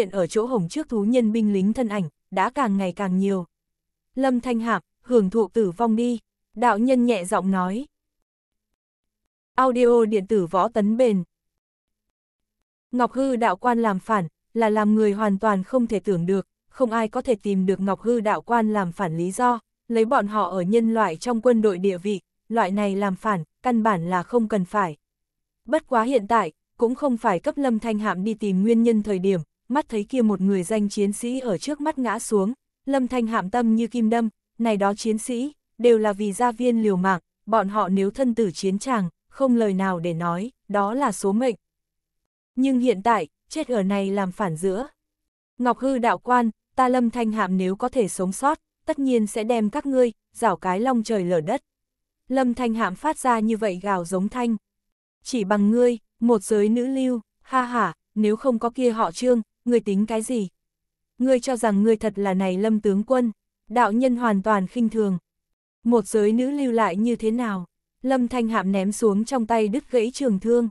hiện ở chỗ hồng trước thú nhân binh lính thân ảnh, đã càng ngày càng nhiều. Lâm Thanh Hạm, hưởng thụ tử vong đi, đạo nhân nhẹ giọng nói. Audio điện tử võ tấn bền. Ngọc Hư đạo quan làm phản, là làm người hoàn toàn không thể tưởng được, không ai có thể tìm được Ngọc Hư đạo quan làm phản lý do, lấy bọn họ ở nhân loại trong quân đội địa vị, loại này làm phản, căn bản là không cần phải. Bất quá hiện tại, cũng không phải cấp lâm thanh hạm đi tìm nguyên nhân thời điểm, mắt thấy kia một người danh chiến sĩ ở trước mắt ngã xuống, lâm thanh hạm tâm như kim đâm, này đó chiến sĩ, đều là vì gia viên liều mạng, bọn họ nếu thân tử chiến tràng, không lời nào để nói, đó là số mệnh. Nhưng hiện tại, chết ở này làm phản giữa. Ngọc Hư đạo quan, ta lâm thanh hạm nếu có thể sống sót, tất nhiên sẽ đem các ngươi, rảo cái long trời lở đất. Lâm thanh hạm phát ra như vậy gào giống thanh. Chỉ bằng ngươi, một giới nữ lưu, ha ha, nếu không có kia họ trương, ngươi tính cái gì? Ngươi cho rằng ngươi thật là này lâm tướng quân, đạo nhân hoàn toàn khinh thường. Một giới nữ lưu lại như thế nào? Lâm thanh hạm ném xuống trong tay đứt gãy trường thương.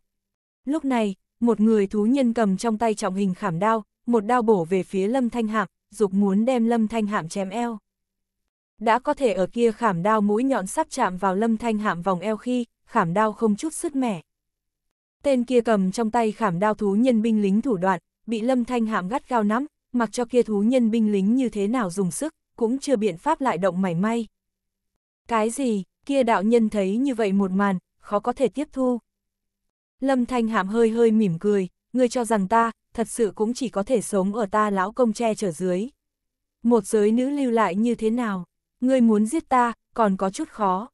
Lúc này, một người thú nhân cầm trong tay trọng hình khảm đao, một đao bổ về phía lâm thanh hạm, dục muốn đem lâm thanh hạm chém eo. Đã có thể ở kia khảm đao mũi nhọn sắp chạm vào lâm thanh hạm vòng eo khi, khảm đao không chút sứt mẻ. Tên kia cầm trong tay khảm đao thú nhân binh lính thủ đoạn, bị lâm thanh hạm gắt gao nắm, mặc cho kia thú nhân binh lính như thế nào dùng sức, cũng chưa biện pháp lại động mảy may. Cái gì, kia đạo nhân thấy như vậy một màn, khó có thể tiếp thu. Lâm thanh hạm hơi hơi mỉm cười, người cho rằng ta, thật sự cũng chỉ có thể sống ở ta lão công tre trở dưới. Một giới nữ lưu lại như thế nào, người muốn giết ta, còn có chút khó.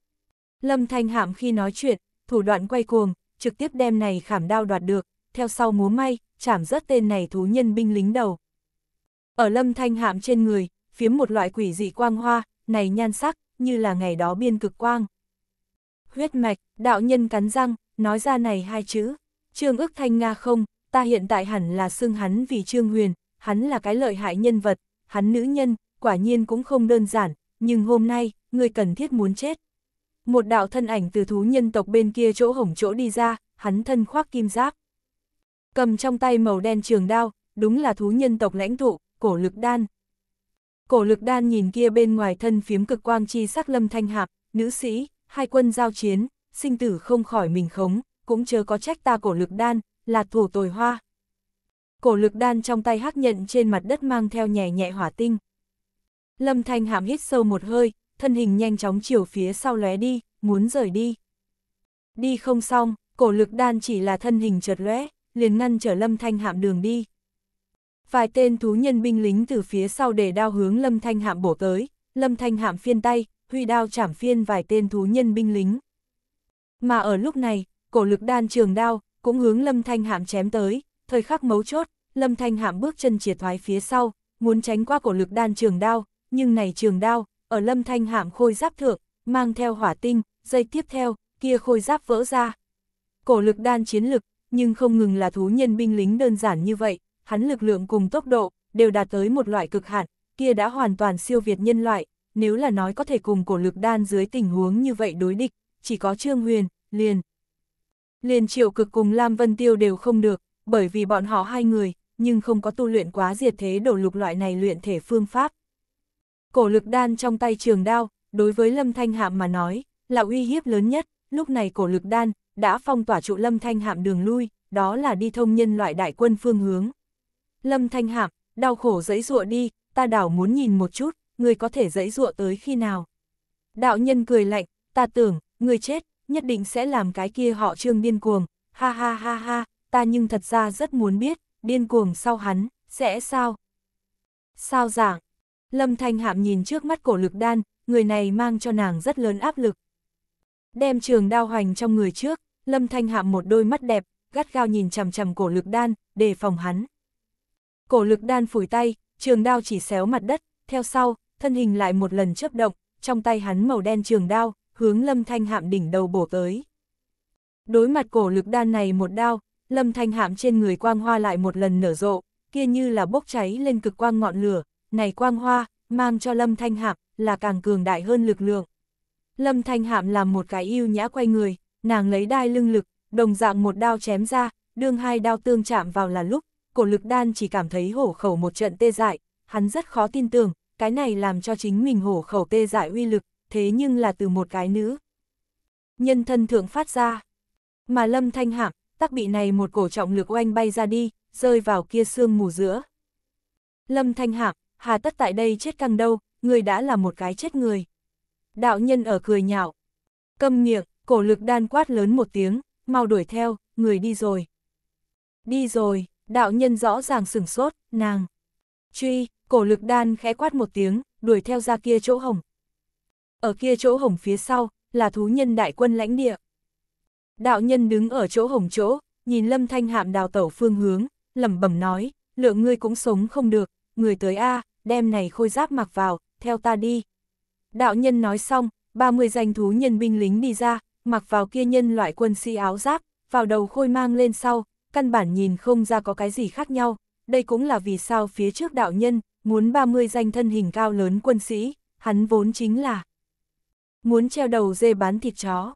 Lâm thanh hạm khi nói chuyện, thủ đoạn quay cuồng, trực tiếp đem này khảm đao đoạt được, theo sau múa may, chảm rớt tên này thú nhân binh lính đầu. Ở lâm thanh hạm trên người, phiếm một loại quỷ dị quang hoa, này nhan sắc, như là ngày đó biên cực quang. Huyết mạch, đạo nhân cắn răng, nói ra này hai chữ, trương ức thanh Nga không, ta hiện tại hẳn là xưng hắn vì trương huyền, hắn là cái lợi hại nhân vật, hắn nữ nhân, quả nhiên cũng không đơn giản, nhưng hôm nay, người cần thiết muốn chết. Một đạo thân ảnh từ thú nhân tộc bên kia chỗ hổng chỗ đi ra, hắn thân khoác kim giáp cầm trong tay màu đen trường đao, đúng là thú nhân tộc lãnh thụ cổ lực đan. Cổ lực đan nhìn kia bên ngoài thân phiếm cực quang chi sắc lâm thanh hạc, nữ sĩ, hai quân giao chiến, sinh tử không khỏi mình khống, cũng chớ có trách ta cổ lực đan, là thủ tồi hoa. Cổ lực đan trong tay hắc nhận trên mặt đất mang theo nhẹ nhẹ hỏa tinh. Lâm thanh hạm hít sâu một hơi, thân hình nhanh chóng chiều phía sau lóe đi, muốn rời đi. Đi không xong, cổ lực đan chỉ là thân hình chợt lóe, liền ngăn trở Lâm Thanh Hạm đường đi. Vài tên thú nhân binh lính từ phía sau để đao hướng Lâm Thanh Hạm bổ tới, Lâm Thanh Hạm phiên tay, huy đao chảm phiên vài tên thú nhân binh lính. Mà ở lúc này, cổ lực đan trường đao, cũng hướng Lâm Thanh Hạm chém tới, thời khắc mấu chốt, Lâm Thanh Hạm bước chân triệt thoái phía sau, muốn tránh qua cổ lực đan trường đao, nhưng này trường đao, ở Lâm Thanh Hạm khôi giáp thượng, mang theo hỏa tinh, dây tiếp theo, kia khôi giáp vỡ ra. Cổ lực đan chiến lực, nhưng không ngừng là thú nhân binh lính đơn giản như vậy, hắn lực lượng cùng tốc độ, đều đạt tới một loại cực hạn, kia đã hoàn toàn siêu việt nhân loại, nếu là nói có thể cùng cổ lực đan dưới tình huống như vậy đối địch, chỉ có Trương Huyền, liền. Liền triệu cực cùng Lam Vân Tiêu đều không được, bởi vì bọn họ hai người, nhưng không có tu luyện quá diệt thế đổ lục loại này luyện thể phương pháp. Cổ lực đan trong tay trường đao, đối với Lâm Thanh Hạm mà nói, là uy hiếp lớn nhất, lúc này cổ lực đan, đã phong tỏa trụ Lâm Thanh Hạm đường lui, đó là đi thông nhân loại đại quân phương hướng. Lâm Thanh Hạm, đau khổ dẫy dụa đi, ta đảo muốn nhìn một chút, người có thể dẫy dụa tới khi nào. Đạo nhân cười lạnh, ta tưởng, người chết, nhất định sẽ làm cái kia họ trương điên cuồng, ha ha ha ha, ta nhưng thật ra rất muốn biết, điên cuồng sau hắn, sẽ sao? Sao dạng? Lâm Thanh Hạm nhìn trước mắt cổ lực đan, người này mang cho nàng rất lớn áp lực. Đem trường đao hoành trong người trước, Lâm Thanh Hạm một đôi mắt đẹp, gắt gao nhìn chằm chằm cổ lực đan, đề phòng hắn. Cổ lực đan phủi tay, trường đao chỉ xéo mặt đất, theo sau, thân hình lại một lần chớp động, trong tay hắn màu đen trường đao, hướng Lâm Thanh Hạm đỉnh đầu bổ tới. Đối mặt cổ lực đan này một đao, Lâm Thanh Hạm trên người quang hoa lại một lần nở rộ, kia như là bốc cháy lên cực quang ngọn lửa, này quang hoa, mang cho Lâm Thanh Hạm là càng cường đại hơn lực lượng. Lâm Thanh Hạm làm một cái yêu nhã quay người, nàng lấy đai lưng lực, đồng dạng một đao chém ra, đương hai đao tương chạm vào là lúc, cổ lực đan chỉ cảm thấy hổ khẩu một trận tê dại, hắn rất khó tin tưởng, cái này làm cho chính mình hổ khẩu tê dại uy lực, thế nhưng là từ một cái nữ. Nhân thân thượng phát ra, mà lâm thanh hạm, tắc bị này một cổ trọng lực oanh bay ra đi, rơi vào kia xương mù giữa. Lâm thanh hạm, hà tất tại đây chết căng đâu, người đã là một cái chết người. Đạo nhân ở cười nhạo, câm miệng, Cổ lực đan quát lớn một tiếng, mau đuổi theo, người đi rồi. Đi rồi, đạo nhân rõ ràng sửng sốt, nàng. Truy, cổ lực đan khẽ quát một tiếng, đuổi theo ra kia chỗ hồng. Ở kia chỗ hồng phía sau, là thú nhân đại quân lãnh địa. Đạo nhân đứng ở chỗ hồng chỗ, nhìn lâm thanh hạm đào tẩu phương hướng, lẩm bẩm nói, lượng ngươi cũng sống không được, người tới A, đem này khôi giáp mặc vào, theo ta đi. Đạo nhân nói xong, 30 danh thú nhân binh lính đi ra, mặc vào kia nhân loại quân sĩ áo giáp, vào đầu khôi mang lên sau, căn bản nhìn không ra có cái gì khác nhau, đây cũng là vì sao phía trước đạo nhân, muốn 30 danh thân hình cao lớn quân sĩ, hắn vốn chính là muốn treo đầu dê bán thịt chó.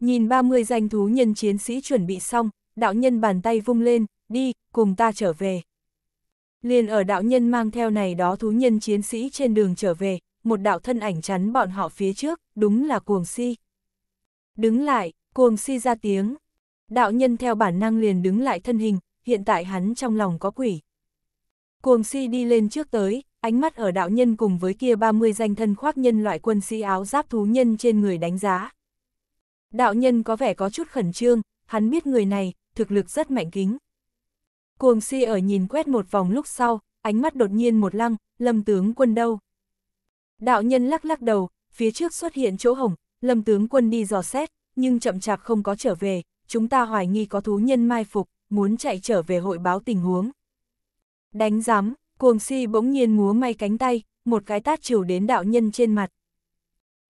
Nhìn 30 danh thú nhân chiến sĩ chuẩn bị xong, đạo nhân bàn tay vung lên, đi, cùng ta trở về. Liền ở đạo nhân mang theo này đó thú nhân chiến sĩ trên đường trở về, một đạo thân ảnh chắn bọn họ phía trước, đúng là cuồng si. Đứng lại, cuồng si ra tiếng. Đạo nhân theo bản năng liền đứng lại thân hình, hiện tại hắn trong lòng có quỷ. Cuồng si đi lên trước tới, ánh mắt ở đạo nhân cùng với kia 30 danh thân khoác nhân loại quân sĩ áo giáp thú nhân trên người đánh giá. Đạo nhân có vẻ có chút khẩn trương, hắn biết người này, thực lực rất mạnh kính. Cuồng si ở nhìn quét một vòng lúc sau, ánh mắt đột nhiên một lăng, lâm tướng quân đâu. Đạo nhân lắc lắc đầu, phía trước xuất hiện chỗ hổng lâm tướng quân đi dò xét, nhưng chậm chạp không có trở về, chúng ta hoài nghi có thú nhân mai phục, muốn chạy trở về hội báo tình huống. Đánh giám, cuồng si bỗng nhiên múa may cánh tay, một cái tát chiều đến đạo nhân trên mặt.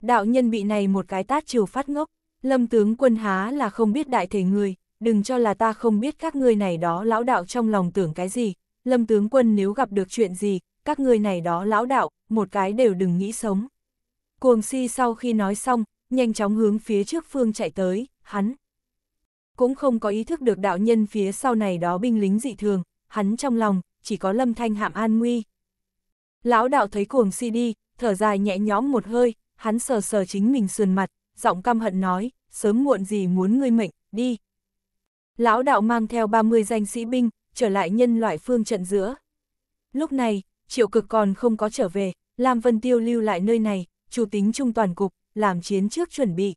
Đạo nhân bị này một cái tát chiều phát ngốc, lâm tướng quân há là không biết đại thể người, đừng cho là ta không biết các ngươi này đó lão đạo trong lòng tưởng cái gì, lâm tướng quân nếu gặp được chuyện gì, các ngươi này đó lão đạo, một cái đều đừng nghĩ sống. Cuồng si sau khi nói xong, nhanh chóng hướng phía trước phương chạy tới, hắn. Cũng không có ý thức được đạo nhân phía sau này đó binh lính dị thường, hắn trong lòng, chỉ có lâm thanh hạm an nguy. Lão đạo thấy cuồng si đi, thở dài nhẹ nhõm một hơi, hắn sờ sờ chính mình sườn mặt, giọng căm hận nói, sớm muộn gì muốn ngươi mệnh, đi. Lão đạo mang theo 30 danh sĩ binh, trở lại nhân loại phương trận giữa. Lúc này, triệu cực còn không có trở về, Lam Vân Tiêu lưu lại nơi này, chủ tính trung toàn cục, làm chiến trước chuẩn bị.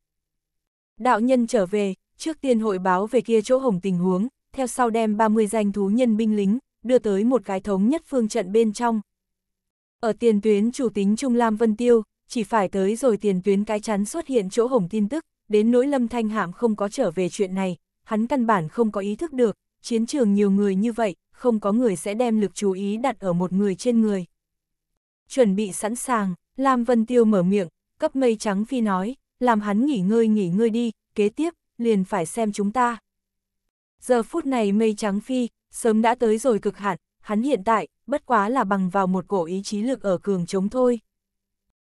Đạo nhân trở về, trước tiên hội báo về kia chỗ hồng tình huống, theo sau đem 30 danh thú nhân binh lính, đưa tới một cái thống nhất phương trận bên trong. Ở tiền tuyến chủ tính Trung Lam Vân Tiêu, chỉ phải tới rồi tiền tuyến cái chắn xuất hiện chỗ hồng tin tức, đến nỗi lâm thanh hạm không có trở về chuyện này, hắn căn bản không có ý thức được, chiến trường nhiều người như vậy, không có người sẽ đem lực chú ý đặt ở một người trên người. Chuẩn bị sẵn sàng, Lam Vân Tiêu mở miệng, cấp mây trắng phi nói, làm hắn nghỉ ngơi nghỉ ngơi đi, kế tiếp, liền phải xem chúng ta. Giờ phút này mây trắng phi, sớm đã tới rồi cực hạn, hắn hiện tại, bất quá là bằng vào một cổ ý chí lực ở cường chống thôi.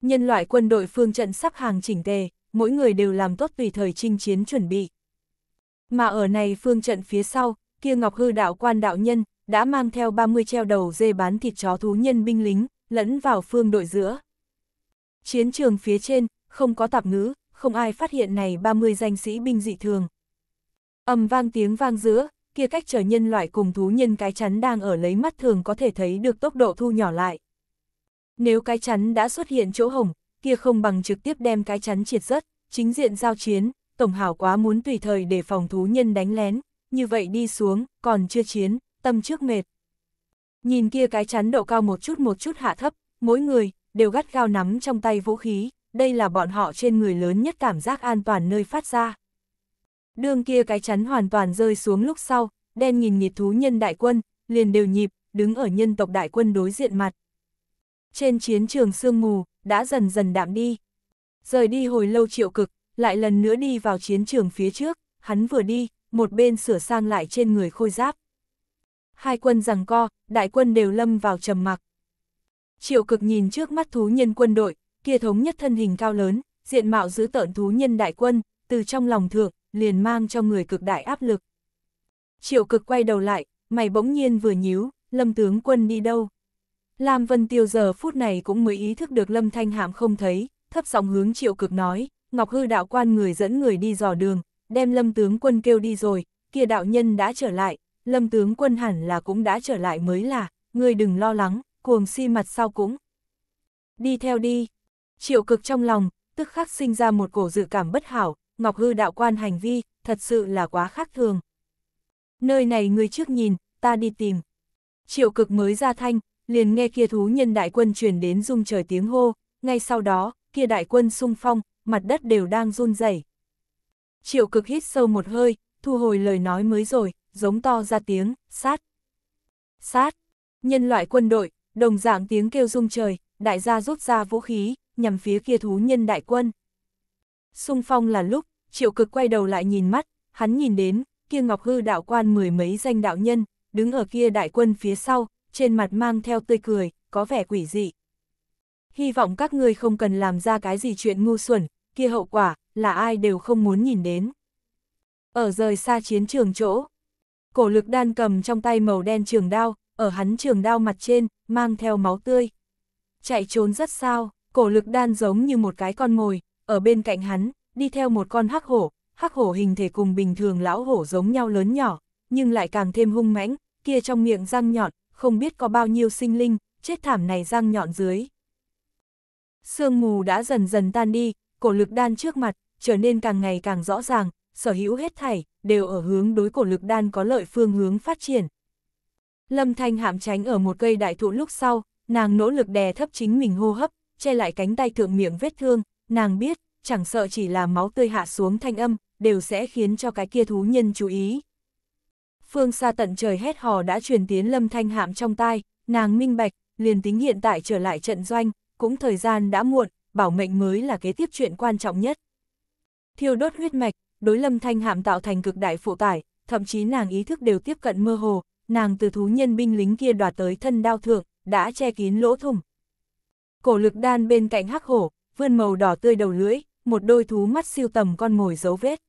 Nhân loại quân đội phương trận sắp hàng chỉnh tề, mỗi người đều làm tốt tùy thời chinh chiến chuẩn bị. Mà ở này phương trận phía sau, kia Ngọc Hư đạo quan đạo nhân, đã mang theo 30 treo đầu dê bán thịt chó thú nhân binh lính, lẫn vào phương đội giữa. Chiến trường phía trên, không có tạp ngữ, không ai phát hiện này 30 danh sĩ binh dị thường. Ầm vang tiếng vang giữa, kia cách trở nhân loại cùng thú nhân cái chắn đang ở lấy mắt thường có thể thấy được tốc độ thu nhỏ lại. Nếu cái chắn đã xuất hiện chỗ hồng, kia không bằng trực tiếp đem cái chắn triệt rớt, chính diện giao chiến, tổng hảo quá muốn tùy thời để phòng thú nhân đánh lén, như vậy đi xuống, còn chưa chiến, tâm trước mệt. Nhìn kia cái chắn độ cao một chút một chút hạ thấp, mỗi người đều gắt gao nắm trong tay vũ khí, đây là bọn họ trên người lớn nhất cảm giác an toàn nơi phát ra. Đường kia cái chắn hoàn toàn rơi xuống lúc sau, đen nhìn nghịt thú nhân đại quân, liền đều nhịp, đứng ở nhân tộc đại quân đối diện mặt. Trên chiến trường sương mù, đã dần dần đạm đi. Rời đi hồi lâu triệu cực, lại lần nữa đi vào chiến trường phía trước, hắn vừa đi, một bên sửa sang lại trên người khôi giáp. Hai quân rằng co, đại quân đều lâm vào trầm mặc. Triệu cực nhìn trước mắt thú nhân quân đội, kia thống nhất thân hình cao lớn, diện mạo giữ tợn thú nhân đại quân, từ trong lòng thượng, liền mang cho người cực đại áp lực. Triệu cực quay đầu lại, mày bỗng nhiên vừa nhíu, lâm tướng quân đi đâu? Lam Vân Tiêu giờ phút này cũng mới ý thức được lâm thanh hạm không thấy, thấp giọng hướng triệu cực nói, Ngọc Hư đạo quan người dẫn người đi dò đường, đem lâm tướng quân kêu đi rồi, kia đạo nhân đã trở lại, lâm tướng quân hẳn là cũng đã trở lại mới là, người đừng lo lắng, cuồng si mặt sau cũng. Đi theo đi. Triệu cực trong lòng, tức khắc sinh ra một cổ dự cảm bất hảo, Ngọc Hư đạo quan hành vi, thật sự là quá khác thường. Nơi này người trước nhìn, ta đi tìm. Triệu cực mới ra thanh, liền nghe kia thú nhân đại quân truyền đến rung trời tiếng hô, ngay sau đó, kia đại quân sung phong, mặt đất đều đang run rẩy. Triệu cực hít sâu một hơi, thu hồi lời nói mới rồi, giống to ra tiếng, sát. Sát, nhân loại quân đội, Đồng dạng tiếng kêu rung trời, đại gia rút ra vũ khí, nhằm phía kia thú nhân đại quân. Xung phong là lúc, triệu cực quay đầu lại nhìn mắt, hắn nhìn đến, kia ngọc hư đạo quan mười mấy danh đạo nhân, đứng ở kia đại quân phía sau, trên mặt mang theo tươi cười, có vẻ quỷ dị. Hy vọng các ngươi không cần làm ra cái gì chuyện ngu xuẩn, kia hậu quả, là ai đều không muốn nhìn đến. Ở rời xa chiến trường chỗ, cổ lực đan cầm trong tay màu đen trường đao, ở hắn trường đao mặt trên, mang theo máu tươi. Chạy trốn rất sao, cổ lực đan giống như một cái con mồi, ở bên cạnh hắn, đi theo một con hắc hổ, hắc hổ hình thể cùng bình thường lão hổ giống nhau lớn nhỏ, nhưng lại càng thêm hung mãnh, kia trong miệng răng nhọn, không biết có bao nhiêu sinh linh, chết thảm này răng nhọn dưới. Sương mù đã dần dần tan đi, cổ lực đan trước mặt, trở nên càng ngày càng rõ ràng, sở hữu hết thảy, đều ở hướng đối cổ lực đan có lợi phương hướng phát triển, Lâm Thanh hạm tránh ở một cây đại thụ lúc sau, nàng nỗ lực đè thấp chính mình hô hấp, che lại cánh tay thượng miệng vết thương, nàng biết, chẳng sợ chỉ là máu tươi hạ xuống thanh âm, đều sẽ khiến cho cái kia thú nhân chú ý. Phương xa tận trời hét hò đã truyền tiến Lâm Thanh hạm trong tai, nàng minh bạch, liền tính hiện tại trở lại trận doanh, cũng thời gian đã muộn, bảo mệnh mới là kế tiếp chuyện quan trọng nhất. Thiêu đốt huyết mạch, đối Lâm Thanh hạm tạo thành cực đại phụ tải, thậm chí nàng ý thức đều tiếp cận mơ hồ, nàng từ thú nhân binh lính kia đoạt tới thân đao thượng, đã che kín lỗ thủng. Cổ lực đan bên cạnh hắc hổ, vươn màu đỏ tươi đầu lưỡi, một đôi thú mắt siêu tầm con mồi dấu vết.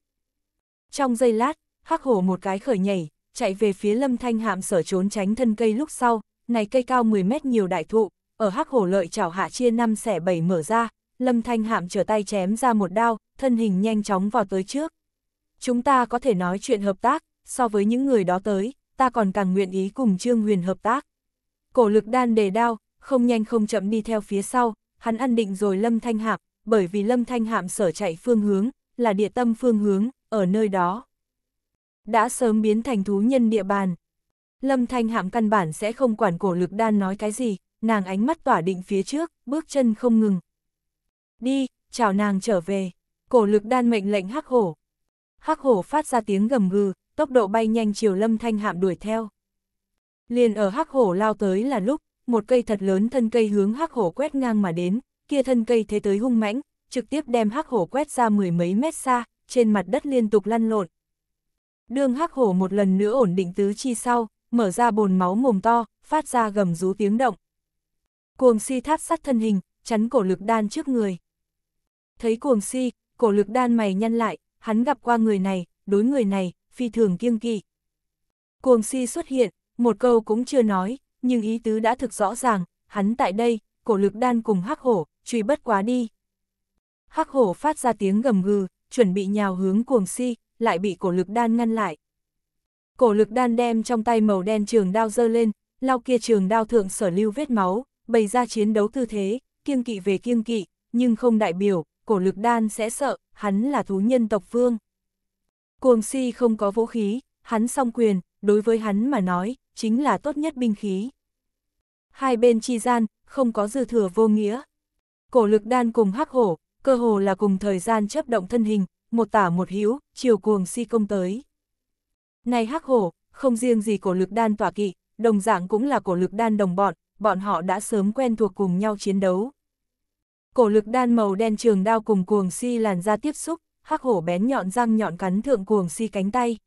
Trong giây lát, hắc hổ một cái khởi nhảy, chạy về phía lâm thanh hạm sở trốn tránh thân cây lúc sau, này cây cao 10 mét nhiều đại thụ, ở hắc hổ lợi chảo hạ chia năm xẻ bảy mở ra, lâm thanh hạm trở tay chém ra một đao, thân hình nhanh chóng vào tới trước. Chúng ta có thể nói chuyện hợp tác, so với những người đó tới, ta còn càng nguyện ý cùng Trương Huyền hợp tác. Cổ lực đan đề đao, không nhanh không chậm đi theo phía sau, hắn ăn định rồi Lâm Thanh Hạm, bởi vì Lâm Thanh Hạm sở chạy phương hướng, là địa tâm phương hướng, ở nơi đó. Đã sớm biến thành thú nhân địa bàn. Lâm Thanh Hạm căn bản sẽ không quản cổ lực đan nói cái gì, nàng ánh mắt tỏa định phía trước, bước chân không ngừng. Đi, chào nàng trở về. Cổ lực đan mệnh lệnh hắc hổ. Hắc hổ phát ra tiếng gầm gừ, tốc độ bay nhanh chiều lâm thanh hạm đuổi theo. Liền ở hắc hổ lao tới là lúc, một cây thật lớn thân cây hướng hắc hổ quét ngang mà đến, kia thân cây thế tới hung mãnh, trực tiếp đem hắc hổ quét ra mười mấy mét xa, trên mặt đất liên tục lăn lộn. Đường hắc hổ một lần nữa ổn định tứ chi sau, mở ra bồn máu mồm to, phát ra gầm rú tiếng động. Cuồng si tháp sắt thân hình, chắn cổ lực đan trước người. Thấy cuồng si, cổ lực đan mày nhăn lại, hắn gặp qua người này, đối người này, phi thường kiêng kỵ. Cuồng si xuất hiện, một câu cũng chưa nói, nhưng ý tứ đã thực rõ ràng, hắn tại đây, cổ lực đan cùng hắc hổ, truy bất quá đi. Hắc hổ phát ra tiếng gầm gừ, chuẩn bị nhào hướng cuồng si, lại bị cổ lực đan ngăn lại. Cổ lực đan đem trong tay màu đen trường đao dơ lên, lao kia trường đao thượng sở lưu vết máu, bày ra chiến đấu tư thế, kiêng kỵ về kiêng kỵ, nhưng không đại biểu, cổ lực đan sẽ sợ, hắn là thú nhân tộc vương. Cuồng si không có vũ khí, hắn song quyền, đối với hắn mà nói, chính là tốt nhất binh khí. Hai bên chi gian, không có dư thừa vô nghĩa. Cổ lực đan cùng hắc hổ, cơ hồ là cùng thời gian chấp động thân hình, một tả một hữu chiều cuồng si công tới. Này hắc hổ, không riêng gì cổ lực đan tỏa kỵ, đồng dạng cũng là cổ lực đan đồng bọn, bọn họ đã sớm quen thuộc cùng nhau chiến đấu. Cổ lực đan màu đen trường đao cùng cuồng si làn ra tiếp xúc, hắc hổ bén nhọn răng nhọn cắn thượng cuồng si cánh tay.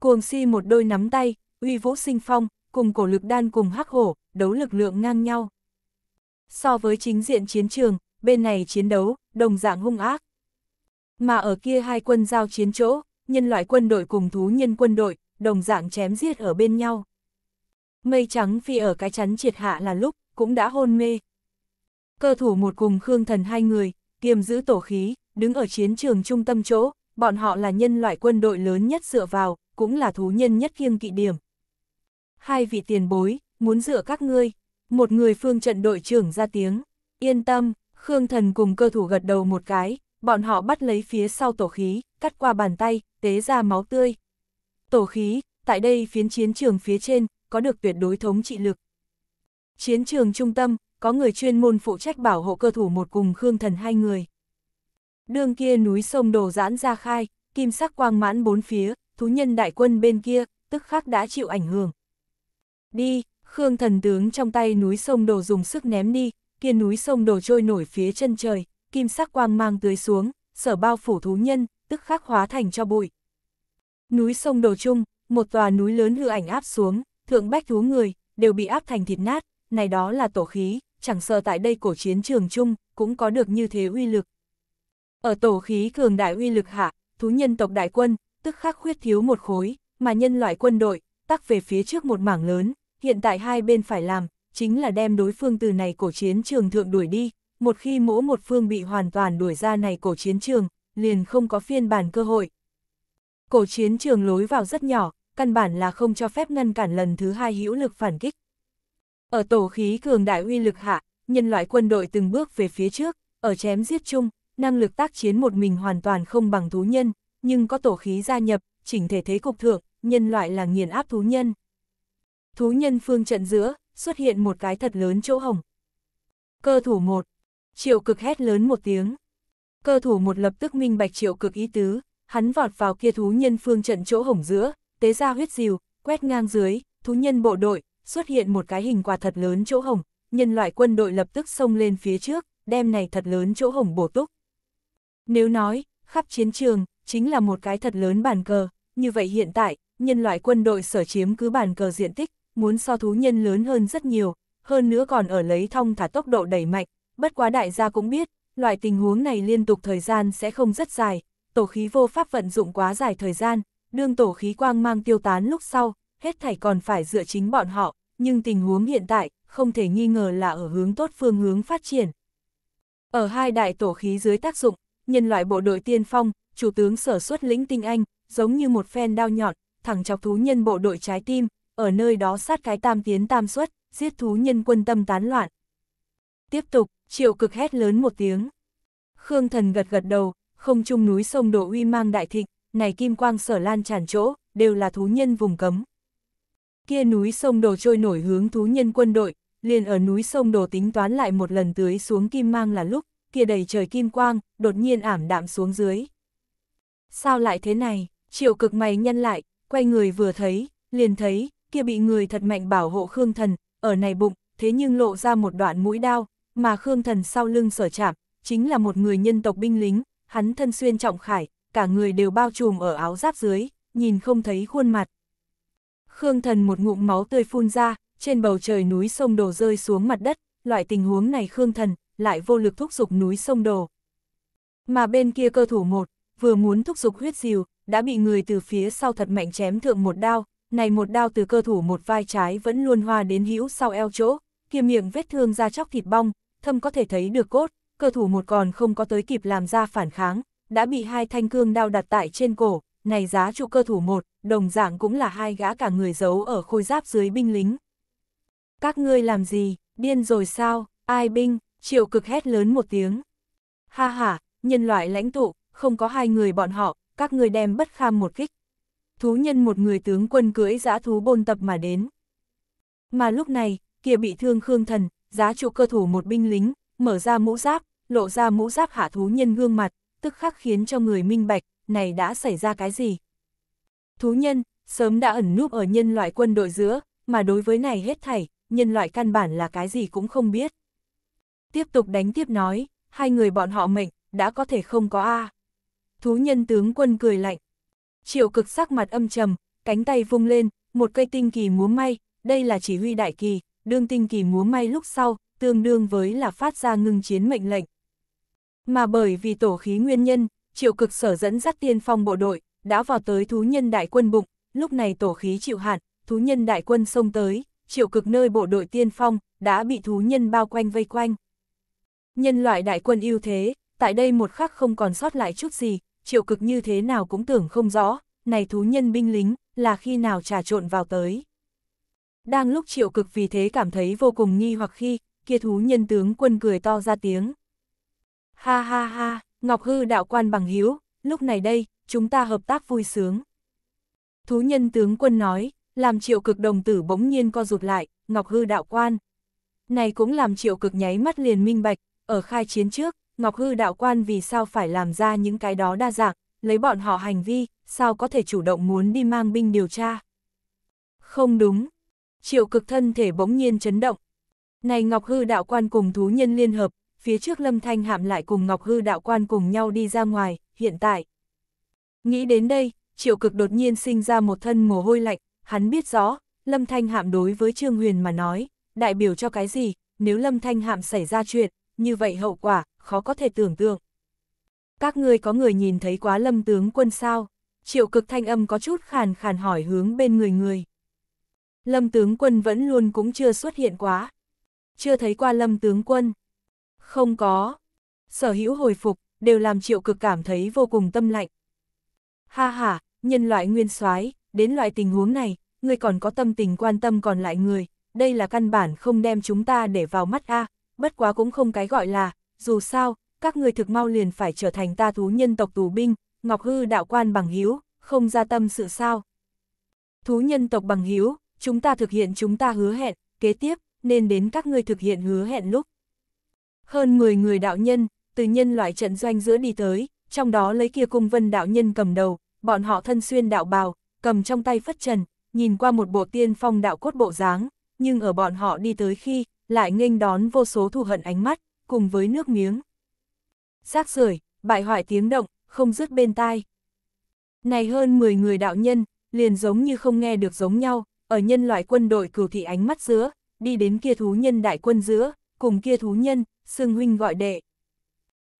Cuồng si một đôi nắm tay, uy vũ sinh phong, cùng cổ lực đan cùng hắc hổ, đấu lực lượng ngang nhau. So với chính diện chiến trường, bên này chiến đấu, đồng dạng hung ác. Mà ở kia hai quân giao chiến chỗ, nhân loại quân đội cùng thú nhân quân đội, đồng dạng chém giết ở bên nhau. Mây trắng phi ở cái chắn triệt hạ là lúc, cũng đã hôn mê. Cơ thủ một cùng Khương Thần hai người, kiềm giữ tổ khí, đứng ở chiến trường trung tâm chỗ, bọn họ là nhân loại quân đội lớn nhất dựa vào, cũng là thú nhân nhất kiêng kỵ điểm. Hai vị tiền bối, muốn dựa các ngươi, một người phương trận đội trưởng ra tiếng, yên tâm, Khương Thần cùng cơ thủ gật đầu một cái, bọn họ bắt lấy phía sau tổ khí, cắt qua bàn tay, tế ra máu tươi. Tổ khí, tại đây phiến chiến trường phía trên, có được tuyệt đối thống trị lực. Chiến trường trung tâm, có người chuyên môn phụ trách bảo hộ cơ thủ một cùng Khương Thần hai người. Đường kia núi sông đổ giãn ra khai, kim sắc quang mãn bốn phía, thú nhân đại quân bên kia, tức khắc đã chịu ảnh hưởng. Đi, Khương thần tướng trong tay núi sông đổ dùng sức ném đi, kia núi sông đổ trôi nổi phía chân trời, kim sắc quang mang tưới xuống, sở bao phủ thú nhân, tức khắc hóa thành cho bụi. Núi sông đổ chung, một tòa núi lớn hư ảnh áp xuống, thượng bách thú người, đều bị áp thành thịt nát, này đó là tổ khí, chẳng sợ tại đây cổ chiến trường chung, cũng có được như thế uy lực. Ở tổ khí cường đại uy lực hạ, thú nhân tộc đại quân, tức khắc khuyết thiếu một khối, mà nhân loại quân đội, tắc về phía trước một mảng lớn, hiện tại hai bên phải làm, chính là đem đối phương từ này cổ chiến trường thượng đuổi đi, một khi mỗ một phương bị hoàn toàn đuổi ra này cổ chiến trường, liền không có phiên bản cơ hội. Cổ chiến trường lối vào rất nhỏ, căn bản là không cho phép ngăn cản lần thứ hai hữu lực phản kích. Ở tổ khí cường đại uy lực hạ, nhân loại quân đội từng bước về phía trước, ở chém giết chung, năng lực tác chiến một mình hoàn toàn không bằng thú nhân, nhưng có tổ khí gia nhập, chỉnh thể thế cục thượng, nhân loại là nghiền áp thú nhân. Thú nhân phương trận giữa, xuất hiện một cái thật lớn chỗ hồng. Cơ thủ một, triệu cực hét lớn một tiếng. Cơ thủ một lập tức minh bạch triệu cực ý tứ, hắn vọt vào kia thú nhân phương trận chỗ hồng giữa, tế ra huyết diều, quét ngang dưới, thú nhân bộ đội, xuất hiện một cái hình quả thật lớn chỗ hồng, nhân loại quân đội lập tức xông lên phía trước, đem này thật lớn chỗ hồng bổ túc. Nếu nói, khắp chiến trường, chính là một cái thật lớn bàn cờ, như vậy hiện tại, nhân loại quân đội sở chiếm cứ bàn cờ diện tích, muốn so thú nhân lớn hơn rất nhiều, hơn nữa còn ở lấy thông thả tốc độ đẩy mạnh, bất quá đại gia cũng biết, loại tình huống này liên tục thời gian sẽ không rất dài, tổ khí vô pháp vận dụng quá dài thời gian, đương tổ khí quang mang tiêu tán lúc sau, hết thảy còn phải dựa chính bọn họ, nhưng tình huống hiện tại, không thể nghi ngờ là ở hướng tốt phương hướng phát triển. Ở hai đại tổ khí dưới tác dụng, nhân loại bộ đội tiên phong, chủ tướng sở xuất lĩnh tinh anh, giống như một phen đao nhọn, thẳng chọc thú nhân bộ đội trái tim, ở nơi đó sát cái tam tiến tam xuất, giết thú nhân quân tâm tán loạn. Tiếp tục, triệu cực hét lớn một tiếng. Khương thần gật gật đầu, không chung núi sông độ uy mang đại thịnh, này kim quang sở lan tràn chỗ, đều là thú nhân vùng cấm. Kia núi sông đồ trôi nổi hướng thú nhân quân đội, liền ở núi sông đồ tính toán lại một lần tưới xuống kim mang là lúc, kia đầy trời kim quang, đột nhiên ảm đạm xuống dưới. Sao lại thế này, triệu cực mày nhân lại, quay người vừa thấy, liền thấy, kia bị người thật mạnh bảo hộ Khương Thần, ở này bụng, thế nhưng lộ ra một đoạn mũi đao, mà Khương Thần sau lưng sở chạm, chính là một người nhân tộc binh lính, hắn thân xuyên trọng khải, cả người đều bao trùm ở áo giáp dưới, nhìn không thấy khuôn mặt. Khương Thần một ngụm máu tươi phun ra, trên bầu trời núi sông đổ rơi xuống mặt đất, loại tình huống này Khương Thần lại vô lực thúc giục núi sông đồ Mà bên kia cơ thủ một, vừa muốn thúc giục huyết diều, đã bị người từ phía sau thật mạnh chém thượng một đao, này một đao từ cơ thủ một vai trái vẫn luôn hoa đến hữu sau eo chỗ, kia miệng vết thương ra chóc thịt bong, thâm có thể thấy được cốt, cơ thủ một còn không có tới kịp làm ra phản kháng, đã bị hai thanh cương đao đặt tại trên cổ, này giá trụ cơ thủ một, đồng dạng cũng là hai gã cả người giấu ở khôi giáp dưới binh lính. Các ngươi làm gì, điên rồi sao, ai binh, Triệu cực hét lớn một tiếng. Ha ha, nhân loại lãnh tụ, không có hai người bọn họ, các người đem bất kham một kích. Thú nhân một người tướng quân cưỡi giã thú bôn tập mà đến. Mà lúc này, kia bị thương Khương Thần, giá trụ cơ thủ một binh lính, mở ra mũ giáp, lộ ra mũ giáp hạ thú nhân gương mặt, tức khắc khiến cho người minh bạch, này đã xảy ra cái gì. Thú nhân, sớm đã ẩn núp ở nhân loại quân đội giữa, mà đối với này hết thảy, nhân loại căn bản là cái gì cũng không biết tiếp tục đánh tiếp nói, hai người bọn họ mệnh, đã có thể không có A. Thú nhân tướng quân cười lạnh. Triệu cực sắc mặt âm trầm, cánh tay vung lên, một cây tinh kỳ múa may, đây là chỉ huy đại kỳ, đương tinh kỳ múa may lúc sau, tương đương với là phát ra ngưng chiến mệnh lệnh. Mà bởi vì tổ khí nguyên nhân, triệu cực sở dẫn dắt tiên phong bộ đội, đã vào tới thú nhân đại quân bụng, lúc này tổ khí chịu hạn, thú nhân đại quân xông tới, triệu cực nơi bộ đội tiên phong, đã bị thú nhân bao quanh vây quanh. Nhân loại đại quân ưu thế, tại đây một khắc không còn sót lại chút gì, triệu cực như thế nào cũng tưởng không rõ, này thú nhân binh lính, là khi nào trà trộn vào tới. Đang lúc triệu cực vì thế cảm thấy vô cùng nghi hoặc khi, kia thú nhân tướng quân cười to ra tiếng. Ha ha ha, Ngọc Hư đạo quan bằng hiếu, lúc này đây, chúng ta hợp tác vui sướng. Thú nhân tướng quân nói, làm triệu cực đồng tử bỗng nhiên co rụt lại, Ngọc Hư đạo quan. Này cũng làm triệu cực nháy mắt liền minh bạch, ở khai chiến trước, Ngọc Hư đạo quan vì sao phải làm ra những cái đó đa dạng, lấy bọn họ hành vi, sao có thể chủ động muốn đi mang binh điều tra. Không đúng. Triệu cực thân thể bỗng nhiên chấn động. Này Ngọc Hư đạo quan cùng thú nhân liên hợp, phía trước Lâm Thanh hạm lại cùng Ngọc Hư đạo quan cùng nhau đi ra ngoài, hiện tại. Nghĩ đến đây, triệu cực đột nhiên sinh ra một thân mồ hôi lạnh, hắn biết rõ, Lâm Thanh hạm đối với Trương Huyền mà nói, đại biểu cho cái gì, nếu Lâm Thanh hạm xảy ra chuyện, như vậy hậu quả, khó có thể tưởng tượng. Các người có người nhìn thấy quá lâm tướng quân sao? Triệu cực thanh âm có chút khàn khàn hỏi hướng bên người người. Lâm tướng quân vẫn luôn cũng chưa xuất hiện quá. Chưa thấy qua lâm tướng quân. Không có. Sở hữu hồi phục, đều làm triệu cực cảm thấy vô cùng tâm lạnh. Ha ha, nhân loại nguyên soái đến loại tình huống này, người còn có tâm tình quan tâm còn lại người, đây là căn bản không đem chúng ta để vào mắt a à, bất quá cũng không cái gọi là, dù sao, các người thực mau liền phải trở thành ta thú nhân tộc tù binh, Ngọc Hư đạo quan bằng hiếu, không ra tâm sự sao. Thú nhân tộc bằng hiếu, chúng ta thực hiện chúng ta hứa hẹn, kế tiếp, nên đến các ngươi thực hiện hứa hẹn lúc. Hơn 10 người đạo nhân, từ nhân loại trận doanh giữa đi tới, trong đó lấy kia cung vân đạo nhân cầm đầu, bọn họ thân xuyên đạo bào, cầm trong tay phất trần, nhìn qua một bộ tiên phong đạo cốt bộ dáng, nhưng ở bọn họ đi tới khi, lại nghênh đón vô số thù hận ánh mắt, cùng với nước miếng. Rác rưởi, bại hoại tiếng động, không dứt bên tai. Này hơn 10 người đạo nhân, liền giống như không nghe được giống nhau, ở nhân loại quân đội cửu thị ánh mắt giữa, đi đến kia thú nhân đại quân giữa, cùng kia thú nhân, xưng huynh gọi đệ.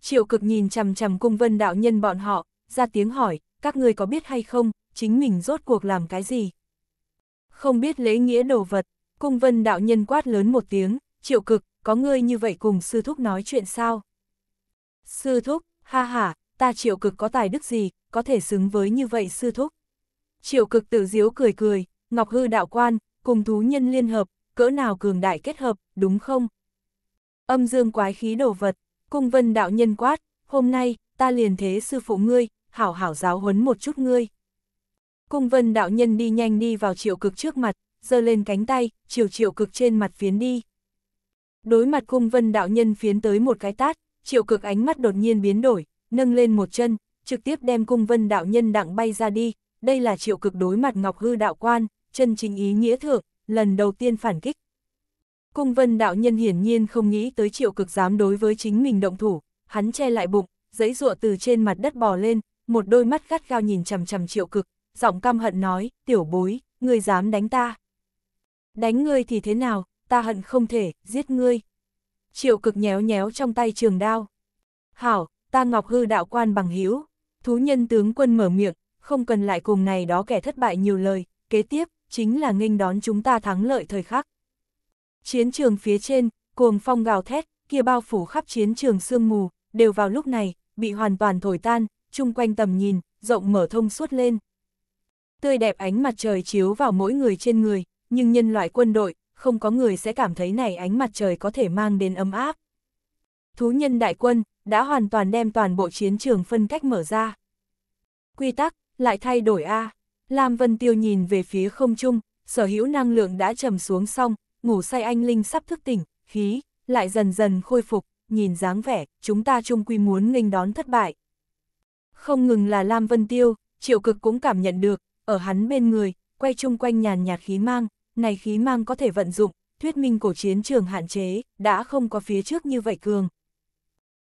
Triệu cực nhìn chằm chằm cung vân đạo nhân bọn họ, ra tiếng hỏi, các người có biết hay không, chính mình rốt cuộc làm cái gì? Không biết lễ nghĩa đồ vật. Cung vân đạo nhân quát lớn một tiếng, triệu cực, có ngươi như vậy cùng sư thúc nói chuyện sao? Sư thúc, ha ha, ta triệu cực có tài đức gì, có thể xứng với như vậy sư thúc. Triệu cực tự diếu cười cười, ngọc hư đạo quan, cùng thú nhân liên hợp, cỡ nào cường đại kết hợp, đúng không? Âm dương quái khí đồ vật, cung vân đạo nhân quát, hôm nay, ta liền thế sư phụ ngươi, hảo hảo giáo huấn một chút ngươi. Cung vân đạo nhân đi nhanh đi vào triệu cực trước mặt, giơ lên cánh tay, chiều triệu cực trên mặt phiến đi. Đối mặt cung vân đạo nhân phiến tới một cái tát, triệu cực ánh mắt đột nhiên biến đổi, nâng lên một chân, trực tiếp đem cung vân đạo nhân đặng bay ra đi, đây là triệu cực đối mặt Ngọc Hư đạo quan, chân chính ý nghĩa thượng, lần đầu tiên phản kích. Cung vân đạo nhân hiển nhiên không nghĩ tới triệu cực dám đối với chính mình động thủ, hắn che lại bụng, giấy ruộ từ trên mặt đất bò lên, một đôi mắt gắt gao nhìn chằm chằm triệu cực, giọng căm hận nói, tiểu bối, người dám đánh ta đánh ngươi thì thế nào, ta hận không thể, giết ngươi. Triệu cực nhéo nhéo trong tay trường đao. Hảo, ta ngọc hư đạo quan bằng hữu Thú nhân tướng quân mở miệng, không cần lại cùng này đó kẻ thất bại nhiều lời, kế tiếp, chính là nghênh đón chúng ta thắng lợi thời khắc. Chiến trường phía trên, cuồng phong gào thét, kia bao phủ khắp chiến trường sương mù, đều vào lúc này, bị hoàn toàn thổi tan, chung quanh tầm nhìn, rộng mở thông suốt lên. Tươi đẹp ánh mặt trời chiếu vào mỗi người trên người, nhưng nhân loại quân đội, không có người sẽ cảm thấy này ánh mặt trời có thể mang đến ấm áp. Thú nhân đại quân, đã hoàn toàn đem toàn bộ chiến trường phân cách mở ra. Quy tắc, lại thay đổi A. Lam Vân Tiêu nhìn về phía không trung, sở hữu năng lượng đã trầm xuống xong, ngủ say anh Linh sắp thức tỉnh, khí, lại dần dần khôi phục, nhìn dáng vẻ, chúng ta chung quy muốn nghênh đón thất bại. Không ngừng là Lam Vân Tiêu, triệu cực cũng cảm nhận được, ở hắn bên người, quay chung quanh nhàn nhạt khí mang, này khí mang có thể vận dụng, thuyết minh cổ chiến trường hạn chế, đã không có phía trước như vậy cường.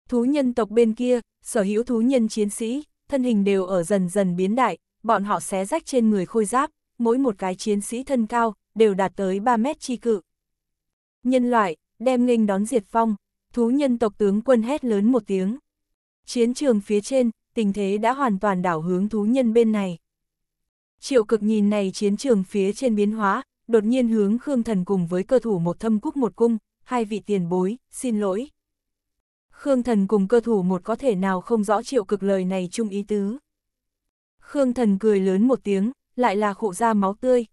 Thú nhân tộc bên kia, sở hữu thú nhân chiến sĩ, thân hình đều ở dần dần biến đại, bọn họ xé rách trên người khôi giáp, mỗi một cái chiến sĩ thân cao, đều đạt tới 3 mét chi cự. Nhân loại, đem nghênh đón diệt phong, thú nhân tộc tướng quân hét lớn một tiếng. Chiến trường phía trên, tình thế đã hoàn toàn đảo hướng thú nhân bên này. Triệu cực nhìn này chiến trường phía trên biến hóa, đột nhiên hướng Khương Thần cùng với cơ thủ một thâm cúc một cung, hai vị tiền bối, xin lỗi. Khương Thần cùng cơ thủ một có thể nào không rõ triệu cực lời này chung ý tứ. Khương Thần cười lớn một tiếng, lại là khụ ra máu tươi.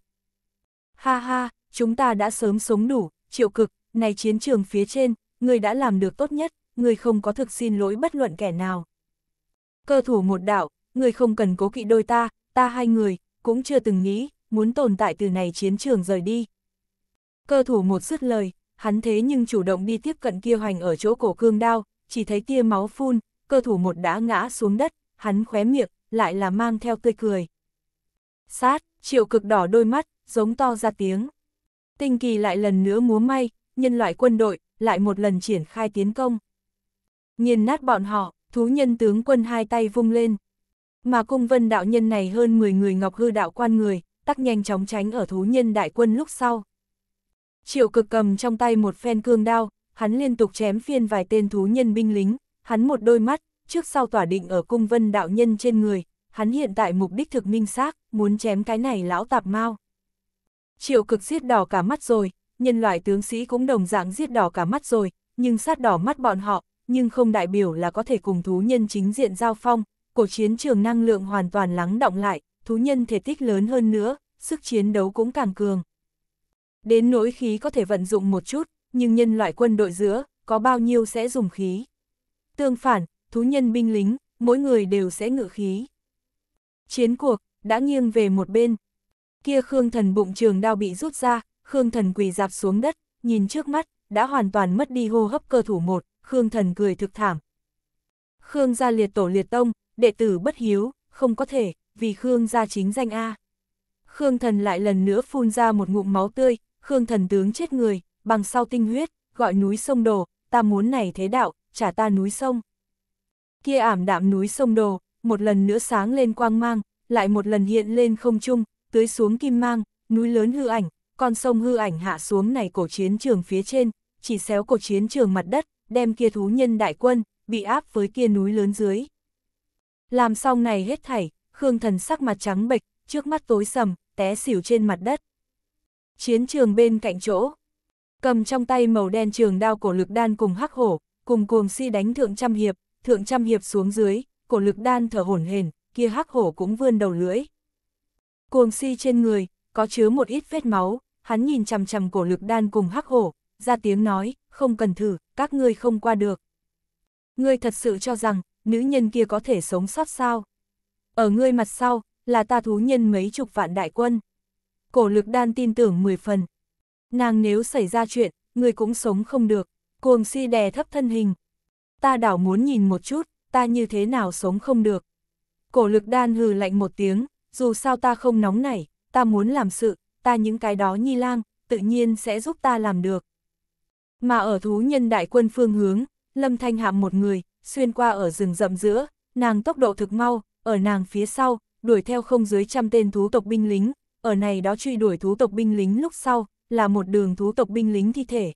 Ha ha, chúng ta đã sớm sống đủ, triệu cực, này chiến trường phía trên, người đã làm được tốt nhất, người không có thực xin lỗi bất luận kẻ nào. Cơ thủ một đạo, người không cần cố kỵ đôi ta, ta hai người, cũng chưa từng nghĩ, muốn tồn tại từ này chiến trường rời đi. Cơ thủ một dứt lời, hắn thế nhưng chủ động đi tiếp cận kia hoành ở chỗ cổ cương đao, chỉ thấy tia máu phun, cơ thủ một đã ngã xuống đất, hắn khóe miệng, lại là mang theo tươi cười. Sát, triệu cực đỏ đôi mắt, giống to ra tiếng. Tinh kỳ lại lần nữa múa may, nhân loại quân đội, lại một lần triển khai tiến công. Nhìn nát bọn họ, thú nhân tướng quân hai tay vung lên. Mà cung vân đạo nhân này hơn 10 người ngọc hư đạo quan người, tắc nhanh chóng tránh ở thú nhân đại quân lúc sau. Triệu cực cầm trong tay một phen cương đao, hắn liên tục chém phiên vài tên thú nhân binh lính, hắn một đôi mắt, trước sau tỏa định ở cung vân đạo nhân trên người, hắn hiện tại mục đích thực minh xác, muốn chém cái này lão tạp mau. Triệu cực giết đỏ cả mắt rồi, nhân loại tướng sĩ cũng đồng dạng giết đỏ cả mắt rồi, nhưng sát đỏ mắt bọn họ, nhưng không đại biểu là có thể cùng thú nhân chính diện giao phong, cổ chiến trường năng lượng hoàn toàn lắng động lại, thú nhân thể tích lớn hơn nữa, sức chiến đấu cũng càng cường. Đến nỗi khí có thể vận dụng một chút, nhưng nhân loại quân đội giữa, có bao nhiêu sẽ dùng khí. Tương phản, thú nhân binh lính, mỗi người đều sẽ ngự khí. Chiến cuộc, đã nghiêng về một bên. Kia Khương Thần bụng trường đao bị rút ra, Khương Thần quỳ dạp xuống đất, nhìn trước mắt, đã hoàn toàn mất đi hô hấp cơ thủ một, Khương Thần cười thực thảm. Khương gia liệt tổ liệt tông, đệ tử bất hiếu, không có thể vì Khương gia chính danh A. Khương thần lại lần nữa phun ra một ngụm máu tươi, Khương thần tướng chết người, bằng sau tinh huyết, gọi núi sông đồ, ta muốn này thế đạo, trả ta núi sông. Kia ảm đạm núi sông đồ, một lần nữa sáng lên quang mang, lại một lần hiện lên không trung, tưới xuống kim mang, núi lớn hư ảnh, con sông hư ảnh hạ xuống này cổ chiến trường phía trên, chỉ xéo cổ chiến trường mặt đất, đem kia thú nhân đại quân, bị áp với kia núi lớn dưới. Làm xong này hết thảy, Khương Thần sắc mặt trắng bệch, trước mắt tối sầm, té xỉu trên mặt đất. Chiến trường bên cạnh chỗ, cầm trong tay màu đen trường đao cổ lực đan cùng hắc hổ, cùng cuồng si đánh thượng trăm hiệp, thượng trăm hiệp xuống dưới, cổ lực đan thở hổn hển, kia hắc hổ cũng vươn đầu lưỡi. Cuồng si trên người, có chứa một ít vết máu, hắn nhìn chằm chằm cổ lực đan cùng hắc hổ, ra tiếng nói, không cần thử, các ngươi không qua được. Ngươi thật sự cho rằng, nữ nhân kia có thể sống sót sao? Ở ngươi mặt sau, là ta thú nhân mấy chục vạn đại quân. Cổ lực đan tin tưởng 10 phần. Nàng nếu xảy ra chuyện, ngươi cũng sống không được, cuồng si đè thấp thân hình. Ta đảo muốn nhìn một chút, ta như thế nào sống không được. Cổ lực đan hừ lạnh một tiếng, dù sao ta không nóng nảy, ta muốn làm sự, ta những cái đó nhi lang, tự nhiên sẽ giúp ta làm được. Mà ở thú nhân đại quân phương hướng, Lâm Thanh Hạm một người, xuyên qua ở rừng rậm giữa, nàng tốc độ thực mau, ở nàng phía sau, đuổi theo không dưới trăm tên thú tộc binh lính, ở này đó truy đuổi thú tộc binh lính lúc sau, là một đường thú tộc binh lính thi thể.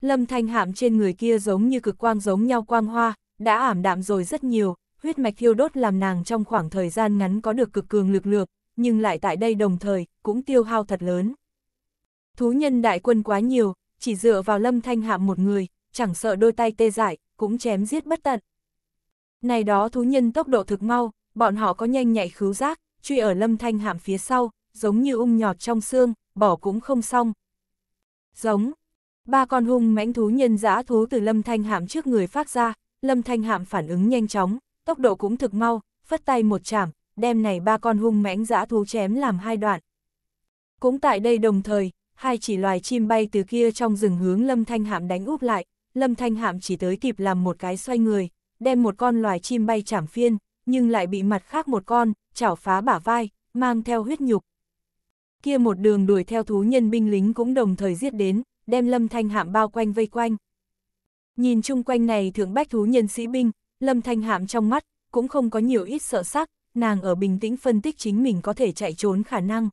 Lâm thanh hạm trên người kia giống như cực quang giống nhau quang hoa, đã ảm đạm rồi rất nhiều, huyết mạch thiêu đốt làm nàng trong khoảng thời gian ngắn có được cực cường lực lượng, nhưng lại tại đây đồng thời, cũng tiêu hao thật lớn. Thú nhân đại quân quá nhiều, chỉ dựa vào lâm thanh hạm một người, chẳng sợ đôi tay tê dại, cũng chém giết bất tận. Này đó thú nhân tốc độ thực mau, bọn họ có nhanh nhạy khứu giác, truy ở lâm thanh hàm phía sau, giống như ung nhọt trong xương, bỏ cũng không xong. Giống, ba con hung mãnh thú nhân giã thú từ lâm thanh hàm trước người phát ra, lâm thanh hàm phản ứng nhanh chóng, tốc độ cũng thực mau, phất tay một chạm, đem này ba con hung mãnh giã thú chém làm hai đoạn. Cũng tại đây đồng thời, hai chỉ loài chim bay từ kia trong rừng hướng lâm thanh hàm đánh úp lại, lâm thanh hàm chỉ tới kịp làm một cái xoay người, đem một con loài chim bay chảm phiên, nhưng lại bị mặt khác một con, chảo phá bả vai, mang theo huyết nhục. Kia một đường đuổi theo thú nhân binh lính cũng đồng thời giết đến, đem lâm thanh hạm bao quanh vây quanh. Nhìn chung quanh này thượng bách thú nhân sĩ binh, lâm thanh hạm trong mắt, cũng không có nhiều ít sợ sắc, nàng ở bình tĩnh phân tích chính mình có thể chạy trốn khả năng.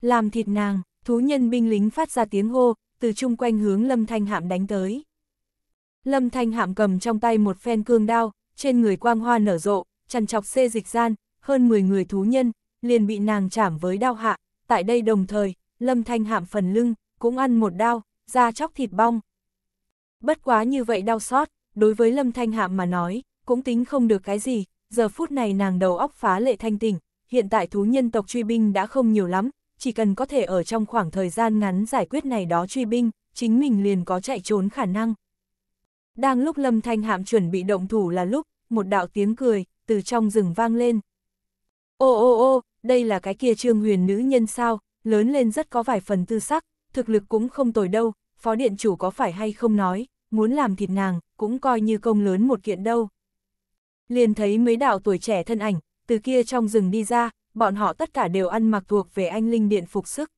Làm thịt nàng, thú nhân binh lính phát ra tiếng hô, từ chung quanh hướng lâm thanh hạm đánh tới. Lâm Thanh Hạm cầm trong tay một phen cương đao, trên người quang hoa nở rộ, chằn chọc xê dịch gian, hơn 10 người thú nhân, liền bị nàng chảm với đao hạ. Tại đây đồng thời, Lâm Thanh Hạm phần lưng, cũng ăn một đao, da chóc thịt bong. Bất quá như vậy đau xót, đối với Lâm Thanh Hạm mà nói, cũng tính không được cái gì, giờ phút này nàng đầu óc phá lệ thanh tỉnh, hiện tại thú nhân tộc truy binh đã không nhiều lắm, chỉ cần có thể ở trong khoảng thời gian ngắn giải quyết này đó truy binh, chính mình liền có chạy trốn khả năng. Đang lúc Lâm Thanh Hạm chuẩn bị động thủ là lúc, một đạo tiếng cười, từ trong rừng vang lên. Ô ô ô, đây là cái kia trương huyền nữ nhân sao, lớn lên rất có vài phần tư sắc, thực lực cũng không tồi đâu, phó điện chủ có phải hay không nói, muốn làm thịt nàng, cũng coi như công lớn một kiện đâu. Liền thấy mấy đạo tuổi trẻ thân ảnh, từ kia trong rừng đi ra, bọn họ tất cả đều ăn mặc thuộc về anh Linh Điện phục sức.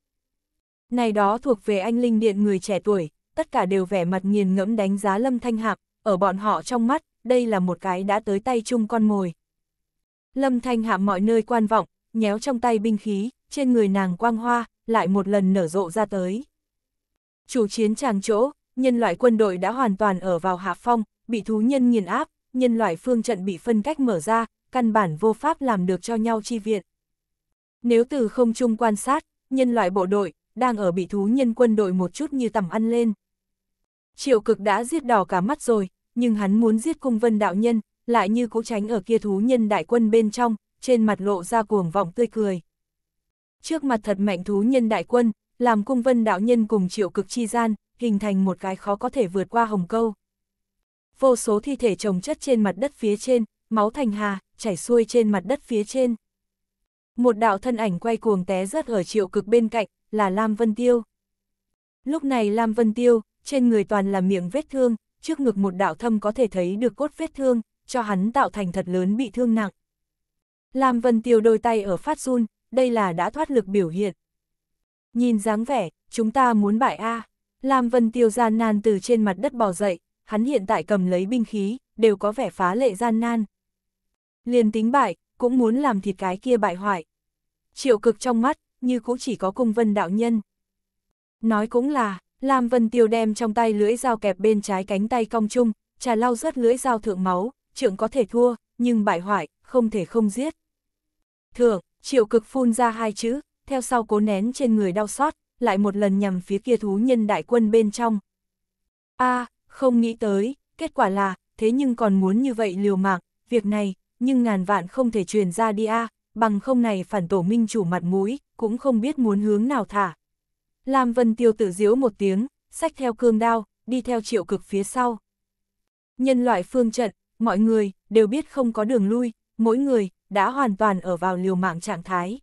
Này đó thuộc về anh Linh Điện người trẻ tuổi, tất cả đều vẻ mặt nghiền ngẫm đánh giá Lâm Thanh Hạc, ở bọn họ trong mắt, đây là một cái đã tới tay chung con mồi. Lâm Thanh Hạc mọi nơi quan vọng, nhéo trong tay binh khí, trên người nàng quang hoa, lại một lần nở rộ ra tới. Chủ chiến tràng chỗ, nhân loại quân đội đã hoàn toàn ở vào hạ phong, bị thú nhân nghiền áp, nhân loại phương trận bị phân cách mở ra, căn bản vô pháp làm được cho nhau chi viện. Nếu từ không trung quan sát, nhân loại bộ đội, đang ở bị thú nhân quân đội một chút như tầm ăn lên. Triệu cực đã giết đỏ cả mắt rồi, nhưng hắn muốn giết cung vân đạo nhân, lại như cũ tránh ở kia thú nhân đại quân bên trong, trên mặt lộ ra cuồng vọng tươi cười. Trước mặt thật mạnh thú nhân đại quân, làm cung vân đạo nhân cùng triệu cực chi gian, hình thành một cái khó có thể vượt qua hồng câu. Vô số thi thể trồng chất trên mặt đất phía trên, máu thành hà, chảy xuôi trên mặt đất phía trên. Một đạo thân ảnh quay cuồng té rớt ở triệu cực bên cạnh, là Lam Vân Tiêu. Lúc này Lam Vân Tiêu, trên người toàn là miệng vết thương, trước ngực một đạo thâm có thể thấy được cốt vết thương, cho hắn tạo thành thật lớn bị thương nặng. Lam Vân Tiêu đôi tay ở phát run, đây là đã thoát lực biểu hiện. Nhìn dáng vẻ, chúng ta muốn bại A. Lam Vân Tiêu gian nan từ trên mặt đất bò dậy, hắn hiện tại cầm lấy binh khí, đều có vẻ phá lệ gian nan. Liền tính bại, cũng muốn làm thịt cái kia bại hoại. Triệu cực trong mắt, như cũng chỉ có cung vân đạo nhân. Nói cũng là, Lam Vân Tiêu đem trong tay lưỡi dao kẹp bên trái cánh tay cong chung, trà lau rớt lưỡi dao thượng máu, trưởng có thể thua, nhưng bại hoại, không thể không giết. Thượng, triệu cực phun ra hai chữ, theo sau cố nén trên người đau xót, lại một lần nhằm phía kia thú nhân đại quân bên trong. a à, không nghĩ tới, kết quả là, thế nhưng còn muốn như vậy liều mạng, việc này, nhưng ngàn vạn không thể truyền ra đi a à, bằng không này phản tổ minh chủ mặt mũi, cũng không biết muốn hướng nào thả. Lam Vân Tiêu tự diếu một tiếng, sách theo cương đao, đi theo triệu cực phía sau. Nhân loại phương trận, mọi người, đều biết không có đường lui, mỗi người, đã hoàn toàn ở vào liều mạng trạng thái.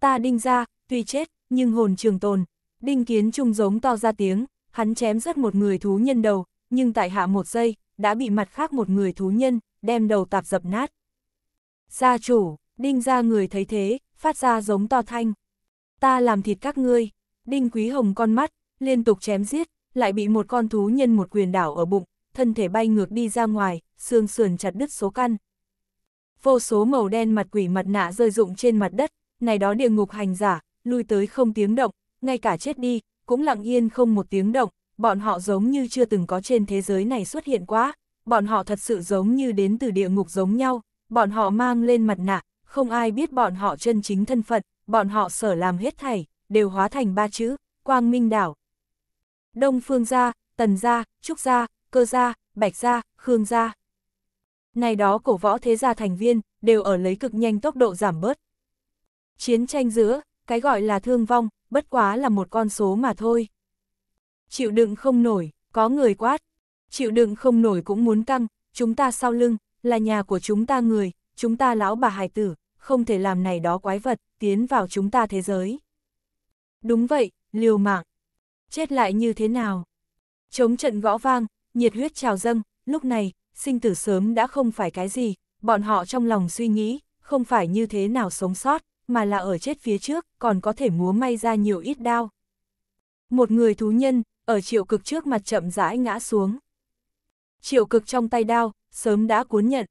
Ta đinh ra, tuy chết, nhưng hồn trường tồn, đinh kiến trung giống to ra tiếng, hắn chém rất một người thú nhân đầu, nhưng tại hạ một giây, đã bị mặt khác một người thú nhân, đem đầu tạp dập nát. Gia chủ, đinh ra người thấy thế, phát ra giống to thanh. Ta làm thịt các ngươi. Đinh Quý Hồng con mắt, liên tục chém giết, lại bị một con thú nhân một quyền đảo ở bụng, thân thể bay ngược đi ra ngoài, xương sườn chặt đứt số căn. Vô số màu đen mặt quỷ mặt nạ rơi rụng trên mặt đất, này đó địa ngục hành giả, lui tới không tiếng động, ngay cả chết đi, cũng lặng yên không một tiếng động, bọn họ giống như chưa từng có trên thế giới này xuất hiện quá, bọn họ thật sự giống như đến từ địa ngục giống nhau, bọn họ mang lên mặt nạ, không ai biết bọn họ chân chính thân phận, bọn họ sở làm hết thảy, đều hóa thành ba chữ, quang minh đảo. Đông phương gia, tần gia, trúc gia, cơ gia, bạch gia, khương gia. Này đó cổ võ thế gia thành viên, đều ở lấy cực nhanh tốc độ giảm bớt. Chiến tranh giữa, cái gọi là thương vong, bất quá là một con số mà thôi. Chịu đựng không nổi, có người quát. Chịu đựng không nổi cũng muốn căng, chúng ta sau lưng, là nhà của chúng ta người, chúng ta lão bà hài tử, không thể làm này đó quái vật, tiến vào chúng ta thế giới. Đúng vậy, liều mạng. Chết lại như thế nào? Chống trận gõ vang, nhiệt huyết trào dâng, lúc này, sinh tử sớm đã không phải cái gì, bọn họ trong lòng suy nghĩ, không phải như thế nào sống sót, mà là ở chết phía trước, còn có thể múa may ra nhiều ít đau. Một người thú nhân, ở triệu cực trước mặt chậm rãi ngã xuống. Triệu cực trong tay đao, sớm đã cuốn nhận.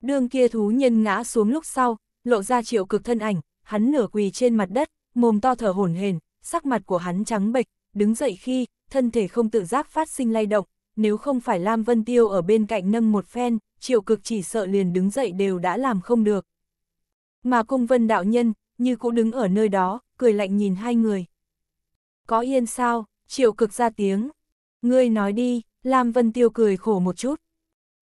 Đường kia thú nhân ngã xuống lúc sau, lộ ra triệu cực thân ảnh, hắn nửa quỳ trên mặt đất, mồm to thở hổn hển, sắc mặt của hắn trắng bệch, đứng dậy khi, thân thể không tự giác phát sinh lay động, nếu không phải Lam Vân Tiêu ở bên cạnh nâng một phen, triệu cực chỉ sợ liền đứng dậy đều đã làm không được. Mà cung vân đạo nhân, như cũng đứng ở nơi đó, cười lạnh nhìn hai người. Có yên sao, triệu cực ra tiếng. Ngươi nói đi, Lam Vân Tiêu cười khổ một chút.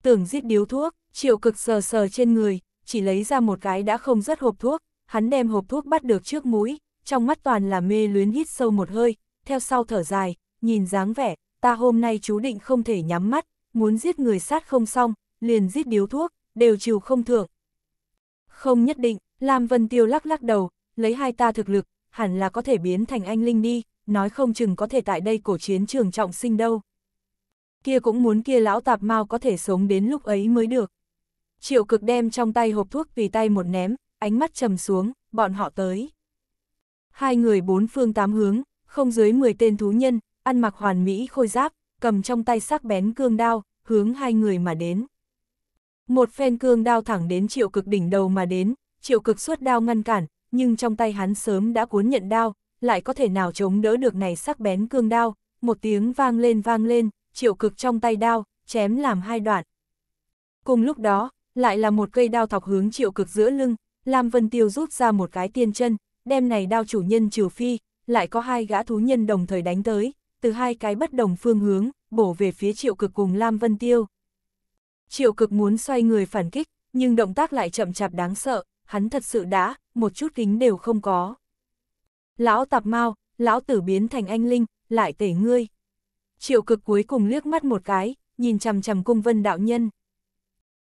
Tưởng giết điếu thuốc, triệu cực sờ sờ trên người, chỉ lấy ra một cái đã không rất hộp thuốc, hắn đem hộp thuốc bắt được trước mũi, trong mắt toàn là mê luyến hít sâu một hơi, theo sau thở dài, nhìn dáng vẻ, ta hôm nay chú định không thể nhắm mắt, muốn giết người sát không xong, liền giết điếu thuốc, đều chiều không thượng. Không nhất định, Lam Vân Tiêu lắc lắc đầu, lấy hai ta thực lực, hẳn là có thể biến thành anh Linh đi, nói không chừng có thể tại đây cổ chiến trường trọng sinh đâu. Kia cũng muốn kia lão tạp mau có thể sống đến lúc ấy mới được. Triệu cực đem trong tay hộp thuốc vì tay một ném, ánh mắt trầm xuống, bọn họ tới. Hai người bốn phương tám hướng, không dưới 10 tên thú nhân, ăn mặc hoàn mỹ khôi giáp, cầm trong tay sắc bén cương đao, hướng hai người mà đến. Một phen cương đao thẳng đến triệu cực đỉnh đầu mà đến, triệu cực suốt đao ngăn cản, nhưng trong tay hắn sớm đã cuốn nhận đao, lại có thể nào chống đỡ được này sắc bén cương đao, một tiếng vang lên vang lên, triệu cực trong tay đao, chém làm hai đoạn. Cùng lúc đó, lại là một cây đao thọc hướng triệu cực giữa lưng, Lam Vân Tiêu rút ra một cái tiên chân, đêm này đao chủ nhân triều phi, lại có hai gã thú nhân đồng thời đánh tới, từ hai cái bất đồng phương hướng, bổ về phía triệu cực cùng Lam Vân Tiêu. Triệu cực muốn xoay người phản kích, nhưng động tác lại chậm chạp đáng sợ, hắn thật sự đã, một chút kính đều không có. Lão tạp mau, lão tử biến thành anh linh, lại tể ngươi. Triệu cực cuối cùng liếc mắt một cái, nhìn chằm chằm cung vân đạo nhân.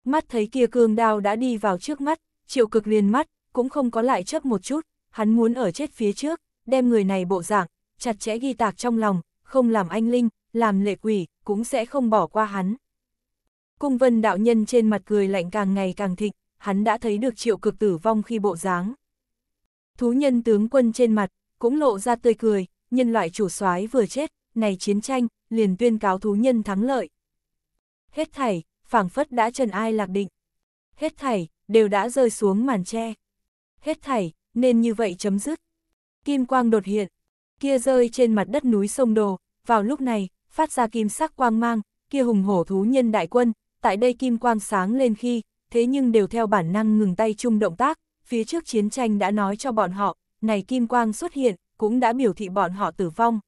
Mắt thấy kia cương đao đã đi vào trước mắt, triệu cực liền mắt, cũng không có lại chấp một chút, hắn muốn ở chết phía trước, đem người này bộ dạng, chặt chẽ ghi tạc trong lòng, không làm anh linh, làm lệ quỷ, cũng sẽ không bỏ qua hắn. Cung vân đạo nhân trên mặt cười lạnh càng ngày càng thịnh, hắn đã thấy được triệu cực tử vong khi bộ dáng. Thú nhân tướng quân trên mặt, cũng lộ ra tươi cười, nhân loại chủ soái vừa chết, này chiến tranh, liền tuyên cáo thú nhân thắng lợi. Hết thảy, phảng phất đã trần ai lạc định. Hết thảy, đều đã rơi xuống màn tre. Hết thảy, nên như vậy chấm dứt. Kim quang đột hiện, kia rơi trên mặt đất núi sông Đồ, vào lúc này, phát ra kim sắc quang mang, kia hùng hổ thú nhân đại quân, tại đây kim quang sáng lên khi, thế nhưng đều theo bản năng ngừng tay chung động tác, phía trước chiến tranh đã nói cho bọn họ, này kim quang xuất hiện, cũng đã biểu thị bọn họ tử vong.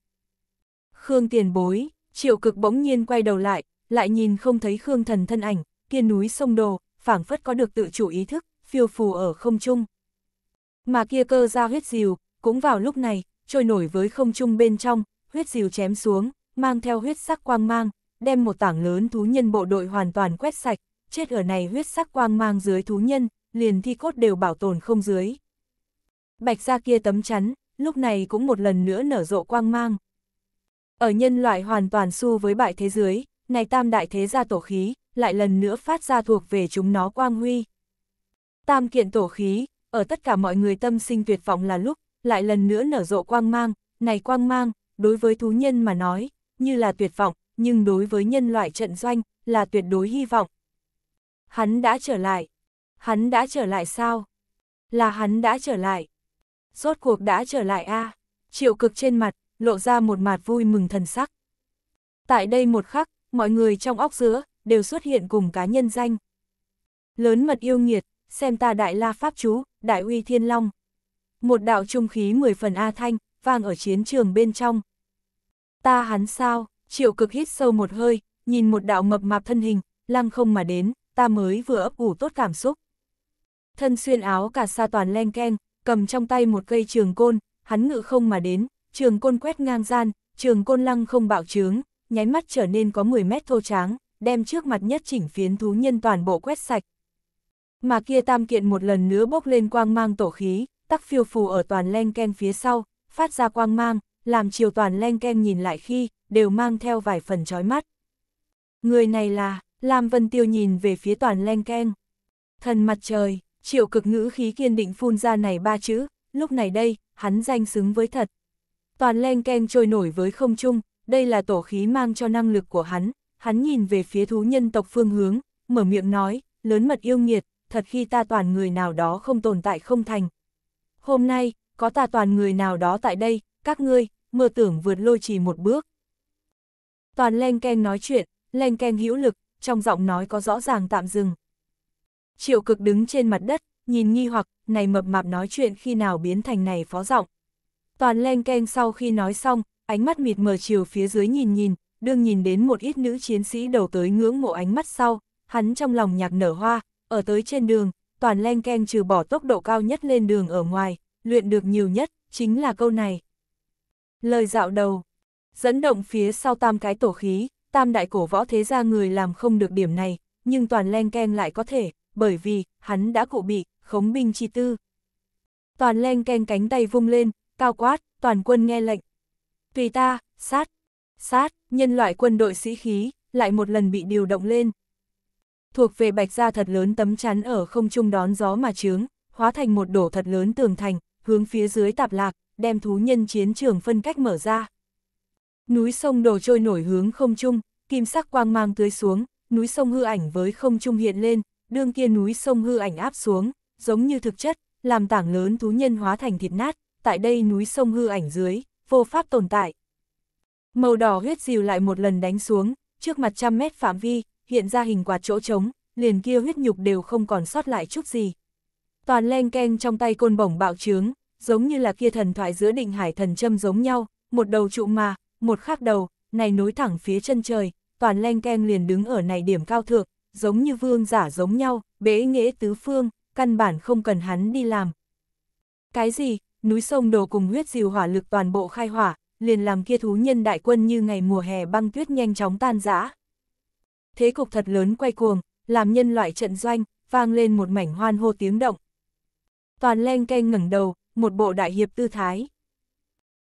Khương tiền bối, triệu cực bỗng nhiên quay đầu lại, lại nhìn không thấy Khương thần thân ảnh, kia núi sông Đồ, phảng phất có được tự chủ ý thức, phiêu phù ở không trung. Mà kia cơ ra huyết diều, cũng vào lúc này, trôi nổi với không trung bên trong, huyết diều chém xuống, mang theo huyết sắc quang mang, đem một tảng lớn thú nhân bộ đội hoàn toàn quét sạch, chết ở này huyết sắc quang mang dưới thú nhân, liền thi cốt đều bảo tồn không dưới. Bạch ra kia tấm chắn, lúc này cũng một lần nữa nở rộ quang mang. Ở nhân loại hoàn toàn xu với bại thế giới, này tam đại thế gia tổ khí, lại lần nữa phát ra thuộc về chúng nó quang huy. Tam kiện tổ khí, ở tất cả mọi người tâm sinh tuyệt vọng là lúc, lại lần nữa nở rộ quang mang, này quang mang, đối với thú nhân mà nói, như là tuyệt vọng, nhưng đối với nhân loại trận doanh, là tuyệt đối hy vọng. Hắn đã trở lại. Hắn đã trở lại sao? Là hắn đã trở lại. Rốt cuộc đã trở lại a à? Triệu cực trên mặt, lộ ra một mặt vui mừng thần sắc. Tại đây một khắc, mọi người trong óc giữa, đều xuất hiện cùng cá nhân danh. Lớn mật yêu nghiệt, xem ta đại la pháp chú, đại uy thiên long. Một đạo trung khí mười phần A thanh, vang ở chiến trường bên trong. Ta hắn sao, triệu cực hít sâu một hơi, nhìn một đạo mập mạp thân hình, lăng không mà đến, ta mới vừa ấp ủ tốt cảm xúc. Thân xuyên áo cả sa toàn len keng, cầm trong tay một cây trường côn, hắn ngự không mà đến, trường côn quét ngang gian, trường côn lăng không bạo trướng, nháy mắt trở nên có 10 mét thô tráng, đem trước mặt nhất chỉnh phiến thú nhân toàn bộ quét sạch mà kia tam kiện một lần nữa bốc lên quang mang tổ khí, tắc phiêu phù ở toàn len ken phía sau, phát ra quang mang, làm chiều toàn len ken nhìn lại khi, đều mang theo vài phần chói mắt. Người này là, Lam Vân Tiêu nhìn về phía toàn len ken. Thần mặt trời, triệu cực ngữ khí kiên định phun ra này ba chữ, lúc này đây, hắn danh xứng với thật. Toàn len ken trôi nổi với không trung, đây là tổ khí mang cho năng lực của hắn, hắn nhìn về phía thú nhân tộc phương hướng, mở miệng nói, lớn mật yêu nghiệt, thật khi ta toàn người nào đó không tồn tại không thành. Hôm nay, có ta toàn người nào đó tại đây, các ngươi, mơ tưởng vượt lôi trì một bước. Toàn len ken nói chuyện, len ken hữu lực, trong giọng nói có rõ ràng tạm dừng. Triệu cực đứng trên mặt đất, nhìn nghi hoặc, này mập mạp nói chuyện khi nào biến thành này phó giọng. Toàn len ken sau khi nói xong, ánh mắt mịt mờ chiều phía dưới nhìn nhìn, đương nhìn đến một ít nữ chiến sĩ đầu tới ngưỡng mộ ánh mắt sau, hắn trong lòng nhạc nở hoa, ở tới trên đường, toàn len keng trừ bỏ tốc độ cao nhất lên đường ở ngoài, luyện được nhiều nhất, chính là câu này. Lời dạo đầu, dẫn động phía sau tam cái tổ khí, tam đại cổ võ thế gia người làm không được điểm này, nhưng toàn len keng lại có thể, bởi vì, hắn đã cụ bị, khống binh chi tư. Toàn len keng cánh tay vung lên, cao quát, toàn quân nghe lệnh. Tùy ta, sát, sát, nhân loại quân đội sĩ khí, lại một lần bị điều động lên thuộc về bạch gia thật lớn tấm chắn ở không trung đón gió mà chướng, hóa thành một đổ thật lớn tường thành, hướng phía dưới tạp lạc, đem thú nhân chiến trường phân cách mở ra. Núi sông đồ trôi nổi hướng không trung, kim sắc quang mang tưới xuống, núi sông hư ảnh với không trung hiện lên, đương kia núi sông hư ảnh áp xuống, giống như thực chất, làm tảng lớn thú nhân hóa thành thịt nát, tại đây núi sông hư ảnh dưới, vô pháp tồn tại. Màu đỏ huyết dìu lại một lần đánh xuống, trước mặt trăm mét phạm vi, hiện ra hình quạt chỗ trống, liền kia huyết nhục đều không còn sót lại chút gì. Toàn len keng trong tay côn bổng bạo trướng, giống như là kia thần thoại giữa định hải thần châm giống nhau, một đầu trụ mà, một khác đầu, này nối thẳng phía chân trời, toàn len keng liền đứng ở này điểm cao thượng, giống như vương giả giống nhau, bế nghĩa tứ phương, căn bản không cần hắn đi làm. Cái gì, núi sông đồ cùng huyết diều hỏa lực toàn bộ khai hỏa, liền làm kia thú nhân đại quân như ngày mùa hè băng tuyết nhanh chóng tan rã thế cục thật lớn quay cuồng, làm nhân loại trận doanh, vang lên một mảnh hoan hô tiếng động. Toàn len canh ngẩng đầu, một bộ đại hiệp tư thái.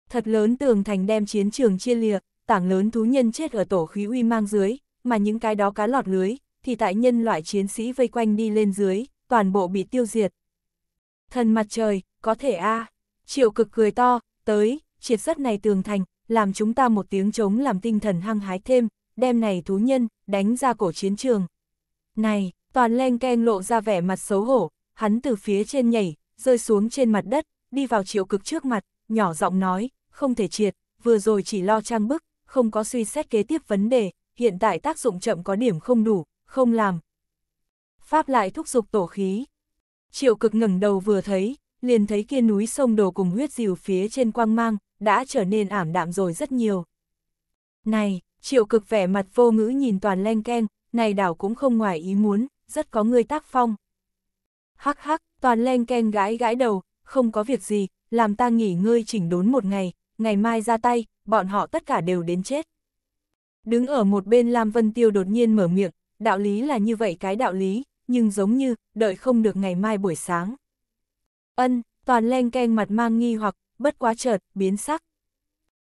Thật lớn tường thành đem chiến trường chia lìa, tảng lớn thú nhân chết ở tổ khí uy mang dưới, mà những cái đó cá lọt lưới, thì tại nhân loại chiến sĩ vây quanh đi lên dưới, toàn bộ bị tiêu diệt. Thần mặt trời, có thể a à. Triệu cực cười to, tới, triệt sắt này tường thành, làm chúng ta một tiếng trống làm tinh thần hăng hái thêm, đem này thú nhân, đánh ra cổ chiến trường. Này, toàn len keng lộ ra vẻ mặt xấu hổ, hắn từ phía trên nhảy, rơi xuống trên mặt đất, đi vào triệu cực trước mặt, nhỏ giọng nói, không thể triệt, vừa rồi chỉ lo trang bức, không có suy xét kế tiếp vấn đề, hiện tại tác dụng chậm có điểm không đủ, không làm. Pháp lại thúc giục tổ khí. Triệu cực ngẩng đầu vừa thấy, liền thấy kia núi sông đồ cùng huyết dìu phía trên quang mang, đã trở nên ảm đạm rồi rất nhiều. Này, Triệu cực vẻ mặt vô ngữ nhìn toàn len ken, này đảo cũng không ngoài ý muốn, rất có người tác phong. Hắc hắc, toàn len ken gãi gãi đầu, không có việc gì, làm ta nghỉ ngơi chỉnh đốn một ngày, ngày mai ra tay, bọn họ tất cả đều đến chết. Đứng ở một bên Lam Vân Tiêu đột nhiên mở miệng, đạo lý là như vậy cái đạo lý, nhưng giống như, đợi không được ngày mai buổi sáng. Ân, toàn len ken mặt mang nghi hoặc, bất quá chợt, biến sắc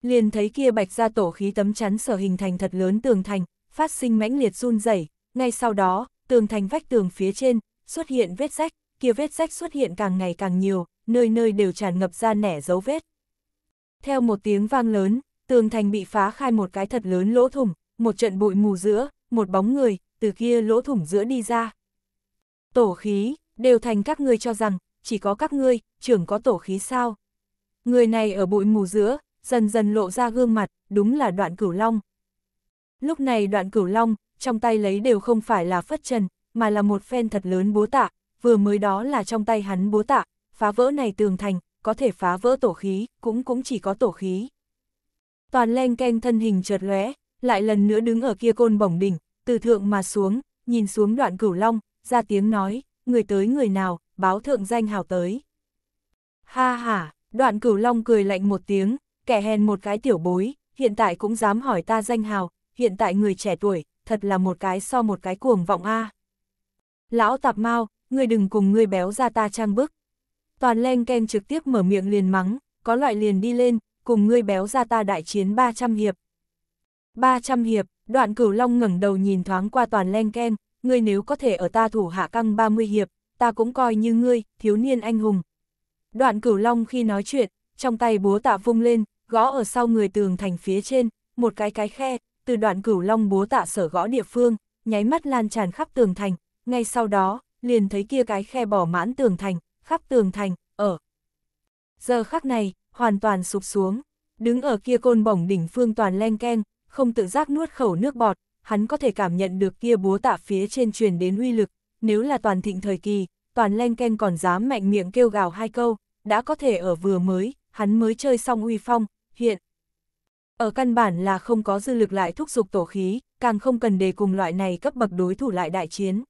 liền thấy kia bạch ra tổ khí tấm chắn sở hình thành thật lớn tường thành, phát sinh mãnh liệt run rẩy ngay sau đó, tường thành vách tường phía trên, xuất hiện vết rách, kia vết rách xuất hiện càng ngày càng nhiều, nơi nơi đều tràn ngập ra nẻ dấu vết. Theo một tiếng vang lớn, tường thành bị phá khai một cái thật lớn lỗ thủng, một trận bụi mù giữa, một bóng người, từ kia lỗ thủng giữa đi ra. Tổ khí, đều thành các ngươi cho rằng, chỉ có các ngươi, trưởng có tổ khí sao. Người này ở bụi mù giữa, dần dần lộ ra gương mặt, đúng là đoạn cửu long. Lúc này đoạn cửu long, trong tay lấy đều không phải là phất trần, mà là một phen thật lớn búa tạ, vừa mới đó là trong tay hắn búa tạ, phá vỡ này tường thành, có thể phá vỡ tổ khí, cũng cũng chỉ có tổ khí. Toàn len keng thân hình chợt lóe, lại lần nữa đứng ở kia côn bổng đỉnh, từ thượng mà xuống, nhìn xuống đoạn cửu long, ra tiếng nói, người tới người nào, báo thượng danh hào tới. Ha ha, đoạn cửu long cười lạnh một tiếng, kẻ hèn một cái tiểu bối, hiện tại cũng dám hỏi ta danh hào, hiện tại người trẻ tuổi, thật là một cái so một cái cuồng vọng a. Lão tạp mau, ngươi đừng cùng ngươi béo ra ta trang bức. Toàn len ken trực tiếp mở miệng liền mắng, có loại liền đi lên, cùng ngươi béo ra ta đại chiến 300 hiệp. 300 hiệp, đoạn cửu long ngẩng đầu nhìn thoáng qua toàn len ken, ngươi nếu có thể ở ta thủ hạ căng 30 hiệp, ta cũng coi như ngươi, thiếu niên anh hùng. Đoạn cửu long khi nói chuyện, trong tay búa tạ vung lên, gõ ở sau người tường thành phía trên, một cái cái khe, từ đoạn cửu long búa tạ sở gõ địa phương, nháy mắt lan tràn khắp tường thành, ngay sau đó, liền thấy kia cái khe bỏ mãn tường thành, khắp tường thành, ở. Giờ khắc này, hoàn toàn sụp xuống, đứng ở kia côn bổng đỉnh phương toàn len ken, không tự giác nuốt khẩu nước bọt, hắn có thể cảm nhận được kia búa tạ phía trên truyền đến uy lực, nếu là toàn thịnh thời kỳ, toàn len ken còn dám mạnh miệng kêu gào hai câu, đã có thể ở vừa mới, hắn mới chơi xong uy phong, hiện ở căn bản là không có dư lực lại thúc giục tổ khí, càng không cần đề cùng loại này cấp bậc đối thủ lại đại chiến.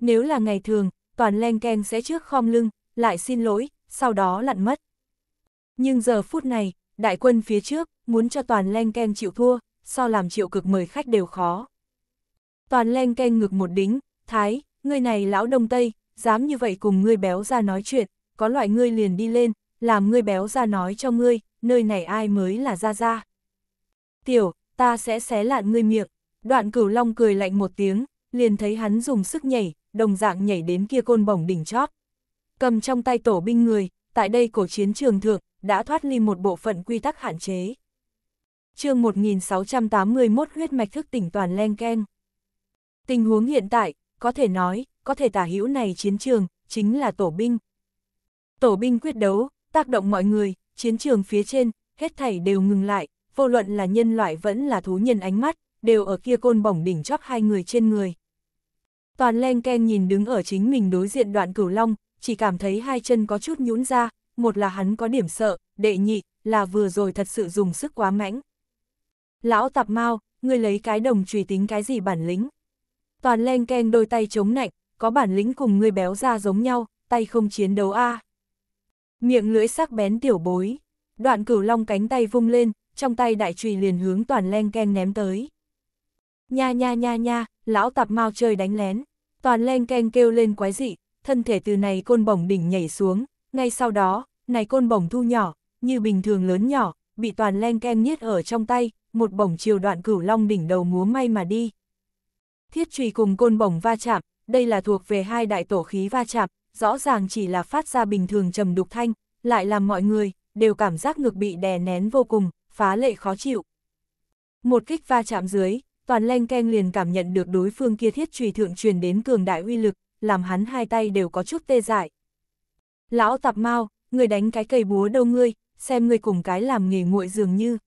Nếu là ngày thường, toàn len keng sẽ trước khom lưng, lại xin lỗi, sau đó lặn mất. Nhưng giờ phút này, đại quân phía trước, muốn cho toàn len keng chịu thua, so làm chịu cực mời khách đều khó. Toàn len keng ngực một đính, thái, ngươi này lão đông tây, dám như vậy cùng ngươi béo ra nói chuyện, có loại ngươi liền đi lên, làm ngươi béo ra nói cho ngươi, nơi này ai mới là Gia Gia. Tiểu, ta sẽ xé lạn ngươi miệng. Đoạn cửu long cười lạnh một tiếng, liền thấy hắn dùng sức nhảy, đồng dạng nhảy đến kia côn bổng đỉnh chót. Cầm trong tay tổ binh người, tại đây cổ chiến trường thượng, đã thoát ly một bộ phận quy tắc hạn chế. chương 1681 huyết mạch thức tỉnh toàn len keng. Tình huống hiện tại, có thể nói, có thể tả hữu này chiến trường, chính là tổ binh. Tổ binh quyết đấu, tác động mọi người, chiến trường phía trên, hết thảy đều ngừng lại, vô luận là nhân loại vẫn là thú nhân ánh mắt, đều ở kia côn bổng đỉnh chóp hai người trên người. Toàn len ken nhìn đứng ở chính mình đối diện đoạn cửu long, chỉ cảm thấy hai chân có chút nhũn ra, một là hắn có điểm sợ, đệ nhị, là vừa rồi thật sự dùng sức quá mãnh. Lão tạp mau, ngươi lấy cái đồng trùy tính cái gì bản lĩnh. Toàn len ken đôi tay chống nạnh, có bản lĩnh cùng ngươi béo ra giống nhau, tay không chiến đấu a à. Miệng lưỡi sắc bén tiểu bối, đoạn cửu long cánh tay vung lên, trong tay đại trùy liền hướng toàn len ken ném tới. Nha nha nha nha, lão tạp mau chơi đánh lén, toàn len ken kêu lên quái dị, thân thể từ này côn bổng đỉnh nhảy xuống, ngay sau đó, này côn bổng thu nhỏ, như bình thường lớn nhỏ, bị toàn len ken niết ở trong tay, một bổng chiều đoạn cửu long đỉnh đầu múa may mà đi. Thiết trùy cùng côn bổng va chạm, đây là thuộc về hai đại tổ khí va chạm, rõ ràng chỉ là phát ra bình thường trầm đục thanh, lại làm mọi người, đều cảm giác ngực bị đè nén vô cùng, phá lệ khó chịu. Một kích va chạm dưới, toàn len keng liền cảm nhận được đối phương kia thiết trùy thượng truyền đến cường đại uy lực, làm hắn hai tay đều có chút tê dại. Lão tạp mau, người đánh cái cây búa đâu ngươi, xem ngươi cùng cái làm nghề nguội dường như.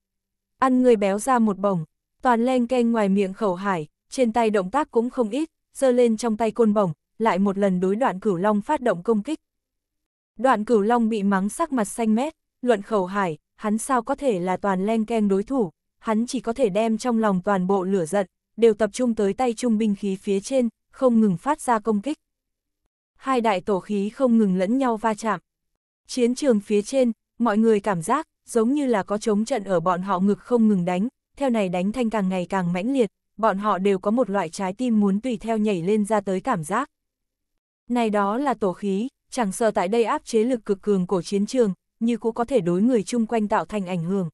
Ăn người béo ra một bổng, toàn len keng ngoài miệng khẩu hải, trên tay động tác cũng không ít, giơ lên trong tay côn bổng, lại một lần đối đoạn cửu long phát động công kích. Đoạn cửu long bị mắng sắc mặt xanh mét, luận khẩu hải, hắn sao có thể là toàn len keng đối thủ, hắn chỉ có thể đem trong lòng toàn bộ lửa giận, đều tập trung tới tay trung binh khí phía trên, không ngừng phát ra công kích. Hai đại tổ khí không ngừng lẫn nhau va chạm. Chiến trường phía trên, mọi người cảm giác giống như là có chống trận ở bọn họ ngực không ngừng đánh, theo này đánh thanh càng ngày càng mãnh liệt, bọn họ đều có một loại trái tim muốn tùy theo nhảy lên ra tới cảm giác. Này đó là tổ khí, chẳng sợ tại đây áp chế lực cực cường của chiến trường, như cũng có thể đối người chung quanh tạo thành ảnh hưởng.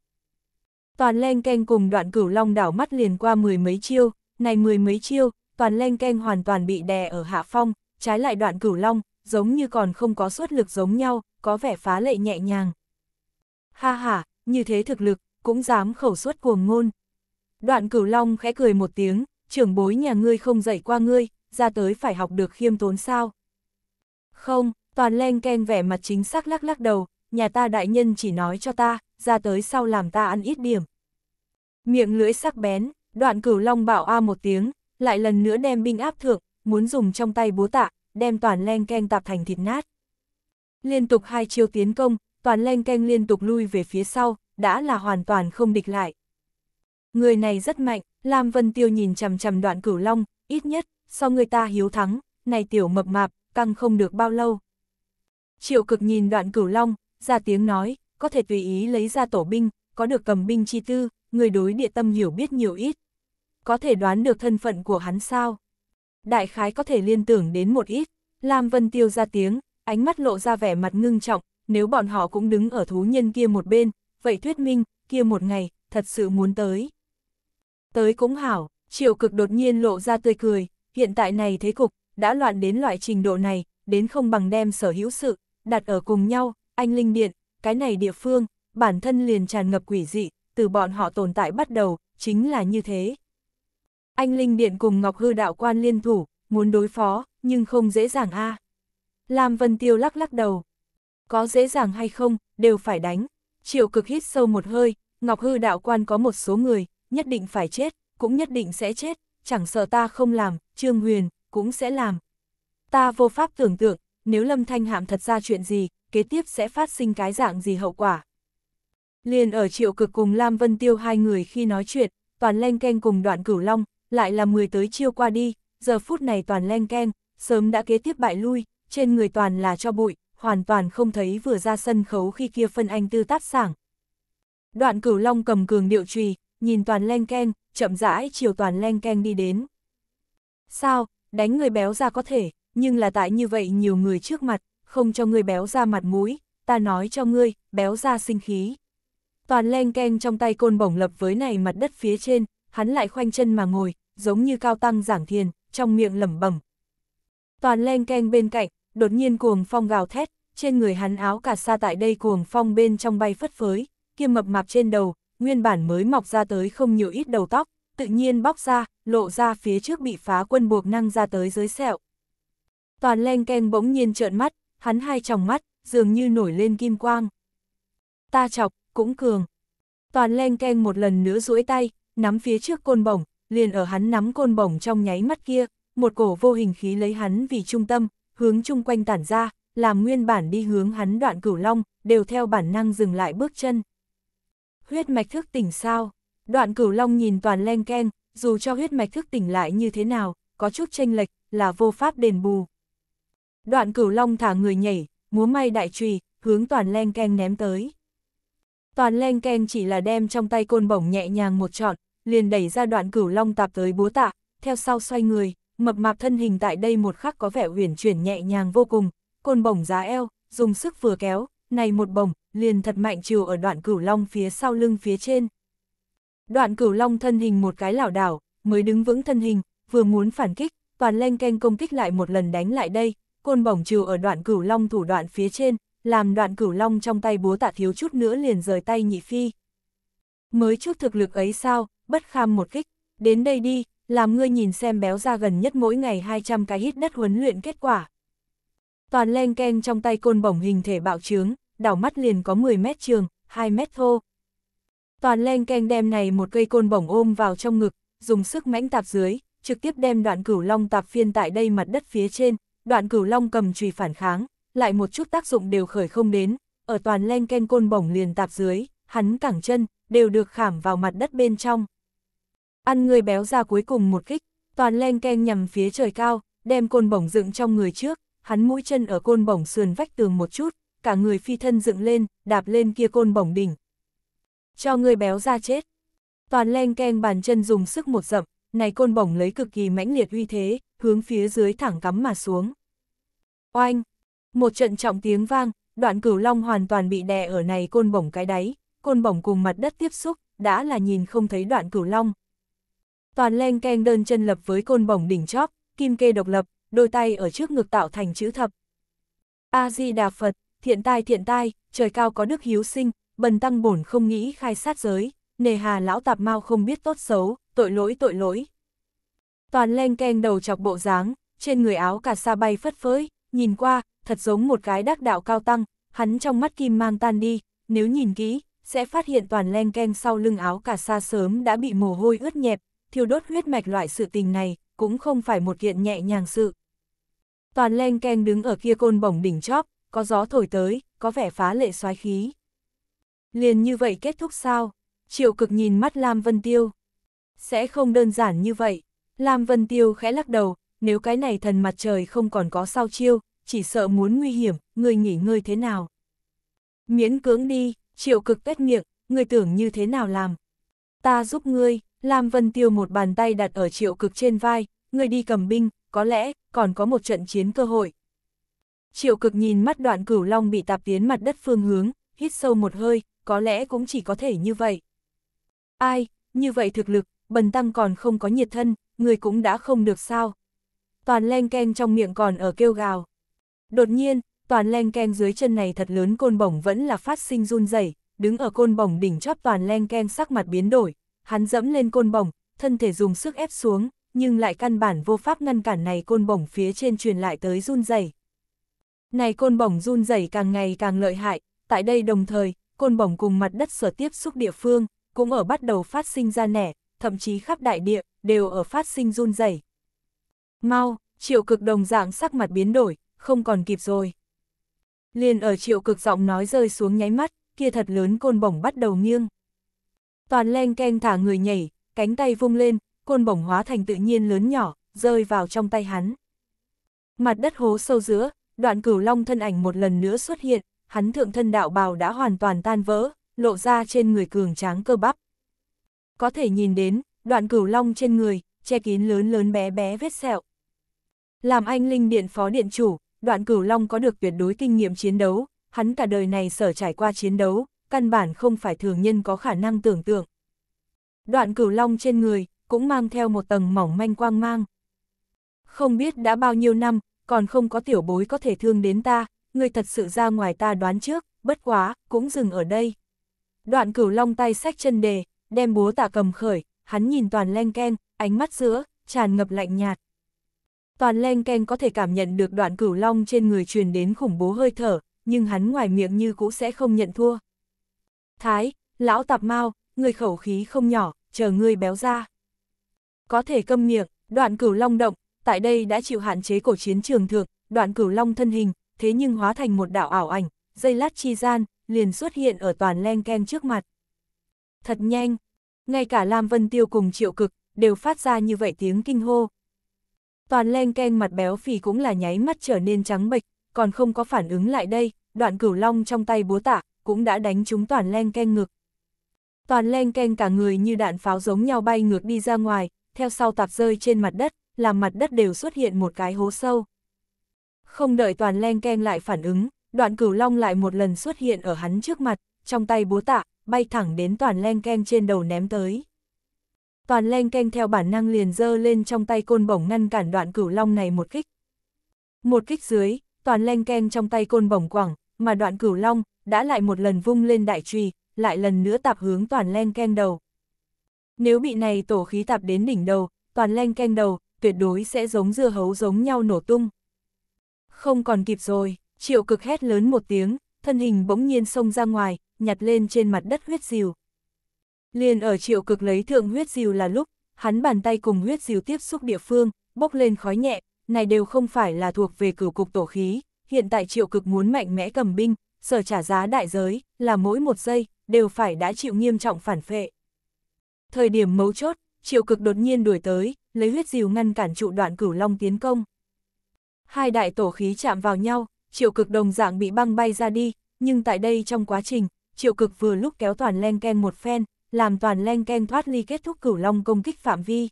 Toàn len keng cùng đoạn cửu long đảo mắt liền qua mười mấy chiêu, này mười mấy chiêu, toàn len keng hoàn toàn bị đè ở hạ phong, trái lại đoạn cửu long, giống như còn không có suất lực giống nhau, có vẻ phá lệ nhẹ nhàng. Ha ha, như thế thực lực, cũng dám khẩu suất cuồng ngôn. Đoạn cửu long khẽ cười một tiếng, trưởng bối nhà ngươi không dạy qua ngươi, ra tới phải học được khiêm tốn sao. Không, toàn len ken vẻ mặt chính xác lắc lắc đầu, nhà ta đại nhân chỉ nói cho ta, ra tới sau làm ta ăn ít điểm. Miệng lưỡi sắc bén, đoạn cửu long bạo a một tiếng, lại lần nữa đem binh áp thượng, muốn dùng trong tay búa tạ, đem toàn len ken tạp thành thịt nát. Liên tục hai chiêu tiến công, toàn len ken liên tục lui về phía sau, đã là hoàn toàn không địch lại. Người này rất mạnh, Lam Vân Tiêu nhìn chằm chằm đoạn cửu long, ít nhất, so người ta hiếu thắng, này tiểu mập mạp, căng không được bao lâu. Triệu cực nhìn đoạn cửu long, ra tiếng nói, có thể tùy ý lấy ra tổ binh, có được cầm binh chi tư, người đối địa tâm hiểu biết nhiều ít. Có thể đoán được thân phận của hắn sao? Đại khái có thể liên tưởng đến một ít, Lam Vân Tiêu ra tiếng, ánh mắt lộ ra vẻ mặt ngưng trọng, nếu bọn họ cũng đứng ở thú nhân kia một bên, vậy thuyết minh, kia một ngày, thật sự muốn tới. Tới cũng hảo, triệu cực đột nhiên lộ ra tươi cười, hiện tại này thế cục, đã loạn đến loại trình độ này, đến không bằng đem sở hữu sự, đặt ở cùng nhau, anh Linh Điện, cái này địa phương, bản thân liền tràn ngập quỷ dị, từ bọn họ tồn tại bắt đầu, chính là như thế. Anh Linh Điện cùng Ngọc Hư Đạo Quan liên thủ, muốn đối phó, nhưng không dễ dàng a à. Lam Vân Tiêu lắc lắc đầu. Có dễ dàng hay không, đều phải đánh. Triệu cực hít sâu một hơi, Ngọc Hư Đạo Quan có một số người, nhất định phải chết, cũng nhất định sẽ chết, chẳng sợ ta không làm, Trương Huyền, cũng sẽ làm. Ta vô pháp tưởng tượng, nếu Lâm Thanh Hạm thật ra chuyện gì, kế tiếp sẽ phát sinh cái dạng gì hậu quả. Liền ở triệu cực cùng Lam Vân Tiêu hai người khi nói chuyện, toàn len keng cùng đoạn cửu long, lại làm người tới chiêu qua đi, giờ phút này toàn len keng, sớm đã kế tiếp bại lui, trên người toàn là cho bụi, hoàn toàn không thấy vừa ra sân khấu khi kia phân anh tư tát sảng. Đoạn cửu long cầm cường điệu trùy, nhìn toàn len keng, chậm rãi chiều toàn len keng đi đến. Sao, đánh người béo ra có thể, nhưng là tại như vậy nhiều người trước mặt, không cho người béo ra mặt mũi, ta nói cho ngươi, béo ra sinh khí. Toàn len keng trong tay côn bổng lập với này mặt đất phía trên, hắn lại khoanh chân mà ngồi, giống như cao tăng giảng thiền, trong miệng lẩm bẩm. Toàn len keng bên cạnh, đột nhiên cuồng phong gào thét, trên người hắn áo cả xa tại đây cuồng phong bên trong bay phất phới, kia mập mạp trên đầu, nguyên bản mới mọc ra tới không nhiều ít đầu tóc, tự nhiên bóc ra, lộ ra phía trước bị phá quân buộc năng ra tới dưới sẹo. Toàn len ken bỗng nhiên trợn mắt, hắn hai tròng mắt, dường như nổi lên kim quang. Ta chọc, cũng cường. Toàn len ken một lần nữa duỗi tay, nắm phía trước côn bổng, liền ở hắn nắm côn bổng trong nháy mắt kia, một cổ vô hình khí lấy hắn vì trung tâm, hướng chung quanh tản ra, làm nguyên bản đi hướng hắn đoạn cửu long, đều theo bản năng dừng lại bước chân. Huyết mạch thức tỉnh sao? Đoạn cửu long nhìn toàn len ken, dù cho huyết mạch thức tỉnh lại như thế nào, có chút tranh lệch, là vô pháp đền bù. Đoạn cửu long thả người nhảy, múa may đại trùy, hướng toàn len ken ném tới. Toàn len ken chỉ là đem trong tay côn bổng nhẹ nhàng một trọn, liền đẩy ra đoạn cửu long tạp tới búa tạ, theo sau xoay người, mập mạp thân hình tại đây một khắc có vẻ uyển chuyển nhẹ nhàng vô cùng, côn bổng giá eo, dùng sức vừa kéo, này một bổng, liền thật mạnh chiều ở đoạn cửu long phía sau lưng phía trên. Đoạn cửu long thân hình một cái lảo đảo, mới đứng vững thân hình, vừa muốn phản kích, toàn len canh công kích lại một lần đánh lại đây, côn bổng trừ ở đoạn cửu long thủ đoạn phía trên, làm đoạn cửu long trong tay búa tạ thiếu chút nữa liền rời tay nhị phi. Mới chút thực lực ấy sao, bất kham một kích, đến đây đi, làm ngươi nhìn xem béo ra gần nhất mỗi ngày 200 cái hít đất huấn luyện kết quả. Toàn len keng trong tay côn bổng hình thể bạo trướng, đảo mắt liền có 10 mét trường, 2 mét thô. Toàn len keng đem này một cây côn bổng ôm vào trong ngực, dùng sức mãnh tạp dưới, trực tiếp đem đoạn cửu long tạp phiên tại đây mặt đất phía trên, đoạn cửu long cầm chùy phản kháng, lại một chút tác dụng đều khởi không đến, ở toàn len keng côn bổng liền tạp dưới, hắn cẳng chân, đều được khảm vào mặt đất bên trong. Ăn người béo ra cuối cùng một kích, toàn len keng nhằm phía trời cao, đem côn bổng dựng trong người trước, hắn mũi chân ở côn bổng sườn vách tường một chút, cả người phi thân dựng lên, đạp lên kia côn bổng đỉnh, cho người béo ra chết. Toàn len keng bàn chân dùng sức một dậm, này côn bổng lấy cực kỳ mãnh liệt uy thế, hướng phía dưới thẳng cắm mà xuống. Oanh! Một trận trọng tiếng vang, đoạn cửu long hoàn toàn bị đè ở này côn bổng cái đáy, côn bổng cùng mặt đất tiếp xúc, đã là nhìn không thấy đoạn cửu long. Toàn len keng đơn chân lập với côn bổng đỉnh chóp, kim kê độc lập, đôi tay ở trước ngực tạo thành chữ thập. A-di-đà Phật, thiện tai thiện tai, trời cao có đức hiếu sinh, bần tăng bổn không nghĩ khai sát giới, nề hà lão tạp mau không biết tốt xấu, tội lỗi tội lỗi. Toàn len keng đầu chọc bộ dáng, trên người áo cà sa bay phất phới, nhìn qua, thật giống một cái đắc đạo cao tăng, hắn trong mắt kim mang tan đi, nếu nhìn kỹ, sẽ phát hiện toàn len keng sau lưng áo cà sa sớm đã bị mồ hôi ướt nhẹp, thiêu đốt huyết mạch loại sự tình này, cũng không phải một kiện nhẹ nhàng sự. Toàn len keng đứng ở kia côn bổng đỉnh chóp, có gió thổi tới, có vẻ phá lệ xoái khí. Liền như vậy kết thúc sao? Triệu cực nhìn mắt Lam Vân Tiêu. Sẽ không đơn giản như vậy. Lam Vân Tiêu khẽ lắc đầu, nếu cái này thần mặt trời không còn có sao chiêu, chỉ sợ muốn nguy hiểm, người nghỉ ngơi thế nào. Miễn cưỡng đi, triệu cực tét miệng, người tưởng như thế nào làm. Ta giúp ngươi, Lam Vân Tiêu một bàn tay đặt ở triệu cực trên vai, người đi cầm binh, có lẽ còn có một trận chiến cơ hội. Triệu cực nhìn mắt đoạn cửu long bị tạp tiến mặt đất phương hướng, hít sâu một hơi, có lẽ cũng chỉ có thể như vậy. Ai, như vậy thực lực, bần tăng còn không có nhiệt thân, người cũng đã không được sao. Toàn len ken trong miệng còn ở kêu gào. Đột nhiên, toàn len ken dưới chân này thật lớn côn bổng vẫn là phát sinh run rẩy đứng ở côn bổng đỉnh chóp toàn len ken sắc mặt biến đổi, hắn dẫm lên côn bổng, thân thể dùng sức ép xuống, nhưng lại căn bản vô pháp ngăn cản này côn bổng phía trên truyền lại tới run rẩy. Này côn bổng run rẩy càng ngày càng lợi hại, tại đây đồng thời, côn bổng cùng mặt đất sở tiếp xúc địa phương, cũng ở bắt đầu phát sinh ra nẻ, thậm chí khắp đại địa, đều ở phát sinh run rẩy. Mau, triệu cực đồng dạng sắc mặt biến đổi, không còn kịp rồi. Liền ở triệu cực giọng nói rơi xuống nháy mắt, kia thật lớn côn bổng bắt đầu nghiêng. Toàn len keng thả người nhảy, cánh tay vung lên, côn bổng hóa thành tự nhiên lớn nhỏ, rơi vào trong tay hắn. Mặt đất hố sâu giữa, đoạn cửu long thân ảnh một lần nữa xuất hiện, hắn thượng thân đạo bào đã hoàn toàn tan vỡ, lộ ra trên người cường tráng cơ bắp. Có thể nhìn đến, đoạn cửu long trên người, che kín lớn lớn bé bé vết sẹo. Làm anh linh điện phó điện chủ, đoạn cửu long có được tuyệt đối kinh nghiệm chiến đấu, hắn cả đời này sở trải qua chiến đấu, căn bản không phải thường nhân có khả năng tưởng tượng. Đoạn cửu long trên người, cũng mang theo một tầng mỏng manh quang mang. Không biết đã bao nhiêu năm, còn không có tiểu bối có thể thương đến ta, ngươi thật sự ra ngoài ta đoán trước, bất quá, cũng dừng ở đây. Đoạn cửu long tay sách chân đề, đem búa tạ cầm khởi, hắn nhìn toàn len ken, ánh mắt giữa, tràn ngập lạnh nhạt. Toàn len ken có thể cảm nhận được đoạn cửu long trên người truyền đến khủng bố hơi thở, nhưng hắn ngoài miệng như cũ sẽ không nhận thua. Thái, lão tạp mau, người khẩu khí không nhỏ, chờ ngươi béo ra. Có thể câm miệng, đoạn cửu long động, tại đây đã chịu hạn chế của chiến trường thượng, đoạn cửu long thân hình, thế nhưng hóa thành một đạo ảo ảnh, dây lát chi gian, liền xuất hiện ở toàn len ken trước mặt. Thật nhanh, ngay cả Lam Vân Tiêu cùng triệu cực, đều phát ra như vậy tiếng kinh hô. Toàn len ken mặt béo phì cũng là nháy mắt trở nên trắng bệch, còn không có phản ứng lại đây, đoạn cửu long trong tay búa tạ, cũng đã đánh trúng toàn len ken ngực. Toàn len ken cả người như đạn pháo giống nhau bay ngược đi ra ngoài, theo sau tạp rơi trên mặt đất, làm mặt đất đều xuất hiện một cái hố sâu. Không đợi toàn len keng lại phản ứng, đoạn cửu long lại một lần xuất hiện ở hắn trước mặt, trong tay búa tạ, bay thẳng đến toàn len keng trên đầu ném tới. Toàn len keng theo bản năng liền dơ lên trong tay côn bổng ngăn cản đoạn cửu long này một kích. Một kích dưới, toàn len keng trong tay côn bổng quẳng, mà đoạn cửu long đã lại một lần vung lên đại truy, lại lần nữa tạp hướng toàn len keng đầu. Nếu bị này tổ khí tạp đến đỉnh đầu, toàn len keng đầu, tuyệt đối sẽ giống dưa hấu giống nhau nổ tung. Không còn kịp rồi, triệu cực hét lớn một tiếng, thân hình bỗng nhiên xông ra ngoài, nhặt lên trên mặt đất huyết diều. Liền ở triệu cực lấy thượng huyết diều là lúc, hắn bàn tay cùng huyết diều tiếp xúc địa phương, bốc lên khói nhẹ, này đều không phải là thuộc về cửu cục tổ khí, hiện tại triệu cực muốn mạnh mẽ cầm binh, sở trả giá đại giới, là mỗi một giây, đều phải đã chịu nghiêm trọng phản phệ. Thời điểm mấu chốt, triệu cực đột nhiên đuổi tới, lấy huyết diều ngăn cản trụ đoạn cửu long tiến công hai đại tổ khí chạm vào nhau, triệu cực đồng dạng bị băng bay ra đi, nhưng tại đây trong quá trình, triệu cực vừa lúc kéo toàn len ken một phen, làm toàn len ken thoát ly kết thúc cửu long công kích phạm vi.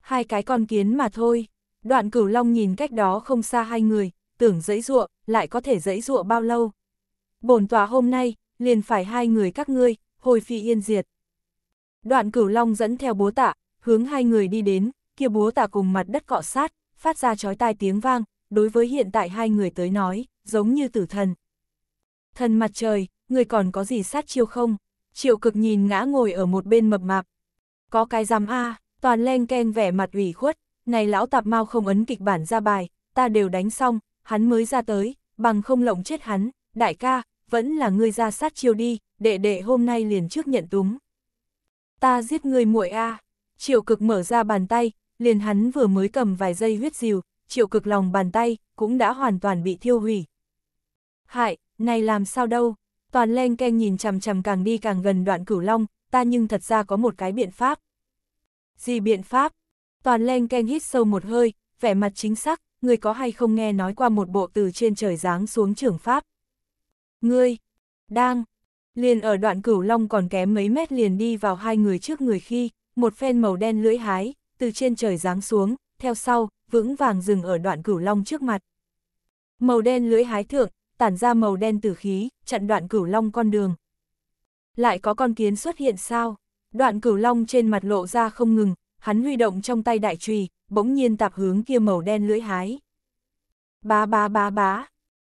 Hai cái con kiến mà thôi, đoạn cửu long nhìn cách đó không xa hai người, tưởng dẫy dụa, lại có thể dẫy dụa bao lâu. Bổn tòa hôm nay, liền phải hai người các ngươi, hồi phi yên diệt. Đoạn cửu long dẫn theo bố tạ, hướng hai người đi đến, kia bố tạ cùng mặt đất cọ sát, phát ra chói tai tiếng vang, đối với hiện tại hai người tới nói, giống như tử thần. Thần mặt trời, người còn có gì sát chiêu không? Triệu cực nhìn ngã ngồi ở một bên mập mạp. Có cái giám A, toàn len ken vẻ mặt ủy khuất, này lão tạp mau không ấn kịch bản ra bài, ta đều đánh xong, hắn mới ra tới, bằng không lộng chết hắn, đại ca, vẫn là ngươi ra sát chiêu đi, đệ đệ hôm nay liền trước nhận túng. Ta giết ngươi muội A, à. triệu cực mở ra bàn tay, liền hắn vừa mới cầm vài giây huyết diều, triệu cực lòng bàn tay, cũng đã hoàn toàn bị thiêu hủy. Hại, này làm sao đâu, toàn len keng nhìn chằm chằm càng đi càng gần đoạn cửu long, ta nhưng thật ra có một cái biện pháp. Gì biện pháp? Toàn len keng hít sâu một hơi, vẻ mặt chính xác, người có hay không nghe nói qua một bộ từ trên trời giáng xuống trưởng pháp. Ngươi, đang, liền ở đoạn cửu long còn kém mấy mét liền đi vào hai người trước người khi, một phen màu đen lưỡi hái, từ trên trời giáng xuống, theo sau, vững vàng dừng ở đoạn cửu long trước mặt. Màu đen lưỡi hái thượng, tản ra màu đen tử khí, chặn đoạn cửu long con đường. Lại có con kiến xuất hiện sao? Đoạn cửu long trên mặt lộ ra không ngừng, hắn huy động trong tay đại trùy, bỗng nhiên tạp hướng kia màu đen lưỡi hái. Bá bá bá bá,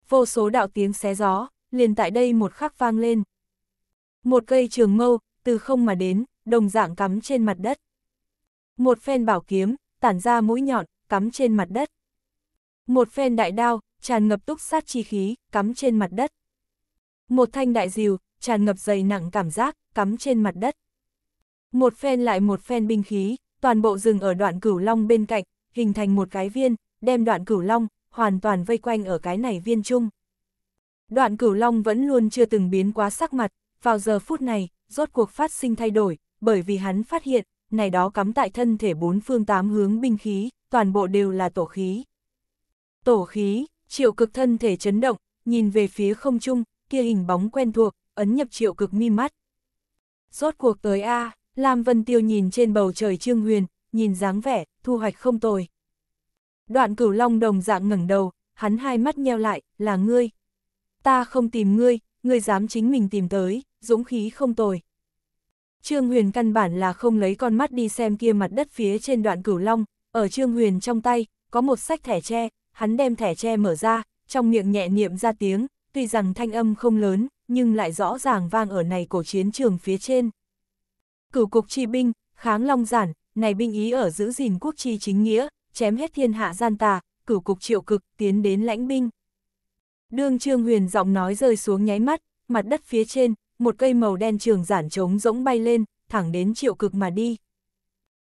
vô số đạo tiếng xé gió, liền tại đây một khắc vang lên. Một cây trường mâu, từ không mà đến, đồng dạng cắm trên mặt đất. Một phen bảo kiếm, tản ra mũi nhọn, cắm trên mặt đất. Một phen đại đao, tràn ngập túc sát chi khí, cắm trên mặt đất. Một thanh đại diều, tràn ngập dày nặng cảm giác, cắm trên mặt đất. Một phen lại một phen binh khí, toàn bộ rừng ở đoạn cửu long bên cạnh, hình thành một cái viên, đem đoạn cửu long, hoàn toàn vây quanh ở cái này viên chung. Đoạn cửu long vẫn luôn chưa từng biến quá sắc mặt, vào giờ phút này, rốt cuộc phát sinh thay đổi, bởi vì hắn phát hiện, này đó cắm tại thân thể bốn phương tám hướng binh khí, toàn bộ đều là tổ khí. Tổ khí, triệu cực thân thể chấn động, nhìn về phía không trung, kia hình bóng quen thuộc, ấn nhập triệu cực mi mắt. Rốt cuộc tới A, Lam Vân Tiêu nhìn trên bầu trời trương huyền, nhìn dáng vẻ, thu hoạch không tồi. Đoạn cửu long đồng dạng ngẩng đầu, hắn hai mắt nheo lại, là ngươi. Ta không tìm ngươi, ngươi dám chính mình tìm tới, dũng khí không tồi. Trương Huyền căn bản là không lấy con mắt đi xem kia mặt đất phía trên đoạn cửu long, ở Trương Huyền trong tay, có một sách thẻ tre, hắn đem thẻ tre mở ra, trong miệng nhẹ niệm ra tiếng, tuy rằng thanh âm không lớn, nhưng lại rõ ràng vang ở này cổ chiến trường phía trên. Cửu cục chi binh, kháng long giản, này binh ý ở giữ gìn quốc chi chính nghĩa, chém hết thiên hạ gian tà, cửu cục triệu cực tiến đến lãnh binh. Đương Trương Huyền giọng nói rơi xuống nháy mắt, mặt đất phía trên, một cây màu đen trường giản trống rỗng bay lên, thẳng đến triệu cực mà đi.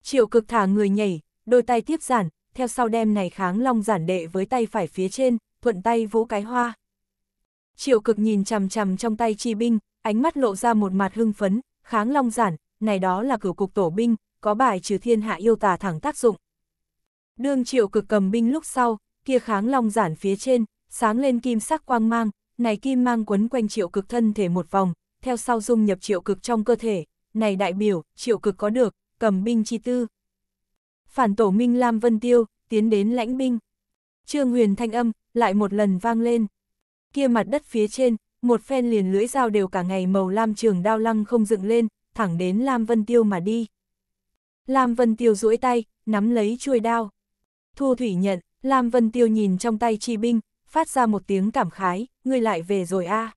Triệu cực thả người nhảy, đôi tay tiếp giản, theo sau đem này kháng long giản đệ với tay phải phía trên, thuận tay vũ cái hoa. Triệu cực nhìn chằm chằm trong tay chi binh, ánh mắt lộ ra một mặt hưng phấn, kháng long giản, này đó là cửu cục tổ binh, có bài trừ thiên hạ yêu tà thẳng tác dụng. Đương triệu cực cầm binh lúc sau, kia kháng long giản phía trên, sáng lên kim sắc quang mang, này kim mang quấn quanh triệu cực thân thể một vòng, theo sau dung nhập triệu cực trong cơ thể, này đại biểu, triệu cực có được, cầm binh chi tư. Phản tổ Minh Lam Vân Tiêu, tiến đến lãnh binh. Trương huyền thanh âm, lại một lần vang lên. Kia mặt đất phía trên, một phen liền lưỡi dao đều cả ngày màu lam trường đao lăng không dựng lên, thẳng đến Lam Vân Tiêu mà đi. Lam Vân Tiêu duỗi tay, nắm lấy chuôi đao. Thu Thủy nhận, Lam Vân Tiêu nhìn trong tay chi binh, phát ra một tiếng cảm khái, ngươi lại về rồi a. À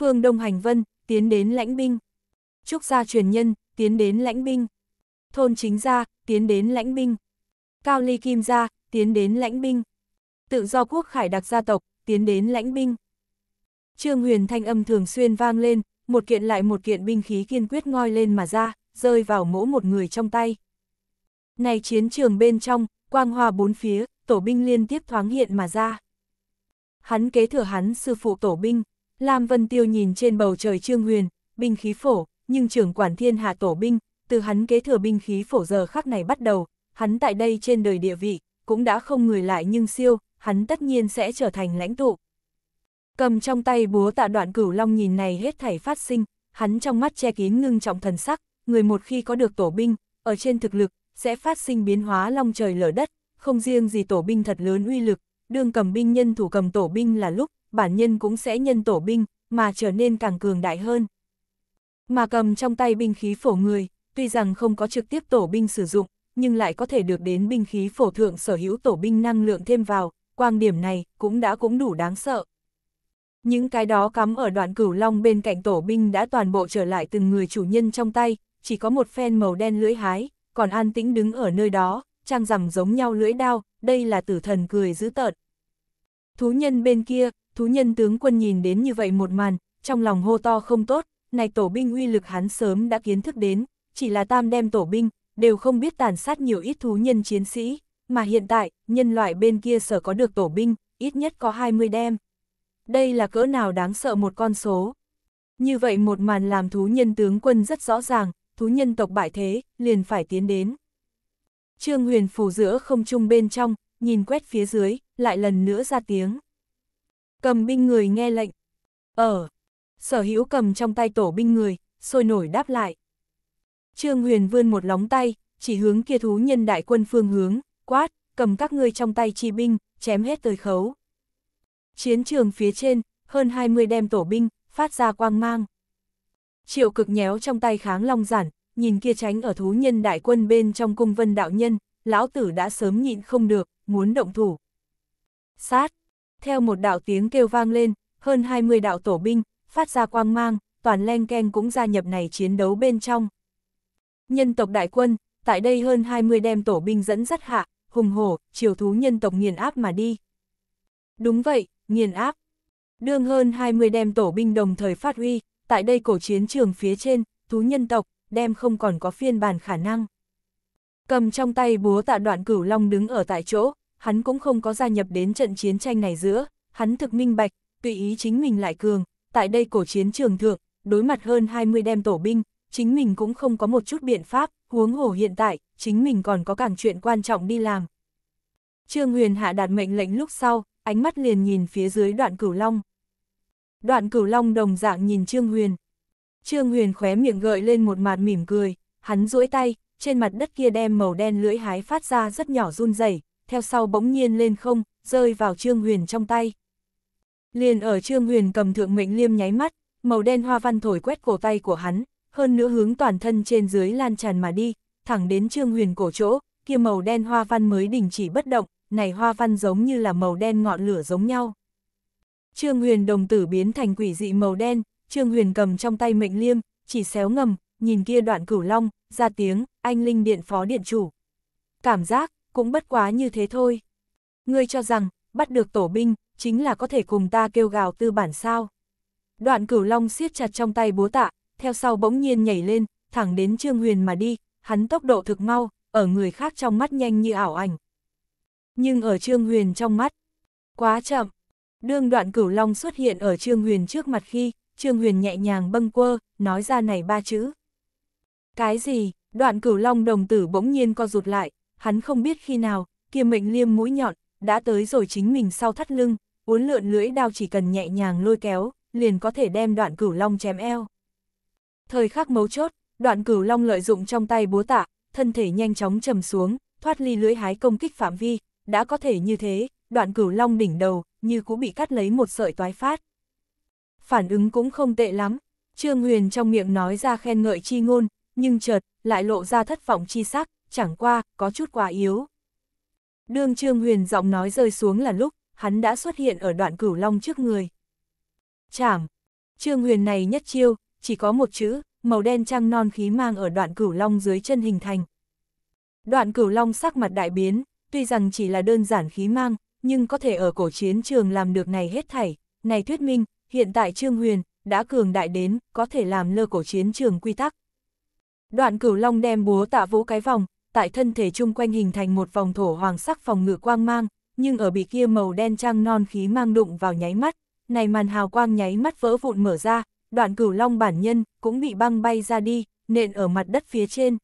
phương Đông Hành Vân, tiến đến lãnh binh. Trúc gia truyền nhân, tiến đến lãnh binh. Thôn chính gia, tiến đến lãnh binh. Cao ly kim gia, tiến đến lãnh binh. Tự do quốc khải đặc gia tộc, tiến đến lãnh binh. Trương huyền thanh âm thường xuyên vang lên, một kiện lại một kiện binh khí kiên quyết ngoi lên mà ra, rơi vào mỗ một người trong tay. Này chiến trường bên trong, quang hòa bốn phía, tổ binh liên tiếp thoáng hiện mà ra. Hắn kế thừa hắn sư phụ tổ binh, Lam Vân Tiêu nhìn trên bầu trời Trương Huyền, binh khí phổ, nhưng trưởng quản thiên hạ tổ binh, từ hắn kế thừa binh khí phổ giờ khắc này bắt đầu, hắn tại đây trên đời địa vị, cũng đã không người lại nhưng siêu, hắn tất nhiên sẽ trở thành lãnh tụ. Cầm trong tay búa tạ đoạn cửu long nhìn này hết thảy phát sinh, hắn trong mắt che kín ngưng trọng thần sắc, người một khi có được tổ binh, ở trên thực lực, sẽ phát sinh biến hóa long trời lở đất, không riêng gì tổ binh thật lớn uy lực, đương cầm binh nhân thủ cầm tổ binh là lúc, bản nhân cũng sẽ nhân tổ binh, mà trở nên càng cường đại hơn. Mà cầm trong tay binh khí phổ người, tuy rằng không có trực tiếp tổ binh sử dụng, nhưng lại có thể được đến binh khí phổ thượng sở hữu tổ binh năng lượng thêm vào, quang điểm này cũng đã cũng đủ đáng sợ. Những cái đó cắm ở đoạn cửu long bên cạnh tổ binh đã toàn bộ trở lại từng người chủ nhân trong tay, chỉ có một phen màu đen lưỡi hái, còn an tĩnh đứng ở nơi đó, trang rằm giống nhau lưỡi đao, đây là tử thần cười dữ tợn. Thú nhân bên kia, thú nhân tướng quân nhìn đến như vậy một màn, trong lòng hô to không tốt, này tổ binh uy lực hắn sớm đã kiến thức đến, chỉ là tam đem tổ binh, đều không biết tàn sát nhiều ít thú nhân chiến sĩ, mà hiện tại, nhân loại bên kia sở có được tổ binh, ít nhất có 20 đem. Đây là cỡ nào đáng sợ một con số. Như vậy một màn làm thú nhân tướng quân rất rõ ràng, thú nhân tộc bại thế, liền phải tiến đến. Trương huyền phủ giữa không trung bên trong, nhìn quét phía dưới, lại lần nữa ra tiếng. Cầm binh người nghe lệnh. Ở. Ờ. Sở hữu cầm trong tay tổ binh người, sôi nổi đáp lại. Trương Huyền vươn một lóng tay, chỉ hướng kia thú nhân đại quân phương hướng, quát, cầm các ngươi trong tay chi binh, chém hết tới khấu. Chiến trường phía trên, hơn 20 đem tổ binh, phát ra quang mang. Triệu cực nhéo trong tay kháng long giản, nhìn kia tránh ở thú nhân đại quân bên trong cung vân đạo nhân, lão tử đã sớm nhịn không được, muốn động thủ. Sát! theo một đạo tiếng kêu vang lên, hơn 20 đạo tổ binh, phát ra quang mang, toàn len ken cũng gia nhập này chiến đấu bên trong. Nhân tộc đại quân, tại đây hơn 20 đem tổ binh dẫn dắt hạ, hùng hổ, chiều thú nhân tộc nghiền áp mà đi. Đúng vậy, nghiền áp. Đương hơn 20 đem tổ binh đồng thời phát huy, tại đây cổ chiến trường phía trên, thú nhân tộc, đem không còn có phiên bản khả năng. Cầm trong tay búa tạ đoạn cửu long đứng ở tại chỗ, hắn cũng không có gia nhập đến trận chiến tranh này giữa, hắn thực minh bạch, tùy ý chính mình lại cường, tại đây cổ chiến trường thượng, đối mặt hơn 20 đem tổ binh, chính mình cũng không có một chút biện pháp, huống hồ hiện tại, chính mình còn có càng chuyện quan trọng đi làm. Trương Huyền hạ đạt mệnh lệnh lúc sau, ánh mắt liền nhìn phía dưới đoạn cửu long. Đoạn cửu long đồng dạng nhìn Trương Huyền. Trương Huyền khóe miệng gợi lên một mạt mỉm cười, hắn duỗi tay, trên mặt đất kia đem màu đen lưỡi hái phát ra rất nhỏ run rẩy theo sau bỗng nhiên lên không, rơi vào Trương Huyền trong tay. Liền ở Trương Huyền cầm thượng mệnh liêm nháy mắt, màu đen hoa văn thổi quét cổ tay của hắn, hơn nữa hướng toàn thân trên dưới lan tràn mà đi, thẳng đến Trương Huyền cổ chỗ, kia màu đen hoa văn mới đình chỉ bất động, này hoa văn giống như là màu đen ngọn lửa giống nhau. Trương Huyền đồng tử biến thành quỷ dị màu đen, Trương Huyền cầm trong tay mệnh liêm, chỉ xéo ngầm, nhìn kia đoạn cửu long, ra tiếng, anh linh điện phó điện chủ. Cảm giác, cũng bất quá như thế thôi. Ngươi cho rằng, bắt được tổ binh, chính là có thể cùng ta kêu gào tư bản sao. Đoạn cửu long siết chặt trong tay búa tạ, theo sau bỗng nhiên nhảy lên, thẳng đến Trương Huyền mà đi, hắn tốc độ thực mau, ở người khác trong mắt nhanh như ảo ảnh. Nhưng ở Trương Huyền trong mắt, quá chậm. Đương đoạn cửu long xuất hiện ở Trương Huyền trước mặt khi, Trương Huyền nhẹ nhàng bâng quơ, nói ra này ba chữ. Cái gì? Đoạn cửu long đồng tử bỗng nhiên co rụt lại, hắn không biết khi nào, kia mệnh liêm mũi nhọn, đã tới rồi chính mình sau thắt lưng, uốn lượn lưỡi đao chỉ cần nhẹ nhàng lôi kéo, liền có thể đem đoạn cửu long chém eo. Thời khắc mấu chốt, đoạn cửu long lợi dụng trong tay búa tạ, thân thể nhanh chóng trầm xuống, thoát ly lưỡi hái công kích phạm vi, đã có thể như thế, đoạn cửu long đỉnh đầu, như cũng bị cắt lấy một sợi toái phát. Phản ứng cũng không tệ lắm, Trương Huyền trong miệng nói ra khen ngợi chi ngôn, nhưng chợt, lại lộ ra thất vọng chi sắc, chẳng qua, có chút quá yếu. Đường Trương Huyền giọng nói rơi xuống là lúc, hắn đã xuất hiện ở đoạn cửu long trước người. Chảm! Trương Huyền này nhất chiêu, chỉ có một chữ, màu đen trăng non khí mang ở đoạn cửu long dưới chân hình thành. Đoạn cửu long sắc mặt đại biến, tuy rằng chỉ là đơn giản khí mang, nhưng có thể ở cổ chiến trường làm được này hết thảy. Này thuyết minh, hiện tại Trương Huyền đã cường đại đến, có thể làm lơ cổ chiến trường quy tắc. Đoạn cửu long đem búa tạ vũ cái vòng, tại thân thể chung quanh hình thành một vòng thổ hoàng sắc phòng ngự quang mang, nhưng ở bị kia màu đen trăng non khí mang đụng vào nháy mắt, này màn hào quang nháy mắt vỡ vụn mở ra, đoạn cửu long bản nhân cũng bị băng bay ra đi, nện ở mặt đất phía trên.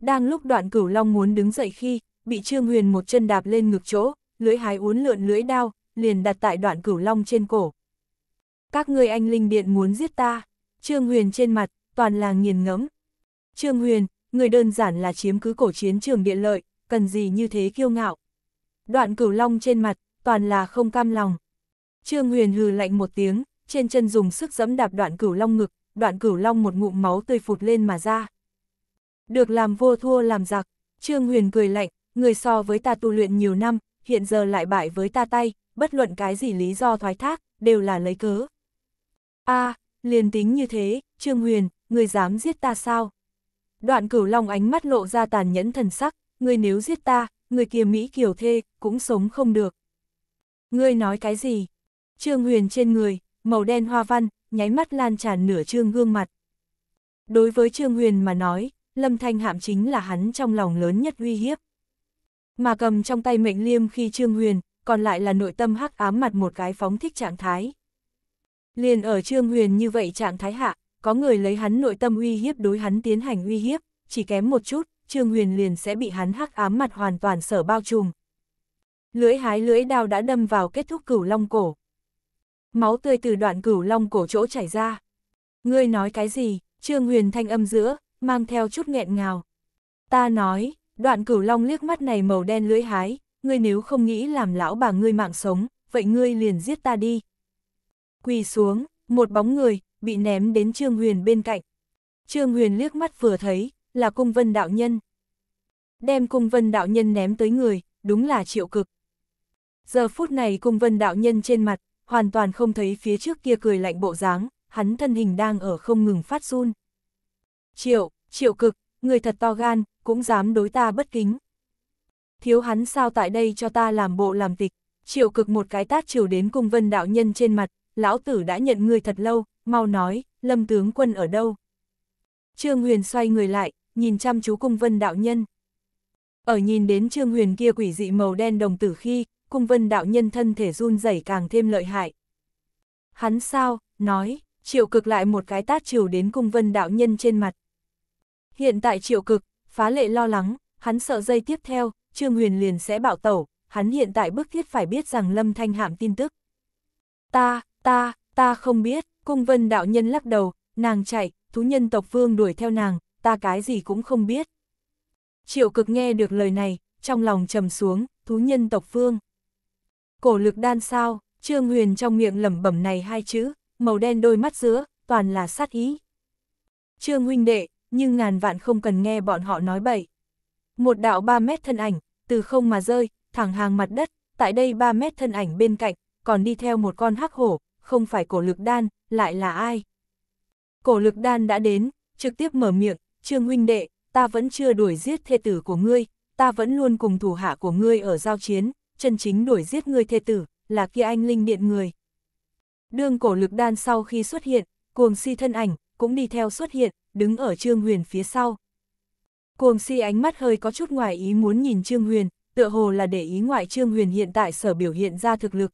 Đang lúc đoạn cửu long muốn đứng dậy khi, bị Trương Huyền một chân đạp lên ngực chỗ, lưỡi hái uốn lượn lưỡi đao, liền đặt tại đoạn cửu long trên cổ. Các ngươi anh linh điện muốn giết ta, Trương Huyền trên mặt, toàn là nghiền ngẫm. Trương Huyền, người đơn giản là chiếm cứ cổ chiến trường địa lợi, cần gì như thế kiêu ngạo. Đoạn cửu long trên mặt, toàn là không cam lòng. Trương Huyền hừ lạnh một tiếng, trên chân dùng sức giẫm đạp đoạn cửu long ngực, đoạn cửu long một ngụm máu tươi phụt lên mà ra. Được làm vô thua làm giặc, Trương Huyền cười lạnh, người so với ta tu luyện nhiều năm, hiện giờ lại bại với ta tay, bất luận cái gì lý do thoái thác, đều là lấy cớ. a à, liền tính như thế, Trương Huyền, người dám giết ta sao? Đoạn cửu long ánh mắt lộ ra tàn nhẫn thần sắc, ngươi nếu giết ta, người kia Mỹ kiều thê, cũng sống không được. Ngươi nói cái gì? Trương Huyền trên người, màu đen hoa văn, nháy mắt lan tràn nửa trương gương mặt. Đối với Trương Huyền mà nói, Lâm Thanh Hạm chính là hắn trong lòng lớn nhất uy hiếp. Mà cầm trong tay mệnh liêm khi Trương Huyền, còn lại là nội tâm hắc ám mặt một cái phóng thích trạng thái. Liền ở Trương Huyền như vậy trạng thái hạ, có người lấy hắn nội tâm uy hiếp đối hắn tiến hành uy hiếp, chỉ kém một chút, Trương Huyền liền sẽ bị hắn hắc ám mặt hoàn toàn sở bao trùm. Lưỡi hái lưỡi đao đã đâm vào kết thúc cửu long cổ. Máu tươi từ đoạn cửu long cổ chỗ chảy ra. Ngươi nói cái gì? Trương Huyền thanh âm giữa, mang theo chút nghẹn ngào. Ta nói, đoạn cửu long liếc mắt này màu đen lưỡi hái, ngươi nếu không nghĩ làm lão bà ngươi mạng sống, vậy ngươi liền giết ta đi. Quỳ xuống, một bóng người, bị ném đến Trương Huyền bên cạnh. Trương Huyền liếc mắt vừa thấy, là cung vân đạo nhân. Đem cung vân đạo nhân ném tới người, đúng là triệu cực. Giờ phút này cung vân đạo nhân trên mặt, hoàn toàn không thấy phía trước kia cười lạnh bộ dáng, hắn thân hình đang ở không ngừng phát run. Triệu, triệu cực, người thật to gan, cũng dám đối ta bất kính. Thiếu hắn sao tại đây cho ta làm bộ làm tịch, triệu cực một cái tát chiều đến cung vân đạo nhân trên mặt, lão tử đã nhận người thật lâu, mau nói, lâm tướng quân ở đâu? Trương Huyền xoay người lại, nhìn chăm chú cung vân đạo nhân. Ở nhìn đến Trương Huyền kia quỷ dị màu đen đồng tử khi, cung vân đạo nhân thân thể run rẩy càng thêm lợi hại. Hắn sao, nói, triệu cực lại một cái tát chiều đến cung vân đạo nhân trên mặt. Hiện tại triệu cực, phá lệ lo lắng, hắn sợ dây tiếp theo, Trương Huyền liền sẽ bạo tẩu, hắn hiện tại bức thiết phải biết rằng Lâm Thanh Hạm tin tức. Ta, ta, ta không biết. Cung vân đạo nhân lắc đầu, nàng chạy, thú nhân tộc vương đuổi theo nàng, ta cái gì cũng không biết. Triệu cực nghe được lời này, trong lòng trầm xuống, thú nhân tộc vương. Cổ lực đan sao, Trương Huyền trong miệng lẩm bẩm này hai chữ, màu đen đôi mắt giữa, toàn là sát ý. Trương huynh đệ, nhưng ngàn vạn không cần nghe bọn họ nói bậy. Một đạo 3 mét thân ảnh, từ không mà rơi, thẳng hàng mặt đất, tại đây 3 mét thân ảnh bên cạnh, còn đi theo một con hắc hổ, không phải cổ lực đan, lại là ai? Cổ lực đan đã đến, trực tiếp mở miệng, trương huynh đệ, ta vẫn chưa đuổi giết thê tử của ngươi, ta vẫn luôn cùng thủ hạ của ngươi ở giao chiến, chân chính đuổi giết ngươi thê tử, là kia anh linh điện người. Đương cổ lực đan sau khi xuất hiện, cuồng si thân ảnh, cũng đi theo xuất hiện, đứng ở Trương Huyền phía sau. Cuồng si ánh mắt hơi có chút ngoài ý muốn nhìn Trương Huyền, tựa hồ là để ý ngoại Trương Huyền hiện tại sở biểu hiện ra thực lực.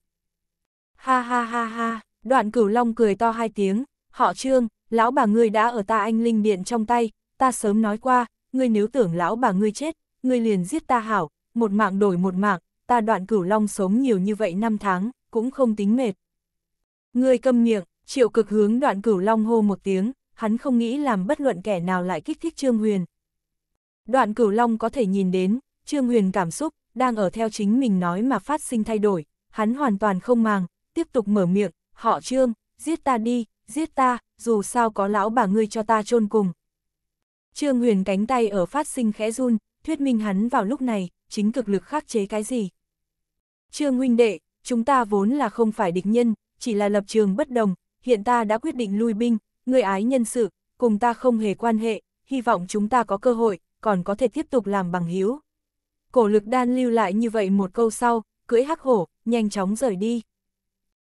Ha ha ha ha, Đoạn cửu long cười to hai tiếng, họ trương, lão bà ngươi đã ở ta anh linh điện trong tay, ta sớm nói qua, ngươi nếu tưởng lão bà ngươi chết, ngươi liền giết ta hảo, một mạng đổi một mạng, ta đoạn cửu long sống nhiều như vậy năm tháng, cũng không tính mệt. Ngươi câm miệng, triệu cực hướng đoạn cửu long hô một tiếng, hắn không nghĩ làm bất luận kẻ nào lại kích thích Trương Huyền. Đoạn cửu long có thể nhìn đến, Trương Huyền cảm xúc, đang ở theo chính mình nói mà phát sinh thay đổi, hắn hoàn toàn không màng, tiếp tục mở miệng, họ trương, giết ta đi, giết ta, dù sao có lão bà ngươi cho ta chôn cùng. Trương Huyền cánh tay ở phát sinh khẽ run, thuyết minh hắn vào lúc này, chính cực lực khắc chế cái gì. Trương huynh đệ, chúng ta vốn là không phải địch nhân, chỉ là lập trường bất đồng, hiện ta đã quyết định lui binh, người ái nhân sự, cùng ta không hề quan hệ, hy vọng chúng ta có cơ hội, còn có thể tiếp tục làm bằng hiếu. Cổ lực đan lưu lại như vậy một câu sau, cưỡi hắc hổ, nhanh chóng rời đi.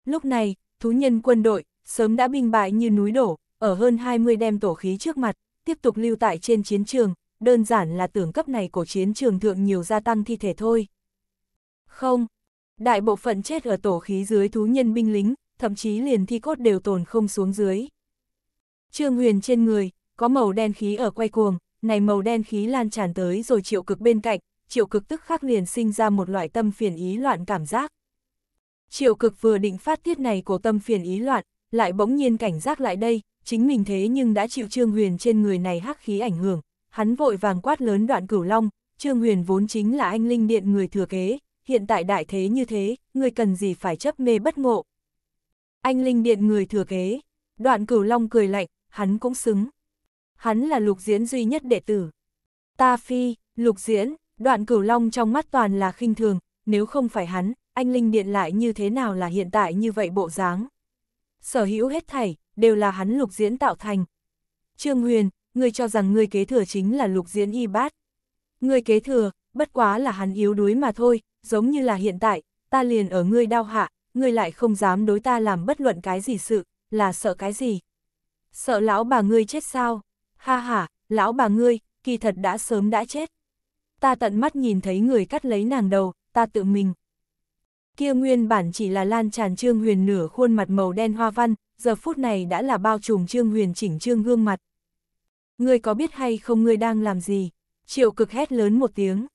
Lúc này, thú nhân quân đội, sớm đã binh bại như núi đổ, ở hơn 20 đem tổ khí trước mặt, tiếp tục lưu tại trên chiến trường, đơn giản là tưởng cấp này của chiến trường thượng nhiều gia tăng thi thể thôi. Không, đại bộ phận chết ở tổ khí dưới thú nhân binh lính, thậm chí liền thi cốt đều tồn không xuống dưới. Trương Huyền trên người, có màu đen khí ở quay cuồng, này màu đen khí lan tràn tới rồi triệu cực bên cạnh, triệu cực tức khắc liền sinh ra một loại tâm phiền ý loạn cảm giác. Triệu cực vừa định phát tiết này của tâm phiền ý loạn, lại bỗng nhiên cảnh giác lại đây, chính mình thế nhưng đã chịu Trương Huyền trên người này hắc khí ảnh hưởng, hắn vội vàng quát lớn đoạn cửu long, Trương Huyền vốn chính là anh linh điện người thừa kế, hiện tại đại thế như thế, người cần gì phải chấp mê bất ngộ. Anh linh điện người thừa kế, đoạn cửu long cười lạnh, hắn cũng xứng. Hắn là lục diễn duy nhất đệ tử. Ta phi, lục diễn, đoạn cửu long trong mắt toàn là khinh thường, nếu không phải hắn, anh Linh Điện lại như thế nào là hiện tại như vậy bộ dáng. Sở hữu hết thảy, đều là hắn lục diễn tạo thành. Trương Huyền, ngươi cho rằng ngươi kế thừa chính là lục diễn y bát. Ngươi kế thừa, bất quá là hắn yếu đuối mà thôi, giống như là hiện tại, ta liền ở ngươi đau hạ, ngươi lại không dám đối ta làm bất luận cái gì sự, là sợ cái gì. Sợ lão bà ngươi chết sao? Ha ha, lão bà ngươi, kỳ thật đã sớm đã chết. Ta tận mắt nhìn thấy người cắt lấy nàng đầu, ta tự mình kia nguyên bản chỉ là lan tràn Trương Huyền nửa khuôn mặt màu đen hoa văn, giờ phút này đã là bao trùm Trương Huyền chỉnh trương gương mặt. Ngươi có biết hay không ngươi đang làm gì? Triệu cực hét lớn một tiếng.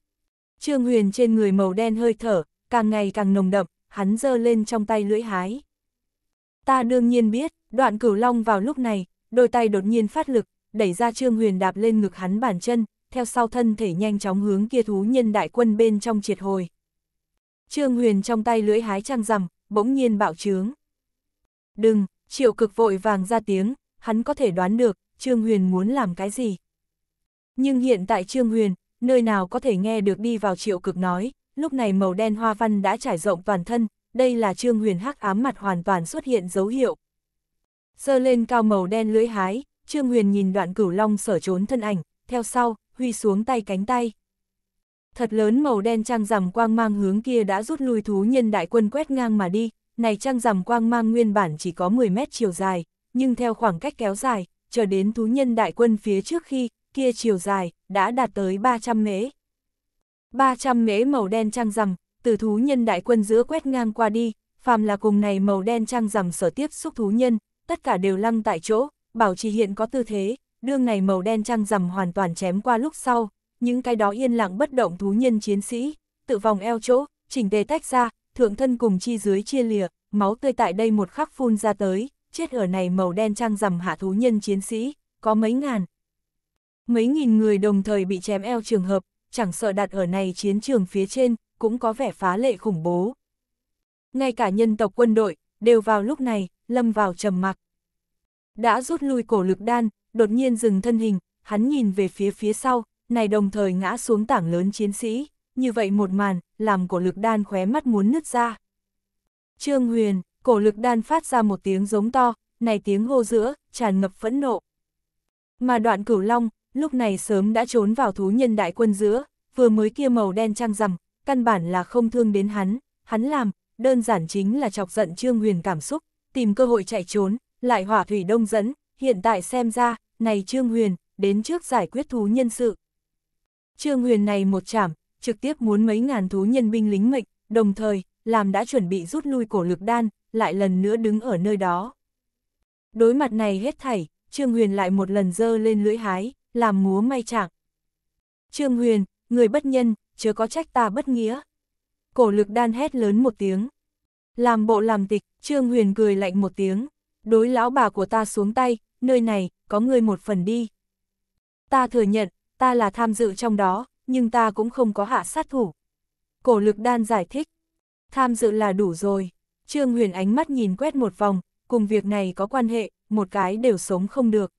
Trương Huyền trên người màu đen hơi thở, càng ngày càng nồng đậm, hắn giơ lên trong tay lưỡi hái. Ta đương nhiên biết, đoạn cửu long vào lúc này, đôi tay đột nhiên phát lực, đẩy ra Trương Huyền đạp lên ngực hắn bản chân, theo sau thân thể nhanh chóng hướng kia thú nhân đại quân bên trong triệt hồi. Trương Huyền trong tay lưỡi hái trăng rằm, bỗng nhiên bạo trướng. Đừng, triệu cực vội vàng ra tiếng, hắn có thể đoán được, Trương Huyền muốn làm cái gì. Nhưng hiện tại Trương Huyền, nơi nào có thể nghe được đi vào triệu cực nói, lúc này màu đen hoa văn đã trải rộng toàn thân, đây là Trương Huyền hắc ám mặt hoàn toàn xuất hiện dấu hiệu. Sơ lên cao màu đen lưỡi hái, Trương Huyền nhìn đoạn cửu long sở trốn thân ảnh, theo sau, huy xuống tay cánh tay thật lớn màu đen trăng rằm quang mang hướng kia đã rút lui thú nhân đại quân quét ngang mà đi, này trăng rằm quang mang nguyên bản chỉ có 10 mét chiều dài, nhưng theo khoảng cách kéo dài, chờ đến thú nhân đại quân phía trước khi, kia chiều dài, đã đạt tới 300 mễ. 300 mễ màu đen trăng rằm, từ thú nhân đại quân giữa quét ngang qua đi, phàm là cùng này màu đen trăng rằm sở tiếp xúc thú nhân, tất cả đều lăng tại chỗ, bảo trì hiện có tư thế, đương này màu đen trăng rằm hoàn toàn chém qua lúc sau, những cái đó yên lặng bất động thú nhân chiến sĩ, tự vòng eo chỗ, chỉnh tề tách ra, thượng thân cùng chi dưới chia lìa, máu tươi tại đây một khắc phun ra tới, chết ở này màu đen trăng rằm hạ thú nhân chiến sĩ, có mấy ngàn. Mấy nghìn người đồng thời bị chém eo trường hợp, chẳng sợ đặt ở này chiến trường phía trên, cũng có vẻ phá lệ khủng bố. Ngay cả nhân tộc quân đội, đều vào lúc này, lâm vào trầm mặc. Đã rút lui cổ lực đan, đột nhiên dừng thân hình, hắn nhìn về phía phía sau, này đồng thời ngã xuống tảng lớn chiến sĩ, như vậy một màn, làm cổ lực đan khóe mắt muốn nứt ra. Trương Huyền, cổ lực đan phát ra một tiếng giống to, này tiếng hô giữa, tràn ngập phẫn nộ. Mà đoạn cửu long, lúc này sớm đã trốn vào thú nhân đại quân giữa, vừa mới kia màu đen trăng rằm, căn bản là không thương đến hắn, hắn làm, đơn giản chính là chọc giận Trương Huyền cảm xúc, tìm cơ hội chạy trốn, lại hỏa thủy đông dẫn, hiện tại xem ra, này Trương Huyền, đến trước giải quyết thú nhân sự. Trương Huyền này một chạm trực tiếp muốn mấy ngàn thú nhân binh lính mệnh, đồng thời, làm đã chuẩn bị rút lui cổ lực đan, lại lần nữa đứng ở nơi đó. Đối mặt này hết thảy, Trương Huyền lại một lần dơ lên lưỡi hái, làm múa may chạc. Trương Huyền, người bất nhân, chưa có trách ta bất nghĩa. Cổ lực đan hét lớn một tiếng. Làm bộ làm tịch, Trương Huyền cười lạnh một tiếng. Đối lão bà của ta xuống tay, nơi này, có người một phần đi. Ta thừa nhận, ta là tham dự trong đó, nhưng ta cũng không có hạ sát thủ. Cổ lực đan giải thích, tham dự là đủ rồi. Trương Huyền ánh mắt nhìn quét một vòng, cùng việc này có quan hệ, một cái đều sống không được.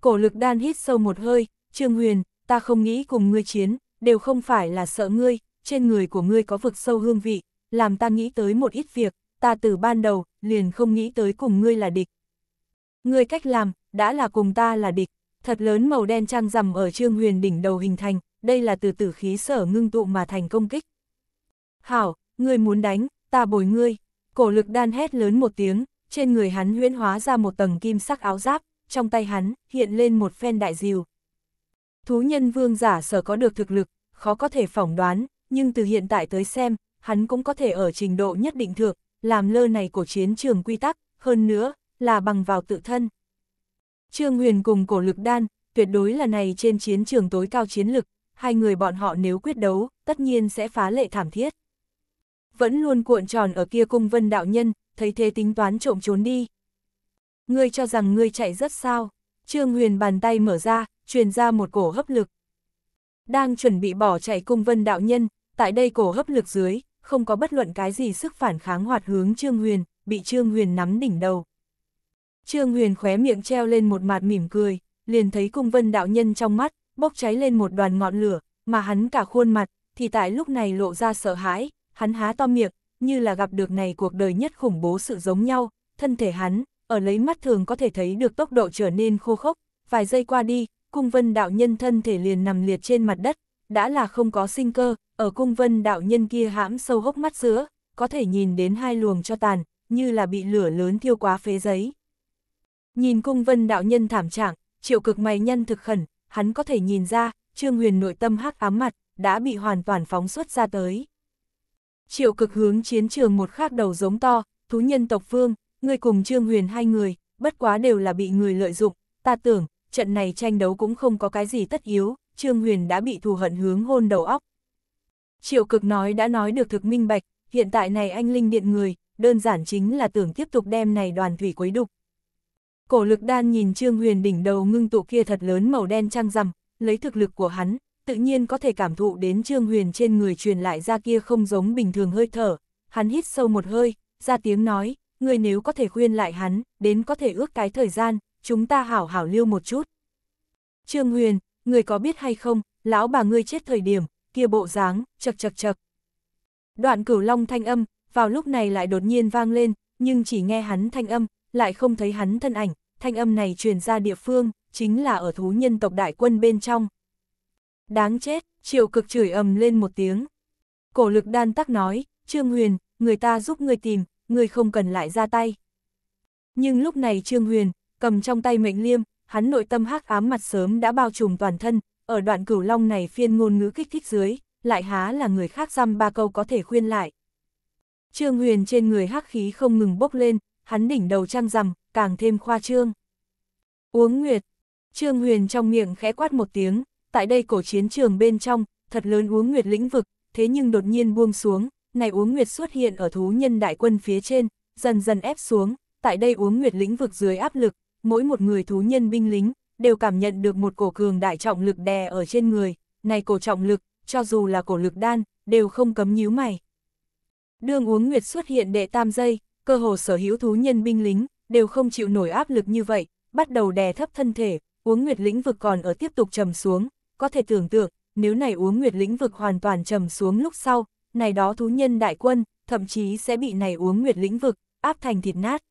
Cổ lực đan hít sâu một hơi, Trương Huyền, ta không nghĩ cùng ngươi chiến, đều không phải là sợ ngươi, trên người của ngươi có vực sâu hương vị, làm ta nghĩ tới một ít việc, ta từ ban đầu, liền không nghĩ tới cùng ngươi là địch. Ngươi cách làm, đã là cùng ta là địch, thật lớn màu đen trăng rằm ở trương huyền đỉnh đầu hình thành, đây là từ tử khí sở ngưng tụ mà thành công kích. Hảo, ngươi muốn đánh, ta bồi ngươi. Cổ lực đan hét lớn một tiếng, trên người hắn huyễn hóa ra một tầng kim sắc áo giáp, trong tay hắn hiện lên một phen đại diều. Thú nhân vương giả sở có được thực lực, khó có thể phỏng đoán, nhưng từ hiện tại tới xem, hắn cũng có thể ở trình độ nhất định thượng, làm lơ này của chiến trường quy tắc, hơn nữa, là bằng vào tự thân. Trương Huyền cùng cổ lực đan, tuyệt đối là này trên chiến trường tối cao chiến lực, hai người bọn họ nếu quyết đấu, tất nhiên sẽ phá lệ thảm thiết. Vẫn luôn cuộn tròn ở kia cung vân đạo nhân, thấy thế tính toán trộm trốn đi. Ngươi cho rằng ngươi chạy rất sao, Trương Huyền bàn tay mở ra, truyền ra một cổ hấp lực. Đang chuẩn bị bỏ chạy cung vân đạo nhân, tại đây cổ hấp lực dưới, không có bất luận cái gì sức phản kháng hoạt hướng Trương Huyền, bị Trương Huyền nắm đỉnh đầu. Trương Huyền khóe miệng treo lên một mạt mỉm cười, liền thấy cung vân đạo nhân trong mắt, bốc cháy lên một đoàn ngọn lửa, mà hắn cả khuôn mặt, thì tại lúc này lộ ra sợ hãi, hắn há to miệng, như là gặp được này cuộc đời nhất khủng bố sự giống nhau, thân thể hắn, ở lấy mắt thường có thể thấy được tốc độ trở nên khô khốc, vài giây qua đi, cung vân đạo nhân thân thể liền nằm liệt trên mặt đất, đã là không có sinh cơ, ở cung vân đạo nhân kia hãm sâu hốc mắt giữa, có thể nhìn đến hai luồng cho tàn, như là bị lửa lớn thiêu quá phế giấy. Nhìn cung vân đạo nhân thảm trạng, triệu cực mày nhân thực khẩn, hắn có thể nhìn ra, trương huyền nội tâm hắc ám mặt, đã bị hoàn toàn phóng xuất ra tới. Triệu cực hướng chiến trường một khác đầu giống to, thú nhân tộc phương người cùng trương huyền hai người, bất quá đều là bị người lợi dụng, ta tưởng, trận này tranh đấu cũng không có cái gì tất yếu, trương huyền đã bị thù hận hướng hôn đầu óc. Triệu cực nói đã nói được thực minh bạch, hiện tại này anh linh điện người, đơn giản chính là tưởng tiếp tục đem này đoàn thủy quấy đục, Cổ lực đan nhìn Trương Huyền đỉnh đầu ngưng tụ kia thật lớn màu đen trăng rằm, lấy thực lực của hắn, tự nhiên có thể cảm thụ đến Trương Huyền trên người truyền lại ra kia không giống bình thường hơi thở. Hắn hít sâu một hơi, ra tiếng nói, người nếu có thể khuyên lại hắn, đến có thể ước cái thời gian, chúng ta hảo hảo lưu một chút. Trương Huyền, người có biết hay không, lão bà ngươi chết thời điểm, kia bộ dáng, chật chật chật. Đoạn cửu long thanh âm, vào lúc này lại đột nhiên vang lên, nhưng chỉ nghe hắn thanh âm, lại không thấy hắn thân ảnh, thanh âm này truyền ra địa phương, chính là ở thú nhân tộc đại quân bên trong. Đáng chết, triệu cực chửi ầm lên một tiếng. Cổ lực đan tắc nói, Trương Huyền, người ta giúp người tìm, người không cần lại ra tay. Nhưng lúc này Trương Huyền, cầm trong tay mệnh liêm, hắn nội tâm hắc ám mặt sớm đã bao trùm toàn thân, ở đoạn cửu long này phiên ngôn ngữ kích thích dưới, lại há là người khác dăm ba câu có thể khuyên lại. Trương Huyền trên người hắc khí không ngừng bốc lên, hắn đỉnh đầu trăng rằm, càng thêm khoa trương. Uống nguyệt, Trương Huyền trong miệng khẽ quát một tiếng, tại đây cổ chiến trường bên trong, thật lớn uống nguyệt lĩnh vực, thế nhưng đột nhiên buông xuống, này uống nguyệt xuất hiện ở thú nhân đại quân phía trên, dần dần ép xuống, tại đây uống nguyệt lĩnh vực dưới áp lực, mỗi một người thú nhân binh lính, đều cảm nhận được một cổ cường đại trọng lực đè ở trên người, này cổ trọng lực, cho dù là cổ lực đan, đều không cấm nhíu mày. Đường uống nguyệt xuất hiện đệ tam giây, cơ hồ sở hữu thú nhân binh lính, đều không chịu nổi áp lực như vậy, bắt đầu đè thấp thân thể, uống nguyệt lĩnh vực còn ở tiếp tục trầm xuống, có thể tưởng tượng, nếu này uống nguyệt lĩnh vực hoàn toàn trầm xuống lúc sau, này đó thú nhân đại quân, thậm chí sẽ bị này uống nguyệt lĩnh vực, áp thành thịt nát.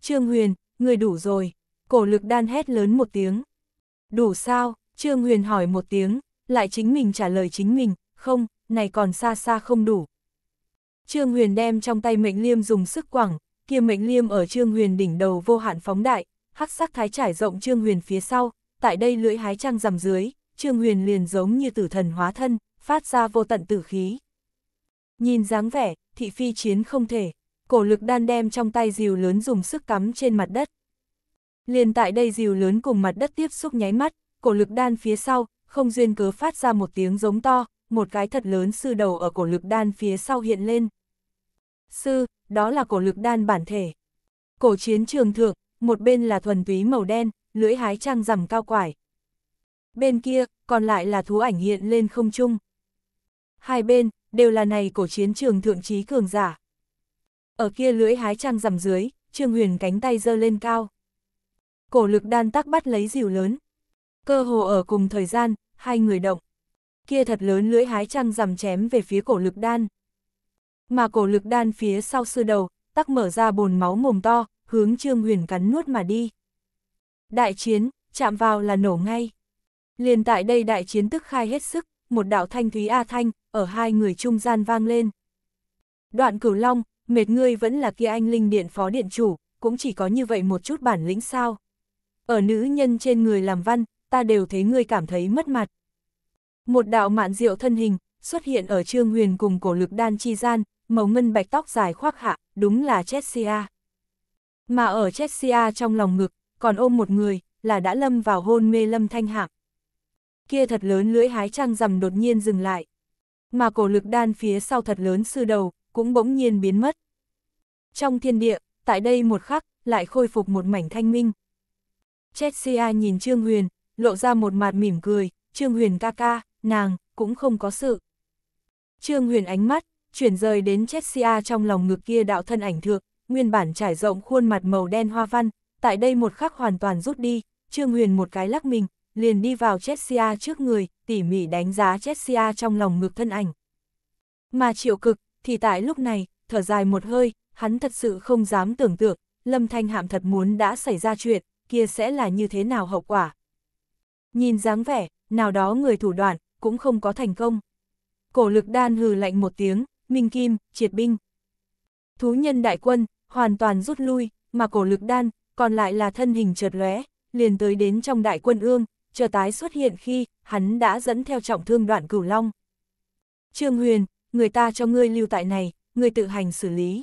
Trương Huyền, người đủ rồi, cổ lực đan hét lớn một tiếng. Đủ sao, Trương Huyền hỏi một tiếng, lại chính mình trả lời chính mình, không, này còn xa xa không đủ. Trương Huyền đem trong tay mệnh liêm dùng sức quẳng, kia mệnh liêm ở Trương Huyền đỉnh đầu vô hạn phóng đại, hắc sắc thái trải rộng Trương Huyền phía sau, tại đây lưỡi hái trăng rằm dưới, Trương Huyền liền giống như tử thần hóa thân, phát ra vô tận tử khí. Nhìn dáng vẻ, thị phi chiến không thể, cổ lực đan đem trong tay rìu lớn dùng sức cắm trên mặt đất. Liền tại đây rìu lớn cùng mặt đất tiếp xúc nháy mắt, cổ lực đan phía sau, không duyên cớ phát ra một tiếng giống to, một cái thật lớn sư đầu ở cổ lực đan phía sau hiện lên. Sư, đó là cổ lực đan bản thể. Cổ chiến trường thượng, một bên là thuần túy màu đen, lưỡi hái trăng rằm cao quải. Bên kia, còn lại là thú ảnh hiện lên không trung. Hai bên, đều là này cổ chiến trường thượng trí cường giả. Ở kia lưỡi hái trăng rằm dưới, Trương Huyền cánh tay giơ lên cao. Cổ lực đan tắc bắt lấy dìu lớn. Cơ hồ ở cùng thời gian, hai người động kia thật lớn lưỡi hái trăng rằm chém về phía cổ lực đan. Mà cổ lực đan phía sau sư đầu, tắc mở ra bồn máu mồm to, hướng Trương Huyền cắn nuốt mà đi. Đại chiến, chạm vào là nổ ngay. Liền tại đây đại chiến tức khai hết sức, một đạo thanh thúy A thanh, ở hai người trung gian vang lên. Đoạn cửu long, mệt ngươi vẫn là kia anh linh điện phó điện chủ, cũng chỉ có như vậy một chút bản lĩnh sao. Ở nữ nhân trên người làm văn, ta đều thấy ngươi cảm thấy mất mặt. Một đạo mạn diệu thân hình, xuất hiện ở Trương Huyền cùng cổ lực đan chi gian, màu ngân bạch tóc dài khoác hạ, đúng là Chessia. Mà ở Chessia trong lòng ngực, còn ôm một người, là đã lâm vào hôn mê lâm thanh hạng. Kia thật lớn lưỡi hái trăng rằm đột nhiên dừng lại. Mà cổ lực đan phía sau thật lớn sư đầu, cũng bỗng nhiên biến mất. Trong thiên địa, tại đây một khắc, lại khôi phục một mảnh thanh minh. Chessia nhìn Trương Huyền, lộ ra một mặt mỉm cười, Trương Huyền ca ca, nàng, cũng không có sự. Trương Huyền ánh mắt, chuyển rời đến Chessia trong lòng ngực kia đạo thân ảnh thượng, nguyên bản trải rộng khuôn mặt màu đen hoa văn, tại đây một khắc hoàn toàn rút đi, Trương Huyền một cái lắc mình, liền đi vào Chessia trước người, tỉ mỉ đánh giá Chessia trong lòng ngực thân ảnh. Mà triệu cực, thì tại lúc này, thở dài một hơi, hắn thật sự không dám tưởng tượng, Lâm Thanh Hạm thật muốn đã xảy ra chuyện, kia sẽ là như thế nào hậu quả. Nhìn dáng vẻ, nào đó người thủ đoạn, cũng không có thành công. Cổ lực đan hừ lạnh một tiếng, Minh Kim, triệt binh. Thú nhân đại quân, hoàn toàn rút lui, mà cổ lực đan, còn lại là thân hình chợt lóe, liền tới đến trong đại quân ương, chờ tái xuất hiện khi, hắn đã dẫn theo trọng thương đoạn cửu long. Trương Huyền, người ta cho ngươi lưu tại này, ngươi tự hành xử lý.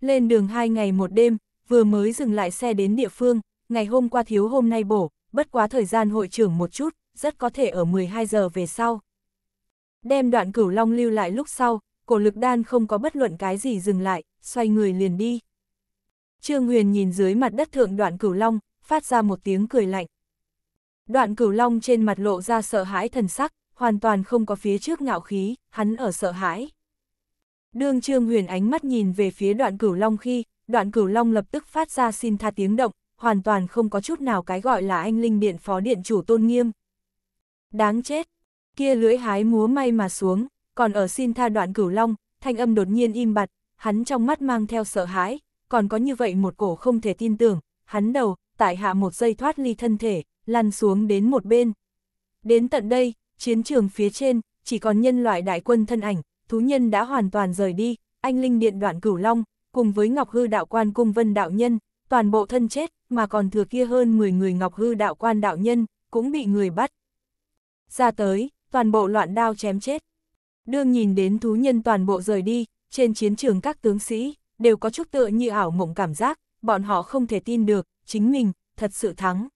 Lên đường hai ngày một đêm, vừa mới dừng lại xe đến địa phương, ngày hôm qua thiếu hôm nay bổ, bất quá thời gian hội trưởng một chút, rất có thể ở 12 giờ về sau. Đem đoạn cửu long lưu lại lúc sau, cổ lực đan không có bất luận cái gì dừng lại, xoay người liền đi. Trương Huyền nhìn dưới mặt đất thượng đoạn cửu long, phát ra một tiếng cười lạnh. Đoạn cửu long trên mặt lộ ra sợ hãi thần sắc, hoàn toàn không có phía trước ngạo khí, hắn ở sợ hãi. Đương Trương Huyền ánh mắt nhìn về phía đoạn cửu long khi, đoạn cửu long lập tức phát ra xin tha tiếng động, hoàn toàn không có chút nào cái gọi là anh linh điện phó điện chủ tôn nghiêm. Đáng chết, kia lưỡi hái múa may mà xuống, còn ở xin tha đoạn cửu long, thanh âm đột nhiên im bặt, hắn trong mắt mang theo sợ hãi, còn có như vậy một cổ không thể tin tưởng, hắn đầu, tại hạ một giây thoát ly thân thể, lăn xuống đến một bên. Đến tận đây, chiến trường phía trên, chỉ còn nhân loại đại quân thân ảnh, thú nhân đã hoàn toàn rời đi, anh linh điện đoạn cửu long, cùng với Ngọc Hư đạo quan cung vân đạo nhân, toàn bộ thân chết, mà còn thừa kia hơn 10 người Ngọc Hư đạo quan đạo nhân, cũng bị người bắt ra tới, toàn bộ loạn đao chém chết. Đương nhìn đến thú nhân toàn bộ rời đi, trên chiến trường các tướng sĩ, đều có chút tựa như ảo mộng cảm giác, bọn họ không thể tin được, chính mình, thật sự thắng.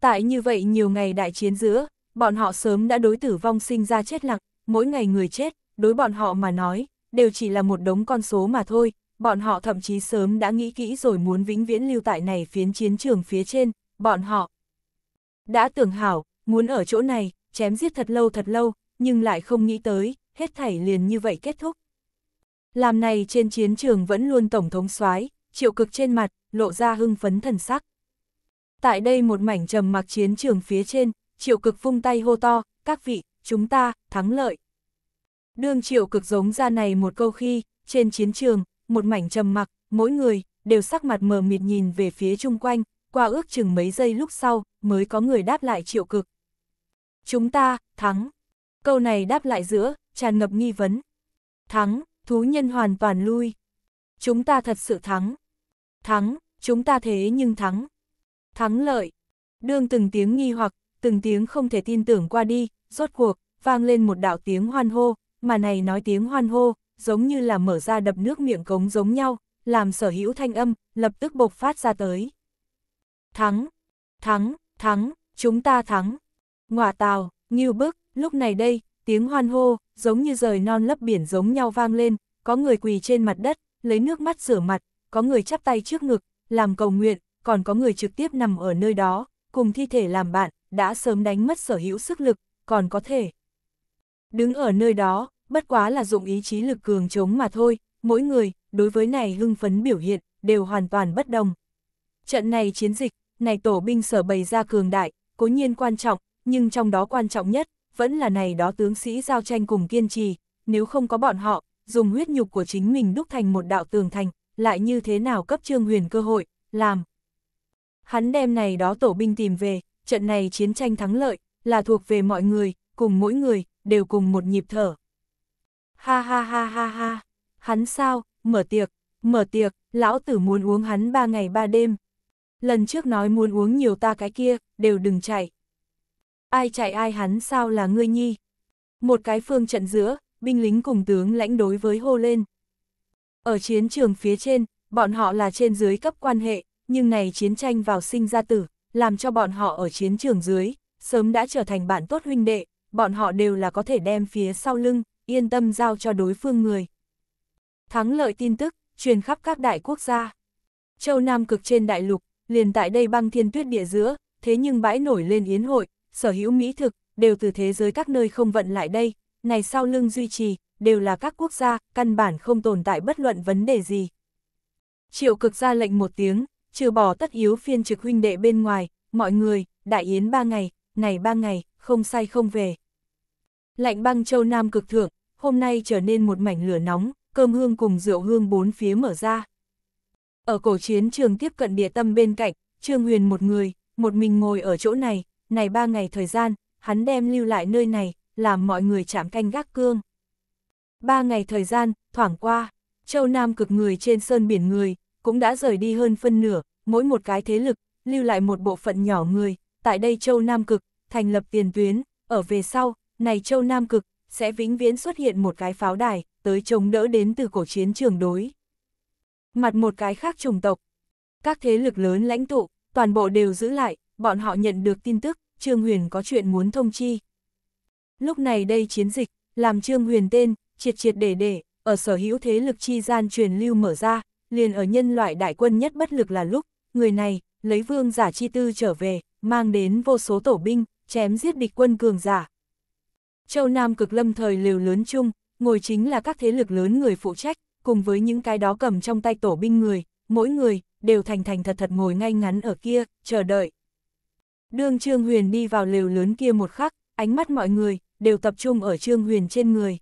Tại như vậy nhiều ngày đại chiến giữa, bọn họ sớm đã đối tử vong sinh ra chết lặng, mỗi ngày người chết, đối bọn họ mà nói, đều chỉ là một đống con số mà thôi, bọn họ thậm chí sớm đã nghĩ kỹ rồi muốn vĩnh viễn lưu tại này phiến chiến trường phía trên, bọn họ đã tưởng hảo, muốn ở chỗ này, chém giết thật lâu thật lâu, nhưng lại không nghĩ tới, hết thảy liền như vậy kết thúc. Làm này trên chiến trường vẫn luôn tổng thống soái triệu cực trên mặt, lộ ra hưng phấn thần sắc. Tại đây một mảnh trầm mặc chiến trường phía trên, triệu cực phung tay hô to, các vị, chúng ta, thắng lợi. Đương triệu cực giống ra này một câu khi, trên chiến trường, một mảnh trầm mặc, mỗi người, đều sắc mặt mờ mịt nhìn về phía chung quanh, qua ước chừng mấy giây lúc sau, mới có người đáp lại triệu cực, Chúng ta, thắng. Câu này đáp lại giữa, tràn ngập nghi vấn. Thắng, thú nhân hoàn toàn lui. Chúng ta thật sự thắng. Thắng, chúng ta thế nhưng thắng. Thắng lợi. Đương từng tiếng nghi hoặc, từng tiếng không thể tin tưởng qua đi, rốt cuộc, vang lên một đạo tiếng hoan hô, mà này nói tiếng hoan hô, giống như là mở ra đập nước miệng cống giống nhau, làm sở hữu thanh âm, lập tức bộc phát ra tới. Thắng, thắng, thắng, chúng ta thắng. Ngọa tàu, nghiêu bức, lúc này đây, tiếng hoan hô, giống như rời non lấp biển giống nhau vang lên, có người quỳ trên mặt đất, lấy nước mắt rửa mặt, có người chắp tay trước ngực, làm cầu nguyện, còn có người trực tiếp nằm ở nơi đó, cùng thi thể làm bạn, đã sớm đánh mất sở hữu sức lực, còn có thể. Đứng ở nơi đó, bất quá là dụng ý chí lực cường chống mà thôi, mỗi người, đối với này hưng phấn biểu hiện, đều hoàn toàn bất đồng. Trận này chiến dịch, này tổ binh sở bày ra cường đại, cố nhiên quan trọng, nhưng trong đó quan trọng nhất, vẫn là này đó tướng sĩ giao tranh cùng kiên trì, nếu không có bọn họ, dùng huyết nhục của chính mình đúc thành một đạo tường thành, lại như thế nào cấp Trương Huyền cơ hội, làm. Hắn đem này đó tổ binh tìm về, trận này chiến tranh thắng lợi, là thuộc về mọi người, cùng mỗi người, đều cùng một nhịp thở. Ha ha ha ha ha, hắn sao, mở tiệc, mở tiệc, lão tử muốn uống hắn ba ngày ba đêm. Lần trước nói muốn uống nhiều ta cái kia, đều đừng chạy ai chạy ai hắn sao là ngươi nhi. Một cái phương trận giữa, binh lính cùng tướng lãnh đối với hô lên. Ở chiến trường phía trên, bọn họ là trên dưới cấp quan hệ, nhưng này chiến tranh vào sinh ra tử, làm cho bọn họ ở chiến trường dưới, sớm đã trở thành bạn tốt huynh đệ, bọn họ đều là có thể đem phía sau lưng, yên tâm giao cho đối phương người. Thắng lợi tin tức, truyền khắp các đại quốc gia. Châu Nam cực trên đại lục, liền tại đây băng thiên tuyết địa giữa, thế nhưng bãi nổi lên yến hội, sở hữu mỹ thực, đều từ thế giới các nơi không vận lại đây, này sau lưng duy trì, đều là các quốc gia, căn bản không tồn tại bất luận vấn đề gì. Triệu cực ra lệnh một tiếng, trừ bỏ tất yếu phiên trực huynh đệ bên ngoài, mọi người, đại yến ba ngày, này ba ngày, không say không về. Lạnh băng châu Nam cực thượng, hôm nay trở nên một mảnh lửa nóng, cơm hương cùng rượu hương bốn phía mở ra. Ở cổ chiến trường tiếp cận địa tâm bên cạnh, Trương Huyền một người, một mình ngồi ở chỗ này, này ba ngày thời gian, hắn đem lưu lại nơi này, làm mọi người chạm canh gác cương. Ba ngày thời gian, thoảng qua, châu Nam cực người trên sơn biển người, cũng đã rời đi hơn phân nửa, mỗi một cái thế lực, lưu lại một bộ phận nhỏ người, tại đây châu Nam cực, thành lập tiền tuyến, ở về sau, này châu Nam cực, sẽ vĩnh viễn xuất hiện một cái pháo đài, tới chống đỡ đến từ cổ chiến trường đối. Mặt một cái khác chủng tộc, các thế lực lớn lãnh tụ, toàn bộ đều giữ lại, bọn họ nhận được tin tức, Trương Huyền có chuyện muốn thông chi. Lúc này đây chiến dịch, làm Trương Huyền tên, triệt triệt để để, ở sở hữu thế lực chi gian truyền lưu mở ra, liền ở nhân loại đại quân nhất bất lực là lúc, người này, lấy vương giả chi tư trở về, mang đến vô số tổ binh, chém giết địch quân cường giả. Châu Nam cực lâm thời liều lớn chung, ngồi chính là các thế lực lớn người phụ trách, cùng với những cái đó cầm trong tay tổ binh người, mỗi người, đều thành thành thật thật ngồi ngay ngắn ở kia, chờ đợi, Đương Trương Huyền đi vào lều lớn kia một khắc, ánh mắt mọi người, đều tập trung ở Trương Huyền trên người.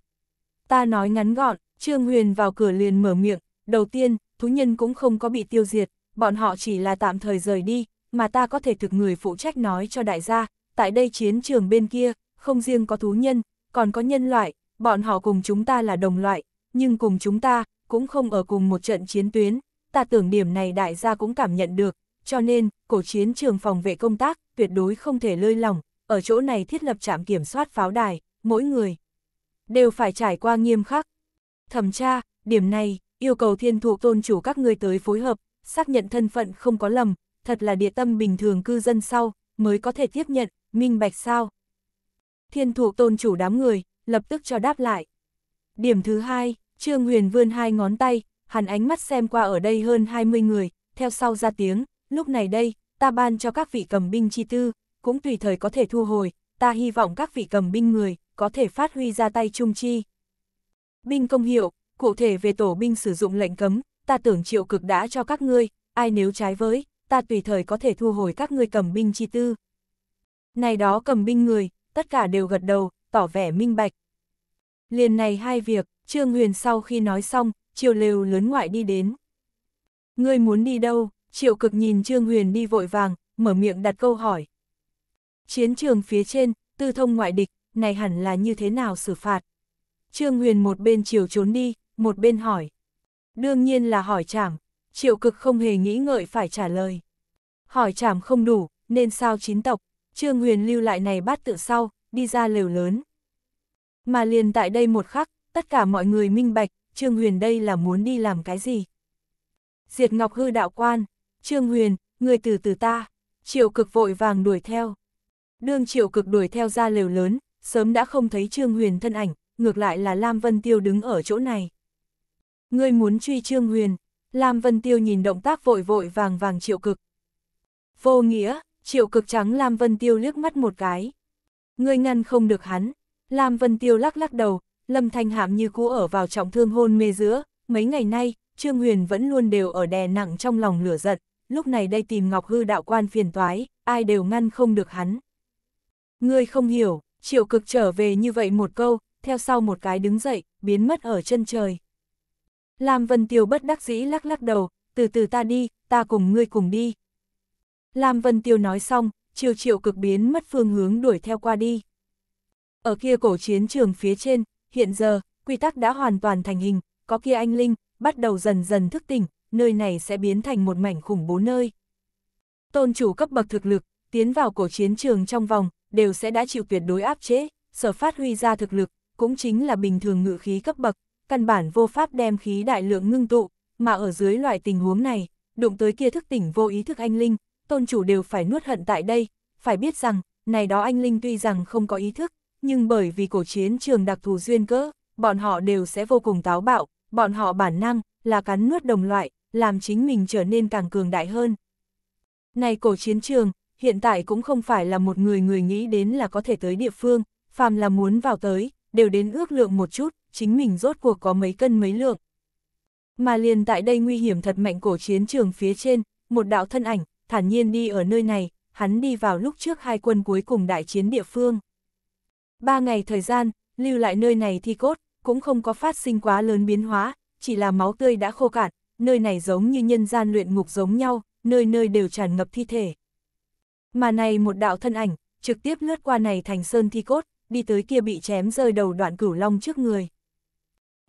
Ta nói ngắn gọn, Trương Huyền vào cửa liền mở miệng, đầu tiên, thú nhân cũng không có bị tiêu diệt, bọn họ chỉ là tạm thời rời đi, mà ta có thể thực người phụ trách nói cho đại gia, tại đây chiến trường bên kia, không riêng có thú nhân, còn có nhân loại, bọn họ cùng chúng ta là đồng loại, nhưng cùng chúng ta, cũng không ở cùng một trận chiến tuyến, ta tưởng điểm này đại gia cũng cảm nhận được, cho nên, cổ chiến trường phòng vệ công tác tuyệt đối không thể lơi lỏng, ở chỗ này thiết lập trạm kiểm soát pháo đài, mỗi người đều phải trải qua nghiêm khắc. Thẩm tra, điểm này, yêu cầu thiên thuộc tôn chủ các người tới phối hợp, xác nhận thân phận không có lầm, thật là địa tâm bình thường cư dân sau, mới có thể tiếp nhận, minh bạch sao. Thiên thuộc tôn chủ đám người, lập tức cho đáp lại. Điểm thứ hai, Trương Huyền vươn hai ngón tay, hàn ánh mắt xem qua ở đây hơn 20 người, theo sau ra tiếng, Lúc này đây, ta ban cho các vị cầm binh chi tư, cũng tùy thời có thể thu hồi, ta hy vọng các vị cầm binh người, có thể phát huy ra tay chung chi. Binh công hiệu, cụ thể về tổ binh sử dụng lệnh cấm, ta tưởng triệu cực đã cho các ngươi, ai nếu trái với, ta tùy thời có thể thu hồi các ngươi cầm binh chi tư. Này đó cầm binh người, tất cả đều gật đầu, tỏ vẻ minh bạch. Liền này hai việc, Trương Huyền sau khi nói xong, chiều lều lớn ngoại đi đến. Ngươi muốn đi đâu? triệu cực nhìn Trương Huyền đi vội vàng, mở miệng đặt câu hỏi. Chiến trường phía trên, tư thông ngoại địch, này hẳn là như thế nào xử phạt? Trương Huyền một bên chiều trốn đi, một bên hỏi. Đương nhiên là hỏi trảm. triệu cực không hề nghĩ ngợi phải trả lời. Hỏi trảm không đủ, nên sao chín tộc, Trương Huyền lưu lại này bắt tự sau, đi ra lều lớn. Mà liền tại đây một khắc, tất cả mọi người minh bạch, Trương Huyền đây là muốn đi làm cái gì. Diệt Ngọc Hư đạo quan, Trương Huyền, người từ từ ta, triệu cực vội vàng đuổi theo. Đương triệu cực đuổi theo ra lều lớn, sớm đã không thấy Trương Huyền thân ảnh, ngược lại là Lam Vân Tiêu đứng ở chỗ này. Ngươi muốn truy Trương Huyền, Lam Vân Tiêu nhìn động tác vội vội vàng vàng triệu cực. Vô nghĩa, triệu cực trắng Lam Vân Tiêu liếc mắt một cái. Ngươi ngăn không được hắn, Lam Vân Tiêu lắc lắc đầu, Lâm Thanh Hạm như cũ ở vào trọng thương hôn mê giữa, mấy ngày nay, Trương Huyền vẫn luôn đều ở đè nặng trong lòng lửa giận, lúc này đây tìm Ngọc Hư đạo quan phiền toái, ai đều ngăn không được hắn. Ngươi không hiểu, triệu cực trở về như vậy một câu, theo sau một cái đứng dậy, biến mất ở chân trời. Lam Vân Tiêu bất đắc dĩ lắc lắc đầu, từ từ ta đi, ta cùng ngươi cùng đi. Lam Vân Tiêu nói xong, triệu triệu cực biến mất phương hướng đuổi theo qua đi. Ở kia cổ chiến trường phía trên, hiện giờ, quy tắc đã hoàn toàn thành hình, có kia anh Linh, bắt đầu dần dần thức tỉnh, nơi này sẽ biến thành một mảnh khủng bố nơi. Tôn chủ cấp bậc thực lực, tiến vào cổ chiến trường trong vòng, đều sẽ đã chịu tuyệt đối áp chế, sở phát huy ra thực lực, cũng chính là bình thường ngự khí cấp bậc, căn bản vô pháp đem khí đại lượng ngưng tụ, mà ở dưới loại tình huống này, đụng tới kia thức tỉnh vô ý thức anh linh, tôn chủ đều phải nuốt hận tại đây, phải biết rằng, này đó anh linh tuy rằng không có ý thức, nhưng bởi vì cổ chiến trường đặc thù duyên cớ bọn họ đều sẽ vô cùng táo bạo, bọn họ bản năng là cắn nuốt đồng loại, làm chính mình trở nên càng cường đại hơn. Này cổ chiến trường, hiện tại cũng không phải là một người người nghĩ đến là có thể tới địa phương, phàm là muốn vào tới, đều đến ước lượng một chút, chính mình rốt cuộc có mấy cân mấy lượng. Mà liền tại đây nguy hiểm thật mạnh cổ chiến trường phía trên, một đạo thân ảnh, thản nhiên đi ở nơi này, hắn đi vào lúc trước hai quân cuối cùng đại chiến địa phương. Ba ngày thời gian, lưu lại nơi này thi cốt, cũng không có phát sinh quá lớn biến hóa, chỉ là máu tươi đã khô cạn, nơi này giống như nhân gian luyện ngục giống nhau, nơi nơi đều tràn ngập thi thể. Mà này một đạo thân ảnh, trực tiếp lướt qua này thành sơn thi cốt, đi tới kia bị chém rơi đầu đoạn cửu long trước người.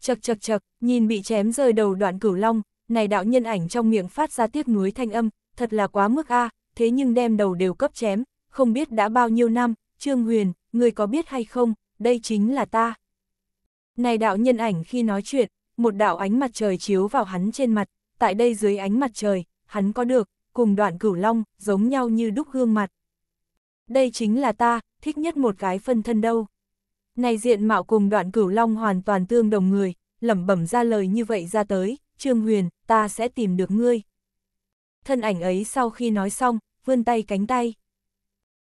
Chật chật chật, nhìn bị chém rơi đầu đoạn cửu long, này đạo nhân ảnh trong miệng phát ra tiếc núi thanh âm, thật là quá mức a, thế nhưng đem đầu đều cấp chém, không biết đã bao nhiêu năm, Trương Huyền, người có biết hay không, đây chính là ta. Này đạo nhân ảnh khi nói chuyện, một đạo ánh mặt trời chiếu vào hắn trên mặt, tại đây dưới ánh mặt trời, hắn có được, cùng đoạn cửu long, giống nhau như đúc gương mặt. Đây chính là ta, thích nhất một cái phân thân đâu. Này diện mạo cùng đoạn cửu long hoàn toàn tương đồng người, lẩm bẩm ra lời như vậy ra tới, Trương Huyền, ta sẽ tìm được ngươi. Thân ảnh ấy sau khi nói xong, vươn tay cánh tay.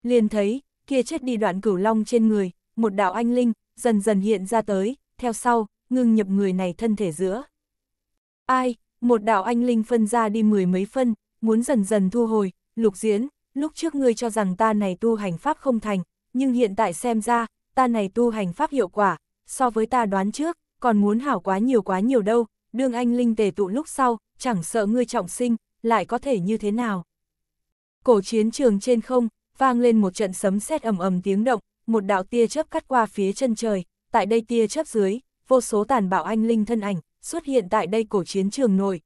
Liền thấy, kia chết đi đoạn cửu long trên người, một đạo anh linh, dần dần hiện ra tới, theo sau, ngưng nhập người này thân thể giữa. Ai, một đạo anh linh phân ra đi mười mấy phân, muốn dần dần thu hồi, lục diễn, lúc trước ngươi cho rằng ta này tu hành pháp không thành, nhưng hiện tại xem ra, ta này tu hành pháp hiệu quả, so với ta đoán trước, còn muốn hảo quá nhiều quá nhiều đâu, đương anh linh tề tụ lúc sau, chẳng sợ ngươi trọng sinh, lại có thể như thế nào. Cổ chiến trường trên không, vang lên một trận sấm sét ầm ầm tiếng động, một đạo tia chớp cắt qua phía chân trời, tại đây tia chớp dưới, vô số tàn bạo anh linh thân ảnh xuất hiện tại đây cổ chiến trường nổi.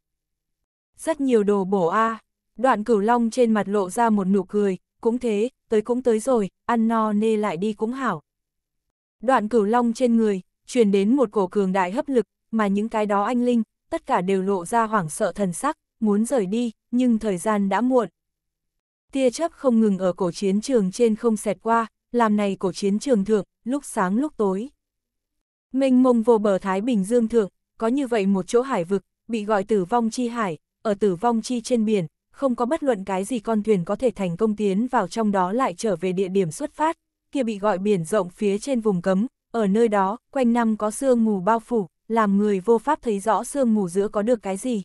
Rất nhiều đồ bổ a à. đoạn cửu long trên mặt lộ ra một nụ cười, cũng thế, tới cũng tới rồi, ăn no nê lại đi cũng hảo. Đoạn cửu long trên người, truyền đến một cổ cường đại hấp lực, mà những cái đó anh linh, tất cả đều lộ ra hoảng sợ thần sắc, muốn rời đi, nhưng thời gian đã muộn. Tia chớp không ngừng ở cổ chiến trường trên không xẹt qua, làm này cổ chiến trường thượng, lúc sáng lúc tối. Mênh mông vô bờ Thái Bình Dương thượng, có như vậy một chỗ hải vực, bị gọi tử vong chi hải, ở tử vong chi trên biển, không có bất luận cái gì con thuyền có thể thành công tiến vào trong đó lại trở về địa điểm xuất phát, kia bị gọi biển rộng phía trên vùng cấm, ở nơi đó, quanh năm có sương mù bao phủ, làm người vô pháp thấy rõ sương mù giữa có được cái gì.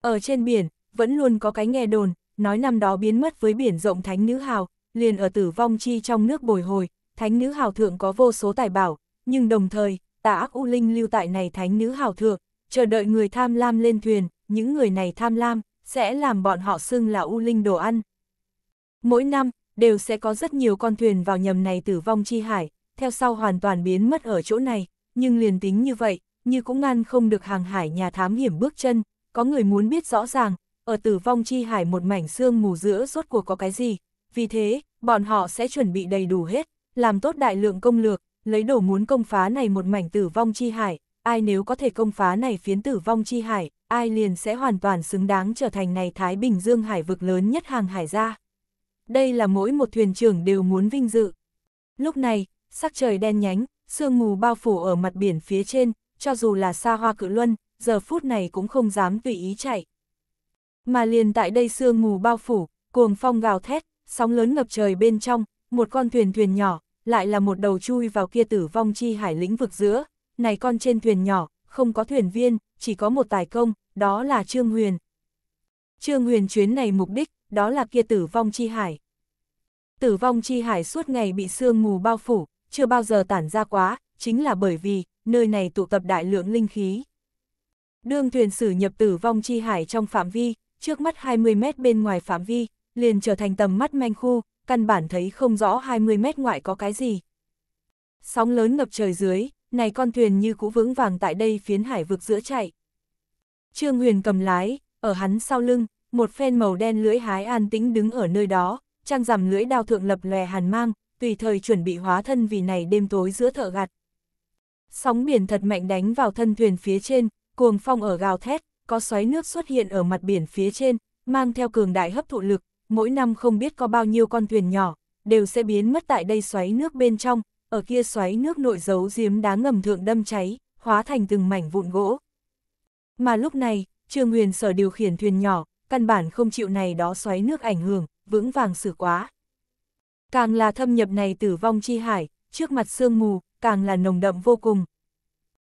Ở trên biển, vẫn luôn có cái nghe đồn, nói năm đó biến mất với biển rộng thánh nữ hào, liền ở tử vong chi trong nước bồi hồi, thánh nữ hào thượng có vô số tài bảo, nhưng đồng thời, tà ác U Linh lưu tại này thánh nữ hào thượng, chờ đợi người tham lam lên thuyền, những người này tham lam, sẽ làm bọn họ xưng là U Linh đồ ăn. Mỗi năm, đều sẽ có rất nhiều con thuyền vào nhầm này tử vong chi hải, theo sau hoàn toàn biến mất ở chỗ này, nhưng liền tính như vậy, như cũng ngăn không được hàng hải nhà thám hiểm bước chân, có người muốn biết rõ ràng, ở tử vong chi hải một mảnh xương mù giữa rốt cuộc có cái gì, vì thế, bọn họ sẽ chuẩn bị đầy đủ hết, làm tốt đại lượng công lược, lấy đồ muốn công phá này một mảnh tử vong chi hải, ai nếu có thể công phá này phiến tử vong chi hải, ai liền sẽ hoàn toàn xứng đáng trở thành này Thái Bình Dương hải vực lớn nhất hàng hải gia. Đây là mỗi một thuyền trưởng đều muốn vinh dự. Lúc này, sắc trời đen nhánh, sương mù bao phủ ở mặt biển phía trên, cho dù là xa hoa cự luân, giờ phút này cũng không dám tùy ý chạy. Mà liền tại đây sương mù bao phủ, cuồng phong gào thét, sóng lớn ngập trời bên trong, một con thuyền thuyền nhỏ, lại là một đầu chui vào kia tử vong chi hải lĩnh vực giữa, này con trên thuyền nhỏ, không có thuyền viên, chỉ có một tài công, đó là Trương Huyền. Trương Huyền chuyến này mục đích, đó là kia tử vong chi hải. Tử vong chi hải suốt ngày bị sương mù bao phủ, chưa bao giờ tản ra quá, chính là bởi vì, nơi này tụ tập đại lượng linh khí. Đương thuyền sử nhập tử vong chi hải trong phạm vi, trước mắt 20 mét bên ngoài phạm vi, liền trở thành tầm mắt manh khu, căn bản thấy không rõ 20 mét ngoại có cái gì. Sóng lớn ngập trời dưới, này con thuyền như cũ vững vàng tại đây phiến hải vực giữa chạy. Trương Huyền cầm lái, ở hắn sau lưng, một phen màu đen lưỡi hái an tĩnh đứng ở nơi đó, trang rằm lưỡi đao thượng lập lòe hàn mang, tùy thời chuẩn bị hóa thân vì này đêm tối giữa thợ gặt. Sóng biển thật mạnh đánh vào thân thuyền phía trên, cuồng phong ở gào thét, có xoáy nước xuất hiện ở mặt biển phía trên, mang theo cường đại hấp thụ lực, mỗi năm không biết có bao nhiêu con thuyền nhỏ, đều sẽ biến mất tại đây xoáy nước bên trong, ở kia xoáy nước nội giấu giếm đá ngầm thượng đâm cháy, hóa thành từng mảnh vụn gỗ. Mà lúc này, Trương Huyền sở điều khiển thuyền nhỏ, căn bản không chịu này đó xoáy nước ảnh hưởng, vững vàng xử quá. Càng là thâm nhập này tử vong chi hải, trước mặt sương mù, càng là nồng đậm vô cùng.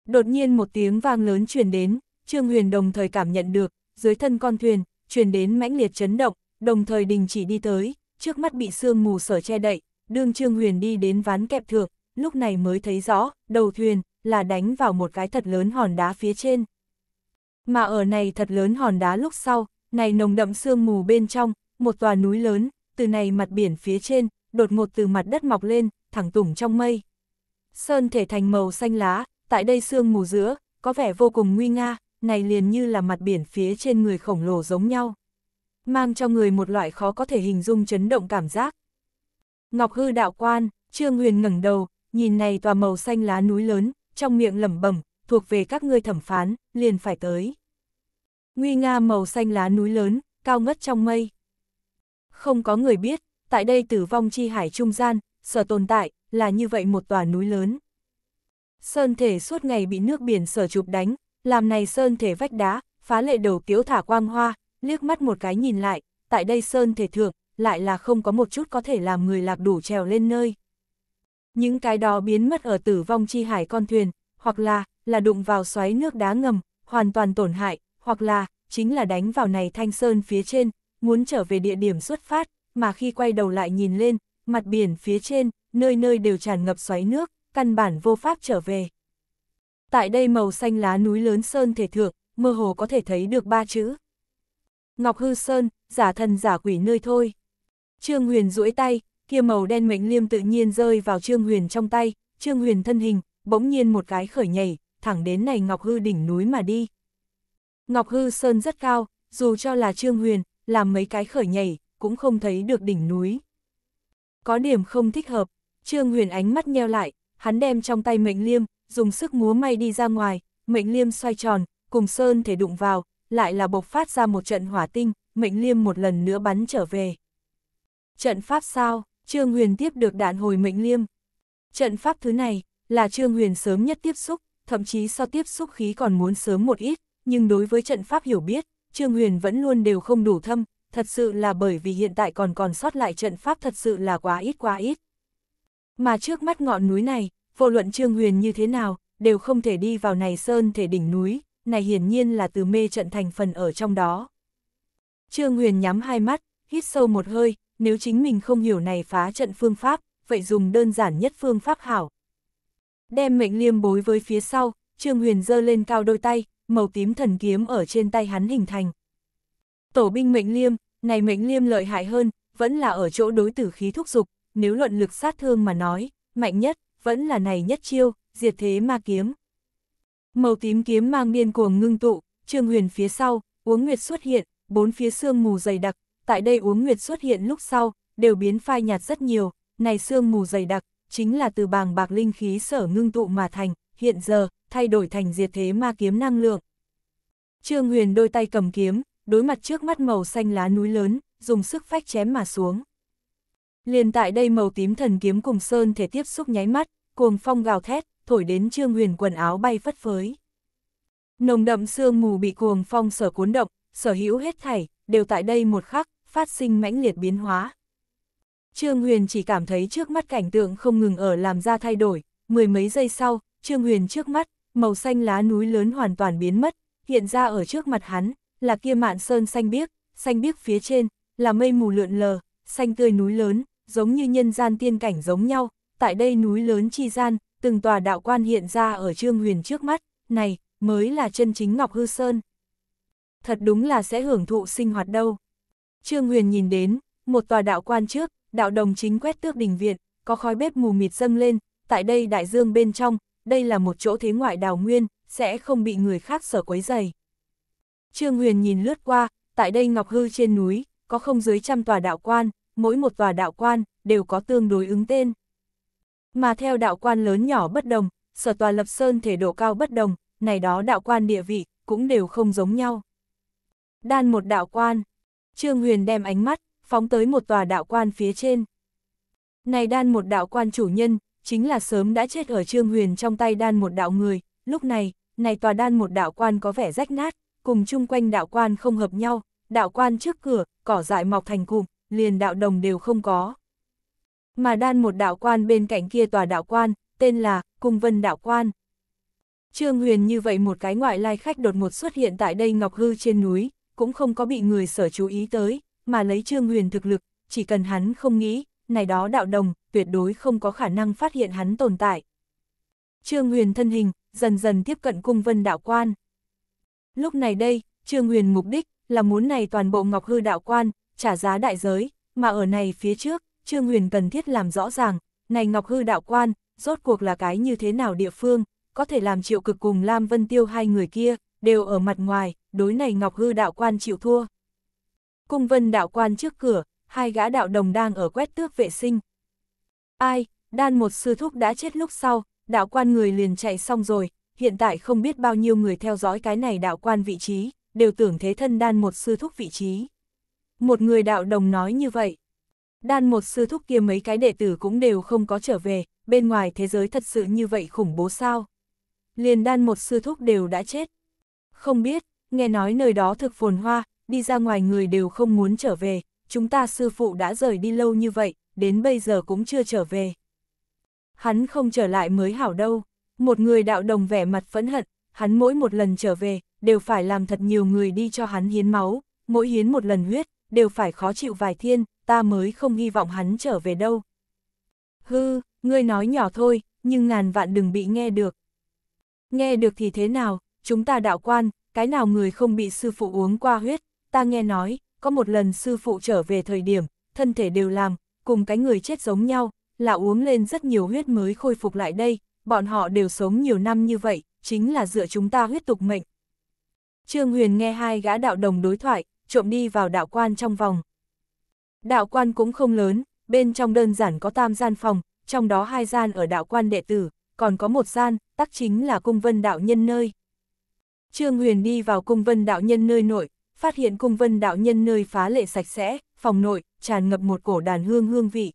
Đột nhiên một tiếng vang lớn truyền đến, Trương Huyền đồng thời cảm nhận được, dưới thân con thuyền, truyền đến mãnh liệt chấn động, đồng thời đình chỉ đi tới, trước mắt bị sương mù sở che đậy, đương Trương Huyền đi đến ván kẹp thược, lúc này mới thấy rõ, đầu thuyền là đánh vào một cái thật lớn hòn đá phía trên. Mà ở này thật lớn hòn đá lúc sau, này nồng đậm sương mù bên trong, một tòa núi lớn, từ này mặt biển phía trên, đột ngột từ mặt đất mọc lên, thẳng tủng trong mây. Sơn thể thành màu xanh lá, tại đây sương mù giữa, có vẻ vô cùng nguy nga, này liền như là mặt biển phía trên người khổng lồ giống nhau mang cho người một loại khó có thể hình dung chấn động cảm giác. Ngọc hư đạo quan, Trương Huyền ngẩng đầu, nhìn này tòa màu xanh lá núi lớn, trong miệng lẩm bẩm, thuộc về các ngươi thẩm phán, liền phải tới. Nguy nga màu xanh lá núi lớn, cao ngất trong mây. Không có người biết, tại đây tử vong chi hải trung gian, sở tồn tại, là như vậy một tòa núi lớn. Sơn thể suốt ngày bị nước biển sở chụp đánh, làm này sơn thể vách đá, phá lệ đầu tiếu thả quang hoa, liếc mắt một cái nhìn lại, tại đây sơn thể thượng, lại là không có một chút có thể làm người lạc đủ trèo lên nơi. Những cái đó biến mất ở tử vong chi hải con thuyền, hoặc là, là đụng vào xoáy nước đá ngầm, hoàn toàn tổn hại, hoặc là, chính là đánh vào này thanh sơn phía trên, muốn trở về địa điểm xuất phát, mà khi quay đầu lại nhìn lên, mặt biển phía trên, nơi nơi đều tràn ngập xoáy nước, căn bản vô pháp trở về. Tại đây màu xanh lá núi lớn sơn thể thượng, mơ hồ có thể thấy được ba chữ, Ngọc Hư Sơn, giả thần giả quỷ nơi thôi. Trương Huyền duỗi tay, kia màu đen mệnh liêm tự nhiên rơi vào Trương Huyền trong tay, Trương Huyền thân hình, bỗng nhiên một cái khởi nhảy, thẳng đến này Ngọc Hư đỉnh núi mà đi. Ngọc Hư Sơn rất cao, dù cho là Trương Huyền, làm mấy cái khởi nhảy, cũng không thấy được đỉnh núi. Có điểm không thích hợp, Trương Huyền ánh mắt nheo lại, hắn đem trong tay mệnh liêm, dùng sức múa may đi ra ngoài, mệnh liêm xoay tròn, cùng Sơn thể đụng vào, lại là bộc phát ra một trận hỏa tinh, mệnh liêm một lần nữa bắn trở về. Trận pháp sao, Trương Huyền tiếp được đạn hồi mệnh liêm. Trận pháp thứ này, là Trương Huyền sớm nhất tiếp xúc, thậm chí so tiếp xúc khí còn muốn sớm một ít, nhưng đối với trận pháp hiểu biết, Trương Huyền vẫn luôn đều không đủ thâm, thật sự là bởi vì hiện tại còn còn sót lại trận pháp thật sự là quá ít quá ít. Mà trước mắt ngọn núi này, vô luận Trương Huyền như thế nào, đều không thể đi vào này sơn thể đỉnh núi, này hiển nhiên là từ mê trận thành phần ở trong đó. Trương Huyền nhắm hai mắt, hít sâu một hơi, nếu chính mình không hiểu này phá trận phương pháp, vậy dùng đơn giản nhất phương pháp hảo. Đem mệnh liêm bối với phía sau, Trương Huyền giơ lên cao đôi tay, màu tím thần kiếm ở trên tay hắn hình thành. Tổ binh mệnh liêm, này mệnh liêm lợi hại hơn, vẫn là ở chỗ đối tử khí thúc dục, nếu luận lực sát thương mà nói, mạnh nhất, vẫn là này nhất chiêu, diệt thế ma kiếm. Màu tím kiếm mang điên cuồng ngưng tụ, Trương Huyền phía sau, Uống Nguyệt xuất hiện, bốn phía sương mù dày đặc, tại đây Uống Nguyệt xuất hiện lúc sau, đều biến phai nhạt rất nhiều, này sương mù dày đặc, chính là từ bàng bạc linh khí sở ngưng tụ mà thành, hiện giờ, thay đổi thành diệt thế ma kiếm năng lượng. Trương Huyền đôi tay cầm kiếm, đối mặt trước mắt màu xanh lá núi lớn, dùng sức phách chém mà xuống. Liền tại đây màu tím thần kiếm cùng sơn thể tiếp xúc nháy mắt, cuồng phong gào thét, thổi đến Trương Huyền quần áo bay phất phới. Nồng đậm sương mù bị cuồng phong sở cuốn động, sở hữu hết thảy, đều tại đây một khắc, phát sinh mãnh liệt biến hóa. Trương Huyền chỉ cảm thấy trước mắt cảnh tượng không ngừng ở làm ra thay đổi, mười mấy giây sau, Trương Huyền trước mắt, màu xanh lá núi lớn hoàn toàn biến mất, hiện ra ở trước mặt hắn, là kia mạn sơn xanh biếc, xanh biếc phía trên, là mây mù lượn lờ, xanh tươi núi lớn, giống như nhân gian tiên cảnh giống nhau, tại đây núi lớn chi gian, từng tòa đạo quan hiện ra ở Trương Huyền trước mắt, này, mới là chân chính Ngọc Hư Sơn. Thật đúng là sẽ hưởng thụ sinh hoạt đâu. Trương Huyền nhìn đến, một tòa đạo quan trước, đạo đồng chính quét tước đình viện, có khói bếp mù mịt dâng lên, tại đây đại dương bên trong, đây là một chỗ thế ngoại đào nguyên, sẽ không bị người khác sở quấy dày. Trương Huyền nhìn lướt qua, tại đây Ngọc Hư trên núi, có không dưới trăm tòa đạo quan, mỗi một tòa đạo quan, đều có tương đối ứng tên. Mà theo đạo quan lớn nhỏ bất đồng, sở tòa lập sơn thể độ cao bất đồng, này đó đạo quan địa vị, cũng đều không giống nhau. Đan một đạo quan, Trương Huyền đem ánh mắt, phóng tới một tòa đạo quan phía trên. Này đan một đạo quan chủ nhân, chính là sớm đã chết ở Trương Huyền trong tay đan một đạo người, lúc này, này tòa đan một đạo quan có vẻ rách nát, cùng chung quanh đạo quan không hợp nhau, đạo quan trước cửa, cỏ dại mọc thành cụm, liền đạo đồng đều không có. Mà đan một đạo quan bên cạnh kia tòa đạo quan, tên là Cung Vân Đạo Quan. Trương Huyền như vậy một cái ngoại lai khách đột ngột xuất hiện tại đây Ngọc Hư trên núi, cũng không có bị người sở chú ý tới, mà lấy Trương Huyền thực lực, chỉ cần hắn không nghĩ, này đó đạo đồng, tuyệt đối không có khả năng phát hiện hắn tồn tại. Trương Huyền thân hình, dần dần tiếp cận cung vân đạo quan. Lúc này đây, Trương Huyền mục đích là muốn này toàn bộ Ngọc Hư đạo quan, trả giá đại giới, mà ở này phía trước, Trương Huyền cần thiết làm rõ ràng, này Ngọc Hư đạo quan, rốt cuộc là cái như thế nào địa phương, có thể làm triệu cực cùng Lam Vân Tiêu hai người kia, đều ở mặt ngoài, đối này Ngọc Hư đạo quan chịu thua. Cung vân đạo quan trước cửa, hai gã đạo đồng đang ở quét tước vệ sinh. Ai, đan một sư thúc đã chết lúc sau, đạo quan người liền chạy xong rồi, hiện tại không biết bao nhiêu người theo dõi cái này đạo quan vị trí, đều tưởng thế thân đan một sư thúc vị trí. Một người đạo đồng nói như vậy đan một sư thúc kia mấy cái đệ tử cũng đều không có trở về, bên ngoài thế giới thật sự như vậy khủng bố sao. Liền đan một sư thúc đều đã chết. Không biết, nghe nói nơi đó thực phồn hoa, đi ra ngoài người đều không muốn trở về, chúng ta sư phụ đã rời đi lâu như vậy, đến bây giờ cũng chưa trở về. Hắn không trở lại mới hảo đâu, một người đạo đồng vẻ mặt phẫn hận, hắn mỗi một lần trở về, đều phải làm thật nhiều người đi cho hắn hiến máu, mỗi hiến một lần huyết, đều phải khó chịu vài thiên, ta mới không hy vọng hắn trở về đâu. Hư, ngươi nói nhỏ thôi, nhưng ngàn vạn đừng bị nghe được. Nghe được thì thế nào, chúng ta đạo quan, cái nào người không bị sư phụ uống qua huyết, ta nghe nói, có một lần sư phụ trở về thời điểm, thân thể đều làm, cùng cái người chết giống nhau, là uống lên rất nhiều huyết mới khôi phục lại đây, bọn họ đều sống nhiều năm như vậy, chính là dựa chúng ta huyết tục mệnh. Trương Huyền nghe hai gã đạo đồng đối thoại, trộm đi vào đạo quan trong vòng. Đạo quan cũng không lớn, bên trong đơn giản có tam gian phòng, trong đó hai gian ở đạo quan đệ tử, còn có một gian, tắc chính là cung vân đạo nhân nơi. Trương Huyền đi vào cung vân đạo nhân nơi nội, phát hiện cung vân đạo nhân nơi phá lệ sạch sẽ, phòng nội, tràn ngập một cổ đàn hương hương vị.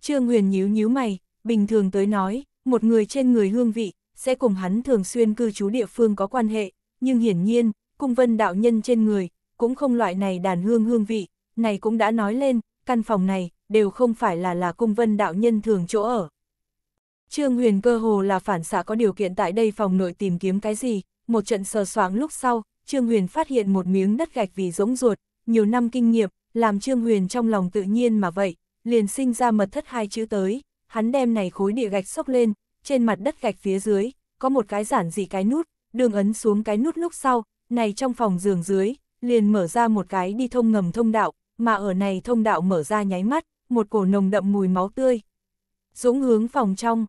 Trương Huyền nhíu nhíu mày, bình thường tới nói, một người trên người hương vị, sẽ cùng hắn thường xuyên cư trú địa phương có quan hệ, nhưng hiển nhiên, cung vân đạo nhân trên người, cũng không loại này đàn hương hương vị, này cũng đã nói lên, căn phòng này, đều không phải là là cung vân đạo nhân thường chỗ ở. Trương Huyền cơ hồ là phản xạ có điều kiện tại đây phòng nội tìm kiếm cái gì, một trận sờ soáng lúc sau, Trương Huyền phát hiện một miếng đất gạch vì rỗng ruột, nhiều năm kinh nghiệm, làm Trương Huyền trong lòng tự nhiên mà vậy, liền sinh ra mật thất hai chữ tới, hắn đem này khối địa gạch sốc lên, trên mặt đất gạch phía dưới, có một cái giản dị cái nút, đường ấn xuống cái nút lúc sau, này trong phòng giường dưới, liền mở ra một cái đi thông ngầm thông đạo, mà ở này thông đạo mở ra nháy mắt, một cổ nồng đậm mùi máu tươi. Dũng hướng phòng trong,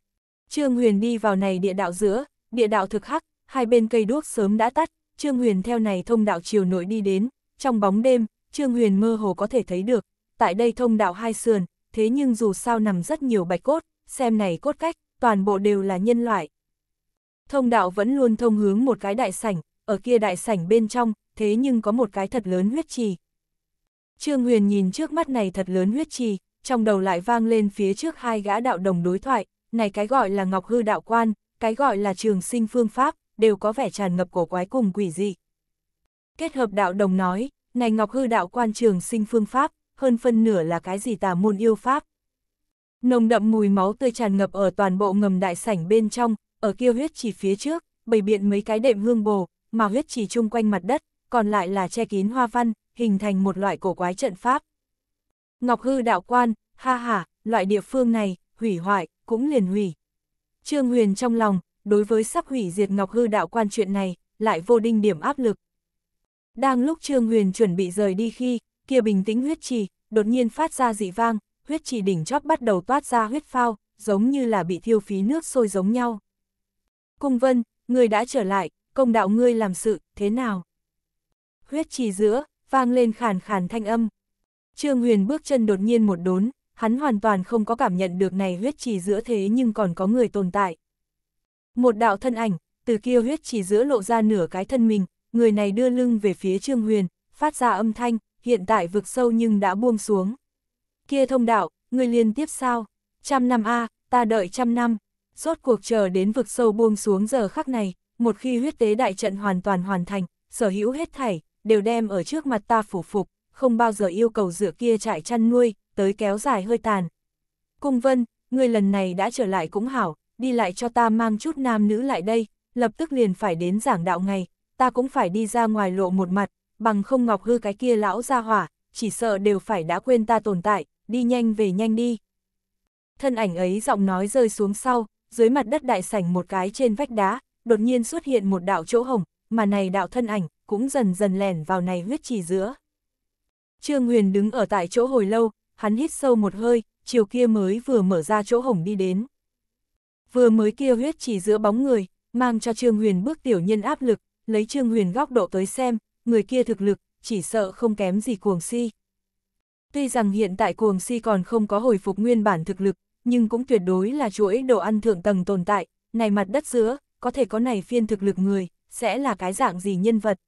Trương Huyền đi vào này địa đạo giữa, địa đạo thực hắc, hai bên cây đuốc sớm đã tắt, Trương Huyền theo này thông đạo chiều nội đi đến, trong bóng đêm, Trương Huyền mơ hồ có thể thấy được, tại đây thông đạo hai sườn, thế nhưng dù sao nằm rất nhiều bạch cốt, xem này cốt cách, toàn bộ đều là nhân loại. Thông đạo vẫn luôn thông hướng một cái đại sảnh, ở kia đại sảnh bên trong, thế nhưng có một cái thật lớn huyết trì, Trương Huyền nhìn trước mắt này thật lớn huyết trì, trong đầu lại vang lên phía trước hai gã đạo đồng đối thoại, này cái gọi là ngọc hư đạo quan, cái gọi là trường sinh phương pháp, đều có vẻ tràn ngập cổ quái cùng quỷ dị. Kết hợp đạo đồng nói, này ngọc hư đạo quan trường sinh phương pháp, hơn phân nửa là cái gì tà môn yêu pháp. Nồng đậm mùi máu tươi tràn ngập ở toàn bộ ngầm đại sảnh bên trong, ở kia huyết trì phía trước, bày biện mấy cái đệm hương bồ, mà huyết trì chung quanh mặt đất, còn lại là che kín hoa văn, hình thành một loại cổ quái trận pháp. Ngọc hư đạo quan, ha ha, loại địa phương này, hủy hoại, cũng liền hủy. Trương Huyền trong lòng, đối với sắp hủy diệt Ngọc hư đạo quan chuyện này, lại vô đinh điểm áp lực. Đang lúc Trương Huyền chuẩn bị rời đi khi, kia bình tĩnh huyết trì, đột nhiên phát ra dị vang, huyết trì đỉnh chóp bắt đầu toát ra huyết phao, giống như là bị thiêu phí nước sôi giống nhau. Cung vân, người đã trở lại, công đạo ngươi làm sự, thế nào? Huyết trì giữa, vang lên khàn khàn thanh âm. Trương Huyền bước chân đột nhiên một đốn, hắn hoàn toàn không có cảm nhận được này huyết trì giữa thế nhưng còn có người tồn tại. Một đạo thân ảnh, từ kia huyết trì giữa lộ ra nửa cái thân mình, người này đưa lưng về phía Trương Huyền, phát ra âm thanh, hiện tại vực sâu nhưng đã buông xuống. Kia thông đạo, người liên tiếp sao? Trăm năm A, ta đợi trăm năm. Rốt cuộc chờ đến vực sâu buông xuống giờ khắc này, một khi huyết tế đại trận hoàn toàn hoàn thành, sở hữu hết thảy, đều đem ở trước mặt ta phủ phục, không bao giờ yêu cầu dựa kia trại chăn nuôi, tới kéo dài hơi tàn. Cung vân, ngươi lần này đã trở lại cũng hảo, đi lại cho ta mang chút nam nữ lại đây, lập tức liền phải đến giảng đạo ngày, ta cũng phải đi ra ngoài lộ một mặt, bằng không ngọc hư cái kia lão ra hỏa, chỉ sợ đều phải đã quên ta tồn tại, đi nhanh về nhanh đi. Thân ảnh ấy giọng nói rơi xuống sau, dưới mặt đất đại sảnh một cái trên vách đá, đột nhiên xuất hiện một đạo chỗ hồng, mà này đạo thân ảnh, cũng dần dần lẻn vào này huyết trì giữa. Trương Huyền đứng ở tại chỗ hồi lâu, hắn hít sâu một hơi, chiều kia mới vừa mở ra chỗ hổng đi đến. Vừa mới kia huyết trì giữa bóng người, mang cho Trương Huyền bước tiểu nhân áp lực, lấy Trương Huyền góc độ tới xem, người kia thực lực, chỉ sợ không kém gì cuồng si. Tuy rằng hiện tại cuồng si còn không có hồi phục nguyên bản thực lực, nhưng cũng tuyệt đối là chuỗi đồ ăn thượng tầng tồn tại, này mặt đất giữa, có thể có này phiên thực lực người, sẽ là cái dạng gì nhân vật.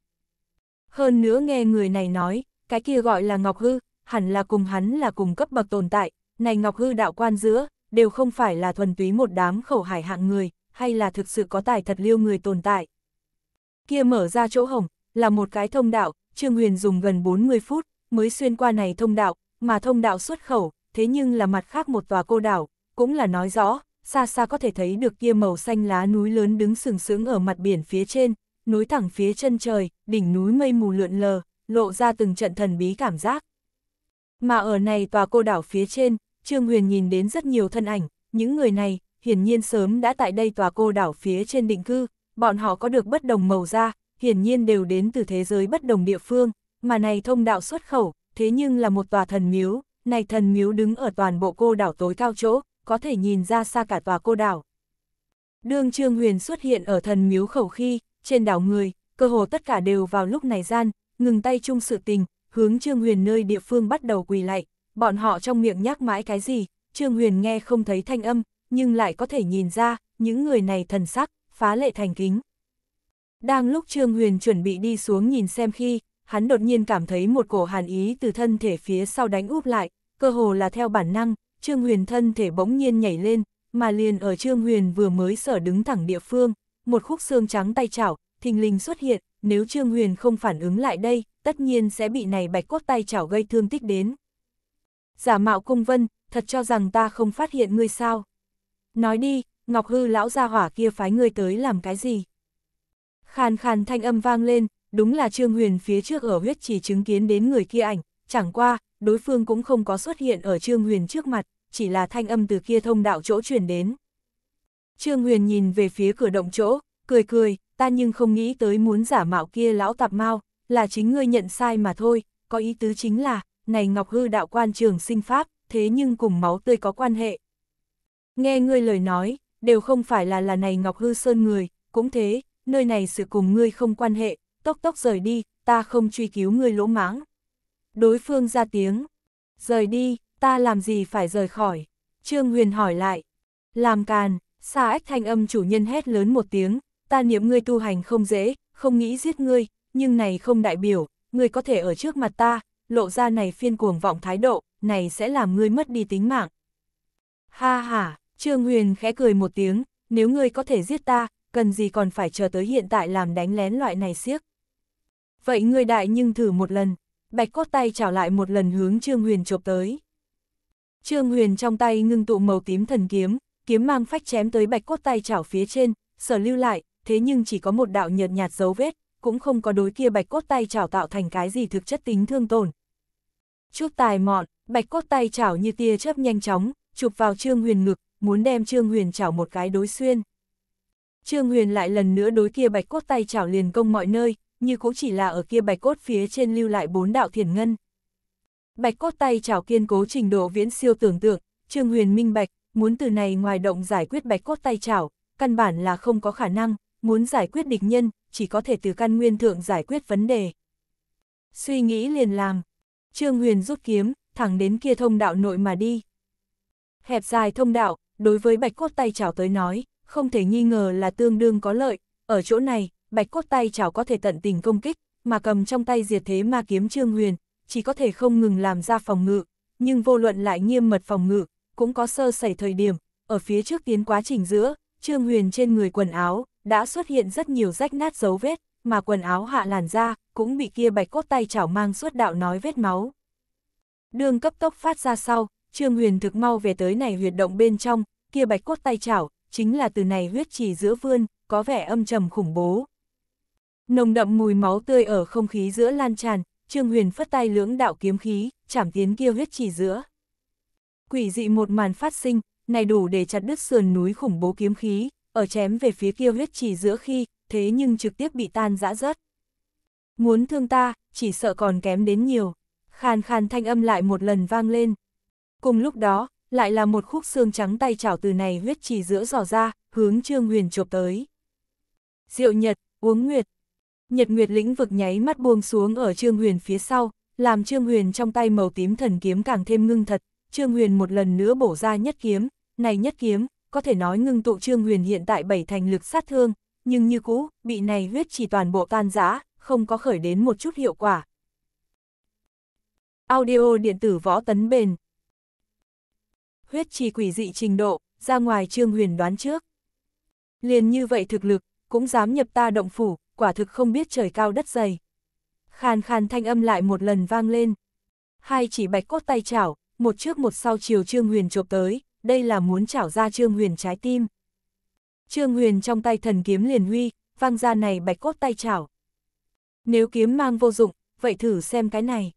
Hơn nữa nghe người này nói, cái kia gọi là Ngọc Hư, hẳn là cùng hắn là cùng cấp bậc tồn tại, này Ngọc Hư đạo quan giữa, đều không phải là thuần túy một đám khẩu hải hạng người, hay là thực sự có tài thật liêu người tồn tại. Kia mở ra chỗ hồng, là một cái thông đạo, Trương Huyền dùng gần 40 phút, mới xuyên qua này thông đạo, mà thông đạo xuất khẩu, thế nhưng là mặt khác một tòa cô đảo, cũng là nói rõ, xa xa có thể thấy được kia màu xanh lá núi lớn đứng sừng sững ở mặt biển phía trên, núi thẳng phía chân trời, đỉnh núi mây mù lượn lờ, lộ ra từng trận thần bí cảm giác. Mà ở này tòa cô đảo phía trên, Trương Huyền nhìn đến rất nhiều thân ảnh, những người này, hiển nhiên sớm đã tại đây tòa cô đảo phía trên định cư, bọn họ có được bất đồng màu da, hiển nhiên đều đến từ thế giới bất đồng địa phương, mà này thông đạo xuất khẩu, thế nhưng là một tòa thần miếu, này thần miếu đứng ở toàn bộ cô đảo tối cao chỗ, có thể nhìn ra xa cả tòa cô đảo. Đường Trương Huyền xuất hiện ở thần miếu khẩu khi, trên đảo người, cơ hồ tất cả đều vào lúc này gian, ngừng tay chung sự tình, hướng Trương Huyền nơi địa phương bắt đầu quỳ lại, bọn họ trong miệng nhắc mãi cái gì, Trương Huyền nghe không thấy thanh âm, nhưng lại có thể nhìn ra, những người này thần sắc, phá lệ thành kính. Đang lúc Trương Huyền chuẩn bị đi xuống nhìn xem khi, hắn đột nhiên cảm thấy một cổ hàn ý từ thân thể phía sau đánh úp lại, cơ hồ là theo bản năng, Trương Huyền thân thể bỗng nhiên nhảy lên, mà liền ở Trương Huyền vừa mới sở đứng thẳng địa phương, một khúc xương trắng tay chảo, thình lình xuất hiện, nếu Trương Huyền không phản ứng lại đây, tất nhiên sẽ bị này bạch cốt tay chảo gây thương tích đến. Giả mạo cung vân, thật cho rằng ta không phát hiện ngươi sao. Nói đi, Ngọc Hư lão gia hỏa kia phái ngươi tới làm cái gì? Khàn khàn thanh âm vang lên, đúng là Trương Huyền phía trước ở huyết chỉ chứng kiến đến người kia ảnh, chẳng qua, đối phương cũng không có xuất hiện ở Trương Huyền trước mặt, chỉ là thanh âm từ kia thông đạo chỗ truyền đến. Trương Huyền nhìn về phía cửa động chỗ, cười cười, ta nhưng không nghĩ tới muốn giả mạo kia lão tạp mau, là chính ngươi nhận sai mà thôi, có ý tứ chính là, này Ngọc Hư đạo quan trường sinh pháp, thế nhưng cùng máu tươi có quan hệ. Nghe ngươi lời nói, đều không phải là là này Ngọc Hư Sơn người, cũng thế, nơi này sự cùng ngươi không quan hệ, tốc tốc rời đi, ta không truy cứu ngươi lỗ mãng. Đối phương ra tiếng, rời đi, ta làm gì phải rời khỏi? Trương Huyền hỏi lại, làm càn, Sa ách thanh âm chủ nhân hét lớn một tiếng, ta niệm ngươi tu hành không dễ, không nghĩ giết ngươi, nhưng này không đại biểu, ngươi có thể ở trước mặt ta, lộ ra này phiên cuồng vọng thái độ, này sẽ làm ngươi mất đi tính mạng. Ha ha, Trương Huyền khẽ cười một tiếng, nếu ngươi có thể giết ta, cần gì còn phải chờ tới hiện tại làm đánh lén loại này siếc. Vậy ngươi đại nhưng thử một lần, bạch cốt tay trảo lại một lần hướng Trương Huyền chộp tới. Trương Huyền trong tay ngưng tụ màu tím thần kiếm, kiếm mang phách chém tới bạch cốt tay chảo phía trên, sở lưu lại, thế nhưng chỉ có một đạo nhợt nhạt dấu vết, cũng không có đối kia bạch cốt tay chảo tạo thành cái gì thực chất tính thương tổn. Chút tài mọn, bạch cốt tay chảo như tia chớp nhanh chóng, chụp vào Trương Huyền ngực, muốn đem Trương Huyền chảo một cái đối xuyên. Trương Huyền lại lần nữa đối kia bạch cốt tay chảo liền công mọi nơi, như cũng chỉ là ở kia bạch cốt phía trên lưu lại bốn đạo thiền ngân. Bạch cốt tay chảo kiên cố trình độ viễn siêu tưởng tượng, Trương Huyền minh bạch, muốn từ này ngoài động giải quyết bạch cốt tay chảo, căn bản là không có khả năng, muốn giải quyết địch nhân, chỉ có thể từ căn nguyên thượng giải quyết vấn đề. Suy nghĩ liền làm, Trương Huyền rút kiếm, thẳng đến kia thông đạo nội mà đi. Hẹp dài thông đạo, đối với bạch cốt tay chảo tới nói, không thể nghi ngờ là tương đương có lợi, ở chỗ này, bạch cốt tay chảo có thể tận tình công kích, mà cầm trong tay diệt thế ma kiếm Trương Huyền, chỉ có thể không ngừng làm ra phòng ngự, nhưng vô luận lại nghiêm mật phòng ngự, cũng có sơ sẩy thời điểm, ở phía trước tiến quá trình giữa, Trương Huyền trên người quần áo, đã xuất hiện rất nhiều rách nát dấu vết, mà quần áo hạ làn da, cũng bị kia bạch cốt tay chảo mang suốt đạo nói vết máu. Đường cấp tốc phát ra sau, Trương Huyền thực mau về tới này huyệt động bên trong, kia bạch cốt tay chảo, chính là từ này huyết trì giữa vươn, có vẻ âm trầm khủng bố. Nồng đậm mùi máu tươi ở không khí giữa lan tràn, Trương Huyền phất tay lưỡng đạo kiếm khí, chảm tiến kia huyết trì giữa. Quỷ dị một màn phát sinh, này đủ để chặt đứt sườn núi khủng bố kiếm khí, ở chém về phía kia huyết chỉ giữa khi, thế nhưng trực tiếp bị tan rã rớt. Muốn thương ta, chỉ sợ còn kém đến nhiều. Khàn khàn thanh âm lại một lần vang lên. Cùng lúc đó, lại là một khúc xương trắng tay chảo từ này huyết chỉ giữa dò ra, hướng Trương Huyền chụp tới. Diệu Nhật, uống Nguyệt. Nhật Nguyệt lĩnh vực nháy mắt buông xuống ở Trương Huyền phía sau, làm Trương Huyền trong tay màu tím thần kiếm càng thêm ngưng thật, Trương Huyền một lần nữa bổ ra nhất kiếm, này nhất kiếm, có thể nói ngưng tụ Trương Huyền hiện tại bảy thành lực sát thương, nhưng như cũ, bị này huyết chỉ toàn bộ tan rã, không có khởi đến một chút hiệu quả. Audio điện tử võ tấn bền Huyết trì quỷ dị trình độ, ra ngoài Trương Huyền đoán trước. Liền như vậy thực lực, cũng dám nhập ta động phủ, quả thực không biết trời cao đất dày. Khàn khàn thanh âm lại một lần vang lên. Hai chỉ bạch cốt tay chảo, một trước một sau chiều Trương Huyền chộp tới, đây là muốn chảo ra Trương Huyền trái tim. Trương Huyền trong tay thần kiếm liền huy, vang ra này bạch cốt tay chảo. Nếu kiếm mang vô dụng, vậy thử xem cái này.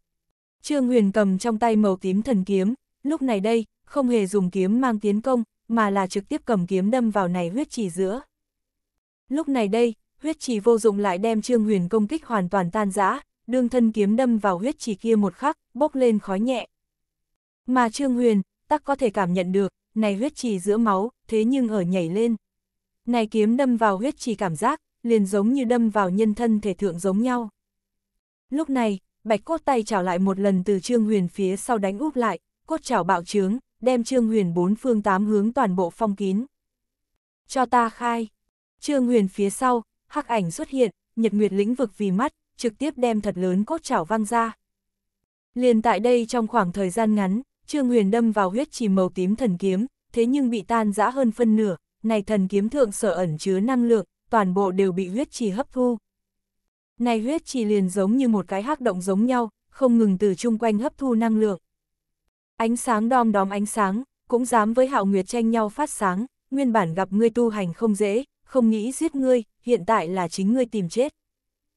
Trương Huyền cầm trong tay màu tím thần kiếm, lúc này đây, không hề dùng kiếm mang tiến công, mà là trực tiếp cầm kiếm đâm vào này huyết trì giữa. Lúc này đây, huyết trì vô dụng lại đem Trương Huyền công kích hoàn toàn tan rã, đương thân kiếm đâm vào huyết trì kia một khắc, bốc lên khói nhẹ. Mà Trương Huyền, tắc có thể cảm nhận được, này huyết trì giữa máu, thế nhưng ở nhảy lên. Này kiếm đâm vào huyết trì cảm giác, liền giống như đâm vào nhân thân thể thượng giống nhau. Lúc này, bạch cốt tay chảo lại một lần từ Trương Huyền phía sau đánh úp lại, cốt chảo bạo trướng, đem Trương Huyền bốn phương tám hướng toàn bộ phong kín. Cho ta khai. Trương Huyền phía sau, hắc ảnh xuất hiện, nhật nguyệt lĩnh vực vì mắt, trực tiếp đem thật lớn cốt chảo văng ra. Liền tại đây trong khoảng thời gian ngắn, Trương Huyền đâm vào huyết trì màu tím thần kiếm, thế nhưng bị tan rã hơn phân nửa, này thần kiếm thượng sở ẩn chứa năng lượng, toàn bộ đều bị huyết trì hấp thu. Này huyết trì liền giống như một cái hắc động giống nhau, không ngừng từ chung quanh hấp thu năng lượng. Ánh sáng đom đóm ánh sáng, cũng dám với hạo nguyệt tranh nhau phát sáng, nguyên bản gặp ngươi tu hành không dễ, không nghĩ giết ngươi, hiện tại là chính ngươi tìm chết.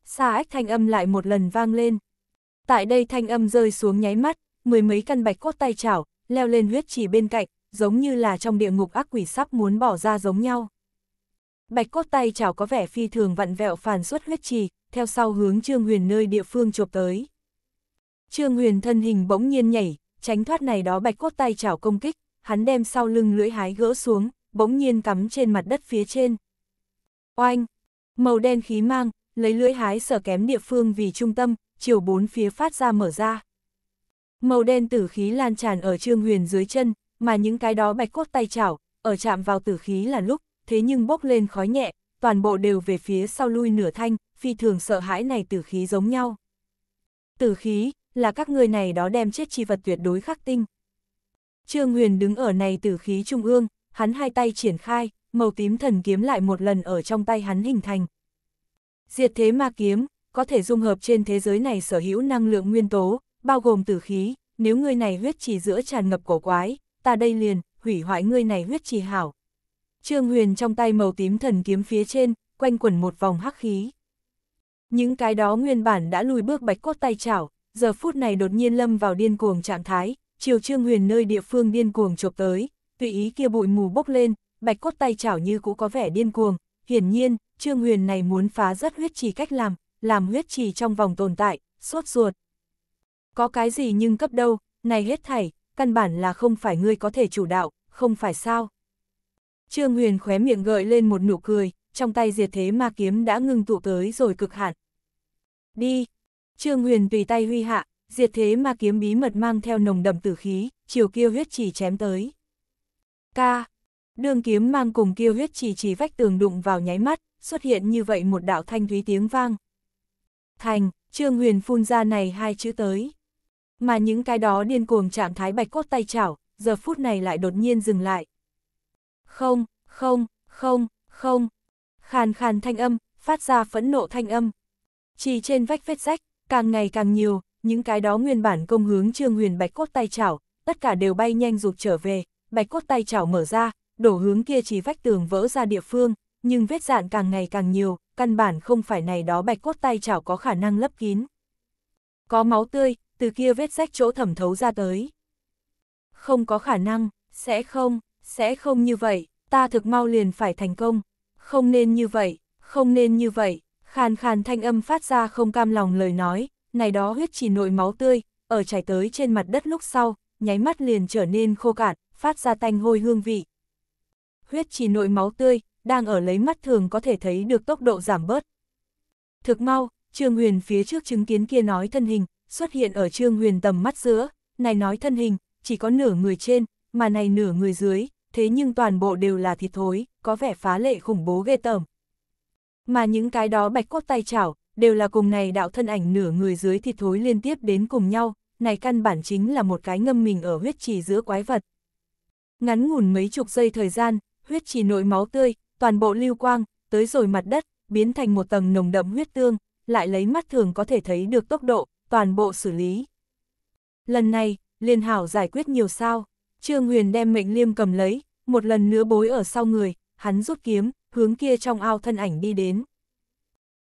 Xa ách thanh âm lại một lần vang lên. Tại đây thanh âm rơi xuống nháy mắt, mười mấy căn bạch cốt tay chảo, leo lên huyết chỉ bên cạnh, giống như là trong địa ngục ác quỷ sắp muốn bỏ ra giống nhau. Bạch cốt tay chảo có vẻ phi thường vặn vẹo phản xuất huyết trì, theo sau hướng Trương Huyền nơi địa phương chụp tới. Trương Huyền thân hình bỗng nhiên nhảy, tránh thoát này đó bạch cốt tay chảo công kích, hắn đem sau lưng lưỡi hái gỡ xuống, bỗng nhiên cắm trên mặt đất phía trên. Oanh! Màu đen khí mang, lấy lưỡi hái sở kém địa phương vì trung tâm, chiều bốn phía phát ra mở ra. Màu đen tử khí lan tràn ở Trương Huyền dưới chân, mà những cái đó bạch cốt tay chảo, ở chạm vào tử khí là lúc, thế nhưng bốc lên khói nhẹ, toàn bộ đều về phía sau lui nửa thanh, phi thường sợ hãi này tử khí giống nhau. Tử khí, là các người này đó đem chết chi vật tuyệt đối khắc tinh. Trương Huyền đứng ở này tử khí trung ương, hắn hai tay triển khai, màu tím thần kiếm lại một lần ở trong tay hắn hình thành. Diệt thế ma kiếm, có thể dung hợp trên thế giới này sở hữu năng lượng nguyên tố, bao gồm tử khí, nếu ngươi này huyết trì giữa tràn ngập cổ quái, ta đây liền, hủy hoại ngươi này huyết trì hảo. Trương Huyền trong tay màu tím thần kiếm phía trên, quanh quẩn một vòng hắc khí. Những cái đó nguyên bản đã lùi bước bạch cốt tay chảo, giờ phút này đột nhiên lâm vào điên cuồng trạng thái, chiều Trương Huyền nơi địa phương điên cuồng chụp tới, tùy ý kia bụi mù bốc lên, bạch cốt tay chảo như cũ có vẻ điên cuồng, hiển nhiên, Trương Huyền này muốn phá rất huyết trì cách làm, làm huyết trì trong vòng tồn tại, sốt ruột, có cái gì nhưng cấp đâu, này hết thảy, căn bản là không phải ngươi có thể chủ đạo, không phải sao. Trương Huyền khóe miệng gợi lên một nụ cười, trong tay diệt thế ma kiếm đã ngưng tụ tới rồi cực hạn. Đi! Trương Huyền tùy tay huy hạ, diệt thế ma kiếm bí mật mang theo nồng đậm tử khí, chiều kia huyết chỉ chém tới. Ca! Đường kiếm mang cùng kia huyết chỉ chỉ vách tường đụng vào nháy mắt, xuất hiện như vậy một đạo thanh thúy tiếng vang. Thành, Trương Huyền phun ra này hai chữ tới mà những cái đó điên cuồng trạng thái bạch cốt tay chảo, giờ phút này lại đột nhiên dừng lại. Không, không, không, không, khàn khàn thanh âm, phát ra phẫn nộ thanh âm. Chỉ trên vách vết rách, càng ngày càng nhiều, những cái đó nguyên bản công hướng trương huyền bạch cốt tay chảo, tất cả đều bay nhanh rụt trở về, bạch cốt tay chảo mở ra, đổ hướng kia chỉ vách tường vỡ ra địa phương, nhưng vết dạn càng ngày càng nhiều, căn bản không phải này đó bạch cốt tay chảo có khả năng lấp kín. Có máu tươi, từ kia vết rách chỗ thẩm thấu ra tới. Không có khả năng, sẽ không, sẽ không như vậy, ta thực mau liền phải thành công, không nên như vậy, không nên như vậy, khàn khàn thanh âm phát ra không cam lòng lời nói, này đó huyết chỉ nội máu tươi, ở chảy tới trên mặt đất lúc sau, nháy mắt liền trở nên khô cạn, phát ra tanh hôi hương vị. Huyết chỉ nội máu tươi, đang ở lấy mắt thường có thể thấy được tốc độ giảm bớt. Thực mau, Trương Huyền phía trước chứng kiến kia nói thân hình, xuất hiện ở Trương Huyền tầm mắt giữa, này nói thân hình, chỉ có nửa người trên, mà này nửa người dưới, thế nhưng toàn bộ đều là thịt thối, có vẻ phá lệ khủng bố ghê tởm. Mà những cái đó bạch cốt tay chảo, đều là cùng này đạo thân ảnh nửa người dưới thịt thối liên tiếp đến cùng nhau, này căn bản chính là một cái ngâm mình ở huyết trì giữa quái vật. Ngắn ngủn mấy chục giây thời gian, huyết trì nội máu tươi, toàn bộ lưu quang, tới rồi mặt đất, biến thành một tầng nồng đậm huyết tương, lại lấy mắt thường có thể thấy được tốc độ, toàn bộ xử lý. Lần này, Liên Hảo giải quyết nhiều sao, Trương Huyền đem mệnh liêm cầm lấy, một lần nữa bối ở sau người, hắn rút kiếm, hướng kia trong ao thân ảnh đi đến.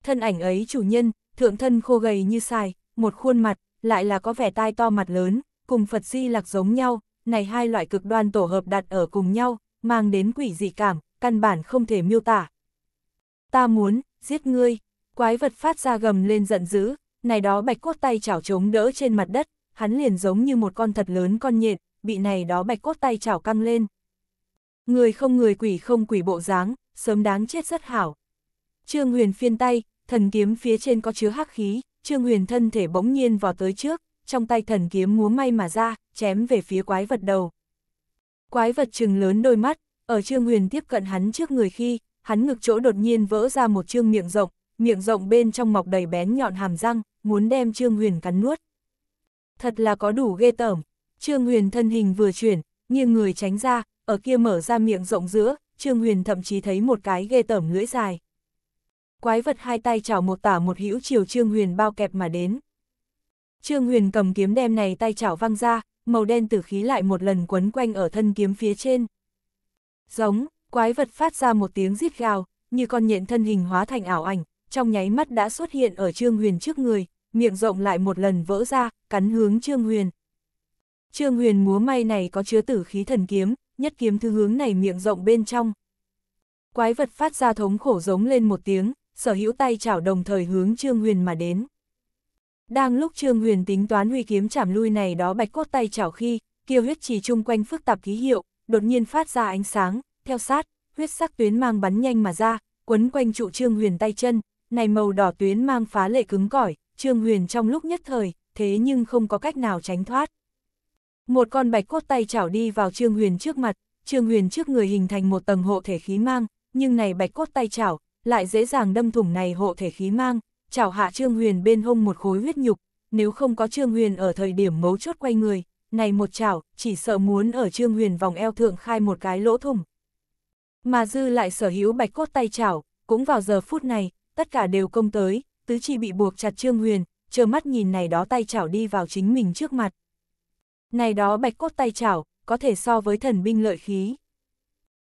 Thân ảnh ấy chủ nhân, thượng thân khô gầy như xài, một khuôn mặt, lại là có vẻ tai to mặt lớn, cùng Phật Di Lạc giống nhau, này hai loại cực đoan tổ hợp đặt ở cùng nhau, mang đến quỷ dị cảm, căn bản không thể miêu tả. Ta muốn, giết ngươi, quái vật phát ra gầm lên giận dữ, này đó bạch cốt tay chảo chống đỡ trên mặt đất, hắn liền giống như một con thật lớn con nhện, bị này đó bạch cốt tay chảo căng lên. Người không người quỷ không quỷ bộ dáng, sớm đáng chết rất hảo. Trương Huyền phiên tay, thần kiếm phía trên có chứa hắc khí, Trương Huyền thân thể bỗng nhiên vào tới trước, trong tay thần kiếm múa may mà ra, chém về phía quái vật đầu. Quái vật trừng lớn đôi mắt, ở Trương Huyền tiếp cận hắn trước người khi, hắn ngực chỗ đột nhiên vỡ ra một trương miệng rộng, miệng rộng bên trong mọc đầy bén nhọn hàm răng, muốn đem Trương Huyền cắn nuốt. Thật là có đủ ghê tởm, Trương Huyền thân hình vừa chuyển, nghiêng người tránh ra, ở kia mở ra miệng rộng giữa, Trương Huyền thậm chí thấy một cái ghê tởm lưỡi dài. Quái vật hai tay chảo một tả một hữu chiều Trương Huyền bao kẹp mà đến. Trương Huyền cầm kiếm đem này tay chảo văng ra, màu đen tử khí lại một lần quấn quanh ở thân kiếm phía trên. Giống, quái vật phát ra một tiếng rít gào, như con nhện thân hình hóa thành ảo ảnh, trong nháy mắt đã xuất hiện ở Trương Huyền trước người, miệng rộng lại một lần vỡ ra, cắn hướng Trương Huyền. Trương Huyền múa may này có chứa tử khí thần kiếm, nhất kiếm thứ hướng này miệng rộng bên trong. Quái vật phát ra thống khổ giống lên một tiếng, sở hữu tay chảo đồng thời hướng Trương Huyền mà đến. Đang lúc Trương Huyền tính toán huy kiếm chảm lui này đó bạch cốt tay chảo khi, kia huyết trì chung quanh phức tạp ký hiệu, đột nhiên phát ra ánh sáng, theo sát, huyết sắc tuyến mang bắn nhanh mà ra, quấn quanh trụ Trương Huyền tay chân, này màu đỏ tuyến mang phá lệ cứng cỏi, Trương Huyền trong lúc nhất thời, thế nhưng không có cách nào tránh thoát. Một con bạch cốt tay chảo đi vào Trương Huyền trước mặt, Trương Huyền trước người hình thành một tầng hộ thể khí mang, nhưng này bạch cốt tay chảo, lại dễ dàng đâm thủng này hộ thể khí mang, chảo hạ Trương Huyền bên hông một khối huyết nhục, nếu không có Trương Huyền ở thời điểm mấu chốt quay người, này một chảo, chỉ sợ muốn ở Trương Huyền vòng eo thượng khai một cái lỗ thủng. Mà dư lại sở hữu bạch cốt tay chảo, cũng vào giờ phút này, tất cả đều công tới, tứ chi bị buộc chặt Trương Huyền, chờ mắt nhìn này đó tay chảo đi vào chính mình trước mặt. Này đó bạch cốt tay chảo, có thể so với thần binh lợi khí.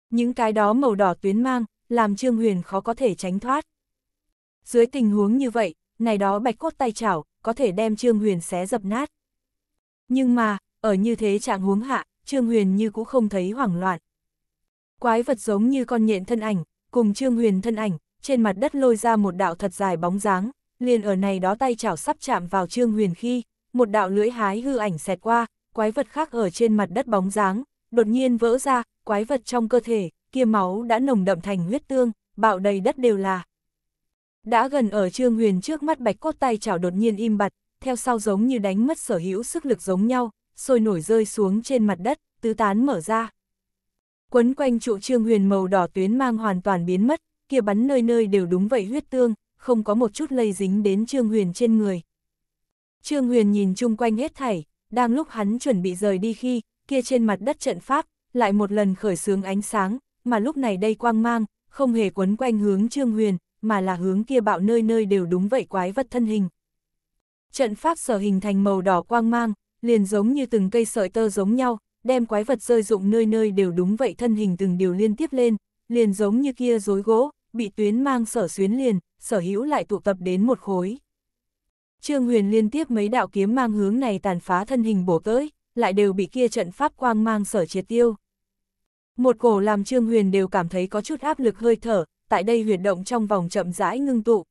Những cái đó màu đỏ tuyến mang, làm Trương Huyền khó có thể tránh thoát. Dưới tình huống như vậy, này đó bạch cốt tay chảo, có thể đem Trương Huyền xé dập nát. Nhưng mà, ở như thế trạng huống hạ, Trương Huyền như cũng không thấy hoảng loạn. Quái vật giống như con nhện thân ảnh, cùng Trương Huyền thân ảnh, trên mặt đất lôi ra một đạo thật dài bóng dáng, liền ở này đó tay chảo sắp chạm vào Trương Huyền khi, một đạo lưỡi hái hư ảnh xẹt qua, quái vật khác ở trên mặt đất bóng dáng, đột nhiên vỡ ra, quái vật trong cơ thể, kia máu đã nồng đậm thành huyết tương, bạo đầy đất đều là. Đã gần ở Trương Huyền trước mắt bạch cốt tay chảo đột nhiên im bặt, theo sau giống như đánh mất sở hữu sức lực giống nhau, sôi nổi rơi xuống trên mặt đất, tứ tán mở ra. Quấn quanh trụ Trương Huyền màu đỏ tuyến mang hoàn toàn biến mất, kia bắn nơi nơi đều đúng vậy huyết tương, không có một chút lây dính đến Trương Huyền trên người. Trương Huyền nhìn chung quanh hết thảy, đang lúc hắn chuẩn bị rời đi khi, kia trên mặt đất trận pháp, lại một lần khởi sướng ánh sáng, mà lúc này đây quang mang, không hề quấn quanh hướng Trương Huyền, mà là hướng kia bạo nơi nơi đều đúng vậy quái vật thân hình. Trận pháp sở hình thành màu đỏ quang mang, liền giống như từng cây sợi tơ giống nhau, đem quái vật rơi dụng nơi nơi đều đúng vậy thân hình từng điều liên tiếp lên, liền giống như kia rối gỗ, bị tuyến mang sở xuyến liền, sở hữu lại tụ tập đến một khối. Trương Huyền liên tiếp mấy đạo kiếm mang hướng này tàn phá thân hình bổ tới, lại đều bị kia trận pháp quang mang sở triệt tiêu. Một cổ làm Trương Huyền đều cảm thấy có chút áp lực hơi thở, tại đây huyệt động trong vòng chậm rãi ngưng tụ.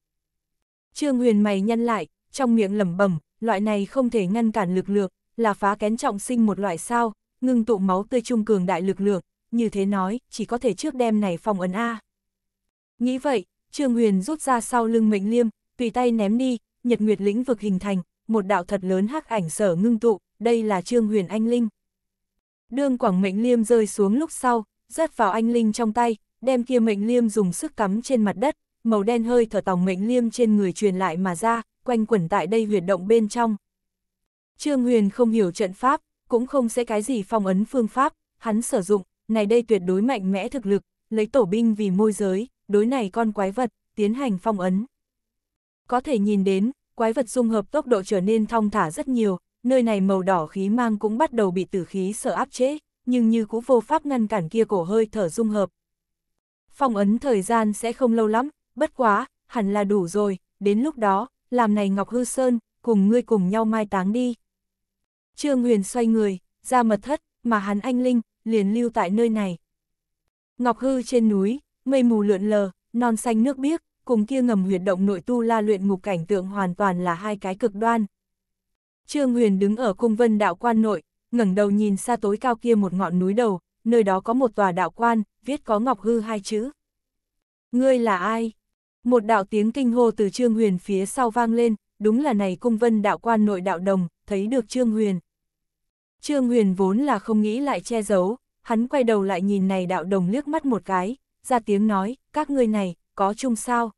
Trương Huyền mày nhăn lại, trong miệng lẩm bẩm, loại này không thể ngăn cản lực lượng, là phá kén trọng sinh một loại sao, ngưng tụ máu tươi trung cường đại lực lượng, như thế nói, chỉ có thể trước đem này phòng ấn A. Nghĩ vậy, Trương Huyền rút ra sau lưng mệnh liêm, tùy tay ném đi, nhật nguyệt lĩnh vực hình thành, một đạo thật lớn hắc ảnh sở ngưng tụ, đây là Trương Huyền Anh Linh. Đương quảng mệnh liêm rơi xuống lúc sau, rớt vào anh Linh trong tay, đem kia mệnh liêm dùng sức cắm trên mặt đất, màu đen hơi thở tòng mệnh liêm trên người truyền lại mà ra, quanh quẩn tại đây huyệt động bên trong. Trương Huyền không hiểu trận pháp, cũng không sẽ cái gì phong ấn phương pháp, hắn sử dụng, này đây tuyệt đối mạnh mẽ thực lực, lấy tổ binh vì môi giới, đối này con quái vật, tiến hành phong ấn. Có thể nhìn đến, quái vật dung hợp tốc độ trở nên thong thả rất nhiều, nơi này màu đỏ khí mang cũng bắt đầu bị tử khí sợ áp chế, nhưng như cũ vô pháp ngăn cản kia cổ hơi thở dung hợp. Phong ấn thời gian sẽ không lâu lắm, bất quá, hẳn là đủ rồi, đến lúc đó, làm này Ngọc Hư Sơn, cùng ngươi cùng nhau mai táng đi. Trương Huyền xoay người, ra mật thất, mà hắn anh Linh, liền lưu tại nơi này. Ngọc Hư trên núi, mây mù lượn lờ, non xanh nước biếc, cùng kia ngầm huyệt động nội tu la luyện ngục cảnh tượng hoàn toàn là hai cái cực đoan. Trương Huyền đứng ở cung vân đạo quan nội, ngẩng đầu nhìn xa tối cao kia một ngọn núi đầu, nơi đó có một tòa đạo quan, viết có Ngọc Hư hai chữ. Ngươi là ai? Một đạo tiếng kinh hô từ Trương Huyền phía sau vang lên, đúng là này cung vân đạo quan nội đạo đồng, thấy được Trương Huyền. Trương Huyền vốn là không nghĩ lại che giấu, hắn quay đầu lại nhìn này đạo đồng liếc mắt một cái, ra tiếng nói, các ngươi này, có chung sao?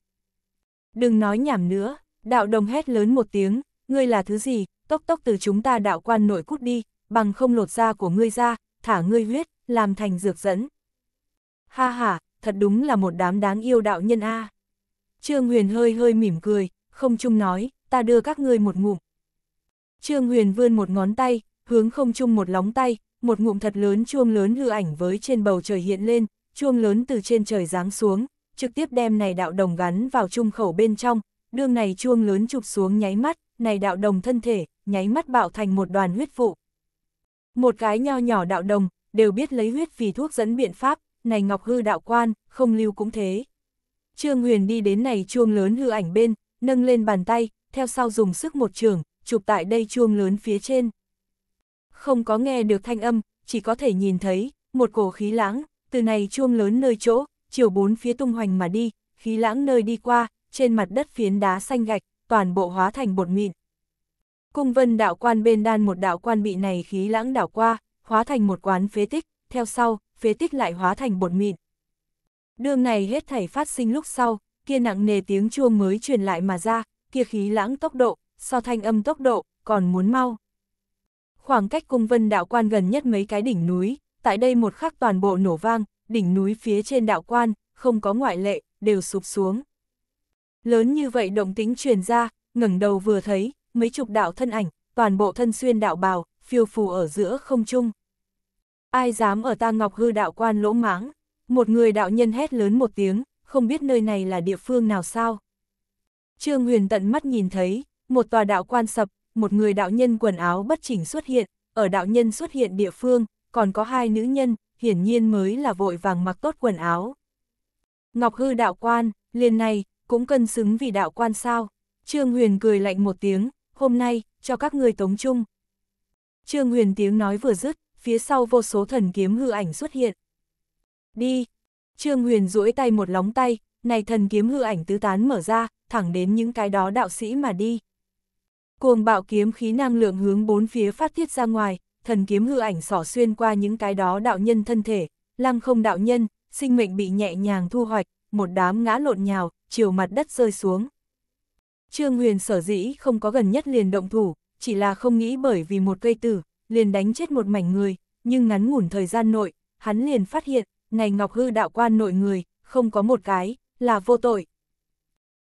Đừng nói nhảm nữa, đạo đồng hét lớn một tiếng, ngươi là thứ gì, tốc tốc từ chúng ta đạo quan nội cút đi, bằng không lột da của ngươi ra, thả ngươi huyết, làm thành dược dẫn. Ha ha, thật đúng là một đám đáng yêu đạo nhân a. Trương Huyền hơi hơi mỉm cười, không chung nói, ta đưa các ngươi một ngụm. Trương Huyền vươn một ngón tay, hướng không chung một lóng tay, một ngụm thật lớn chuông lớn hư ảnh với trên bầu trời hiện lên, chuông lớn từ trên trời giáng xuống, trực tiếp đem này đạo đồng gắn vào trung khẩu bên trong, đương này chuông lớn chụp xuống nháy mắt, này đạo đồng thân thể, nháy mắt bạo thành một đoàn huyết vụ. Một cái nho nhỏ đạo đồng, đều biết lấy huyết vì thuốc dẫn biện pháp, này ngọc hư đạo quan, không lưu cũng thế. Trương Huyền đi đến này chuông lớn hư ảnh bên, nâng lên bàn tay, theo sau dùng sức một trường, chụp tại đây chuông lớn phía trên. Không có nghe được thanh âm, chỉ có thể nhìn thấy, một cổ khí lãng, từ này chuông lớn nơi chỗ, chiều bốn phía tung hoành mà đi, khí lãng nơi đi qua, trên mặt đất phiến đá xanh gạch, toàn bộ hóa thành bột mịn. Cung vân đạo quan bên đan một đạo quan bị này khí lãng đảo qua, hóa thành một quán phế tích, theo sau, phế tích lại hóa thành bột mịn. Đường này hết thảy phát sinh lúc sau, kia nặng nề tiếng chuông mới truyền lại mà ra, kia khí lãng tốc độ, so thanh âm tốc độ, còn muốn mau. Khoảng cách cung vân đạo quan gần nhất mấy cái đỉnh núi, tại đây một khắc toàn bộ nổ vang, đỉnh núi phía trên đạo quan, không có ngoại lệ, đều sụp xuống. Lớn như vậy động tính truyền ra, ngẩng đầu vừa thấy, mấy chục đạo thân ảnh, toàn bộ thân xuyên đạo bào, phiêu phù ở giữa không trung. Ai dám ở ta ngọc hư đạo quan lỗ máng, một người đạo nhân hét lớn một tiếng, không biết nơi này là địa phương nào sao. Trương Huyền tận mắt nhìn thấy, một tòa đạo quan sập, một người đạo nhân quần áo bất chỉnh xuất hiện, ở đạo nhân xuất hiện địa phương, còn có hai nữ nhân, hiển nhiên mới là vội vàng mặc tốt quần áo. Ngọc hư đạo quan, liền này, cũng cân xứng vì đạo quan sao. Trương Huyền cười lạnh một tiếng, hôm nay, cho các người tống chung. Trương Huyền tiếng nói vừa dứt, phía sau vô số thần kiếm hư ảnh xuất hiện. Đi! Trương Huyền duỗi tay một lóng tay, này thần kiếm hư ảnh tứ tán mở ra, thẳng đến những cái đó đạo sĩ mà đi. Cuồng bạo kiếm khí năng lượng hướng bốn phía phát tiết ra ngoài, thần kiếm hư ảnh xỏ xuyên qua những cái đó đạo nhân thân thể, lăng không đạo nhân, sinh mệnh bị nhẹ nhàng thu hoạch, một đám ngã lộn nhào, chiều mặt đất rơi xuống. Trương Huyền sở dĩ không có gần nhất liền động thủ, chỉ là không nghĩ bởi vì một cây tử, liền đánh chết một mảnh người, nhưng ngắn ngủn thời gian nội, hắn liền phát hiện, này Ngọc Hư đạo quan nội người, không có một cái, là vô tội.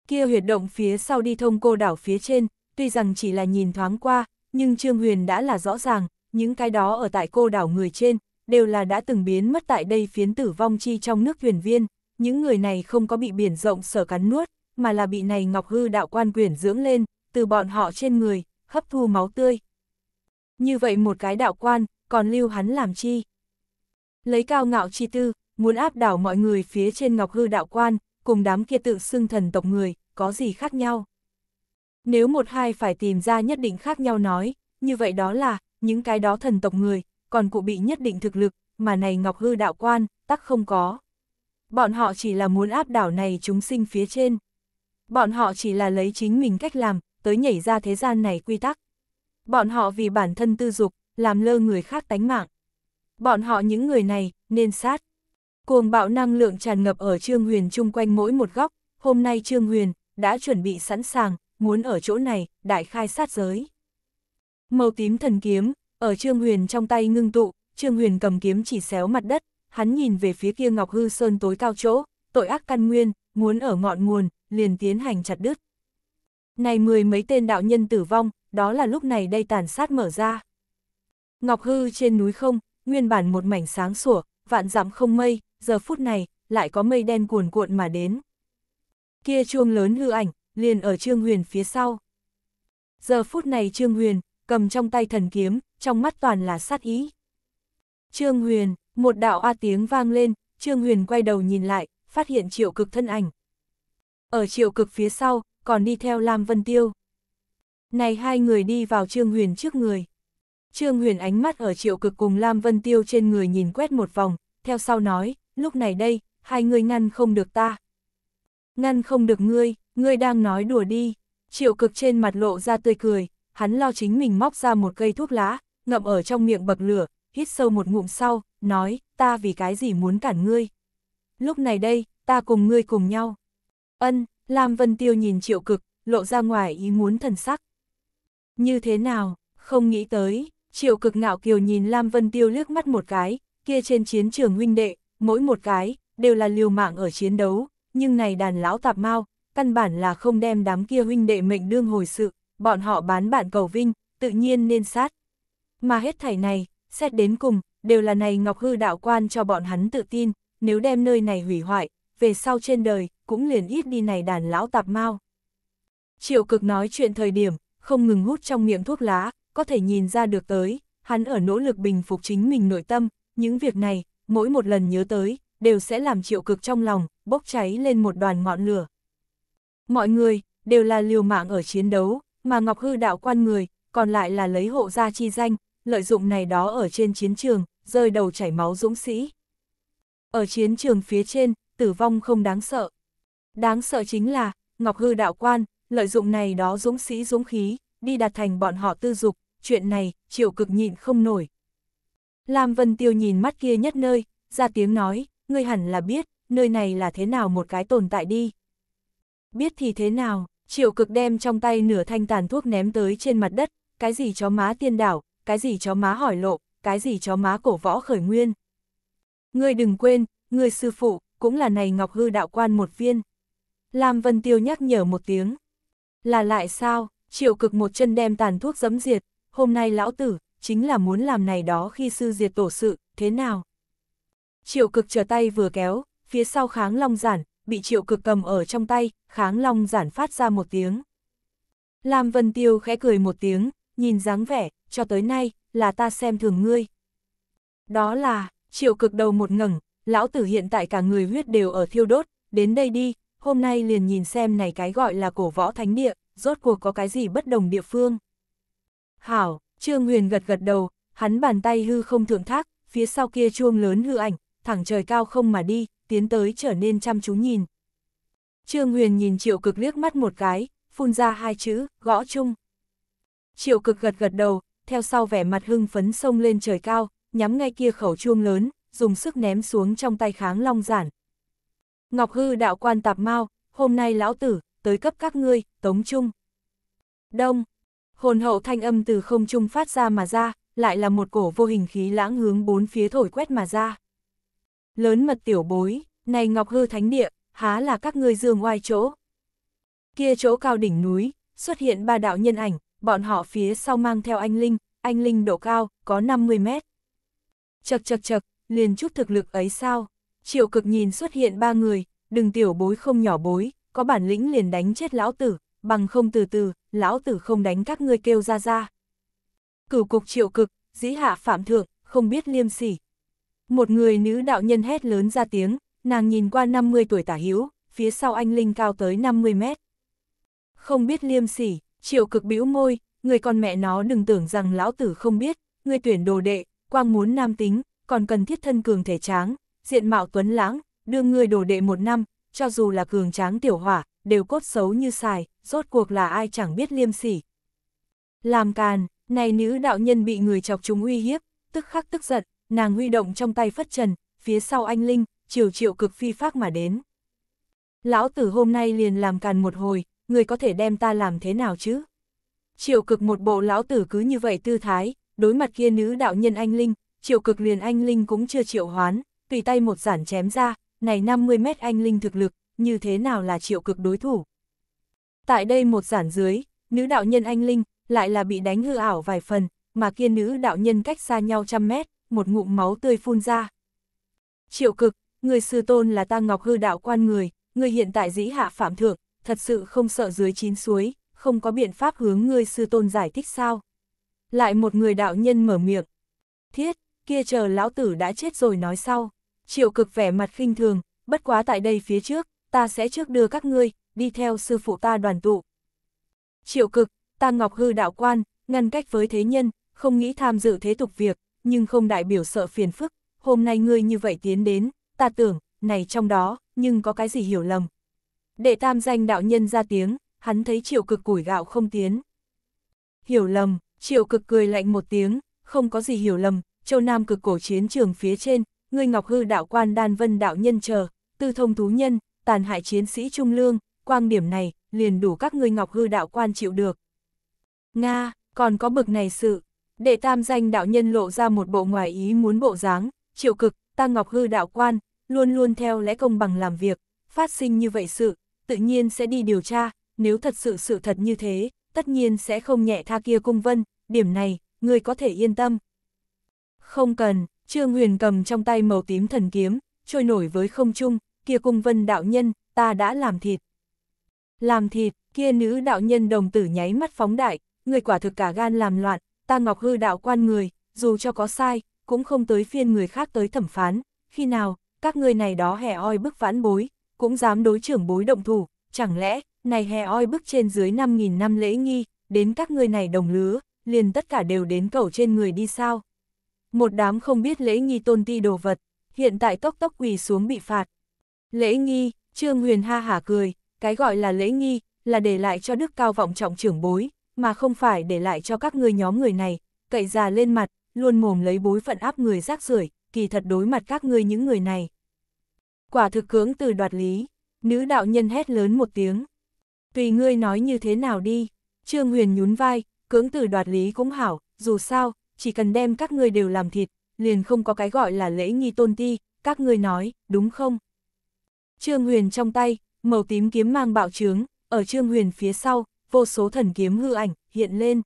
Kia huyệt động phía sau đi thông cô đảo phía trên, tuy rằng chỉ là nhìn thoáng qua, nhưng Trương Huyền đã là rõ ràng, những cái đó ở tại cô đảo người trên, đều là đã từng biến mất tại đây phiến tử vong chi trong nước thuyền viên, những người này không có bị biển rộng sở cắn nuốt, mà là bị này ngọc hư đạo quan quyển dưỡng lên, từ bọn họ trên người, hấp thu máu tươi. Như vậy một cái đạo quan, còn lưu hắn làm chi? Lấy cao ngạo chi tư, muốn áp đảo mọi người phía trên ngọc hư đạo quan, cùng đám kia tự xưng thần tộc người, có gì khác nhau? Nếu một hai phải tìm ra nhất định khác nhau nói, như vậy đó là, những cái đó thần tộc người, còn cụ bị nhất định thực lực, mà này Ngọc Hư đạo quan, tắc không có. Bọn họ chỉ là muốn áp đảo này chúng sinh phía trên. Bọn họ chỉ là lấy chính mình cách làm, tới nhảy ra thế gian này quy tắc. Bọn họ vì bản thân tư dục, làm lơ người khác tánh mạng. Bọn họ những người này, nên sát. Cuồng bạo năng lượng tràn ngập ở Trương Huyền chung quanh mỗi một góc, hôm nay Trương Huyền đã chuẩn bị sẵn sàng, muốn ở chỗ này, đại khai sát giới. Màu tím thần kiếm, ở Trương Huyền trong tay ngưng tụ, Trương Huyền cầm kiếm chỉ xéo mặt đất, hắn nhìn về phía kia Ngọc Hư Sơn tối cao chỗ, tội ác căn nguyên, muốn ở ngọn nguồn, liền tiến hành chặt đứt. Này mười mấy tên đạo nhân tử vong, đó là lúc này đây tàn sát mở ra. Ngọc Hư trên núi không, nguyên bản một mảnh sáng sủa, vạn dặm không mây, giờ phút này, lại có mây đen cuồn cuộn mà đến. Kia chuông lớn hư ảnh, liền ở Trương Huyền phía sau. Giờ phút này Trương Huyền, cầm trong tay thần kiếm, trong mắt toàn là sát ý. Trương Huyền, một đạo a tiếng vang lên, Trương Huyền quay đầu nhìn lại, phát hiện triệu cực thân ảnh. Ở triệu cực phía sau, còn đi theo Lam Vân Tiêu. Này hai người đi vào Trương Huyền trước người. Trương Huyền ánh mắt ở triệu cực cùng Lam Vân Tiêu trên người nhìn quét một vòng, theo sau nói, lúc này đây, hai người ngăn không được ta. Ngăn không được ngươi, ngươi đang nói đùa đi. Triệu cực trên mặt lộ ra tươi cười, hắn lo chính mình móc ra một cây thuốc lá, ngậm ở trong miệng bậc lửa, hít sâu một ngụm sau, nói, ta vì cái gì muốn cản ngươi. Lúc này đây, ta cùng ngươi cùng nhau. Ân, Lam Vân Tiêu nhìn triệu cực, lộ ra ngoài ý muốn thần sắc. Như thế nào, không nghĩ tới, triệu cực ngạo kiều nhìn Lam Vân Tiêu liếc mắt một cái, kia trên chiến trường huynh đệ, mỗi một cái, đều là liều mạng ở chiến đấu, nhưng này đàn lão tạp mau, căn bản là không đem đám kia huynh đệ mệnh đương hồi sự bọn họ bán bản cầu vinh, tự nhiên nên sát. Mà hết thảy này, xét đến cùng, đều là này Ngọc Hư đạo quan cho bọn hắn tự tin, nếu đem nơi này hủy hoại, về sau trên đời, cũng liền ít đi này đàn lão tạp mau. Triệu cực nói chuyện thời điểm, không ngừng hút trong miệng thuốc lá, có thể nhìn ra được tới, hắn ở nỗ lực bình phục chính mình nội tâm, những việc này, mỗi một lần nhớ tới, đều sẽ làm triệu cực trong lòng, bốc cháy lên một đoàn ngọn lửa. Mọi người, đều là liều mạng ở chiến đấu, mà Ngọc Hư đạo quan người, còn lại là lấy hộ gia chi danh, lợi dụng này đó ở trên chiến trường, rơi đầu chảy máu dũng sĩ. Ở chiến trường phía trên, tử vong không đáng sợ. Đáng sợ chính là, Ngọc Hư đạo quan, lợi dụng này đó dũng sĩ dũng khí, đi đạt thành bọn họ tư dục, chuyện này, triệu cực nhịn không nổi. Lam Vân Tiêu nhìn mắt kia nhất nơi, ra tiếng nói, ngươi hẳn là biết, nơi này là thế nào một cái tồn tại đi. Biết thì thế nào? Triệu cực đem trong tay nửa thanh tàn thuốc ném tới trên mặt đất, cái gì chó má tiên đảo, cái gì chó má hỏi lộ, cái gì chó má cổ võ khởi nguyên. Ngươi đừng quên, ngươi sư phụ, cũng là này Ngọc Hư đạo quan một viên. Lam Vân Tiêu nhắc nhở một tiếng. Là lại sao, triệu cực một chân đem tàn thuốc dấm diệt, hôm nay lão tử, chính là muốn làm này đó khi sư diệt tổ sự, thế nào? Triệu cực trở tay vừa kéo, phía sau kháng long giản, bị triệu cực cầm ở trong tay, kháng long giản phát ra một tiếng. Lam Vân Tiêu khẽ cười một tiếng, nhìn dáng vẻ, cho tới nay, là ta xem thường ngươi. Đó là, triệu cực đầu một ngẩng, lão tử hiện tại cả người huyết đều ở thiêu đốt, đến đây đi, hôm nay liền nhìn xem này cái gọi là cổ võ thánh địa, rốt cuộc có cái gì bất đồng địa phương. Hảo, Trương Huyền gật gật đầu, hắn bàn tay hư không thượng thác, phía sau kia chuông lớn hư ảnh, thẳng trời cao không mà đi, tiến tới trở nên chăm chú nhìn. Trương Huyền nhìn triệu cực liếc mắt một cái, phun ra hai chữ, gõ chung. Triệu cực gật gật đầu, theo sau vẻ mặt hưng phấn sông lên trời cao, nhắm ngay kia khẩu chuông lớn, dùng sức ném xuống trong tay kháng long giản. Ngọc hư đạo quan tạp mau, hôm nay lão tử, tới cấp các ngươi, tống chung Đông, hồn hậu thanh âm từ không trung phát ra mà ra, lại là một cổ vô hình khí lãng hướng bốn phía thổi quét mà ra. Lớn mật tiểu bối, này ngọc hư thánh địa, há là các ngươi dương oai chỗ. Kia chỗ cao đỉnh núi, xuất hiện ba đạo nhân ảnh, bọn họ phía sau mang theo anh Linh, anh Linh độ cao, có 50 mét. Chật chật chật, liền chút thực lực ấy sao? Triệu cực nhìn xuất hiện ba người, đừng tiểu bối không nhỏ bối, có bản lĩnh liền đánh chết lão tử, bằng không từ từ, lão tử không đánh các ngươi kêu ra ra. Cửu cục triệu cực, dĩ hạ phạm thượng, không biết liêm sỉ, một người nữ đạo nhân hét lớn ra tiếng, nàng nhìn qua 50 tuổi tả hữu phía sau anh Linh cao tới 50 mét. Không biết liêm sỉ, triệu cực bĩu môi, người con mẹ nó đừng tưởng rằng lão tử không biết, người tuyển đồ đệ, quang muốn nam tính, còn cần thiết thân cường thể tráng, diện mạo tuấn lãng, đưa người đồ đệ một năm, cho dù là cường tráng tiểu hỏa, đều cốt xấu như xài, rốt cuộc là ai chẳng biết liêm sỉ. Làm càn, này nữ đạo nhân bị người chọc chúng uy hiếp, tức khắc tức giận, nàng huy động trong tay phất trần, phía sau anh Linh, chiều triệu cực phi phác mà đến. Lão tử hôm nay liền làm càn một hồi, người có thể đem ta làm thế nào chứ? Triệu cực một bộ lão tử cứ như vậy tư thái, đối mặt kia nữ đạo nhân anh Linh, triệu cực liền anh Linh cũng chưa triệu hoán, tùy tay một giản chém ra, này 50 mét anh Linh thực lực, như thế nào là triệu cực đối thủ? Tại đây một giản dưới, nữ đạo nhân anh Linh, lại là bị đánh hư ảo vài phần, mà kia nữ đạo nhân cách xa nhau trăm mét, một ngụm máu tươi phun ra. Triệu cực, người sư tôn là ta ngọc hư đạo quan người, người hiện tại dĩ hạ phạm thượng, thật sự không sợ dưới chín suối, không có biện pháp hướng người sư tôn giải thích sao. Lại một người đạo nhân mở miệng. Thiết, kia chờ lão tử đã chết rồi nói sau. Triệu cực vẻ mặt khinh thường, bất quá tại đây phía trước, ta sẽ trước đưa các ngươi, đi theo sư phụ ta đoàn tụ. Triệu cực, ta ngọc hư đạo quan, ngăn cách với thế nhân, không nghĩ tham dự thế tục việc, nhưng không đại biểu sợ phiền phức, hôm nay ngươi như vậy tiến đến, ta tưởng, này trong đó, nhưng có cái gì hiểu lầm. Đệ tam danh đạo nhân ra tiếng, hắn thấy triệu cực củi gạo không tiến. Hiểu lầm, triệu cực cười lạnh một tiếng, không có gì hiểu lầm, châu nam cực cổ chiến trường phía trên, ngươi ngọc hư đạo quan đan vân đạo nhân chờ, tư thông thú nhân, tàn hại chiến sĩ trung lương, quang điểm này, liền đủ các ngươi ngọc hư đạo quan chịu được. Nga, còn có bực này sự, Đệ tam danh đạo nhân lộ ra một bộ ngoài ý muốn bộ dáng, triệu cực, ta ngọc hư đạo quan, luôn luôn theo lẽ công bằng làm việc, phát sinh như vậy sự, tự nhiên sẽ đi điều tra, nếu thật sự sự thật như thế, tất nhiên sẽ không nhẹ tha kia cung vân, điểm này, người có thể yên tâm. Không cần, Trương Huyền cầm trong tay màu tím thần kiếm, trôi nổi với không trung, kia cung vân đạo nhân, ta đã làm thịt. Làm thịt, kia nữ đạo nhân đồng tử nháy mắt phóng đại, người quả thực cả gan làm loạn, ta ngọc hư đạo quan người, dù cho có sai, cũng không tới phiên người khác tới thẩm phán, khi nào, các ngươi này đó hè oi bức vãn bối, cũng dám đối trưởng bối động thủ, chẳng lẽ, này hè oi bức trên dưới 5.000 năm lễ nghi, đến các ngươi này đồng lứa, liền tất cả đều đến cầu trên người đi sao. Một đám không biết lễ nghi tôn ti đồ vật, hiện tại tốc tốc quỳ xuống bị phạt. Lễ nghi, Trương Huyền ha hả cười, cái gọi là lễ nghi, là để lại cho đức cao vọng trọng trưởng bối, mà không phải để lại cho các ngươi nhóm người này, cậy già lên mặt, luôn mồm lấy bối phận áp người rác rưởi, kỳ thật đối mặt các ngươi những người này. Quả thực cưỡng từ đoạt lý, nữ đạo nhân hét lớn một tiếng. Tùy ngươi nói như thế nào đi, Trương Huyền nhún vai, cưỡng từ đoạt lý cũng hảo, dù sao, chỉ cần đem các ngươi đều làm thịt, liền không có cái gọi là lễ nghi tôn ti, các ngươi nói, đúng không? Trương Huyền trong tay, màu tím kiếm mang bạo trướng, ở Trương Huyền phía sau, vô số thần kiếm hư ảnh hiện lên.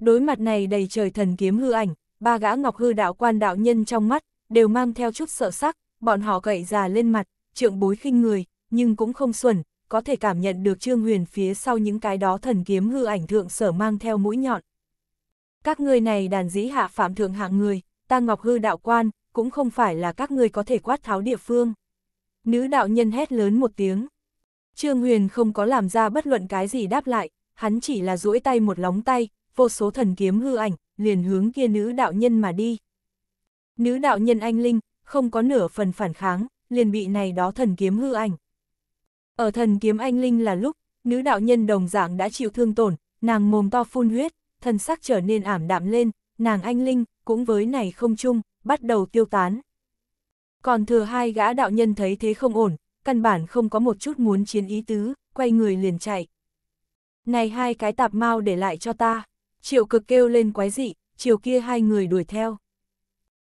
Đối mặt này đầy trời thần kiếm hư ảnh, ba gã ngọc hư đạo quan đạo nhân trong mắt, đều mang theo chút sợ sắc, bọn họ gậy già lên mặt, trượng bối khinh người, nhưng cũng không xuẩn, có thể cảm nhận được Trương Huyền phía sau những cái đó thần kiếm hư ảnh thượng sở mang theo mũi nhọn. Các ngươi này đàn dĩ hạ phạm thượng hạng người, ta ngọc hư đạo quan, cũng không phải là các ngươi có thể quát tháo địa phương. Nữ đạo nhân hét lớn một tiếng. Trương Huyền không có làm ra bất luận cái gì đáp lại, hắn chỉ là duỗi tay một lóng tay, vô số thần kiếm hư ảnh, liền hướng kia nữ đạo nhân mà đi. Nữ đạo nhân anh Linh, không có nửa phần phản kháng, liền bị này đó thần kiếm hư ảnh. Ở thần kiếm anh Linh là lúc, nữ đạo nhân đồng dạng đã chịu thương tổn, nàng mồm to phun huyết, thần sắc trở nên ảm đạm lên, nàng anh Linh, cũng với này không chung, bắt đầu tiêu tán. Còn thừa hai gã đạo nhân thấy thế không ổn, căn bản không có một chút muốn chiến ý tứ, quay người liền chạy. Này hai cái tạp mau để lại cho ta, triệu cực kêu lên quái dị, chiều kia hai người đuổi theo.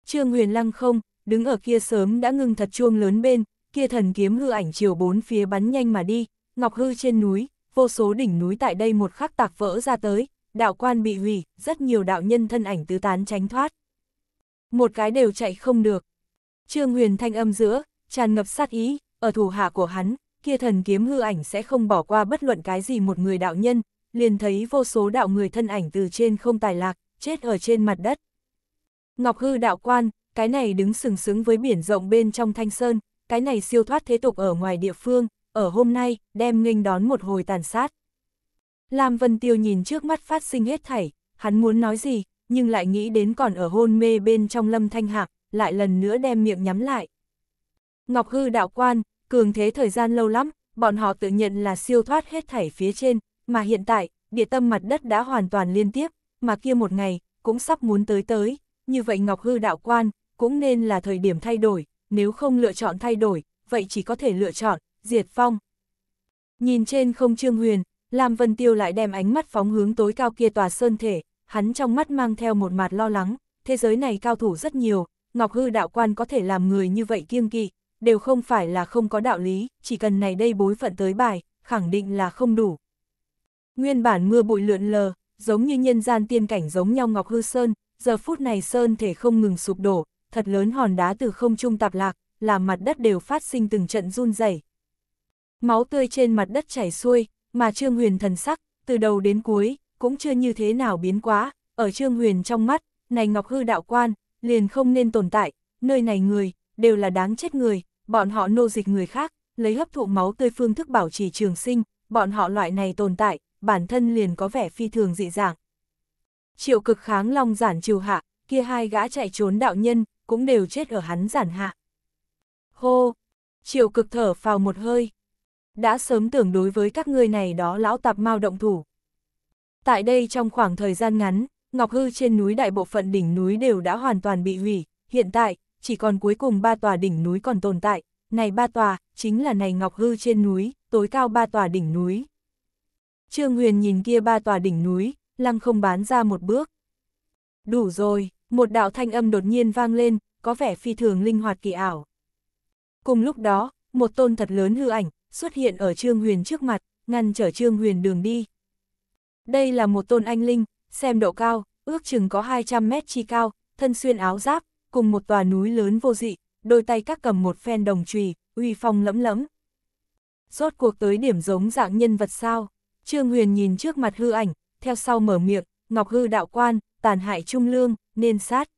Trương huyền lăng không, đứng ở kia sớm đã ngưng thật chuông lớn bên, kia thần kiếm hư ảnh chiều bốn phía bắn nhanh mà đi, ngọc hư trên núi, vô số đỉnh núi tại đây một khắc tạc vỡ ra tới, đạo quan bị hủy, rất nhiều đạo nhân thân ảnh tứ tán tránh thoát. Một cái đều chạy không được. Trương huyền thanh âm giữa, tràn ngập sát ý, ở thủ hạ của hắn, kia thần kiếm hư ảnh sẽ không bỏ qua bất luận cái gì một người đạo nhân, liền thấy vô số đạo người thân ảnh từ trên không tài lạc, chết ở trên mặt đất. Ngọc hư đạo quan, cái này đứng sừng sững với biển rộng bên trong thanh sơn, cái này siêu thoát thế tục ở ngoài địa phương, ở hôm nay, đem nghênh đón một hồi tàn sát. Lam Vân Tiêu nhìn trước mắt phát sinh hết thảy, hắn muốn nói gì, nhưng lại nghĩ đến còn ở hôn mê bên trong lâm thanh hạc, lại lần nữa đem miệng nhắm lại. Ngọc hư đạo quan, cường thế thời gian lâu lắm, bọn họ tự nhận là siêu thoát hết thảy phía trên, mà hiện tại, địa tâm mặt đất đã hoàn toàn liên tiếp, mà kia một ngày, cũng sắp muốn tới tới, như vậy Ngọc hư đạo quan, cũng nên là thời điểm thay đổi, nếu không lựa chọn thay đổi, vậy chỉ có thể lựa chọn, diệt phong. Nhìn trên không trương huyền, Lam Vân Tiêu lại đem ánh mắt phóng hướng tối cao kia tòa sơn thể, hắn trong mắt mang theo một mặt lo lắng, thế giới này cao thủ rất nhiều, Ngọc Hư đạo quan có thể làm người như vậy kiêng kỵ, đều không phải là không có đạo lý, chỉ cần này đây bối phận tới bài, khẳng định là không đủ. Nguyên bản mưa bụi lượn lờ, giống như nhân gian tiên cảnh giống nhau ngọc hư sơn, giờ phút này sơn thể không ngừng sụp đổ, thật lớn hòn đá từ không trung tạp lạc, làm mặt đất đều phát sinh từng trận run rẩy. Máu tươi trên mặt đất chảy xuôi, mà Trương Huyền thần sắc, từ đầu đến cuối, cũng chưa như thế nào biến quá, ở Trương Huyền trong mắt, này Ngọc Hư đạo quan, liền không nên tồn tại, nơi này người, đều là đáng chết người, bọn họ nô dịch người khác, lấy hấp thụ máu tươi phương thức bảo trì trường sinh, bọn họ loại này tồn tại, bản thân liền có vẻ phi thường dị dạng. Triệu cực kháng long giản trừ hạ, kia hai gã chạy trốn đạo nhân, cũng đều chết ở hắn giản hạ. Hô! Triệu cực thở vào một hơi. Đã sớm tưởng đối với các ngươi này đó lão tạp mau động thủ. Tại đây trong khoảng thời gian ngắn, Ngọc Hư trên núi đại bộ phận đỉnh núi đều đã hoàn toàn bị hủy, hiện tại, chỉ còn cuối cùng ba tòa đỉnh núi còn tồn tại, này ba tòa, chính là này Ngọc Hư trên núi, tối cao ba tòa đỉnh núi. Trương Huyền nhìn kia ba tòa đỉnh núi, lăng không bán ra một bước. Đủ rồi, một đạo thanh âm đột nhiên vang lên, có vẻ phi thường linh hoạt kỳ ảo. Cùng lúc đó, một tôn thật lớn hư ảnh, xuất hiện ở Trương Huyền trước mặt, ngăn trở Trương Huyền đường đi. Đây là một tôn anh linh, xem độ cao, ước chừng có 200 mét chi cao, thân xuyên áo giáp, cùng một tòa núi lớn vô dị, đôi tay các cầm một phen đồng chùy, uy phong lẫm lẫm. Rốt cuộc tới điểm giống dạng nhân vật sao? Trương Huyền nhìn trước mặt hư ảnh, theo sau mở miệng, Ngọc hư đạo quan, tàn hại trung lương, nên sát.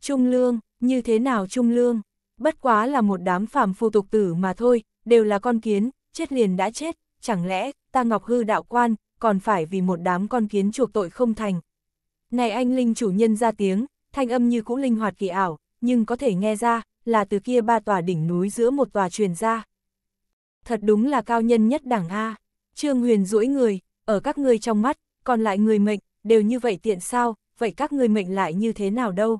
Trung lương, như thế nào trung lương? Bất quá là một đám phàm phu tục tử mà thôi, đều là con kiến, chết liền đã chết, chẳng lẽ ta Ngọc hư đạo quan còn phải vì một đám con kiến chuộc tội không thành? Này anh linh chủ nhân ra tiếng, thanh âm như cũ linh hoạt kỳ ảo, nhưng có thể nghe ra, là từ kia ba tòa đỉnh núi giữa một tòa truyền ra. Thật đúng là cao nhân nhất đẳng A, Trương Huyền rũi người, ở các ngươi trong mắt, còn lại người mệnh, đều như vậy tiện sao, vậy các người mệnh lại như thế nào đâu?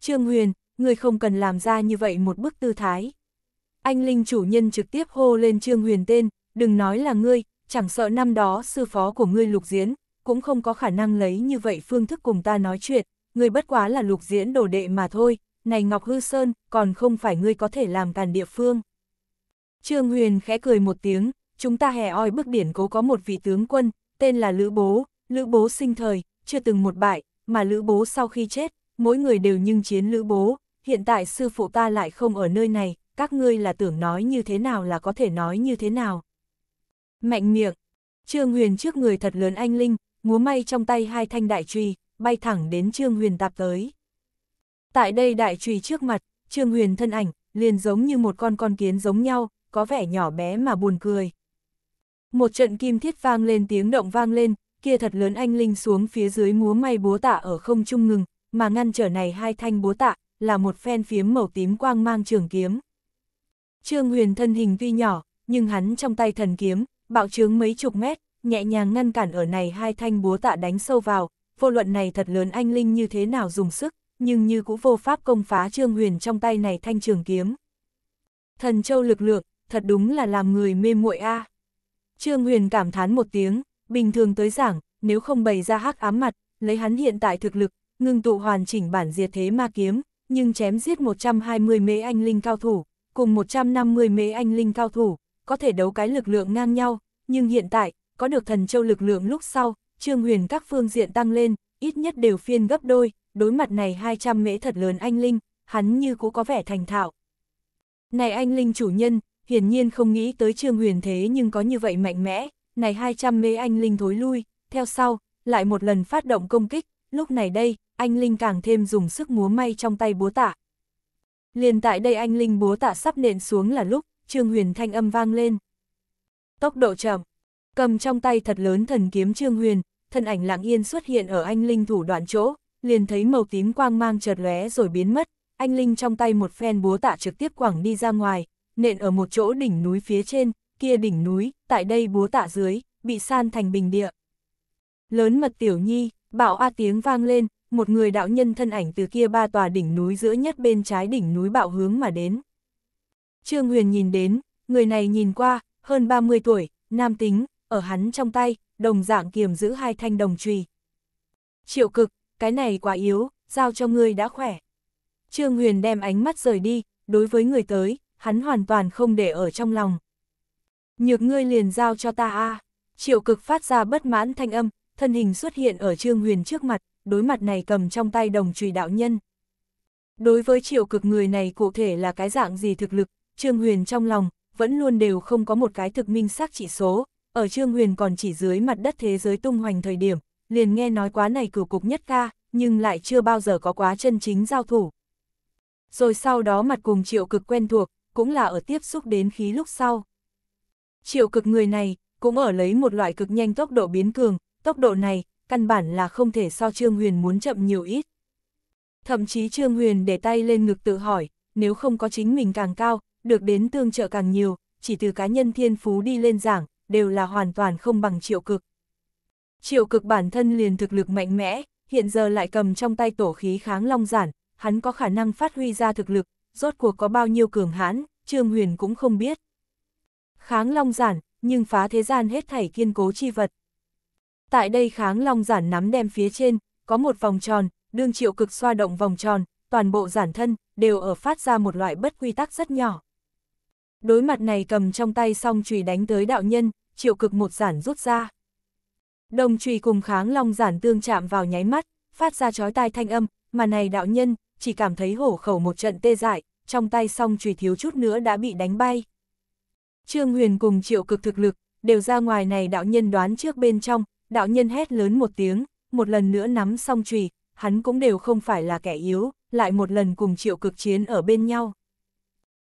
Trương Huyền, ngươi không cần làm ra như vậy một bức tư thái. Anh Linh chủ nhân trực tiếp hô lên Trương Huyền tên, đừng nói là ngươi, chẳng sợ năm đó sư phó của ngươi lục diễn, cũng không có khả năng lấy như vậy phương thức cùng ta nói chuyện, ngươi bất quá là lục diễn đồ đệ mà thôi, này Ngọc Hư Sơn, còn không phải ngươi có thể làm càn địa phương. Trương Huyền khẽ cười một tiếng, chúng ta hè oi bức điển cố có một vị tướng quân, tên là Lữ Bố, Lữ Bố sinh thời, chưa từng một bại, mà Lữ Bố sau khi chết, mỗi người đều nhưng chiến Lữ Bố, hiện tại sư phụ ta lại không ở nơi này, các ngươi là tưởng nói như thế nào là có thể nói như thế nào. Mạnh miệng, Trương Huyền trước người thật lớn anh Linh, múa may trong tay hai thanh đại truy, bay thẳng đến Trương Huyền tạp tới. Tại đây đại trùy trước mặt, Trương Huyền thân ảnh, liền giống như một con con kiến giống nhau, có vẻ nhỏ bé mà buồn cười. Một trận kim thiết vang lên tiếng động vang lên, kia thật lớn anh linh xuống phía dưới múa may búa tạ ở không trung ngừng, mà ngăn trở này hai thanh búa tạ, là một phen phiếm màu tím quang mang trường kiếm. Trương Huyền thân hình tuy nhỏ, nhưng hắn trong tay thần kiếm, bạo trướng mấy chục mét, nhẹ nhàng ngăn cản ở này hai thanh búa tạ đánh sâu vào, vô luận này thật lớn anh Linh như thế nào dùng sức, nhưng như cũng vô pháp công phá Trương Huyền trong tay này thanh trường kiếm. Thần châu lực lượng, thật đúng là làm người mê muội a. Trương Huyền cảm thán một tiếng, bình thường tới giảng, nếu không bày ra hắc ám mặt, lấy hắn hiện tại thực lực, ngưng tụ hoàn chỉnh bản diệt thế ma kiếm, nhưng chém giết 120 mê anh linh cao thủ, cùng 150 mê anh linh cao thủ, có thể đấu cái lực lượng ngang nhau, nhưng hiện tại, có được thần châu lực lượng lúc sau, Trương Huyền các phương diện tăng lên, ít nhất đều phiên gấp đôi, đối mặt này 200 mễ thật lớn anh Linh, hắn như cũng có vẻ thành thạo. Này anh Linh chủ nhân, hiển nhiên không nghĩ tới Trương Huyền thế nhưng có như vậy mạnh mẽ, này 200 mễ anh Linh thối lui, theo sau, lại một lần phát động công kích, lúc này đây, anh Linh càng thêm dùng sức múa may trong tay búa tạ. Liền tại đây anh Linh búa tạ sắp nện xuống là lúc, Trương Huyền thanh âm vang lên. Tốc độ chậm, cầm trong tay thật lớn thần kiếm Trương Huyền, thân ảnh lặng yên xuất hiện ở anh Linh thủ đoạn chỗ, liền thấy màu tím quang mang chợt lóe rồi biến mất, anh Linh trong tay một phen búa tạ trực tiếp quẳng đi ra ngoài, nện ở một chỗ đỉnh núi phía trên, kia đỉnh núi, tại đây búa tạ dưới, bị san thành bình địa. Lớn mật tiểu nhi, bạo a tiếng vang lên, một người đạo nhân thân ảnh từ kia ba tòa đỉnh núi giữa nhất bên trái đỉnh núi bạo hướng mà đến. Trương Huyền nhìn đến, người này nhìn qua, hơn 30 tuổi, nam tính, ở hắn trong tay, đồng dạng kiềm giữ hai thanh đồng chùy. Triệu cực, cái này quá yếu, giao cho ngươi đã khỏe. Trương Huyền đem ánh mắt rời đi, đối với người tới, hắn hoàn toàn không để ở trong lòng. Nhược ngươi liền giao cho ta a Triệu cực phát ra bất mãn thanh âm, thân hình xuất hiện ở Trương Huyền trước mặt, đối mặt này cầm trong tay đồng chùy đạo nhân. Đối với triệu cực người này cụ thể là cái dạng gì thực lực, Trương Huyền trong lòng, vẫn luôn đều không có một cái thực minh xác chỉ số, ở Trương Huyền còn chỉ dưới mặt đất thế giới tung hoành thời điểm, liền nghe nói quá này cửu cục nhất ca, nhưng lại chưa bao giờ có quá chân chính giao thủ. Rồi sau đó mặt cùng triệu cực quen thuộc, cũng là ở tiếp xúc đến khí lúc sau. Triệu cực người này, cũng ở lấy một loại cực nhanh tốc độ biến cường, tốc độ này, căn bản là không thể so Trương Huyền muốn chậm nhiều ít. Thậm chí Trương Huyền để tay lên ngực tự hỏi, nếu không có chính mình càng cao, được đến tương trợ càng nhiều, chỉ từ cá nhân thiên phú đi lên giảng, đều là hoàn toàn không bằng triệu cực. Triệu cực bản thân liền thực lực mạnh mẽ, hiện giờ lại cầm trong tay tổ khí kháng long giản, hắn có khả năng phát huy ra thực lực, rốt cuộc có bao nhiêu cường hãn, Trương Huyền cũng không biết. Kháng long giản, nhưng phá thế gian hết thảy kiên cố chi vật. Tại đây kháng long giản nắm đem phía trên, có một vòng tròn, đương triệu cực xoa động vòng tròn, toàn bộ giản thân, đều ở phát ra một loại bất quy tắc rất nhỏ. Đối mặt này cầm trong tay song chùy đánh tới đạo nhân, triệu cực một giản rút ra. Đồng chùy cùng kháng long giản tương chạm vào nháy mắt, phát ra chói tai thanh âm, mà này đạo nhân, chỉ cảm thấy hổ khẩu một trận tê dại, trong tay song chùy thiếu chút nữa đã bị đánh bay. Trương Huyền cùng triệu cực thực lực, đều ra ngoài này đạo nhân đoán trước bên trong, đạo nhân hét lớn một tiếng, một lần nữa nắm song chùy, hắn cũng đều không phải là kẻ yếu, lại một lần cùng triệu cực chiến ở bên nhau.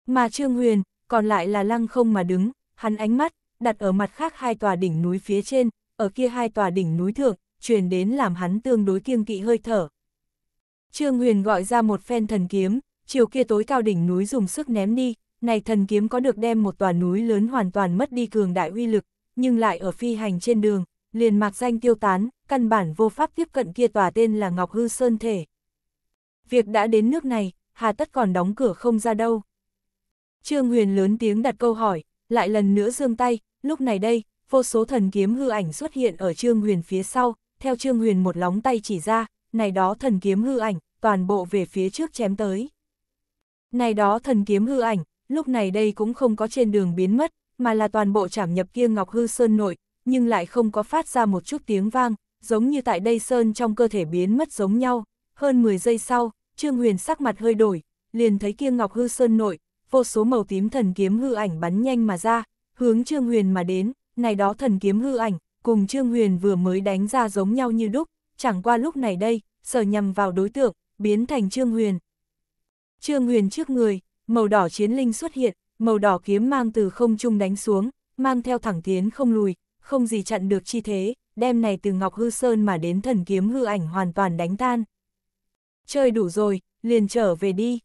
Mà Trương Huyền, còn lại là lăng không mà đứng, hắn ánh mắt, đặt ở mặt khác hai tòa đỉnh núi phía trên, ở kia hai tòa đỉnh núi thượng, truyền đến làm hắn tương đối kiêng kỵ hơi thở. Trương Huyền gọi ra một phen thần kiếm, chiều kia tối cao đỉnh núi dùng sức ném đi, này thần kiếm có được đem một tòa núi lớn hoàn toàn mất đi cường đại uy lực, nhưng lại ở phi hành trên đường, liền mạc danh tiêu tán, căn bản vô pháp tiếp cận kia tòa tên là Ngọc Hư Sơn Thể. Việc đã đến nước này, hà tất còn đóng cửa không ra đâu. Trương Huyền lớn tiếng đặt câu hỏi, lại lần nữa giương tay, lúc này đây, vô số thần kiếm hư ảnh xuất hiện ở Trương Huyền phía sau, theo Trương Huyền một lóng tay chỉ ra, này đó thần kiếm hư ảnh, toàn bộ về phía trước chém tới. Này đó thần kiếm hư ảnh, lúc này đây cũng không có trên đường biến mất, mà là toàn bộ chảm nhập kia Ngọc Hư Sơn nội, nhưng lại không có phát ra một chút tiếng vang, giống như tại đây Sơn trong cơ thể biến mất giống nhau. Hơn 10 giây sau, Trương Huyền sắc mặt hơi đổi, liền thấy kia Ngọc Hư Sơn nội, vô số màu tím thần kiếm hư ảnh bắn nhanh mà ra, hướng Trương Huyền mà đến, này đó thần kiếm hư ảnh, cùng Trương Huyền vừa mới đánh ra giống nhau như đúc, chẳng qua lúc này đây, sở nhằm vào đối tượng, biến thành Trương Huyền. Trương Huyền trước người, màu đỏ chiến linh xuất hiện, màu đỏ kiếm mang từ không trung đánh xuống, mang theo thẳng tiến không lùi, không gì chặn được chi thế, đem này từ Ngọc Hư Sơn mà đến thần kiếm hư ảnh hoàn toàn đánh tan. Chơi đủ rồi, liền trở về đi.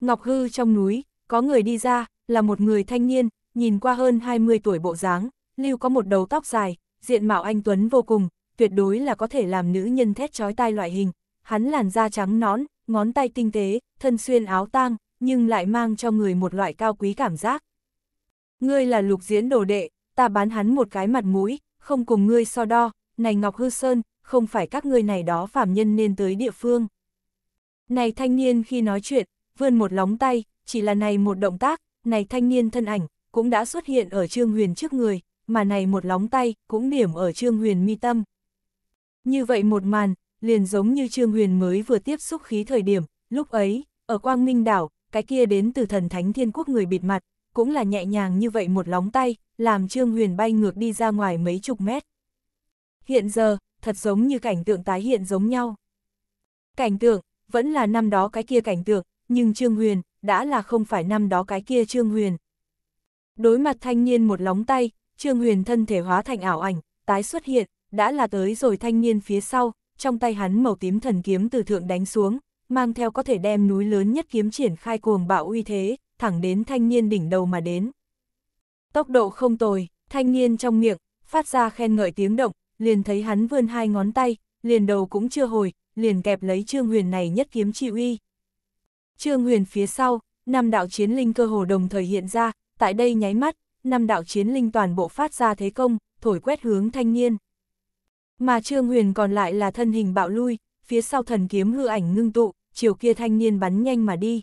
Ngọc Hư trong núi, có người đi ra, là một người thanh niên, nhìn qua hơn 20 tuổi bộ dáng, lưu có một đầu tóc dài, diện mạo anh Tuấn vô cùng, tuyệt đối là có thể làm nữ nhân thét chói tai loại hình. Hắn làn da trắng nón, ngón tay tinh tế, thân xuyên áo tang, nhưng lại mang cho người một loại cao quý cảm giác. Ngươi là lục diễn đồ đệ, ta bán hắn một cái mặt mũi, không cùng ngươi so đo, này Ngọc Hư Sơn, không phải các ngươi này đó phàm nhân nên tới địa phương. Này thanh niên khi nói chuyện, vươn một lóng tay, chỉ là này một động tác, này thanh niên thân ảnh, cũng đã xuất hiện ở Trương Huyền trước người, mà này một lóng tay, cũng điểm ở Trương Huyền mi tâm. Như vậy một màn, liền giống như Trương Huyền mới vừa tiếp xúc khí thời điểm, lúc ấy, ở Quang Minh Đảo, cái kia đến từ thần thánh thiên quốc người bịt mặt, cũng là nhẹ nhàng như vậy một lóng tay, làm Trương Huyền bay ngược đi ra ngoài mấy chục mét. Hiện giờ, thật giống như cảnh tượng tái hiện giống nhau. Cảnh tượng, vẫn là năm đó cái kia cảnh tượng, nhưng Trương Huyền, đã là không phải năm đó cái kia Trương Huyền. Đối mặt thanh niên một lóng tay, Trương Huyền thân thể hóa thành ảo ảnh, tái xuất hiện, đã là tới rồi thanh niên phía sau, trong tay hắn màu tím thần kiếm từ thượng đánh xuống, mang theo có thể đem núi lớn nhất kiếm triển khai cuồng bạo uy thế, thẳng đến thanh niên đỉnh đầu mà đến. Tốc độ không tồi, thanh niên trong miệng, phát ra khen ngợi tiếng động, liền thấy hắn vươn hai ngón tay, liền đầu cũng chưa hồi, liền kẹp lấy Trương Huyền này nhất kiếm chi uy, Trương Huyền phía sau, năm đạo chiến linh cơ hồ đồng thời hiện ra, tại đây nháy mắt, năm đạo chiến linh toàn bộ phát ra thế công, thổi quét hướng thanh niên. Mà Trương Huyền còn lại là thân hình bạo lui, phía sau thần kiếm hư ảnh ngưng tụ, chiều kia thanh niên bắn nhanh mà đi.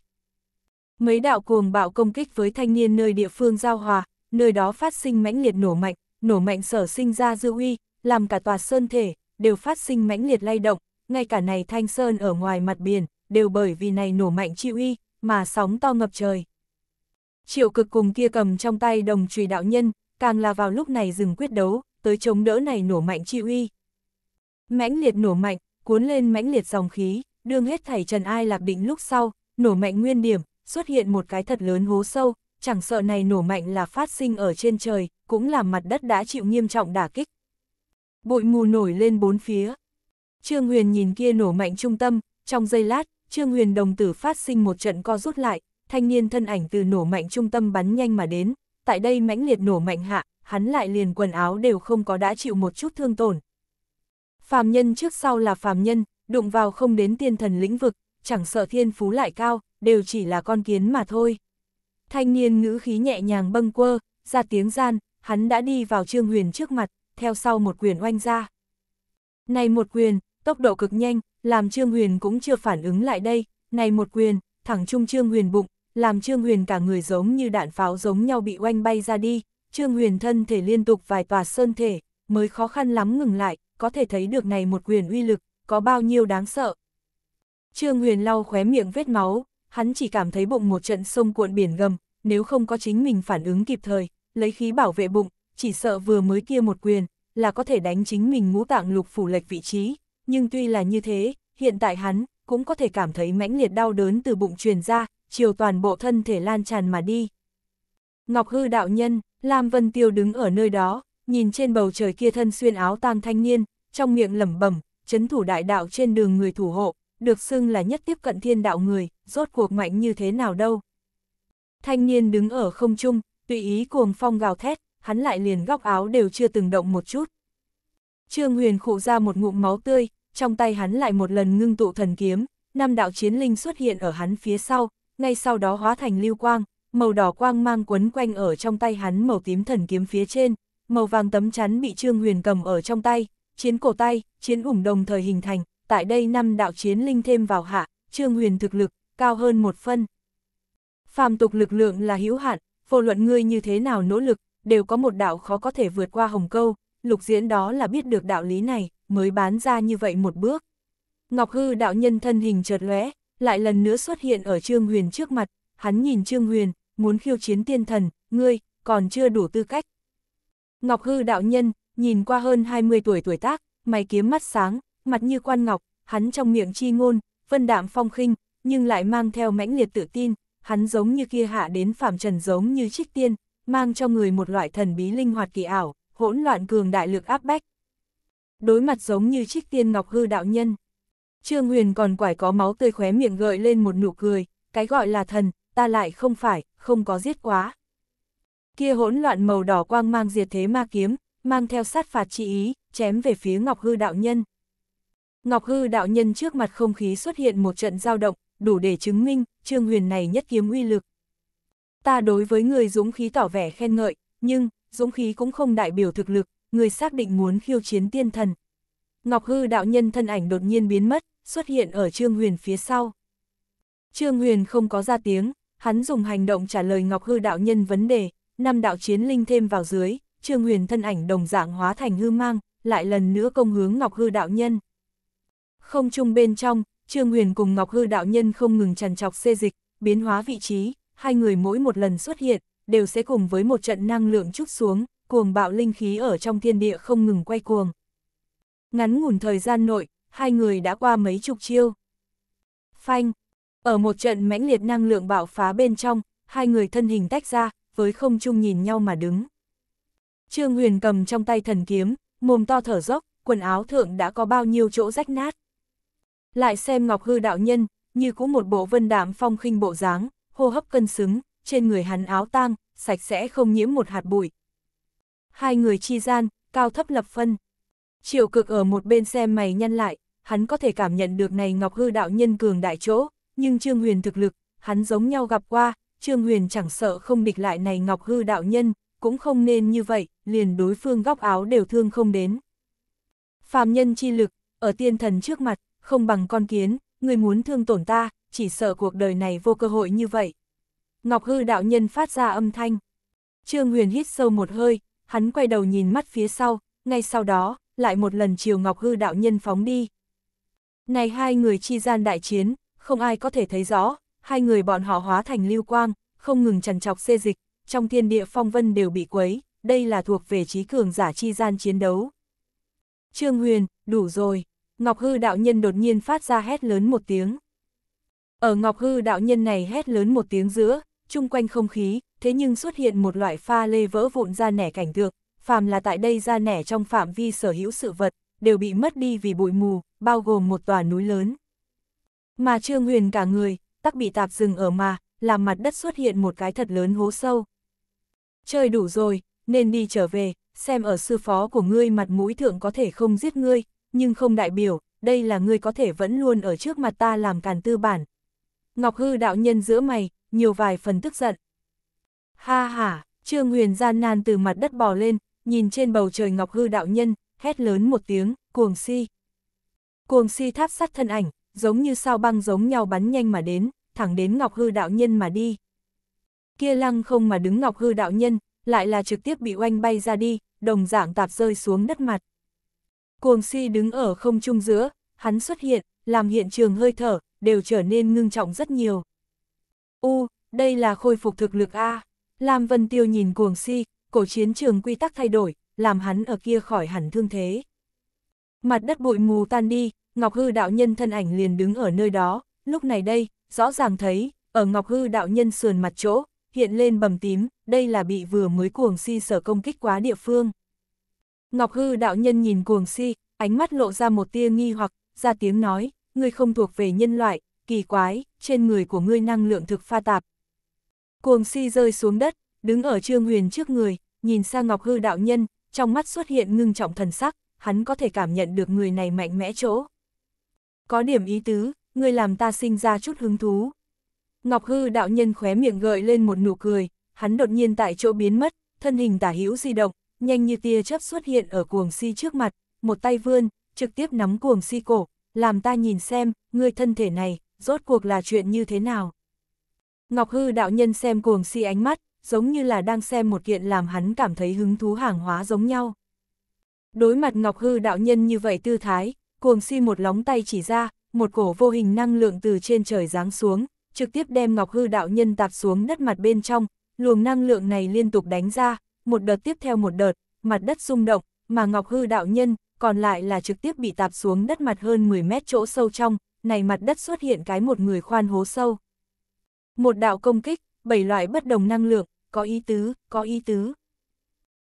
Mấy đạo cuồng bạo công kích với thanh niên nơi địa phương giao hòa, nơi đó phát sinh mãnh liệt nổ mạnh, nổ mạnh sở sinh ra dư uy, làm cả tòa sơn thể, đều phát sinh mãnh liệt lay động, ngay cả này thanh sơn ở ngoài mặt biển, đều bởi vì này nổ mạnh chi uy, mà sóng to ngập trời. Triệu cực cùng kia cầm trong tay đồng trùy đạo nhân, càng là vào lúc này dừng quyết đấu, tới chống đỡ này nổ mạnh chi uy. Mãnh liệt nổ mạnh, cuốn lên mãnh liệt dòng khí, đương hết thảy trần ai lạc định lúc sau, nổ mạnh nguyên điểm, xuất hiện một cái thật lớn hố sâu, chẳng sợ này nổ mạnh là phát sinh ở trên trời, cũng làm mặt đất đã chịu nghiêm trọng đả kích. Bụi mù nổi lên bốn phía. Trương Huyền nhìn kia nổ mạnh trung tâm, trong giây lát, Trương Huyền đồng tử phát sinh một trận co rút lại, thanh niên thân ảnh từ nổ mạnh trung tâm bắn nhanh mà đến, tại đây mãnh liệt nổ mạnh hạ, hắn lại liền quần áo đều không có đã chịu một chút thương tổn. Phàm nhân trước sau là phàm nhân, đụng vào không đến tiên thần lĩnh vực, chẳng sợ thiên phú lại cao, đều chỉ là con kiến mà thôi. Thanh niên ngữ khí nhẹ nhàng bâng quơ, ra tiếng gian, hắn đã đi vào Trương Huyền trước mặt, theo sau một quyền oanh ra. Này một quyền, tốc độ cực nhanh, làm Trương Huyền cũng chưa phản ứng lại đây, này một quyền, thẳng trung Trương Huyền bụng, làm Trương Huyền cả người giống như đạn pháo giống nhau bị oanh bay ra đi, Trương Huyền thân thể liên tục vài tòa sơn thể, mới khó khăn lắm ngừng lại, có thể thấy được này một quyền uy lực, có bao nhiêu đáng sợ. Trương Huyền lau khóe miệng vết máu, hắn chỉ cảm thấy bụng một trận sông cuộn biển gầm, nếu không có chính mình phản ứng kịp thời, lấy khí bảo vệ bụng, chỉ sợ vừa mới kia một quyền, là có thể đánh chính mình ngũ tạng lục phủ lệch vị trí nhưng tuy là như thế, hiện tại hắn cũng có thể cảm thấy mãnh liệt đau đớn từ bụng truyền ra, chiều toàn bộ thân thể lan tràn mà đi. Ngọc Hư đạo nhân, Lam Vân Tiêu đứng ở nơi đó, nhìn trên bầu trời kia thân xuyên áo tam thanh niên, trong miệng lẩm bẩm, chấn thủ đại đạo trên đường người thủ hộ, được xưng là nhất tiếp cận thiên đạo người, rốt cuộc mạnh như thế nào đâu. Thanh niên đứng ở không trung, tùy ý cuồng phong gào thét, hắn lại liền góc áo đều chưa từng động một chút. Trương Huyền khụ ra một ngụm máu tươi, trong tay hắn lại một lần ngưng tụ thần kiếm, năm đạo chiến linh xuất hiện ở hắn phía sau, ngay sau đó hóa thành lưu quang, màu đỏ quang mang quấn quanh ở trong tay hắn màu tím thần kiếm phía trên, màu vàng tấm chắn bị Trương Huyền cầm ở trong tay, chiến cổ tay, chiến ủng đồng thời hình thành, tại đây năm đạo chiến linh thêm vào hạ, Trương Huyền thực lực cao hơn một phân. Phàm tục lực lượng là hữu hạn, vô luận ngươi như thế nào nỗ lực, đều có một đạo khó có thể vượt qua hồng câu, lục diễn đó là biết được đạo lý này, mới bán ra như vậy một bước. Ngọc Hư đạo nhân thân hình chợt lóe, lại lần nữa xuất hiện ở Trương Huyền trước mặt, hắn nhìn Trương Huyền, muốn khiêu chiến tiên thần, ngươi, còn chưa đủ tư cách. Ngọc Hư đạo nhân, nhìn qua hơn 20 tuổi tuổi tác, mày kiếm mắt sáng, mặt như quan ngọc, hắn trong miệng chi ngôn, vân đạm phong khinh, nhưng lại mang theo mãnh liệt tự tin, hắn giống như kia hạ đến phạm trần giống như trích tiên, mang cho người một loại thần bí linh hoạt kỳ ảo, hỗn loạn cường đại lực áp bách. Đối mặt giống như trích tiên ngọc hư đạo nhân. Trương Huyền còn quải có máu tươi khóe miệng gợi lên một nụ cười, cái gọi là thần, ta lại không phải, không có giết quá. Kia hỗn loạn màu đỏ quang mang diệt thế ma kiếm, mang theo sát phạt chi ý, chém về phía Ngọc Hư đạo nhân. Ngọc Hư đạo nhân trước mặt không khí xuất hiện một trận dao động, đủ để chứng minh, Trương Huyền này nhất kiếm uy lực. Ta đối với người dũng khí tỏ vẻ khen ngợi, nhưng, dũng khí cũng không đại biểu thực lực, người xác định muốn khiêu chiến tiên thần. Ngọc Hư đạo nhân thân ảnh đột nhiên biến mất, xuất hiện ở Trương Huyền phía sau. Trương Huyền không có ra tiếng, hắn dùng hành động trả lời Ngọc Hư đạo nhân vấn đề, năm đạo chiến linh thêm vào dưới, Trương Huyền thân ảnh đồng dạng hóa thành hư mang, lại lần nữa công hướng Ngọc Hư đạo nhân. Không chung bên trong, Trương Huyền cùng Ngọc Hư đạo nhân không ngừng trằn trọc xê dịch, biến hóa vị trí, hai người mỗi một lần xuất hiện, đều sẽ cùng với một trận năng lượng trút xuống, cuồng bạo linh khí ở trong thiên địa không ngừng quay cuồng. Ngắn ngủn thời gian nội, hai người đã qua mấy chục chiêu. Phanh, ở một trận mãnh liệt năng lượng bạo phá bên trong, hai người thân hình tách ra, với không chung nhìn nhau mà đứng. Trương Huyền cầm trong tay thần kiếm, mồm to thở dốc, quần áo thượng đã có bao nhiêu chỗ rách nát. Lại xem Ngọc Hư đạo nhân, như cũ một bộ vân đạm phong khinh bộ dáng, hô hấp cân xứng, trên người hắn áo tang, sạch sẽ không nhiễm một hạt bụi. Hai người chi gian, cao thấp lập phân. Triệu cực ở một bên xem mày nhăn lại, hắn có thể cảm nhận được này Ngọc Hư đạo nhân cường đại chỗ, nhưng Trương Huyền thực lực, hắn giống nhau gặp qua, Trương Huyền chẳng sợ không địch lại này Ngọc Hư đạo nhân, cũng không nên như vậy, liền đối phương góc áo đều thương không đến. Phàm nhân chi lực, ở tiên thần trước mặt, không bằng con kiến, người muốn thương tổn ta, chỉ sợ cuộc đời này vô cơ hội như vậy. Ngọc Hư đạo nhân phát ra âm thanh. Trương Huyền hít sâu một hơi, hắn quay đầu nhìn mắt phía sau, ngay sau đó, lại một lần chiều Ngọc Hư đạo nhân phóng đi. Này hai người chi gian đại chiến, không ai có thể thấy rõ, hai người bọn họ hóa thành lưu quang, không ngừng trần trọc xê dịch, trong thiên địa phong vân đều bị quấy, đây là thuộc về trí cường giả chi gian chiến đấu. Trương Huyền, đủ rồi, Ngọc Hư đạo nhân đột nhiên phát ra hét lớn một tiếng. Ở Ngọc Hư đạo nhân này hét lớn một tiếng giữa, chung quanh không khí, thế nhưng xuất hiện một loại pha lê vỡ vụn ra nẻ cảnh tượng, phàm là tại đây ra nẻ trong phạm vi sở hữu sự vật, đều bị mất đi vì bụi mù, bao gồm một tòa núi lớn. Mà Trương Huyền cả người, tắc bị tạp rừng ở mà, làm mặt đất xuất hiện một cái thật lớn hố sâu. Chơi đủ rồi, nên đi trở về, xem ở sư phó của ngươi mặt mũi thượng có thể không giết ngươi, nhưng không đại biểu, đây là ngươi có thể vẫn luôn ở trước mặt ta làm càn tư bản. Ngọc Hư đạo nhân giữa mày, nhiều vài phần tức giận. Ha ha, Trương Huyền gian nan từ mặt đất bò lên, nhìn trên bầu trời Ngọc Hư đạo nhân, hét lớn một tiếng, cuồng si. Cuồng si tháp sắt thân ảnh, giống như sao băng giống nhau bắn nhanh mà đến, thẳng đến Ngọc Hư đạo nhân mà đi. Kia lăng không mà đứng Ngọc Hư đạo nhân, lại là trực tiếp bị oanh bay ra đi, đồng dạng tạp rơi xuống đất mặt. Cuồng si đứng ở không trung giữa, hắn xuất hiện, làm hiện trường hơi thở, đều trở nên ngưng trọng rất nhiều. U, đây là khôi phục thực lực A. Lam Vân Tiêu nhìn cuồng si, cổ chiến trường quy tắc thay đổi, làm hắn ở kia khỏi hẳn thương thế. Mặt đất bụi mù tan đi, Ngọc Hư đạo nhân thân ảnh liền đứng ở nơi đó, lúc này đây, rõ ràng thấy, ở Ngọc Hư đạo nhân sườn mặt chỗ, hiện lên bầm tím, đây là bị vừa mới cuồng si sở công kích quá địa phương. Ngọc Hư đạo nhân nhìn cuồng si, ánh mắt lộ ra một tia nghi hoặc, ra tiếng nói, người không thuộc về nhân loại, kỳ quái, trên người của ngươi năng lượng thực pha tạp. Cuồng si rơi xuống đất, đứng ở Trương Huyền trước người, nhìn sang Ngọc Hư đạo nhân, trong mắt xuất hiện ngưng trọng thần sắc, hắn có thể cảm nhận được người này mạnh mẽ chỗ. Có điểm ý tứ, ngươi làm ta sinh ra chút hứng thú. Ngọc Hư đạo nhân khóe miệng gợi lên một nụ cười, hắn đột nhiên tại chỗ biến mất, thân hình tả hữu di động, nhanh như tia chớp xuất hiện ở cuồng si trước mặt, một tay vươn, trực tiếp nắm cuồng si cổ, làm ta nhìn xem, ngươi thân thể này, rốt cuộc là chuyện như thế nào. Ngọc Hư đạo nhân xem cuồng si ánh mắt, giống như là đang xem một kiện làm hắn cảm thấy hứng thú hàng hóa giống nhau. Đối mặt Ngọc Hư đạo nhân như vậy tư thái, cuồng si một lóng tay chỉ ra, một cổ vô hình năng lượng từ trên trời giáng xuống, trực tiếp đem Ngọc Hư đạo nhân tạt xuống đất mặt bên trong, luồng năng lượng này liên tục đánh ra, một đợt tiếp theo một đợt, mặt đất rung động, mà Ngọc Hư đạo nhân còn lại là trực tiếp bị tạt xuống đất mặt hơn 10 mét chỗ sâu trong, này mặt đất xuất hiện cái một người khoan hố sâu. Một đạo công kích, bảy loại bất đồng năng lượng, có ý tứ, có ý tứ.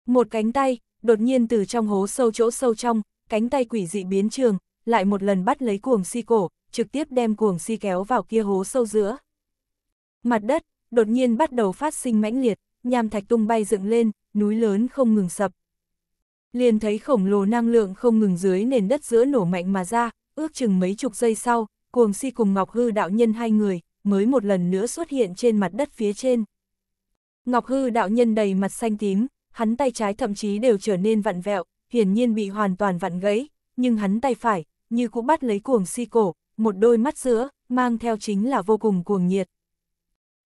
Một cánh tay, đột nhiên từ trong hố sâu chỗ sâu trong, cánh tay quỷ dị biến trường, lại một lần bắt lấy cuồng si cổ, trực tiếp đem cuồng si kéo vào kia hố sâu giữa. Mặt đất, đột nhiên bắt đầu phát sinh mãnh liệt, nham thạch tung bay dựng lên, núi lớn không ngừng sập. Liền thấy khổng lồ năng lượng không ngừng dưới nền đất giữa nổ mạnh mà ra, ước chừng mấy chục giây sau, cuồng si cùng Ngọc Hư đạo nhân hai người, mới một lần nữa xuất hiện trên mặt đất phía trên. Ngọc Hư đạo nhân đầy mặt xanh tím, hắn tay trái thậm chí đều trở nên vặn vẹo, hiển nhiên bị hoàn toàn vặn gãy, nhưng hắn tay phải, như cũng bắt lấy cuồng si cổ, một đôi mắt giữa, mang theo chính là vô cùng cuồng nhiệt.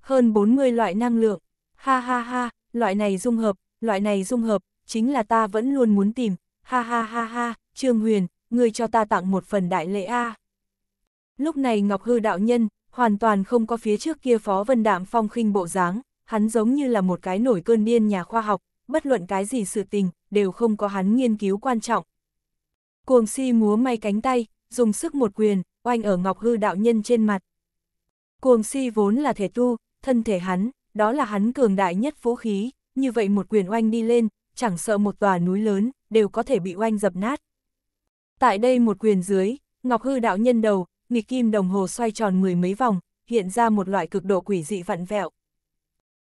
Hơn 40 loại năng lượng, ha ha ha, loại này dung hợp, loại này dung hợp, chính là ta vẫn luôn muốn tìm, ha ha ha ha, Trương Huyền, người cho ta tặng một phần đại lễ A. Lúc này Ngọc Hư đạo nhân, hoàn toàn không có phía trước kia Phó Vân Đạm phong khinh bộ dáng, hắn giống như là một cái nổi cơn điên nhà khoa học, bất luận cái gì sự tình, đều không có hắn nghiên cứu quan trọng. Cuồng si múa may cánh tay, dùng sức một quyền, oanh ở Ngọc Hư đạo nhân trên mặt. Cuồng si vốn là thể tu, thân thể hắn, đó là hắn cường đại nhất vũ khí, như vậy một quyền oanh đi lên, chẳng sợ một tòa núi lớn, đều có thể bị oanh dập nát. Tại đây một quyền dưới, Ngọc Hư đạo nhân đầu, nghịch kim đồng hồ xoay tròn mười mấy vòng, hiện ra một loại cực độ quỷ dị vặn vẹo.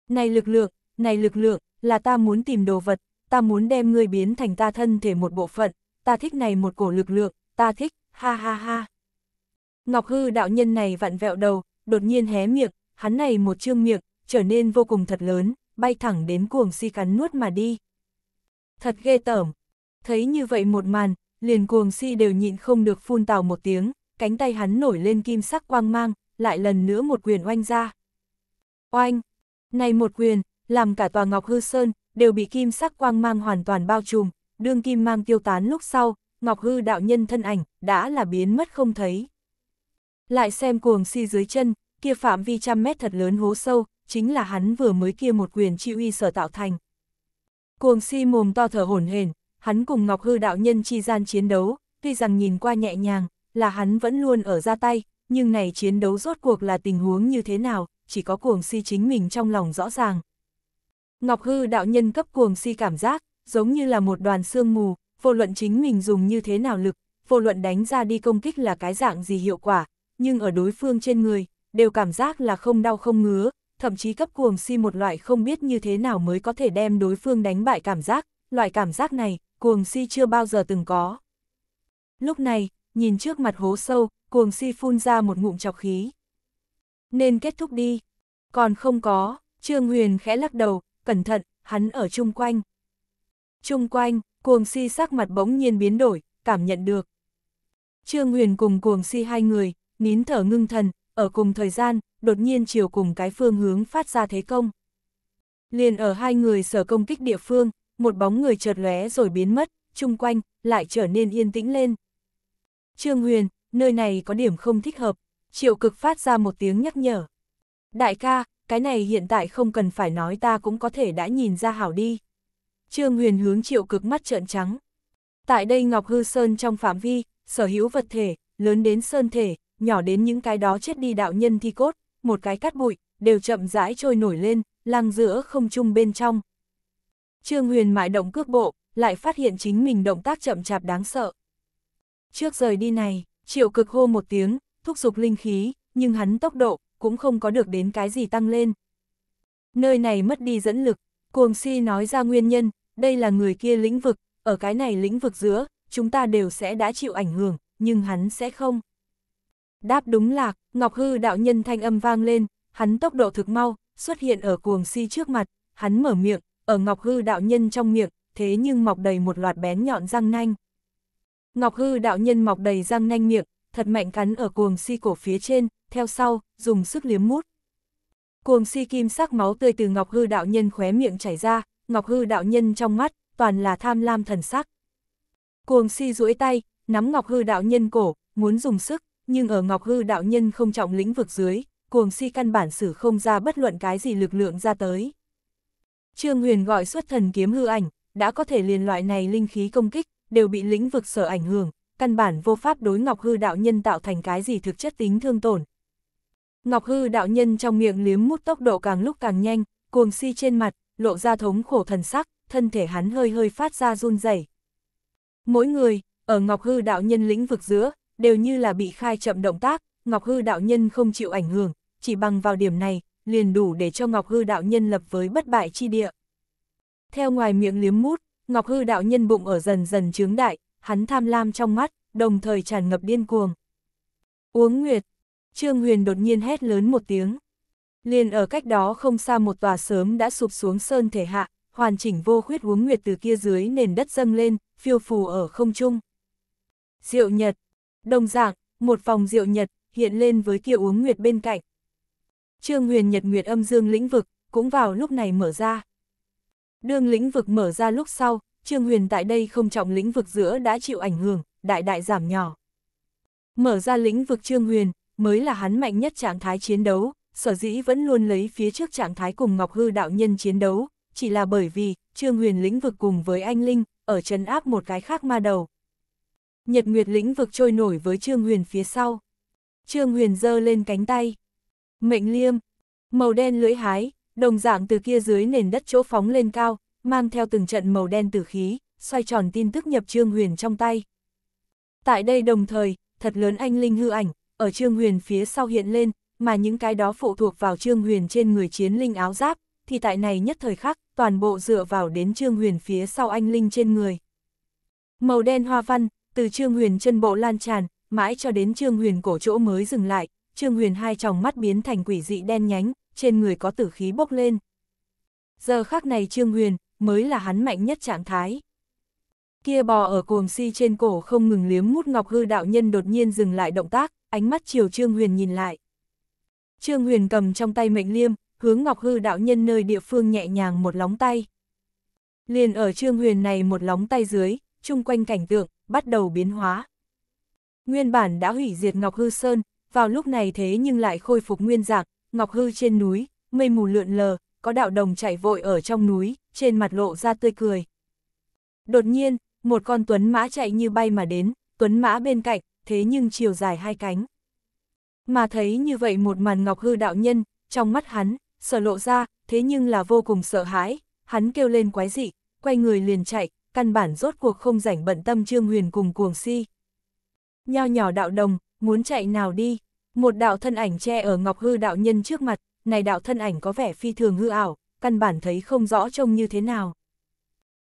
Này lực lượng, này lực lượng, là ta muốn tìm đồ vật, ta muốn đem ngươi biến thành ta thân thể một bộ phận, ta thích này một cổ lực lượng, ta thích, ha ha ha. Ngọc Hư đạo nhân này vặn vẹo đầu, đột nhiên hé miệng, hắn này một trương miệng, trở nên vô cùng thật lớn, bay thẳng đến cuồng si cắn nuốt mà đi. Thật ghê tởm. Thấy như vậy một màn, liền cuồng si đều nhịn không được phun tào một tiếng, cánh tay hắn nổi lên kim sắc quang mang, lại lần nữa một quyền oanh ra. Oanh! Này một quyền, làm cả tòa Ngọc Hư Sơn, đều bị kim sắc quang mang hoàn toàn bao trùm, đương kim mang tiêu tán lúc sau, Ngọc Hư đạo nhân thân ảnh, đã là biến mất không thấy. Lại xem cuồng si dưới chân, kia phạm vi trăm mét thật lớn hố sâu, chính là hắn vừa mới kia một quyền chi uy sở tạo thành. Cuồng si mồm to thở hổn hển, hắn cùng Ngọc Hư đạo nhân chi gian chiến đấu, tuy rằng nhìn qua nhẹ nhàng, là hắn vẫn luôn ở ra tay, nhưng này chiến đấu rốt cuộc là tình huống như thế nào, chỉ có cuồng si chính mình trong lòng rõ ràng. Ngọc Hư đạo nhân cấp cuồng si cảm giác, giống như là một đoàn sương mù, vô luận chính mình dùng như thế nào lực, vô luận đánh ra đi công kích là cái dạng gì hiệu quả, nhưng ở đối phương trên người, đều cảm giác là không đau không ngứa, thậm chí cấp cuồng si một loại không biết như thế nào mới có thể đem đối phương đánh bại cảm giác, loại cảm giác này, cuồng si chưa bao giờ từng có. Lúc này, nhìn trước mặt hố sâu, cuồng si phun ra một ngụm chọc khí. Nên kết thúc đi. Còn không có, Trương Huyền khẽ lắc đầu, cẩn thận, hắn ở chung quanh. Chung quanh, cuồng si sắc mặt bỗng nhiên biến đổi, cảm nhận được. Trương Huyền cùng cuồng si hai người, nín thở ngưng thần, ở cùng thời gian, đột nhiên chiều cùng cái phương hướng phát ra thế công. Liền ở hai người sở công kích địa phương, một bóng người chợt lóe rồi biến mất, chung quanh lại trở nên yên tĩnh lên. Trương Huyền, nơi này có điểm không thích hợp, triệu cực phát ra một tiếng nhắc nhở. Đại ca, cái này hiện tại không cần phải nói ta cũng có thể đã nhìn ra hảo đi. Trương Huyền hướng triệu cực mắt trợn trắng. Tại đây Ngọc Hư Sơn trong phạm vi, sở hữu vật thể, lớn đến sơn thể, nhỏ đến những cái đó chết đi đạo nhân thi cốt, một cái cắt bụi, đều chậm rãi trôi nổi lên, lăng giữa không trung bên trong, Trương Huyền mại động cước bộ, lại phát hiện chính mình động tác chậm chạp đáng sợ. Trước rời đi này, triệu cực hô một tiếng, thúc giục linh khí, nhưng hắn tốc độ, cũng không có được đến cái gì tăng lên. Nơi này mất đi dẫn lực, cuồng si nói ra nguyên nhân, đây là người kia lĩnh vực, ở cái này lĩnh vực giữa, chúng ta đều sẽ đã chịu ảnh hưởng, nhưng hắn sẽ không. Đáp đúng lạc Ngọc Hư đạo nhân thanh âm vang lên, hắn tốc độ thực mau, xuất hiện ở cuồng si trước mặt, hắn mở miệng, ở Ngọc Hư đạo nhân trong miệng, thế nhưng mọc đầy một loạt bén nhọn răng nanh. Ngọc Hư đạo nhân mọc đầy răng nanh miệng, thật mạnh cắn ở cuồng si cổ phía trên, theo sau, dùng sức liếm mút. Cuồng si kim sắc máu tươi từ Ngọc Hư đạo nhân khóe miệng chảy ra, Ngọc Hư đạo nhân trong mắt, toàn là tham lam thần sắc. Cuồng si duỗi tay, nắm Ngọc Hư đạo nhân cổ, muốn dùng sức, nhưng ở Ngọc Hư đạo nhân không trọng lĩnh vực dưới, cuồng si căn bản xử không ra bất luận cái gì lực lượng ra tới. Trương Huyền gọi xuất thần kiếm hư ảnh, đã có thể liền loại này linh khí công kích, đều bị lĩnh vực sở ảnh hưởng, căn bản vô pháp đối Ngọc Hư đạo nhân tạo thành cái gì thực chất tính thương tổn. Ngọc Hư đạo nhân trong miệng liếm mút tốc độ càng lúc càng nhanh, cuồng si trên mặt, lộ ra thống khổ thần sắc, thân thể hắn hơi hơi phát ra run rẩy. Mỗi người, ở Ngọc Hư đạo nhân lĩnh vực giữa, đều như là bị khai chậm động tác, Ngọc Hư đạo nhân không chịu ảnh hưởng, chỉ bằng vào điểm này, liền đủ để cho Ngọc Hư đạo nhân lập với bất bại chi địa. Theo ngoài miệng liếm mút, Ngọc Hư đạo nhân bụng ở dần dần trướng đại, hắn tham lam trong mắt, đồng thời tràn ngập điên cuồng. Uống Nguyệt, Trương Huyền đột nhiên hét lớn một tiếng. Liền ở cách đó không xa một tòa sớm đã sụp xuống sơn thể hạ, hoàn chỉnh vô khuyết uống nguyệt từ kia dưới nền đất dâng lên, phiêu phù ở không trung. Diệu Nhật, đồng dạng, một vòng Diệu Nhật hiện lên với kia uống nguyệt bên cạnh. Trương Huyền Nhật Nguyệt âm dương lĩnh vực, cũng vào lúc này mở ra. Đương lĩnh vực mở ra lúc sau, Trương Huyền tại đây không trọng lĩnh vực giữa đã chịu ảnh hưởng, đại đại giảm nhỏ. Mở ra lĩnh vực Trương Huyền, mới là hắn mạnh nhất trạng thái chiến đấu, sở dĩ vẫn luôn lấy phía trước trạng thái cùng Ngọc Hư đạo nhân chiến đấu, chỉ là bởi vì Trương Huyền lĩnh vực cùng với anh Linh, ở trấn áp một cái khác ma đầu. Nhật Nguyệt lĩnh vực trôi nổi với Trương Huyền phía sau. Trương Huyền giơ lên cánh tay. Mệnh liêm, màu đen lưỡi hái, đồng dạng từ kia dưới nền đất chỗ phóng lên cao, mang theo từng trận màu đen tử khí, xoay tròn tin tức nhập Trương Huyền trong tay. Tại đây đồng thời, thật lớn anh linh hư ảnh, ở Trương Huyền phía sau hiện lên, mà những cái đó phụ thuộc vào Trương Huyền trên người chiến linh áo giáp, thì tại này nhất thời khắc, toàn bộ dựa vào đến Trương Huyền phía sau anh linh trên người. Màu đen hoa văn, từ Trương Huyền chân bộ lan tràn, mãi cho đến Trương Huyền cổ chỗ mới dừng lại, Trương Huyền hai tròng mắt biến thành quỷ dị đen nhánh, trên người có tử khí bốc lên. Giờ khắc này Trương Huyền mới là hắn mạnh nhất trạng thái. Kia bò ở cuồng si trên cổ không ngừng liếm mút ngọc hư đạo nhân đột nhiên dừng lại động tác, ánh mắt chiều Trương Huyền nhìn lại. Trương Huyền cầm trong tay mệnh liêm, hướng ngọc hư đạo nhân nơi địa phương nhẹ nhàng một lóng tay. Liền ở Trương Huyền này một lóng tay dưới, chung quanh cảnh tượng, bắt đầu biến hóa. Nguyên bản đã hủy diệt Ngọc Hư Sơn, vào lúc này thế nhưng lại khôi phục nguyên dạng, ngọc hư trên núi, mây mù lượn lờ, có đạo đồng chạy vội ở trong núi, trên mặt lộ ra tươi cười. Đột nhiên, một con tuấn mã chạy như bay mà đến, tuấn mã bên cạnh, thế nhưng chiều dài hai cánh. Mà thấy như vậy một màn ngọc hư đạo nhân, trong mắt hắn, sở lộ ra, thế nhưng là vô cùng sợ hãi, hắn kêu lên quái dị, quay người liền chạy, căn bản rốt cuộc không rảnh bận tâm Trương Huyền cùng cuồng si. Nhao nhỏ đạo đồng, muốn chạy nào đi. Một đạo thân ảnh che ở Ngọc Hư đạo nhân trước mặt, này đạo thân ảnh có vẻ phi thường hư ảo, căn bản thấy không rõ trông như thế nào.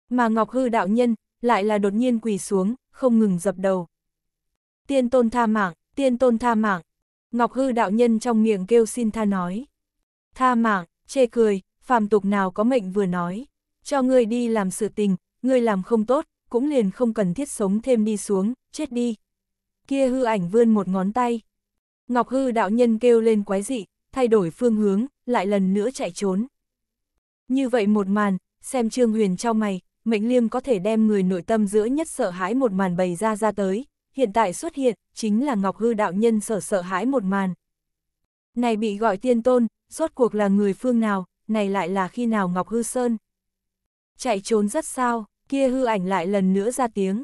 Mà Ngọc Hư đạo nhân lại là đột nhiên quỳ xuống, không ngừng dập đầu. Tiên tôn tha mạng, tiên tôn tha mạng. Ngọc Hư đạo nhân trong miệng kêu xin tha nói. Tha mạng, chê cười, phàm tục nào có mệnh vừa nói. Cho ngươi đi làm sự tình, ngươi làm không tốt, cũng liền không cần thiết sống thêm đi xuống, chết đi. Kia hư ảnh vươn một ngón tay, Ngọc Hư đạo nhân kêu lên quái dị, thay đổi phương hướng, lại lần nữa chạy trốn. Như vậy một màn, xem Trương Huyền trao mày, Mệnh Liêm có thể đem người nội tâm giữa nhất sợ hãi một màn bày ra ra tới, hiện tại xuất hiện, chính là Ngọc Hư đạo nhân sở sợ hãi một màn. Này bị gọi tiên tôn, rốt cuộc là người phương nào, này lại là khi nào Ngọc Hư Sơn. Chạy trốn rất sao, kia hư ảnh lại lần nữa ra tiếng.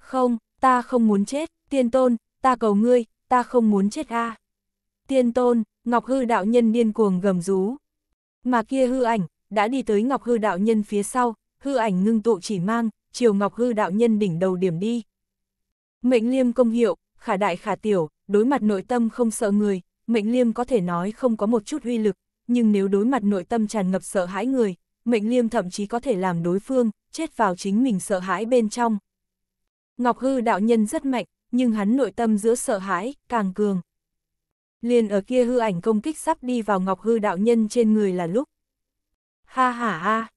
Không, ta không muốn chết, tiên tôn, ta cầu ngươi, ta không muốn chết a à. Tiên tôn, Ngọc Hư đạo nhân điên cuồng gầm rú. Mà kia hư ảnh, đã đi tới Ngọc Hư đạo nhân phía sau, hư ảnh ngưng tụ chỉ mang, chiều Ngọc Hư đạo nhân đỉnh đầu điểm đi. Mệnh liêm công hiệu, khả đại khả tiểu, đối mặt nội tâm không sợ người, mệnh liêm có thể nói không có một chút uy lực, nhưng nếu đối mặt nội tâm tràn ngập sợ hãi người, mệnh liêm thậm chí có thể làm đối phương, chết vào chính mình sợ hãi bên trong. Ngọc Hư đạo nhân rất mạnh, nhưng hắn nội tâm giữa sợ hãi, càng cường. Liền ở kia hư ảnh công kích sắp đi vào ngọc hư đạo nhân trên người là lúc. Ha ha ha,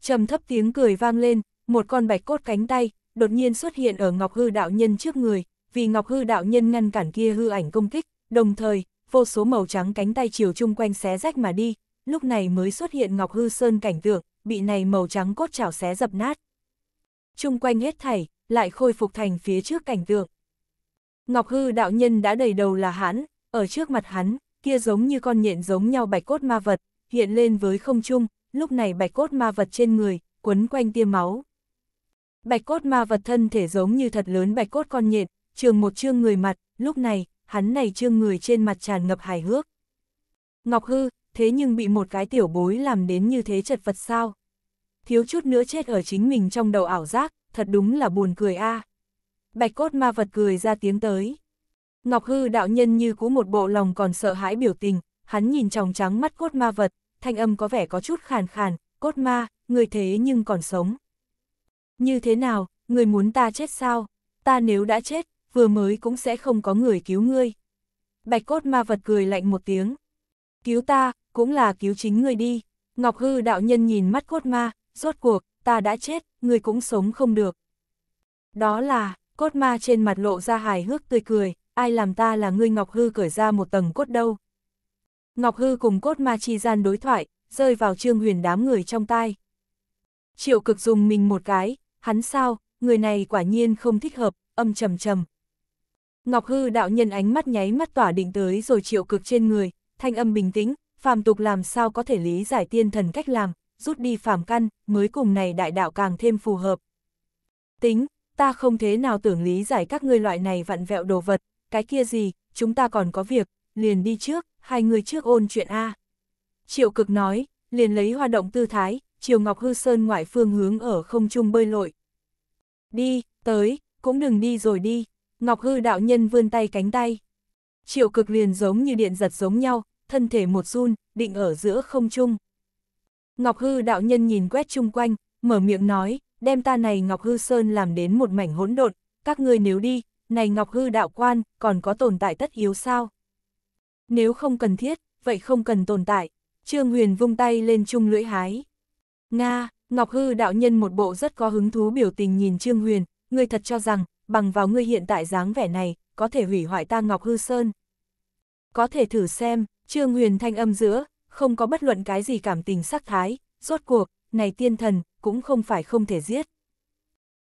trầm thấp tiếng cười vang lên, một con bạch cốt cánh tay, đột nhiên xuất hiện ở ngọc hư đạo nhân trước người, vì ngọc hư đạo nhân ngăn cản kia hư ảnh công kích, đồng thời, vô số màu trắng cánh tay chiều chung quanh xé rách mà đi, lúc này mới xuất hiện ngọc hư sơn cảnh tượng, bị này màu trắng cốt chảo xé dập nát. Chung quanh hết thảy, lại khôi phục thành phía trước cảnh tượng. Ngọc Hư đạo nhân đã đầy đầu là hãn, ở trước mặt hắn, kia giống như con nhện giống nhau bạch cốt ma vật, hiện lên với không chung lúc này bạch cốt ma vật trên người, quấn quanh tiêm máu. Bạch cốt ma vật thân thể giống như thật lớn bạch cốt con nhện, trường một trương người mặt, lúc này, hắn này trương người trên mặt tràn ngập hài hước. Ngọc Hư, thế nhưng bị một cái tiểu bối làm đến như thế chật vật sao? Thiếu chút nữa chết ở chính mình trong đầu ảo giác, thật đúng là buồn cười a. À bạch cốt ma vật cười ra tiếng tới. Ngọc hư đạo nhân như cú một bộ lòng còn sợ hãi biểu tình, hắn nhìn tròng trắng mắt cốt ma vật, thanh âm có vẻ có chút khàn khàn, cốt ma, người thế nhưng còn sống. Như thế nào, người muốn ta chết sao? Ta nếu đã chết, vừa mới cũng sẽ không có người cứu ngươi. Bạch cốt ma vật cười lạnh một tiếng. Cứu ta, cũng là cứu chính ngươi đi. Ngọc hư đạo nhân nhìn mắt cốt ma, rốt cuộc, ta đã chết, ngươi cũng sống không được. Đó là, Cốt ma trên mặt lộ ra hài hước tươi cười, ai làm ta là ngươi Ngọc Hư cởi ra một tầng cốt đâu. Ngọc Hư cùng cốt ma chi gian đối thoại, rơi vào trương huyền đám người trong tai. Triệu cực dùng mình một cái, hắn sao, người này quả nhiên không thích hợp, âm trầm trầm. Ngọc Hư đạo nhân ánh mắt nháy mắt tỏa định tới rồi triệu cực trên người, thanh âm bình tĩnh, phàm tục làm sao có thể lý giải tiên thần cách làm, rút đi phàm căn, mới cùng này đại đạo càng thêm phù hợp. Tính, ta không thế nào tưởng lý giải các ngươi loại này vặn vẹo đồ vật, cái kia gì, chúng ta còn có việc, liền đi trước, hai người trước ôn chuyện A. Triệu cực nói, liền lấy hoa động tư thái, Triều Ngọc Hư Sơn ngoại phương hướng ở không trung bơi lội. Đi, tới, cũng đừng đi rồi đi, Ngọc Hư đạo nhân vươn tay cánh tay. Triệu cực liền giống như điện giật giống nhau, thân thể một run, định ở giữa không trung. Ngọc Hư đạo nhân nhìn quét chung quanh, mở miệng nói, đem ta này Ngọc Hư Sơn làm đến một mảnh hỗn độn, các ngươi nếu đi, này Ngọc Hư đạo quan còn có tồn tại tất yếu sao? Nếu không cần thiết, vậy không cần tồn tại. Trương Huyền vung tay lên chung lưỡi hái. Nga, Ngọc Hư đạo nhân một bộ rất có hứng thú biểu tình nhìn Trương Huyền, ngươi thật cho rằng, bằng vào ngươi hiện tại dáng vẻ này, có thể hủy hoại ta Ngọc Hư Sơn. Có thể thử xem, Trương Huyền thanh âm giữa, không có bất luận cái gì cảm tình sắc thái, rốt cuộc, này tiên thần, cũng không phải không thể giết.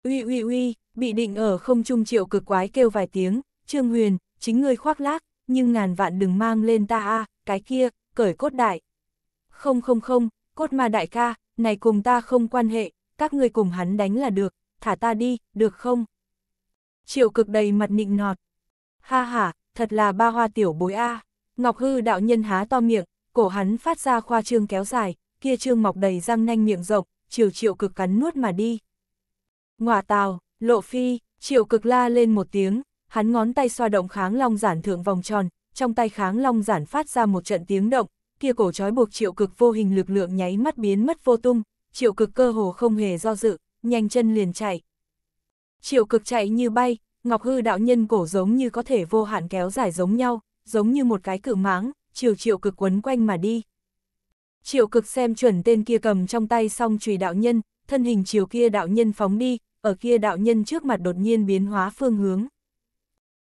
Uy uy uy, bị định ở không trung triệu cực quái kêu vài tiếng, Trương Huyền, chính ngươi khoác lác, nhưng ngàn vạn đừng mang lên ta a, cái kia, cởi cốt đại. Không không không, cốt ma đại ca, này cùng ta không quan hệ, các ngươi cùng hắn đánh là được, thả ta đi, được không? Triệu cực đầy mặt nịnh nọt. Ha ha, thật là ba hoa tiểu bối a. Ngọc hư đạo nhân há to miệng, cổ hắn phát ra khoa trương kéo dài, kia trương mọc đầy răng nanh miệng rộng, chiều triệu cực cắn nuốt mà đi. Ngoà tào, lộ phi, triệu cực la lên một tiếng, hắn ngón tay xoa động kháng long giản thượng vòng tròn, trong tay kháng long giản phát ra một trận tiếng động, kia cổ trói buộc triệu cực vô hình lực lượng nháy mắt biến mất vô tung, triệu cực cơ hồ không hề do dự, nhanh chân liền chạy. Triệu cực chạy như bay, Ngọc Hư đạo nhân cổ giống như có thể vô hạn kéo dài giống nhau, giống như một cái cự máng, chiều triệu cực quấn quanh mà đi. Triệu cực xem chuẩn tên kia cầm trong tay song chùy đạo nhân, thân hình chiều kia đạo nhân phóng đi, ở kia đạo nhân trước mặt đột nhiên biến hóa phương hướng.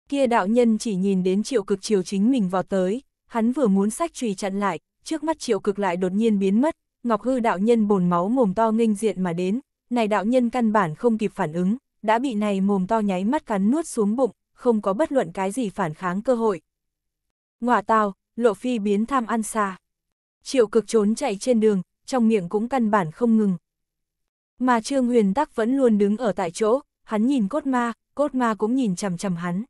Kia đạo nhân chỉ nhìn đến triệu cực chiều chính mình vào tới, hắn vừa muốn sách chùy chặn lại, trước mắt triệu cực lại đột nhiên biến mất, Ngọc Hư đạo nhân bồn máu mồm to nghênh diện mà đến, này đạo nhân căn bản không kịp phản ứng, đã bị này mồm to nháy mắt cắn nuốt xuống bụng, không có bất luận cái gì phản kháng cơ hội. Ngoả tào, lộ phi biến tham ăn xa triệu cực trốn chạy trên đường, trong miệng cũng căn bản không ngừng. Mà Trương Huyền Tắc vẫn luôn đứng ở tại chỗ, hắn nhìn cốt ma, cốt ma cũng nhìn chằm chằm hắn.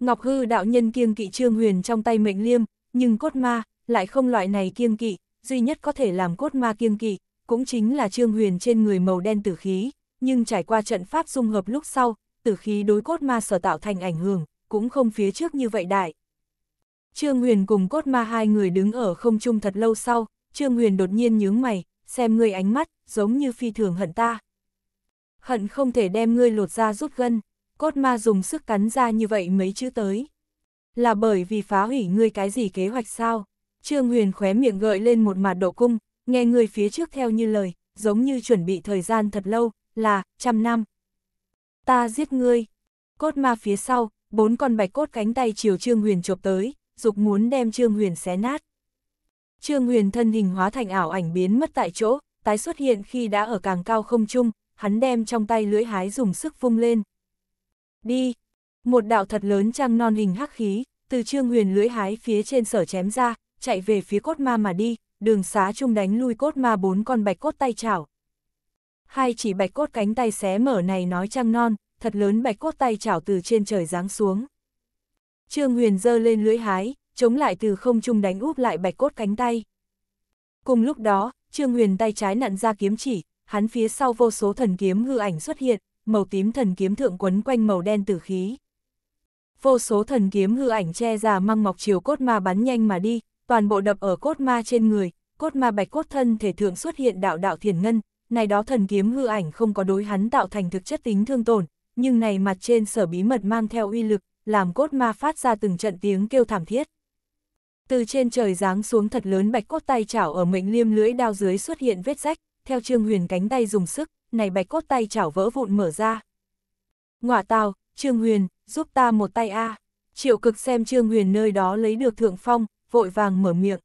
Ngọc Hư đạo nhân kiêng kỵ Trương Huyền trong tay mệnh liêm, nhưng cốt ma lại không loại này kiêng kỵ, duy nhất có thể làm cốt ma kiêng kỵ, cũng chính là Trương Huyền trên người màu đen tử khí, nhưng trải qua trận pháp dung hợp lúc sau, tử khí đối cốt ma sở tạo thành ảnh hưởng, cũng không phía trước như vậy đại. Trương Huyền cùng cốt ma hai người đứng ở không trung thật lâu sau, Trương Huyền đột nhiên nhướng mày, xem ngươi ánh mắt, giống như phi thường hận ta. Hận không thể đem ngươi lột ra rút gân, cốt ma dùng sức cắn ra như vậy mấy chữ tới. Là bởi vì phá hủy ngươi cái gì kế hoạch sao? Trương Huyền khóe miệng gợi lên một mặt độ cung, nghe người phía trước theo như lời, giống như chuẩn bị thời gian thật lâu, là, trăm năm. Ta giết ngươi. Cốt ma phía sau, bốn con bạch cốt cánh tay chiều Trương Huyền chộp tới, dục muốn đem Trương Huyền xé nát. Trương Huyền thân hình hóa thành ảo ảnh biến mất tại chỗ, tái xuất hiện khi đã ở càng cao không trung, hắn đem trong tay lưỡi hái dùng sức vung lên. Đi! Một đạo thật lớn trăng non hình hắc khí, từ Trương Huyền lưỡi hái phía trên sở chém ra, chạy về phía cốt ma mà đi, đường xá trung đánh lui cốt ma bốn con bạch cốt tay chảo. Hai chỉ bạch cốt cánh tay xé mở này nói trăng non, thật lớn bạch cốt tay chảo từ trên trời giáng xuống. Trương Huyền giơ lên lưỡi hái, chống lại từ không trung đánh úp lại bạch cốt cánh tay. Cùng lúc đó, Trương Huyền tay trái nặn ra kiếm chỉ, hắn phía sau vô số thần kiếm hư ảnh xuất hiện, màu tím thần kiếm thượng quấn quanh màu đen tử khí. Vô số thần kiếm hư ảnh che ra măng mọc chiều cốt ma bắn nhanh mà đi, toàn bộ đập ở cốt ma trên người, cốt ma bạch cốt thân thể thượng xuất hiện đạo đạo thiền ngân, này đó thần kiếm hư ảnh không có đối hắn tạo thành thực chất tính thương tổn, nhưng này mặt trên sở bí mật mang theo uy lực, làm cốt ma phát ra từng trận tiếng kêu thảm thiết. Từ trên trời giáng xuống thật lớn bạch cốt tay chảo ở mệnh liêm lưỡi đao dưới xuất hiện vết rách, theo Trương Huyền cánh tay dùng sức, này bạch cốt tay chảo vỡ vụn mở ra. Ngọa tào, Trương Huyền, giúp ta một tay a. Triệu cực xem Trương Huyền nơi đó lấy được thượng phong, vội vàng mở miệng.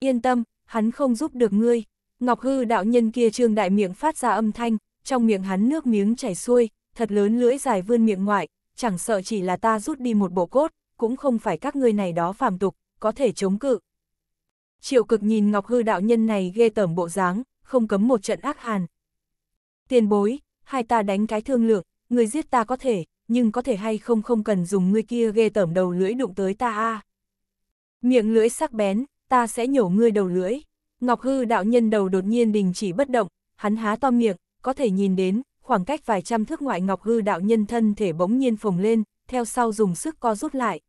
Yên tâm, hắn không giúp được ngươi. Ngọc hư đạo nhân kia Trương đại miệng phát ra âm thanh, trong miệng hắn nước miếng chảy xuôi, thật lớn lưỡi dài vươn miệng ngoại, chẳng sợ chỉ là ta rút đi một bộ cốt, cũng không phải các ngươi này đó phàm tục, có thể chống cự. Triệu cực nhìn Ngọc Hư đạo nhân này ghê tởm bộ dáng, không cấm một trận ác hàn. Tiền bối, hai ta đánh cái thương lượng, người giết ta có thể, nhưng có thể hay không không cần dùng ngươi kia ghê tởm đầu lưỡi đụng tới ta a. Miệng lưỡi sắc bén, ta sẽ nhổ ngươi đầu lưỡi. Ngọc Hư đạo nhân đầu đột nhiên đình chỉ bất động, hắn há to miệng, có thể nhìn đến, khoảng cách vài trăm thước ngoại ngọc hư đạo nhân thân thể bỗng nhiên phồng lên, theo sau dùng sức co rút lại.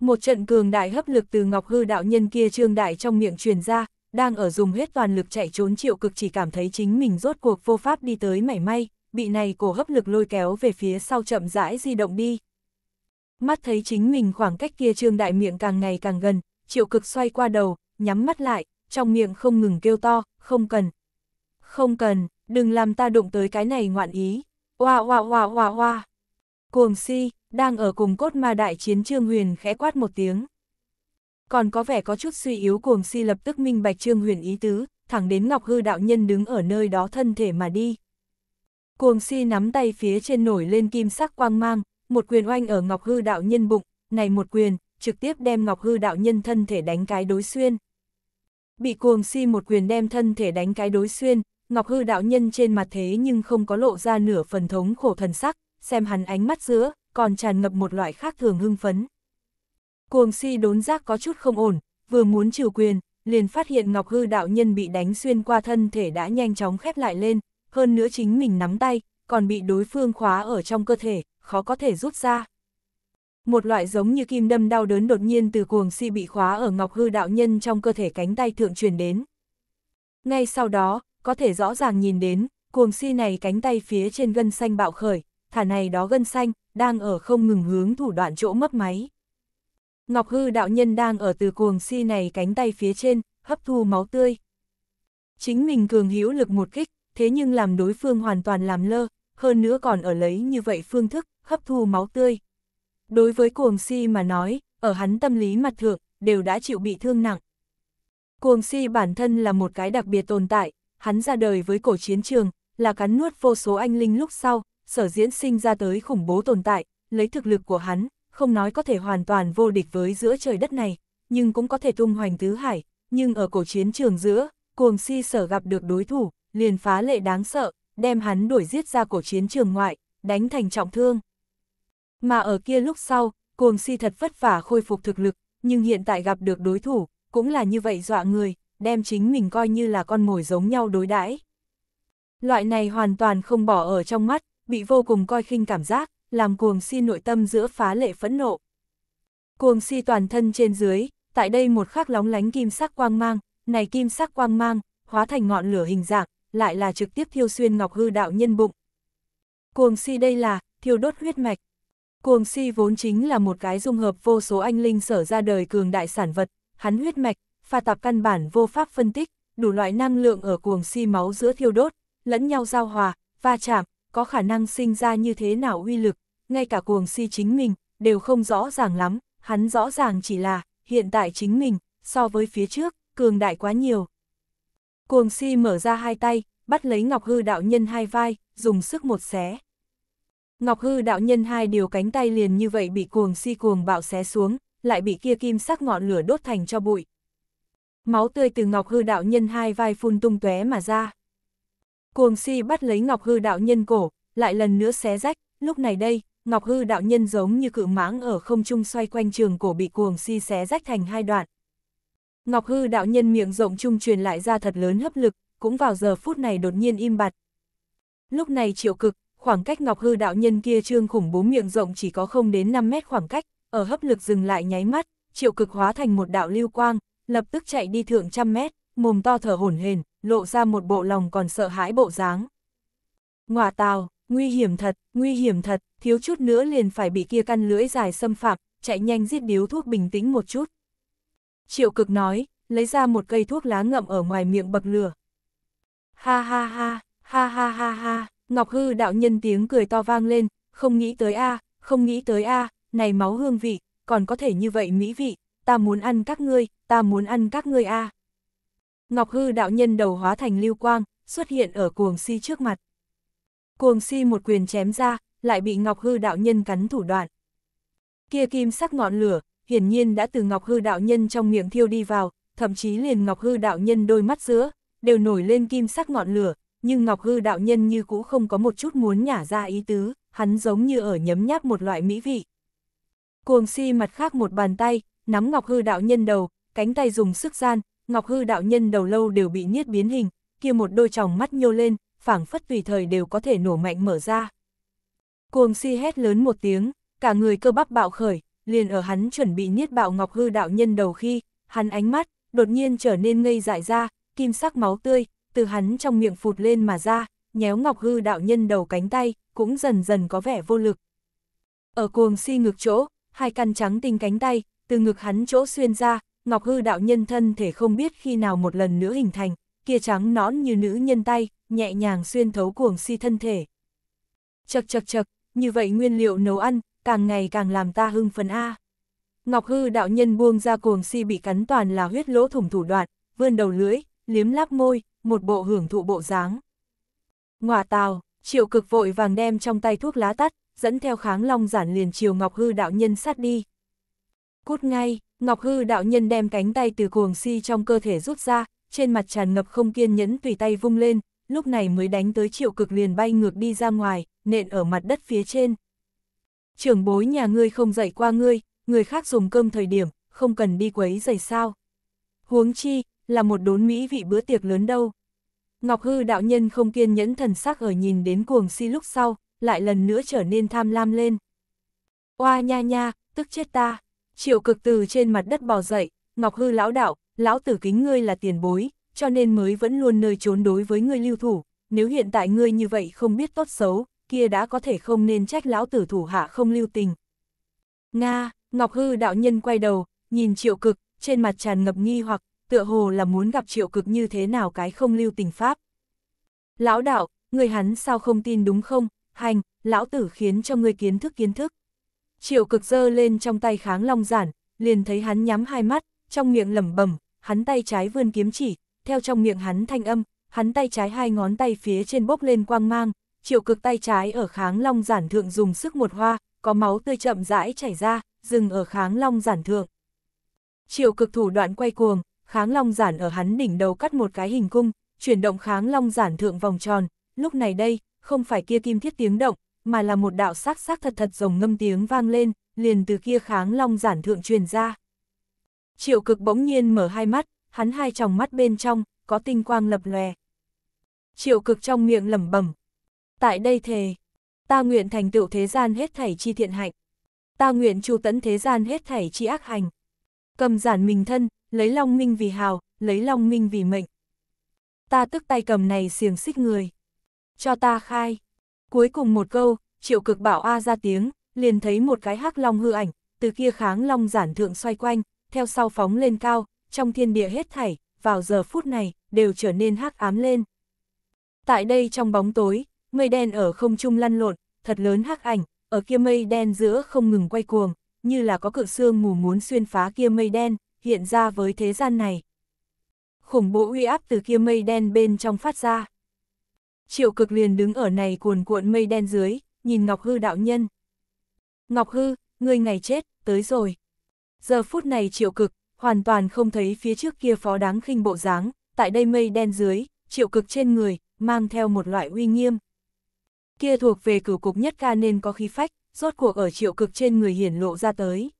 Một trận cường đại hấp lực từ ngọc hư đạo nhân kia trương đại trong miệng truyền ra, đang ở dùng hết toàn lực chạy trốn triệu cực chỉ cảm thấy chính mình rốt cuộc vô pháp đi tới mảy may, bị này cổ hấp lực lôi kéo về phía sau chậm rãi di động đi. Mắt thấy chính mình khoảng cách kia trương đại miệng càng ngày càng gần, triệu cực xoay qua đầu, nhắm mắt lại, trong miệng không ngừng kêu to, không cần, không cần, đừng làm ta đụng tới cái này ngoạn ý. Hoa hoa hoa hoa hoa. Cuồng si, đang ở cùng cốt ma đại chiến Trương Huyền khẽ quát một tiếng. Còn có vẻ có chút suy yếu cuồng si lập tức minh bạch Trương Huyền ý tứ, thẳng đến Ngọc Hư đạo nhân đứng ở nơi đó thân thể mà đi. Cuồng si nắm tay phía trên nổi lên kim sắc quang mang, một quyền oanh ở Ngọc Hư đạo nhân bụng, này một quyền, trực tiếp đem Ngọc Hư đạo nhân thân thể đánh cái đối xuyên. Bị cuồng si một quyền đem thân thể đánh cái đối xuyên, Ngọc Hư đạo nhân trên mặt thế nhưng không có lộ ra nửa phần thống khổ thần sắc, xem hắn ánh mắt giữa, còn tràn ngập một loại khác thường hưng phấn. Cuồng si đốn giác có chút không ổn, vừa muốn trừ quyền, liền phát hiện Ngọc Hư đạo nhân bị đánh xuyên qua thân thể đã nhanh chóng khép lại lên, hơn nữa chính mình nắm tay, còn bị đối phương khóa ở trong cơ thể, khó có thể rút ra. Một loại giống như kim đâm đau đớn đột nhiên từ cuồng si bị khóa ở Ngọc Hư đạo nhân trong cơ thể cánh tay thượng truyền đến. Ngay sau đó, có thể rõ ràng nhìn đến, cuồng si này cánh tay phía trên gân xanh bạo khởi, thả này đó gân xanh, đang ở không ngừng hướng thủ đoạn chỗ mấp máy. Ngọc Hư đạo nhân đang ở từ cuồng si này cánh tay phía trên, hấp thu máu tươi. Chính mình cường hữu lực một kích, thế nhưng làm đối phương hoàn toàn làm lơ, hơn nữa còn ở lấy như vậy phương thức, hấp thu máu tươi. Đối với cuồng si mà nói, ở hắn tâm lý mặt thượng, đều đã chịu bị thương nặng. Cuồng si bản thân là một cái đặc biệt tồn tại, hắn ra đời với cổ chiến trường, là cắn nuốt vô số anh linh lúc sau, sở diễn sinh ra tới khủng bố tồn tại, lấy thực lực của hắn, không nói có thể hoàn toàn vô địch với giữa trời đất này, nhưng cũng có thể tung hoành tứ hải, nhưng ở cổ chiến trường giữa, cuồng si sở gặp được đối thủ, liền phá lệ đáng sợ, đem hắn đuổi giết ra cổ chiến trường ngoại, đánh thành trọng thương. Mà ở kia lúc sau, cuồng si thật vất vả khôi phục thực lực, nhưng hiện tại gặp được đối thủ, cũng là như vậy dọa người, đem chính mình coi như là con mồi giống nhau đối đãi. Loại này hoàn toàn không bỏ ở trong mắt, bị vô cùng coi khinh cảm giác, làm cuồng si nội tâm giữa phá lệ phẫn nộ. Cuồng si toàn thân trên dưới, tại đây một khắc lóng lánh kim sắc quang mang, này kim sắc quang mang, hóa thành ngọn lửa hình dạng, lại là trực tiếp thiêu xuyên ngọc hư đạo nhân bụng. Cuồng si đây là, thiêu đốt huyết mạch. Cuồng si vốn chính là một cái dung hợp vô số anh linh sở ra đời cường đại sản vật, hắn huyết mạch, pha tạp căn bản vô pháp phân tích, đủ loại năng lượng ở cuồng si máu giữa thiêu đốt, lẫn nhau giao hòa, va chạm, có khả năng sinh ra như thế nào uy lực, ngay cả cuồng si chính mình, đều không rõ ràng lắm, hắn rõ ràng chỉ là, hiện tại chính mình, so với phía trước, cường đại quá nhiều. Cuồng si mở ra hai tay, bắt lấy Ngọc Hư đạo nhân hai vai, dùng sức một xé. Ngọc Hư đạo nhân hai điều cánh tay liền như vậy bị cuồng si cuồng bạo xé xuống, lại bị kia kim sắc ngọn lửa đốt thành cho bụi, máu tươi từ Ngọc Hư đạo nhân hai vai phun tung tóe mà ra. Cuồng si bắt lấy Ngọc Hư đạo nhân cổ, lại lần nữa xé rách, lúc này đây, Ngọc Hư đạo nhân giống như cự mãng ở không trung xoay quanh trường cổ bị cuồng si xé rách thành hai đoạn. Ngọc Hư đạo nhân miệng rộng trung truyền lại ra thật lớn hấp lực, cũng vào giờ phút này đột nhiên im bặt. Lúc này triệu cực, khoảng cách Ngọc Hư đạo nhân kia trương khủng bố miệng rộng chỉ có không đến 5 mét khoảng cách, ở hấp lực dừng lại nháy mắt, triệu cực hóa thành một đạo lưu quang, lập tức chạy đi thượng trăm mét, mồm to thở hổn hển, lộ ra một bộ lòng còn sợ hãi bộ dáng. Ngọa tào, nguy hiểm thật, nguy hiểm thật, thiếu chút nữa liền phải bị kia căn lưỡi dài xâm phạm, chạy nhanh giết điếu thuốc bình tĩnh một chút. Triệu cực nói, lấy ra một cây thuốc lá ngậm ở ngoài miệng bậc lửa. Ha ha ha, ha ha ha ha, Ngọc Hư đạo nhân tiếng cười to vang lên, không nghĩ tới a, không nghĩ tới a, này máu hương vị, còn có thể như vậy mỹ vị, ta muốn ăn các ngươi, ta muốn ăn các ngươi a. À. Ngọc hư đạo nhân đầu hóa thành lưu quang, xuất hiện ở cuồng si trước mặt. Cuồng si một quyền chém ra, lại bị Ngọc hư đạo nhân cắn thủ đoạn. Kia kim sắc ngọn lửa, hiển nhiên đã từ Ngọc hư đạo nhân trong miệng thiêu đi vào, thậm chí liền Ngọc hư đạo nhân đôi mắt giữa, đều nổi lên kim sắc ngọn lửa, nhưng Ngọc hư đạo nhân như cũ không có một chút muốn nhả ra ý tứ, hắn giống như ở nhấm nháp một loại mỹ vị. Cuồng si mặt khác một bàn tay, nắm Ngọc Hư đạo nhân đầu, cánh tay dùng sức gian, Ngọc Hư đạo nhân đầu lâu đều bị niết biến hình, kia một đôi tròng mắt nhô lên, phảng phất tùy thời đều có thể nổ mạnh mở ra. Cuồng si hét lớn một tiếng, cả người cơ bắp bạo khởi, liền ở hắn chuẩn bị niết bạo Ngọc Hư đạo nhân đầu khi, hắn ánh mắt đột nhiên trở nên ngây dại ra, kim sắc máu tươi từ hắn trong miệng phụt lên mà ra, nhéo Ngọc Hư đạo nhân đầu cánh tay, cũng dần dần có vẻ vô lực. Ở cuồng si ngược chỗ, hai căn trắng tinh cánh tay, từ ngực hắn chỗ xuyên ra, Ngọc Hư đạo nhân thân thể không biết khi nào một lần nữa hình thành, kia trắng nõn như nữ nhân tay, nhẹ nhàng xuyên thấu cuồng si thân thể. Chật chật chật, như vậy nguyên liệu nấu ăn, càng ngày càng làm ta hưng phấn A. Ngọc Hư đạo nhân buông ra cuồng si bị cắn toàn là huyết lỗ thủng thủ đoạn, vươn đầu lưỡi, liếm láp môi, một bộ hưởng thụ bộ dáng. Ngọa tào, triệu cực vội vàng đem trong tay thuốc lá tắt, dẫn theo kháng long giản liền chiều Ngọc Hư đạo nhân sát đi. Cút ngay, Ngọc Hư đạo nhân đem cánh tay từ cuồng si trong cơ thể rút ra, trên mặt tràn ngập không kiên nhẫn tùy tay vung lên, lúc này mới đánh tới triệu cực liền bay ngược đi ra ngoài, nện ở mặt đất phía trên. Trưởng bối nhà ngươi không dạy qua ngươi, người khác dùng cơm thời điểm, không cần đi quấy giày sao. Huống chi, là một đốn mỹ vị bữa tiệc lớn đâu. Ngọc Hư đạo nhân không kiên nhẫn thần sắc ở nhìn đến cuồng si lúc sau, lại lần nữa trở nên tham lam lên. Oa nha nha, tức chết ta. Triệu cực từ trên mặt đất bò dậy, Ngọc Hư lão đạo, lão tử kính ngươi là tiền bối, cho nên mới vẫn luôn nơi trốn đối với ngươi lưu thủ, nếu hiện tại ngươi như vậy không biết tốt xấu, kia đã có thể không nên trách lão tử thủ hạ không lưu tình. Nga, Ngọc Hư đạo nhân quay đầu, nhìn triệu cực, trên mặt tràn ngập nghi hoặc, tựa hồ là muốn gặp triệu cực như thế nào cái không lưu tình pháp. Lão đạo, người hắn sao không tin đúng không, hành, lão tử khiến cho ngươi kiến thức kiến thức. Triệu cực dơ lên trong tay kháng long giản, liền thấy hắn nhắm hai mắt, trong miệng lẩm bẩm, hắn tay trái vươn kiếm chỉ, theo trong miệng hắn thanh âm, hắn tay trái hai ngón tay phía trên bốc lên quang mang, triệu cực tay trái ở kháng long giản thượng dùng sức một hoa, có máu tươi chậm rãi chảy ra, dừng ở kháng long giản thượng. Triệu cực thủ đoạn quay cuồng, kháng long giản ở hắn đỉnh đầu cắt một cái hình cung, chuyển động kháng long giản thượng vòng tròn, lúc này đây, không phải kia kim thiết tiếng động, mà là một đạo sắc sắc thật thật rồng ngâm tiếng vang lên, liền từ kia kháng long giản thượng truyền ra. Triệu cực bỗng nhiên mở hai mắt, hắn hai tròng mắt bên trong, có tinh quang lập lòe. Triệu cực trong miệng lẩm bẩm Tại đây thề, ta nguyện thành tựu thế gian hết thảy chi thiện hạnh. Ta nguyện chu tấn thế gian hết thảy chi ác hành. Cầm giản mình thân, lấy long minh vì hào, lấy long minh vì mệnh. Ta tức tay cầm này xiềng xích người. Cho ta khai. Cuối cùng một câu, triệu cực bảo A ra tiếng, liền thấy một cái hắc long hư ảnh, từ kia kháng long giản thượng xoay quanh, theo sau phóng lên cao, trong thiên địa hết thảy, vào giờ phút này, đều trở nên hắc ám lên. Tại đây trong bóng tối, mây đen ở không trung lăn lộn, thật lớn hắc ảnh, ở kia mây đen giữa không ngừng quay cuồng, như là có cự xương mù muốn xuyên phá kia mây đen, hiện ra với thế gian này. Khủng bố uy áp từ kia mây đen bên trong phát ra. Triệu cực liền đứng ở này cuồn cuộn mây đen dưới, nhìn Ngọc Hư đạo nhân. Ngọc Hư, ngươi ngày chết, tới rồi. Giờ phút này triệu cực, hoàn toàn không thấy phía trước kia phó đáng khinh bộ dáng, tại đây mây đen dưới, triệu cực trên người, mang theo một loại uy nghiêm. Kia thuộc về cửu cục nhất ca nên có khí phách, rốt cuộc ở triệu cực trên người hiển lộ ra tới.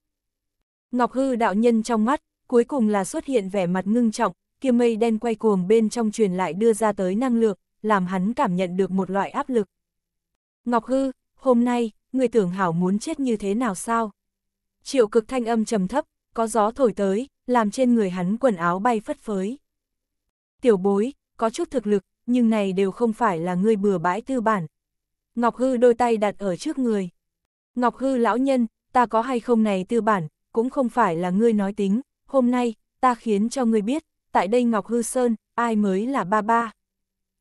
Ngọc Hư đạo nhân trong mắt, cuối cùng là xuất hiện vẻ mặt ngưng trọng, kia mây đen quay cuồng bên trong truyền lại đưa ra tới năng lượng, làm hắn cảm nhận được một loại áp lực. Ngọc Hư, hôm nay, người tưởng hảo muốn chết như thế nào sao? Triệu cực thanh âm trầm thấp, có gió thổi tới, làm trên người hắn quần áo bay phất phới. Tiểu bối, có chút thực lực, nhưng này đều không phải là người bừa bãi tư bản. Ngọc Hư đôi tay đặt ở trước người. Ngọc Hư lão nhân, ta có hay không này tư bản, cũng không phải là ngươi nói tính, hôm nay, ta khiến cho ngươi biết, tại đây Ngọc Hư Sơn, ai mới là ba ba.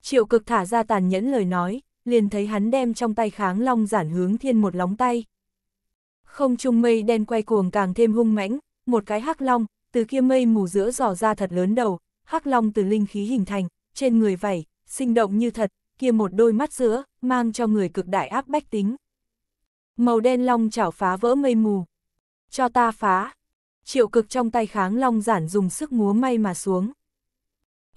Triệu cực thả ra tàn nhẫn lời nói, liền thấy hắn đem trong tay kháng long giản hướng thiên một lóng tay. Không trung mây đen quay cuồng càng thêm hung mãnh, một cái hắc long, từ kia mây mù giữa dò ra thật lớn đầu, hắc long từ linh khí hình thành, trên người vảy, sinh động như thật, kia một đôi mắt giữa, mang cho người cực đại áp bách tính. Màu đen long chảo phá vỡ mây mù. Cho ta phá. Triệu cực trong tay kháng long giản dùng sức múa may mà xuống.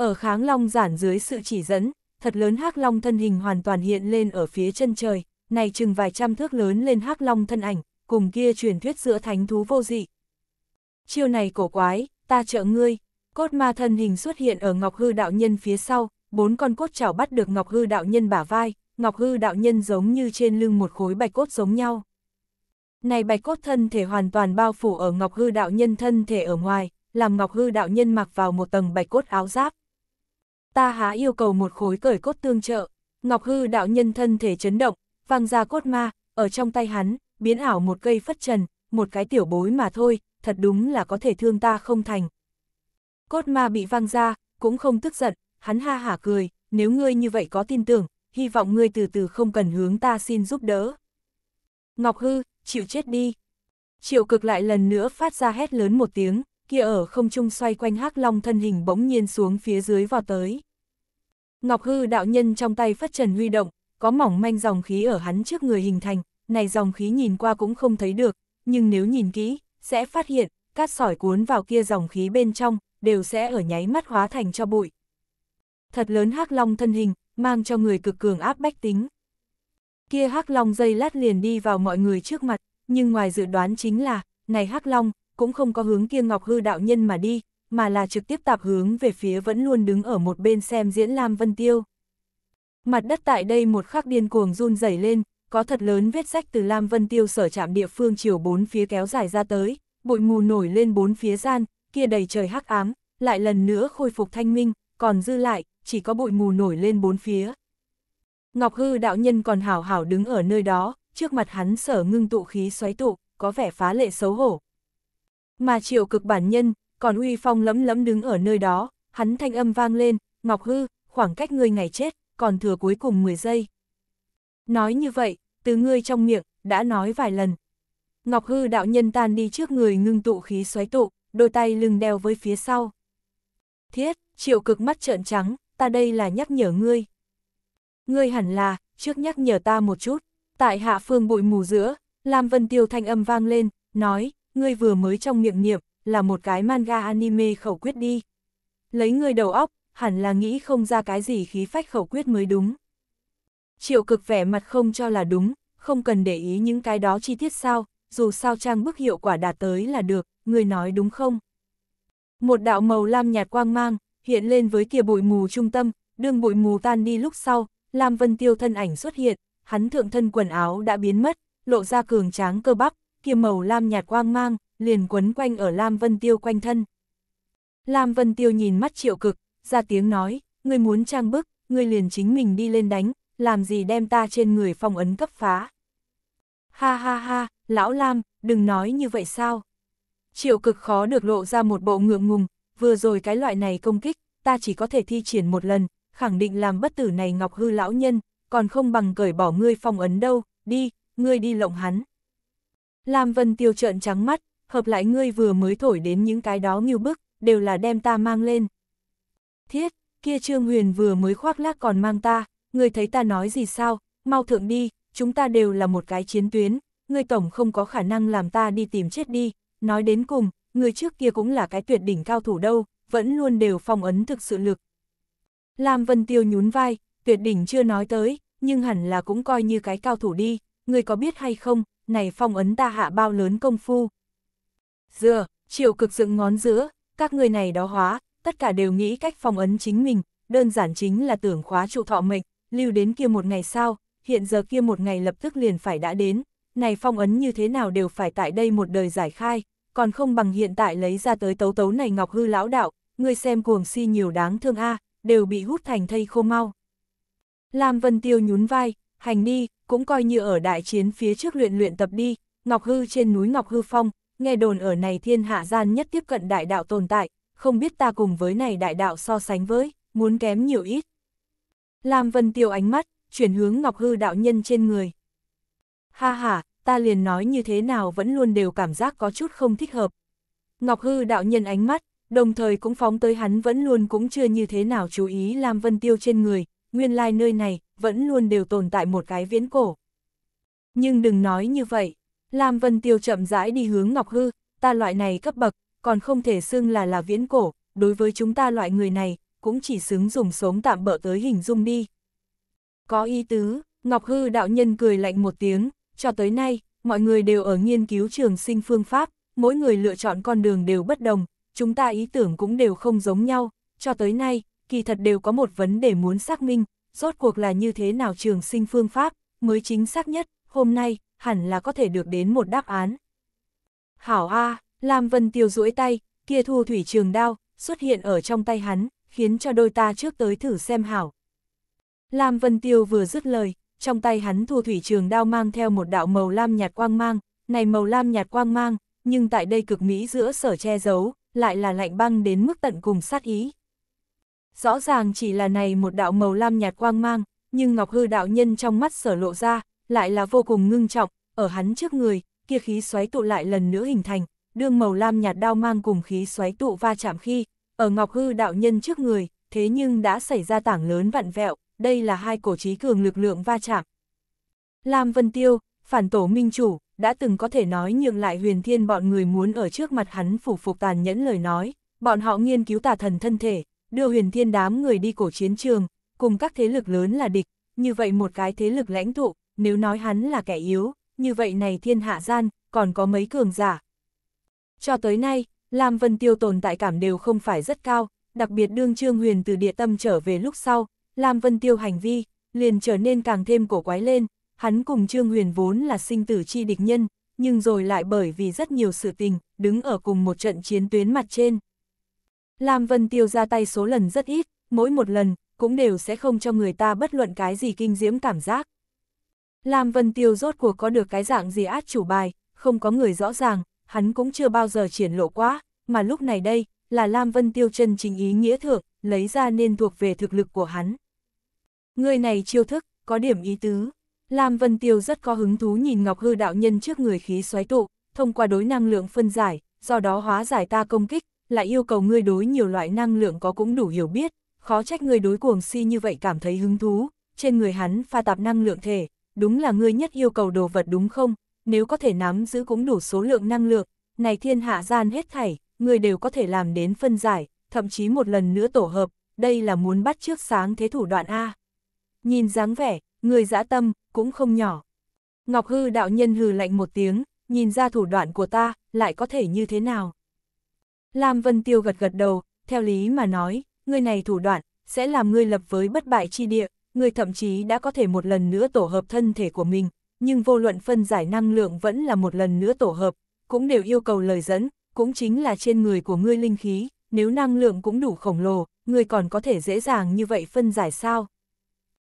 Ở kháng long giản dưới sự chỉ dẫn, thật lớn hắc long thân hình hoàn toàn hiện lên ở phía chân trời, này chừng vài trăm thước lớn lên hắc long thân ảnh, cùng kia truyền thuyết giữa thánh thú vô dị. Chiêu này cổ quái, ta trợ ngươi, cốt ma thân hình xuất hiện ở Ngọc Hư đạo nhân phía sau, bốn con cốt chảo bắt được Ngọc Hư đạo nhân bả vai, Ngọc Hư đạo nhân giống như trên lưng một khối bạch cốt giống nhau. Này bạch cốt thân thể hoàn toàn bao phủ ở Ngọc Hư đạo nhân thân thể ở ngoài, làm Ngọc Hư đạo nhân mặc vào một tầng bạch cốt áo giáp ta há yêu cầu một khối cởi cốt tương trợ. Ngọc hư đạo nhân thân thể chấn động, vang ra cốt ma, ở trong tay hắn, biến ảo một cây phất trần, một cái tiểu bối mà thôi, thật đúng là có thể thương ta không thành. Cốt ma bị vang ra, cũng không tức giận, hắn ha hả cười, nếu ngươi như vậy có tin tưởng, hy vọng ngươi từ từ không cần hướng ta xin giúp đỡ. Ngọc hư, chịu chết đi. Triệu cực lại lần nữa phát ra hét lớn một tiếng, kia ở không trung xoay quanh hắc long thân hình bỗng nhiên xuống phía dưới vào tới. Ngọc hư đạo nhân trong tay phất trần huy động, có mỏng manh dòng khí ở hắn trước người hình thành, này dòng khí nhìn qua cũng không thấy được, nhưng nếu nhìn kỹ, sẽ phát hiện, cát sỏi cuốn vào kia dòng khí bên trong, đều sẽ ở nháy mắt hóa thành cho bụi. Thật lớn hắc long thân hình, mang cho người cực cường áp bách tính. Kia hắc long dây lát liền đi vào mọi người trước mặt, nhưng ngoài dự đoán chính là, này hắc long, cũng không có hướng kia Ngọc Hư đạo nhân mà đi, mà là trực tiếp tạp hướng về phía vẫn luôn đứng ở một bên xem diễn Lam Vân Tiêu. Mặt đất tại đây một khắc điên cuồng run rẩy lên, có thật lớn vết rách từ Lam Vân Tiêu sở trạm địa phương chiều bốn phía kéo dài ra tới, bụi mù nổi lên bốn phía gian, kia đầy trời hắc ám, lại lần nữa khôi phục thanh minh, còn dư lại, chỉ có bụi mù nổi lên bốn phía. Ngọc Hư đạo nhân còn hảo hảo đứng ở nơi đó, trước mặt hắn sở ngưng tụ khí xoáy tụ, có vẻ phá lệ xấu hổ, mà triệu cực bản nhân, còn uy phong lấm lấm đứng ở nơi đó, hắn thanh âm vang lên, Ngọc Hư, khoảng cách ngươi ngày chết, còn thừa cuối cùng 10 giây. Nói như vậy, từ ngươi trong miệng, đã nói vài lần. Ngọc Hư đạo nhân tan đi trước người ngưng tụ khí xoáy tụ, đôi tay lưng đeo với phía sau. Thiết, triệu cực mắt trợn trắng, ta đây là nhắc nhở ngươi. Ngươi hẳn là, trước nhắc nhở ta một chút, tại hạ phương bụi mù giữa, Lam Vân Tiêu thanh âm vang lên, nói, ngươi vừa mới trong miệng niệm, là một cái manga anime khẩu quyết đi. Lấy ngươi đầu óc, hẳn là nghĩ không ra cái gì khí phách khẩu quyết mới đúng. Triệu cực vẻ mặt không cho là đúng, không cần để ý những cái đó chi tiết sao, dù sao trang bức hiệu quả đạt tới là được, ngươi nói đúng không? Một đạo màu lam nhạt quang mang, hiện lên với kia bụi mù trung tâm, đương bụi mù tan đi lúc sau, Lam Vân Tiêu thân ảnh xuất hiện, hắn thượng thân quần áo đã biến mất, lộ ra cường tráng cơ bắp, kia màu lam nhạt quang mang, liền quấn quanh ở Lam Vân Tiêu quanh thân. Lam Vân Tiêu nhìn mắt triệu cực, ra tiếng nói, ngươi muốn trang bức, ngươi liền chính mình đi lên đánh, làm gì đem ta trên người phong ấn cấp phá. Ha ha ha, lão Lam, đừng nói như vậy sao. Triệu cực khó được lộ ra một bộ ngượng ngùng, vừa rồi cái loại này công kích, ta chỉ có thể thi triển một lần, khẳng định làm bất tử này ngọc hư lão nhân, còn không bằng cởi bỏ ngươi phong ấn đâu, đi, ngươi đi lộng hắn. Lam Vân Tiêu trợn trắng mắt, hợp lại ngươi vừa mới thổi đến những cái đó nghiêu bức, đều là đem ta mang lên. Thiết, kia Trương Huyền vừa mới khoác lác còn mang ta, ngươi thấy ta nói gì sao, mau thượng đi, chúng ta đều là một cái chiến tuyến, ngươi tổng không có khả năng làm ta đi tìm chết đi, nói đến cùng, người trước kia cũng là cái tuyệt đỉnh cao thủ đâu, vẫn luôn đều phong ấn thực sự lực. Lam Vân Tiêu nhún vai, tuyệt đỉnh chưa nói tới, nhưng hẳn là cũng coi như cái cao thủ đi, người có biết hay không, này phong ấn ta hạ bao lớn công phu. Dừa, triệu cực dựng ngón giữa, các người này đó hóa, tất cả đều nghĩ cách phong ấn chính mình, đơn giản chính là tưởng khóa trụ thọ mệnh, lưu đến kia một ngày sau, hiện giờ kia một ngày lập tức liền phải đã đến, này phong ấn như thế nào đều phải tại đây một đời giải khai, còn không bằng hiện tại lấy ra tới tấu tấu này ngọc hư lão đạo, người xem cuồng si nhiều đáng thương a đều bị hút thành thây khô mau. Lam Vân Tiêu nhún vai, hành đi, cũng coi như ở đại chiến phía trước luyện luyện tập đi, Ngọc Hư trên núi Ngọc Hư Phong, nghe đồn ở này thiên hạ gian nhất tiếp cận đại đạo tồn tại, không biết ta cùng với này đại đạo so sánh với, muốn kém nhiều ít. Lam Vân Tiêu ánh mắt, chuyển hướng Ngọc Hư đạo nhân trên người. Ha ha, ta liền nói như thế nào vẫn luôn đều cảm giác có chút không thích hợp. Ngọc Hư đạo nhân ánh mắt, đồng thời cũng phóng tới hắn vẫn luôn cũng chưa như thế nào chú ý Lam Vân Tiêu trên người, nguyên lai like nơi này, vẫn luôn đều tồn tại một cái viễn cổ. Nhưng đừng nói như vậy, Lam Vân Tiêu chậm rãi đi hướng Ngọc Hư, ta loại này cấp bậc, còn không thể xưng là là viễn cổ, đối với chúng ta loại người này, cũng chỉ xứng dùng sống tạm bỡ tới hình dung đi. Có ý tứ, Ngọc Hư đạo nhân cười lạnh một tiếng, cho tới nay, mọi người đều ở nghiên cứu trường sinh phương pháp, mỗi người lựa chọn con đường đều bất đồng, chúng ta ý tưởng cũng đều không giống nhau, cho tới nay, kỳ thật đều có một vấn đề muốn xác minh, rốt cuộc là như thế nào trường sinh phương pháp, mới chính xác nhất, hôm nay, hẳn là có thể được đến một đáp án. Hảo A, Lam Vân Tiêu duỗi tay, kia thu thủy trường đao, xuất hiện ở trong tay hắn, khiến cho đôi ta trước tới thử xem hảo. Lam Vân Tiêu vừa dứt lời, trong tay hắn thu thủy trường đao mang theo một đạo màu lam nhạt quang mang, này màu lam nhạt quang mang, nhưng tại đây cực mỹ giữa sở che giấu, lại là lạnh băng đến mức tận cùng sát ý. Rõ ràng chỉ là này một đạo màu lam nhạt quang mang, nhưng Ngọc Hư đạo nhân trong mắt sở lộ ra, lại là vô cùng ngưng trọng, ở hắn trước người, kia khí xoáy tụ lại lần nữa hình thành, đương màu lam nhạt đao mang cùng khí xoáy tụ va chạm khi, ở Ngọc Hư đạo nhân trước người, thế nhưng đã xảy ra tảng lớn vặn vẹo, đây là hai cổ trí cường lực lượng va chạm. Lam Vân Tiêu, phản tổ minh chủ, đã từng có thể nói nhường lại huyền thiên bọn người muốn ở trước mặt hắn phủ phục tàn nhẫn lời nói, bọn họ nghiên cứu tà thần thân thể, đưa huyền thiên đám người đi cổ chiến trường, cùng các thế lực lớn là địch, như vậy một cái thế lực lãnh tụ, nếu nói hắn là kẻ yếu, như vậy này thiên hạ gian, còn có mấy cường giả. Cho tới nay, Lam Vân Tiêu tồn tại cảm đều không phải rất cao, đặc biệt đương Trương Huyền từ địa tâm trở về lúc sau, Lam Vân Tiêu hành vi, liền trở nên càng thêm cổ quái lên, hắn cùng Trương Huyền vốn là sinh tử chi địch nhân, nhưng rồi lại bởi vì rất nhiều sự tình, đứng ở cùng một trận chiến tuyến mặt trên. Lam Vân Tiêu ra tay số lần rất ít, mỗi một lần, cũng đều sẽ không cho người ta bất luận cái gì kinh diễm cảm giác. Lam Vân Tiêu rốt cuộc có được cái dạng gì át chủ bài, không có người rõ ràng, hắn cũng chưa bao giờ triển lộ quá, mà lúc này đây, là Lam Vân Tiêu chân chính ý nghĩa thượng, lấy ra nên thuộc về thực lực của hắn. Người này chiêu thức, có điểm ý tứ. Lam Vân Tiêu rất có hứng thú nhìn Ngọc Hư đạo nhân trước người khí xoáy tụ, thông qua đối năng lượng phân giải, do đó hóa giải ta công kích, lại yêu cầu ngươi đối nhiều loại năng lượng có cũng đủ hiểu biết, khó trách ngươi đối cuồng si như vậy cảm thấy hứng thú, trên người hắn pha tạp năng lượng thể, đúng là ngươi nhất yêu cầu đồ vật đúng không, nếu có thể nắm giữ cũng đủ số lượng năng lượng, này thiên hạ gian hết thảy, ngươi đều có thể làm đến phân giải, thậm chí một lần nữa tổ hợp, đây là muốn bắt trước sáng thế thủ đoạn A. Nhìn dáng vẻ, người dã tâm, cũng không nhỏ. Ngọc Hư đạo nhân hừ lạnh một tiếng, nhìn ra thủ đoạn của ta, lại có thể như thế nào. Lam Vân Tiêu gật gật đầu, theo lý mà nói, người này thủ đoạn, sẽ làm ngươi lập với bất bại chi địa, người thậm chí đã có thể một lần nữa tổ hợp thân thể của mình, nhưng vô luận phân giải năng lượng vẫn là một lần nữa tổ hợp, cũng đều yêu cầu lời dẫn, cũng chính là trên người của ngươi linh khí, nếu năng lượng cũng đủ khổng lồ, người còn có thể dễ dàng như vậy phân giải sao.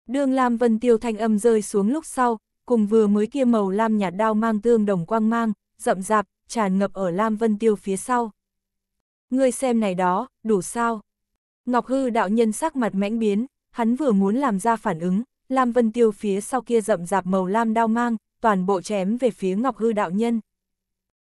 Đường Lam Vân Tiêu thanh âm rơi xuống lúc sau, cùng vừa mới kia màu lam nhạt đao mang tương đồng quang mang, rậm rạp, tràn ngập ở Lam Vân Tiêu phía sau ngươi xem này đó, đủ sao? Ngọc Hư đạo nhân sắc mặt mãnh biến, hắn vừa muốn làm ra phản ứng, Lam Vân Tiêu phía sau kia rậm rạp màu lam đao mang, toàn bộ chém về phía Ngọc Hư đạo nhân.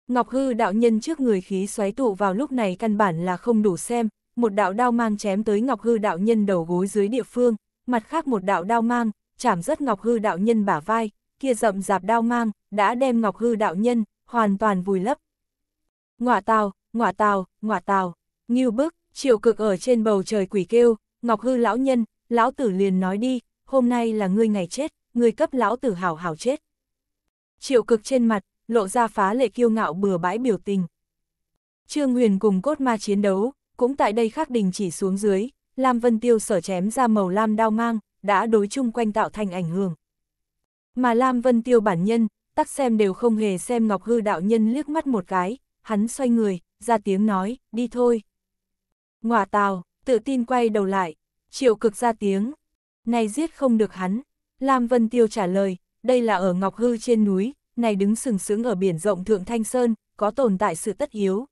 Ngọc Hư đạo nhân trước người khí xoáy tụ vào lúc này căn bản là không đủ xem, một đạo đao mang chém tới Ngọc Hư đạo nhân đầu gối dưới địa phương, mặt khác một đạo đao mang, chạm rất Ngọc Hư đạo nhân bả vai, kia rậm rạp đao mang, đã đem Ngọc Hư đạo nhân, hoàn toàn vùi lấp. Ngọa tào, ngọa tào, ngọa tào, nghiêu bức, triệu cực ở trên bầu trời quỷ kêu, ngọc hư lão nhân, lão tử liền nói đi, hôm nay là ngươi ngày chết, ngươi cấp lão tử hảo hảo chết. Triệu cực trên mặt, lộ ra phá lệ kiêu ngạo bừa bãi biểu tình. Trương Huyền cùng cốt ma chiến đấu, cũng tại đây khắc đình chỉ xuống dưới, Lam Vân Tiêu sở chém ra màu lam đao mang, đã đối chung quanh tạo thành ảnh hưởng. Mà Lam Vân Tiêu bản nhân, tắc xem đều không hề xem Ngọc Hư đạo nhân liếc mắt một cái, hắn xoay người, ra tiếng nói, đi thôi. Ngoà tào, tự tin quay đầu lại, triệu cực ra tiếng. Này giết không được hắn. Lam Vân Tiêu trả lời, đây là ở Ngọc Hư trên núi, này đứng sừng sững ở biển rộng Thượng Thanh Sơn, có tồn tại sự tất yếu.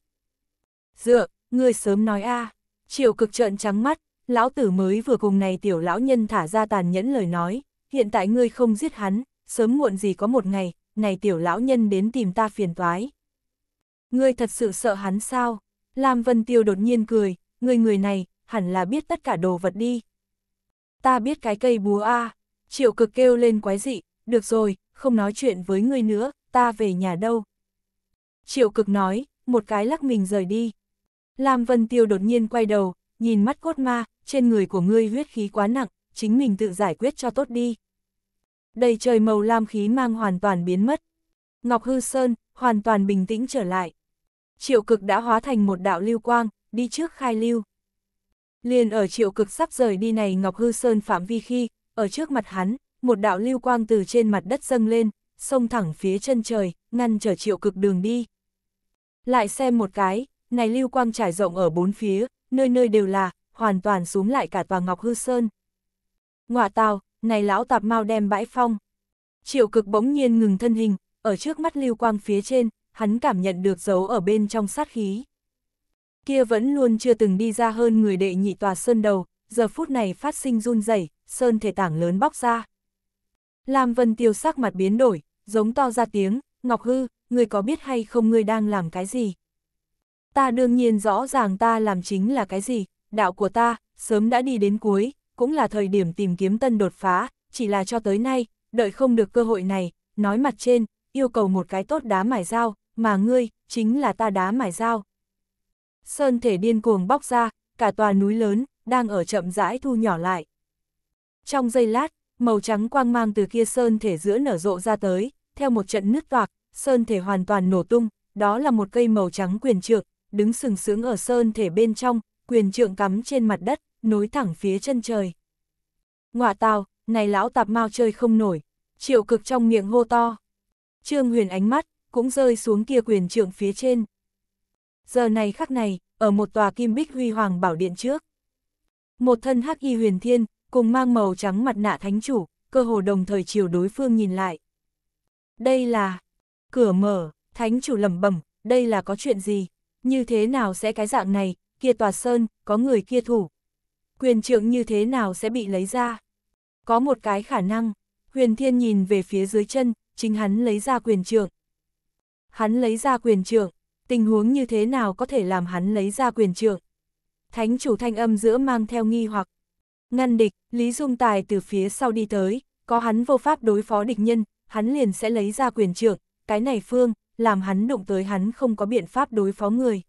Dựa, ngươi sớm nói a à. Triệu cực trợn trắng mắt, lão tử mới vừa cùng này tiểu lão nhân thả ra tàn nhẫn lời nói, hiện tại ngươi không giết hắn, sớm muộn gì có một ngày, này tiểu lão nhân đến tìm ta phiền toái. Ngươi thật sự sợ hắn sao? Lam Vân Tiêu đột nhiên cười, người người này, hẳn là biết tất cả đồ vật đi. Ta biết cái cây búa a Triệu cực kêu lên quái dị, được rồi, không nói chuyện với ngươi nữa, ta về nhà đâu. Triệu cực nói, một cái lắc mình rời đi. Lam Vân Tiêu đột nhiên quay đầu, nhìn mắt cốt ma, trên người của ngươi huyết khí quá nặng, chính mình tự giải quyết cho tốt đi. Đầy trời màu lam khí mang hoàn toàn biến mất. Ngọc Hư Sơn, hoàn toàn bình tĩnh trở lại triệu cực đã hóa thành một đạo lưu quang, đi trước khai lưu. Liền ở triệu cực sắp rời đi này Ngọc Hư Sơn phạm vi khi, ở trước mặt hắn, một đạo lưu quang từ trên mặt đất dâng lên, xông thẳng phía chân trời, ngăn trở triệu cực đường đi. Lại xem một cái, này lưu quang trải rộng ở bốn phía, nơi nơi đều là, hoàn toàn xuống lại cả tòa Ngọc Hư Sơn. Ngoạ tào, này lão tạp mau đem bãi phong. Triệu cực bỗng nhiên ngừng thân hình, ở trước mắt lưu quang phía trên, hắn cảm nhận được dấu ở bên trong sát khí. Kia vẫn luôn chưa từng đi ra hơn người đệ nhị tòa sơn đầu, giờ phút này phát sinh run rẩy, sơn thể tảng lớn bóc ra. Lam Vân Tiêu sắc mặt biến đổi, giống to ra tiếng, Ngọc Hư, người có biết hay không người đang làm cái gì? Ta đương nhiên rõ ràng ta làm chính là cái gì, đạo của ta, sớm đã đi đến cuối, cũng là thời điểm tìm kiếm tân đột phá, chỉ là cho tới nay, đợi không được cơ hội này, nói mặt trên, yêu cầu một cái tốt đá mài dao, mà ngươi, chính là ta đá mài dao. Sơn thể điên cuồng bóc ra, cả tòa núi lớn, đang ở chậm rãi thu nhỏ lại. Trong giây lát, màu trắng quang mang từ kia sơn thể giữa nở rộ ra tới, theo một trận nứt toạc, sơn thể hoàn toàn nổ tung, đó là một cây màu trắng quyền trượng, đứng sừng sững ở sơn thể bên trong, quyền trượng cắm trên mặt đất, nối thẳng phía chân trời. Ngoạ tào, này lão tạp mau chơi không nổi, triệu cực trong miệng hô to. Trương huyền ánh mắt, cũng rơi xuống kia quyền trượng phía trên. Giờ này khắc này, ở một tòa kim bích huy hoàng bảo điện trước. Một thân hắc y huyền thiên, cùng mang màu trắng mặt nạ thánh chủ, cơ hồ đồng thời chiều đối phương nhìn lại. Đây là... Cửa mở, thánh chủ lẩm bẩm, đây là có chuyện gì? Như thế nào sẽ cái dạng này, kia tòa sơn, có người kia thủ? Quyền trượng như thế nào sẽ bị lấy ra? Có một cái khả năng, huyền thiên nhìn về phía dưới chân, chính hắn lấy ra quyền trượng. Hắn lấy ra quyền trượng, tình huống như thế nào có thể làm hắn lấy ra quyền trượng? Thánh chủ thanh âm giữa mang theo nghi hoặc. Ngăn địch, Lý Dung Tài từ phía sau đi tới, có hắn vô pháp đối phó địch nhân, hắn liền sẽ lấy ra quyền trượng, cái này phương, làm hắn đụng tới hắn không có biện pháp đối phó người.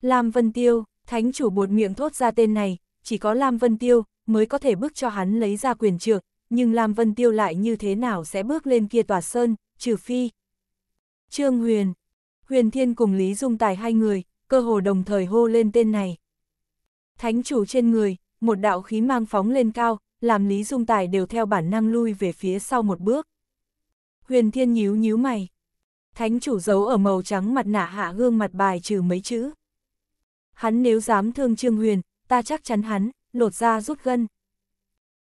Lam Vân Tiêu, thánh chủ buột miệng thốt ra tên này, chỉ có Lam Vân Tiêu mới có thể bước cho hắn lấy ra quyền trượng, nhưng Lam Vân Tiêu lại như thế nào sẽ bước lên kia tòa sơn, trừ phi, Trương Huyền, Huyền Thiên cùng Lý Dung Tài hai người, cơ hồ đồng thời hô lên tên này. Thánh chủ trên người, một đạo khí mang phóng lên cao, làm Lý Dung Tài đều theo bản năng lui về phía sau một bước. Huyền Thiên nhíu nhíu mày. Thánh chủ giấu ở màu trắng mặt nạ hạ gương mặt bài trừ mấy chữ. Hắn nếu dám thương Trương Huyền, ta chắc chắn hắn, lột ra rút gân.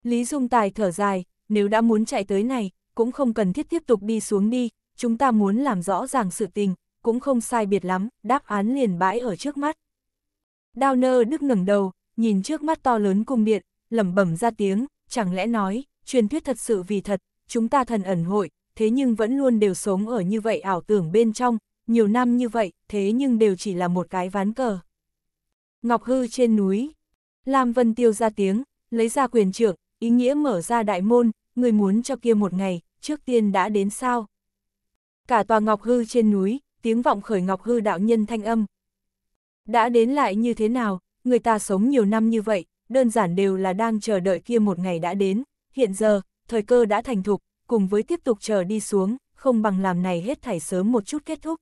Lý Dung Tài thở dài, nếu đã muốn chạy tới này, cũng không cần thiết tiếp tục đi xuống đi, chúng ta muốn làm rõ ràng sự tình, cũng không sai biệt lắm, đáp án liền bãi ở trước mắt. Đao nơ đức ngẩng đầu, nhìn trước mắt to lớn cung điện, lẩm bẩm ra tiếng, chẳng lẽ nói, truyền thuyết thật sự vì thật, chúng ta thần ẩn hội, thế nhưng vẫn luôn đều sống ở như vậy ảo tưởng bên trong, nhiều năm như vậy, thế nhưng đều chỉ là một cái ván cờ. Ngọc Hư trên núi, Lam Vân Tiêu ra tiếng, lấy ra quyền trưởng, ý nghĩa mở ra đại môn, người muốn cho kia một ngày, trước tiên đã đến sao? cả tòa Ngọc Hư trên núi, tiếng vọng khởi Ngọc Hư đạo nhân thanh âm. Đã đến lại như thế nào, người ta sống nhiều năm như vậy, đơn giản đều là đang chờ đợi kia một ngày đã đến, hiện giờ, thời cơ đã thành thục, cùng với tiếp tục chờ đi xuống, không bằng làm này hết thảy sớm một chút kết thúc.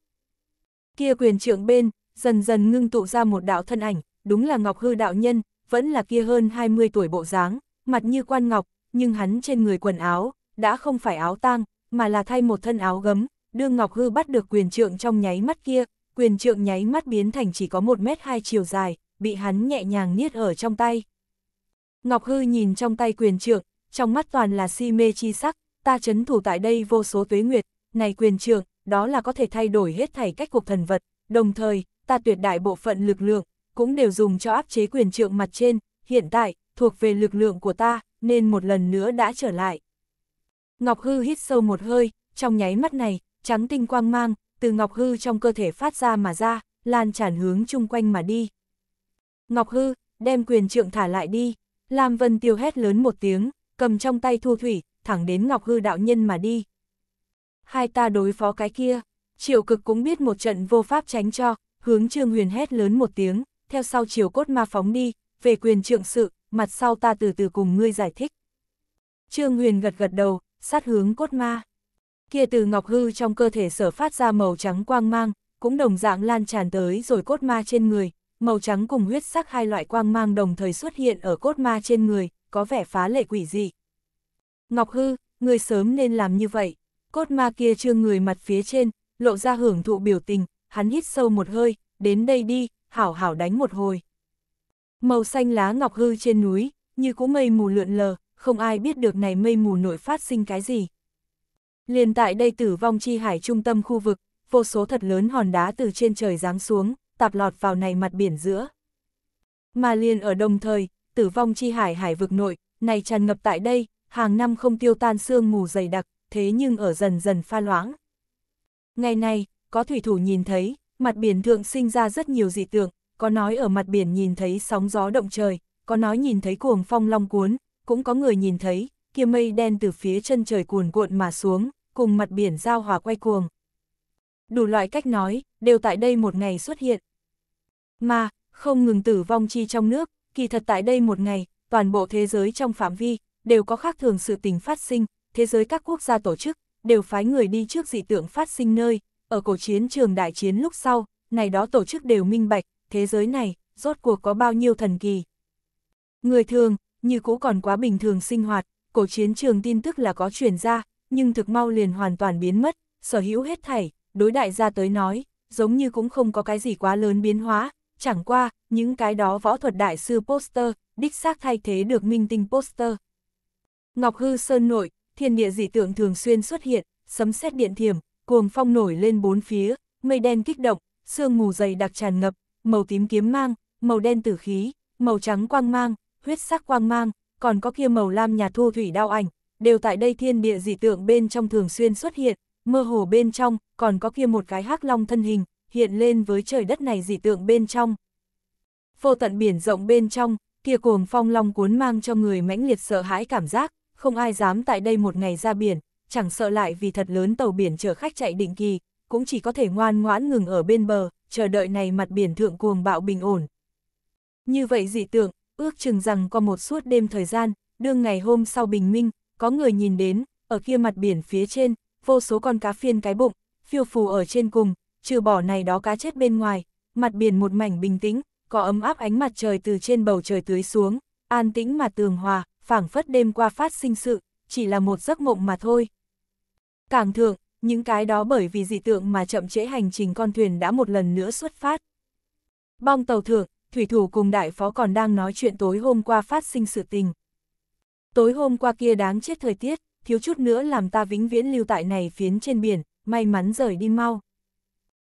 Kia quyền trượng bên, dần dần ngưng tụ ra một đạo thân ảnh, đúng là Ngọc Hư đạo nhân, vẫn là kia hơn 20 tuổi bộ dáng, mặt như quan ngọc, nhưng hắn trên người quần áo, đã không phải áo tang, mà là thay một thân áo gấm, đương Ngọc Hư bắt được quyền trượng trong nháy mắt kia, quyền trượng nháy mắt biến thành chỉ có 1 mét 2 chiều dài, bị hắn nhẹ nhàng niết ở trong tay. Ngọc Hư nhìn trong tay quyền trượng, trong mắt toàn là si mê chi sắc, ta chấn thủ tại đây vô số tuế nguyệt, này quyền trượng, đó là có thể thay đổi hết thảy cách cuộc thần vật, đồng thời, ta tuyệt đại bộ phận lực lượng, cũng đều dùng cho áp chế quyền trượng mặt trên, hiện tại, thuộc về lực lượng của ta, nên một lần nữa đã trở lại. Ngọc Hư hít sâu một hơi, trong nháy mắt này, trắng tinh quang mang, từ Ngọc Hư trong cơ thể phát ra mà ra, lan tràn hướng chung quanh mà đi. Ngọc Hư, đem quyền trượng thả lại đi, Lam Vân Tiêu hét lớn một tiếng, cầm trong tay thu thủy, thẳng đến Ngọc Hư đạo nhân mà đi. Hai ta đối phó cái kia, triệu cực cũng biết một trận vô pháp tránh cho, hướng Trương Huyền hét lớn một tiếng, theo sau chiều cốt ma phóng đi, về quyền trượng sự, mặt sau ta từ từ cùng ngươi giải thích. Trương Huyền gật gật đầu, sát hướng cốt ma kia từ ngọc hư trong cơ thể sở phát ra màu trắng quang mang, cũng đồng dạng lan tràn tới rồi cốt ma trên người, màu trắng cùng huyết sắc hai loại quang mang đồng thời xuất hiện ở cốt ma trên người, có vẻ phá lệ quỷ dị. Ngọc hư, người sớm nên làm như vậy, cốt ma kia trương người mặt phía trên, lộ ra hưởng thụ biểu tình, hắn hít sâu một hơi, đến đây đi, hảo hảo đánh một hồi. Màu xanh lá ngọc hư trên núi, như cú mây mù lượn lờ, không ai biết được này mây mù nổi phát sinh cái gì. Liền tại đây tử vong chi hải trung tâm khu vực, vô số thật lớn hòn đá từ trên trời giáng xuống, tạp lọt vào này mặt biển giữa. Mà liền ở đồng thời, tử vong chi hải hải vực nội, này tràn ngập tại đây, hàng năm không tiêu tan sương mù dày đặc, thế nhưng ở dần dần pha loãng. Ngày nay, có thủy thủ nhìn thấy, mặt biển thượng sinh ra rất nhiều dị tượng, có nói ở mặt biển nhìn thấy sóng gió động trời, có nói nhìn thấy cuồng phong long cuốn, cũng có người nhìn thấy, kia mây đen từ phía chân trời cuồn cuộn mà xuống, cùng mặt biển giao hòa quay cuồng. Đủ loại cách nói, đều tại đây một ngày xuất hiện. Mà, không ngừng tử vong chi trong nước, kỳ thật tại đây một ngày, toàn bộ thế giới trong phạm vi, đều có khác thường sự tình phát sinh, thế giới các quốc gia tổ chức, đều phái người đi trước dị tượng phát sinh nơi, ở cổ chiến trường đại chiến lúc sau, này đó tổ chức đều minh bạch, thế giới này, rốt cuộc có bao nhiêu thần kỳ. Người thường, như cũ còn quá bình thường sinh hoạt, cổ chiến trường tin tức là có chuyển ra, nhưng thực mau liền hoàn toàn biến mất, sở hữu hết thảy, đối đại gia tới nói, giống như cũng không có cái gì quá lớn biến hóa, chẳng qua, những cái đó võ thuật đại sư poster, đích xác thay thế được minh tinh poster. Ngọc Hư Sơn nội, thiên địa dị tượng thường xuyên xuất hiện, sấm sét điện thiểm, cuồng phong nổi lên bốn phía, mây đen kích động, sương mù dày đặc tràn ngập, màu tím kiếm mang, màu đen tử khí, màu trắng quang mang, huyết sắc quang mang, còn có kia màu lam nhà thu thủy đao ảnh, đều tại đây thiên địa dị tượng bên trong thường xuyên xuất hiện, mơ hồ bên trong, còn có kia một cái hắc long thân hình, hiện lên với trời đất này dị tượng bên trong. Vô tận biển rộng bên trong, kia cuồng phong long cuốn mang cho người mãnh liệt sợ hãi cảm giác, không ai dám tại đây một ngày ra biển, chẳng sợ lại vì thật lớn tàu biển chở khách chạy định kỳ, cũng chỉ có thể ngoan ngoãn ngừng ở bên bờ, chờ đợi này mặt biển thượng cuồng bạo bình ổn. Như vậy dị tượng, ước chừng rằng qua một suốt đêm thời gian, đương ngày hôm sau bình minh, có người nhìn đến, ở kia mặt biển phía trên, vô số con cá phiên cái bụng, phiêu phù ở trên cùng, trừ bỏ này đó cá chết bên ngoài, mặt biển một mảnh bình tĩnh, có ấm áp ánh mặt trời từ trên bầu trời tưới xuống, an tĩnh mà tường hòa, phảng phất đêm qua phát sinh sự, chỉ là một giấc mộng mà thôi. Cảng thượng, những cái đó bởi vì dị tượng mà chậm trễ hành trình con thuyền đã một lần nữa xuất phát. Bong tàu thượng, thủy thủ cùng đại phó còn đang nói chuyện tối hôm qua phát sinh sự tình. Tối hôm qua kia đáng chết thời tiết, thiếu chút nữa làm ta vĩnh viễn lưu tại này phiến trên biển, may mắn rời đi mau.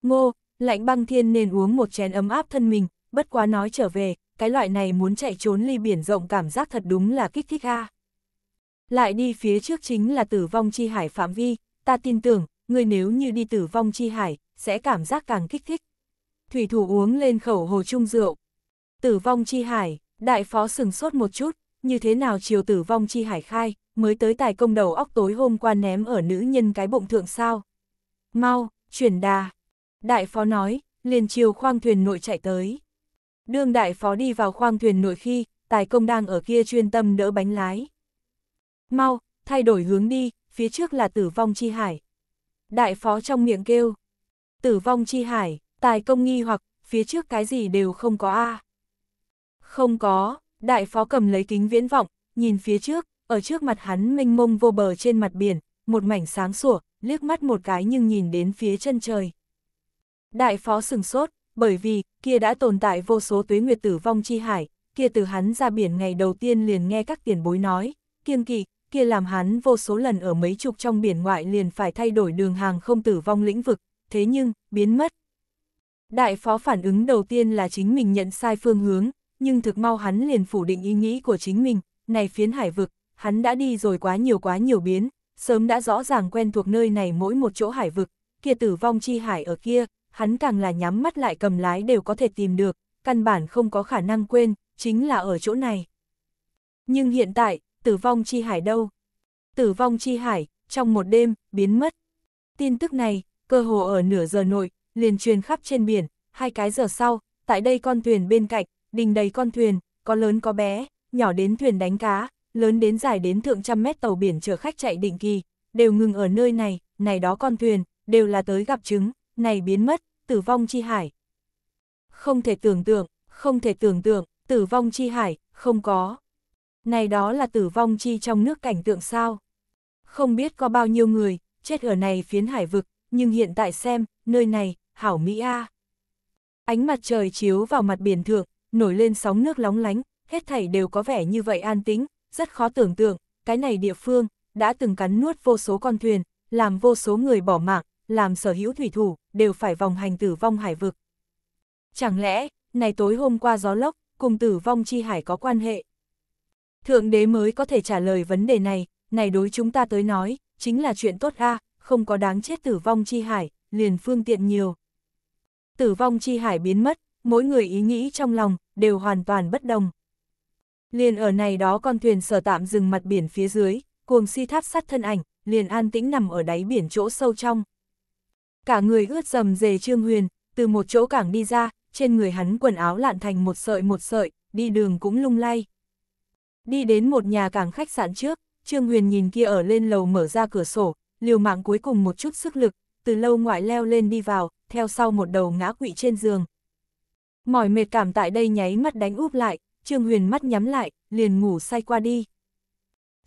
Ngô, lạnh băng thiên nên uống một chén ấm áp thân mình, bất quá nói trở về, cái loại này muốn chạy trốn ly biển rộng cảm giác thật đúng là kích thích ha. Lại đi phía trước chính là tử vong chi hải phạm vi, ta tin tưởng, người nếu như đi tử vong chi hải, sẽ cảm giác càng kích thích. Thủy thủ uống lên khẩu hồ chung rượu. Tử vong chi hải, đại phó sừng sốt một chút, như thế nào chiều tử vong chi hải khai, mới tới tài công đầu óc tối hôm qua ném ở nữ nhân cái bụng thượng sao. Mau, chuyển đà. Đại phó nói, liền chiều khoang thuyền nội chạy tới. Đương đại phó đi vào khoang thuyền nội khi, tài công đang ở kia chuyên tâm đỡ bánh lái. Mau, thay đổi hướng đi, phía trước là tử vong chi hải. Đại phó trong miệng kêu. Tử vong chi hải, tài công nghi hoặc, phía trước cái gì đều không có a à. Không có, Đại phó cầm lấy kính viễn vọng, nhìn phía trước, ở trước mặt hắn mênh mông vô bờ trên mặt biển, một mảnh sáng sủa, liếc mắt một cái nhưng nhìn đến phía chân trời. Đại phó sừng sốt, bởi vì, kia đã tồn tại vô số tuế nguyệt tử vong chi hải, kia từ hắn ra biển ngày đầu tiên liền nghe các tiền bối nói, kiêng kỵ, kia làm hắn vô số lần ở mấy chục trong biển ngoại liền phải thay đổi đường hàng không tử vong lĩnh vực, thế nhưng, biến mất. Đại phó phản ứng đầu tiên là chính mình nhận sai phương hướng, nhưng thực mau hắn liền phủ định ý nghĩ của chính mình, này phiến hải vực, hắn đã đi rồi quá nhiều quá nhiều biến, sớm đã rõ ràng quen thuộc nơi này mỗi một chỗ hải vực, kia tử vong chi hải ở kia, hắn càng là nhắm mắt lại cầm lái đều có thể tìm được, căn bản không có khả năng quên, chính là ở chỗ này. Nhưng hiện tại, tử vong chi hải đâu? Tử vong chi hải, trong một đêm, biến mất. Tin tức này, cơ hồ ở nửa giờ nội, liền truyền khắp trên biển, hai cái giờ sau, tại đây con thuyền bên cạnh, đình đầy con thuyền, có lớn có bé, nhỏ đến thuyền đánh cá, lớn đến dài đến thượng trăm mét tàu biển chở khách chạy định kỳ, đều ngừng ở nơi này, này đó con thuyền, đều là tới gặp chứng, này biến mất, tử vong chi hải. Không thể tưởng tượng, không thể tưởng tượng, tử vong chi hải, không có. Này đó là tử vong chi trong nước cảnh tượng sao. Không biết có bao nhiêu người, chết ở này phiến hải vực, nhưng hiện tại xem, nơi này, hảo Mỹ A. Ánh mặt trời chiếu vào mặt biển thượng, nổi lên sóng nước lóng lánh, hết thảy đều có vẻ như vậy an tĩnh, rất khó tưởng tượng, cái này địa phương, đã từng cắn nuốt vô số con thuyền, làm vô số người bỏ mạng, làm sở hữu thủy thủ, đều phải vòng hành tử vong hải vực. Chẳng lẽ, này tối hôm qua gió lốc, cùng tử vong chi hải có quan hệ? Thượng đế mới có thể trả lời vấn đề này, này đối chúng ta tới nói, chính là chuyện tốt a không có đáng chết tử vong chi hải, liền phương tiện nhiều. Tử vong chi hải biến mất, mỗi người ý nghĩ trong lòng, đều hoàn toàn bất đồng. Liền ở này đó con thuyền sở tạm dừng mặt biển phía dưới, cuồng si tháp sát thân ảnh, liền an tĩnh nằm ở đáy biển chỗ sâu trong. Cả người ướt dầm dề Trương Huyền, từ một chỗ cảng đi ra, trên người hắn quần áo lạn thành một sợi một sợi, đi đường cũng lung lay. Đi đến một nhà cảng khách sạn trước, Trương Huyền nhìn kia ở lên lầu mở ra cửa sổ, liều mạng cuối cùng một chút sức lực, từ lâu ngoại leo lên đi vào, theo sau một đầu ngã quỵ trên giường. Mỏi mệt cảm tại đây nháy mắt đánh úp lại, Trương Huyền mắt nhắm lại, liền ngủ say qua đi.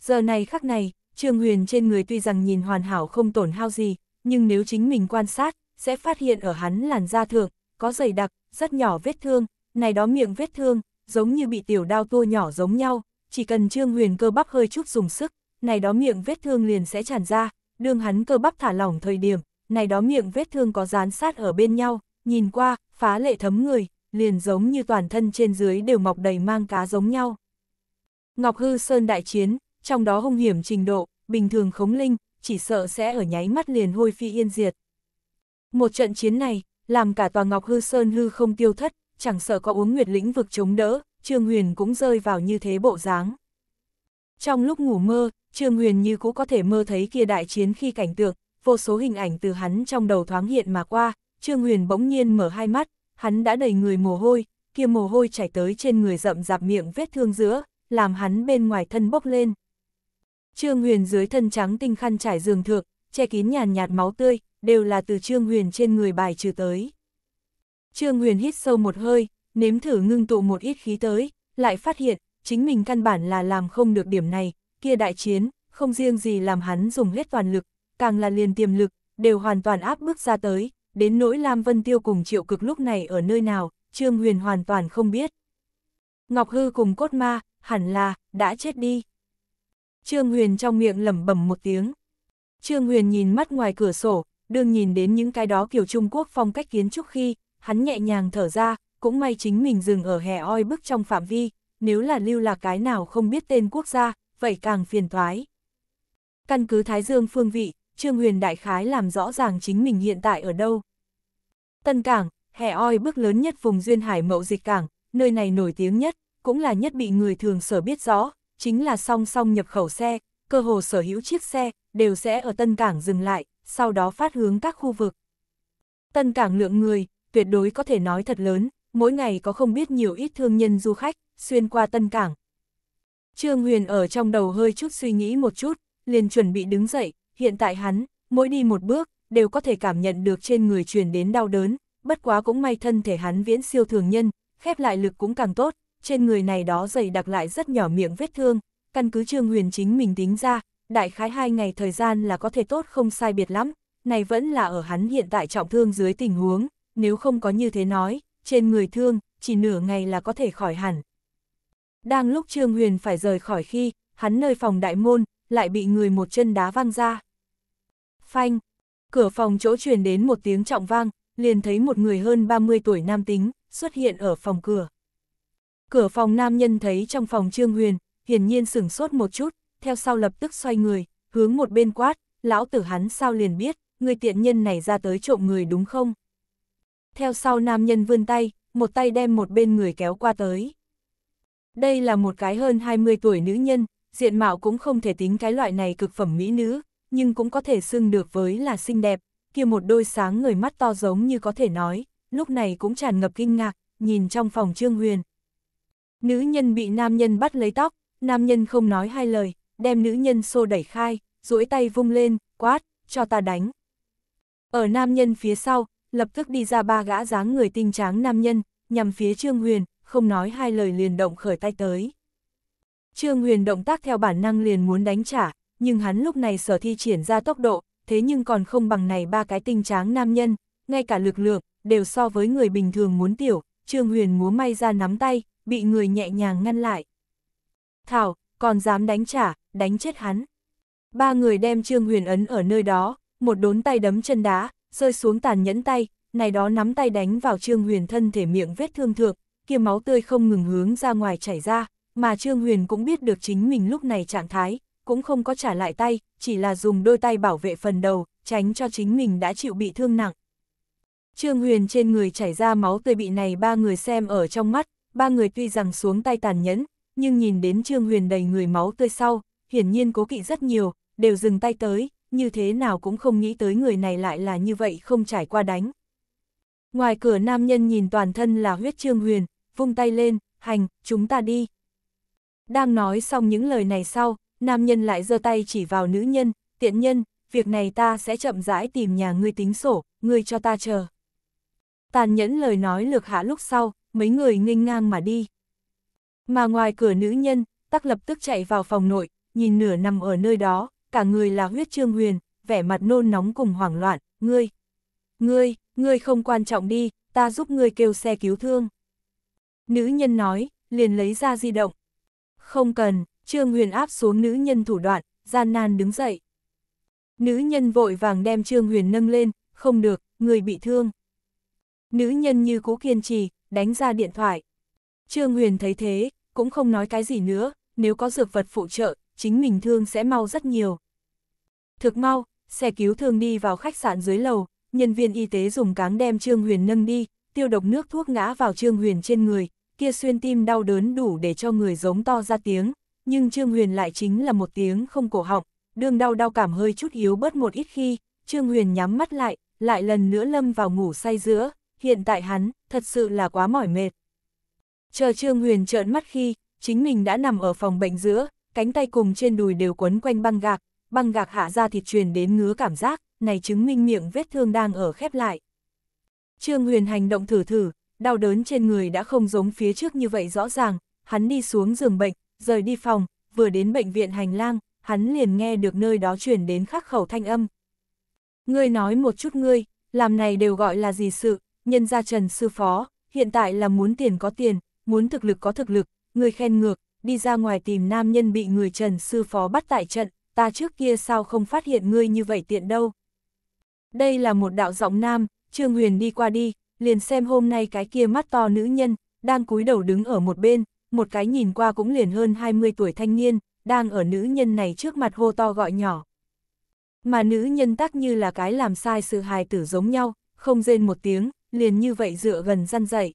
Giờ này khắc này, Trương Huyền trên người tuy rằng nhìn hoàn hảo không tổn hao gì, nhưng nếu chính mình quan sát, sẽ phát hiện ở hắn làn da thượng, có dày đặc, rất nhỏ vết thương, này đó miệng vết thương, giống như bị tiểu đao tua nhỏ giống nhau, chỉ cần Trương Huyền cơ bắp hơi chút dùng sức, này đó miệng vết thương liền sẽ tràn ra, đương hắn cơ bắp thả lỏng thời điểm, này đó miệng vết thương có dán sát ở bên nhau, nhìn qua, phá lệ thấm người, liền giống như toàn thân trên dưới đều mọc đầy mang cá giống nhau. Ngọc Hư Sơn đại chiến, trong đó hung hiểm trình độ, bình thường khống linh, chỉ sợ sẽ ở nháy mắt liền hôi phi yên diệt. Một trận chiến này, làm cả tòa Ngọc Hư Sơn hư không tiêu thất, chẳng sợ có uống nguyệt lĩnh vực chống đỡ, Trương Huyền cũng rơi vào như thế bộ dáng. Trong lúc ngủ mơ, Trương Huyền như cũng có thể mơ thấy kia đại chiến khi cảnh tượng, vô số hình ảnh từ hắn trong đầu thoáng hiện mà qua, Trương Huyền bỗng nhiên mở hai mắt, hắn đã đầy người mồ hôi, kia mồ hôi chảy tới trên người rậm rạp miệng vết thương giữa, làm hắn bên ngoài thân bốc lên. Trương Huyền dưới thân trắng tinh khăn trải giường thượng, che kín nhàn nhạt máu tươi, đều là từ Trương Huyền trên người bài trừ tới. Trương Huyền hít sâu một hơi, nếm thử ngưng tụ một ít khí tới, lại phát hiện, chính mình căn bản là làm không được điểm này, kia đại chiến, không riêng gì làm hắn dùng hết toàn lực, càng là liền tiềm lực, đều hoàn toàn áp bước ra tới, đến nỗi Lam Vân Tiêu cùng triệu cực lúc này ở nơi nào, Trương Huyền hoàn toàn không biết. Ngọc Hư cùng cốt ma, hẳn là, đã chết đi. Trương Huyền trong miệng lẩm bẩm một tiếng. Trương Huyền nhìn mắt ngoài cửa sổ, đương nhìn đến những cái đó kiểu Trung Quốc phong cách kiến trúc khi, hắn nhẹ nhàng thở ra, cũng may chính mình dừng ở hè oi bức trong phạm vi, nếu là lưu là cái nào không biết tên quốc gia, vậy càng phiền toái. Căn cứ Thái Dương phương vị, Trương Huyền đại khái làm rõ ràng chính mình hiện tại ở đâu. Tân Cảng, hè oi bước lớn nhất vùng duyên hải mậu dịch cảng, nơi này nổi tiếng nhất, cũng là nhất bị người thường sở biết rõ, chính là song song nhập khẩu xe, cơ hồ sở hữu chiếc xe, đều sẽ ở Tân Cảng dừng lại, sau đó phát hướng các khu vực. Tân Cảng lượng người, tuyệt đối có thể nói thật lớn, mỗi ngày có không biết nhiều ít thương nhân du khách, xuyên qua Tân Cảng. Trương Huyền ở trong đầu hơi chút suy nghĩ một chút, liền chuẩn bị đứng dậy, hiện tại hắn, mỗi đi một bước, đều có thể cảm nhận được trên người truyền đến đau đớn, bất quá cũng may thân thể hắn viễn siêu thường nhân, khép lại lực cũng càng tốt, trên người này đó dày đặc lại rất nhỏ miệng vết thương, căn cứ Trương Huyền chính mình tính ra, đại khái hai ngày thời gian là có thể tốt không sai biệt lắm, này vẫn là ở hắn hiện tại trọng thương dưới tình huống, nếu không có như thế nói, trên người thương, chỉ nửa ngày là có thể khỏi hẳn. Đang lúc Trương Huyền phải rời khỏi khi, hắn nơi phòng đại môn, lại bị người một chân đá văng ra. Phanh, cửa phòng chỗ truyền đến một tiếng trọng vang, liền thấy một người hơn 30 tuổi nam tính, xuất hiện ở phòng cửa. Cửa phòng nam nhân thấy trong phòng Trương Huyền, hiển nhiên sửng sốt một chút, theo sau lập tức xoay người, hướng một bên quát, lão tử hắn sao liền biết, người tiện nhân này ra tới trộm người đúng không? Theo sau nam nhân vươn tay, một tay đem một bên người kéo qua tới. Đây là một cái hơn 20 tuổi nữ nhân, diện mạo cũng không thể tính cái loại này cực phẩm mỹ nữ, nhưng cũng có thể xưng được với là xinh đẹp, kia một đôi sáng người mắt to giống như có thể nói, lúc này cũng tràn ngập kinh ngạc, nhìn trong phòng Trương Huyền. Nữ nhân bị nam nhân bắt lấy tóc, nam nhân không nói hai lời, đem nữ nhân xô đẩy khai, duỗi tay vung lên, quát, cho ta đánh. Ở nam nhân phía sau, lập tức đi ra ba gã dáng người tinh tráng nam nhân, nhằm phía Trương Huyền, không nói hai lời liền động khởi tay tới. Trương Huyền động tác theo bản năng liền muốn đánh trả, nhưng hắn lúc này sở thi triển ra tốc độ, thế nhưng còn không bằng này ba cái tinh tráng nam nhân, ngay cả lực lượng, đều so với người bình thường muốn tiểu, Trương Huyền múa may ra nắm tay, bị người nhẹ nhàng ngăn lại. Thảo, còn dám đánh trả, đánh chết hắn. Ba người đem Trương Huyền ấn ở nơi đó, một đốn tay đấm chân đá, rơi xuống tàn nhẫn tay, này đó nắm tay đánh vào Trương Huyền thân thể miệng vết thương thượng, kia máu tươi không ngừng hướng ra ngoài chảy ra, mà Trương Huyền cũng biết được chính mình lúc này trạng thái, cũng không có trả lại tay, chỉ là dùng đôi tay bảo vệ phần đầu, tránh cho chính mình đã chịu bị thương nặng. Trương Huyền trên người chảy ra máu tươi bị này ba người xem ở trong mắt, ba người tuy rằng xuống tay tàn nhẫn, nhưng nhìn đến Trương Huyền đầy người máu tươi sau, hiển nhiên cố kỵ rất nhiều, đều dừng tay tới, như thế nào cũng không nghĩ tới người này lại là như vậy không trải qua đánh. Ngoài cửa nam nhân nhìn toàn thân là huyết Trương Huyền, vung tay lên, hành, chúng ta đi. Đang nói xong những lời này sau, nam nhân lại giơ tay chỉ vào nữ nhân, tiện nhân, việc này ta sẽ chậm rãi tìm nhà ngươi tính sổ, ngươi cho ta chờ. Tàn nhẫn lời nói lược hạ lúc sau, mấy người nghênh ngang mà đi. Mà ngoài cửa nữ nhân, tắc lập tức chạy vào phòng nội, nhìn nửa nằm ở nơi đó, cả người là huyết trương huyền, vẻ mặt nôn nóng cùng hoảng loạn, ngươi. Ngươi, ngươi không quan trọng đi, ta giúp ngươi kêu xe cứu thương. Nữ nhân nói, liền lấy ra di động. Không cần, Trương Huyền áp xuống nữ nhân thủ đoạn, gian nan đứng dậy. Nữ nhân vội vàng đem Trương Huyền nâng lên, không được, người bị thương. Nữ nhân như cố kiên trì, đánh ra điện thoại. Trương Huyền thấy thế, cũng không nói cái gì nữa, nếu có dược vật phụ trợ, chính mình thương sẽ mau rất nhiều. Thực mau, xe cứu thương đi vào khách sạn dưới lầu, nhân viên y tế dùng cáng đem Trương Huyền nâng đi, tiêu độc nước thuốc ngã vào Trương Huyền trên người, kia xuyên tim đau đớn đủ để cho người giống to ra tiếng, nhưng Trương Huyền lại chính là một tiếng không cổ họng, đường đau đau cảm hơi chút yếu bớt một ít khi, Trương Huyền nhắm mắt lại, lại lần nữa lâm vào ngủ say giữa, hiện tại hắn, thật sự là quá mỏi mệt. Chờ Trương Huyền trợn mắt khi, chính mình đã nằm ở phòng bệnh giữa, cánh tay cùng trên đùi đều quấn quanh băng gạc, băng gạc hạ ra thịt truyền đến ngứa cảm giác, này chứng minh miệng vết thương đang ở khép lại. Trương Huyền hành động thử thử, đau đớn trên người đã không giống phía trước như vậy rõ ràng, hắn đi xuống giường bệnh, rời đi phòng, vừa đến bệnh viện hành lang, hắn liền nghe được nơi đó chuyển đến khắc khẩu thanh âm. Ngươi nói một chút ngươi, làm này đều gọi là gì sự, nhân gia trần sư phó, hiện tại là muốn tiền có tiền, muốn thực lực có thực lực, người khen ngược, đi ra ngoài tìm nam nhân bị người trần sư phó bắt tại trận, ta trước kia sao không phát hiện ngươi như vậy tiện đâu. Đây là một đạo giọng nam, Trương Huyền đi qua đi, liền xem hôm nay cái kia mắt to nữ nhân, đang cúi đầu đứng ở một bên, một cái nhìn qua cũng liền hơn 20 tuổi thanh niên, đang ở nữ nhân này trước mặt hô to gọi nhỏ. Mà nữ nhân tác như là cái làm sai sự hài tử giống nhau, không rên một tiếng, liền như vậy dựa gần răn dậy.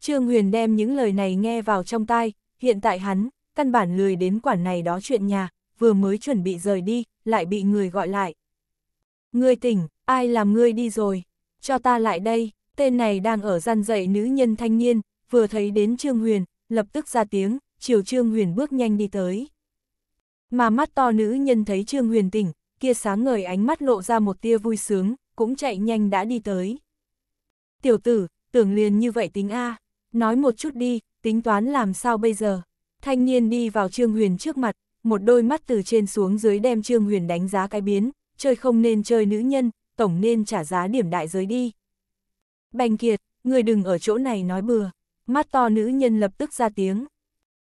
Trương Huyền đem những lời này nghe vào trong tai, hiện tại hắn, căn bản lười đến quản này đó chuyện nhà, vừa mới chuẩn bị rời đi, lại bị người gọi lại. Ngươi tỉnh, ai làm ngươi đi rồi, cho ta lại đây, tên này đang ở gian dậy nữ nhân thanh niên, vừa thấy đến Trương Huyền, lập tức ra tiếng, chiều Trương Huyền bước nhanh đi tới. Mà mắt to nữ nhân thấy Trương Huyền tỉnh, kia sáng ngời ánh mắt lộ ra một tia vui sướng, cũng chạy nhanh đã đi tới. Tiểu tử, tưởng liền như vậy tính A, nói một chút đi, tính toán làm sao bây giờ. Thanh niên đi vào Trương Huyền trước mặt, một đôi mắt từ trên xuống dưới đem Trương Huyền đánh giá cái biến, chơi không nên chơi nữ nhân, tổng nên trả giá điểm đại giới đi. Bành Kiệt, người đừng ở chỗ này nói bừa mắt to nữ nhân lập tức ra tiếng.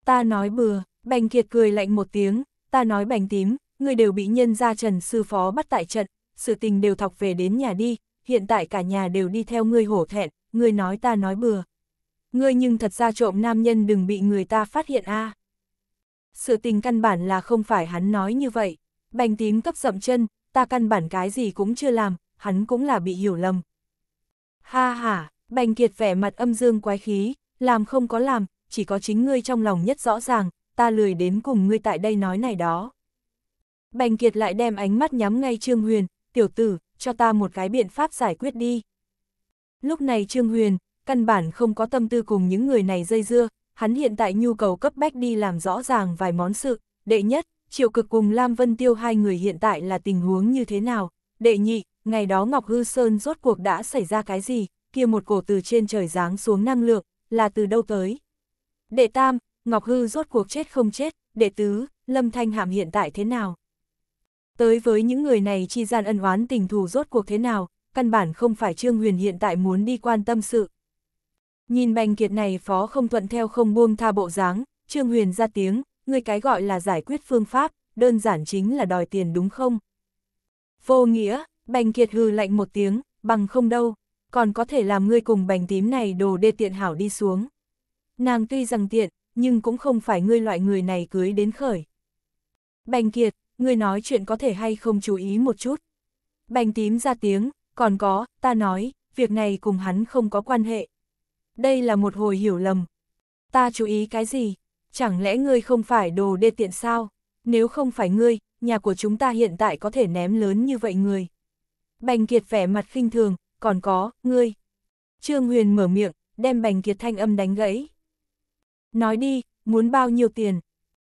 Ta nói bừa, bành kiệt cười lạnh một tiếng, ta nói bành tím, người đều bị nhân gia trần sư phó bắt tại trận, sự tình đều thọc về đến nhà đi, hiện tại cả nhà đều đi theo ngươi hổ thẹn, ngươi nói ta nói bừa. Ngươi nhưng thật ra trộm nam nhân đừng bị người ta phát hiện a. À. Sự tình căn bản là không phải hắn nói như vậy, bành tím cấp dậm chân, ta căn bản cái gì cũng chưa làm, hắn cũng là bị hiểu lầm. Ha ha, bành kiệt vẻ mặt âm dương quái khí, làm không có làm, chỉ có chính ngươi trong lòng nhất rõ ràng, ta lười đến cùng ngươi tại đây nói này đó. Bành Kiệt lại đem ánh mắt nhắm ngay Trương Huyền, tiểu tử, cho ta một cái biện pháp giải quyết đi. Lúc này Trương Huyền, căn bản không có tâm tư cùng những người này dây dưa, hắn hiện tại nhu cầu cấp bách đi làm rõ ràng vài món sự, đệ nhất, triệu cực cùng Lam Vân Tiêu hai người hiện tại là tình huống như thế nào, đệ nhị, ngày đó Ngọc Hư Sơn rốt cuộc đã xảy ra cái gì, kia một cổ từ trên trời giáng xuống năng lượng, là từ đâu tới. Đệ tam, Ngọc Hư rốt cuộc chết không chết, đệ tứ, Lâm Thanh Hàm hiện tại thế nào? Tới với những người này chi gian ân oán tình thù rốt cuộc thế nào, căn bản không phải Trương Huyền hiện tại muốn đi quan tâm sự. Nhìn bành kiệt này phó không thuận theo không buông tha bộ dáng, Trương Huyền ra tiếng, người cái gọi là giải quyết phương pháp, đơn giản chính là đòi tiền đúng không? Vô nghĩa, bành kiệt hư lạnh một tiếng, bằng không đâu còn có thể làm ngươi cùng bành tím này đồ đê tiện hảo đi xuống. Nàng tuy rằng tiện, nhưng cũng không phải ngươi loại người này cưới đến khởi. Bành kiệt, ngươi nói chuyện có thể hay không chú ý một chút. Bành tím ra tiếng, còn có, ta nói, việc này cùng hắn không có quan hệ. Đây là một hồi hiểu lầm. Ta chú ý cái gì? Chẳng lẽ ngươi không phải đồ đê tiện sao? Nếu không phải ngươi, nhà của chúng ta hiện tại có thể ném lớn như vậy người. Bành Kiệt vẻ mặt khinh thường, còn có, ngươi. Trương Huyền mở miệng, đem Bành Kiệt thanh âm đánh gãy. Nói đi, muốn bao nhiêu tiền?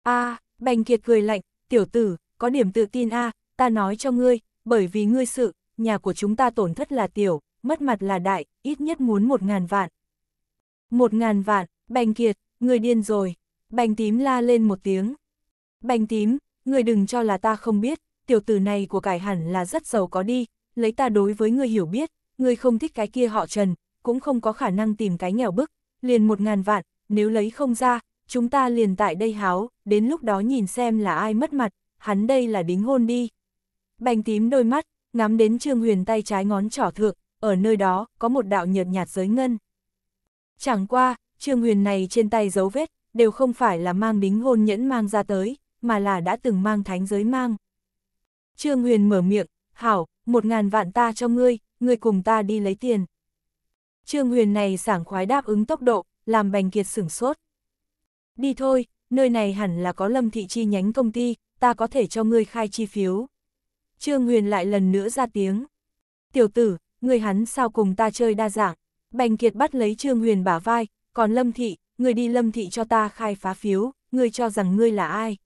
a à, Bành Kiệt cười lạnh, tiểu tử, có điểm tự tin a à, ta nói cho ngươi, bởi vì ngươi sự, nhà của chúng ta tổn thất là tiểu, mất mặt là đại, ít nhất muốn một ngàn vạn. Một ngàn vạn, Bành Kiệt, người điên rồi. Bành tím la lên một tiếng. Bành tím, người đừng cho là ta không biết, tiểu tử này của cải hẳn là rất giàu có đi, lấy ta đối với người hiểu biết, ngươi không thích cái kia họ trần, cũng không có khả năng tìm cái nghèo bức, liền một ngàn vạn, nếu lấy không ra, chúng ta liền tại đây háo, đến lúc đó nhìn xem là ai mất mặt, hắn đây là đính hôn đi. Bành tím đôi mắt, ngắm đến Trương Huyền tay trái ngón trỏ thượng, ở nơi đó có một đạo nhợt nhạt giới ngân. Chẳng qua, Trương Huyền này trên tay dấu vết, đều không phải là mang đính hôn nhẫn mang ra tới, mà là đã từng mang thánh giới mang. Trương Huyền mở miệng, hảo, một ngàn vạn ta cho ngươi, người cùng ta đi lấy tiền. Trương Huyền này sảng khoái đáp ứng tốc độ, làm Bành Kiệt sửng sốt. Đi thôi, nơi này hẳn là có lâm thị chi nhánh công ty, ta có thể cho ngươi khai chi phiếu. Trương Huyền lại lần nữa ra tiếng. Tiểu tử, người hắn sao cùng ta chơi đa dạng. Bành Kiệt bắt lấy Trương Huyền bả vai, còn Lâm Thị, người đi Lâm Thị cho ta khai phá phiếu, Người cho rằng ngươi là ai.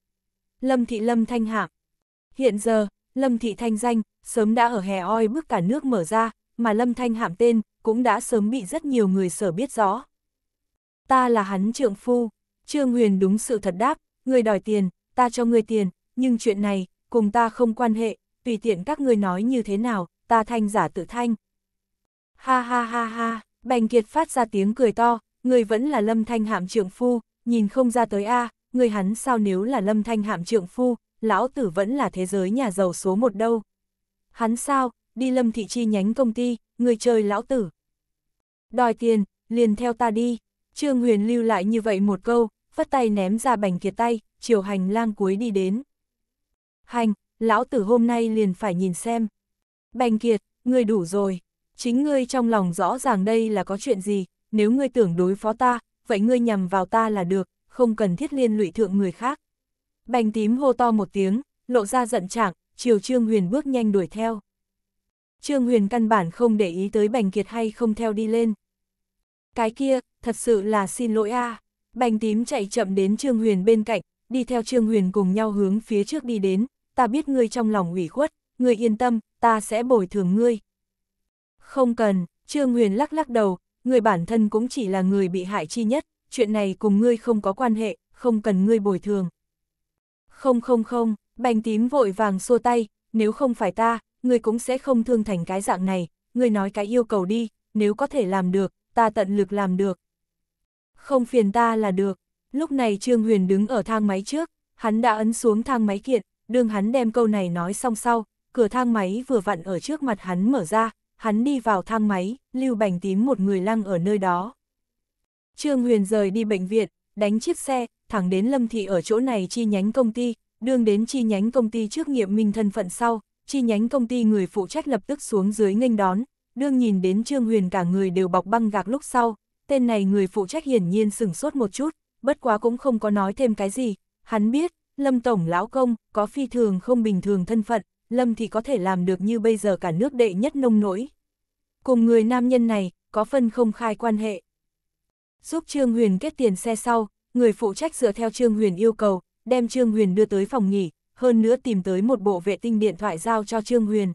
Lâm Thị Lâm Thanh Hạm. Hiện giờ, Lâm Thị Thanh danh, sớm đã ở hè oi bước cả nước mở ra, mà Lâm Thanh hạm tên, cũng đã sớm bị rất nhiều người sở biết rõ. Ta là hắn trượng phu, Trương Huyền đúng sự thật đáp, người đòi tiền, ta cho người tiền, nhưng chuyện này, cùng ta không quan hệ, tùy tiện các người nói như thế nào, ta thanh giả tự thanh. Ha ha ha ha, Bành Kiệt phát ra tiếng cười to, người vẫn là Lâm Thanh hạm trượng phu, nhìn không ra tới a người hắn sao nếu là Lâm Thanh hạm trượng phu, lão tử vẫn là thế giới nhà giàu số một đâu. Hắn sao, đi lâm thị chi nhánh công ty, người chơi lão tử. Đòi tiền, liền theo ta đi. Trương Huyền lưu lại như vậy một câu, phất tay ném ra bành kiệt tay, chiều hành lang cuối đi đến. Hành, lão tử hôm nay liền phải nhìn xem. Bành kiệt, ngươi đủ rồi. Chính ngươi trong lòng rõ ràng đây là có chuyện gì, nếu ngươi tưởng đối phó ta, vậy ngươi nhằm vào ta là được, không cần thiết liên lụy thượng người khác. Bành tím hô to một tiếng, lộ ra giận trạng. chiều Trương Huyền bước nhanh đuổi theo. Trương Huyền căn bản không để ý tới Bành Kiệt hay không theo đi lên. Cái kia, thật sự là xin lỗi a. À. Bành tím chạy chậm đến Trương Huyền bên cạnh, đi theo Trương Huyền cùng nhau hướng phía trước đi đến, ta biết ngươi trong lòng ủy khuất, ngươi yên tâm, ta sẽ bồi thường ngươi. Không cần, Trương Huyền lắc lắc đầu, người bản thân cũng chỉ là người bị hại chi nhất, chuyện này cùng ngươi không có quan hệ, không cần ngươi bồi thường. Không không không, bành tím vội vàng xua tay, nếu không phải ta, ngươi cũng sẽ không thương thành cái dạng này, ngươi nói cái yêu cầu đi, nếu có thể làm được, ta tận lực làm được. Không phiền ta là được, lúc này Trương Huyền đứng ở thang máy trước, hắn đã ấn xuống thang máy kiện, đương hắn đem câu này nói xong sau, cửa thang máy vừa vặn ở trước mặt hắn mở ra, hắn đi vào thang máy, lưu bành tím một người lăng ở nơi đó. Trương Huyền rời đi bệnh viện, đánh chiếc xe, thẳng đến Lâm Thị ở chỗ này chi nhánh công ty, đương đến chi nhánh công ty trước nghiệm minh thân phận sau, chi nhánh công ty người phụ trách lập tức xuống dưới nghênh đón, đương nhìn đến Trương Huyền cả người đều bọc băng gạc lúc sau, tên này người phụ trách hiển nhiên sửng sốt một chút, bất quá cũng không có nói thêm cái gì, hắn biết, Lâm Tổng Lão Công có phi thường không bình thường thân phận, Lâm Thị có thể làm được như bây giờ cả nước đệ nhất nông nỗi. Cùng người nam nhân này, có phân không khai quan hệ. Giúp Trương Huyền kết tiền xe sau, người phụ trách dựa theo Trương Huyền yêu cầu, đem Trương Huyền đưa tới phòng nghỉ, hơn nữa tìm tới một bộ vệ tinh điện thoại giao cho Trương Huyền.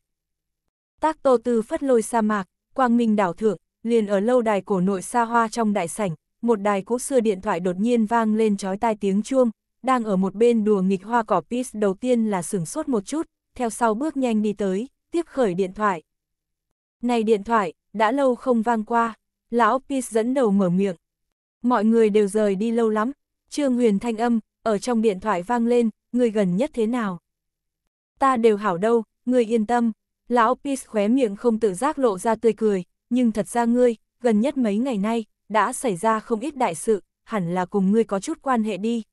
Tác Tô Tư phất lôi sa mạc, quang minh đảo thượng, liền ở lâu đài cổ nội xa hoa trong đại sảnh, một đài cũ xưa điện thoại đột nhiên vang lên chói tai tiếng chuông, đang ở một bên đùa nghịch hoa cỏ Peace đầu tiên là sửng sốt một chút, theo sau bước nhanh đi tới, tiếp khởi điện thoại. Này điện thoại, đã lâu không vang qua, lão Peace dẫn đầu mở miệng, Mọi người đều rời đi lâu lắm, Trương Huyền thanh âm, ở trong điện thoại vang lên, người gần nhất thế nào? Ta đều hảo đâu, người yên tâm, lão Peace khóe miệng không tự giác lộ ra tươi cười, nhưng thật ra ngươi, gần nhất mấy ngày nay, đã xảy ra không ít đại sự, hẳn là cùng ngươi có chút quan hệ đi.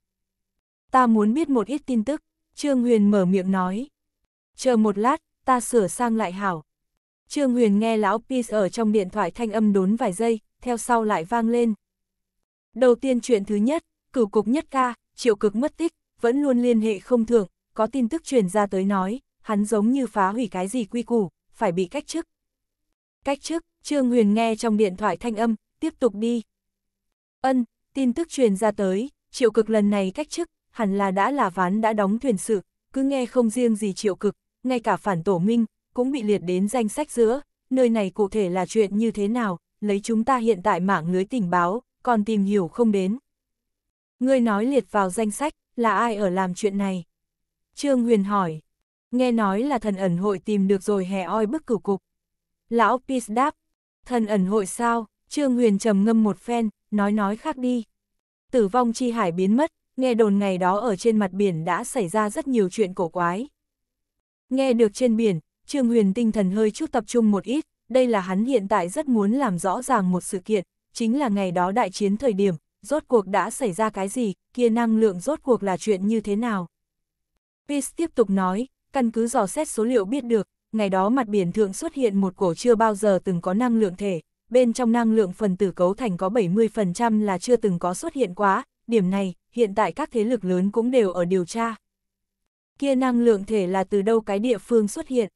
Ta muốn biết một ít tin tức, Trương Huyền mở miệng nói. Chờ một lát, ta sửa sang lại hảo. Trương Huyền nghe lão Peace ở trong điện thoại thanh âm đốn vài giây, theo sau lại vang lên. Đầu tiên chuyện thứ nhất, cửu cục nhất ca, triệu cực mất tích, vẫn luôn liên hệ không thường, có tin tức truyền ra tới nói, hắn giống như phá hủy cái gì quy củ, phải bị cách chức. Cách chức, Trương Huyền nghe trong điện thoại thanh âm, tiếp tục đi. Ân, tin tức truyền ra tới, triệu cực lần này cách chức, hẳn là đã là ván đã đóng thuyền sự, cứ nghe không riêng gì triệu cực, ngay cả phản tổ minh, cũng bị liệt đến danh sách giữa, nơi này cụ thể là chuyện như thế nào, lấy chúng ta hiện tại mạng lưới tình báo, còn tìm hiểu không đến. Ngươi nói liệt vào danh sách, là ai ở làm chuyện này? Trương Huyền hỏi. Nghe nói là thần ẩn hội tìm được rồi hè oi bức cửu cục. Lão Pis đáp. Thần ẩn hội sao? Trương Huyền trầm ngâm một phen, nói nói khác đi. Tử vong chi hải biến mất, nghe đồn ngày đó ở trên mặt biển đã xảy ra rất nhiều chuyện cổ quái. Nghe được trên biển, Trương Huyền tinh thần hơi chút tập trung một ít, đây là hắn hiện tại rất muốn làm rõ ràng một sự kiện, chính là ngày đó đại chiến thời điểm, rốt cuộc đã xảy ra cái gì, kia năng lượng rốt cuộc là chuyện như thế nào. Peace tiếp tục nói, căn cứ dò xét số liệu biết được, ngày đó mặt biển thượng xuất hiện một cổ chưa bao giờ từng có năng lượng thể, bên trong năng lượng phần tử cấu thành có 70% là chưa từng có xuất hiện quá, điểm này, hiện tại các thế lực lớn cũng đều ở điều tra. Kia năng lượng thể là từ đâu cái địa phương xuất hiện.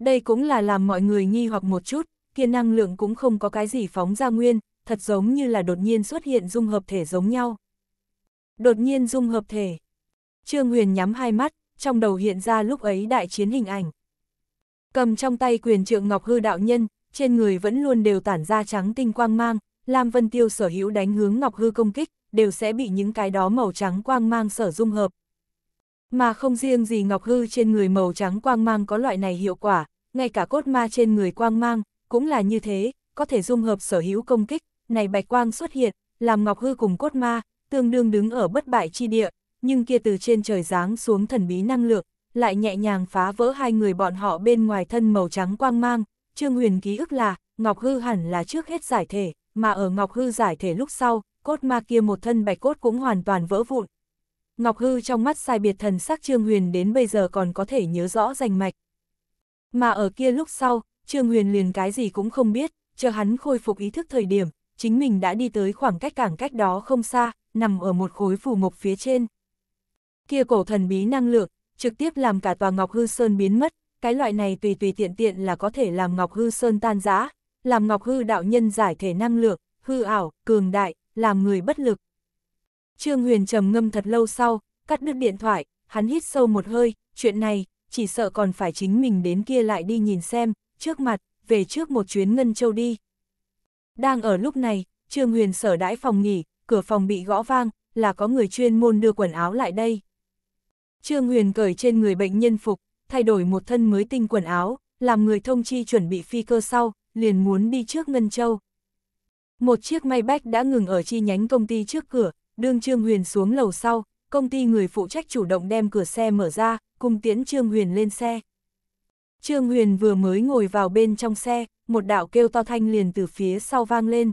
Đây cũng là làm mọi người nghi hoặc một chút, kia năng lượng cũng không có cái gì phóng ra nguyên, thật giống như là đột nhiên xuất hiện dung hợp thể giống nhau. Đột nhiên dung hợp thể. Trương Huyền nhắm hai mắt, trong đầu hiện ra lúc ấy đại chiến hình ảnh. Cầm trong tay quyền trượng Ngọc Hư đạo nhân, trên người vẫn luôn đều tản ra trắng tinh quang mang, Lam Vân Tiêu sở hữu đánh hướng Ngọc Hư công kích, đều sẽ bị những cái đó màu trắng quang mang sở dung hợp. Mà không riêng gì Ngọc Hư trên người màu trắng quang mang có loại này hiệu quả, ngay cả cốt ma trên người quang mang, cũng là như thế, có thể dung hợp sở hữu công kích, này bạch quang xuất hiện, làm Ngọc Hư cùng cốt ma, tương đương đứng ở bất bại chi địa, nhưng kia từ trên trời giáng xuống thần bí năng lượng, lại nhẹ nhàng phá vỡ hai người bọn họ bên ngoài thân màu trắng quang mang, Trương Huyền ký ức là, Ngọc Hư hẳn là trước hết giải thể, mà ở Ngọc Hư giải thể lúc sau, cốt ma kia một thân bạch cốt cũng hoàn toàn vỡ vụn. Ngọc Hư trong mắt sai biệt thần sắc Trương Huyền đến bây giờ còn có thể nhớ rõ rành mạch. Mà ở kia lúc sau, Trương Huyền liền cái gì cũng không biết, chờ hắn khôi phục ý thức thời điểm, chính mình đã đi tới khoảng cách cảng cách đó không xa, nằm ở một khối phù mộc phía trên. Kia cổ thần bí năng lượng, trực tiếp làm cả tòa Ngọc Hư Sơn biến mất, cái loại này tùy tùy tiện tiện là có thể làm Ngọc Hư Sơn tan rã, làm Ngọc Hư đạo nhân giải thể năng lượng, hư ảo, cường đại, làm người bất lực. Trương Huyền trầm ngâm thật lâu sau, cắt đứt điện thoại, hắn hít sâu một hơi, chuyện này, chỉ sợ còn phải chính mình đến kia lại đi nhìn xem, trước mặt, về trước một chuyến Ngân Châu đi. Đang ở lúc này, Trương Huyền sở đãi phòng nghỉ, cửa phòng bị gõ vang, là có người chuyên môn đưa quần áo lại đây. Trương Huyền cởi trên người bệnh nhân phục, thay đổi một thân mới tinh quần áo, làm người thông chi chuẩn bị phi cơ sau, liền muốn đi trước Ngân Châu. Một chiếc may bách đã ngừng ở chi nhánh công ty trước cửa, đương Trương Huyền xuống lầu sau, công ty người phụ trách chủ động đem cửa xe mở ra, cùng tiễn Trương Huyền lên xe. Trương Huyền vừa mới ngồi vào bên trong xe, một đạo kêu to thanh liền từ phía sau vang lên.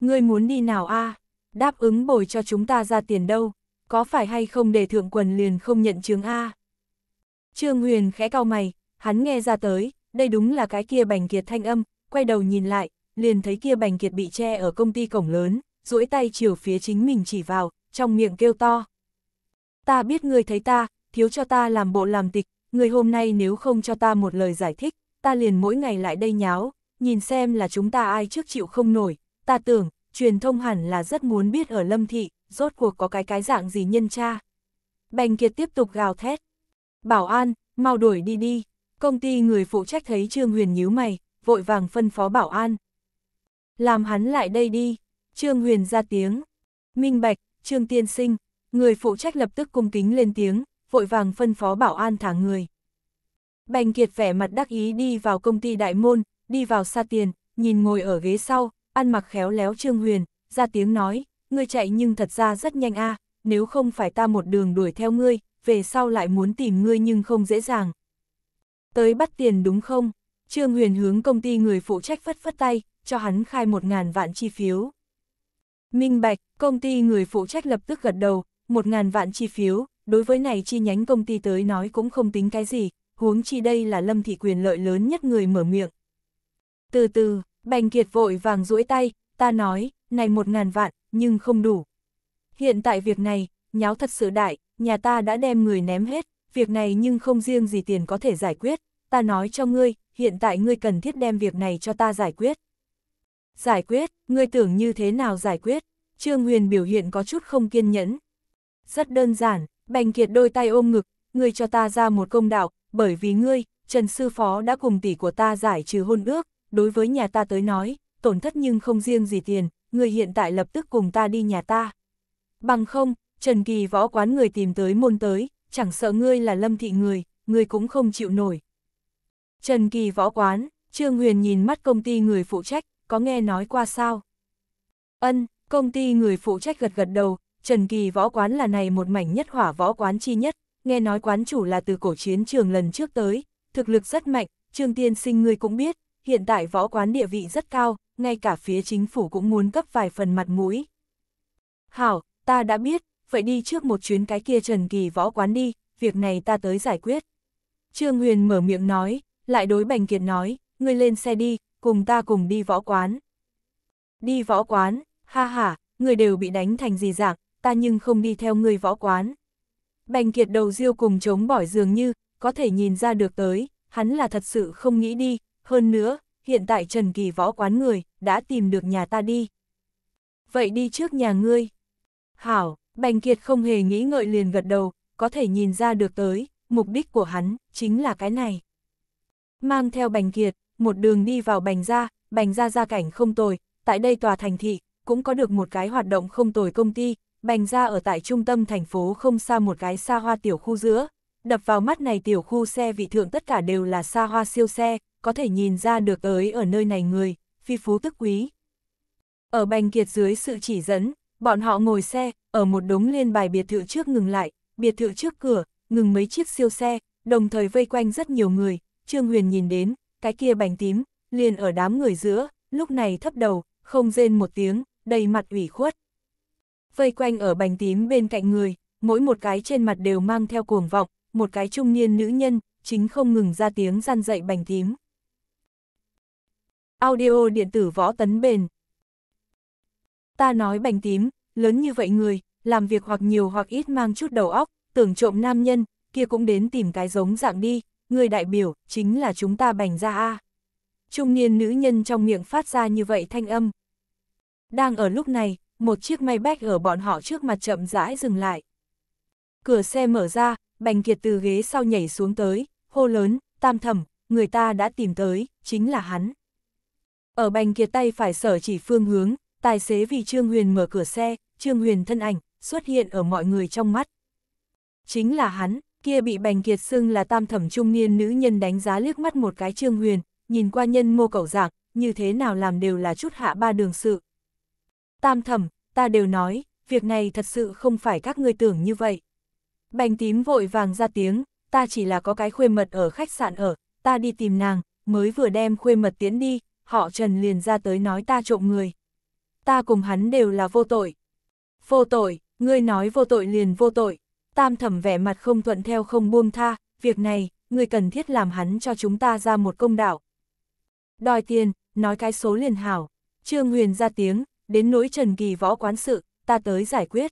Ngươi muốn đi nào a? Đáp ứng bồi cho chúng ta ra tiền đâu, có phải hay không để thượng quần liền không nhận chứng a? Trương Huyền khẽ cau mày, hắn nghe ra tới, đây đúng là cái kia bành kiệt thanh âm, quay đầu nhìn lại, liền thấy kia bành kiệt bị che ở công ty cổng lớn, duỗi tay chiều phía chính mình chỉ vào, trong miệng kêu to. Ta biết ngươi thấy ta, thiếu cho ta làm bộ làm tịch, người hôm nay nếu không cho ta một lời giải thích, ta liền mỗi ngày lại đây nháo, nhìn xem là chúng ta ai trước chịu không nổi, ta tưởng, truyền thông hẳn là rất muốn biết ở Lâm Thị, rốt cuộc có cái cái dạng gì nhân cha. Bành Kiệt tiếp tục gào thét. Bảo an, mau đuổi đi đi, công ty người phụ trách thấy Trương Huyền nhíu mày, vội vàng phân phó bảo an. Làm hắn lại đây đi, Trương Huyền ra tiếng. Minh Bạch, Trương Tiên Sinh, người phụ trách lập tức cung kính lên tiếng, vội vàng phân phó bảo an thả người. Bành Kiệt vẻ mặt đắc ý đi vào công ty đại môn, đi vào xa tiền, nhìn ngồi ở ghế sau, ăn mặc khéo léo Trương Huyền, ra tiếng nói, ngươi chạy nhưng thật ra rất nhanh a nếu không phải ta một đường đuổi theo ngươi, về sau lại muốn tìm ngươi nhưng không dễ dàng. Tới bắt tiền đúng không? Trương Huyền hướng công ty người phụ trách phất phất tay, cho hắn khai một ngàn vạn chi phiếu. Minh Bạch, công ty người phụ trách lập tức gật đầu, một ngàn vạn chi phiếu, đối với này chi nhánh công ty tới nói cũng không tính cái gì, huống chi đây là lâm thị quyền lợi lớn nhất người mở miệng. Từ từ, Bành Kiệt vội vàng duỗi tay, ta nói, này một ngàn vạn, nhưng không đủ. Hiện tại việc này, nháo thật sự đại, nhà ta đã đem người ném hết, việc này nhưng không riêng gì tiền có thể giải quyết, ta nói cho ngươi, hiện tại ngươi cần thiết đem việc này cho ta giải quyết. Giải quyết, ngươi tưởng như thế nào giải quyết? Trương Huyền biểu hiện có chút không kiên nhẫn. Rất đơn giản, Bành Kiệt đôi tay ôm ngực, ngươi cho ta ra một công đạo, bởi vì ngươi, Trần Sư Phó đã cùng tỷ của ta giải trừ hôn ước, đối với nhà ta tới nói, tổn thất nhưng không riêng gì tiền, ngươi hiện tại lập tức cùng ta đi nhà ta. Bằng không, Trần Kỳ võ quán người tìm tới môn tới, chẳng sợ ngươi là lâm thị người, ngươi cũng không chịu nổi. Trần Kỳ võ quán, Trương Huyền nhìn mắt công ty người phụ trách, có nghe nói qua sao? Ân, công ty người phụ trách gật gật đầu, Trần Kỳ võ quán là này một mảnh nhất hỏa võ quán chi nhất, nghe nói quán chủ là từ cổ chiến trường lần trước tới, thực lực rất mạnh, Trương Tiên Sinh ngươi cũng biết, hiện tại võ quán địa vị rất cao, ngay cả phía chính phủ cũng muốn cấp vài phần mặt mũi. Hảo, ta đã biết, vậy đi trước một chuyến cái kia Trần Kỳ võ quán đi, việc này ta tới giải quyết. Trương Huyền mở miệng nói, lại đối Bành Kiệt nói, ngươi lên xe đi, cùng ta cùng đi võ quán. Đi võ quán, ha ha, người đều bị đánh thành gì dạng, ta nhưng không đi theo người võ quán. Bành kiệt đầu diêu cùng chống bỏi dường như, có thể nhìn ra được tới, hắn là thật sự không nghĩ đi, hơn nữa, hiện tại Trần Kỳ võ quán người, đã tìm được nhà ta đi. Vậy đi trước nhà ngươi. Hảo, Bành Kiệt không hề nghĩ ngợi liền gật đầu, có thể nhìn ra được tới, mục đích của hắn, chính là cái này. Mang theo Bành Kiệt, một đường đi vào Bành Gia, Bành Gia gia cảnh không tồi, tại đây tòa thành thị, cũng có được một cái hoạt động không tồi công ty, bành ra ở tại trung tâm thành phố không xa một cái xa hoa tiểu khu giữa. Đập vào mắt này tiểu khu xe vị thượng tất cả đều là xa hoa siêu xe, có thể nhìn ra được tới ở nơi này người, phi phú tức quý. Ở bành kiệt dưới sự chỉ dẫn, bọn họ ngồi xe, ở một đống liên bài biệt thự trước ngừng lại, biệt thự trước cửa, ngừng mấy chiếc siêu xe, đồng thời vây quanh rất nhiều người, Trương Huyền nhìn đến, cái kia bành tím, liền ở đám người giữa, lúc này thấp đầu, không rên một tiếng, đầy mặt ủy khuất vây quanh ở bành tím bên cạnh người, mỗi một cái trên mặt đều mang theo cuồng vọng, một cái trung niên nữ nhân, chính không ngừng ra tiếng gian dậy bành tím. Audio điện tử võ tấn bền. Ta nói bành tím, lớn như vậy người, làm việc hoặc nhiều hoặc ít mang chút đầu óc, tưởng trộm nam nhân, kia cũng đến tìm cái giống dạng đi, người đại biểu, chính là chúng ta bành ra A. Trung niên nữ nhân trong miệng phát ra như vậy thanh âm. Đang ở lúc này, một chiếc may bách ở bọn họ trước mặt chậm rãi dừng lại. Cửa xe mở ra, Bành Kiệt từ ghế sau nhảy xuống tới, hô lớn, tam thẩm, người ta đã tìm tới, chính là hắn. Ở Bành Kiệt tay phải sở chỉ phương hướng, tài xế vì Trương Huyền mở cửa xe, Trương Huyền thân ảnh, xuất hiện ở mọi người trong mắt. Chính là hắn, kia bị Bành Kiệt xưng là tam thẩm trung niên nữ nhân đánh giá liếc mắt một cái Trương Huyền, nhìn qua nhân mô cẩu giảng, như thế nào làm đều là chút hạ ba đường sự tam thẩm, ta đều nói, việc này thật sự không phải các ngươi tưởng như vậy. Bành tím vội vàng ra tiếng, ta chỉ là có cái khuê mật ở khách sạn ở, ta đi tìm nàng, mới vừa đem khuê mật tiến đi, họ trần liền ra tới nói ta trộm người. Ta cùng hắn đều là vô tội. Vô tội, ngươi nói vô tội liền vô tội, tam thẩm vẻ mặt không thuận theo không buông tha, việc này, ngươi cần thiết làm hắn cho chúng ta ra một công đạo. Đòi tiền, nói cái số liền hảo, Trương Huyền ra tiếng, đến nỗi Trần Kỳ võ quán sự, ta tới giải quyết.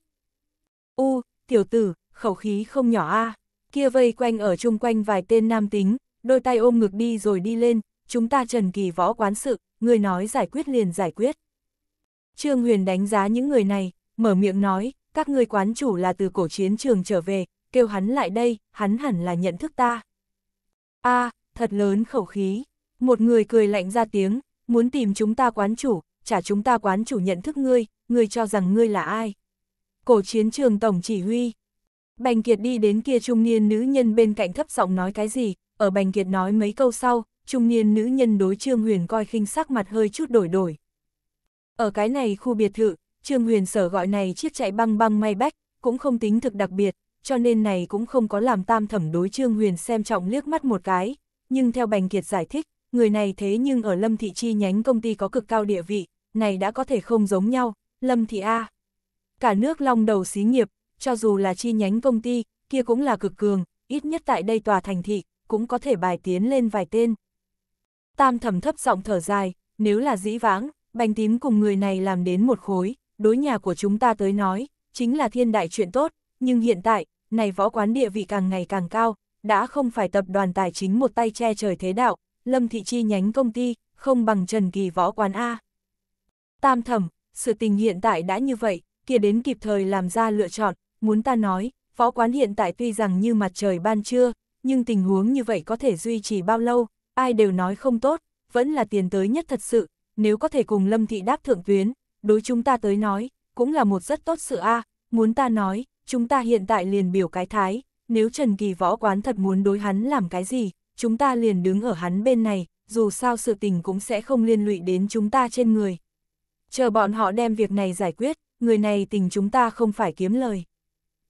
U, tiểu tử, khẩu khí không nhỏ a kia vây quanh ở chung quanh vài tên nam tính, đôi tay ôm ngực đi rồi đi lên, chúng ta Trần Kỳ võ quán sự, người nói giải quyết liền giải quyết. Trương Huyền đánh giá những người này, mở miệng nói, các ngươi quán chủ là từ cổ chiến trường trở về, kêu hắn lại đây, hắn hẳn là nhận thức ta. a thật lớn khẩu khí, một người cười lạnh ra tiếng, muốn tìm chúng ta quán chủ, trả chúng ta quán chủ nhận thức ngươi, ngươi cho rằng ngươi là ai. Cổ chiến trường tổng chỉ huy. Bành Kiệt đi đến kia trung niên nữ nhân bên cạnh thấp giọng nói cái gì, ở Bành Kiệt nói mấy câu sau, trung niên nữ nhân đối Trương Huyền coi khinh sắc mặt hơi chút đổi đổi. Ở cái này khu biệt thự, Trương Huyền sở gọi này chiếc chạy băng băng may bách, cũng không tính thực đặc biệt, cho nên này cũng không có làm tam thẩm đối Trương Huyền xem trọng liếc mắt một cái, nhưng theo Bành Kiệt giải thích, người này thế nhưng ở Lâm Thị Chi nhánh công ty có cực cao địa vị, này đã có thể không giống nhau, Lâm Thị A. Cả nước long đầu xí nghiệp, cho dù là chi nhánh công ty, kia cũng là cực cường, ít nhất tại đây tòa thành thị, cũng có thể bài tiến lên vài tên. Tam thẩm thấp giọng thở dài, nếu là dĩ vãng, bánh tím cùng người này làm đến một khối, đối nhà của chúng ta tới nói, chính là thiên đại chuyện tốt, nhưng hiện tại, này võ quán địa vị càng ngày càng cao, đã không phải tập đoàn tài chính một tay che trời thế đạo, lâm thị chi nhánh công ty, không bằng Trần Kỳ võ quán A tam thẩm, sự tình hiện tại đã như vậy, kia đến kịp thời làm ra lựa chọn, muốn ta nói, võ quán hiện tại tuy rằng như mặt trời ban trưa, nhưng tình huống như vậy có thể duy trì bao lâu, ai đều nói không tốt, vẫn là tiền tới nhất thật sự, nếu có thể cùng Lâm Thị đáp thượng tuyến, đối chúng ta tới nói, cũng là một rất tốt sự a muốn ta nói, chúng ta hiện tại liền biểu cái thái, nếu Trần Kỳ võ quán thật muốn đối hắn làm cái gì, chúng ta liền đứng ở hắn bên này, dù sao sự tình cũng sẽ không liên lụy đến chúng ta trên người. Chờ bọn họ đem việc này giải quyết, người này tình chúng ta không phải kiếm lời.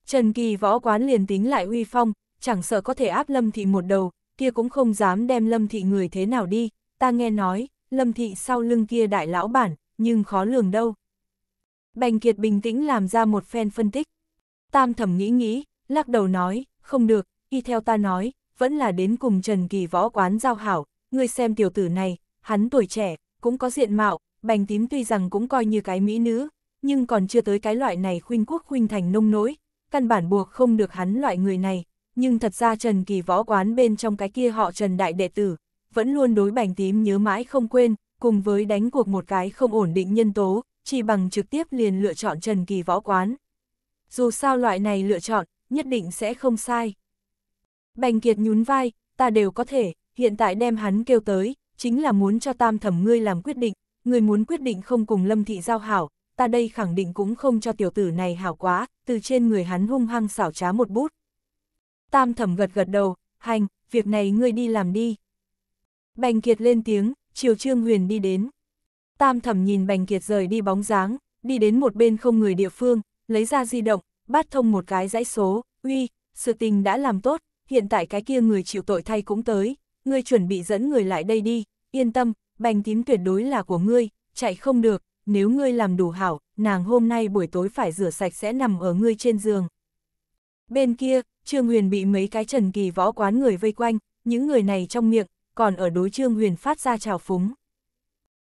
Trần Kỳ võ quán liền tính lại uy phong, chẳng sợ có thể áp Lâm Thị một đầu, kia cũng không dám đem Lâm Thị người thế nào đi, ta nghe nói, Lâm Thị sau lưng kia đại lão bản, nhưng khó lường đâu. Bành Kiệt bình tĩnh làm ra một phen phân tích. Tam thẩm nghĩ nghĩ, lắc đầu nói, không được, y theo ta nói, vẫn là đến cùng Trần Kỳ võ quán giao hảo, ngươi xem tiểu tử này, hắn tuổi trẻ, cũng có diện mạo, bành tím tuy rằng cũng coi như cái mỹ nữ, nhưng còn chưa tới cái loại này khuynh quốc khuynh thành nông nỗi, căn bản buộc không được hắn loại người này, nhưng thật ra Trần Kỳ võ quán bên trong cái kia họ Trần đại đệ tử, vẫn luôn đối bành tím nhớ mãi không quên, cùng với đánh cuộc một cái không ổn định nhân tố, chỉ bằng trực tiếp liền lựa chọn Trần Kỳ võ quán. Dù sao loại này lựa chọn, nhất định sẽ không sai. Bành Kiệt nhún vai, ta đều có thể, hiện tại đem hắn kêu tới, chính là muốn cho tam thẩm ngươi làm quyết định, người muốn quyết định không cùng Lâm Thị giao hảo, ta đây khẳng định cũng không cho tiểu tử này hảo quá, từ trên người hắn hung hăng xảo trá một bút. Tam thẩm gật gật đầu, hành, việc này ngươi đi làm đi. Bành Kiệt lên tiếng, Triều Trương Huyền đi đến. Tam thẩm nhìn Bành Kiệt rời đi bóng dáng, đi đến một bên không người địa phương, lấy ra di động, bắt thông một cái dãy số, uy, sự tình đã làm tốt, hiện tại cái kia người chịu tội thay cũng tới, ngươi chuẩn bị dẫn người lại đây đi, yên tâm, bành tím tuyệt đối là của ngươi, chạy không được, nếu ngươi làm đủ hảo, nàng hôm nay buổi tối phải rửa sạch sẽ nằm ở ngươi trên giường. Bên kia, Trương Huyền bị mấy cái trần kỳ võ quán người vây quanh, những người này trong miệng, còn ở đối Trương Huyền phát ra trào phúng.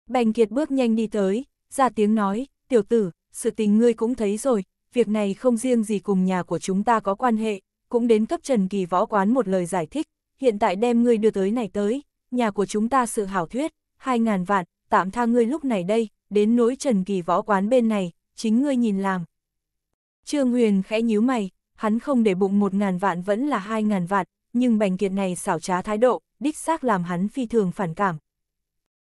Bành Kiệt bước nhanh đi tới, ra tiếng nói, tiểu tử, sự tình ngươi cũng thấy rồi, việc này không riêng gì cùng nhà của chúng ta có quan hệ, cũng đến cấp trần kỳ võ quán một lời giải thích, hiện tại đem ngươi đưa tới này tới, nhà của chúng ta sự hảo thuyết, hai ngàn vạn, tạm tha ngươi lúc này đây, đến nỗi trần kỳ võ quán bên này, chính ngươi nhìn làm. Trương Huyền khẽ nhíu mày, hắn không để bụng một ngàn vạn vẫn là hai ngàn vạn, nhưng bành kiệt này xảo trá thái độ, đích xác làm hắn phi thường phản cảm.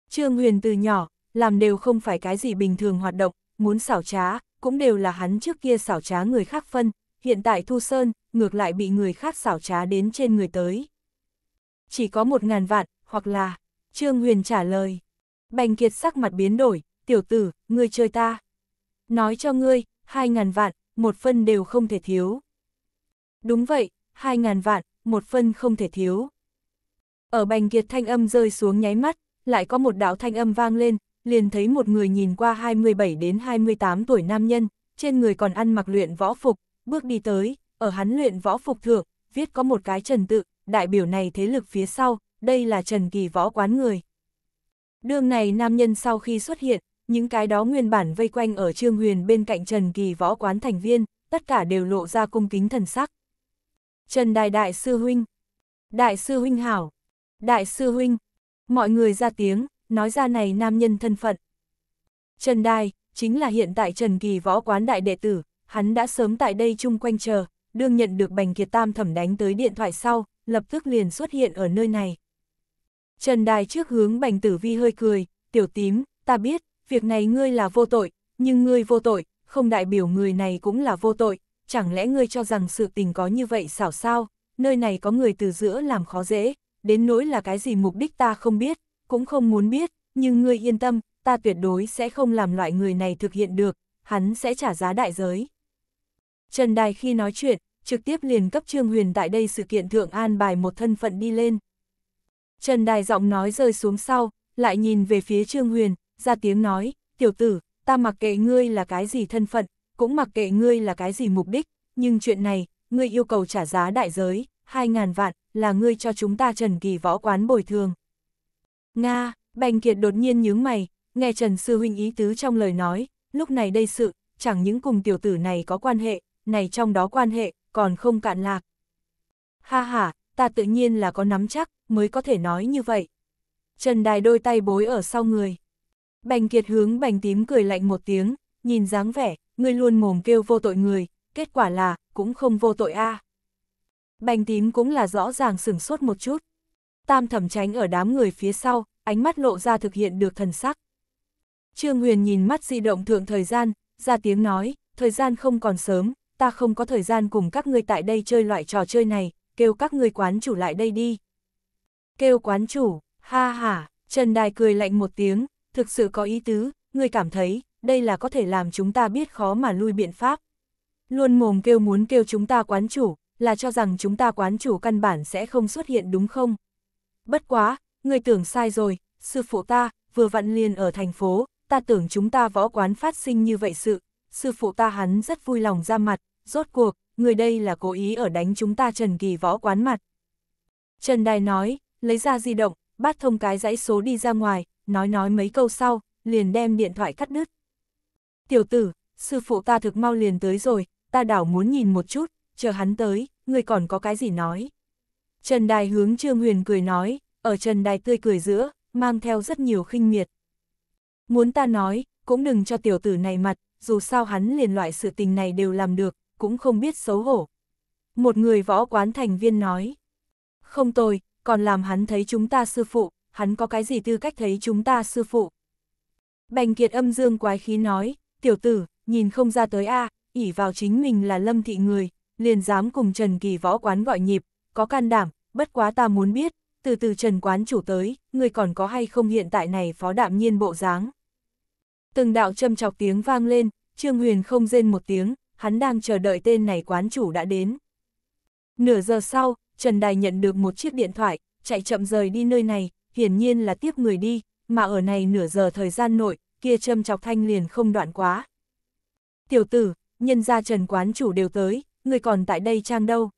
Trương Huyền từ nhỏ, làm đều không phải cái gì bình thường hoạt động, muốn xảo trá, cũng đều là hắn trước kia xảo trá người khác phân, hiện tại Thu Sơn, ngược lại bị người khác xảo trá đến trên người tới. Chỉ có một ngàn vạn, hoặc là Trương Huyền trả lời. Bành Kiệt sắc mặt biến đổi, tiểu tử, ngươi chơi ta. Nói cho ngươi, hai ngàn vạn, một phân đều không thể thiếu. Đúng vậy, hai ngàn vạn, một phân không thể thiếu. Ở Bành Kiệt thanh âm rơi xuống nháy mắt, lại có một đạo thanh âm vang lên, liền thấy một người nhìn qua 27 đến 28 tuổi nam nhân, trên người còn ăn mặc luyện võ phục, bước đi tới, ở hắn luyện võ phục thượng, viết có một cái trần tự, đại biểu này thế lực phía sau, đây là Trần Kỳ võ quán người. Đường này nam nhân sau khi xuất hiện, những cái đó nguyên bản vây quanh ở Trương Huyền bên cạnh Trần Kỳ võ quán thành viên, tất cả đều lộ ra cung kính thần sắc. Trần Đại Đại Sư Huynh, Đại Sư Huynh Hảo, Đại Sư Huynh, mọi người ra tiếng, nói ra này nam nhân thân phận. Trần Đài, chính là hiện tại Trần Kỳ võ quán đại đệ tử, hắn đã sớm tại đây chung quanh chờ, đương nhận được Bành Kiệt Tam thẩm đánh tới điện thoại sau, lập tức liền xuất hiện ở nơi này. Trần Đài trước hướng Bành Tử Vi hơi cười, tiểu tím, ta biết, việc này ngươi là vô tội, nhưng ngươi vô tội, không đại biểu người này cũng là vô tội, chẳng lẽ ngươi cho rằng sự tình có như vậy xảo sao, nơi này có người từ giữa làm khó dễ, đến nỗi là cái gì mục đích ta không biết, cũng không muốn biết, nhưng ngươi yên tâm, ta tuyệt đối sẽ không làm loại người này thực hiện được, hắn sẽ trả giá đại giới. Trần Đài khi nói chuyện, trực tiếp liền cấp Trương Huyền tại đây sự kiện thượng an bài một thân phận đi lên. Trần Đài giọng nói rơi xuống sau, lại nhìn về phía Trương Huyền, ra tiếng nói, tiểu tử, ta mặc kệ ngươi là cái gì thân phận, cũng mặc kệ ngươi là cái gì mục đích, nhưng chuyện này, ngươi yêu cầu trả giá đại giới, 2.000 vạn, là ngươi cho chúng ta Trần Kỳ võ quán bồi thường. Nga, Bành Kiệt đột nhiên nhướng mày, nghe Trần Sư Huynh ý tứ trong lời nói, lúc này đây sự, chẳng những cùng tiểu tử này có quan hệ, này trong đó quan hệ, còn không cạn lạc. Ha ha, ta tự nhiên là có nắm chắc, mới có thể nói như vậy. Trần Đài đôi tay bối ở sau người. Bành Kiệt hướng bành tím cười lạnh một tiếng, nhìn dáng vẻ, ngươi luôn mồm kêu vô tội người, kết quả là, cũng không vô tội a. À. Bành tím cũng là rõ ràng sửng sốt một chút. Tam thẩm tránh ở đám người phía sau, ánh mắt lộ ra thực hiện được thần sắc. Trương Huyền nhìn mắt di động thượng thời gian, ra tiếng nói, thời gian không còn sớm, ta không có thời gian cùng các ngươi tại đây chơi loại trò chơi này, kêu các ngươi quán chủ lại đây đi kêu quán chủ, ha ha, Trần Đài cười lạnh một tiếng, thực sự có ý tứ, người cảm thấy, đây là có thể làm chúng ta biết khó mà lui biện pháp. Luôn mồm kêu muốn kêu chúng ta quán chủ, là cho rằng chúng ta quán chủ căn bản sẽ không xuất hiện đúng không? Bất quá, người tưởng sai rồi, sư phụ ta, vừa vặn liền ở thành phố, ta tưởng chúng ta võ quán phát sinh như vậy sự, sư phụ ta hắn rất vui lòng ra mặt, rốt cuộc, người đây là cố ý ở đánh chúng ta Trần Kỳ võ quán mặt. Trần Đài nói, lấy ra di động, bắt thông cái dãy số đi ra ngoài, nói nói mấy câu sau, liền đem điện thoại cắt đứt. Tiểu tử, sư phụ ta thực mau liền tới rồi, ta đảo muốn nhìn một chút, chờ hắn tới, người còn có cái gì nói. Trần Đài hướng Trương Huyền cười nói, ở Trần Đài tươi cười giữa, mang theo rất nhiều khinh miệt. Muốn ta nói, cũng đừng cho tiểu tử này mặt, dù sao hắn liền loại sự tình này đều làm được, cũng không biết xấu hổ. Một người võ quán thành viên nói, không tôi, còn làm hắn thấy chúng ta sư phụ, hắn có cái gì tư cách thấy chúng ta sư phụ. Bành Kiệt âm dương quái khí nói, tiểu tử, nhìn không ra tới a à, ỉ vào chính mình là lâm thị người, liền dám cùng Trần Kỳ võ quán gọi nhịp, có can đảm, bất quá ta muốn biết, từ từ Trần quán chủ tới, người còn có hay không hiện tại này phó đạm nhiên bộ dáng. Từng đạo châm chọc tiếng vang lên, Trương Huyền không rên một tiếng, hắn đang chờ đợi tên này quán chủ đã đến. Nửa giờ sau, Trần Đài nhận được một chiếc điện thoại, chạy chậm rời đi nơi này, hiển nhiên là tiếp người đi, mà ở này nửa giờ thời gian nội, kia châm chọc thanh liền không đoạn quá. Tiểu tử, nhân gia Trần quán chủ đều tới, người còn tại đây trang đâu.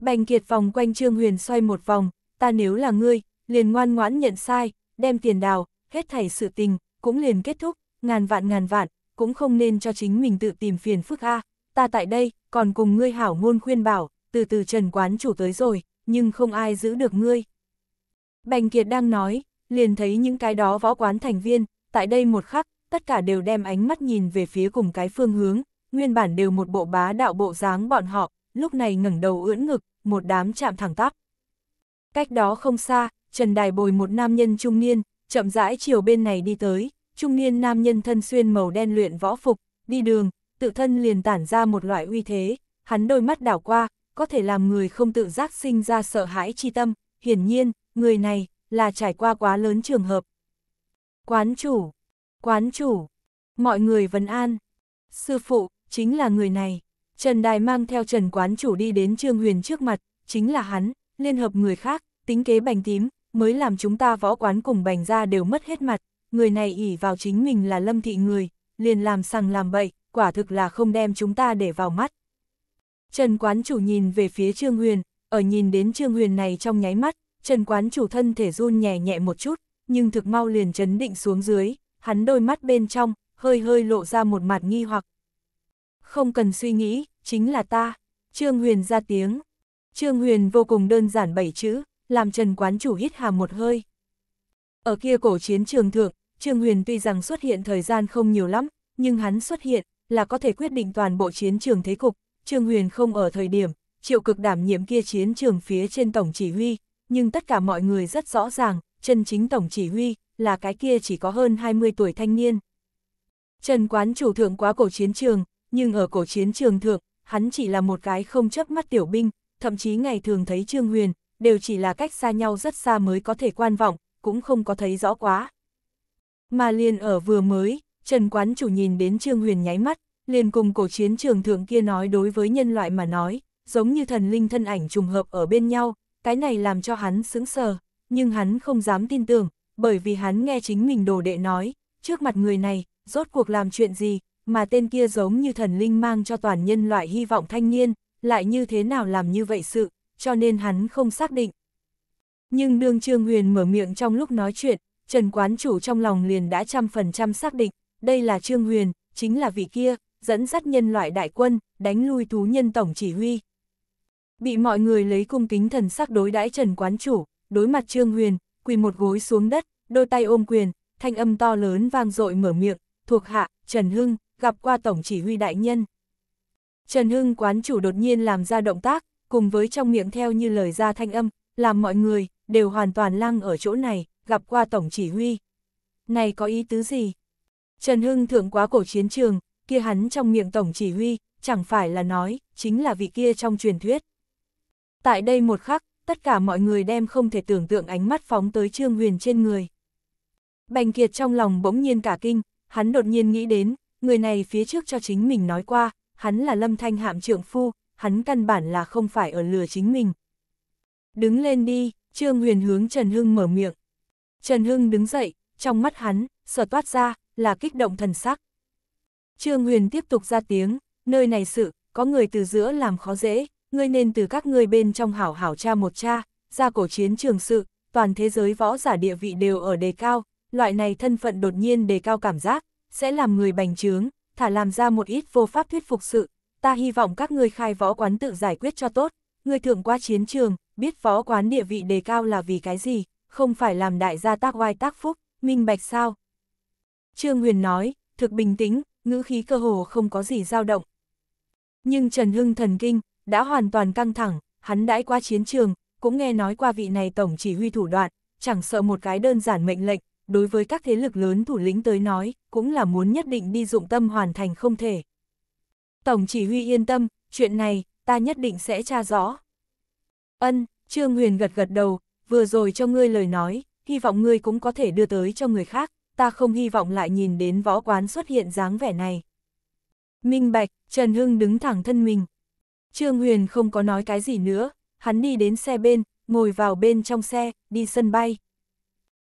Bành kiệt vòng quanh Trương Huyền xoay một vòng, ta nếu là ngươi, liền ngoan ngoãn nhận sai, đem tiền đào, hết thảy sự tình, cũng liền kết thúc, ngàn vạn ngàn vạn, cũng không nên cho chính mình tự tìm phiền phức a. ta tại đây, còn cùng ngươi hảo ngôn khuyên bảo, từ từ Trần Quán Chủ tới rồi, nhưng không ai giữ được ngươi. Bành Kiệt đang nói, liền thấy những cái đó võ quán thành viên, tại đây một khắc, tất cả đều đem ánh mắt nhìn về phía cùng cái phương hướng, nguyên bản đều một bộ bá đạo bộ dáng bọn họ, lúc này ngẩng đầu ưỡn ngực, một đám chạm thẳng tắp. Cách đó không xa, Trần Đài bồi một nam nhân trung niên, chậm rãi chiều bên này đi tới, trung niên nam nhân thân xuyên màu đen luyện võ phục, đi đường, tự thân liền tản ra một loại uy thế, hắn đôi mắt đảo qua, có thể làm người không tự giác sinh ra sợ hãi chi tâm, hiển nhiên, người này là trải qua quá lớn trường hợp. Quán chủ, quán chủ, mọi người vấn an, sư phụ, chính là người này. Trần Đài mang theo Trần quán chủ đi đến Trương Huyền trước mặt, chính là hắn, liên hợp người khác, tính kế bành tím, mới làm chúng ta võ quán cùng bành ra đều mất hết mặt, người này ỉ vào chính mình là lâm thị người, liền làm sằng làm bậy, quả thực là không đem chúng ta để vào mắt, Trần quán chủ nhìn về phía Trương Huyền, ở nhìn đến Trương Huyền này trong nháy mắt, Trần quán chủ thân thể run nhẹ nhẹ một chút, nhưng thực mau liền chấn định xuống dưới, hắn đôi mắt bên trong, hơi hơi lộ ra một mặt nghi hoặc. Không cần suy nghĩ, chính là ta. Trương Huyền ra tiếng. Trương Huyền vô cùng đơn giản bảy chữ, làm Trần quán chủ hít hà một hơi. Ở kia cổ chiến trường thượng, Trương Huyền tuy rằng xuất hiện thời gian không nhiều lắm, nhưng hắn xuất hiện là có thể quyết định toàn bộ chiến trường thế cục, Trương Huyền không ở thời điểm, triệu cực đảm nhiệm kia chiến trường phía trên tổng chỉ huy, nhưng tất cả mọi người rất rõ ràng, chân chính tổng chỉ huy, là cái kia chỉ có hơn 20 tuổi thanh niên. Trần quán chủ thượng quá cổ chiến trường, nhưng ở cổ chiến trường thượng, hắn chỉ là một cái không chấp mắt tiểu binh, thậm chí ngày thường thấy Trương Huyền, đều chỉ là cách xa nhau rất xa mới có thể quan vọng, cũng không có thấy rõ quá. Mà liền ở vừa mới, Trần quán chủ nhìn đến Trương Huyền nháy mắt, liền cùng cổ chiến trường thượng kia nói đối với nhân loại mà nói, giống như thần linh thân ảnh trùng hợp ở bên nhau, cái này làm cho hắn sững sờ, nhưng hắn không dám tin tưởng, bởi vì hắn nghe chính mình đồ đệ nói, trước mặt người này, rốt cuộc làm chuyện gì, mà tên kia giống như thần linh mang cho toàn nhân loại hy vọng thanh niên, lại như thế nào làm như vậy sự, cho nên hắn không xác định. Nhưng đương Trương Huyền mở miệng trong lúc nói chuyện, Trần Quán Chủ trong lòng liền đã trăm phần trăm xác định, đây là Trương Huyền, chính là vị kia, dẫn dắt nhân loại đại quân, đánh lui thú nhân tổng chỉ huy. Bị mọi người lấy cung kính thần sắc đối đãi Trần Quán Chủ, đối mặt Trương Huyền, quỳ một gối xuống đất, đôi tay ôm quyền, thanh âm to lớn vang dội mở miệng, thuộc hạ, Trần Hưng, gặp qua tổng chỉ huy đại nhân. Trần Hưng quán chủ đột nhiên làm ra động tác, cùng với trong miệng theo như lời ra thanh âm, làm mọi người, đều hoàn toàn lăng ở chỗ này, gặp qua tổng chỉ huy. Này có ý tứ gì? Trần Hưng thượng quá cổ chiến trường, kia hắn trong miệng tổng chỉ huy, chẳng phải là nói, chính là vị kia trong truyền thuyết. Tại đây một khắc, tất cả mọi người đem không thể tưởng tượng ánh mắt phóng tới Trương Huyền trên người. Bành Kiệt trong lòng bỗng nhiên cả kinh, hắn đột nhiên nghĩ đến, người này phía trước cho chính mình nói qua, hắn là lâm thanh hạm trượng phu, hắn căn bản là không phải ở lừa chính mình. Đứng lên đi, Trương Huyền hướng Trần Hưng mở miệng. Trần Hưng đứng dậy, trong mắt hắn, sở toát ra, là kích động thần sắc. Trương Huyền tiếp tục ra tiếng, nơi này sự, có người từ giữa làm khó dễ, ngươi nên từ các ngươi bên trong hảo hảo cha một cha, ra cổ chiến trường sự, toàn thế giới võ giả địa vị đều ở đề cao, loại này thân phận đột nhiên đề cao cảm giác, sẽ làm người bành trướng, thả làm ra một ít vô pháp thuyết phục sự, ta hy vọng các ngươi khai võ quán tự giải quyết cho tốt, ngươi thượng qua chiến trường, biết võ quán địa vị đề cao là vì cái gì, không phải làm đại gia tác oai tác phúc, minh bạch sao. Trương Huyền nói, thực bình tĩnh, ngữ khí cơ hồ không có gì dao động. Nhưng Trần Hưng thần kinh, đã hoàn toàn căng thẳng, hắn đãi qua chiến trường, cũng nghe nói qua vị này tổng chỉ huy thủ đoạn, chẳng sợ một cái đơn giản mệnh lệnh, đối với các thế lực lớn thủ lĩnh tới nói, cũng là muốn nhất định đi dụng tâm hoàn thành không thể. Tổng chỉ huy yên tâm, chuyện này, ta nhất định sẽ tra rõ. Ân, Trương Huyền gật gật đầu, vừa rồi cho ngươi lời nói, hy vọng ngươi cũng có thể đưa tới cho người khác ta không hy vọng lại nhìn đến võ quán xuất hiện dáng vẻ này. Minh Bạch, Trần Hưng đứng thẳng thân mình. Trương Huyền không có nói cái gì nữa, hắn đi đến xe bên, ngồi vào bên trong xe, đi sân bay.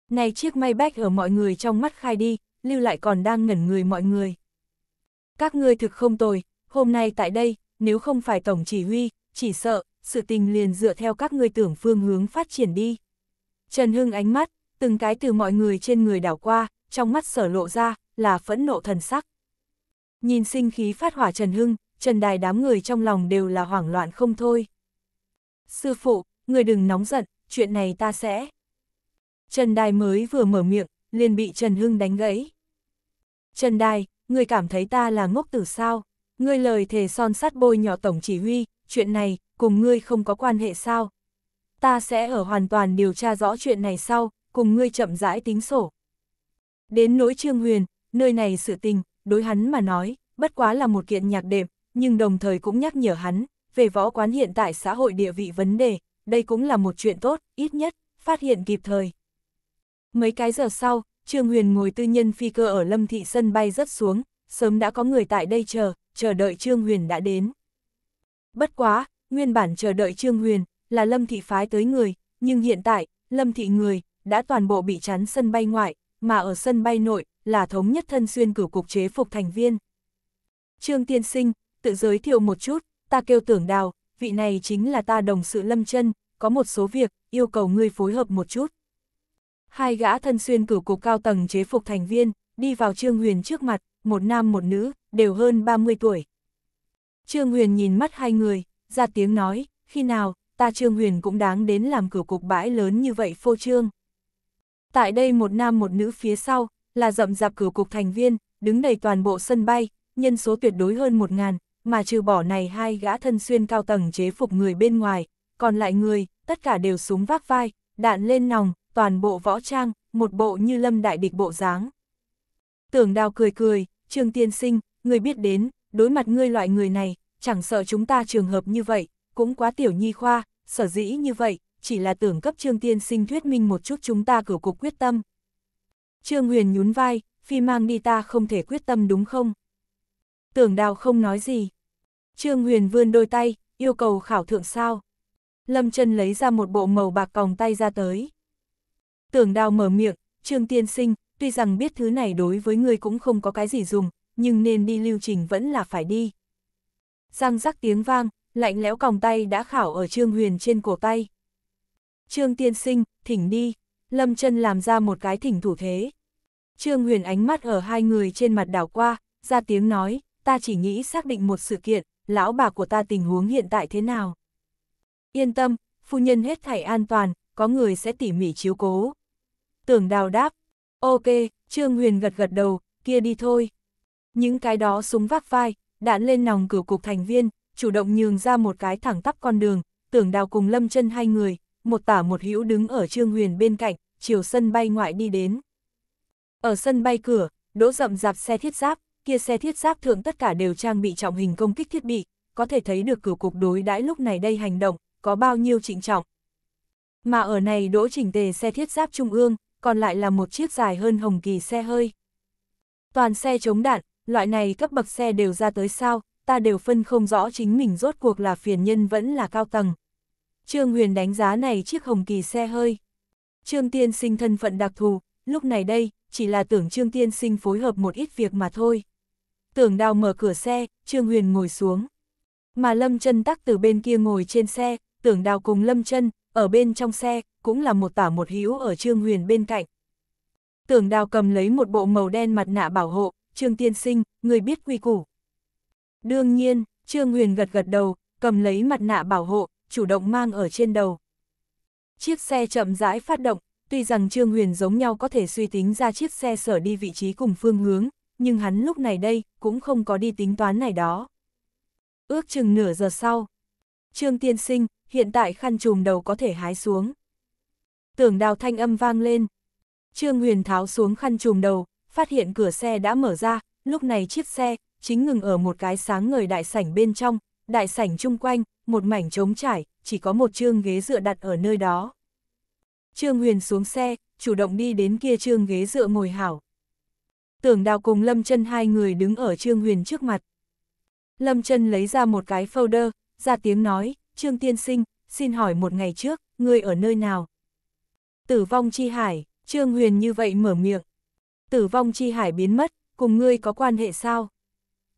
Này chiếc may bách ở mọi người trong mắt khai đi, lưu lại còn đang ngẩn người mọi người. Các ngươi thực không tồi, hôm nay tại đây, nếu không phải tổng chỉ huy, chỉ sợ, sự tình liền dựa theo các ngươi tưởng phương hướng phát triển đi. Trần Hưng ánh mắt, từng cái từ mọi người trên người đảo qua, trong mắt sở lộ ra, là phẫn nộ thần sắc. Nhìn sinh khí phát hỏa Trần Hưng, Trần Đài đám người trong lòng đều là hoảng loạn không thôi. Sư phụ, người đừng nóng giận, chuyện này ta sẽ... Trần Đài mới vừa mở miệng, liền bị Trần Hưng đánh gãy. Trần Đài, người cảm thấy ta là ngốc tử sao? Ngươi lời thề son sắt bôi nhỏ tổng chỉ huy, chuyện này, cùng ngươi không có quan hệ sao? Ta sẽ ở hoàn toàn điều tra rõ chuyện này sau, cùng ngươi chậm rãi tính sổ. Đến nỗi Trương Huyền, nơi này sự tình, đối hắn mà nói, bất quá là một kiện nhạc đệm, nhưng đồng thời cũng nhắc nhở hắn, về võ quán hiện tại xã hội địa vị vấn đề, đây cũng là một chuyện tốt, ít nhất, phát hiện kịp thời. Mấy cái giờ sau, Trương Huyền ngồi tư nhân phi cơ ở Lâm Thị sân bay rất xuống, sớm đã có người tại đây chờ, chờ đợi Trương Huyền đã đến. Bất quá, nguyên bản chờ đợi Trương Huyền là Lâm Thị phái tới người, nhưng hiện tại, Lâm Thị người đã toàn bộ bị chắn sân bay ngoại, mà ở sân bay nội là thống nhất thân xuyên cử cục chế phục thành viên. Trương Tiên Sinh, tự giới thiệu một chút, ta kêu tưởng đào, vị này chính là ta đồng sự lâm chân, có một số việc, yêu cầu ngươi phối hợp một chút. Hai gã thân xuyên cử cục cao tầng chế phục thành viên, đi vào Trương Huyền trước mặt, một nam một nữ, đều hơn 30 tuổi. Trương Huyền nhìn mắt hai người, ra tiếng nói, khi nào, ta Trương Huyền cũng đáng đến làm cử cục bãi lớn như vậy phô trương. Tại đây một nam một nữ phía sau, là rậm rạp cửu cục thành viên, đứng đầy toàn bộ sân bay, nhân số tuyệt đối hơn một ngàn, mà trừ bỏ này hai gã thân xuyên cao tầng chế phục người bên ngoài, còn lại người, tất cả đều súng vác vai, đạn lên nòng, toàn bộ võ trang, một bộ như lâm đại địch bộ dáng. Tưởng đào cười cười, trương tiên sinh, người biết đến, đối mặt ngươi loại người này, chẳng sợ chúng ta trường hợp như vậy, cũng quá tiểu nhi khoa, sở dĩ như vậy, chỉ là tưởng cấp Trương Tiên sinh thuyết minh một chút chúng ta cử cục quyết tâm. Trương Huyền nhún vai, phi mang đi ta không thể quyết tâm đúng không? Tưởng đào không nói gì. Trương Huyền vươn đôi tay, yêu cầu khảo thượng sao. Lâm chân lấy ra một bộ màu bạc còng tay ra tới. Tưởng đào mở miệng, Trương Tiên sinh, tuy rằng biết thứ này đối với người cũng không có cái gì dùng, nhưng nên đi lưu trình vẫn là phải đi. Răng rắc tiếng vang, lạnh lẽo còng tay đã khảo ở Trương Huyền trên cổ tay. Trương tiên sinh, thỉnh đi. Lâm chân làm ra một cái thỉnh thủ thế. Trương huyền ánh mắt ở hai người trên mặt đảo qua, ra tiếng nói, ta chỉ nghĩ xác định một sự kiện, lão bà của ta tình huống hiện tại thế nào. Yên tâm, phu nhân hết thảy an toàn, có người sẽ tỉ mỉ chiếu cố. Tưởng đào đáp, ok, Trương Huyền gật gật đầu, kia đi thôi. Những cái đó súng vác vai, đạn lên nòng cửu cục thành viên, chủ động nhường ra một cái thẳng tắp con đường, tưởng đào cùng lâm chân hai người, một tả một hữu đứng ở Trương Huyền bên cạnh, chiều sân bay ngoại đi đến. Ở sân bay cửa, đỗ rậm rạp xe thiết giáp, kia xe thiết giáp thượng tất cả đều trang bị trọng hình công kích thiết bị, có thể thấy được cửu cục đối đãi lúc này đây hành động, có bao nhiêu trịnh trọng. Mà ở này đỗ chỉnh tề xe thiết giáp trung ương, còn lại là một chiếc dài hơn hồng kỳ xe hơi. Toàn xe chống đạn, loại này cấp bậc xe đều ra tới sao, ta đều phân không rõ chính mình rốt cuộc là phiền nhân vẫn là cao tầng. Trương Huyền đánh giá này chiếc hồng kỳ xe hơi. Trương Tiên Sinh thân phận đặc thù, lúc này đây, chỉ là tưởng Trương Tiên Sinh phối hợp một ít việc mà thôi. Tưởng đào mở cửa xe, Trương Huyền ngồi xuống. Mà Lâm Trân tắc từ bên kia ngồi trên xe, tưởng đào cùng Lâm Trân ở bên trong xe, cũng là một tả một hữu ở Trương Huyền bên cạnh. Tưởng đào cầm lấy một bộ màu đen mặt nạ bảo hộ, Trương Tiên Sinh, người biết quy củ. Đương nhiên, Trương Huyền gật gật đầu, cầm lấy mặt nạ bảo hộ, chủ động mang ở trên đầu. Chiếc xe chậm rãi phát động, tuy rằng Trương Huyền giống nhau có thể suy tính ra chiếc xe sở đi vị trí cùng phương hướng, nhưng hắn lúc này đây cũng không có đi tính toán này đó. Ước chừng nửa giờ sau, Trương Tiên Sinh, hiện tại khăn trùm đầu có thể hái xuống. Tưởng đào thanh âm vang lên. Trương Huyền tháo xuống khăn trùm đầu, phát hiện cửa xe đã mở ra, lúc này chiếc xe chính ngừng ở một cái sáng ngời đại sảnh bên trong, đại sảnh chung quanh, một mảnh trống trải, chỉ có một chương ghế dựa đặt ở nơi đó. Trương Huyền xuống xe, chủ động đi đến kia trương ghế dựa ngồi hảo. Tưởng đào cùng Lâm chân hai người đứng ở Trương Huyền trước mặt. Lâm chân lấy ra một cái folder, ra tiếng nói, Trương Tiên Sinh, xin hỏi một ngày trước, ngươi ở nơi nào? Tử vong chi hải, Trương Huyền như vậy mở miệng. Tử vong chi hải biến mất, cùng ngươi có quan hệ sao?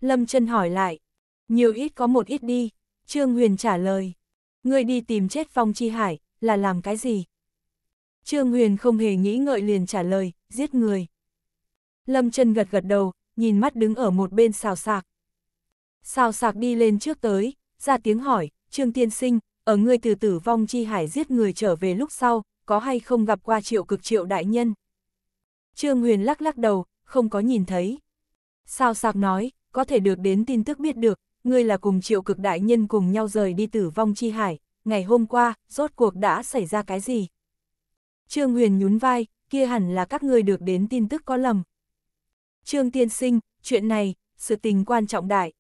Lâm chân hỏi lại, nhiều ít có một ít đi, Trương Huyền trả lời. Ngươi đi tìm chết Phong Chi Hải, là làm cái gì? Trương Huyền không hề nghĩ ngợi liền trả lời, giết người. Lâm Trân gật gật đầu, nhìn mắt đứng ở một bên xào sạc. Xào sạc đi lên trước tới, ra tiếng hỏi, Trương Tiên Sinh, ở ngươi từ tử vong chi hải giết người trở về lúc sau, có hay không gặp qua triệu cực triệu đại nhân? Trương Huyền lắc lắc đầu, không có nhìn thấy. Xào sạc nói, có thể được đến tin tức biết được, ngươi là cùng triệu cực đại nhân cùng nhau rời đi tử vong chi hải, ngày hôm qua, rốt cuộc đã xảy ra cái gì? Trương Huyền nhún vai, kia hẳn là các ngươi được đến tin tức có lầm. Trương Tiên Sinh, chuyện này, sự tình quan trọng đại.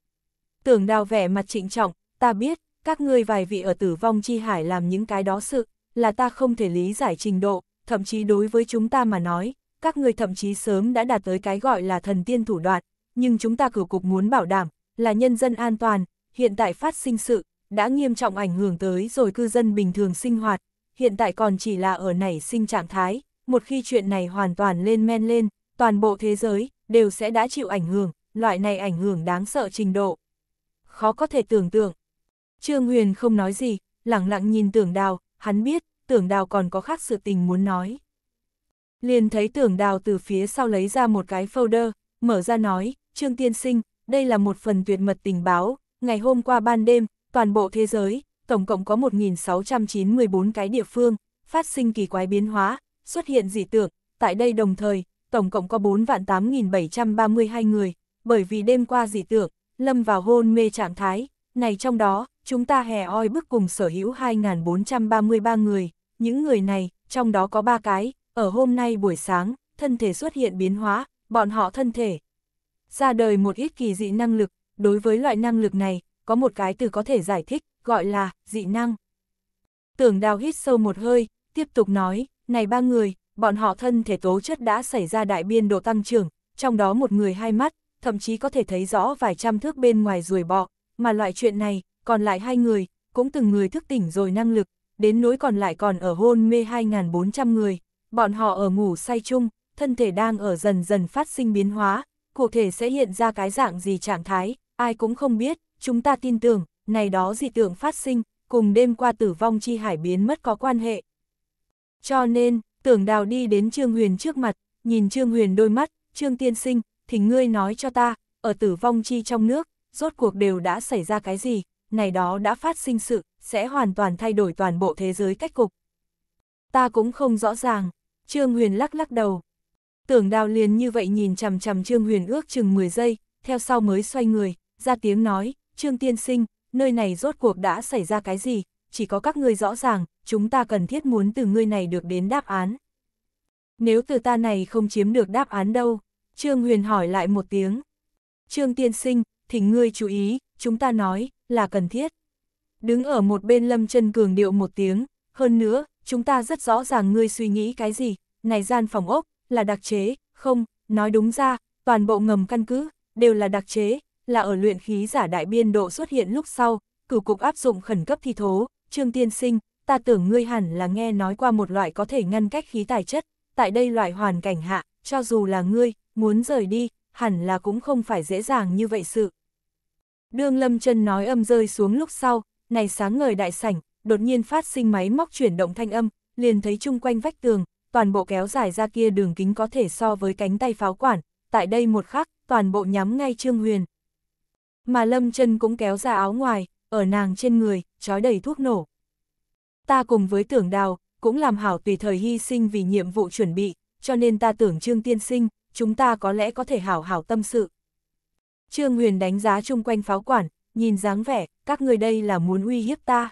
Tưởng đào vẻ mặt trịnh trọng, ta biết, các ngươi vài vị ở tử vong chi hải làm những cái đó sự, là ta không thể lý giải trình độ, thậm chí đối với chúng ta mà nói, các ngươi thậm chí sớm đã đạt tới cái gọi là thần tiên thủ đoạn, nhưng chúng ta cử cục muốn bảo đảm, là nhân dân an toàn, hiện tại phát sinh sự, đã nghiêm trọng ảnh hưởng tới rồi cư dân bình thường sinh hoạt, hiện tại còn chỉ là ở nảy sinh trạng thái, một khi chuyện này hoàn toàn lên men lên, toàn bộ thế giới đều sẽ đã chịu ảnh hưởng, loại này ảnh hưởng đáng sợ trình độ. Khó có thể tưởng tượng. Trương Huyền không nói gì, lặng lặng nhìn tưởng đào, hắn biết, tưởng đào còn có khác sự tình muốn nói. Liền thấy tưởng đào từ phía sau lấy ra một cái folder, mở ra nói, Trương Tiên Sinh, đây là một phần tuyệt mật tình báo, ngày hôm qua ban đêm, toàn bộ thế giới, tổng cộng có 1.694 cái địa phương, phát sinh kỳ quái biến hóa, xuất hiện dị tượng, tại đây đồng thời, tổng cộng có 4.8732 người, bởi vì đêm qua dị tượng, lâm vào hôn mê trạng thái, này trong đó, chúng ta hè oi bức cùng sở hữu 2.433 người, những người này, trong đó có 3 cái, ở hôm nay buổi sáng, thân thể xuất hiện biến hóa, bọn họ thân thể, ra đời một ít kỳ dị năng lực, đối với loại năng lực này, có một cái từ có thể giải thích, gọi là dị năng. Tưởng đào hít sâu một hơi, tiếp tục nói, này ba người, bọn họ thân thể tố chất đã xảy ra đại biên độ tăng trưởng, trong đó một người hai mắt, thậm chí có thể thấy rõ vài trăm thước bên ngoài ruồi bọ, mà loại chuyện này, còn lại hai người, cũng từng người thức tỉnh rồi năng lực, đến nỗi còn lại còn ở hôn mê 2.400 người, bọn họ ở ngủ say chung, thân thể đang ở dần dần phát sinh biến hóa, cụ thể sẽ hiện ra cái dạng gì trạng thái, ai cũng không biết, chúng ta tin tưởng, này đó dị tượng phát sinh, cùng đêm qua tử vong chi hải biến mất có quan hệ. Cho nên, tưởng đào đi đến Trương Huyền trước mặt, nhìn Trương Huyền đôi mắt, Trương Tiên Sinh, thì ngươi nói cho ta, ở tử vong chi trong nước, rốt cuộc đều đã xảy ra cái gì, này đó đã phát sinh sự, sẽ hoàn toàn thay đổi toàn bộ thế giới cách cục. Ta cũng không rõ ràng, Trương Huyền lắc lắc đầu, Tưởng đào liền như vậy nhìn chằm chằm Trương Huyền ước chừng 10 giây, theo sau mới xoay người, ra tiếng nói, Trương Tiên Sinh, nơi này rốt cuộc đã xảy ra cái gì, chỉ có các ngươi rõ ràng, chúng ta cần thiết muốn từ ngươi này được đến đáp án. Nếu từ ta này không chiếm được đáp án đâu, Trương Huyền hỏi lại một tiếng. Trương Tiên Sinh, thỉnh ngươi chú ý, chúng ta nói, là cần thiết. Đứng ở một bên lâm chân cường điệu một tiếng, hơn nữa, chúng ta rất rõ ràng ngươi suy nghĩ cái gì, này gian phòng ốc, là đặc chế, không, nói đúng ra, toàn bộ ngầm căn cứ, đều là đặc chế, là ở luyện khí giả đại biên độ xuất hiện lúc sau, cửu cục áp dụng khẩn cấp thi thố, trương tiên sinh, ta tưởng ngươi hẳn là nghe nói qua một loại có thể ngăn cách khí tài chất, tại đây loại hoàn cảnh hạ, cho dù là ngươi, muốn rời đi, hẳn là cũng không phải dễ dàng như vậy sự. Đương Lâm chân nói âm rơi xuống lúc sau, này sáng ngời đại sảnh, đột nhiên phát sinh máy móc chuyển động thanh âm, liền thấy chung quanh vách tường, toàn bộ kéo dài ra kia đường kính có thể so với cánh tay pháo quản, tại đây một khắc, toàn bộ nhắm ngay Trương Huyền. Mà Lâm chân cũng kéo ra áo ngoài, ở nàng trên người, trói đầy thuốc nổ. Ta cùng với tưởng đào, cũng làm hảo tùy thời hy sinh vì nhiệm vụ chuẩn bị, cho nên ta tưởng Trương Tiên Sinh, chúng ta có lẽ có thể hảo hảo tâm sự. Trương Huyền đánh giá chung quanh pháo quản, nhìn dáng vẻ, các người đây là muốn uy hiếp ta.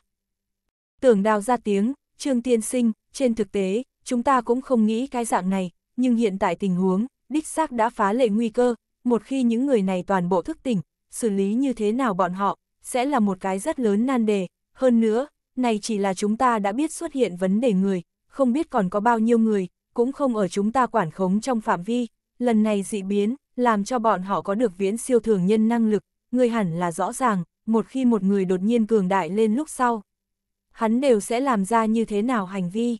Tưởng đào ra tiếng, Trương Tiên Sinh, trên thực tế, chúng ta cũng không nghĩ cái dạng này, nhưng hiện tại tình huống, đích xác đã phá lệ nguy cơ, một khi những người này toàn bộ thức tỉnh, xử lý như thế nào bọn họ, sẽ là một cái rất lớn nan đề, hơn nữa, này chỉ là chúng ta đã biết xuất hiện vấn đề người, không biết còn có bao nhiêu người, cũng không ở chúng ta quản khống trong phạm vi, lần này dị biến, làm cho bọn họ có được viễn siêu thường nhân năng lực, người hẳn là rõ ràng, một khi một người đột nhiên cường đại lên lúc sau, hắn đều sẽ làm ra như thế nào hành vi.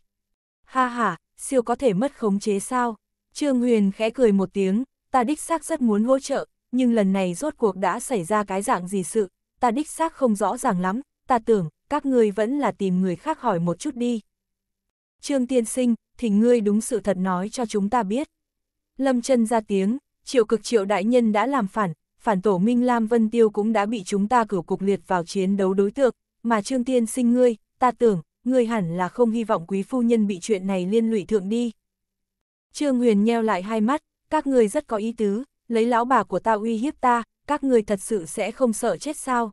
Ha ha, siêu có thể mất khống chế sao? Trương Huyền khẽ cười một tiếng, ta đích xác rất muốn hỗ trợ, nhưng lần này rốt cuộc đã xảy ra cái dạng gì sự, ta đích xác không rõ ràng lắm, ta tưởng, các ngươi vẫn là tìm người khác hỏi một chút đi. Trương Tiên Sinh, thì ngươi đúng sự thật nói cho chúng ta biết. Lâm chân ra tiếng, triệu cực triệu đại nhân đã làm phản, phản tổ Minh Lam Vân Tiêu cũng đã bị chúng ta cử cục liệt vào chiến đấu đối tượng, mà Trương Tiên Sinh ngươi, ta tưởng, người hẳn là không hy vọng quý phu nhân bị chuyện này liên lụy thượng đi. Trương Huyền nheo lại hai mắt, các người rất có ý tứ, lấy lão bà của ta uy hiếp ta, các người thật sự sẽ không sợ chết sao.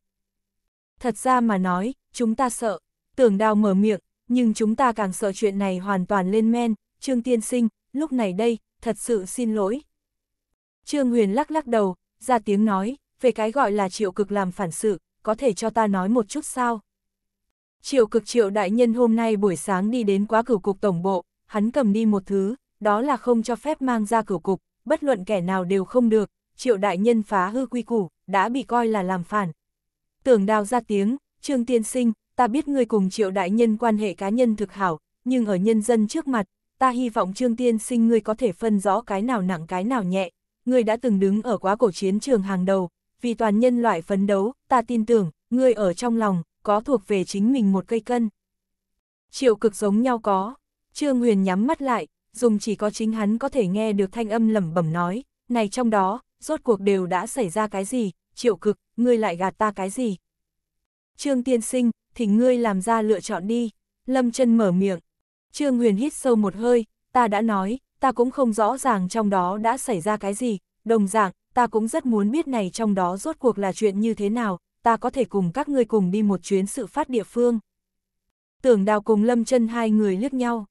Thật ra mà nói, chúng ta sợ, tưởng đào mở miệng, nhưng chúng ta càng sợ chuyện này hoàn toàn lên men, Trương Tiên Sinh, lúc này đây, thật sự xin lỗi. Trương Huyền lắc lắc đầu, ra tiếng nói, về cái gọi là triệu cực làm phản sự, có thể cho ta nói một chút sao? Triệu cực triệu đại nhân hôm nay buổi sáng đi đến quá cửu cục tổng bộ, hắn cầm đi một thứ, đó là không cho phép mang ra cửu cục, bất luận kẻ nào đều không được, triệu đại nhân phá hư quy củ, đã bị coi là làm phản. Tưởng đào ra tiếng, trương tiên sinh, ta biết người cùng triệu đại nhân quan hệ cá nhân thực hảo, nhưng ở nhân dân trước mặt, ta hy vọng trương tiên sinh người có thể phân rõ cái nào nặng cái nào nhẹ, Người đã từng đứng ở quá cổ chiến trường hàng đầu, vì toàn nhân loại phấn đấu, ta tin tưởng, người ở trong lòng, có thuộc về chính mình một cây cân. Triệu cực giống nhau có, Trương Huyền nhắm mắt lại, dùng chỉ có chính hắn có thể nghe được thanh âm lẩm bẩm nói, này trong đó, rốt cuộc đều đã xảy ra cái gì, triệu cực, ngươi lại gạt ta cái gì. Trương tiên sinh, thì ngươi làm ra lựa chọn đi, lâm chân mở miệng. Trương Huyền hít sâu một hơi, ta đã nói, ta cũng không rõ ràng trong đó đã xảy ra cái gì, đồng dạng, ta cũng rất muốn biết này trong đó rốt cuộc là chuyện như thế nào, ta có thể cùng các ngươi cùng đi một chuyến sự phát địa phương. Tưởng đào cùng lâm chân hai người liếc nhau.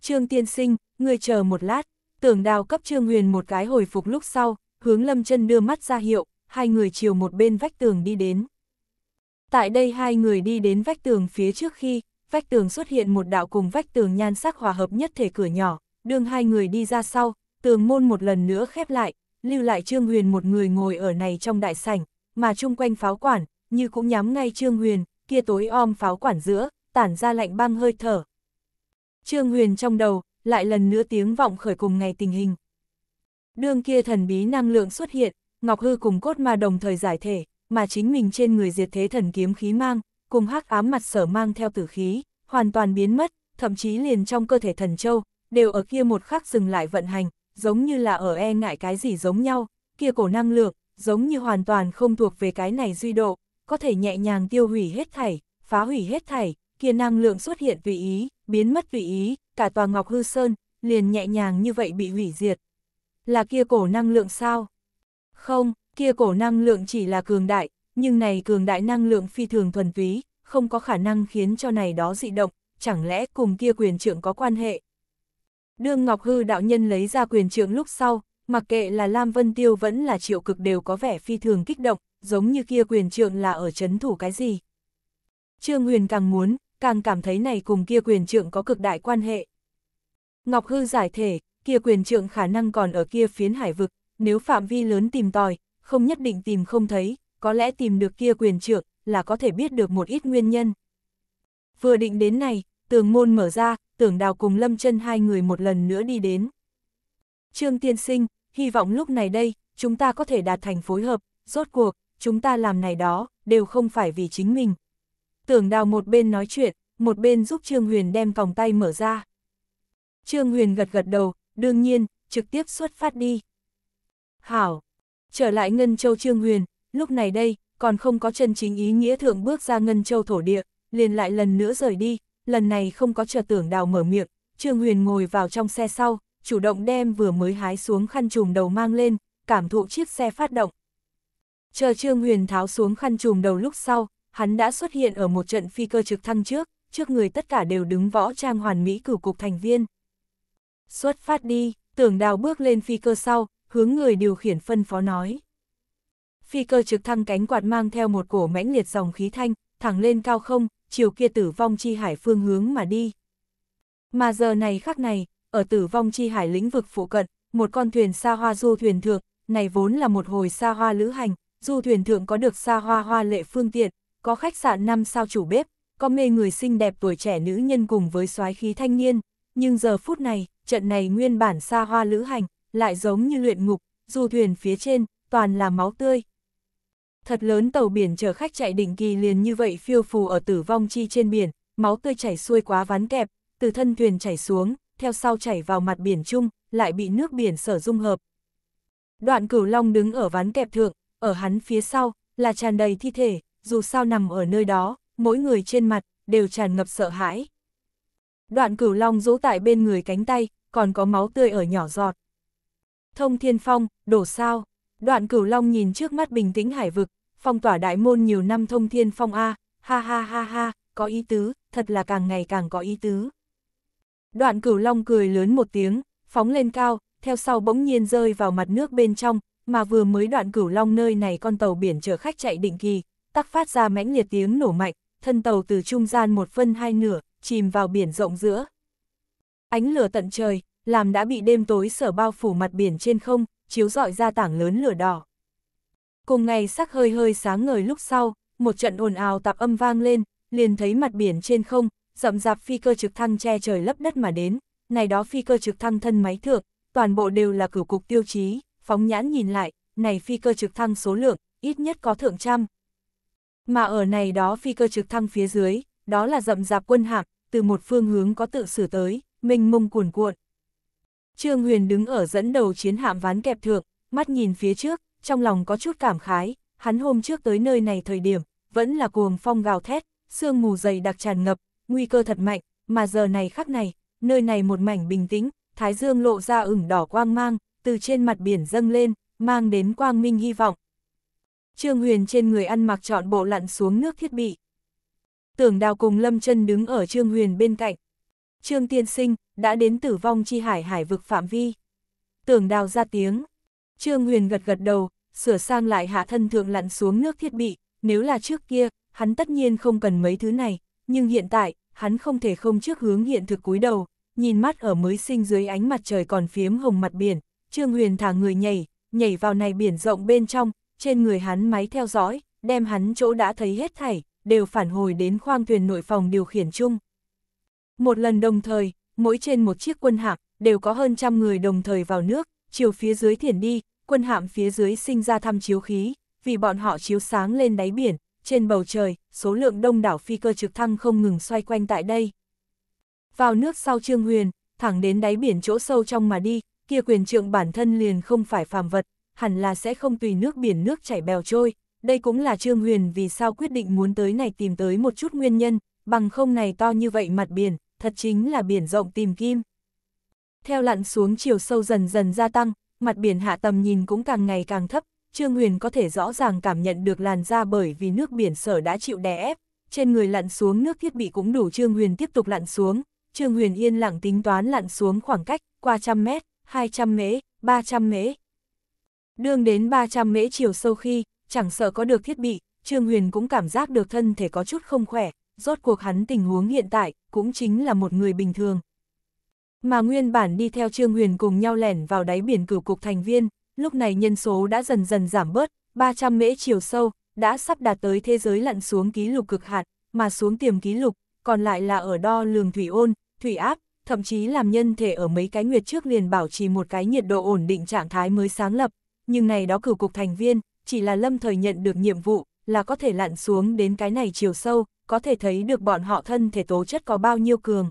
Trương tiên sinh, ngươi chờ một lát, tưởng đào cấp trương huyền một cái hồi phục lúc sau, hướng lâm chân đưa mắt ra hiệu, hai người chiều một bên vách tường đi đến. Tại đây hai người đi đến vách tường phía trước khi, vách tường xuất hiện một đạo cùng vách tường nhan sắc hòa hợp nhất thể cửa nhỏ, đường hai người đi ra sau, tường môn một lần nữa khép lại, lưu lại Trương Huyền một người ngồi ở này trong đại sảnh, mà chung quanh pháo quản, như cũng nhắm ngay Trương Huyền, kia tối om pháo quản giữa, tản ra lạnh băng hơi thở. Trương Huyền trong đầu, lại lần nữa tiếng vọng khởi cùng ngày tình hình. Đương kia thần bí năng lượng xuất hiện, Ngọc Hư cùng cốt ma đồng thời giải thể, mà chính mình trên người diệt thế thần kiếm khí mang, cùng hắc ám mặt sở mang theo tử khí, hoàn toàn biến mất, thậm chí liền trong cơ thể thần châu, đều ở kia một khắc dừng lại vận hành, giống như là ở e ngại cái gì giống nhau, kia cổ năng lượng, giống như hoàn toàn không thuộc về cái này duy độ, có thể nhẹ nhàng tiêu hủy hết thảy, phá hủy hết thảy, kia năng lượng xuất hiện tùy ý, biến mất tùy ý, cả tòa Ngọc Hư Sơn, liền nhẹ nhàng như vậy bị hủy diệt. Là kia cổ năng lượng sao? Không, kia cổ năng lượng chỉ là cường đại, nhưng này cường đại năng lượng phi thường thuần túy, không có khả năng khiến cho này đó dị động, chẳng lẽ cùng kia quyền trưởng có quan hệ? Đương Ngọc Hư đạo nhân lấy ra quyền trưởng lúc sau, mặc kệ là Lam Vân Tiêu vẫn là triệu cực đều có vẻ phi thường kích động, giống như kia quyền trượng là ở chấn thủ cái gì. Trương Huyền càng muốn, càng cảm thấy này cùng kia quyền trượng có cực đại quan hệ. Ngọc Hư giải thể, kia quyền trượng khả năng còn ở kia phiến hải vực, nếu phạm vi lớn tìm tòi, không nhất định tìm không thấy, có lẽ tìm được kia quyền trượng là có thể biết được một ít nguyên nhân. Vừa định đến này, tường môn mở ra, tưởng đào cùng Lâm chân hai người một lần nữa đi đến. Trương Tiên Sinh, hy vọng lúc này đây, chúng ta có thể đạt thành phối hợp, rốt cuộc, chúng ta làm này đó, đều không phải vì chính mình. Tưởng đào một bên nói chuyện, một bên giúp Trương Huyền đem vòng tay mở ra. Trương Huyền gật gật đầu, đương nhiên, trực tiếp xuất phát đi. Hảo! Trở lại Ngân Châu Trương Huyền, lúc này đây, còn không có chân chính ý nghĩa thượng bước ra Ngân Châu thổ địa, liền lại lần nữa rời đi, lần này không có chờ tưởng đào mở miệng, Trương Huyền ngồi vào trong xe sau, chủ động đem vừa mới hái xuống khăn trùm đầu mang lên, cảm thụ chiếc xe phát động. Chờ Trương Huyền tháo xuống khăn trùm đầu lúc sau, hắn đã xuất hiện ở một trận phi cơ trực thăng trước, trước người tất cả đều đứng võ trang hoàn mỹ cửu cục thành viên. Xuất phát đi, tưởng đào bước lên phi cơ sau, hướng người điều khiển phân phó nói. Phi cơ trực thăng cánh quạt mang theo một cổ mãnh liệt dòng khí thanh, thẳng lên cao không, chiều kia tử vong chi hải phương hướng mà đi. Mà giờ này khắc này, ở tử vong chi hải lĩnh vực phụ cận, một con thuyền xa hoa du thuyền thượng, này vốn là một hồi xa hoa lữ hành, du thuyền thượng có được xa hoa hoa lệ phương tiện, có khách sạn năm sao chủ bếp, có mê người xinh đẹp tuổi trẻ nữ nhân cùng với soái khí thanh niên, nhưng giờ phút này, trận này nguyên bản xa hoa lữ hành, lại giống như luyện ngục, du thuyền phía trên, toàn là máu tươi. Thật lớn tàu biển chở khách chạy định kỳ liền như vậy phiêu phù ở tử vong chi trên biển, máu tươi chảy xuôi quá ván kẹp, từ thân thuyền chảy xuống, theo sau chảy vào mặt biển chung, lại bị nước biển sở dung hợp. Đoạn cửu long đứng ở ván kẹp thượng, ở hắn phía sau, là tràn đầy thi thể, dù sao nằm ở nơi đó, mỗi người trên mặt, đều tràn ngập sợ hãi. Đoạn cửu long rũ tại bên người cánh tay, còn có máu tươi ở nhỏ giọt. Thông thiên phong, đổ sao. Đoạn cửu long nhìn trước mắt bình tĩnh hải vực, phong tỏa đại môn nhiều năm thông thiên phong A, ha ha ha ha, có ý tứ, thật là càng ngày càng có ý tứ. Đoạn cửu long cười lớn một tiếng, phóng lên cao, theo sau bỗng nhiên rơi vào mặt nước bên trong, mà vừa mới đoạn cửu long nơi này con tàu biển chở khách chạy định kỳ, tắc phát ra mãnh liệt tiếng nổ mạnh, thân tàu từ trung gian một phân hai nửa, chìm vào biển rộng giữa. Ánh lửa tận trời, làm đã bị đêm tối sở bao phủ mặt biển trên không, chiếu dọi ra tảng lớn lửa đỏ. Cùng ngày sắc hơi hơi sáng ngời lúc sau, một trận ồn ào tạp âm vang lên, liền thấy mặt biển trên không, rậm rạp phi cơ trực thăng che trời lấp đất mà đến, này đó phi cơ trực thăng thân máy thượng, toàn bộ đều là cửu cục tiêu chí, phóng nhãn nhìn lại, này phi cơ trực thăng số lượng, ít nhất có thượng trăm. Mà ở này đó phi cơ trực thăng phía dưới, đó là rậm rạp quân hạm, từ một phương hướng có tự xử tới, mênh mông cuồn cuộn. Trương Huyền đứng ở dẫn đầu chiến hạm ván kẹp thượng, mắt nhìn phía trước, trong lòng có chút cảm khái, hắn hôm trước tới nơi này thời điểm, vẫn là cuồng phong gào thét, sương mù dày đặc tràn ngập, nguy cơ thật mạnh, mà giờ này khắc này, nơi này một mảnh bình tĩnh, thái dương lộ ra ửng đỏ quang mang, từ trên mặt biển dâng lên, mang đến quang minh hy vọng. Trương Huyền trên người ăn mặc trọn bộ lặn xuống nước thiết bị. Tưởng đào cùng Lâm chân đứng ở Trương Huyền bên cạnh. Trương Tiên Sinh, đã đến tử vong chi hải hải vực phạm vi. Tưởng đào ra tiếng. Trương Huyền gật gật đầu, sửa sang lại hạ thân thượng lặn xuống nước thiết bị. Nếu là trước kia, hắn tất nhiên không cần mấy thứ này, nhưng hiện tại, hắn không thể không trước hướng hiện thực cúi đầu, nhìn mắt ở mới sinh dưới ánh mặt trời còn phiếm hồng mặt biển, Trương Huyền thả người nhảy, nhảy vào này biển rộng bên trong, trên người hắn máy theo dõi, đem hắn chỗ đã thấy hết thảy, đều phản hồi đến khoang thuyền nội phòng điều khiển chung. Một lần đồng thời, mỗi trên một chiếc quân hạm, đều có hơn trăm người đồng thời vào nước, chiều phía dưới thiển đi, quân hạm phía dưới sinh ra thăm chiếu khí, vì bọn họ chiếu sáng lên đáy biển, trên bầu trời, số lượng đông đảo phi cơ trực thăng không ngừng xoay quanh tại đây. Vào nước sau Trương Huyền, thẳng đến đáy biển chỗ sâu trong mà đi, kia quyền trượng bản thân liền không phải phàm vật, hẳn là sẽ không tùy nước biển nước chảy bèo trôi. Đây cũng là Trương Huyền vì sao quyết định muốn tới này tìm tới một chút nguyên nhân, bằng không này to như vậy mặt biển, thật chính là biển rộng tìm kim. Theo lặn xuống chiều sâu dần dần gia tăng, mặt biển hạ tầm nhìn cũng càng ngày càng thấp, Trương Huyền có thể rõ ràng cảm nhận được làn da bởi vì nước biển sở đã chịu đè ép, trên người lặn xuống nước thiết bị cũng đủ Trương Huyền tiếp tục lặn xuống, Trương Huyền yên lặng tính toán lặn xuống khoảng cách, qua trăm mét, hai trăm 200 ba trăm mễ. Đương đến ba trăm mễ chiều sâu khi, chẳng sợ có được thiết bị, Trương Huyền cũng cảm giác được thân thể có chút không khỏe, rốt cuộc hắn tình huống hiện tại, cũng chính là một người bình thường. Mà nguyên bản đi theo Trương Huyền cùng nhau lẻn vào đáy biển cửu cục thành viên, lúc này nhân số đã dần dần giảm bớt, 300 mễ chiều sâu, đã sắp đạt tới thế giới lặn xuống ký lục cực hạn, mà xuống tiềm ký lục, còn lại là ở đo lường thủy ôn, thủy áp, thậm chí làm nhân thể ở mấy cái nguyệt trước liền bảo trì một cái nhiệt độ ổn định trạng thái mới sáng lập, nhưng này đó cửu cục thành viên, chỉ là lâm thời nhận được nhiệm vụ, là có thể lặn xuống đến cái này chiều sâu, có thể thấy được bọn họ thân thể tố chất có bao nhiêu cường.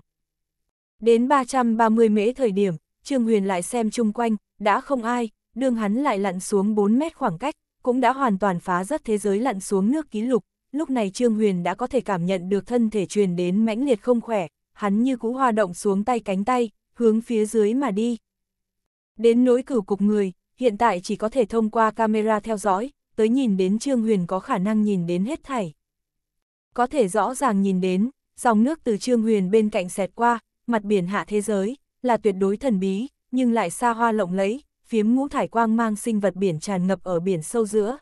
Đến 330 mễ thời điểm, Trương Huyền lại xem chung quanh, đã không ai, đường hắn lại lặn xuống 4 mét khoảng cách, cũng đã hoàn toàn phá rất thế giới lặn xuống nước ký lục, lúc này Trương Huyền đã có thể cảm nhận được thân thể truyền đến mãnh liệt không khỏe, hắn như cũ hoa động xuống tay cánh tay, hướng phía dưới mà đi. Đến nỗi cửu cục người, hiện tại chỉ có thể thông qua camera theo dõi, tới nhìn đến Trương Huyền có khả năng nhìn đến hết thảy. Có thể rõ ràng nhìn đến, dòng nước từ Trương Huyền bên cạnh xẹt qua, mặt biển hạ thế giới, là tuyệt đối thần bí, nhưng lại xa hoa lộng lẫy, phiếm ngũ thải quang mang sinh vật biển tràn ngập ở biển sâu giữa.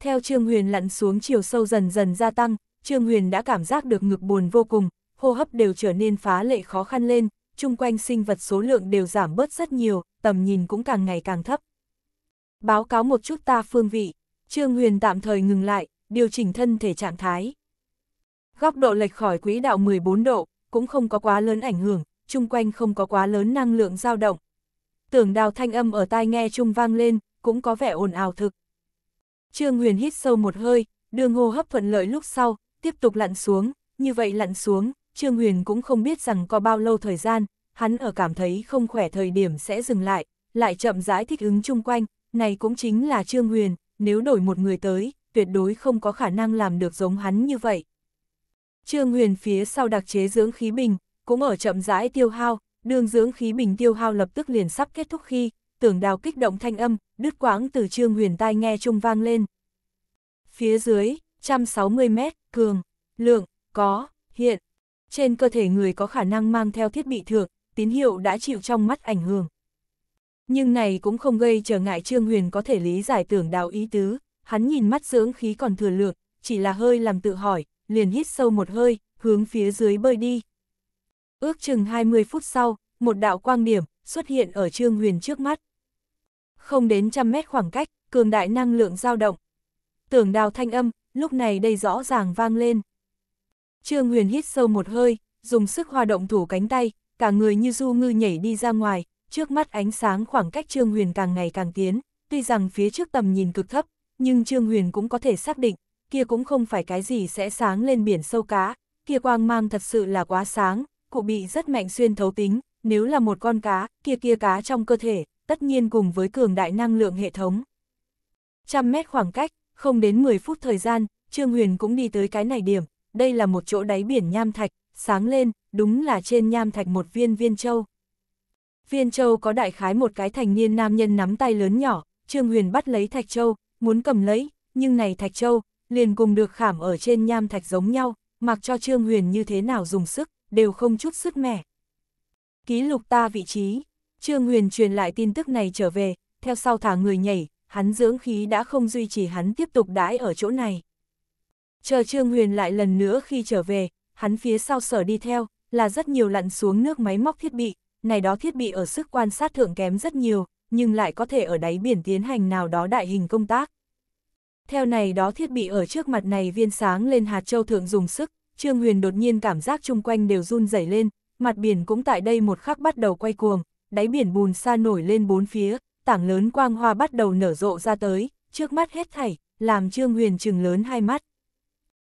Theo Trương Huyền lặn xuống chiều sâu dần dần gia tăng, Trương Huyền đã cảm giác được ngực buồn vô cùng, hô hấp đều trở nên phá lệ khó khăn lên, chung quanh sinh vật số lượng đều giảm bớt rất nhiều, tầm nhìn cũng càng ngày càng thấp. Báo cáo một chút ta phương vị, Trương Huyền tạm thời ngừng lại, điều chỉnh thân thể trạng thái. Góc độ lệch khỏi quỹ đạo 14 độ, cũng không có quá lớn ảnh hưởng, chung quanh không có quá lớn năng lượng dao động, tưởng đào thanh âm ở tai nghe trung vang lên, cũng có vẻ ồn ào thực. Trương Huyền hít sâu một hơi, đường hô hấp thuận lợi lúc sau, tiếp tục lặn xuống, như vậy lặn xuống, Trương Huyền cũng không biết rằng có bao lâu thời gian, hắn ở cảm thấy không khỏe thời điểm sẽ dừng lại, lại chậm rãi thích ứng chung quanh, này cũng chính là Trương Huyền, nếu đổi một người tới, tuyệt đối không có khả năng làm được giống hắn như vậy. Trương Huyền phía sau đặc chế dưỡng khí bình, cũng ở chậm rãi tiêu hao, đường dưỡng khí bình tiêu hao lập tức liền sắp kết thúc khi, tưởng đào kích động thanh âm, đứt quãng từ trương huyền tai nghe trung vang lên. Phía dưới, 160 mét, cường, lượng, có, hiện. Trên cơ thể người có khả năng mang theo thiết bị thượng, tín hiệu đã chịu trong mắt ảnh hưởng. Nhưng này cũng không gây trở ngại Trương Huyền có thể lý giải tưởng đào ý tứ, hắn nhìn mắt dưỡng khí còn thừa lượng, chỉ là hơi làm tự hỏi, liền hít sâu một hơi, hướng phía dưới bơi đi. Ước chừng 20 phút sau, một đạo quang điểm xuất hiện ở Trương Huyền trước mắt. Không đến trăm mét khoảng cách, cường đại năng lượng dao động. Tưởng đào thanh âm, lúc này đây rõ ràng vang lên. Trương Huyền hít sâu một hơi, dùng sức hoa động thủ cánh tay, cả người như du ngư nhảy đi ra ngoài, trước mắt ánh sáng khoảng cách Trương Huyền càng ngày càng tiến, tuy rằng phía trước tầm nhìn cực thấp, nhưng Trương Huyền cũng có thể xác định, kia cũng không phải cái gì sẽ sáng lên biển sâu cá, kia quang mang thật sự là quá sáng, cụ bị rất mạnh xuyên thấu tính, nếu là một con cá, kia kia cá trong cơ thể, tất nhiên cùng với cường đại năng lượng hệ thống. Trăm mét khoảng cách, không đến 10 phút thời gian, Trương Huyền cũng đi tới cái này điểm, đây là một chỗ đáy biển nham thạch, sáng lên, đúng là trên nham thạch một viên viên châu. Viên châu có đại khái một cái thành niên nam nhân nắm tay lớn nhỏ, Trương Huyền bắt lấy thạch châu, muốn cầm lấy, nhưng này thạch châu, liền cùng được khảm ở trên nham thạch giống nhau, mặc cho Trương Huyền như thế nào dùng sức đều không chút sức mẻ. Ký lục ta vị trí, Trương Huyền truyền lại tin tức này trở về, theo sau thả người nhảy, hắn dưỡng khí đã không duy trì hắn tiếp tục đãi ở chỗ này. Chờ Trương Huyền lại lần nữa khi trở về, hắn phía sau sở đi theo, là rất nhiều lặn xuống nước máy móc thiết bị, này đó thiết bị ở sức quan sát thượng kém rất nhiều, nhưng lại có thể ở đáy biển tiến hành nào đó đại hình công tác. Theo này đó thiết bị ở trước mặt này viên sáng lên hạt châu thượng dùng sức, Trương Huyền đột nhiên cảm giác chung quanh đều run rẩy lên, mặt biển cũng tại đây một khắc bắt đầu quay cuồng, đáy biển bùn sa nổi lên bốn phía, tảng lớn quang hoa bắt đầu nở rộ ra tới, trước mắt hết thảy, làm Trương Huyền trừng lớn hai mắt.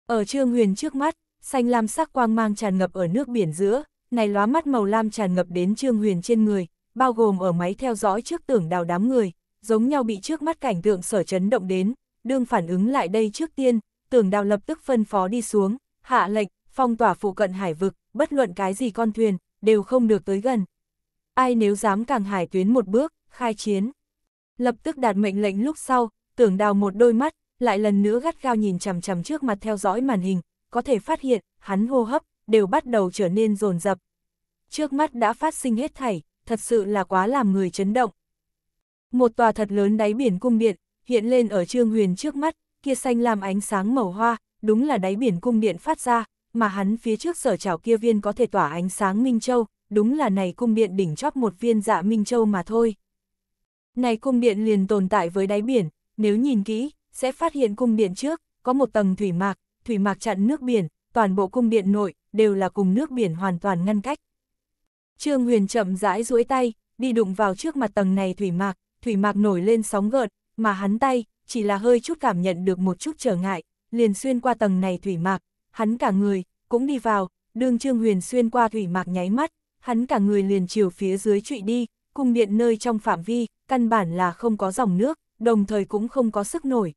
Ở Trương Huyền trước mắt, xanh lam sắc quang mang tràn ngập ở nước biển giữa, này lóa mắt màu lam tràn ngập đến Trương Huyền trên người, bao gồm ở máy theo dõi trước tưởng đào đám người, giống nhau bị trước mắt cảnh tượng sở chấn động đến, đương phản ứng lại đây trước tiên, tưởng đào lập tức phân phó đi xuống, hạ lệnh, phong tỏa phụ cận hải vực, bất luận cái gì con thuyền, đều không được tới gần. Ai nếu dám càng hải tuyến một bước, khai chiến. Lập tức đạt mệnh lệnh lúc sau, tưởng đào một đôi mắt, lại lần nữa gắt gao nhìn chằm chằm trước mặt theo dõi màn hình, có thể phát hiện, hắn hô hấp, đều bắt đầu trở nên rồn rập. Trước mắt đã phát sinh hết thảy, thật sự là quá làm người chấn động. Một tòa thật lớn đáy biển cung điện, hiện lên ở trương huyền trước mắt, kia xanh làm ánh sáng màu hoa, đúng là đáy biển cung điện phát ra, mà hắn phía trước sở trảo kia viên có thể tỏa ánh sáng Minh Châu, đúng là này cung điện đỉnh chóp một viên dạ Minh Châu mà thôi. Này cung điện liền tồn tại với đáy biển, nếu nhìn kỹ, sẽ phát hiện cung điện trước, có một tầng thủy mạc, thủy mạc chặn nước biển, toàn bộ cung điện nội, đều là cùng nước biển hoàn toàn ngăn cách. Trương Huyền chậm rãi duỗi tay, đi đụng vào trước mặt tầng này thủy mạc, thủy mạc nổi lên sóng gợn, mà hắn tay, chỉ là hơi chút cảm nhận được một chút trở ngại, liền xuyên qua tầng này thủy mạc, hắn cả người, cũng đi vào, đường Trương Huyền xuyên qua thủy mạc nháy mắt, hắn cả người liền chiều phía dưới trụy đi, cung điện nơi trong phạm vi, căn bản là không có dòng nước, đồng thời cũng không có sức nổi.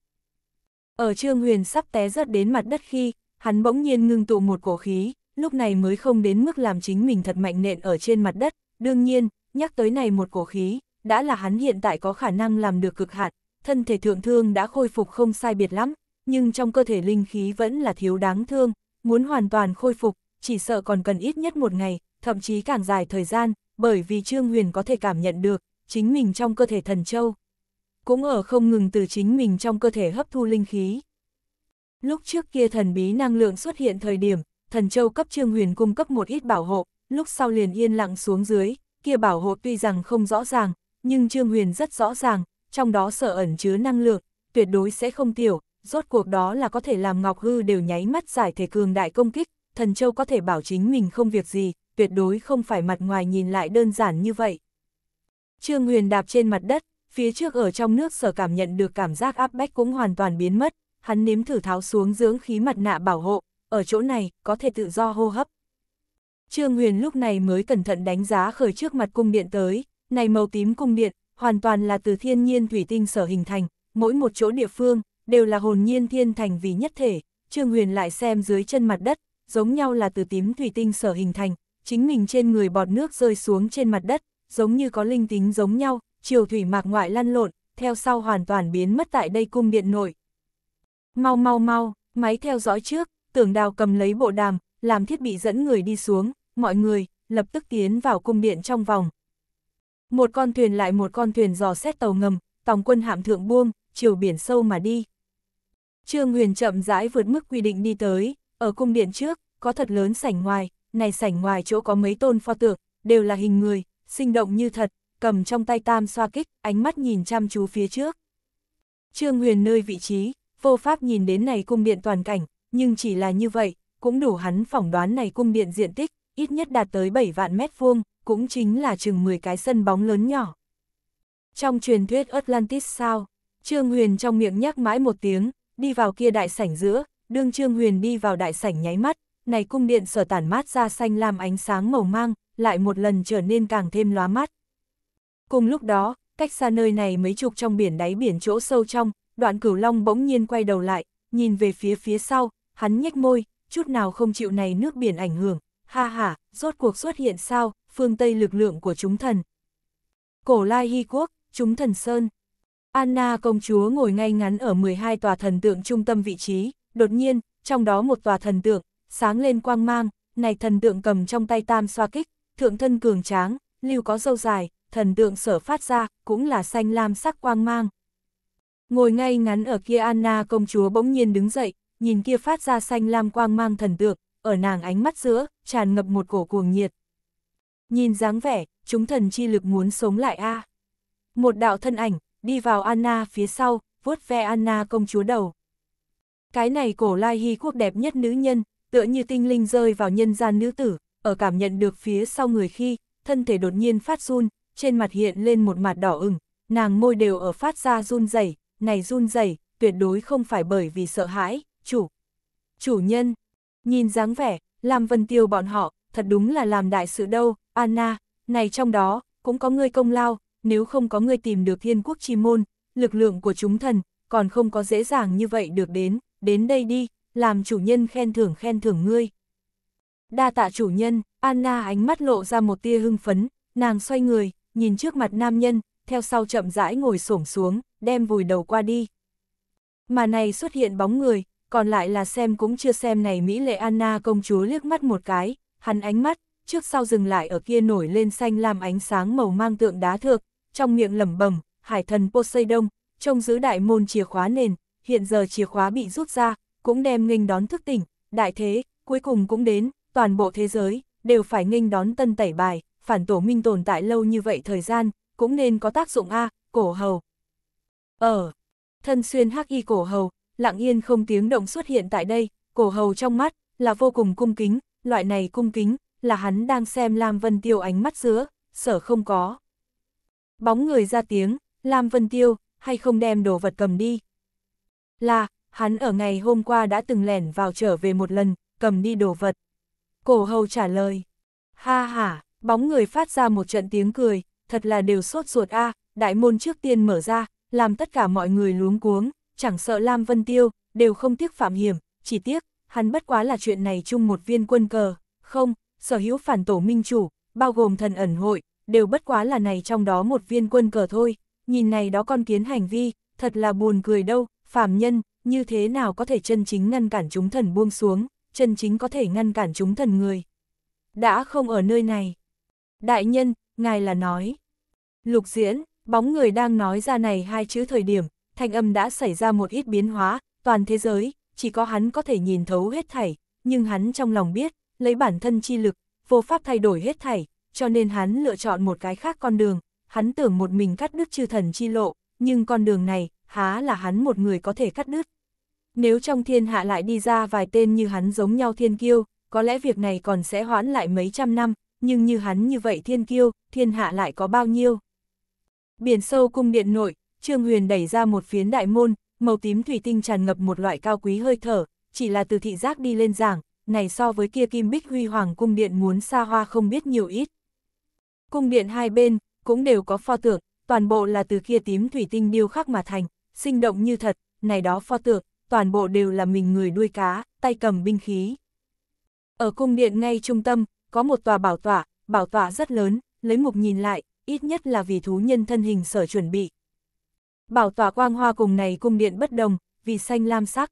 Ở Trương Huyền sắp té rớt đến mặt đất khi, hắn bỗng nhiên ngưng tụ một cổ khí, lúc này mới không đến mức làm chính mình thật mạnh nện ở trên mặt đất, đương nhiên, nhắc tới này một cổ khí, đã là hắn hiện tại có khả năng làm được cực hạn, thân thể thượng thương đã khôi phục không sai biệt lắm, nhưng trong cơ thể linh khí vẫn là thiếu đáng thương, muốn hoàn toàn khôi phục, chỉ sợ còn cần ít nhất một ngày, thậm chí càng dài thời gian, bởi vì Trương Huyền có thể cảm nhận được, chính mình trong cơ thể thần châu. Cũng ở không ngừng từ chính mình trong cơ thể hấp thu linh khí. Lúc trước kia thần bí năng lượng xuất hiện thời điểm, thần châu cấp Trương Huyền cung cấp một ít bảo hộ, lúc sau liền yên lặng xuống dưới, kia bảo hộ tuy rằng không rõ ràng, nhưng Trương Huyền rất rõ ràng, trong đó sở ẩn chứa năng lượng, tuyệt đối sẽ không tiểu, rốt cuộc đó là có thể làm Ngọc Hư đều nháy mắt giải thể cường đại công kích, thần châu có thể bảo chính mình không việc gì, tuyệt đối không phải mặt ngoài nhìn lại đơn giản như vậy. Trương Huyền đạp trên mặt đất, phía trước ở trong nước sở cảm nhận được cảm giác áp bách cũng hoàn toàn biến mất, hắn nếm thử tháo xuống dưỡng khí mặt nạ bảo hộ, ở chỗ này có thể tự do hô hấp. Trương Huyền lúc này mới cẩn thận đánh giá khởi trước mặt cung điện tới, này màu tím cung điện, hoàn toàn là từ thiên nhiên thủy tinh sở hình thành, mỗi một chỗ địa phương đều là hồn nhiên thiên thành vì nhất thể, Trương Huyền lại xem dưới chân mặt đất, giống nhau là từ tím thủy tinh sở hình thành, chính mình trên người bọt nước rơi xuống trên mặt đất, giống như có linh tính giống nhau, chiều thủy mạc ngoại lăn lộn, theo sau hoàn toàn biến mất tại đây cung điện nội. Mau mau mau, máy theo dõi trước, tưởng đào cầm lấy bộ đàm, làm thiết bị dẫn người đi xuống, mọi người, lập tức tiến vào cung điện trong vòng. Một con thuyền lại một con thuyền dò xét tàu ngầm, tòng quân hạm thượng buông, chiều biển sâu mà đi. Trương Huyền chậm rãi vượt mức quy định đi tới, ở cung điện trước, có thật lớn sảnh ngoài, này sảnh ngoài chỗ có mấy tôn pho tượng, đều là hình người, sinh động như thật, cầm trong tay tam xoa kích, ánh mắt nhìn chăm chú phía trước. Trương Huyền nơi vị trí, vô pháp nhìn đến này cung điện toàn cảnh, nhưng chỉ là như vậy, cũng đủ hắn phỏng đoán này cung điện diện tích, ít nhất đạt tới 7 vạn mét vuông, cũng chính là chừng 10 cái sân bóng lớn nhỏ. Trong truyền thuyết Atlantis sao, Trương Huyền trong miệng nhắc mãi một tiếng, đi vào kia đại sảnh giữa, đương Trương Huyền đi vào đại sảnh nháy mắt, này cung điện sở tản mát ra xanh làm ánh sáng màu mang, lại một lần trở nên càng thêm lóa mắt. Cùng lúc đó, cách xa nơi này mấy chục trong biển đáy biển chỗ sâu trong, đoạn cửu long bỗng nhiên quay đầu lại, nhìn về phía phía sau, hắn nhếch môi, chút nào không chịu này nước biển ảnh hưởng, ha ha, rốt cuộc xuất hiện sao, phương Tây lực lượng của chúng thần. Cổ lai hy quốc, chúng thần sơn. Anna công chúa ngồi ngay ngắn ở 12 tòa thần tượng trung tâm vị trí, đột nhiên, trong đó một tòa thần tượng, sáng lên quang mang, này thần tượng cầm trong tay tam xoa kích, thượng thân cường tráng, lưu có dâu dài, thần tượng sở phát ra, cũng là xanh lam sắc quang mang. Ngồi ngay ngắn ở kia Anna công chúa bỗng nhiên đứng dậy, nhìn kia phát ra xanh lam quang mang thần tượng, ở nàng ánh mắt giữa, tràn ngập một cổ cuồng nhiệt. Nhìn dáng vẻ, chúng thần chi lực muốn sống lại a à. Một đạo thân ảnh, đi vào Anna phía sau, vuốt ve Anna công chúa đầu. Cái này cổ lai hy quốc đẹp nhất nữ nhân, tựa như tinh linh rơi vào nhân gian nữ tử, ở cảm nhận được phía sau người khi, thân thể đột nhiên phát run, trên mặt hiện lên một mặt đỏ ửng, nàng môi đều ở phát ra run rẩy, này run rẩy, tuyệt đối không phải bởi vì sợ hãi, chủ. Chủ nhân, nhìn dáng vẻ, làm vân tiêu bọn họ, thật đúng là làm đại sự đâu, Anna, này trong đó, cũng có người công lao, nếu không có người tìm được thiên quốc chi môn, lực lượng của chúng thần, còn không có dễ dàng như vậy được đến, đến đây đi, làm chủ nhân khen thưởng khen thưởng ngươi. Đa tạ chủ nhân, Anna ánh mắt lộ ra một tia hưng phấn, nàng xoay người, nhìn trước mặt nam nhân, theo sau chậm rãi ngồi xổm xuống, đem vùi đầu qua đi. Mà này xuất hiện bóng người, còn lại là xem cũng chưa xem này Mỹ lệ Anna công chúa liếc mắt một cái, hắn ánh mắt, trước sau dừng lại ở kia nổi lên xanh làm ánh sáng màu mang tượng đá thượng, trong miệng lẩm bẩm, hải thần Poseidon, trông giữ đại môn chìa khóa nền, hiện giờ chìa khóa bị rút ra, cũng đem nghênh đón thức tỉnh, đại thế, cuối cùng cũng đến, toàn bộ thế giới, đều phải nghênh đón tân tẩy bài, phản tổ minh tồn tại lâu như vậy thời gian, cũng nên có tác dụng A, cổ hầu. Ở, ờ, thân xuyên hắc y cổ hầu, lặng yên không tiếng động xuất hiện tại đây, cổ hầu trong mắt, là vô cùng cung kính, loại này cung kính, là hắn đang xem Lam Vân Tiêu ánh mắt giữa, sở không có bóng người ra tiếng, Lam Vân Tiêu, hay không đem đồ vật cầm đi. Là, hắn ở ngày hôm qua đã từng lẻn vào trở về một lần, cầm đi đồ vật. Cổ hầu trả lời, ha ha, bóng người phát ra một trận tiếng cười, thật là đều sốt ruột a đại môn trước tiên mở ra, làm tất cả mọi người luống cuống, chẳng sợ Lam Vân Tiêu, đều không tiếc phạm hiểm, chỉ tiếc, hắn bất quá là chuyện này chung một viên quân cờ, không, sở hữu phản tổ minh chủ, bao gồm thần ẩn hội, đều bất quá là này trong đó một viên quân cờ thôi, nhìn này đó con kiến hành vi, thật là buồn cười đâu, phàm nhân, như thế nào có thể chân chính ngăn cản chúng thần buông xuống, chân chính có thể ngăn cản chúng thần người. Đã không ở nơi này. Đại nhân, ngài là nói. Lục diễn, bóng người đang nói ra này hai chữ thời điểm, thanh âm đã xảy ra một ít biến hóa, toàn thế giới, chỉ có hắn có thể nhìn thấu hết thảy, nhưng hắn trong lòng biết, lấy bản thân chi lực, vô pháp thay đổi hết thảy, cho nên hắn lựa chọn một cái khác con đường, hắn tưởng một mình cắt đứt chư thần chi lộ, nhưng con đường này, há là hắn một người có thể cắt đứt. Nếu trong thiên hạ lại đi ra vài tên như hắn giống nhau thiên kiêu, có lẽ việc này còn sẽ hoãn lại mấy trăm năm, nhưng như hắn như vậy thiên kiêu, thiên hạ lại có bao nhiêu. Biển sâu cung điện nội, Trương Huyền đẩy ra một phiến đại môn, màu tím thủy tinh tràn ngập một loại cao quý hơi thở, chỉ là từ thị giác đi lên giảng, này so với kia kim bích huy hoàng cung điện muốn xa hoa không biết nhiều ít. Cung điện hai bên cũng đều có pho tượng, toàn bộ là từ kia tím thủy tinh điêu khắc mà thành, sinh động như thật, này đó pho tượng, toàn bộ đều là mình người đuôi cá, tay cầm binh khí. Ở cung điện ngay trung tâm, có một tòa bảo tọa, bảo tọa rất lớn, lấy mục nhìn lại, ít nhất là vì thú nhân thân hình sở chuẩn bị. Bảo tọa quang hoa cùng này cung điện bất đồng, vì xanh lam sắc.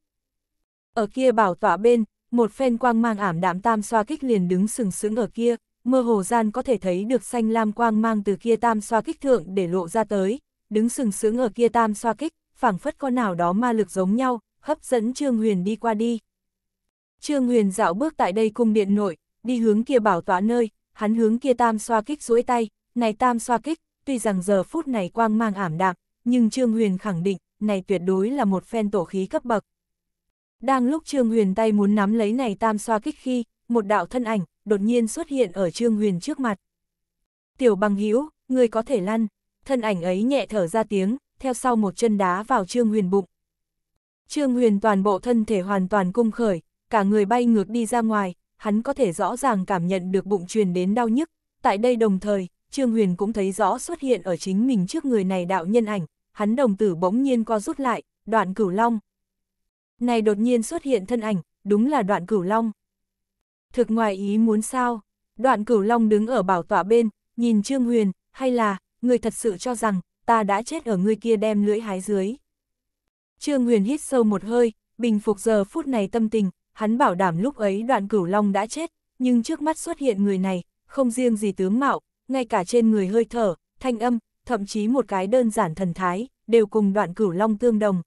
Ở kia bảo tọa bên, một phen quang mang ảm đạm tam xoa kích liền đứng sừng sững ở kia, mơ hồ gian có thể thấy được xanh lam quang mang từ kia tam xoa kích thượng để lộ ra tới, đứng sừng sững ở kia tam xoa kích, phảng phất con nào đó ma lực giống nhau, hấp dẫn Trương Huyền đi qua đi. Trương Huyền dạo bước tại đây cung điện nội, đi hướng kia bảo tọa nơi, hắn hướng kia tam xoa kích duỗi tay, này tam xoa kích, tuy rằng giờ phút này quang mang ảm đạm, nhưng Trương Huyền khẳng định, này tuyệt đối là một phen tổ khí cấp bậc. Đang lúc Trương Huyền tay muốn nắm lấy này tam xoa kích khi, một đạo thân ảnh, đột nhiên xuất hiện ở Trương Huyền trước mặt. Tiểu bằng hữu người có thể lăn, thân ảnh ấy nhẹ thở ra tiếng, theo sau một chân đá vào Trương Huyền bụng. Trương Huyền toàn bộ thân thể hoàn toàn cung khởi, cả người bay ngược đi ra ngoài, hắn có thể rõ ràng cảm nhận được bụng truyền đến đau nhức. Tại đây đồng thời, Trương Huyền cũng thấy rõ xuất hiện ở chính mình trước người này đạo nhân ảnh, hắn đồng tử bỗng nhiên co rút lại, đoạn cửu long. Này đột nhiên xuất hiện thân ảnh, đúng là đoạn cửu long. Thực ngoài ý muốn sao? Đoạn cửu long đứng ở bảo tọa bên, nhìn Trương Huyền, hay là, người thật sự cho rằng, ta đã chết ở người kia đem lưỡi hái dưới. Trương Huyền hít sâu một hơi, bình phục giờ phút này tâm tình, hắn bảo đảm lúc ấy đoạn cửu long đã chết, nhưng trước mắt xuất hiện người này, không riêng gì tướng mạo, ngay cả trên người hơi thở, thanh âm, thậm chí một cái đơn giản thần thái, đều cùng đoạn cửu long tương đồng.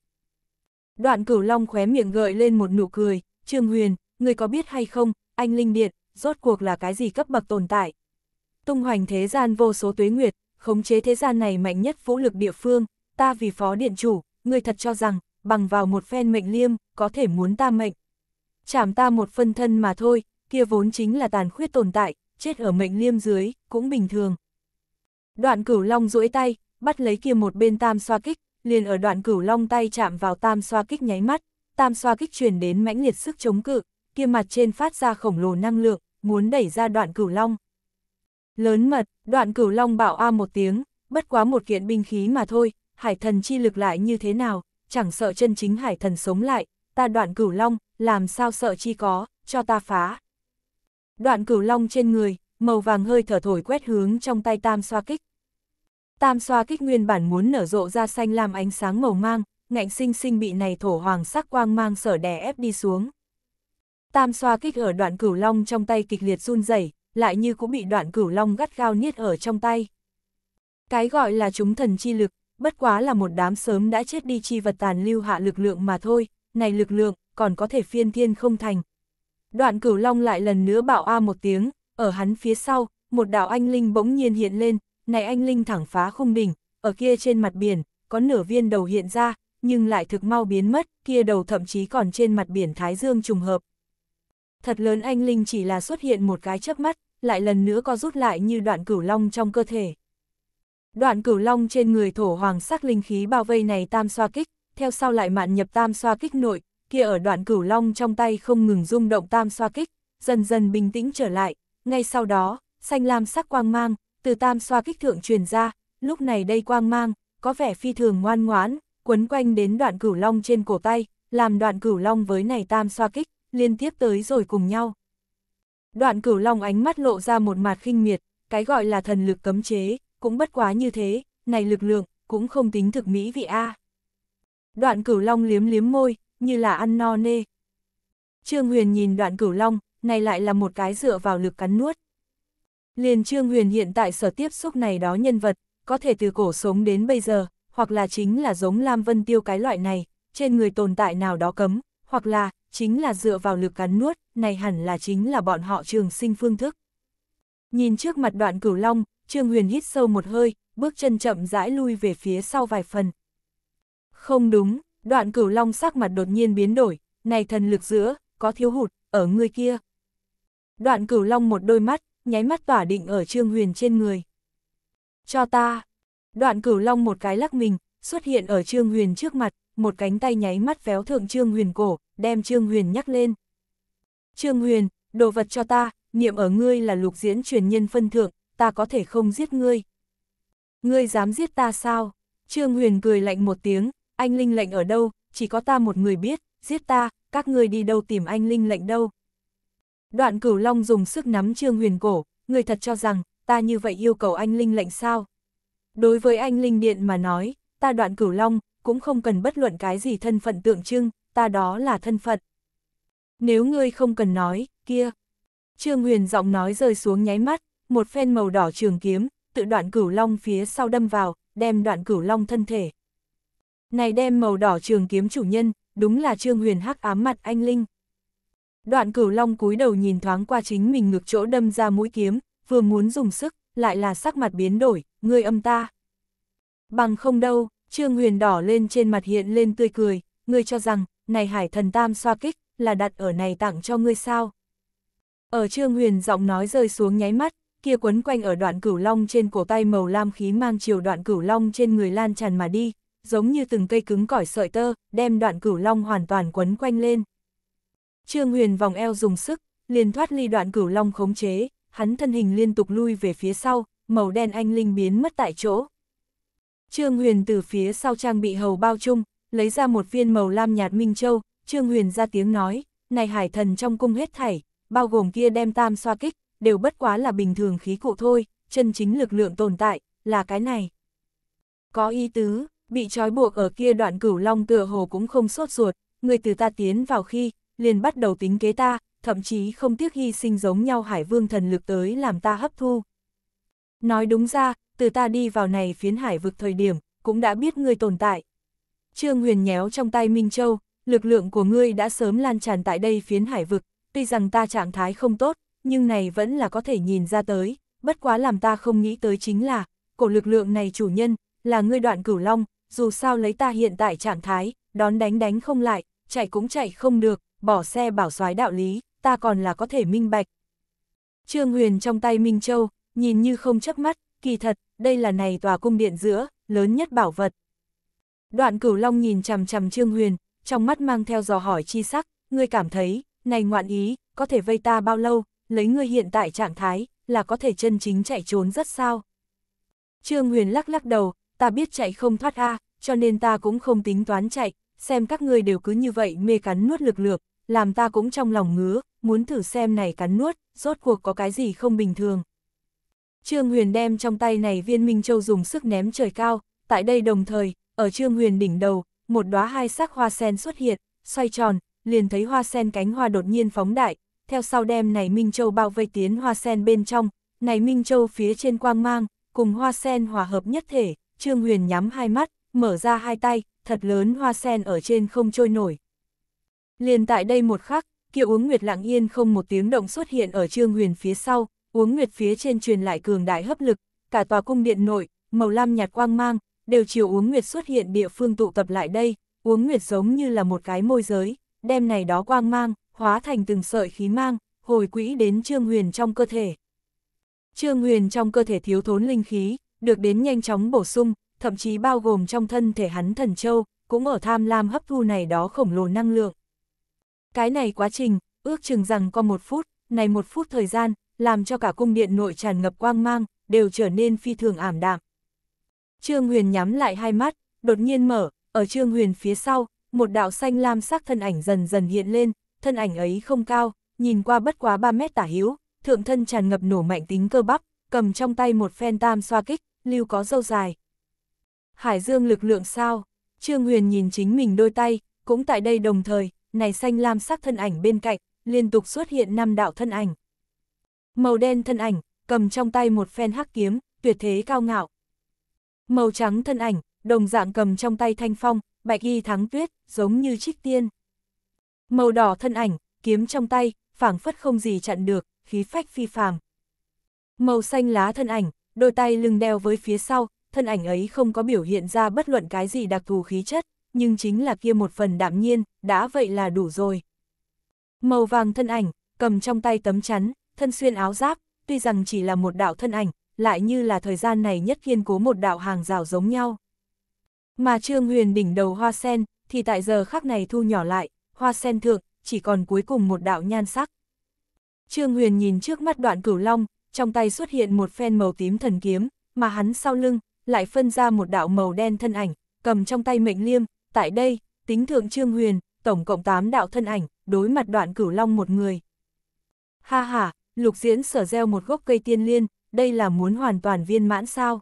Đoạn cửu long khóe miệng gợi lên một nụ cười, Trương Huyền, người có biết hay không, anh linh điện, rốt cuộc là cái gì cấp bậc tồn tại. Tung hoành thế gian vô số tuế nguyệt, khống chế thế gian này mạnh nhất vũ lực địa phương, ta vì phó điện chủ, người thật cho rằng, bằng vào một phen mệnh liêm, có thể muốn ta mệnh. Chảm ta một phân thân mà thôi, kia vốn chính là tàn khuyết tồn tại, chết ở mệnh liêm dưới, cũng bình thường. Đoạn cửu long duỗi tay, bắt lấy kia một bên tam xoa kích, liền ở đoạn cửu long tay chạm vào tam xoa kích nháy mắt, tam xoa kích truyền đến mãnh liệt sức chống cự, kia mặt trên phát ra khổng lồ năng lượng, muốn đẩy ra đoạn cửu long. Lớn mật, đoạn cửu long bạo a một tiếng, bất quá một kiện binh khí mà thôi, hải thần chi lực lại như thế nào, chẳng sợ chân chính hải thần sống lại, ta đoạn cửu long, làm sao sợ chi có, cho ta phá. Đoạn cửu long trên người, màu vàng hơi thở thổi quét hướng trong tay tam xoa kích. Tam xoa kích nguyên bản muốn nở rộ ra xanh làm ánh sáng màu mang, ngạnh sinh sinh bị này thổ hoàng sắc quang mang sở đè ép đi xuống. Tam xoa kích ở đoạn cửu long trong tay kịch liệt run rẩy, lại như cũng bị đoạn cửu long gắt gao niết ở trong tay. Cái gọi là chúng thần chi lực, bất quá là một đám sớm đã chết đi chi vật tàn lưu hạ lực lượng mà thôi, này lực lượng, còn có thể phiên thiên không thành. Đoạn cửu long lại lần nữa bạo a một tiếng, ở hắn phía sau, một đạo anh linh bỗng nhiên hiện lên, này anh linh thẳng phá không đỉnh, ở kia trên mặt biển, có nửa viên đầu hiện ra, nhưng lại thực mau biến mất, kia đầu thậm chí còn trên mặt biển Thái Dương trùng hợp, thật lớn anh Linh chỉ là xuất hiện một cái chớp mắt, lại lần nữa co rút lại như đoạn cửu long trong cơ thể. Đoạn cửu long trên người thổ hoàng sắc linh khí bao vây này tam xoa kích, theo sau lại mạn nhập tam xoa kích nội, kia ở đoạn cửu long trong tay không ngừng rung động tam xoa kích, dần dần bình tĩnh trở lại, ngay sau đó, xanh lam sắc quang mang, từ tam xoa kích thượng truyền ra, lúc này đây quang mang, có vẻ phi thường ngoan ngoãn, quấn quanh đến đoạn cửu long trên cổ tay, làm đoạn cửu long với này tam xoa kích, liên tiếp tới rồi cùng nhau. Đoạn cửu long ánh mắt lộ ra một mặt khinh miệt, cái gọi là thần lực cấm chế, cũng bất quá như thế, này lực lượng, cũng không tính thực mỹ vị a. Đoạn cửu long liếm liếm môi, như là ăn no nê. Trương Huyền nhìn đoạn cửu long, này lại là một cái dựa vào lực cắn nuốt. Liền Trương Huyền hiện tại sở tiếp xúc này đó nhân vật, có thể từ cổ sống đến bây giờ, hoặc là chính là giống Lam Vân Tiêu cái loại này, trên người tồn tại nào đó cấm, hoặc là chính là dựa vào lực cắn nuốt, này hẳn là chính là bọn họ trường sinh phương thức. Nhìn trước mặt đoạn cửu long, Trương Huyền hít sâu một hơi, bước chân chậm rãi lui về phía sau vài phần. Không đúng, đoạn cửu long sắc mặt đột nhiên biến đổi, này thần lực giữa, có thiếu hụt, ở người kia. Đoạn cửu long một đôi mắt, nháy mắt tỏa định ở Trương Huyền trên người. Cho ta. Đoạn cửu long một cái lắc mình, xuất hiện ở Trương Huyền trước mặt, một cánh tay nháy mắt véo thượng Trương Huyền cổ, đem Trương Huyền nhắc lên. Trương Huyền, đồ vật cho ta, niệm ở ngươi là lục diễn truyền nhân phân thượng, ta có thể không giết ngươi. Ngươi dám giết ta sao? Trương Huyền cười lạnh một tiếng, anh Linh lệnh ở đâu, chỉ có ta một người biết, giết ta, các ngươi đi đâu tìm anh Linh lệnh đâu. Đoạn cửu long dùng sức nắm Trương Huyền cổ, người thật cho rằng, ta như vậy yêu cầu anh Linh lệnh sao? Đối với anh Linh Điện mà nói, ta đoạn cửu long, cũng không cần bất luận cái gì thân phận tượng trưng, ta đó là thân phận. Nếu ngươi không cần nói, kia. Trương Huyền giọng nói rơi xuống nháy mắt, một phen màu đỏ trường kiếm, tự đoạn cửu long phía sau đâm vào, đem đoạn cửu long thân thể. Này đem màu đỏ trường kiếm chủ nhân, đúng là Trương Huyền hắc ám mặt anh Linh. Đoạn cửu long cúi đầu nhìn thoáng qua chính mình ngược chỗ đâm ra mũi kiếm, vừa muốn dùng sức, lại là sắc mặt biến đổi, ngươi âm ta. Bằng không đâu, Trương Huyền đỏ lên trên mặt hiện lên tươi cười, ngươi cho rằng, này hải thần tam xoa kích, là đặt ở này tặng cho ngươi sao. Ở Trương Huyền giọng nói rơi xuống nháy mắt, kia quấn quanh ở đoạn cửu long trên cổ tay màu lam khí mang chiều đoạn cửu long trên người lan tràn mà đi, giống như từng cây cứng cỏi sợi tơ, đem đoạn cửu long hoàn toàn quấn quanh lên. Trương Huyền vòng eo dùng sức, liền thoát ly đoạn cửu long khống chế, hắn thân hình liên tục lui về phía sau, màu đen anh linh biến mất tại chỗ, Trương Huyền từ phía sau trang bị hầu bao chung, lấy ra một viên màu lam nhạt minh châu, Trương Huyền ra tiếng nói, này hải thần trong cung huyết thảy, bao gồm kia đem tam xoa kích, đều bất quá là bình thường khí cụ thôi, chân chính lực lượng tồn tại, là cái này. Có ý tứ, bị trói buộc ở kia đoạn cửu long tựa hồ cũng không sốt ruột, người từ ta tiến vào khi, liền bắt đầu tính kế ta, thậm chí không tiếc hy sinh giống nhau hải vương thần lực tới làm ta hấp thu, Nói đúng ra, từ ta đi vào này phiến hải vực thời điểm, cũng đã biết ngươi tồn tại. Trương Huyền nhéo trong tay Minh Châu, lực lượng của ngươi đã sớm lan tràn tại đây phiến hải vực, tuy rằng ta trạng thái không tốt, nhưng này vẫn là có thể nhìn ra tới, bất quá làm ta không nghĩ tới chính là, cổ lực lượng này chủ nhân, là ngươi đoạn cửu long, dù sao lấy ta hiện tại trạng thái, đón đánh đánh không lại, chạy cũng chạy không được, bỏ xe bảo soái đạo lý, ta còn là có thể minh bạch. Trương Huyền trong tay Minh Châu, nhìn như không chớp mắt, kỳ thật, đây là này tòa cung điện giữa, lớn nhất bảo vật. Đoạn cửu long nhìn chằm chằm Trương Huyền, trong mắt mang theo dò hỏi chi sắc, ngươi cảm thấy, này ngoạn ý, có thể vây ta bao lâu, lấy ngươi hiện tại trạng thái, là có thể chân chính chạy trốn rất sao. Trương Huyền lắc lắc đầu, ta biết chạy không thoát a, cho nên ta cũng không tính toán chạy, xem các ngươi đều cứ như vậy mê cắn nuốt lực lược, làm ta cũng trong lòng ngứa, muốn thử xem này cắn nuốt, rốt cuộc có cái gì không bình thường. Trương Huyền đem trong tay này viên Minh Châu dùng sức ném trời cao, tại đây đồng thời, ở Trương Huyền đỉnh đầu, một đóa hai sắc hoa sen xuất hiện, xoay tròn, liền thấy hoa sen cánh hoa đột nhiên phóng đại, theo sau đem này Minh Châu bao vây tiến hoa sen bên trong, này Minh Châu phía trên quang mang, cùng hoa sen hòa hợp nhất thể, Trương Huyền nhắm hai mắt, mở ra hai tay, thật lớn hoa sen ở trên không trôi nổi. Liền tại đây một khắc, kiệu uống nguyệt lặng yên không một tiếng động xuất hiện ở Trương Huyền phía sau, uống nguyệt phía trên truyền lại cường đại hấp lực, cả tòa cung điện nội, màu lam nhạt quang mang, đều chiều uống nguyệt xuất hiện địa phương tụ tập lại đây, uống nguyệt giống như là một cái môi giới, đem này đó quang mang, hóa thành từng sợi khí mang, hồi quỹ đến Trương Huyền trong cơ thể. Trương Huyền trong cơ thể thiếu thốn linh khí, được đến nhanh chóng bổ sung, thậm chí bao gồm trong thân thể hắn thần châu, cũng ở tham lam hấp thu này đó khổng lồ năng lượng. Cái này quá trình, ước chừng rằng qua một phút, này một phút thời gian, làm cho cả cung điện nội tràn ngập quang mang, đều trở nên phi thường ảm đạm. Trương Huyền nhắm lại hai mắt, đột nhiên mở, ở Trương Huyền phía sau, một đạo xanh lam sắc thân ảnh dần dần hiện lên, thân ảnh ấy không cao, nhìn qua bất quá 3 mét tả hữu, thượng thân tràn ngập nổ mạnh tính cơ bắp, cầm trong tay một phen tam xoa kích, lưu có dâu dài. Hải dương lực lượng sao? Trương Huyền nhìn chính mình đôi tay, cũng tại đây đồng thời, này xanh lam sắc thân ảnh bên cạnh, liên tục xuất hiện năm đạo thân ảnh, Màu đen thân ảnh, cầm trong tay một phen hắc kiếm, tuyệt thế cao ngạo. Màu trắng thân ảnh, đồng dạng cầm trong tay thanh phong, bạch y thắng tuyết, giống như trích tiên. Màu đỏ thân ảnh, kiếm trong tay, phảng phất không gì chặn được, khí phách phi phàm. Màu xanh lá thân ảnh, đôi tay lưng đeo với phía sau, thân ảnh ấy không có biểu hiện ra bất luận cái gì đặc thù khí chất, nhưng chính là kia một phần đạm nhiên, đã vậy là đủ rồi. Màu vàng thân ảnh, cầm trong tay tấm chắn, thân xuyên áo giáp, tuy rằng chỉ là một đạo thân ảnh, lại như là thời gian này nhất kiên cố một đạo hàng rào giống nhau. Mà Trương Huyền đỉnh đầu hoa sen, thì tại giờ khắc này thu nhỏ lại, hoa sen thượng, chỉ còn cuối cùng một đạo nhan sắc. Trương Huyền nhìn trước mắt đoạn cửu long, trong tay xuất hiện một phen màu tím thần kiếm, mà hắn sau lưng, lại phân ra một đạo màu đen thân ảnh, cầm trong tay mệnh liêm, tại đây, tính thượng Trương Huyền, tổng cộng 8 đạo thân ảnh, đối mặt đoạn cửu long một người. Ha ha, lục diễn sở gieo một gốc cây tiên liên, đây là muốn hoàn toàn viên mãn sao.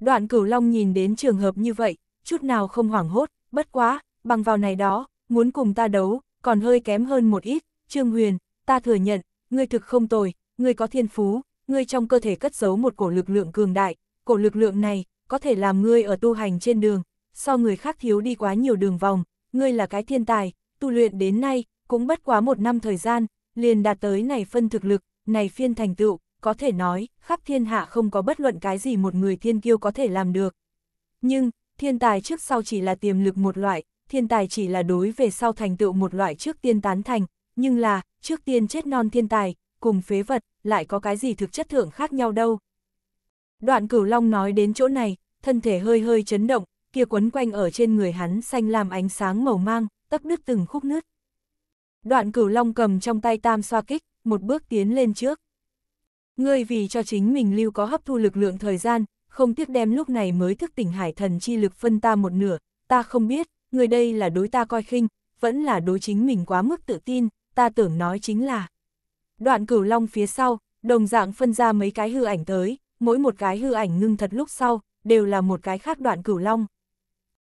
Đoạn cửu long nhìn đến trường hợp như vậy, chút nào không hoảng hốt, bất quá, bằng vào này đó, muốn cùng ta đấu, còn hơi kém hơn một ít, Trương Huyền, ta thừa nhận, ngươi thực không tồi, ngươi có thiên phú, ngươi trong cơ thể cất giấu một cổ lực lượng cường đại, cổ lực lượng này, có thể làm ngươi ở tu hành trên đường, so người khác thiếu đi quá nhiều đường vòng, ngươi là cái thiên tài, tu luyện đến nay, cũng bất quá một năm thời gian, liền đạt tới này phân thực lực, này phiên thành tựu, có thể nói, khắp thiên hạ không có bất luận cái gì một người thiên kiêu có thể làm được. Nhưng, thiên tài trước sau chỉ là tiềm lực một loại, thiên tài chỉ là đối về sau thành tựu một loại trước tiên tán thành, nhưng là, trước tiên chết non thiên tài, cùng phế vật, lại có cái gì thực chất thưởng khác nhau đâu. Đoạn cửu long nói đến chỗ này, thân thể hơi hơi chấn động, kia quấn quanh ở trên người hắn xanh làm ánh sáng màu mang, tấp nước từng khúc nứt. Đoạn cửu long cầm trong tay tam xoa kích, một bước tiến lên trước. Ngươi vì cho chính mình lưu có hấp thu lực lượng thời gian, không tiếc đem lúc này mới thức tỉnh hải thần chi lực phân ta một nửa, ta không biết, người đây là đối ta coi khinh, vẫn là đối chính mình quá mức tự tin, ta tưởng nói chính là. Đoạn cửu long phía sau, đồng dạng phân ra mấy cái hư ảnh tới, mỗi một cái hư ảnh ngưng thật lúc sau, đều là một cái khác đoạn cửu long.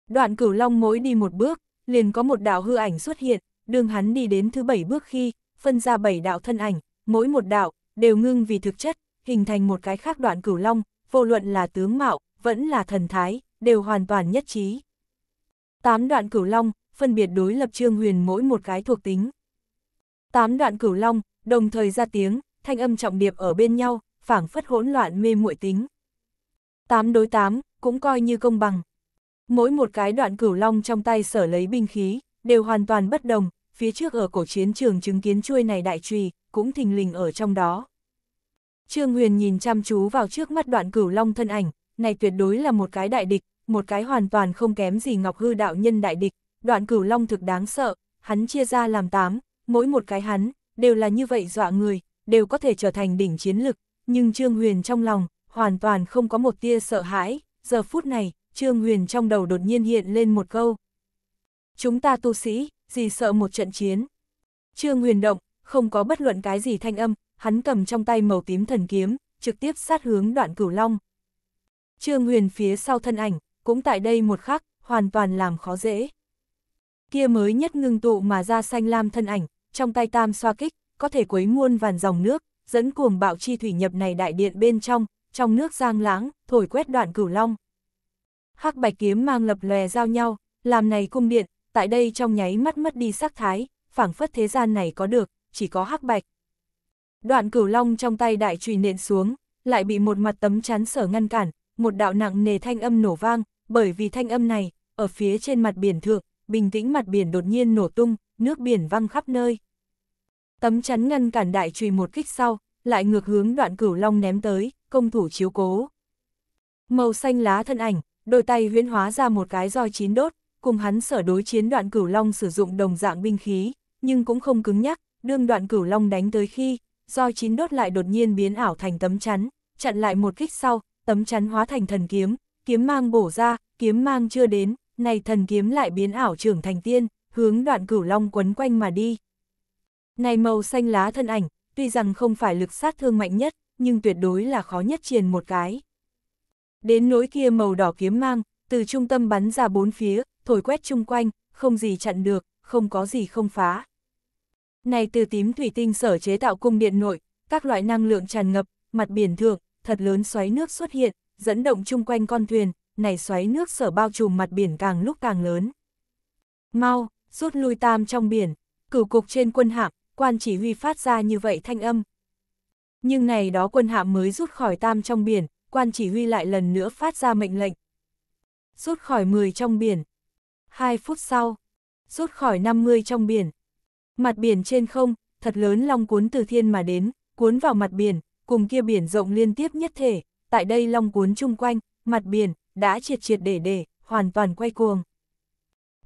Đoạn cửu long mỗi đi một bước, liền có một đạo hư ảnh xuất hiện, đương hắn đi đến thứ bảy bước khi, phân ra bảy đạo thân ảnh, mỗi một đạo, đều ngưng vì thực chất, hình thành một cái khác đoạn cửu long, vô luận là tướng mạo, vẫn là thần thái, đều hoàn toàn nhất trí. Tám đoạn cửu long, phân biệt đối lập trương huyền mỗi một cái thuộc tính. Tám đoạn cửu long, đồng thời ra tiếng, thanh âm trọng điệp ở bên nhau, phảng phất hỗn loạn mê muội tính. Tám đối tám, cũng coi như công bằng. Mỗi một cái đoạn cửu long trong tay sở lấy binh khí, đều hoàn toàn bất đồng, phía trước ở cổ chiến trường chứng kiến chuôi này đại trùy, cũng thình lình ở trong đó. Trương Huyền nhìn chăm chú vào trước mắt đoạn cửu long thân ảnh, này tuyệt đối là một cái đại địch, một cái hoàn toàn không kém gì Ngọc Hư đạo nhân đại địch, đoạn cửu long thực đáng sợ, hắn chia ra làm tám, mỗi một cái hắn, đều là như vậy dọa người, đều có thể trở thành đỉnh chiến lực, nhưng Trương Huyền trong lòng, hoàn toàn không có một tia sợ hãi, giờ phút này, Trương Huyền trong đầu đột nhiên hiện lên một câu. Chúng ta tu sĩ, gì sợ một trận chiến. Trương huyền động, không có bất luận cái gì thanh âm, hắn cầm trong tay màu tím thần kiếm, trực tiếp sát hướng đoạn cửu long. Trương huyền phía sau thân ảnh, cũng tại đây một khắc, hoàn toàn làm khó dễ. Kia mới nhất ngưng tụ mà ra xanh lam thân ảnh, trong tay tam xoa kích, có thể quấy muôn vàn dòng nước, dẫn cuồng bạo chi thủy nhập này đại điện bên trong, trong nước giang lãng, thổi quét đoạn cửu long. Hắc bạch kiếm mang lập lòe giao nhau, làm này cung điện, tại đây trong nháy mắt mất đi sắc thái, phảng phất thế gian này có được, chỉ có hắc bạch. Đoạn cửu long trong tay đại trùy nện xuống, lại bị một mặt tấm chắn sở ngăn cản, một đạo nặng nề thanh âm nổ vang, bởi vì thanh âm này, ở phía trên mặt biển thượng, bình tĩnh mặt biển đột nhiên nổ tung, nước biển văng khắp nơi. Tấm chắn ngăn cản đại trùy một kích sau, lại ngược hướng đoạn cửu long ném tới, công thủ chiếu cố. Màu xanh lá thân ảnh, đôi tay huyễn hóa ra một cái roi chín đốt, cùng hắn sở đối chiến đoạn cửu long sử dụng đồng dạng binh khí, nhưng cũng không cứng nhắc, đương đoạn cửu long đánh tới khi, do chín đốt lại đột nhiên biến ảo thành tấm chắn, chặn lại một kích sau, tấm chắn hóa thành thần kiếm, kiếm mang bổ ra, kiếm mang chưa đến, này thần kiếm lại biến ảo trưởng thành tiên, hướng đoạn cửu long quấn quanh mà đi. Này màu xanh lá thân ảnh, tuy rằng không phải lực sát thương mạnh nhất, nhưng tuyệt đối là khó nhất triền một cái. Đến nỗi kia màu đỏ kiếm mang, từ trung tâm bắn ra bốn phía, thổi quét chung quanh, không gì chặn được, không có gì không phá. Này từ tím thủy tinh sở chế tạo cung điện nội, các loại năng lượng tràn ngập, mặt biển thượng, thật lớn xoáy nước xuất hiện, dẫn động chung quanh con thuyền, này xoáy nước sở bao trùm mặt biển càng lúc càng lớn. Mau, rút lui tam trong biển, cửu cục trên quân hạm, quan chỉ huy phát ra như vậy thanh âm. Nhưng này đó quân hạm mới rút khỏi tam trong biển, quan chỉ huy lại lần nữa phát ra mệnh lệnh. Rút khỏi 10 trong biển, 2 phút sau, rút khỏi 50 trong biển. Mặt biển trên không, thật lớn long cuốn từ thiên mà đến, cuốn vào mặt biển, cùng kia biển rộng liên tiếp nhất thể, tại đây long cuốn chung quanh, mặt biển, đã triệt triệt để để, hoàn toàn quay cuồng.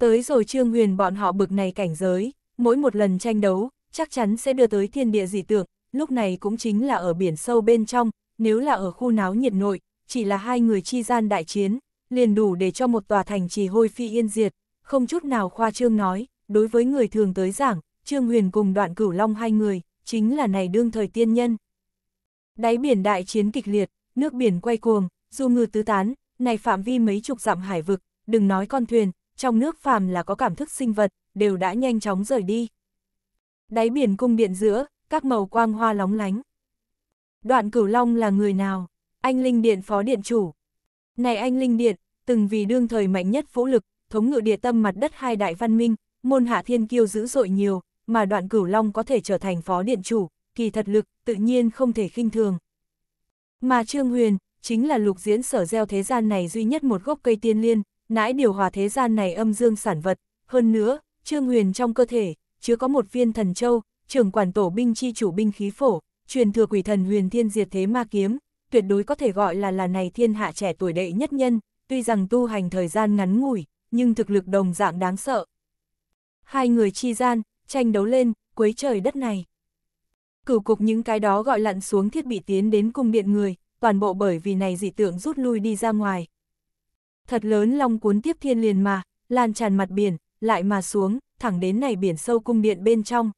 Tới rồi Trương Huyền bọn họ bực này cảnh giới, mỗi một lần tranh đấu, chắc chắn sẽ đưa tới thiên địa dị tượng, lúc này cũng chính là ở biển sâu bên trong, nếu là ở khu náo nhiệt nội, chỉ là hai người chi gian đại chiến, liền đủ để cho một tòa thành trì hôi phi yên diệt, không chút nào khoa trương nói, đối với người thường tới giảng, Trương Huyền cùng đoạn cửu long hai người, chính là này đương thời tiên nhân. Đáy biển đại chiến kịch liệt, nước biển quay cuồng, du ngư tứ tán, này phạm vi mấy chục dặm hải vực, đừng nói con thuyền, trong nước phàm là có cảm thức sinh vật, đều đã nhanh chóng rời đi. Đáy biển cung điện giữa, các màu quang hoa lóng lánh. Đoạn cửu long là người nào? Anh Linh Điện Phó Điện Chủ, này anh Linh Điện, từng vì đương thời mạnh nhất vũ lực, thống ngự địa tâm mặt đất hai đại văn minh, môn hạ thiên kiêu dữ dội nhiều, mà đoạn cửu long có thể trở thành phó điện chủ, kỳ thật lực, tự nhiên không thể khinh thường. Mà Trương Huyền, chính là lục diễn sở gieo thế gian này duy nhất một gốc cây tiên liên, nãi điều hòa thế gian này âm dương sản vật, hơn nữa, Trương Huyền trong cơ thể, chứa có một viên thần châu, trưởng quản tổ binh chi chủ binh khí phổ, truyền thừa quỷ thần huyền thiên diệt thế ma kiếm, tuyệt đối có thể gọi là là này thiên hạ trẻ tuổi đệ nhất nhân, tuy rằng tu hành thời gian ngắn ngủi, nhưng thực lực đồng dạng đáng sợ. Hai người chi gian, tranh đấu lên, quấy trời đất này. Cửu cục những cái đó gọi lặn xuống thiết bị tiến đến cung điện người, toàn bộ bởi vì này dị tượng rút lui đi ra ngoài. Thật lớn long cuốn tiếp thiên liền mà, lan tràn mặt biển, lại mà xuống, thẳng đến này biển sâu cung điện bên trong.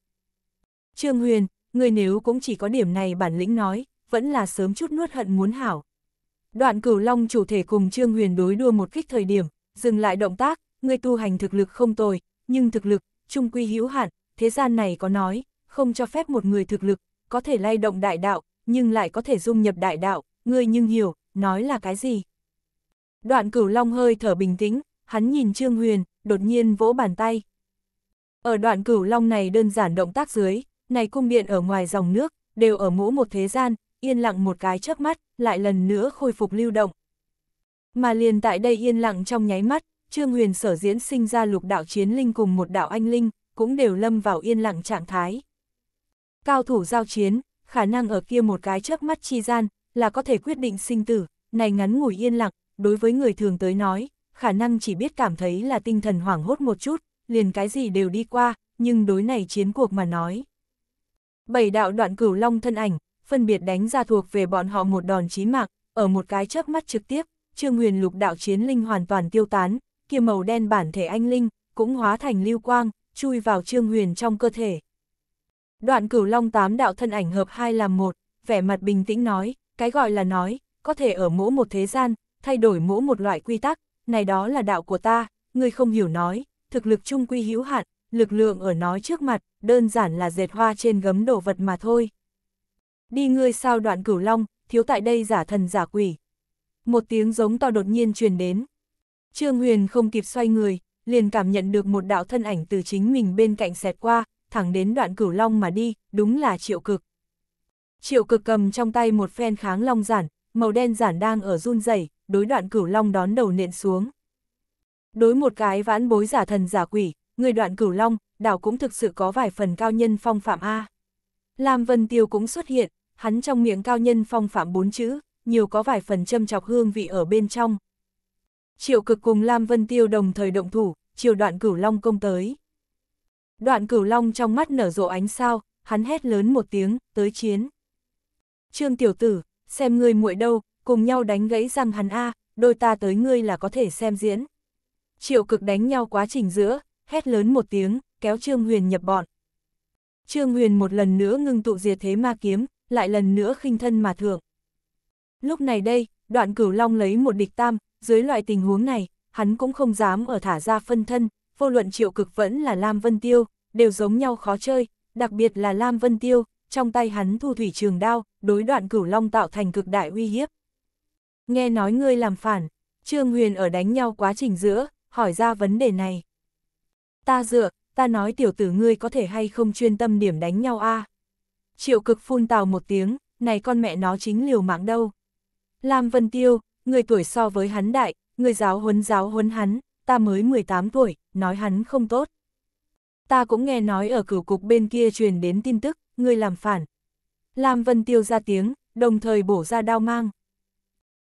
Trương Huyền, người nếu cũng chỉ có điểm này bản lĩnh nói, vẫn là sớm chút nuốt hận muốn hảo. Đoạn cửu long chủ thể cùng Trương Huyền đối đua một kích thời điểm, dừng lại động tác, người tu hành thực lực không tồi, nhưng thực lực, trung quy hữu hạn, thế gian này có nói, không cho phép một người thực lực, có thể lay động đại đạo, nhưng lại có thể dung nhập đại đạo, ngươi nhưng hiểu, nói là cái gì. Đoạn cửu long hơi thở bình tĩnh, hắn nhìn Trương Huyền, đột nhiên vỗ bàn tay. Ở đoạn cửu long này đơn giản động tác dưới, này cung điện ở ngoài dòng nước, đều ở mỗ một thế gian, yên lặng một cái trước mắt, lại lần nữa khôi phục lưu động. Mà liền tại đây yên lặng trong nháy mắt, Trương Huyền sở diễn sinh ra lục đạo chiến linh cùng một đạo anh linh, cũng đều lâm vào yên lặng trạng thái. Cao thủ giao chiến, khả năng ở kia một cái trước mắt chi gian, là có thể quyết định sinh tử, này ngắn ngủi yên lặng, đối với người thường tới nói, khả năng chỉ biết cảm thấy là tinh thần hoảng hốt một chút, liền cái gì đều đi qua, nhưng đối này chiến cuộc mà nói. Bảy đạo đoạn cửu long thân ảnh, phân biệt đánh ra thuộc về bọn họ một đòn chí mạng, ở một cái chớp mắt trực tiếp, Trương Huyền Lục đạo chiến linh hoàn toàn tiêu tán, kia màu đen bản thể anh linh cũng hóa thành lưu quang, chui vào Trương Huyền trong cơ thể. Đoạn Cửu Long tám đạo thân ảnh hợp hai làm một, vẻ mặt bình tĩnh nói, cái gọi là nói, có thể ở mỗi một thế gian, thay đổi mỗi một loại quy tắc, này đó là đạo của ta, người không hiểu nói, thực lực trung quy hữu hạn, lực lượng ở nói trước mặt, đơn giản là dệt hoa trên gấm đổ vật mà thôi. Đi ngươi sao đoạn cửu long, thiếu tại đây giả thần giả quỷ. Một tiếng giống to đột nhiên truyền đến. Trương Huyền không kịp xoay người, liền cảm nhận được một đạo thân ảnh từ chính mình bên cạnh xẹt qua, thẳng đến đoạn cửu long mà đi, đúng là triệu cực. Triệu cực cầm trong tay một phen kháng long giản, màu đen giản đang ở run rẩy, đối đoạn cửu long đón đầu nện xuống. Đối một cái vãn bối giả thần giả quỷ, người đoạn cửu long, đảo cũng thực sự có vài phần cao nhân phong phạm A. Lam Vân Tiêu cũng xuất hiện, hắn trong miệng cao nhân phong phạm bốn chữ, nhiều có vài phần châm chọc hương vị ở bên trong. Triệu cực cùng Lam Vân Tiêu đồng thời động thủ, chiều đoạn cửu long công tới. Đoạn cửu long trong mắt nở rộ ánh sao, hắn hét lớn một tiếng, tới chiến. Trương tiểu tử, xem ngươi muội đâu, cùng nhau đánh gãy răng hắn A, đôi ta tới ngươi là có thể xem diễn. Triệu cực đánh nhau quá trình giữa, hét lớn một tiếng, kéo Trương Huyền nhập bọn. Trương Huyền một lần nữa ngưng tụ diệt thế ma kiếm, lại lần nữa khinh thân mà thượng. Lúc này đây, đoạn cửu long lấy một địch tam, dưới loại tình huống này, hắn cũng không dám ở thả ra phân thân, vô luận triệu cực vẫn là Lam Vân Tiêu, đều giống nhau khó chơi, đặc biệt là Lam Vân Tiêu, trong tay hắn thu thủy trường đao, đối đoạn cửu long tạo thành cực đại uy hiếp. Nghe nói ngươi làm phản, Trương Huyền ở đánh nhau quá trình giữa, hỏi ra vấn đề này. Ta dựa, ta nói tiểu tử ngươi có thể hay không chuyên tâm điểm đánh nhau a à? Triệu cực phun tào một tiếng, này con mẹ nó chính liều mạng đâu. Lam Vân Tiêu, người tuổi so với hắn đại, người giáo huấn giáo huấn hắn, ta mới 18 tuổi, nói hắn không tốt. Ta cũng nghe nói ở cửu cục bên kia truyền đến tin tức, người làm phản. Lam Vân Tiêu ra tiếng, đồng thời bổ ra đao mang.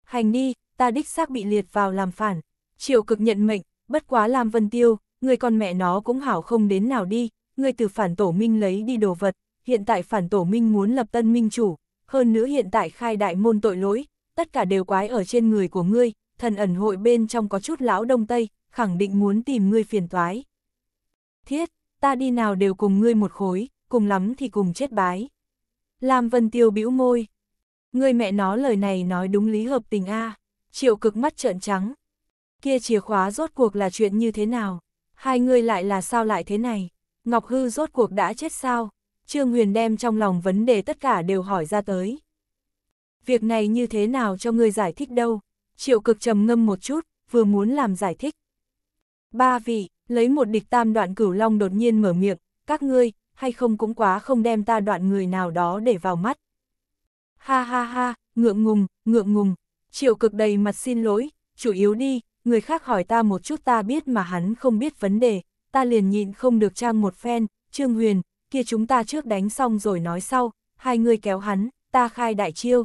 Hành đi, ta đích xác bị liệt vào làm phản. Triệu cực nhận mệnh, bất quá Lam Vân Tiêu, người con mẹ nó cũng hảo không đến nào đi, người từ phản tổ minh lấy đi đồ vật, hiện tại phản tổ minh muốn lập tân minh chủ, hơn nữa hiện tại khai đại môn tội lỗi, tất cả đều quái ở trên người của ngươi, thần ẩn hội bên trong có chút lão đông tây, khẳng định muốn tìm ngươi phiền toái. Thiết, ta đi nào đều cùng ngươi một khối, cùng lắm thì cùng chết bái. Lam Vân Tiêu bĩu môi. người mẹ nó lời này nói đúng lý hợp tình a. Triệu cực mắt trợn trắng. Kia chìa khóa rốt cuộc là chuyện như thế nào? Hai người lại là sao lại thế này? Ngọc Hư rốt cuộc đã chết sao? Trương Huyền đem trong lòng vấn đề tất cả đều hỏi ra tới. Việc này như thế nào cho người giải thích đâu? Triệu cực trầm ngâm một chút, vừa muốn làm giải thích. Ba vị, lấy một địch tam đoạn cửu long đột nhiên mở miệng, các ngươi, hay không cũng quá không đem ta đoạn người nào đó để vào mắt. Ha ha ha, ngượng ngùng, ngượng ngùng, triệu cực đầy mặt xin lỗi, chủ yếu đi, người khác hỏi ta một chút ta biết mà hắn không biết vấn đề, ta liền nhịn không được trang một phen, Trương Huyền, kia chúng ta trước đánh xong rồi nói sau, hai người kéo hắn, ta khai đại chiêu.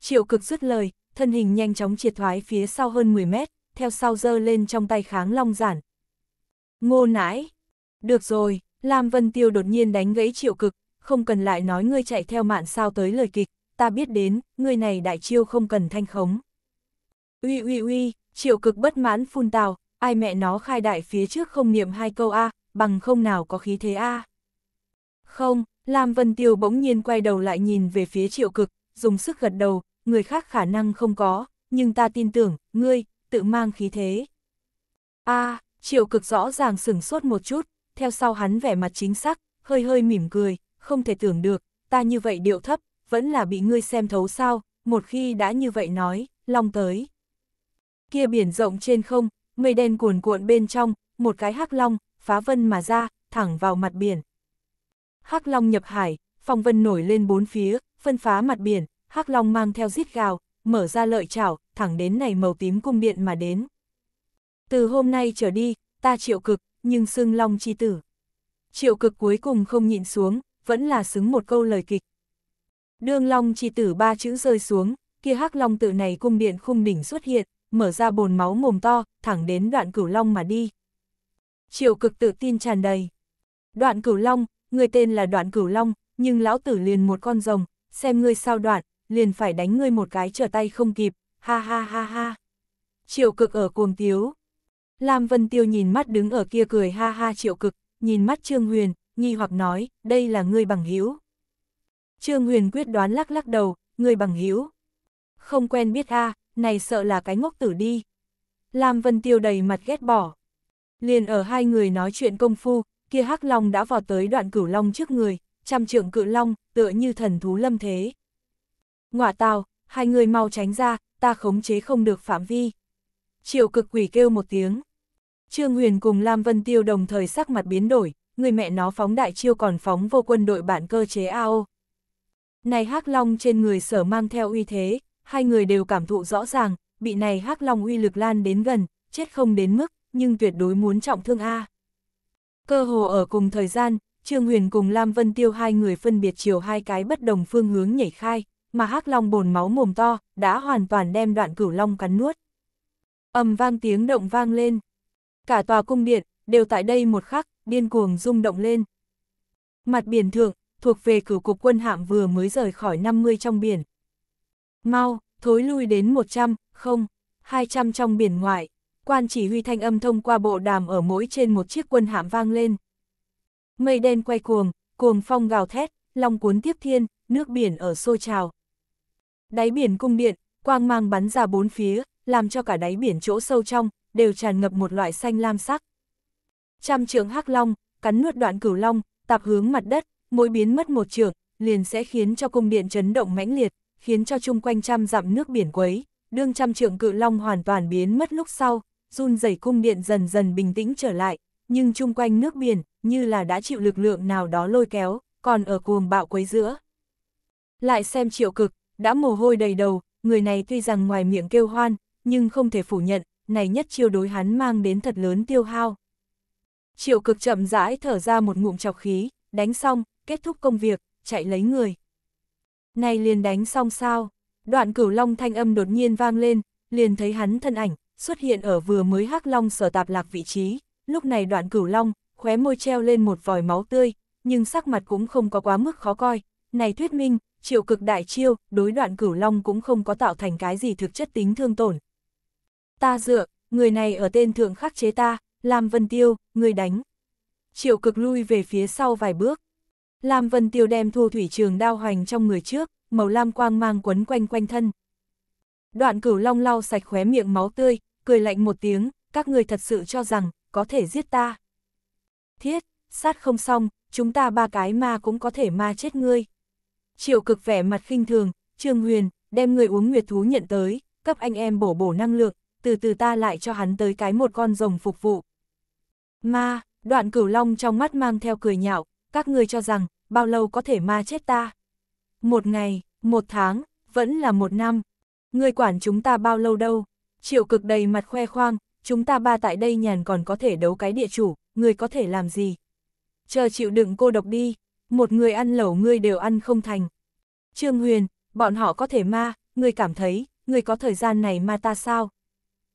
Triệu cực dứt lời, thân hình nhanh chóng triệt thoái phía sau hơn 10 mét, theo sau dơ lên trong tay kháng long giản. Ngô nãi, được rồi, Lam Vân Tiêu đột nhiên đánh gãy triệu cực, không cần lại nói ngươi chạy theo mạng sao tới lời kịch, ta biết đến, ngươi này đại chiêu không cần thanh khống. Uy uy uy, triệu cực bất mãn phun tào, ai mẹ nó khai đại phía trước không niệm hai câu A, bằng không nào có khí thế A. Không, Lam Vân Tiêu bỗng nhiên quay đầu lại nhìn về phía triệu cực, dùng sức gật đầu, người khác khả năng không có, nhưng ta tin tưởng, ngươi, tự mang khí thế. A, triệu cực rõ ràng sửng sốt một chút, theo sau hắn vẻ mặt chính xác, hơi hơi mỉm cười, không thể tưởng được, ta như vậy điệu thấp, vẫn là bị ngươi xem thấu sao, một khi đã như vậy nói, long tới kia biển rộng trên không, mây đen cuồn cuộn bên trong, một cái hắc long, phá vân mà ra, thẳng vào mặt biển. Hắc long nhập hải, phong vân nổi lên bốn phía, phân phá mặt biển, hắc long mang theo rít gào, mở ra lợi chảo, thẳng đến này màu tím cung điện mà đến. Từ hôm nay trở đi, ta triệu cực, nhưng xưng long chi tử. Triệu cực cuối cùng không nhịn xuống, vẫn là xứng một câu lời kịch. Đương long chi tử ba chữ rơi xuống, kia hắc long tự này cung điện khung đỉnh xuất hiện, mở ra bồn máu mồm to, thẳng đến đoạn cửu long mà đi. Triệu cực tự tin tràn đầy. Đoạn cửu long, người tên là đoạn cửu long, nhưng lão tử liền một con rồng, xem ngươi sao đoạn, liền phải đánh ngươi một cái trở tay không kịp, ha ha ha ha. Triệu cực ở cuồng tiếu. Lam Vân Tiêu nhìn mắt đứng ở kia cười ha ha triệu cực, nhìn mắt Trương Huyền, nghi hoặc nói, đây là ngươi bằng hữu Trương Huyền quyết đoán lắc lắc đầu, ngươi bằng hữu Không quen biết a à, này sợ là cái ngốc tử đi. Lam Vân Tiêu đầy mặt ghét bỏ. Liền ở hai người nói chuyện công phu, kia hắc long đã vào tới đoạn cửu long trước người, trăm trượng cự long, tựa như thần thú lâm thế. Ngọa tào, hai người mau tránh ra, ta khống chế không được phạm vi. Triệu cực quỷ kêu một tiếng. Trương Huyền cùng Lam Vân Tiêu đồng thời sắc mặt biến đổi, người mẹ nó phóng đại chiêu còn phóng vô quân đội bản cơ chế AO. Này hắc long trên người sở mang theo uy thế, hai người đều cảm thụ rõ ràng, bị này hắc long uy lực lan đến gần, chết không đến mức, nhưng tuyệt đối muốn trọng thương A. Cơ hồ ở cùng thời gian, Trương Huyền cùng Lam Vân Tiêu hai người phân biệt chiều hai cái bất đồng phương hướng nhảy khai, mà hắc long bồn máu mồm to, đã hoàn toàn đem đoạn cửu long cắn nuốt. Ầm vang tiếng động vang lên. Cả tòa cung điện, đều tại đây một khắc, điên cuồng rung động lên. Mặt biển thượng, thuộc về cửu cục quân hạm vừa mới rời khỏi 50 trong biển, Mau, thối lui đến 100, không, 200 trong biển ngoại. Quan chỉ huy thanh âm thông qua bộ đàm ở mỗi trên một chiếc quân hạm vang lên. Mây đen quay cuồng, cuồng phong gào thét, long cuốn tiếp thiên, nước biển ở sôi trào. Đáy biển cung điện, quang mang bắn ra bốn phía, làm cho cả đáy biển chỗ sâu trong, đều tràn ngập một loại xanh lam sắc. Trăm trưởng hắc long, cắn nuốt đoạn cửu long, tạp hướng mặt đất, mỗi biến mất một trưởng liền sẽ khiến cho cung điện chấn động mãnh liệt khiến cho chung quanh trăm dặm nước biển quấy, đương trăm trượng cự long hoàn toàn biến mất lúc sau, run rẩy cung điện dần dần bình tĩnh trở lại, nhưng chung quanh nước biển, như là đã chịu lực lượng nào đó lôi kéo, còn ở cuồng bạo quấy giữa. Lại xem triệu cực, đã mồ hôi đầy đầu, người này tuy rằng ngoài miệng kêu hoan, nhưng không thể phủ nhận, này nhất chiêu đối hắn mang đến thật lớn tiêu hao. Triệu cực chậm rãi thở ra một ngụm chọc khí, đánh xong, kết thúc công việc, chạy lấy người. Này liền đánh xong sao? Đoạn cửu long thanh âm đột nhiên vang lên, liền thấy hắn thân ảnh, xuất hiện ở vừa mới hắc long sở tạp lạc vị trí. Lúc này đoạn cửu long, khóe môi treo lên một vòi máu tươi, nhưng sắc mặt cũng không có quá mức khó coi. Này thuyết minh, triệu cực đại chiêu, đối đoạn cửu long cũng không có tạo thành cái gì thực chất tính thương tổn. Ta dựa, người này ở tên thượng khắc chế ta, làm vân tiêu, người đánh. Triệu cực lui về phía sau vài bước, Lam Vân Tiêu đem thu thủy trường đao hoành trong người trước, màu lam quang mang quấn quanh quanh thân. Đoạn cửu long lau sạch khóe miệng máu tươi, cười lạnh một tiếng, các người thật sự cho rằng, có thể giết ta. Thiết, sát không xong, chúng ta ba cái ma cũng có thể ma chết ngươi. Triệu cực vẻ mặt khinh thường, Trương Huyền, đem người uống nguyệt thú nhận tới, cấp anh em bổ bổ năng lượng, từ từ ta lại cho hắn tới cái một con rồng phục vụ. Ma, đoạn cửu long trong mắt mang theo cười nhạo, các ngươi cho rằng, bao lâu có thể ma chết ta? Một ngày, một tháng, vẫn là một năm. Ngươi quản chúng ta bao lâu đâu? Triệu cực đầy mặt khoe khoang, chúng ta ba tại đây nhàn còn có thể đấu cái địa chủ, ngươi có thể làm gì? Chờ chịu đựng cô độc đi, một người ăn lẩu ngươi đều ăn không thành. Trương Huyền, bọn họ có thể ma, ngươi cảm thấy, ngươi có thời gian này ma ta sao?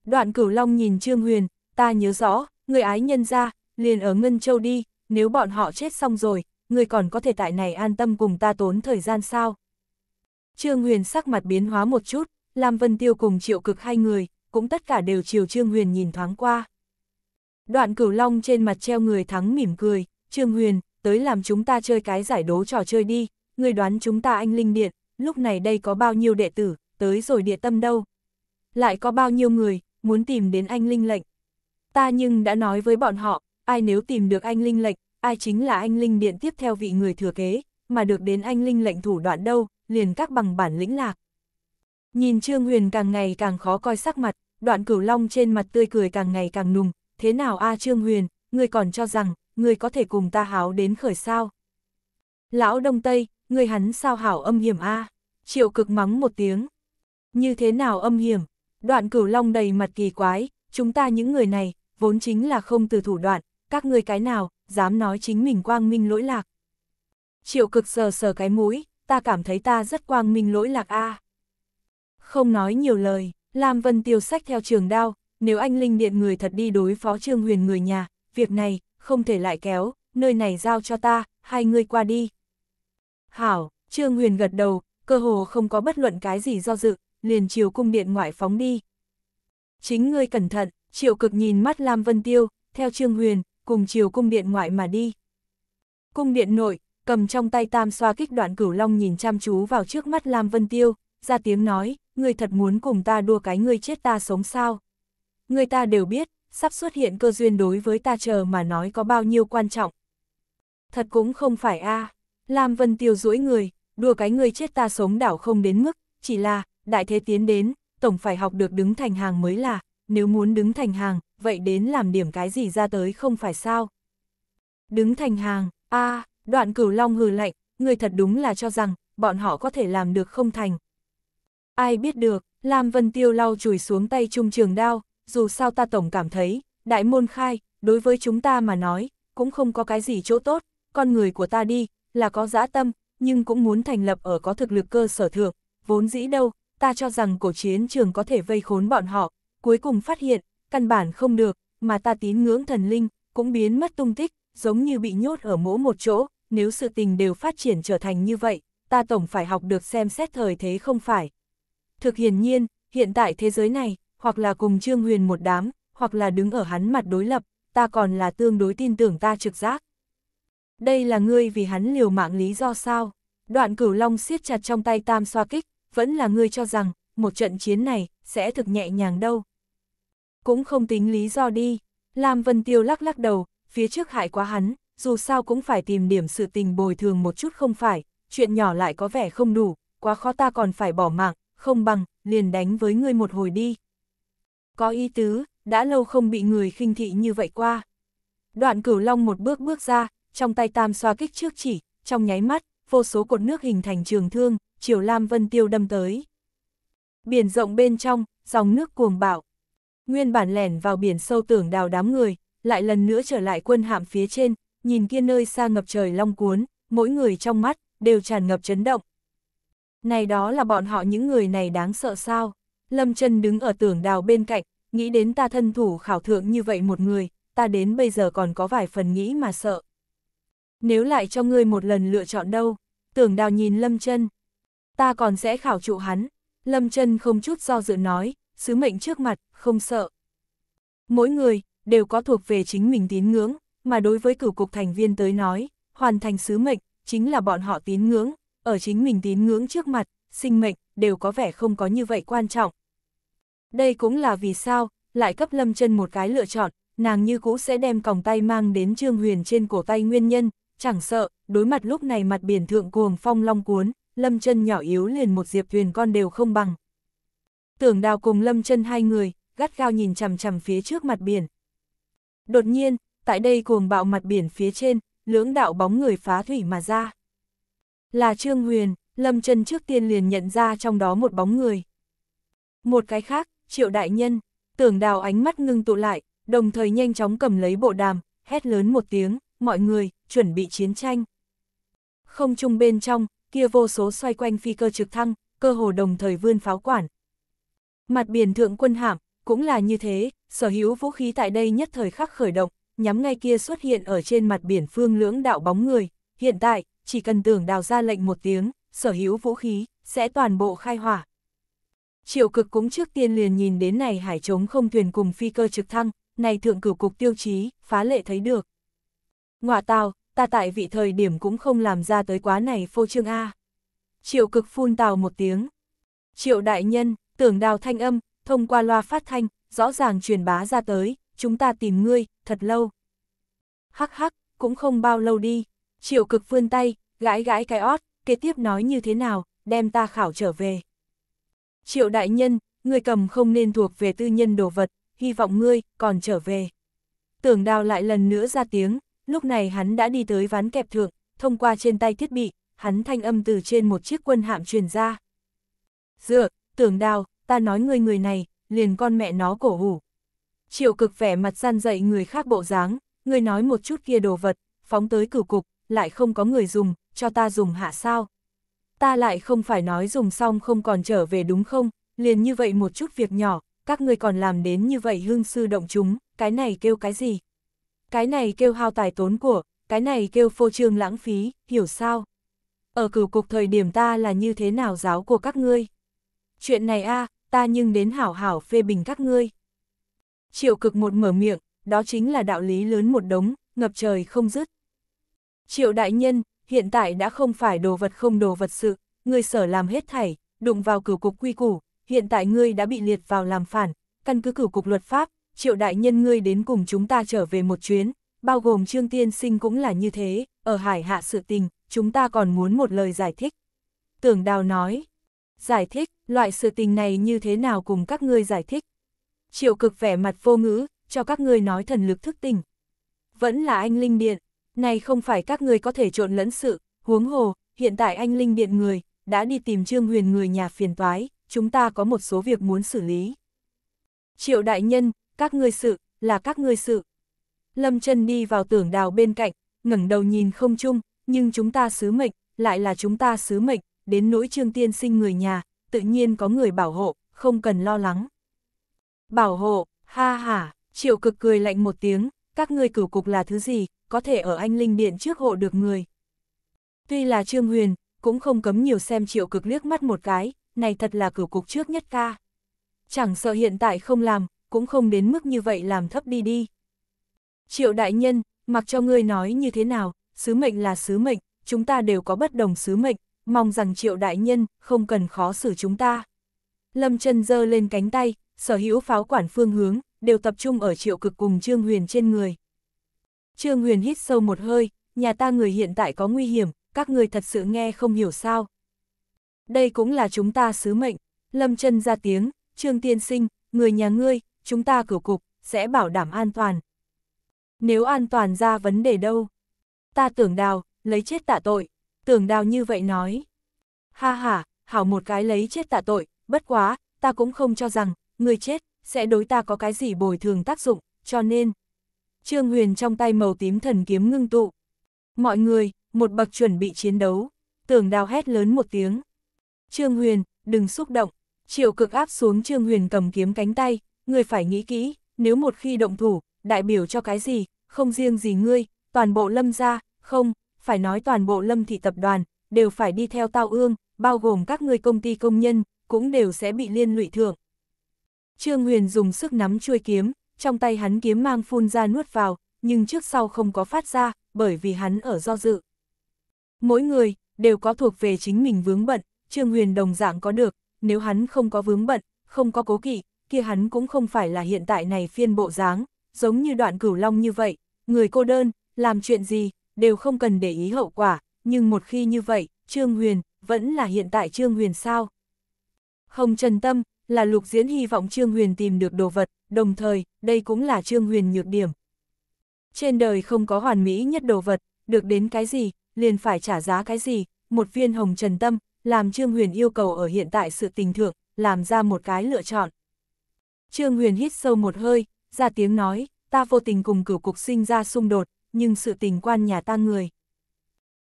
Đoạn cửu long nhìn Trương Huyền, ta nhớ rõ, người ái nhân ra, liền ở Ngân Châu đi, nếu bọn họ chết xong rồi, người còn có thể tại này an tâm cùng ta tốn thời gian sao? Trương Huyền sắc mặt biến hóa một chút, Lam Vân Tiêu cùng triệu cực hai người, cũng tất cả đều chiều Trương Huyền nhìn thoáng qua. Đoạn cửu long trên mặt treo người thắng mỉm cười, Trương Huyền, tới làm chúng ta chơi cái giải đố trò chơi đi, người đoán chúng ta anh linh điện, lúc này đây có bao nhiêu đệ tử, tới rồi địa tâm đâu. Lại có bao nhiêu người, muốn tìm đến anh linh lệnh. Ta nhưng đã nói với bọn họ, ai nếu tìm được anh Linh lệnh, ai chính là anh Linh điện tiếp theo vị người thừa kế, mà được đến anh Linh lệnh thủ đoạn đâu, liền các bằng bản lĩnh lạc. Nhìn Trương Huyền càng ngày càng khó coi sắc mặt, đoạn cửu long trên mặt tươi cười càng ngày càng nùng, thế nào a Trương Huyền, người còn cho rằng, người có thể cùng ta háo đến khởi sao. Lão Đông Tây, người hắn sao hảo âm hiểm a Triệu cực mắng một tiếng. Như thế nào âm hiểm? Đoạn cửu long đầy mặt kỳ quái, chúng ta những người này, vốn chính là không từ thủ đoạn, các ngươi cái nào, dám nói chính mình quang minh lỗi lạc. Triệu cực sờ sờ cái mũi, ta cảm thấy ta rất quang minh lỗi lạc a. Không nói nhiều lời, Lam Vân Tiêu sách theo trường đao, nếu anh Linh Điện người thật đi đối phó Trương Huyền người nhà, việc này, không thể lại kéo, nơi này giao cho ta, hai người qua đi. Hảo, Trương Huyền gật đầu, cơ hồ không có bất luận cái gì do dự, liền chiều cung điện ngoại phóng đi. Chính ngươi cẩn thận, triệu cực nhìn mắt Lam Vân Tiêu, theo Trương Huyền, cùng chiều cung điện ngoại mà đi. Cung điện nội, cầm trong tay tam xoa kích đoạn cửu long nhìn chăm chú vào trước mắt Lam Vân Tiêu, ra tiếng nói, người thật muốn cùng ta đua cái người chết ta sống sao. Người ta đều biết, sắp xuất hiện cơ duyên đối với ta chờ mà nói có bao nhiêu quan trọng. Thật cũng không phải a à. Lam Vân Tiêu duỗi người, đua cái người chết ta sống đảo không đến mức, chỉ là, đại thế tiến đến, tổng phải học được đứng thành hàng mới là, nếu muốn đứng thành hàng, vậy đến làm điểm cái gì ra tới không phải sao? Đứng thành hàng, a à, đoạn cửu long hừ lạnh, người thật đúng là cho rằng, bọn họ có thể làm được không thành. Ai biết được, Lam Vân Tiêu lau chùi xuống tay trung trường đao, dù sao ta tổng cảm thấy, đại môn khai, đối với chúng ta mà nói, cũng không có cái gì chỗ tốt, con người của ta đi, là có dã tâm, nhưng cũng muốn thành lập ở có thực lực cơ sở thượng, vốn dĩ đâu, ta cho rằng cổ chiến trường có thể vây khốn bọn họ, cuối cùng phát hiện, căn bản không được, mà ta tín ngưỡng thần linh, cũng biến mất tung tích, giống như bị nhốt ở mỗi một chỗ, nếu sự tình đều phát triển trở thành như vậy, ta tổng phải học được xem xét thời thế không phải. Thực hiển nhiên, hiện tại thế giới này, hoặc là cùng Trương Huyền một đám, hoặc là đứng ở hắn mặt đối lập, ta còn là tương đối tin tưởng ta trực giác. Đây là ngươi vì hắn liều mạng lý do sao? Đoạn cửu long siết chặt trong tay tam xoa kích, vẫn là ngươi cho rằng, một trận chiến này, sẽ thực nhẹ nhàng đâu cũng không tính lý do đi. Lam Vân Tiêu lắc lắc đầu, phía trước hại quá hắn, dù sao cũng phải tìm điểm sự tình bồi thường một chút không phải, chuyện nhỏ lại có vẻ không đủ, quá khó ta còn phải bỏ mạng, không bằng, liền đánh với ngươi một hồi đi. Có ý tứ, đã lâu không bị người khinh thị như vậy qua. Đoạn cửu long một bước bước ra, trong tay tam xoa kích trước chỉ, trong nháy mắt, vô số cột nước hình thành trường thương, chiều Lam Vân Tiêu đâm tới. Biển rộng bên trong, dòng nước cuồng bạo, nguyên bản lẻn vào biển sâu tưởng đào đám người, lại lần nữa trở lại quân hạm phía trên, nhìn kia nơi xa ngập trời long cuốn, mỗi người trong mắt, đều tràn ngập chấn động. Này đó là bọn họ những người này đáng sợ sao? Lâm chân đứng ở tưởng đào bên cạnh, nghĩ đến ta thân thủ khảo thượng như vậy một người, ta đến bây giờ còn có vài phần nghĩ mà sợ. Nếu lại cho ngươi một lần lựa chọn đâu, tưởng đào nhìn Lâm chân ta còn sẽ khảo trụ hắn. Lâm chân không chút do dự nói, sứ mệnh trước mặt, không sợ. Mỗi người, đều có thuộc về chính mình tín ngưỡng, mà đối với cửu cục thành viên tới nói, hoàn thành sứ mệnh, chính là bọn họ tín ngưỡng, ở chính mình tín ngưỡng trước mặt, sinh mệnh, đều có vẻ không có như vậy quan trọng. Đây cũng là vì sao, lại cấp lâm chân một cái lựa chọn, nàng như cũ sẽ đem còng tay mang đến Trương Huyền trên cổ tay nguyên nhân, chẳng sợ, đối mặt lúc này mặt biển thượng cuồng phong long cuốn, lâm chân nhỏ yếu liền một diệp thuyền con đều không bằng tưởng đào cùng lâm chân hai người, gắt gao nhìn chằm chằm phía trước mặt biển. Đột nhiên, tại đây cuồng bạo mặt biển phía trên, lưỡng đạo bóng người phá thủy mà ra. Là Trương Huyền, Lâm chân trước tiên liền nhận ra trong đó một bóng người. Một cái khác, Triệu Đại Nhân, tưởng đào ánh mắt ngưng tụ lại, đồng thời nhanh chóng cầm lấy bộ đàm, hét lớn một tiếng, mọi người, chuẩn bị chiến tranh. Không trung bên trong, kia vô số xoay quanh phi cơ trực thăng, cơ hồ đồng thời vươn pháo quản, Mặt biển thượng quân hạm, cũng là như thế, sở hữu vũ khí tại đây nhất thời khắc khởi động, nhắm ngay kia xuất hiện ở trên mặt biển phương lưỡng đạo bóng người, hiện tại, chỉ cần tưởng đào ra lệnh một tiếng, sở hữu vũ khí, sẽ toàn bộ khai hỏa. Triệu cực cũng trước tiên liền nhìn đến này hải trống không thuyền cùng phi cơ trực thăng, này thượng cửu cục tiêu chí, phá lệ thấy được. Ngoạ tào, ta tại vị thời điểm cũng không làm ra tới quá này phô trương A. Triệu cực phun tào một tiếng. Triệu đại nhân, Tưởng đào thanh âm, thông qua loa phát thanh, rõ ràng truyền bá ra tới, chúng ta tìm ngươi, thật lâu. Hắc hắc, cũng không bao lâu đi. Triệu cực vươn tay, gãi gãi cái ót, kế tiếp nói như thế nào, đem ta khảo trở về. Triệu đại nhân, người cầm không nên thuộc về tư nhân đồ vật, hy vọng ngươi còn trở về. Tưởng đào lại lần nữa ra tiếng, lúc này hắn đã đi tới ván kẹp thượng, thông qua trên tay thiết bị, hắn thanh âm từ trên một chiếc quân hạm truyền ra. Dựa, tưởng đào, ta nói người người này, liền con mẹ nó cổ hủ. Triệu cực vẻ mặt gian dậy người khác bộ dáng, người nói một chút kia đồ vật, phóng tới cửu cục, lại không có người dùng, cho ta dùng hạ sao. Ta lại không phải nói dùng xong không còn trở về đúng không, liền như vậy một chút việc nhỏ, các ngươi còn làm đến như vậy hương sư động chúng, cái này kêu cái gì? Cái này kêu hao tài tốn của, cái này kêu phô trương lãng phí, hiểu sao? Ở cửu cục thời điểm ta là như thế nào giáo của các ngươi? chuyện này a à, ta nhưng đến hảo hảo phê bình các ngươi. Triệu cực một mở miệng, đó chính là đạo lý lớn một đống, ngập trời không dứt. Triệu đại nhân, hiện tại đã không phải đồ vật không đồ vật sự, ngươi sở làm hết thảy, đụng vào cửu cục quy củ, hiện tại ngươi đã bị liệt vào làm phản, căn cứ cửu cục luật pháp, triệu đại nhân ngươi đến cùng chúng ta trở về một chuyến, bao gồm trương tiên sinh cũng là như thế, ở hải hạ sự tình, chúng ta còn muốn một lời giải thích. Tưởng đào nói, Giải thích, loại sự tình này như thế nào cùng các ngươi giải thích. Triệu cực vẻ mặt vô ngữ, cho các ngươi nói thần lực thức tỉnh. Vẫn là anh Linh Điện, này không phải các ngươi có thể trộn lẫn sự, huống hồ, hiện tại anh Linh Điện người, đã đi tìm Trương Huyền người nhà phiền toái, chúng ta có một số việc muốn xử lý. Triệu đại nhân, các ngươi sự, là các ngươi sự. Lâm chân đi vào tưởng đào bên cạnh, ngẩng đầu nhìn không chung, nhưng chúng ta sứ mệnh, lại là chúng ta sứ mệnh, đến nỗi Trương Tiên sinh người nhà, tự nhiên có người bảo hộ, không cần lo lắng. Bảo hộ, ha ha, triệu cực cười lạnh một tiếng, các ngươi cửu cục là thứ gì, có thể ở anh linh điện trước hộ được người. Tuy là Trương Huyền, cũng không cấm nhiều xem triệu cực liếc mắt một cái, này thật là cửu cục trước nhất ca. Chẳng sợ hiện tại không làm, cũng không đến mức như vậy làm thấp đi đi. Triệu đại nhân, mặc cho ngươi nói như thế nào, sứ mệnh là sứ mệnh, chúng ta đều có bất đồng sứ mệnh, mong rằng triệu đại nhân không cần khó xử chúng ta. Lâm chân dơ lên cánh tay, sở hữu pháo quản phương hướng, đều tập trung ở triệu cực cùng Trương Huyền trên người. Trương Huyền hít sâu một hơi, nhà ta người hiện tại có nguy hiểm, các người thật sự nghe không hiểu sao. Đây cũng là chúng ta sứ mệnh, Lâm chân ra tiếng, Trương Tiên Sinh, người nhà ngươi, chúng ta cử cục, sẽ bảo đảm an toàn. Nếu an toàn ra vấn đề đâu? Ta tưởng đào, lấy chết tạ tội tưởng đào như vậy nói. Ha ha, hảo một cái lấy chết tạ tội, bất quá, ta cũng không cho rằng, người chết, sẽ đối ta có cái gì bồi thường tác dụng, cho nên. Trương Huyền trong tay màu tím thần kiếm ngưng tụ. Mọi người, một bậc chuẩn bị chiến đấu, tưởng đào hét lớn một tiếng. Trương Huyền, đừng xúc động, triệu cực áp xuống Trương Huyền cầm kiếm cánh tay, người phải nghĩ kỹ, nếu một khi động thủ, đại biểu cho cái gì, không riêng gì ngươi, toàn bộ lâm ra, không, phải nói toàn bộ lâm thị tập đoàn, đều phải đi theo tao ương, bao gồm các người công ty công nhân, cũng đều sẽ bị liên lụy thưởng. Trương Huyền dùng sức nắm chuôi kiếm, trong tay hắn kiếm mang phun ra nuốt vào, nhưng trước sau không có phát ra, bởi vì hắn ở do dự. Mỗi người, đều có thuộc về chính mình vướng bận, Trương Huyền đồng dạng có được, nếu hắn không có vướng bận, không có cố kỵ, kia hắn cũng không phải là hiện tại này phiên bộ dáng, giống như đoạn cửu long như vậy, người cô đơn, làm chuyện gì, đều không cần để ý hậu quả, nhưng một khi như vậy, Trương Huyền, vẫn là hiện tại Trương Huyền sao? hồng trần tâm, là lục diễn hy vọng Trương Huyền tìm được đồ vật, đồng thời, đây cũng là Trương Huyền nhược điểm. Trên đời không có hoàn mỹ nhất đồ vật, được đến cái gì, liền phải trả giá cái gì, một viên hồng trần tâm, làm Trương Huyền yêu cầu ở hiện tại sự tình thượng, làm ra một cái lựa chọn. Trương Huyền hít sâu một hơi, ra tiếng nói, ta vô tình cùng cửu cục sinh ra xung đột, nhưng sự tình quan nhà ta người.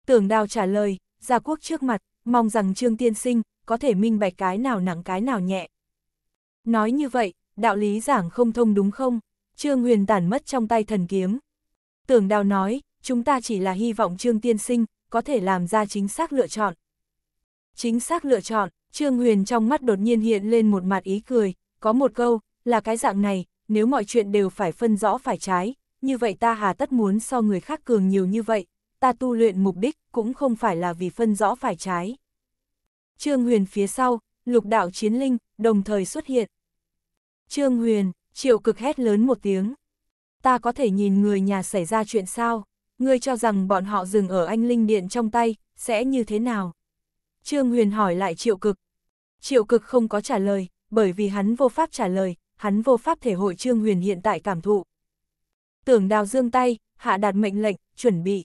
Tưởng đào trả lời, gia quốc trước mặt, mong rằng Trương Tiên Sinh có thể minh bạch cái nào nặng cái nào nhẹ. Nói như vậy, đạo lý giảng không thông đúng không? Trương Huyền tản mất trong tay thần kiếm. Tưởng đào nói, chúng ta chỉ là hy vọng Trương Tiên Sinh có thể làm ra chính xác lựa chọn. Chính xác lựa chọn, Trương Huyền trong mắt đột nhiên hiện lên một mặt ý cười, có một câu, là cái dạng này, nếu mọi chuyện đều phải phân rõ phải trái, như vậy ta hà tất muốn so người khác cường nhiều như vậy, ta tu luyện mục đích cũng không phải là vì phân rõ phải trái. Trương Huyền phía sau, lục đạo chiến linh, đồng thời xuất hiện. Trương Huyền, triệu cực hét lớn một tiếng. Ta có thể nhìn người nhà xảy ra chuyện sao? Ngươi cho rằng bọn họ dừng ở anh linh điện trong tay, sẽ như thế nào? Trương Huyền hỏi lại triệu cực. Triệu cực không có trả lời, bởi vì hắn vô pháp trả lời, hắn vô pháp thể hội Trương Huyền hiện tại cảm thụ. Tưởng đào dương tay, hạ đạt mệnh lệnh, chuẩn bị.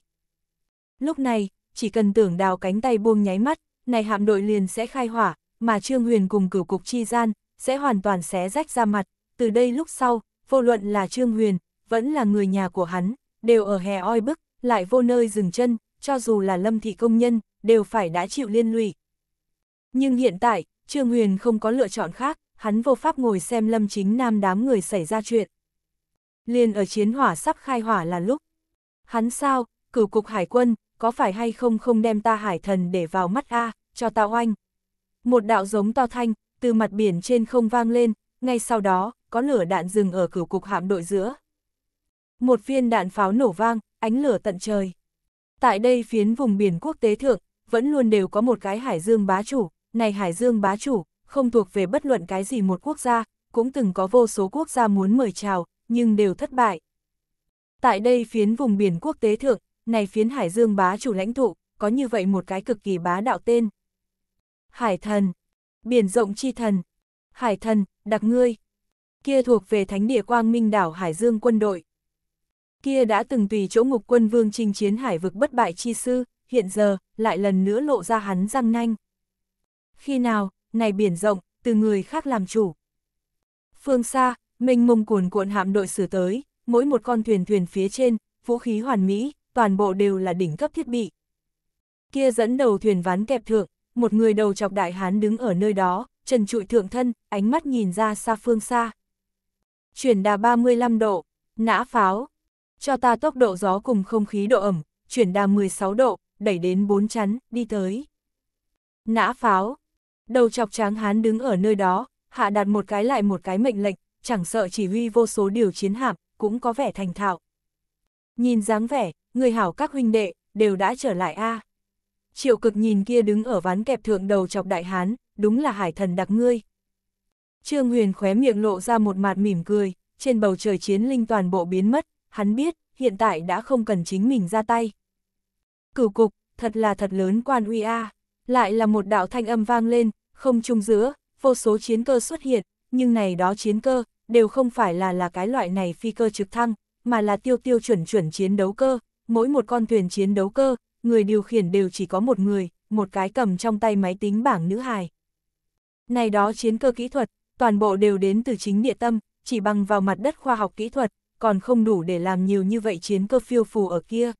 Lúc này, chỉ cần tưởng đào cánh tay buông nháy mắt, này hạm đội liền sẽ khai hỏa, mà Trương Huyền cùng cửu cục chi gian, sẽ hoàn toàn xé rách ra mặt. Từ đây lúc sau, vô luận là Trương Huyền, vẫn là người nhà của hắn, đều ở hè oi bức, lại vô nơi dừng chân, cho dù là lâm thị công nhân, đều phải đã chịu liên lụy. Nhưng hiện tại, Trương Huyền không có lựa chọn khác, hắn vô pháp ngồi xem lâm chính nam đám người xảy ra chuyện liền ở chiến hỏa sắp khai hỏa là lúc. Hắn sao, cửu cục hải quân, có phải hay không không đem ta hải thần để vào mắt a cho ta oanh. Một đạo giống to thanh, từ mặt biển trên không vang lên, ngay sau đó, có lửa đạn dừng ở cửu cục hạm đội giữa. Một viên đạn pháo nổ vang, ánh lửa tận trời. Tại đây phiến vùng biển quốc tế thượng, vẫn luôn đều có một cái hải dương bá chủ, này hải dương bá chủ, không thuộc về bất luận cái gì một quốc gia, cũng từng có vô số quốc gia muốn mời chào, nhưng đều thất bại. Tại đây phiến vùng biển quốc tế thượng, này phiến Hải Dương bá chủ lãnh thụ, có như vậy một cái cực kỳ bá đạo tên. Hải thần, biển rộng chi thần, hải thần, đặc ngươi, kia thuộc về thánh địa quang minh đảo Hải Dương quân đội. Kia đã từng tùy chỗ ngục quân vương chinh chiến hải vực bất bại chi sư, hiện giờ, lại lần nữa lộ ra hắn răng nanh. Khi nào, này biển rộng, từ người khác làm chủ. Phương xa, Mênh mông cuồn cuộn hạm đội xử tới, mỗi một con thuyền thuyền phía trên, vũ khí hoàn mỹ, toàn bộ đều là đỉnh cấp thiết bị. Kia dẫn đầu thuyền ván kẹp thượng, một người đầu chọc đại hán đứng ở nơi đó, trần trụi thượng thân, ánh mắt nhìn ra xa phương xa. Chuyển đà 35 độ, nã pháo, cho ta tốc độ gió cùng không khí độ ẩm, chuyển đà 16 độ, đẩy đến bốn chắn, đi tới. Nã pháo, đầu chọc tráng hán đứng ở nơi đó, hạ đặt một cái lại một cái mệnh lệnh, chẳng sợ chỉ huy vô số điều chiến hạm, cũng có vẻ thành thạo. Nhìn dáng vẻ, người hảo các huynh đệ, đều đã trở lại a à. Triệu cực nhìn kia đứng ở ván kẹp thượng đầu chọc đại hán, đúng là hải thần đặc ngươi. Trương Huyền khóe miệng lộ ra một mặt mỉm cười, trên bầu trời chiến linh toàn bộ biến mất, hắn biết, hiện tại đã không cần chính mình ra tay. Cửu cục, thật là thật lớn quan uy a à. lại là một đạo thanh âm vang lên, không trung giữa, vô số chiến cơ xuất hiện, nhưng này đó chiến cơ, đều không phải là là cái loại này phi cơ trực thăng, mà là tiêu tiêu chuẩn chuẩn chiến đấu cơ, mỗi một con thuyền chiến đấu cơ, người điều khiển đều chỉ có một người, một cái cầm trong tay máy tính bảng nữ hài. Này đó chiến cơ kỹ thuật, toàn bộ đều đến từ chính địa tâm, chỉ bằng vào mặt đất khoa học kỹ thuật, còn không đủ để làm nhiều như vậy chiến cơ phiêu phù ở kia.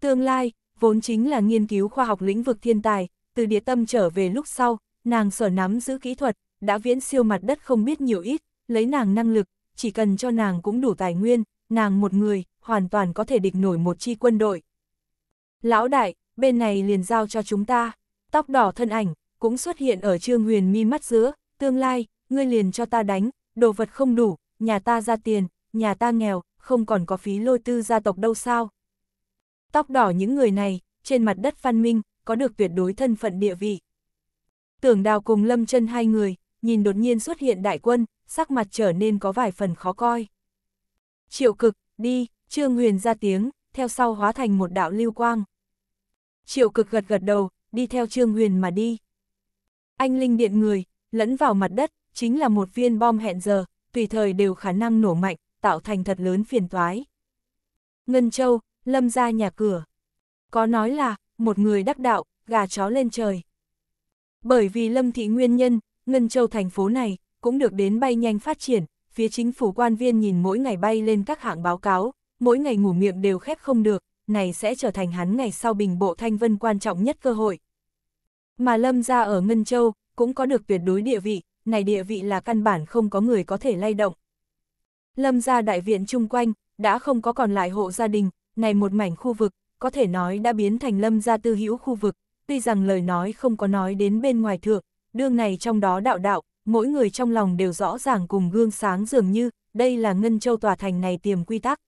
Tương lai, vốn chính là nghiên cứu khoa học lĩnh vực thiên tài, từ địa tâm trở về lúc sau, nàng sở nắm giữ kỹ thuật, đã viễn siêu mặt đất không biết nhiều ít, lấy nàng năng lực, chỉ cần cho nàng cũng đủ tài nguyên, nàng một người, hoàn toàn có thể địch nổi một chi quân đội. Lão đại, bên này liền giao cho chúng ta, tóc đỏ thân ảnh, cũng xuất hiện ở trương huyền mi mắt giữa, tương lai, ngươi liền cho ta đánh, đồ vật không đủ, nhà ta ra tiền, nhà ta nghèo, không còn có phí lôi tư gia tộc đâu sao. Tóc đỏ những người này, trên mặt đất văn minh, có được tuyệt đối thân phận địa vị. Tưởng đào cùng lâm chân hai người, nhìn đột nhiên xuất hiện đại quân, sắc mặt trở nên có vài phần khó coi. Triệu cực, đi, Trương Huyền ra tiếng, theo sau hóa thành một đạo lưu quang. Triệu cực gật gật đầu, đi theo Trương Huyền mà đi. Anh Linh điện người, lẫn vào mặt đất, chính là một viên bom hẹn giờ, tùy thời đều khả năng nổ mạnh, tạo thành thật lớn phiền toái. Ngân Châu, lâm ra nhà cửa. Có nói là, một người đắc đạo, gà chó lên trời. Bởi vì lâm thị nguyên nhân, Ngân Châu thành phố này cũng được đến bay nhanh phát triển, phía chính phủ quan viên nhìn mỗi ngày bay lên các hạng báo cáo, mỗi ngày ngủ miệng đều khép không được, này sẽ trở thành hắn ngày sau bình bộ thanh vân quan trọng nhất cơ hội. Mà Lâm ra ở Ngân Châu cũng có được tuyệt đối địa vị, này địa vị là căn bản không có người có thể lay động. Lâm ra đại viện chung quanh, đã không có còn lại hộ gia đình, này một mảnh khu vực, có thể nói đã biến thành lâm gia tư hữu khu vực, tuy rằng lời nói không có nói đến bên ngoài thượng, đương này trong đó đạo đạo, mỗi người trong lòng đều rõ ràng cùng gương sáng dường như, đây là Ngân Châu Tòa Thành này tiềm quy tắc.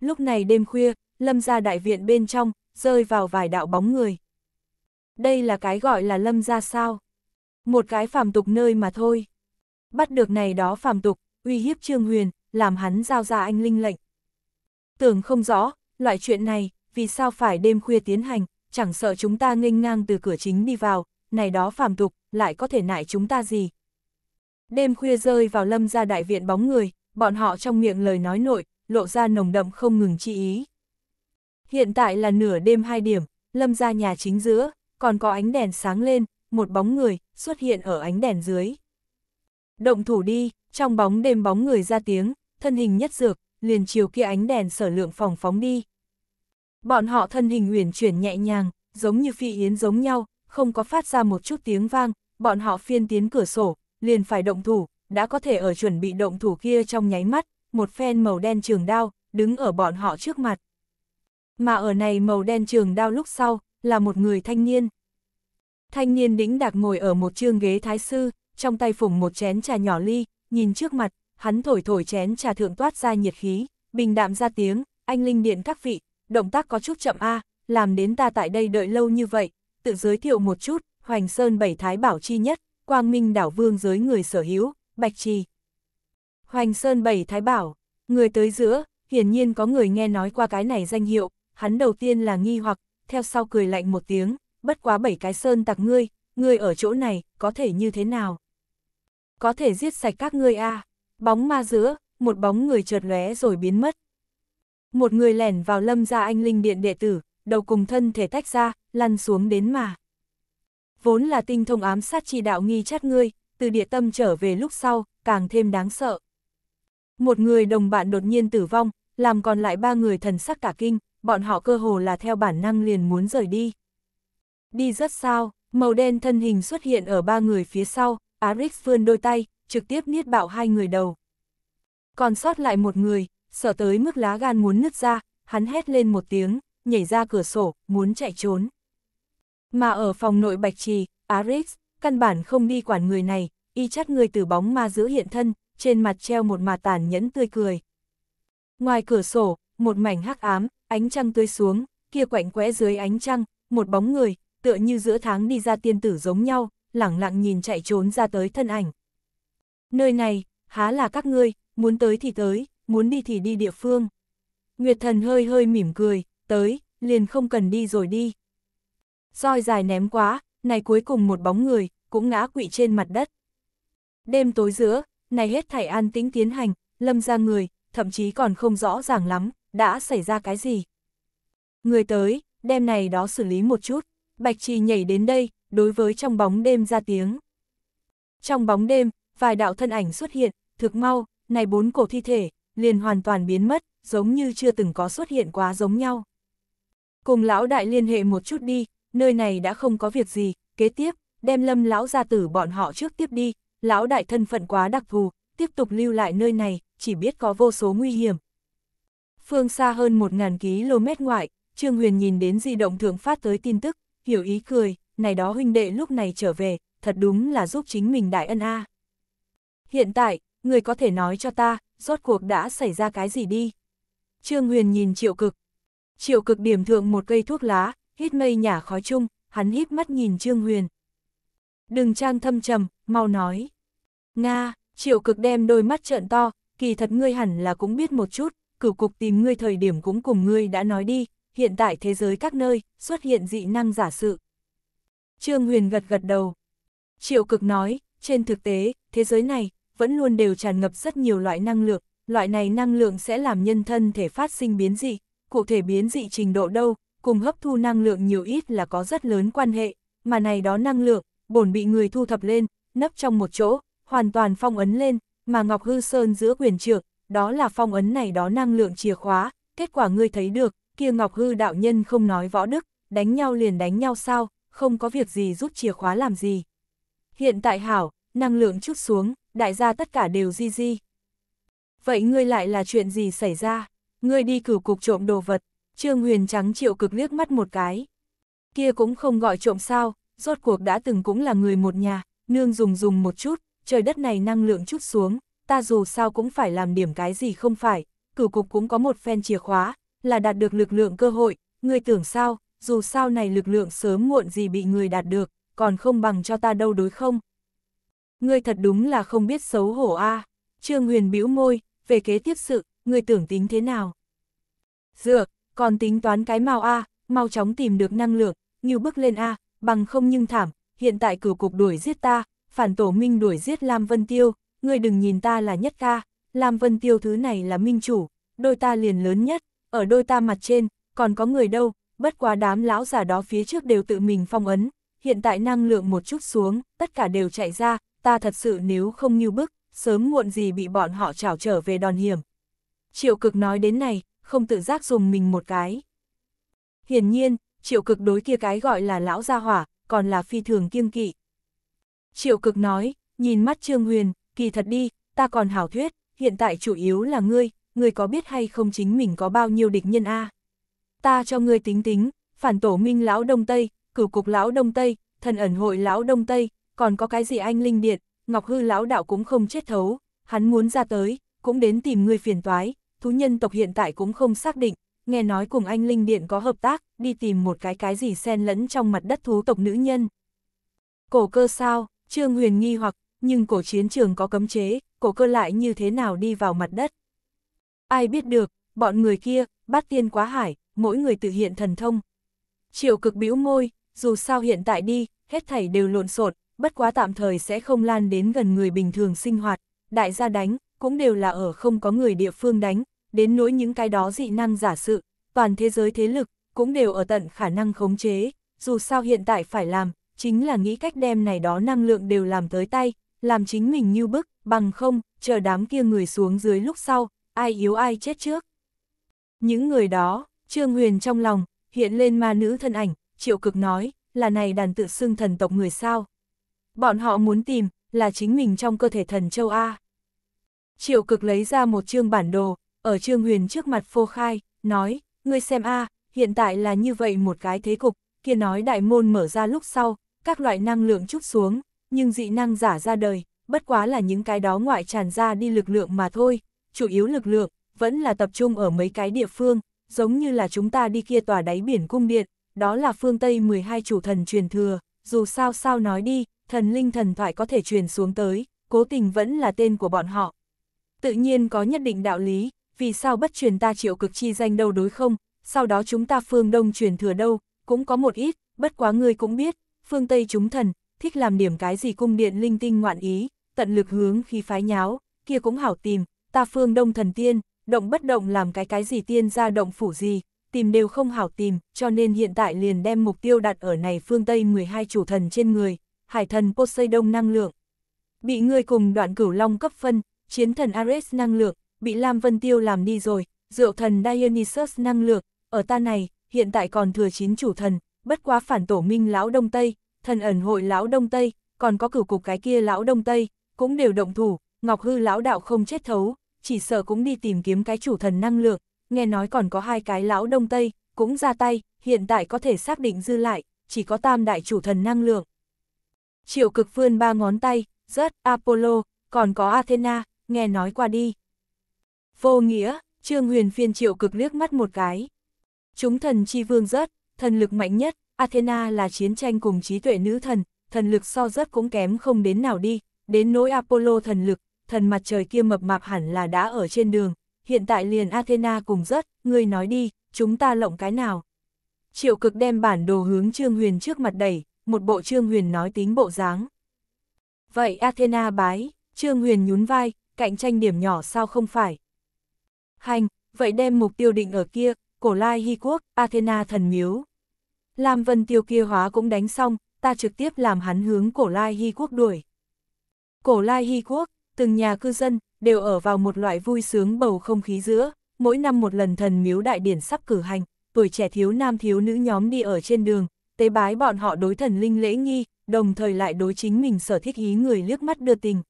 Lúc này đêm khuya, lâm gia đại viện bên trong, rơi vào vài đạo bóng người. Đây là cái gọi là lâm gia sao? Một cái phàm tục nơi mà thôi. Bắt được này đó phàm tục, uy hiếp Trương Huyền, làm hắn giao ra anh linh lệnh. Tưởng không rõ, loại chuyện này, vì sao phải đêm khuya tiến hành, chẳng sợ chúng ta nghênh ngang từ cửa chính đi vào, này đó phàm tục, lại có thể nại chúng ta gì. Đêm khuya rơi vào lâm ra đại viện bóng người, bọn họ trong miệng lời nói nội, lộ ra nồng đậm không ngừng chi ý. Hiện tại là nửa đêm hai điểm, lâm ra nhà chính giữa, còn có ánh đèn sáng lên, một bóng người xuất hiện ở ánh đèn dưới. Động thủ đi, trong bóng đêm bóng người ra tiếng, thân hình nhất dược, liền chiều kia ánh đèn sở lượng phòng phóng đi. Bọn họ thân hình uyển chuyển nhẹ nhàng, giống như phi yến giống nhau, không có phát ra một chút tiếng vang, bọn họ phiên tiến cửa sổ, liền phải động thủ, đã có thể ở chuẩn bị động thủ kia trong nháy mắt, một phen màu đen trường đao, đứng ở bọn họ trước mặt. Mà ở này màu đen trường đao lúc sau, là một người thanh niên. Thanh niên đĩnh đạc ngồi ở một chương ghế thái sư, trong tay phủng một chén trà nhỏ ly, nhìn trước mặt, hắn thổi thổi chén trà thượng toát ra nhiệt khí, bình đạm ra tiếng, anh linh điện các vị, động tác có chút chậm a à, làm đến ta tại đây đợi lâu như vậy, tự giới thiệu một chút, Hoành Sơn bảy thái bảo chi nhất, Quang Minh đảo vương giới người sở hữu, Bạch Trì. Hoành Sơn bảy thái bảo, người tới giữa, hiển nhiên có người nghe nói qua cái này danh hiệu, hắn đầu tiên là nghi hoặc, theo sau cười lạnh một tiếng, bất quá bảy cái sơn tặc ngươi, ngươi ở chỗ này, có thể như thế nào? Có thể giết sạch các ngươi a à. bóng ma giữa, một bóng người chợt lóe rồi biến mất. Một người lẻn vào lâm ra anh linh điện đệ tử, đầu cùng thân thể tách ra, lăn xuống đến mà. Vốn là tinh thông ám sát chi đạo nghi chát ngươi, từ địa tâm trở về lúc sau, càng thêm đáng sợ. Một người đồng bạn đột nhiên tử vong, làm còn lại ba người thần sắc cả kinh, bọn họ cơ hồ là theo bản năng liền muốn rời đi. Đi rất sao, màu đen thân hình xuất hiện ở ba người phía sau, Arix vươn đôi tay, trực tiếp niết bạo hai người đầu. Còn sót lại một người, sợ tới mức lá gan muốn nứt ra, hắn hét lên một tiếng, nhảy ra cửa sổ, muốn chạy trốn. Mà ở phòng nội Bạch Trì, Arix, căn bản không đi quản người này, y chắt người từ bóng ma giữ hiện thân, trên mặt treo một mà tàn nhẫn tươi cười. Ngoài cửa sổ, một mảnh hắc ám, ánh trăng tươi xuống, kia quạnh quẽ dưới ánh trăng, một bóng người, tựa như giữa tháng đi ra tiên tử giống nhau, lẳng lặng nhìn chạy trốn ra tới thân ảnh. Nơi này, há là các ngươi, muốn tới thì tới, muốn đi thì đi địa phương. Nguyệt thần hơi hơi mỉm cười, tới, liền không cần đi rồi đi. roi dài ném quá, này cuối cùng một bóng người, cũng ngã quỵ trên mặt đất. Đêm tối giữa, này hết thảy an tĩnh tiến hành, lâm ra người, thậm chí còn không rõ ràng lắm, đã xảy ra cái gì. Người tới, đêm này đó xử lý một chút, Bạch Trì nhảy đến đây, đối với trong bóng đêm ra tiếng. Trong bóng đêm, vài đạo thân ảnh xuất hiện, thực mau, này bốn cổ thi thể, liền hoàn toàn biến mất, giống như chưa từng có xuất hiện quá giống nhau. Cùng lão đại liên hệ một chút đi, nơi này đã không có việc gì, kế tiếp, đem lâm lão gia tử bọn họ trước tiếp đi, lão đại thân phận quá đặc thù, tiếp tục lưu lại nơi này, chỉ biết có vô số nguy hiểm. Phương xa hơn 1.000 km ngoại, Trương Huyền nhìn đến di động thượng phát tới tin tức, hiểu ý cười, này đó huynh đệ lúc này trở về, thật đúng là giúp chính mình đại ân a. Hiện tại, người có thể nói cho ta, rốt cuộc đã xảy ra cái gì đi? Trương Huyền nhìn triệu cực, Triệu cực điểm thượng một cây thuốc lá, hít mây nhả khói chung, hắn híp mắt nhìn Trương Huyền. Đừng trang thâm trầm, mau nói. Nga, triệu cực đem đôi mắt trợn to, kỳ thật ngươi hẳn là cũng biết một chút, cửu cục tìm ngươi thời điểm cũng cùng ngươi đã nói đi, hiện tại thế giới các nơi, xuất hiện dị năng giả sự. Trương Huyền gật gật đầu. Triệu cực nói, trên thực tế, thế giới này, vẫn luôn đều tràn ngập rất nhiều loại năng lượng, loại này năng lượng sẽ làm nhân thân thể phát sinh biến dị, cụ thể biến dị trình độ đâu, cùng hấp thu năng lượng nhiều ít là có rất lớn quan hệ, mà này đó năng lượng, bổn bị người thu thập lên, nấp trong một chỗ, hoàn toàn phong ấn lên, mà Ngọc Hư Sơn giữa quyền trưởng đó là phong ấn này đó năng lượng chìa khóa, kết quả ngươi thấy được, kia Ngọc Hư đạo nhân không nói võ đức, đánh nhau liền đánh nhau sao, không có việc gì rút chìa khóa làm gì. Hiện tại hảo, năng lượng chút xuống, đại gia tất cả đều di di. Vậy ngươi lại là chuyện gì xảy ra? ngươi đi cửu cục trộm đồ vật, Trương Huyền trắng chịu cực liếc mắt một cái. Kia cũng không gọi trộm sao, rốt cuộc đã từng cũng là người một nhà, nương dùng dùng một chút, trời đất này năng lượng chút xuống, ta dù sao cũng phải làm điểm cái gì không phải, cửu cục cũng có một phen chìa khóa, là đạt được lực lượng cơ hội, ngươi tưởng sao, dù sao này lực lượng sớm muộn gì bị người đạt được, còn không bằng cho ta đâu đối không. Ngươi thật đúng là không biết xấu hổ a. Trương Huyền bĩu môi, về kế tiếp sự, người tưởng tính thế nào? Dược, còn tính toán cái màu A, mau chóng tìm được năng lượng, như bước lên A, bằng không nhưng thảm, hiện tại cửu cục đuổi giết ta, phản tổ minh đuổi giết Lam Vân Tiêu, người đừng nhìn ta là nhất ca, Lam Vân Tiêu thứ này là minh chủ, đôi ta liền lớn nhất, ở đôi ta mặt trên, còn có người đâu, bất quá đám lão giả đó phía trước đều tự mình phong ấn, hiện tại năng lượng một chút xuống, tất cả đều chạy ra, ta thật sự nếu không như bức, sớm muộn gì bị bọn họ trảo trở về đòn hiểm. Triệu cực nói đến này, không tự giác dùng mình một cái. Hiển nhiên, triệu cực đối kia cái gọi là lão gia hỏa, còn là phi thường kiêng kỵ. Triệu cực nói, nhìn mắt Trương Huyền, kỳ thật đi, ta còn hảo thuyết, hiện tại chủ yếu là ngươi, ngươi có biết hay không chính mình có bao nhiêu địch nhân a? Ta cho ngươi tính tính, phản tổ minh lão Đông Tây, cửu cục lão Đông Tây, thần ẩn hội lão Đông Tây, còn có cái gì anh linh điện, Ngọc Hư lão đạo cũng không chết thấu, hắn muốn ra tới, cũng đến tìm ngươi phiền toái, thú nhân tộc hiện tại cũng không xác định, nghe nói cùng anh Linh Điện có hợp tác, đi tìm một cái cái gì xen lẫn trong mặt đất thú tộc nữ nhân. Cổ cơ sao, Trương Huyền nghi hoặc, nhưng cổ chiến trường có cấm chế, cổ cơ lại như thế nào đi vào mặt đất. Ai biết được, bọn người kia, bát tiên quá hải, mỗi người tự hiện thần thông. Triệu cực bĩu môi, dù sao hiện tại đi, hết thảy đều lộn xộn, bất quá tạm thời sẽ không lan đến gần người bình thường sinh hoạt, đại gia đánh, cũng đều là ở không có người địa phương đánh, đến nỗi những cái đó dị năng giả sự, toàn thế giới thế lực, cũng đều ở tận khả năng khống chế, dù sao hiện tại phải làm, chính là nghĩ cách đem này đó năng lượng đều làm tới tay, làm chính mình như bức, bằng không, chờ đám kia người xuống dưới lúc sau, ai yếu ai chết trước. Những người đó, Trương Huyền trong lòng, hiện lên ma nữ thân ảnh, triệu cực nói, là này đàn tự xưng thần tộc người sao. Bọn họ muốn tìm, là chính mình trong cơ thể thần châu A. Triệu cực lấy ra một chương bản đồ, ở trương huyền trước mặt phô khai, nói, ngươi xem a hiện tại là như vậy một cái thế cục, kia nói đại môn mở ra lúc sau, các loại năng lượng chút xuống, nhưng dị năng giả ra đời, bất quá là những cái đó ngoại tràn ra đi lực lượng mà thôi, chủ yếu lực lượng, vẫn là tập trung ở mấy cái địa phương, giống như là chúng ta đi kia tòa đáy biển cung điện, đó là phương Tây 12 chủ thần truyền thừa, dù sao sao nói đi, thần linh thần thoại có thể truyền xuống tới, cố tình vẫn là tên của bọn họ, Tự nhiên có nhất định đạo lý, vì sao bất truyền ta triệu cực chi danh đâu đối không, sau đó chúng ta phương đông truyền thừa đâu, cũng có một ít, bất quá ngươi cũng biết, phương Tây chúng thần, thích làm điểm cái gì cung điện linh tinh ngoạn ý, tận lực hướng khi phái nháo, kia cũng hảo tìm, ta phương đông thần tiên, động bất động làm cái cái gì tiên ra động phủ gì, tìm đều không hảo tìm, cho nên hiện tại liền đem mục tiêu đặt ở này phương Tây 12 chủ thần trên người, hải thần Poseidon năng lượng. Bị ngươi cùng đoạn cửu long cấp phân, chiến thần Ares năng lượng, bị Lam Vân Tiêu làm đi rồi, rượu thần Dionysus năng lượng, ở ta này, hiện tại còn thừa chín chủ thần, bất quá phản tổ minh lão Đông Tây, thần ẩn hội lão Đông Tây, còn có cửu cục cái kia lão Đông Tây, cũng đều động thủ, Ngọc Hư lão đạo không chết thấu, chỉ sợ cũng đi tìm kiếm cái chủ thần năng lượng, nghe nói còn có hai cái lão Đông Tây, cũng ra tay, hiện tại có thể xác định dư lại, chỉ có tam đại chủ thần năng lượng. Triệu cực phương ba ngón tay, rớt Apollo, còn có Athena, nghe nói qua đi. Vô nghĩa, Trương Huyền phiên triệu cực liếc mắt một cái. Chúng thần chi vương rớt, thần lực mạnh nhất, Athena là chiến tranh cùng trí tuệ nữ thần, thần lực so rớt cũng kém không đến nào đi, đến nỗi Apollo thần lực, thần mặt trời kia mập mạp hẳn là đã ở trên đường, hiện tại liền Athena cùng rớt, ngươi nói đi, chúng ta lộng cái nào. Triệu cực đem bản đồ hướng Trương Huyền trước mặt đẩy, một bộ Trương Huyền nói tính bộ dáng. Vậy Athena bái, Trương Huyền nhún vai, cạnh tranh điểm nhỏ sao không phải. Hành, vậy đem mục tiêu định ở kia, cổ lai hy quốc, Athena thần miếu. làm Vân Tiêu kia hóa cũng đánh xong, ta trực tiếp làm hắn hướng cổ lai hy quốc đuổi. Cổ lai hy quốc, từng nhà cư dân, đều ở vào một loại vui sướng bầu không khí giữa, mỗi năm một lần thần miếu đại điển sắp cử hành, tuổi trẻ thiếu nam thiếu nữ nhóm đi ở trên đường, tế bái bọn họ đối thần linh lễ nghi, đồng thời lại đối chính mình sở thích ý người liếc mắt đưa tình.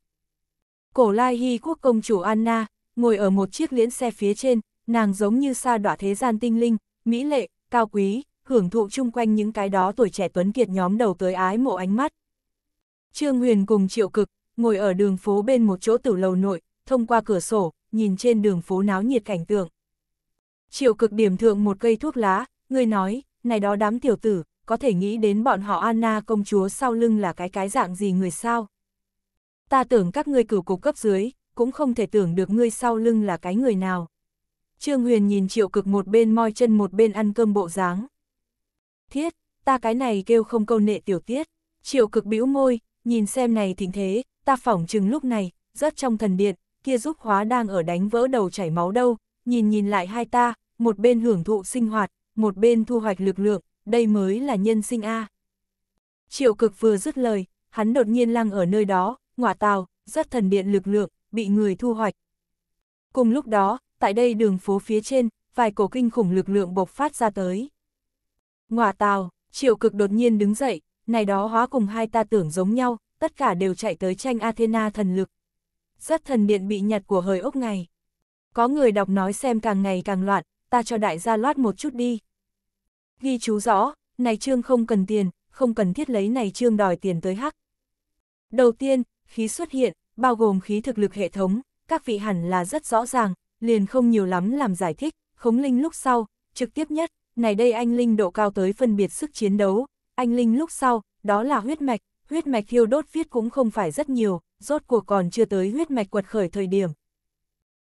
Cổ lai hy quốc công chủ Anna, ngồi ở một chiếc liễn xe phía trên, nàng giống như sa đọa thế gian tinh linh, mỹ lệ, cao quý, hưởng thụ chung quanh những cái đó tuổi trẻ tuấn kiệt nhóm đầu tới ái mộ ánh mắt. Trương Huyền cùng triệu cực, ngồi ở đường phố bên một chỗ tử lầu nội, thông qua cửa sổ, nhìn trên đường phố náo nhiệt cảnh tượng. Triệu cực điểm thượng một cây thuốc lá, người nói, này đó đám tiểu tử, có thể nghĩ đến bọn họ Anna công chúa sau lưng là cái cái dạng gì người sao ta tưởng các ngươi cửu cục cấp dưới, cũng không thể tưởng được ngươi sau lưng là cái người nào. Trương Huyền nhìn triệu cực một bên moi chân một bên ăn cơm bộ dáng. Thiết, ta cái này kêu không câu nệ tiểu tiết. Triệu cực bĩu môi, nhìn xem này thỉnh thế, ta phỏng chừng lúc này, rất trong thần điện, kia giúp hóa đang ở đánh vỡ đầu chảy máu đâu, nhìn nhìn lại hai ta, một bên hưởng thụ sinh hoạt, một bên thu hoạch lực lượng, đây mới là nhân sinh A. Triệu cực vừa dứt lời, hắn đột nhiên lăng ở nơi đó, ngọa tàu, rất thần điện lực lượng, bị người thu hoạch. Cùng lúc đó, tại đây đường phố phía trên, vài cổ kinh khủng lực lượng bộc phát ra tới. Ngọa tàu, triệu cực đột nhiên đứng dậy, này đó hóa cùng hai ta tưởng giống nhau, tất cả đều chạy tới tranh Athena thần lực. Rất thần điện bị nhặt của hời ốc ngày. Có người đọc nói xem càng ngày càng loạn, ta cho đại gia loát một chút đi. Ghi chú rõ, này trương không cần tiền, không cần thiết lấy này trương đòi tiền tới hắc. Đầu tiên, khí xuất hiện, bao gồm khí thực lực hệ thống, các vị hẳn là rất rõ ràng, liền không nhiều lắm làm giải thích, khống linh lúc sau, trực tiếp nhất, này đây anh linh độ cao tới phân biệt sức chiến đấu, anh linh lúc sau, đó là huyết mạch, huyết mạch thiêu đốt viết cũng không phải rất nhiều, rốt cuộc còn chưa tới huyết mạch quật khởi thời điểm.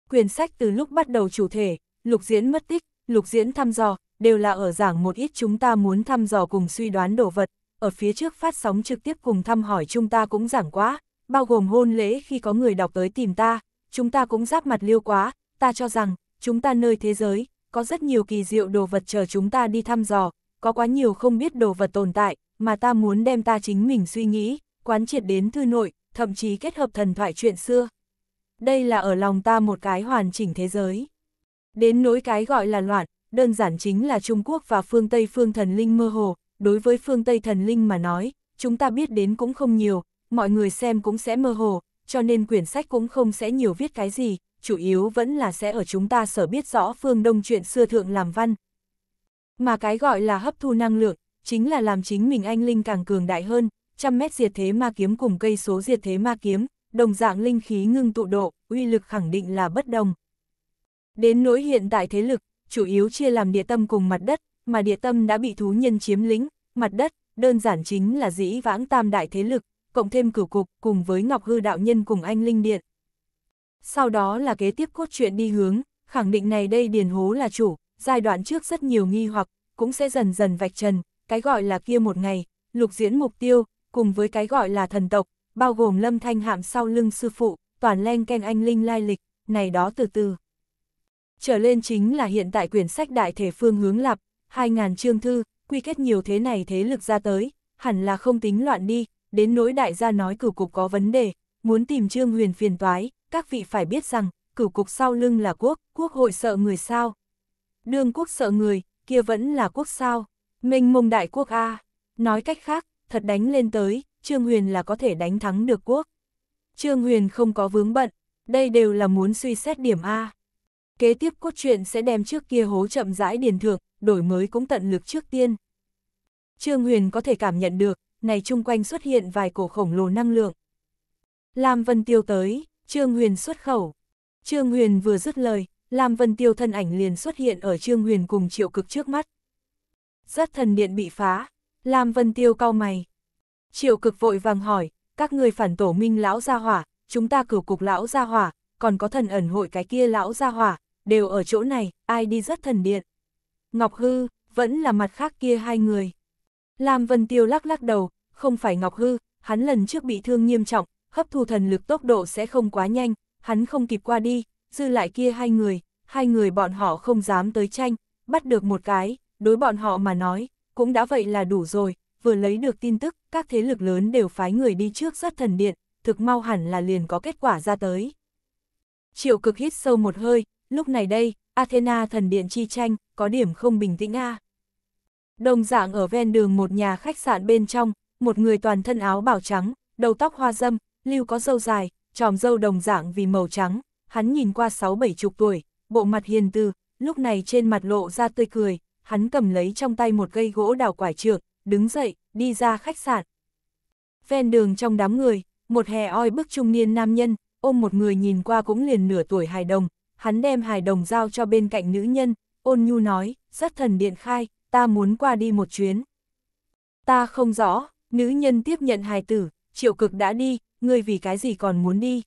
Quyển sách từ lúc bắt đầu chủ thể, lục diễn mất tích, lục diễn thăm dò, đều là ở giảng một ít chúng ta muốn thăm dò cùng suy đoán đồ vật, ở phía trước phát sóng trực tiếp cùng thăm hỏi chúng ta cũng giảng quá, bao gồm hôn lễ khi có người đọc tới tìm ta, chúng ta cũng giáp mặt liêu quá, ta cho rằng, chúng ta nơi thế giới, có rất nhiều kỳ diệu đồ vật chờ chúng ta đi thăm dò, có quá nhiều không biết đồ vật tồn tại, mà ta muốn đem ta chính mình suy nghĩ, quán triệt đến thư nội, thậm chí kết hợp thần thoại chuyện xưa. Đây là ở lòng ta một cái hoàn chỉnh thế giới. Đến nỗi cái gọi là loạn, đơn giản chính là Trung Quốc và phương Tây phương thần linh mơ hồ, đối với phương Tây thần linh mà nói, chúng ta biết đến cũng không nhiều, mọi người xem cũng sẽ mơ hồ, cho nên quyển sách cũng không sẽ nhiều viết cái gì, chủ yếu vẫn là sẽ ở chúng ta sở biết rõ phương đông chuyện xưa thượng làm văn. Mà cái gọi là hấp thu năng lượng, chính là làm chính mình anh linh càng cường đại hơn, trăm mét diệt thế ma kiếm cùng cây số diệt thế ma kiếm, đồng dạng linh khí ngưng tụ độ, uy lực khẳng định là bất đồng. Đến nỗi hiện tại thế lực, chủ yếu chia làm địa tâm cùng mặt đất, mà địa tâm đã bị thú nhân chiếm lĩnh, mặt đất, đơn giản chính là dĩ vãng tam đại thế lực, cộng thêm cửu cục cùng với Ngọc Hư Đạo Nhân cùng anh Linh Điện. Sau đó là kế tiếp cốt truyện đi hướng, khẳng định này đây Điền Hố là chủ, giai đoạn trước rất nhiều nghi hoặc, cũng sẽ dần dần vạch trần, cái gọi là kia một ngày, lục diễn mục tiêu, cùng với cái gọi là thần tộc, bao gồm lâm thanh hạm sau lưng sư phụ, toàn len khen anh Linh lai lịch, này đó từ từ. Trở lên chính là hiện tại quyển sách đại thể phương hướng lập, 2.000 chương thư, quy kết nhiều thế này thế lực ra tới, hẳn là không tính loạn đi, đến nỗi đại gia nói cửu cục có vấn đề, muốn tìm Trương Huyền phiền toái, các vị phải biết rằng, cửu cục sau lưng là quốc, quốc hội sợ người sao. Đương quốc sợ người, kia vẫn là quốc sao, minh mông đại quốc A. Nói cách khác, thật đánh lên tới, Trương Huyền là có thể đánh thắng được quốc. Trương Huyền không có vướng bận, đây đều là muốn suy xét điểm A. Kế tiếp cốt truyện sẽ đem trước kia hố chậm rãi điền thượng, đổi mới cũng tận lực trước tiên. Trương Huyền có thể cảm nhận được, này chung quanh xuất hiện vài cổ khổng lồ năng lượng. Lam Vân Tiêu tới, Trương Huyền xuất khẩu. Trương Huyền vừa dứt lời, Lam Vân Tiêu thân ảnh liền xuất hiện ở Trương Huyền cùng triệu cực trước mắt. Rất thần điện bị phá, Lam Vân Tiêu cau mày. Triệu cực vội vàng hỏi, các người phản tổ minh lão gia hỏa, chúng ta cửu cục lão gia hỏa, còn có thần ẩn hội cái kia lão gia hỏa, đều ở chỗ này, ai đi rất thần điện. Ngọc Hư, vẫn là mặt khác kia hai người. Lam Vân Tiêu lắc lắc đầu, không phải Ngọc Hư, hắn lần trước bị thương nghiêm trọng, hấp thu thần lực tốc độ sẽ không quá nhanh, hắn không kịp qua đi, dư lại kia hai người, hai người bọn họ không dám tới tranh, bắt được một cái, đối bọn họ mà nói, cũng đã vậy là đủ rồi, vừa lấy được tin tức, các thế lực lớn đều phái người đi trước rất thần điện, thực mau hẳn là liền có kết quả ra tới. Triệu cực hít sâu một hơi, lúc này đây, Athena thần điện chi tranh, có điểm không bình tĩnh a à. Đồng dạng ở ven đường một nhà khách sạn bên trong, một người toàn thân áo bảo trắng, đầu tóc hoa dâm, lưu có dâu dài, tròm dâu đồng dạng vì màu trắng, hắn nhìn qua sáu bảy chục tuổi, bộ mặt hiền từ, lúc này trên mặt lộ ra tươi cười, hắn cầm lấy trong tay một cây gỗ đào quải trược, đứng dậy, đi ra khách sạn. Ven đường trong đám người, một hè oi bức trung niên nam nhân, ôm một người nhìn qua cũng liền nửa tuổi hài đồng, hắn đem hài đồng giao cho bên cạnh nữ nhân, ôn nhu nói, rất thần điện khai, ta muốn qua đi một chuyến. Ta không rõ, nữ nhân tiếp nhận hài tử, triệu cực đã đi, ngươi vì cái gì còn muốn đi.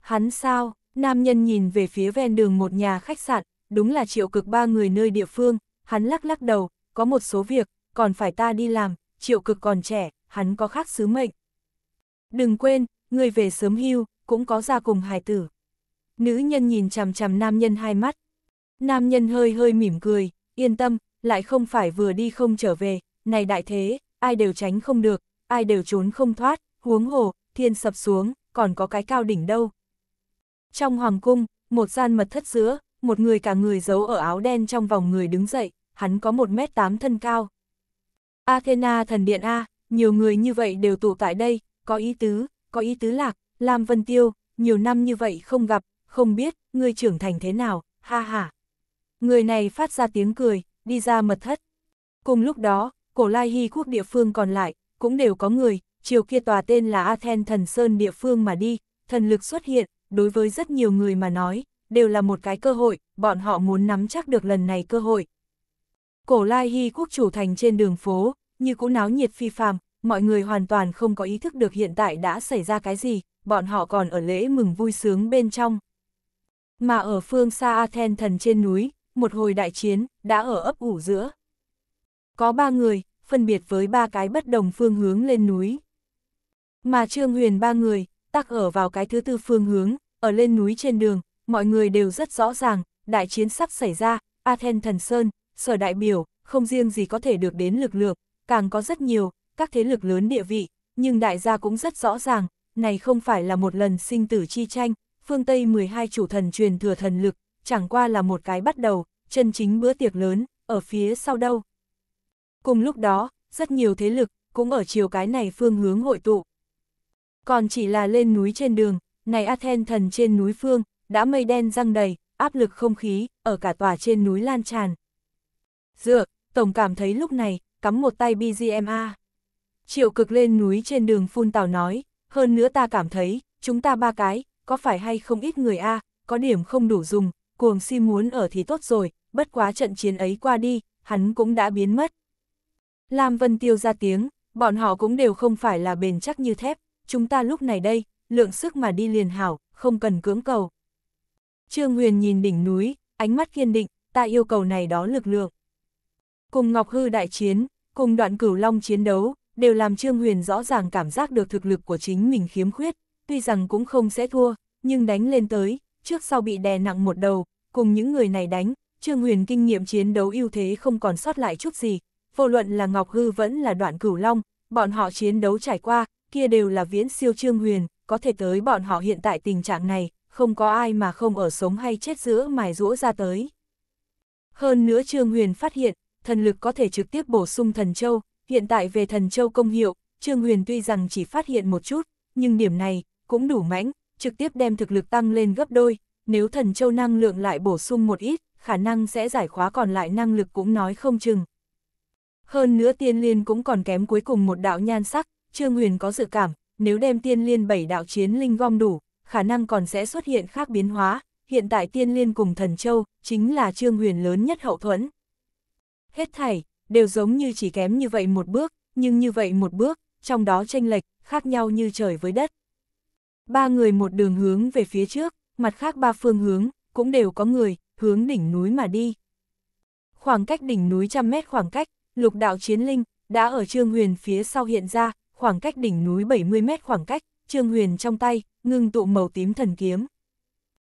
Hắn sao, nam nhân nhìn về phía ven đường một nhà khách sạn, đúng là triệu cực ba người nơi địa phương, hắn lắc lắc đầu, có một số việc, còn phải ta đi làm, triệu cực còn trẻ, hắn có khác sứ mệnh. Đừng quên, ngươi về sớm hưu, cũng có ra cùng hài tử. Nữ nhân nhìn chằm chằm nam nhân hai mắt. Nam nhân hơi hơi mỉm cười, yên tâm, lại không phải vừa đi không trở về, này đại thế, ai đều tránh không được, ai đều trốn không thoát, huống hồ, thiên sập xuống, còn có cái cao đỉnh đâu. Trong hoàng cung, một gian mật thất giữa, một người cả người giấu ở áo đen trong vòng người đứng dậy, hắn có 1m8 thân cao. Athena thần điện A, nhiều người như vậy đều tụ tại đây, có ý tứ, có ý tứ lạc, Lam Vân Tiêu, nhiều năm như vậy không gặp, không biết, người trưởng thành thế nào, ha ha. Người này phát ra tiếng cười, đi ra mật thất. Cùng lúc đó, cổ lai hy quốc địa phương còn lại, cũng đều có người, chiều kia tòa tên là Athen Thần Sơn địa phương mà đi, thần lực xuất hiện, đối với rất nhiều người mà nói, đều là một cái cơ hội, bọn họ muốn nắm chắc được lần này cơ hội. Cổ lai hy quốc chủ thành trên đường phố, như cũ náo nhiệt phi phàm, mọi người hoàn toàn không có ý thức được hiện tại đã xảy ra cái gì, bọn họ còn ở lễ mừng vui sướng bên trong. Mà ở phương xa Athen thần trên núi, một hồi đại chiến, đã ở ấp ủ giữa. Có ba người, phân biệt với ba cái bất đồng phương hướng lên núi. Mà Trương Huyền ba người, tắc ở vào cái thứ tư phương hướng, ở lên núi trên đường, mọi người đều rất rõ ràng, đại chiến sắp xảy ra, Athen Thần Sơn, sở đại biểu, không riêng gì có thể được đến lực lượng, càng có rất nhiều, các thế lực lớn địa vị, nhưng đại gia cũng rất rõ ràng, này không phải là một lần sinh tử chi tranh, phương Tây 12 chủ thần truyền thừa thần lực, chẳng qua là một cái bắt đầu, chân chính bữa tiệc lớn, ở phía sau đâu. Cùng lúc đó, rất nhiều thế lực, cũng ở chiều cái này phương hướng hội tụ. Còn chỉ là lên núi trên đường, này Athen thần trên núi phương, đã mây đen răng đầy, áp lực không khí, ở cả tòa trên núi lan tràn. Dựa, Tổng cảm thấy lúc này, cắm một tay BGMA. Triệu cực lên núi trên đường phun tào nói, hơn nữa ta cảm thấy, chúng ta ba cái, có phải hay không ít người A, có điểm không đủ dùng, cuồng si muốn ở thì tốt rồi, bất quá trận chiến ấy qua đi, hắn cũng đã biến mất. Lam Vân Tiêu ra tiếng, bọn họ cũng đều không phải là bền chắc như thép, chúng ta lúc này đây, lượng sức mà đi liền hảo, không cần cưỡng cầu. Trương Huyền nhìn đỉnh núi, ánh mắt kiên định, ta yêu cầu này đó lực lượng. Cùng Ngọc Hư đại chiến, cùng đoạn cửu long chiến đấu, đều làm Trương Huyền rõ ràng cảm giác được thực lực của chính mình khiếm khuyết, tuy rằng cũng không sẽ thua, nhưng đánh lên tới, trước sau bị đè nặng một đầu, cùng những người này đánh, Trương Huyền kinh nghiệm chiến đấu ưu thế không còn sót lại chút gì, vô luận là Ngọc Hư vẫn là đoạn cửu long, bọn họ chiến đấu trải qua, kia đều là viễn siêu Trương Huyền, có thể tới bọn họ hiện tại tình trạng này, không có ai mà không ở sống hay chết giữa mài rũa ra tới. Hơn nữa Trương Huyền phát hiện, thần lực có thể trực tiếp bổ sung thần châu, hiện tại về thần châu công hiệu, Trương Huyền tuy rằng chỉ phát hiện một chút, nhưng điểm này cũng đủ mãnh, trực tiếp đem thực lực tăng lên gấp đôi, nếu thần châu năng lượng lại bổ sung một ít, khả năng sẽ giải khóa còn lại năng lực cũng nói không chừng. Hơn nữa tiên liên cũng còn kém cuối cùng một đạo nhan sắc, Trương Huyền có dự cảm, nếu đem tiên liên bảy đạo chiến linh gom đủ, khả năng còn sẽ xuất hiện khác biến hóa, hiện tại tiên liên cùng thần châu, chính là Trương Huyền lớn nhất hậu thuẫn. Hết thảy, đều giống như chỉ kém như vậy một bước, nhưng như vậy một bước, trong đó tranh lệch, khác nhau như trời với đất. Ba người một đường hướng về phía trước, mặt khác ba phương hướng, cũng đều có người, hướng đỉnh núi mà đi. Khoảng cách đỉnh núi trăm mét khoảng cách, lục đạo chiến linh, đã ở Trương Huyền phía sau hiện ra, khoảng cách đỉnh núi 70 mét khoảng cách, Trương Huyền trong tay, ngưng tụ màu tím thần kiếm.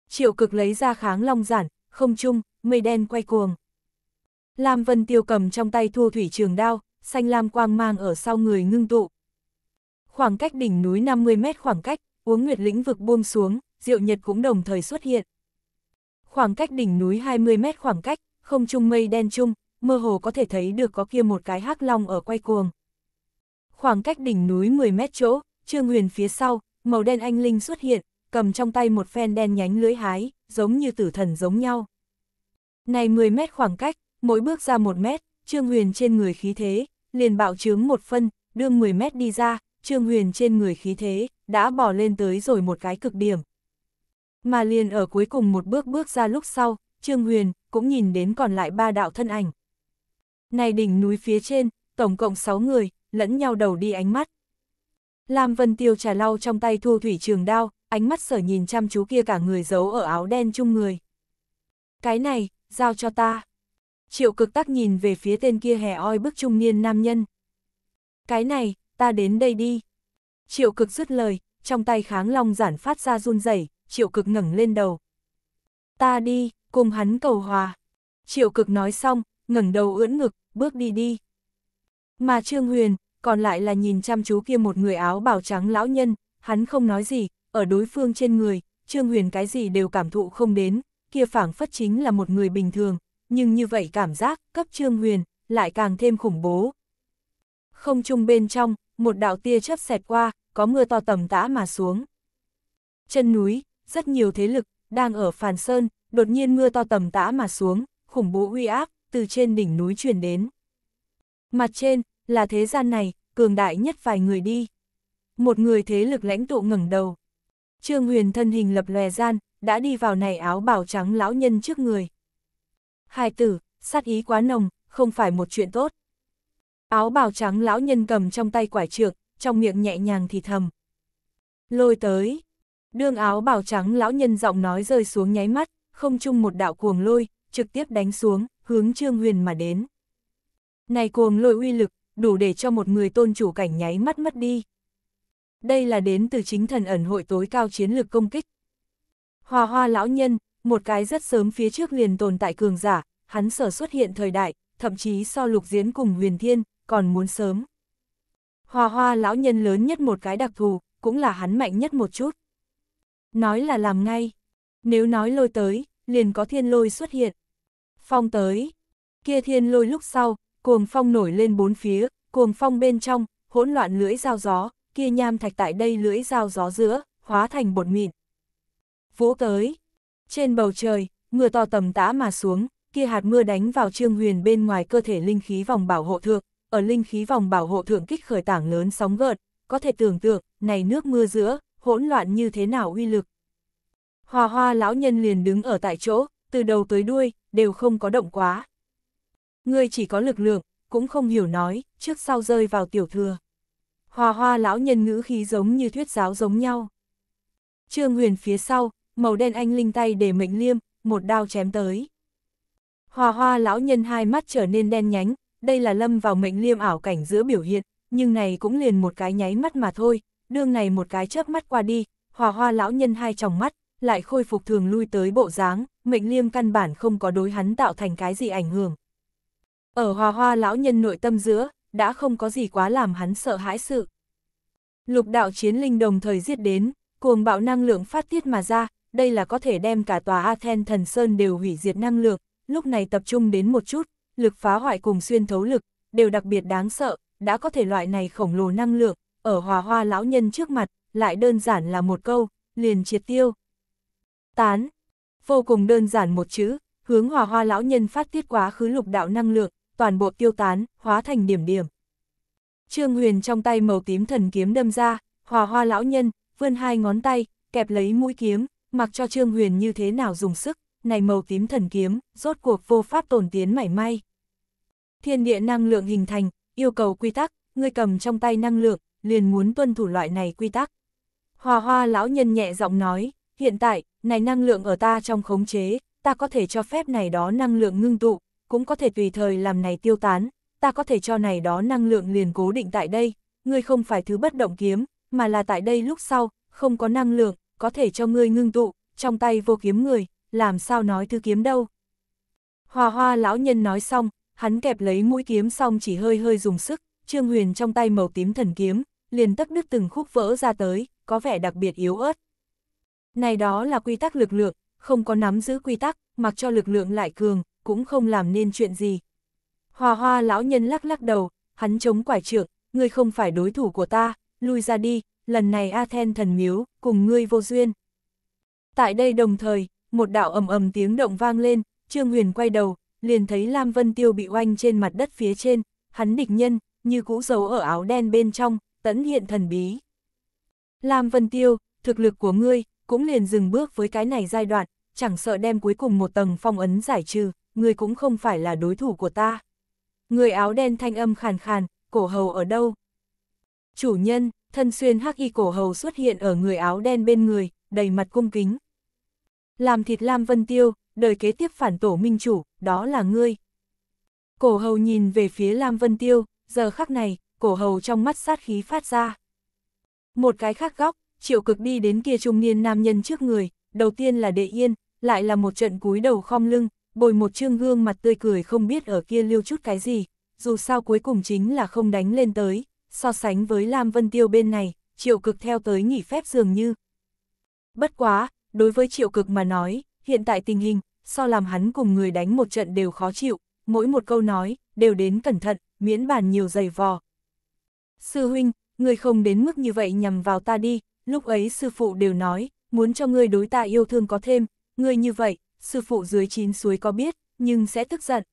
Triệu cực lấy ra kháng long giản, không chung, mây đen quay cuồng. Lam Vân Tiêu cầm trong tay thua thủy trường đao, xanh lam quang mang ở sau người ngưng tụ. Khoảng cách đỉnh núi 50 mét khoảng cách, uống nguyệt lĩnh vực buông xuống, diệu nhật cũng đồng thời xuất hiện. Khoảng cách đỉnh núi 20 mét khoảng cách, không trung mây đen chung, mơ hồ có thể thấy được có kia một cái hắc long ở quay cuồng. Khoảng cách đỉnh núi 10 mét chỗ, Trương Huyền phía sau, màu đen anh linh xuất hiện, cầm trong tay một phen đen nhánh lưới hái, giống như tử thần giống nhau. Này 10 mét khoảng cách, mỗi bước ra 1 mét, Trương Huyền trên người khí thế, liền bạo chướng một phân, đương 10 mét đi ra, Trương Huyền trên người khí thế, đã bỏ lên tới rồi một cái cực điểm. Mà liền ở cuối cùng một bước bước ra lúc sau, Trương Huyền cũng nhìn đến còn lại ba đạo thân ảnh. Này đỉnh núi phía trên, tổng cộng sáu người, lẫn nhau đầu đi ánh mắt. Lam Vân Tiêu trà lau trong tay thu thủy trường đao, ánh mắt sở nhìn chăm chú kia cả người giấu ở áo đen chung người. Cái này, giao cho ta. Triệu cực tắc nhìn về phía tên kia hè oi bức trung niên nam nhân. Cái này, ta đến đây đi. Triệu cực dứt lời, trong tay kháng long giản phát ra run rẩy triệu cực ngẩng lên đầu. Ta đi, cùng hắn cầu hòa. Triệu cực nói xong, ngẩng đầu ưỡn ngực, bước đi đi. Mà Trương Huyền, còn lại là nhìn chăm chú kia một người áo bào trắng lão nhân, hắn không nói gì, ở đối phương trên người, Trương Huyền cái gì đều cảm thụ không đến, kia phảng phất chính là một người bình thường, nhưng như vậy cảm giác cấp Trương Huyền lại càng thêm khủng bố. Không chung bên trong, một đạo tia chớp xẹt qua, có mưa to tầm tã mà xuống. Chân núi, rất nhiều thế lực, đang ở Phàn Sơn, đột nhiên mưa to tầm tã mà xuống, khủng bố uy áp, từ trên đỉnh núi truyền đến. Mặt trên, là thế gian này, cường đại nhất vài người đi. Một người thế lực lãnh tụ ngẩng đầu. Trương Huyền thân hình lập lòe gian, đã đi vào này áo bảo trắng lão nhân trước người. Hai tử, sát ý quá nồng, không phải một chuyện tốt. Áo bào trắng lão nhân cầm trong tay quải trượng, trong miệng nhẹ nhàng thì thầm. Lôi tới. Đương áo bào trắng lão nhân giọng nói rơi xuống nháy mắt, không chung một đạo cuồng lôi, trực tiếp đánh xuống, hướng Trương Huyền mà đến. Này cuồng lôi uy lực, đủ để cho một người tôn chủ cảnh nháy mắt mất đi. Đây là đến từ chính thần ẩn hội tối cao chiến lược công kích. Hòa hoa lão nhân, một cái rất sớm phía trước liền tồn tại cường giả, hắn sở xuất hiện thời đại, thậm chí so lục diễn cùng huyền thiên, còn muốn sớm. hòa hoa lão nhân lớn nhất một cái đặc thù, cũng là hắn mạnh nhất một chút. Nói là làm ngay. Nếu nói lôi tới, liền có thiên lôi xuất hiện. Phong tới. Kia thiên lôi lúc sau, cuồng phong nổi lên bốn phía, cuồng phong bên trong, hỗn loạn lưỡi dao gió, kia nham thạch tại đây lưỡi dao gió giữa, hóa thành bột mịn. Vũ tới. Trên bầu trời, mưa to tầm tã mà xuống, kia hạt mưa đánh vào Trương Huyền bên ngoài cơ thể linh khí vòng bảo hộ thượng, ở linh khí vòng bảo hộ thượng kích khởi tảng lớn sóng gợn, có thể tưởng tượng, này nước mưa giữa, hỗn loạn như thế nào uy lực. Hòa hoa lão nhân liền đứng ở tại chỗ, từ đầu tới đuôi, đều không có động quá. người chỉ có lực lượng, cũng không hiểu nói, trước sau rơi vào tiểu thừa. Hòa hoa lão nhân ngữ khí giống như thuyết giáo giống nhau. Trương huyền phía sau, màu đen anh linh tay để mệnh liêm, một đao chém tới. Hòa hoa lão nhân hai mắt trở nên đen nhánh, đây là lâm vào mệnh liêm ảo cảnh giữa biểu hiện, nhưng này cũng liền một cái nháy mắt mà thôi, đương này một cái chớp mắt qua đi, hòa hoa lão nhân hai tròng mắt, lại khôi phục thường lui tới bộ dáng, mệnh liêm căn bản không có đối hắn tạo thành cái gì ảnh hưởng. Ở hòa hoa lão nhân nội tâm giữa, đã không có gì quá làm hắn sợ hãi sự. Lục đạo chiến linh đồng thời giết đến, cuồng bạo năng lượng phát tiết mà ra, đây là có thể đem cả tòa Athen thần sơn đều hủy diệt năng lượng, lúc này tập trung đến một chút, lực phá hoại cùng xuyên thấu lực, đều đặc biệt đáng sợ, đã có thể loại này khổng lồ năng lượng, ở hòa hoa lão nhân trước mặt, lại đơn giản là một câu, liền triệt tiêu. Tán, vô cùng đơn giản một chữ, hướng hòa hoa lão nhân phát tiết quá khứ lục đạo năng lượng, toàn bộ tiêu tán, hóa thành điểm điểm. Trương Huyền trong tay màu tím thần kiếm đâm ra, hòa hoa lão nhân, vươn hai ngón tay, kẹp lấy mũi kiếm, mặc cho Trương Huyền như thế nào dùng sức này màu tím thần kiếm, rốt cuộc vô pháp tồn tiến mảy may. Thiên địa năng lượng hình thành, yêu cầu quy tắc, ngươi cầm trong tay năng lượng, liền muốn tuân thủ loại này quy tắc. Hòa hoa lão nhân nhẹ giọng nói, hiện tại, này năng lượng ở ta trong khống chế, ta có thể cho phép này đó năng lượng ngưng tụ, cũng có thể tùy thời làm này tiêu tán, ta có thể cho này đó năng lượng liền cố định tại đây, ngươi không phải thứ bất động kiếm, mà là tại đây lúc sau, không có năng lượng, có thể cho ngươi ngưng tụ, trong tay vô kiếm người, làm sao nói thứ kiếm đâu. Hòa hoa lão nhân nói xong, hắn kẹp lấy mũi kiếm xong chỉ hơi hơi dùng sức, Trương Huyền trong tay màu tím thần kiếm, liền tất đứt từng khúc vỡ ra tới, có vẻ đặc biệt yếu ớt. Này đó là quy tắc lực lượng, không có nắm giữ quy tắc, mặc cho lực lượng lại cường, cũng không làm nên chuyện gì. Hòa hoa lão nhân lắc lắc đầu, hắn chống quải trưởng, ngươi không phải đối thủ của ta, lui ra đi, lần này Athen thần miếu, cùng ngươi vô duyên. Tại đây đồng thời, một đạo ầm ầm tiếng động vang lên, Trương Huyền quay đầu, liền thấy Lam Vân Tiêu bị oanh trên mặt đất phía trên, hắn địch nhân, như cũ giấu ở áo đen bên trong, tẫn hiện thần bí. Lam Vân Tiêu, thực lực của ngươi, cũng liền dừng bước với cái này giai đoạn, chẳng sợ đem cuối cùng một tầng phong ấn giải trừ, ngươi cũng không phải là đối thủ của ta. Người áo đen thanh âm khàn khàn, cổ hầu ở đâu? Chủ nhân, thân xuyên hắc y cổ hầu xuất hiện ở người áo đen bên người, đầy mặt cung kính. Làm thịt Lam Vân Tiêu, đời kế tiếp phản tổ minh chủ, đó là ngươi. Cổ hầu nhìn về phía Lam Vân Tiêu, giờ khắc này, cổ hầu trong mắt sát khí phát ra. Một cái khác góc, triệu cực đi đến kia trung niên nam nhân trước người, đầu tiên là đệ yên, lại là một trận cúi đầu khom lưng, bồi một trương gương mặt tươi cười không biết ở kia lưu chút cái gì, dù sao cuối cùng chính là không đánh lên tới, so sánh với Lam Vân Tiêu bên này, triệu cực theo tới nghỉ phép dường như. Bất quá, Đối với triệu cực mà nói, hiện tại tình hình, so làm hắn cùng người đánh một trận đều khó chịu, mỗi một câu nói, đều đến cẩn thận, miễn bàn nhiều giày vò. Sư huynh, người không đến mức như vậy nhằm vào ta đi, lúc ấy sư phụ đều nói, muốn cho ngươi đối ta yêu thương có thêm, người như vậy, sư phụ dưới chín suối có biết, nhưng sẽ tức giận.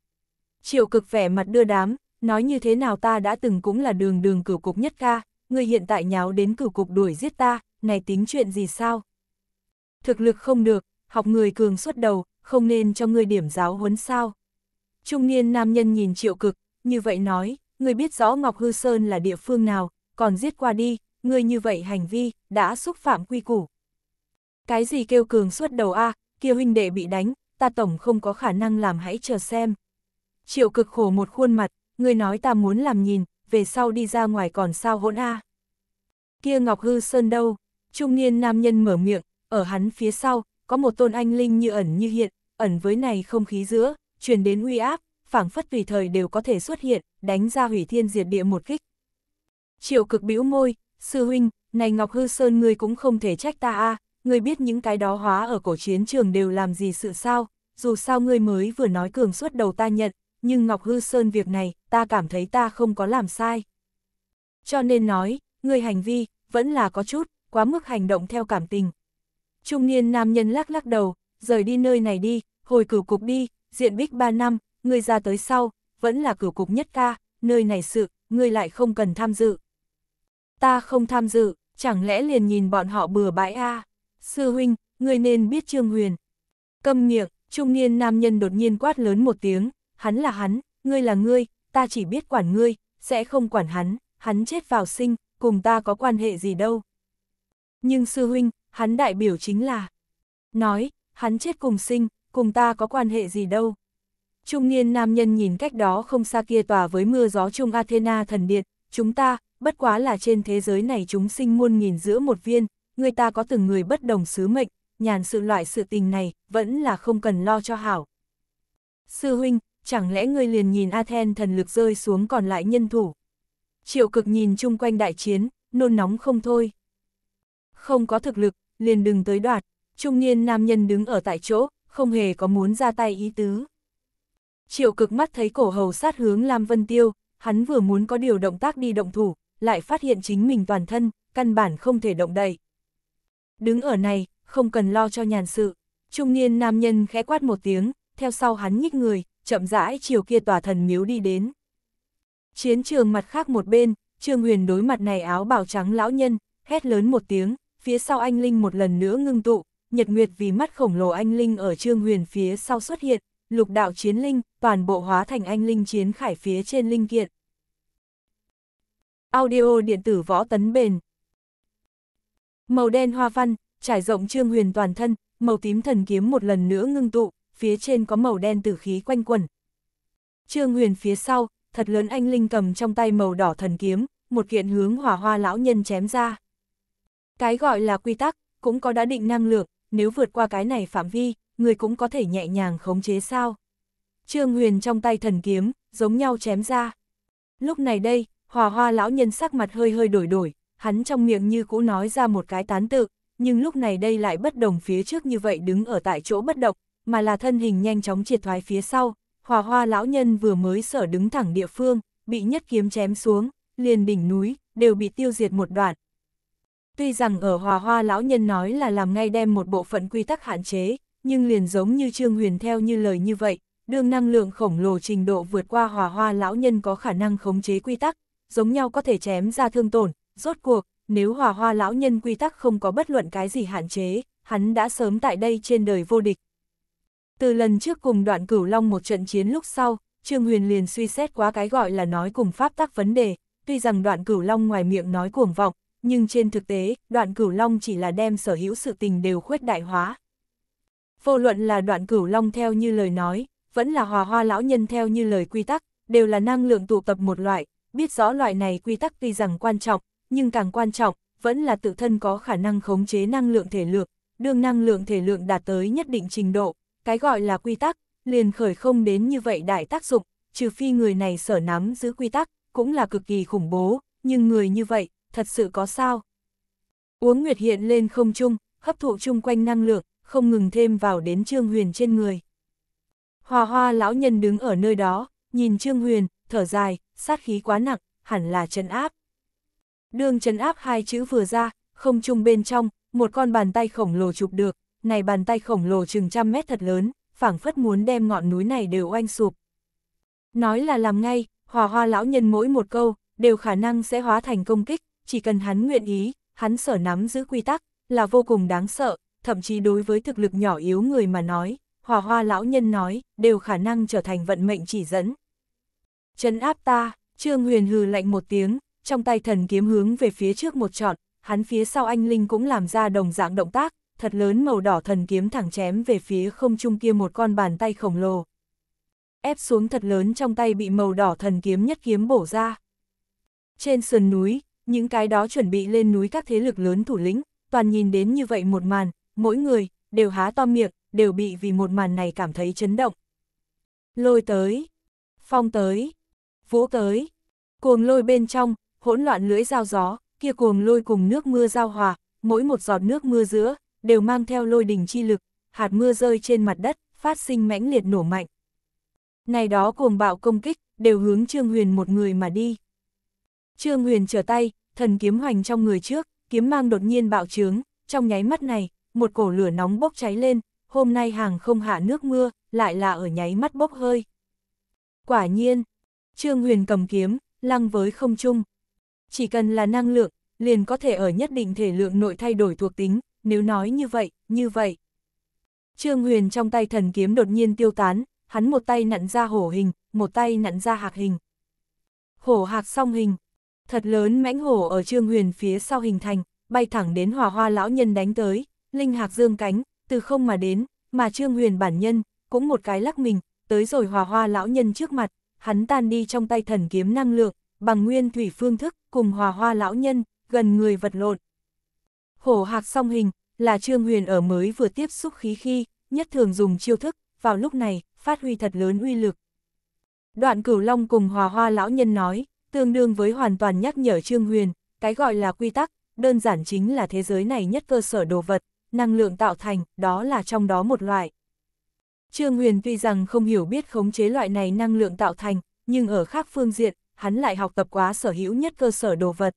Triệu cực vẻ mặt đưa đám, nói như thế nào ta đã từng cũng là đường đường cửu cục nhất ca, người hiện tại nháo đến cửu cục đuổi giết ta, này tính chuyện gì sao? Thực lực không được, học người cường xuất đầu, không nên cho ngươi điểm giáo huấn sao. Trung niên nam nhân nhìn triệu cực, như vậy nói, ngươi biết rõ Ngọc Hư Sơn là địa phương nào, còn giết qua đi, ngươi như vậy hành vi, đã xúc phạm quy củ. Cái gì kêu cường suốt đầu a à, kia huynh đệ bị đánh, ta tổng không có khả năng làm hãy chờ xem. Triệu cực khổ một khuôn mặt, ngươi nói ta muốn làm nhìn, về sau đi ra ngoài còn sao hỗn a à. Kia Ngọc Hư Sơn đâu, trung niên nam nhân mở miệng, ở hắn phía sau, có một tôn anh linh như ẩn như hiện, ẩn với này không khí giữa, truyền đến uy áp, phảng phất tùy thời đều có thể xuất hiện, đánh ra hủy thiên diệt địa một kích. Triệu cực bĩu môi, sư huynh, này Ngọc Hư Sơn ngươi cũng không thể trách ta a à, ngươi biết những cái đó hóa ở cổ chiến trường đều làm gì sự sao, dù sao ngươi mới vừa nói cường suốt đầu ta nhận, nhưng Ngọc Hư Sơn việc này, ta cảm thấy ta không có làm sai. Cho nên nói, ngươi hành vi, vẫn là có chút, quá mức hành động theo cảm tình, Trung niên nam nhân lắc lắc đầu, rời đi nơi này đi, hồi cửu cục đi, diện bích ba năm, ngươi ra tới sau, vẫn là cửu cục nhất ca, nơi này sự, ngươi lại không cần tham dự. Ta không tham dự, chẳng lẽ liền nhìn bọn họ bừa bãi a à? Sư huynh, ngươi nên biết Trương Huyền. Câm miệng, trung niên nam nhân đột nhiên quát lớn một tiếng, hắn là hắn, ngươi là ngươi, ta chỉ biết quản ngươi, sẽ không quản hắn, hắn chết vào sinh, cùng ta có quan hệ gì đâu. Nhưng sư huynh, hắn đại biểu chính là. Nói, hắn chết cùng sinh, cùng ta có quan hệ gì đâu. Trung niên nam nhân nhìn cách đó không xa kia tòa với mưa gió trung Athena thần điện, chúng ta, bất quá là trên thế giới này chúng sinh muôn nghìn giữa một viên, người ta có từng người bất đồng sứ mệnh, nhàn sự loại sự tình này, vẫn là không cần lo cho hảo. Sư huynh, chẳng lẽ ngươi liền nhìn Athen thần lực rơi xuống còn lại nhân thủ? Triệu cực nhìn chung quanh đại chiến, nôn nóng không thôi không có thực lực, liền đừng tới đoạt, trung niên nam nhân đứng ở tại chỗ, không hề có muốn ra tay ý tứ. Triệu cực mắt thấy cổ hầu sát hướng Lam Vân Tiêu, hắn vừa muốn có điều động tác đi động thủ, lại phát hiện chính mình toàn thân, căn bản không thể động đậy. Đứng ở này, không cần lo cho nhàn sự, trung niên nam nhân khẽ quát một tiếng, theo sau hắn nhích người, chậm rãi chiều kia tòa thần miếu đi đến. Chiến trường mặt khác một bên, Trương Huyền đối mặt này áo bào trắng lão nhân, hét lớn một tiếng, phía sau anh Linh một lần nữa ngưng tụ, nhật nguyệt vì mắt khổng lồ anh Linh ở trương huyền phía sau xuất hiện, lục đạo chiến Linh, toàn bộ hóa thành anh Linh chiến khải phía trên Linh kiện. Audio điện tử võ tấn bền Màu đen hoa văn, trải rộng trương huyền toàn thân, màu tím thần kiếm một lần nữa ngưng tụ, phía trên có màu đen tử khí quanh quẩn. Trương huyền phía sau, thật lớn anh Linh cầm trong tay màu đỏ thần kiếm, một kiện hướng hỏa hoa lão nhân chém ra. Cái gọi là quy tắc, cũng có đã định năng lượng, nếu vượt qua cái này phạm vi, người cũng có thể nhẹ nhàng khống chế sao. Trương Huyền trong tay thần kiếm, giống nhau chém ra. Lúc này đây, hòa hoa lão nhân sắc mặt hơi hơi đổi đổi, hắn trong miệng như cũ nói ra một cái tán tự, nhưng lúc này đây lại bất đồng phía trước như vậy đứng ở tại chỗ bất động, mà là thân hình nhanh chóng triệt thoái phía sau, hòa hoa lão nhân vừa mới sở đứng thẳng địa phương, bị nhất kiếm chém xuống, liền đỉnh núi, đều bị tiêu diệt một đoạn, Tuy rằng ở hòa hoa lão nhân nói là làm ngay đem một bộ phận quy tắc hạn chế, nhưng liền giống như Trương Huyền theo như lời như vậy, đường năng lượng khổng lồ trình độ vượt qua hòa hoa lão nhân có khả năng khống chế quy tắc, giống nhau có thể chém ra thương tổn, rốt cuộc, nếu hòa hoa lão nhân quy tắc không có bất luận cái gì hạn chế, hắn đã sớm tại đây trên đời vô địch. Từ lần trước cùng đoạn cửu long một trận chiến lúc sau, Trương Huyền liền suy xét quá cái gọi là nói cùng pháp tắc vấn đề, tuy rằng đoạn cửu long ngoài miệng nói cuồng vọng, nhưng trên thực tế, đoạn cửu long chỉ là đem sở hữu sự tình đều khuyết đại hóa. Vô luận là đoạn cửu long theo như lời nói, vẫn là hòa hoa lão nhân theo như lời quy tắc, đều là năng lượng tụ tập một loại, biết rõ loại này quy tắc tuy rằng quan trọng, nhưng càng quan trọng, vẫn là tự thân có khả năng khống chế năng lượng thể lượng, đương năng lượng thể lượng đạt tới nhất định trình độ, cái gọi là quy tắc, liền khởi không đến như vậy đại tác dụng, trừ phi người này sở nắm giữ quy tắc, cũng là cực kỳ khủng bố, nhưng người như vậy, thật sự có sao. Uống Nguyệt hiện lên không trung, hấp thụ chung quanh năng lượng, không ngừng thêm vào đến Trương Huyền trên người. Hòa hoa lão nhân đứng ở nơi đó, nhìn Trương Huyền, thở dài, sát khí quá nặng, hẳn là trấn áp. Đường trấn áp hai chữ vừa ra, không trung bên trong, một con bàn tay khổng lồ chụp được, này bàn tay khổng lồ chừng trăm mét thật lớn, phảng phất muốn đem ngọn núi này đều oanh sụp. Nói là làm ngay, hòa hoa lão nhân mỗi một câu, đều khả năng sẽ hóa thành công kích, chỉ cần hắn nguyện ý, hắn sở nắm giữ quy tắc, là vô cùng đáng sợ, thậm chí đối với thực lực nhỏ yếu người mà nói, hòa hoa lão nhân nói, đều khả năng trở thành vận mệnh chỉ dẫn. chân áp ta, Trương Huyền hừ lạnh một tiếng, trong tay thần kiếm hướng về phía trước một trọn, hắn phía sau anh Linh cũng làm ra đồng dạng động tác, thật lớn màu đỏ thần kiếm thẳng chém về phía không trung kia một con bàn tay khổng lồ. Ép xuống thật lớn trong tay bị màu đỏ thần kiếm nhất kiếm bổ ra. Trên sườn núi, những cái đó chuẩn bị lên núi các thế lực lớn thủ lĩnh, toàn nhìn đến như vậy một màn, mỗi người, đều há to miệng, đều bị vì một màn này cảm thấy chấn động. Lôi tới, phong tới, vũ tới, cuồng lôi bên trong, hỗn loạn lưỡi dao gió, kia cuồng lôi cùng nước mưa giao hòa, mỗi một giọt nước mưa giữa, đều mang theo lôi đỉnh chi lực, hạt mưa rơi trên mặt đất, phát sinh mãnh liệt nổ mạnh. Này đó cuồng bạo công kích, đều hướng Trương Huyền một người mà đi. Trương Huyền trở tay, thần kiếm hoành trong người trước, kiếm mang đột nhiên bạo trướng, trong nháy mắt này, một cổ lửa nóng bốc cháy lên, hôm nay hàng không hạ nước mưa, lại là ở nháy mắt bốc hơi. Quả nhiên, Trương Huyền cầm kiếm, lăng với không trung. Chỉ cần là năng lượng, liền có thể ở nhất định thể lượng nội thay đổi thuộc tính, nếu nói như vậy, như vậy. Trương Huyền trong tay thần kiếm đột nhiên tiêu tán, hắn một tay nặn ra hổ hình, một tay nặn ra hạc hình. Hổ hạc song hình, Thật lớn mãnh hổ ở Trương Huyền phía sau hình thành, bay thẳng đến hòa hoa lão nhân đánh tới, Linh Hạc dương cánh, từ không mà đến, mà Trương Huyền bản nhân, cũng một cái lắc mình, tới rồi hòa hoa lão nhân trước mặt, hắn tan đi trong tay thần kiếm năng lượng, bằng nguyên thủy phương thức, cùng hòa hoa lão nhân, gần người vật lộn. Hổ Hạc song hình, là Trương Huyền ở mới vừa tiếp xúc khí khi, nhất thường dùng chiêu thức, vào lúc này, phát huy thật lớn uy lực. Đoạn cửu long cùng hòa hoa lão nhân nói, tương đương với hoàn toàn nhắc nhở Trương Huyền, cái gọi là quy tắc, đơn giản chính là thế giới này nhất cơ sở đồ vật, năng lượng tạo thành, đó là trong đó một loại. Trương Huyền tuy rằng không hiểu biết khống chế loại này năng lượng tạo thành, nhưng ở khác phương diện, hắn lại học tập quá sở hữu nhất cơ sở đồ vật.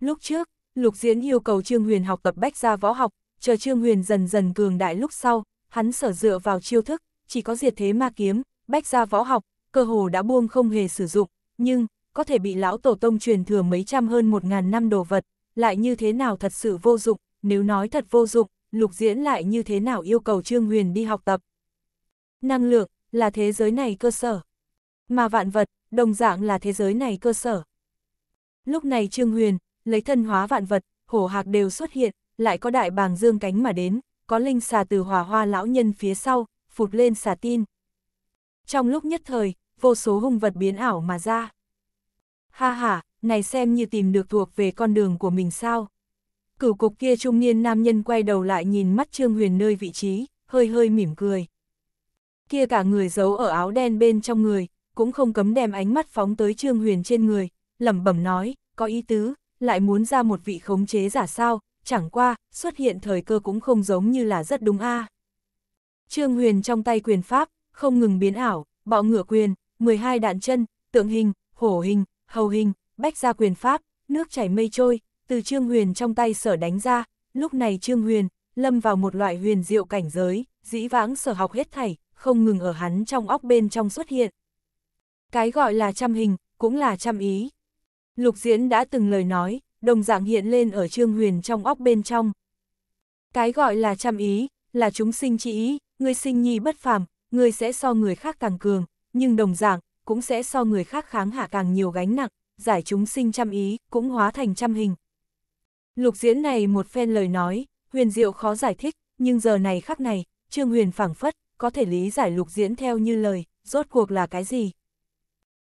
Lúc trước, Lục Diễn yêu cầu Trương Huyền học tập bách gia võ học, chờ Trương Huyền dần dần cường đại lúc sau, hắn sở dựa vào chiêu thức, chỉ có diệt thế ma kiếm, bách gia võ học, cơ hồ đã buông không hề sử dụng, nhưng có thể bị lão tổ tông truyền thừa mấy trăm hơn một ngàn năm đồ vật, lại như thế nào thật sự vô dụng, nếu nói thật vô dụng, lục diễn lại như thế nào yêu cầu Trương Huyền đi học tập. Năng lượng, là thế giới này cơ sở. Mà vạn vật, đồng dạng là thế giới này cơ sở. Lúc này Trương Huyền, lấy thân hóa vạn vật, hổ hạc đều xuất hiện, lại có đại bàng dương cánh mà đến, có linh xà từ hòa hoa lão nhân phía sau, phụt lên xà tin. Trong lúc nhất thời, vô số hung vật biến ảo mà ra. Ha ha, này xem như tìm được thuộc về con đường của mình sao. Cửu cục kia trung niên nam nhân quay đầu lại nhìn mắt Trương Huyền nơi vị trí, hơi hơi mỉm cười. Kia cả người giấu ở áo đen bên trong người, cũng không cấm đem ánh mắt phóng tới Trương Huyền trên người, lẩm bẩm nói, có ý tứ, lại muốn ra một vị khống chế giả sao, chẳng qua, xuất hiện thời cơ cũng không giống như là rất đúng a. Trương Huyền trong tay quyền pháp, không ngừng biến ảo, bạo ngửa quyền, 12 đạn chân, tượng hình, hổ hình, hầu hình, bách ra quyền pháp, nước chảy mây trôi, từ Trương Huyền trong tay sở đánh ra, lúc này Trương Huyền, lâm vào một loại huyền diệu cảnh giới, dĩ vãng sở học hết thảy, không ngừng ở hắn trong óc bên trong xuất hiện. Cái gọi là trăm hình, cũng là trăm ý. Lục diễn đã từng lời nói, đồng dạng hiện lên ở Trương Huyền trong óc bên trong. Cái gọi là trăm ý, là chúng sinh chỉ ý, người sinh nhi bất phàm, người sẽ so người khác càng cường, nhưng đồng dạng, cũng sẽ so người khác kháng hạ càng nhiều gánh nặng, giải chúng sinh trăm ý, cũng hóa thành trăm hình. Lục diễn này một phen lời nói, huyền diệu khó giải thích, nhưng giờ này khắc này, Trương Huyền phảng phất, có thể lý giải lục diễn theo như lời, rốt cuộc là cái gì.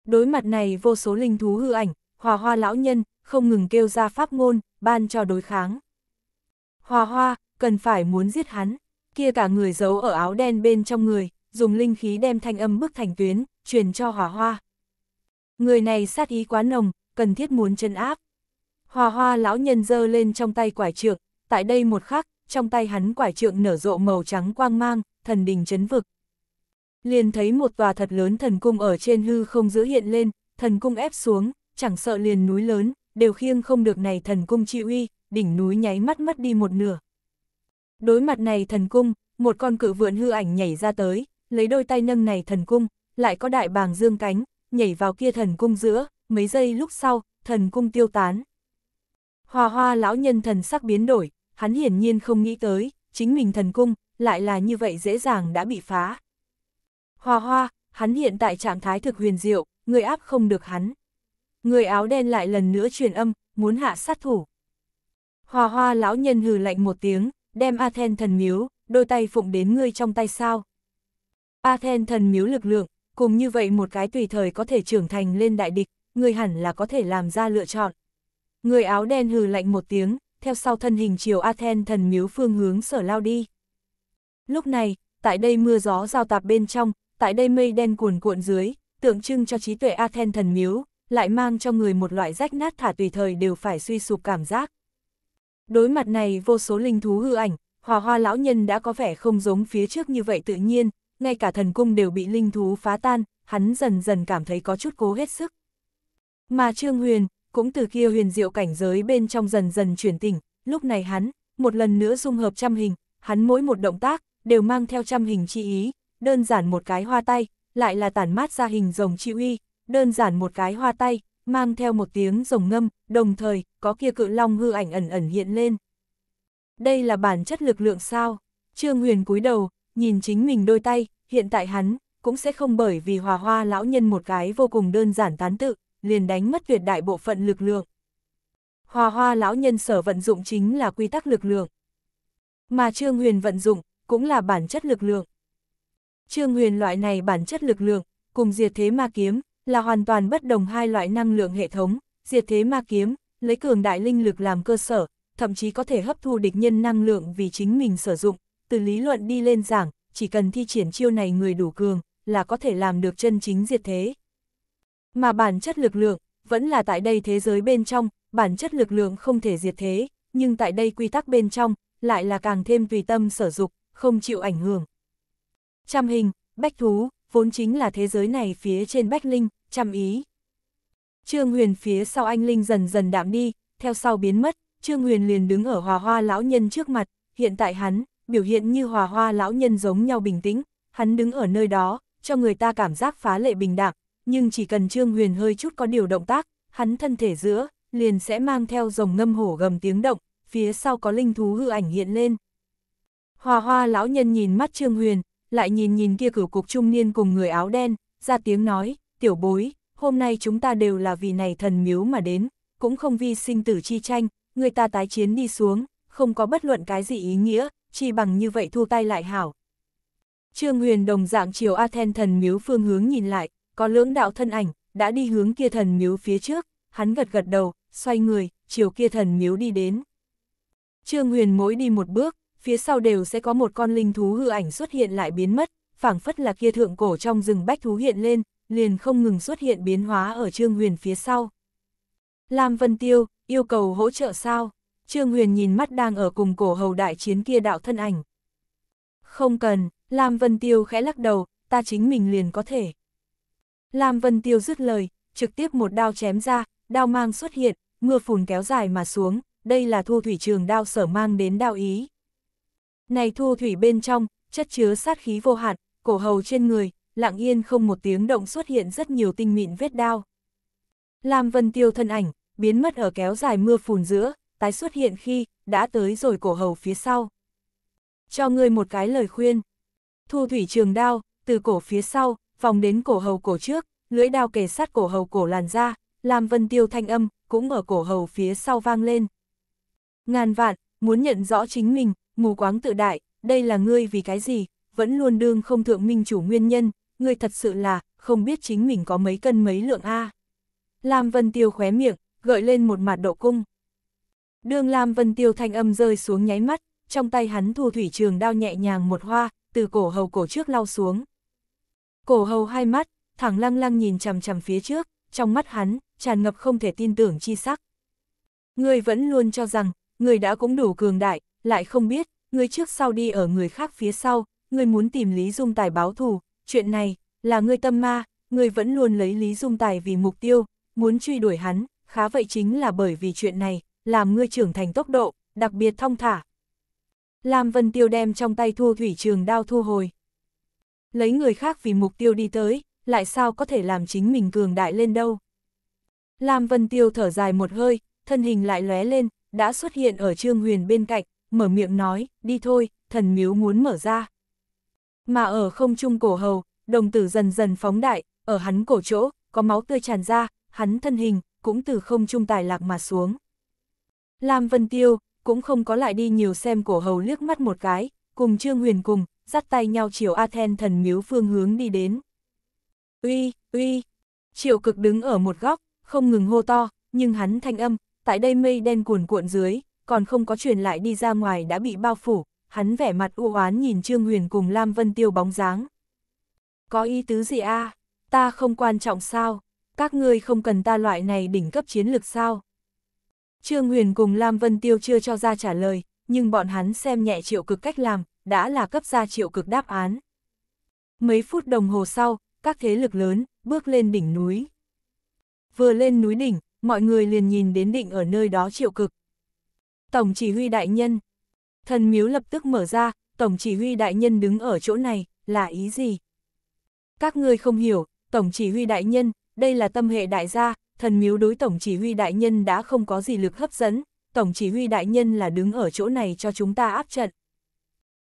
Đối mặt này vô số linh thú hư ảnh, hòa hoa lão nhân, không ngừng kêu ra pháp ngôn, ban cho đối kháng. Hòa hoa, cần phải muốn giết hắn, kia cả người giấu ở áo đen bên trong người, dùng linh khí đem thanh âm bức thành tuyến, truyền cho Hòa Hoa. Người này sát ý quá nồng, cần thiết muốn chân áp. Hòa Hoa lão nhân giơ lên trong tay quải trượng, tại đây một khắc, trong tay hắn quải trượng nở rộ màu trắng quang mang, thần đình chấn vực. Liền thấy một tòa thật lớn thần cung ở trên hư không giữ hiện lên, thần cung ép xuống, chẳng sợ liền núi lớn, đều khiêng không được này thần cung chi uy, đỉnh núi nháy mắt mất đi một nửa. Đối mặt này thần cung, một con cự vượn hư ảnh nhảy ra tới, lấy đôi tay nâng này thần cung, lại có đại bàng dương cánh, nhảy vào kia thần cung giữa, mấy giây lúc sau, thần cung tiêu tán. hòa hoa lão nhân thần sắc biến đổi, hắn hiển nhiên không nghĩ tới, chính mình thần cung, lại là như vậy dễ dàng đã bị phá. hòa hoa, hắn hiện tại trạng thái thực huyền diệu, người áp không được hắn. Người áo đen lại lần nữa truyền âm, muốn hạ sát thủ. hòa hoa lão nhân hừ lạnh một tiếng, đem Athen thần miếu, đôi tay phụng đến ngươi trong tay sao. Athen thần miếu lực lượng, Cùng như vậy một cái tùy thời có thể trưởng thành lên đại địch, người hẳn là có thể làm ra lựa chọn. Người áo đen hừ lạnh một tiếng, theo sau thân hình chiều Athen thần miếu phương hướng sở lao đi. Lúc này, tại đây mưa gió giao tạp bên trong, tại đây mây đen cuồn cuộn dưới, tượng trưng cho trí tuệ Athen thần miếu, lại mang cho người một loại rách nát thả tùy thời đều phải suy sụp cảm giác. Đối mặt này vô số linh thú hư ảnh, hòa hoa lão nhân đã có vẻ không giống phía trước như vậy tự nhiên, ngay cả thần cung đều bị linh thú phá tan, hắn dần dần cảm thấy có chút cố hết sức. Mà Trương Huyền, cũng từ kia huyền diệu cảnh giới bên trong dần dần chuyển tỉnh, lúc này hắn, một lần nữa dung hợp trăm hình, hắn mỗi một động tác, đều mang theo trăm hình chi ý, đơn giản một cái hoa tay, lại là tản mát ra hình rồng chi uy, đơn giản một cái hoa tay, mang theo một tiếng rồng ngâm, đồng thời, có kia cự long hư ảnh ẩn ẩn hiện lên. Đây là bản chất lực lượng sao? Trương Huyền cúi đầu, nhìn chính mình đôi tay, hiện tại hắn, cũng sẽ không bởi vì hòa hoa lão nhân một cái vô cùng đơn giản tán tự, liền đánh mất tuyệt đại bộ phận lực lượng. Hòa hoa lão nhân sở vận dụng chính là quy tắc lực lượng. Mà Trương Huyền vận dụng, cũng là bản chất lực lượng. Trương Huyền loại này bản chất lực lượng, cùng diệt thế ma kiếm, là hoàn toàn bất đồng hai loại năng lượng hệ thống, diệt thế ma kiếm, lấy cường đại linh lực làm cơ sở, thậm chí có thể hấp thu địch nhân năng lượng vì chính mình sử dụng, từ lý luận đi lên giảng, chỉ cần thi triển chiêu này người đủ cường, là có thể làm được chân chính diệt thế. Mà bản chất lực lượng, vẫn là tại đây thế giới bên trong, bản chất lực lượng không thể diệt thế, nhưng tại đây quy tắc bên trong, lại là càng thêm tùy tâm sở dục, không chịu ảnh hưởng. Trăm hình, bách thú, vốn chính là thế giới này phía trên bách linh, trăm ý. Trương Huyền phía sau anh Linh dần dần đạm đi, theo sau biến mất, Trương Huyền liền đứng ở hòa hoa lão nhân trước mặt, hiện tại hắn, biểu hiện như hòa hoa lão nhân giống nhau bình tĩnh, hắn đứng ở nơi đó, cho người ta cảm giác phá lệ bình đẳng, nhưng chỉ cần Trương Huyền hơi chút có điều động tác, hắn thân thể giữa, liền sẽ mang theo rồng ngâm hổ gầm tiếng động, phía sau có linh thú hư ảnh hiện lên. Hòa hoa lão nhân nhìn mắt Trương Huyền, lại nhìn nhìn kia cửu cục trung niên cùng người áo đen, ra tiếng nói, tiểu bối, hôm nay chúng ta đều là vì này thần miếu mà đến, cũng không vì sinh tử chi tranh, người ta tái chiến đi xuống, không có bất luận cái gì ý nghĩa, chi bằng như vậy thua tay lại hảo. Trương Huyền đồng dạng chiều Athen thần miếu phương hướng nhìn lại, có lưỡng đạo thân ảnh, đã đi hướng kia thần miếu phía trước, hắn gật gật đầu, xoay người, chiều kia thần miếu đi đến. Trương Huyền mỗi đi một bước, phía sau đều sẽ có một con linh thú hư ảnh xuất hiện lại biến mất, phảng phất là kia thượng cổ trong rừng bách thú hiện lên, liền không ngừng xuất hiện biến hóa ở Trương Huyền phía sau. Lam Vân Tiêu, yêu cầu hỗ trợ sao? Trương Huyền nhìn mắt đang ở cùng cổ hầu đại chiến kia đạo thân ảnh. Không cần, Lam Vân Tiêu khẽ lắc đầu, ta chính mình liền có thể. Lam Vân Tiêu dứt lời, trực tiếp một đao chém ra, đao mang xuất hiện, mưa phùn kéo dài mà xuống, đây là thu thủy trường đao sở mang đến đao ý. Này thu thủy bên trong, chất chứa sát khí vô hạn, cổ hầu trên người, lặng yên không một tiếng động xuất hiện rất nhiều tinh mịn vết đao. Lam Vân Tiêu thân ảnh, biến mất ở kéo dài mưa phùn giữa, tái xuất hiện khi, đã tới rồi cổ hầu phía sau. Cho ngươi một cái lời khuyên. Thu thủy trường đao, từ cổ phía sau, vòng đến cổ hầu cổ trước, lưỡi đao kề sát cổ hầu cổ làn ra, làm vân tiêu thanh âm, cũng ở cổ hầu phía sau vang lên. Ngàn vạn, muốn nhận rõ chính mình, mù quáng tự đại, đây là ngươi vì cái gì, vẫn luôn đương không thượng minh chủ nguyên nhân, ngươi thật sự là, không biết chính mình có mấy cân mấy lượng A. làm Vân Tiêu khóe miệng, gợi lên một mặt độ cung. Đường Lam Vân Tiêu thanh âm rơi xuống nháy mắt, trong tay hắn thu thủy trường đao nhẹ nhàng một hoa, từ cổ hầu cổ trước lau xuống. Cổ hầu hai mắt, thẳng lăng lăng nhìn chằm chằm phía trước, trong mắt hắn, tràn ngập không thể tin tưởng chi sắc. Người vẫn luôn cho rằng, người đã cũng đủ cường đại, lại không biết, người trước sau đi ở người khác phía sau, người muốn tìm Lý Dung Tài báo thù, chuyện này, là người tâm ma, người vẫn luôn lấy Lý Dung Tài vì mục tiêu, muốn truy đuổi hắn, khá vậy chính là bởi vì chuyện này, làm ngươi trưởng thành tốc độ, đặc biệt thong thả. Lam Vân Tiêu đem trong tay thua thủy trường đao thu hồi. Lấy người khác vì mục tiêu đi tới, lại sao có thể làm chính mình cường đại lên đâu. Lam Vân Tiêu thở dài một hơi, thân hình lại lóe lên, đã xuất hiện ở Trương Huyền bên cạnh, mở miệng nói, đi thôi, thần miếu muốn mở ra. Mà ở không trung cổ hầu, đồng tử dần dần phóng đại, ở hắn cổ chỗ, có máu tươi tràn ra, hắn thân hình, cũng từ không trung tài lạc mà xuống. Lam Vân Tiêu cũng không có lại đi nhiều xem cổ hầu liếc mắt một cái, cùng Trương Huyền cùng, dắt tay nhau chiều Athen thần miếu phương hướng đi đến. Uy, uy, triệu cực đứng ở một góc, không ngừng hô to, nhưng hắn thanh âm, tại đây mây đen cuồn cuộn dưới, còn không có truyền lại đi ra ngoài đã bị bao phủ, hắn vẻ mặt u oán nhìn Trương Huyền cùng Lam Vân Tiêu bóng dáng. Có ý tứ gì a? À? Ta không quan trọng sao? Các ngươi không cần ta loại này đỉnh cấp chiến lược sao? Trương Huyền cùng Lam Vân Tiêu chưa cho ra trả lời, nhưng bọn hắn xem nhẹ triệu cực cách làm, đã là cấp ra triệu cực đáp án. Mấy phút đồng hồ sau, các thế lực lớn, bước lên đỉnh núi. Vừa lên núi đỉnh, mọi người liền nhìn đến định ở nơi đó triệu cực. Tổng chỉ huy đại nhân. Thần miếu lập tức mở ra, tổng chỉ huy đại nhân đứng ở chỗ này, là ý gì? Các ngươi không hiểu, tổng chỉ huy đại nhân, đây là tâm hệ đại gia, thần miếu đối tổng chỉ huy đại nhân đã không có gì lực hấp dẫn, tổng chỉ huy đại nhân là đứng ở chỗ này cho chúng ta áp trận.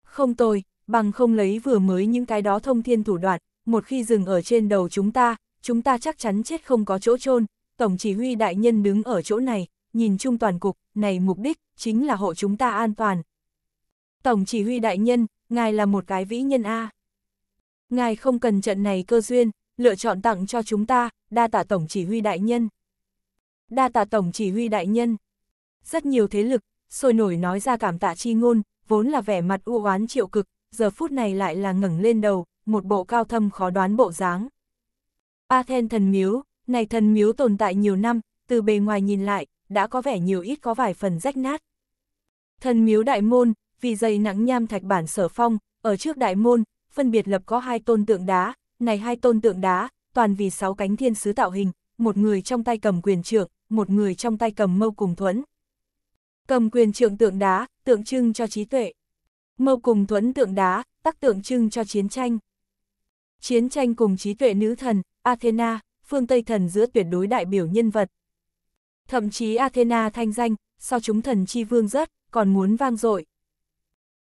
Không tôi, bằng không lấy vừa mới những cái đó thông thiên thủ đoạn, một khi dừng ở trên đầu chúng ta, chúng ta chắc chắn chết không có chỗ chôn tổng chỉ huy đại nhân đứng ở chỗ này, nhìn chung toàn cục, này mục đích, chính là hộ chúng ta an toàn. Tổng chỉ huy đại nhân, ngài là một cái vĩ nhân A. Ngài không cần trận này cơ duyên, lựa chọn tặng cho chúng ta, đa tạ tổng chỉ huy đại nhân. Đa tạ tổng chỉ huy đại nhân. Rất nhiều thế lực, sôi nổi nói ra cảm tạ chi ngôn, vốn là vẻ mặt u oán triệu cực, giờ phút này lại là ngẩng lên đầu, một bộ cao thâm khó đoán bộ dáng. Athen thần miếu, này thần miếu tồn tại nhiều năm, từ bề ngoài nhìn lại, đã có vẻ nhiều ít có vài phần rách nát. Thần miếu đại môn, vì dày nặng nham thạch bản sở phong, ở trước đại môn, phân biệt lập có hai tôn tượng đá, này hai tôn tượng đá, toàn vì sáu cánh thiên sứ tạo hình, một người trong tay cầm quyền trượng, một người trong tay cầm mâu cùng thuẫn. Cầm quyền trượng tượng đá, tượng trưng cho trí tuệ. Mâu cùng thuẫn tượng đá, tắc tượng trưng cho chiến tranh. Chiến tranh cùng trí tuệ nữ thần, Athena, phương Tây thần giữa tuyệt đối đại biểu nhân vật. Thậm chí Athena thanh danh, so chúng thần chi vương rất, còn muốn vang dội.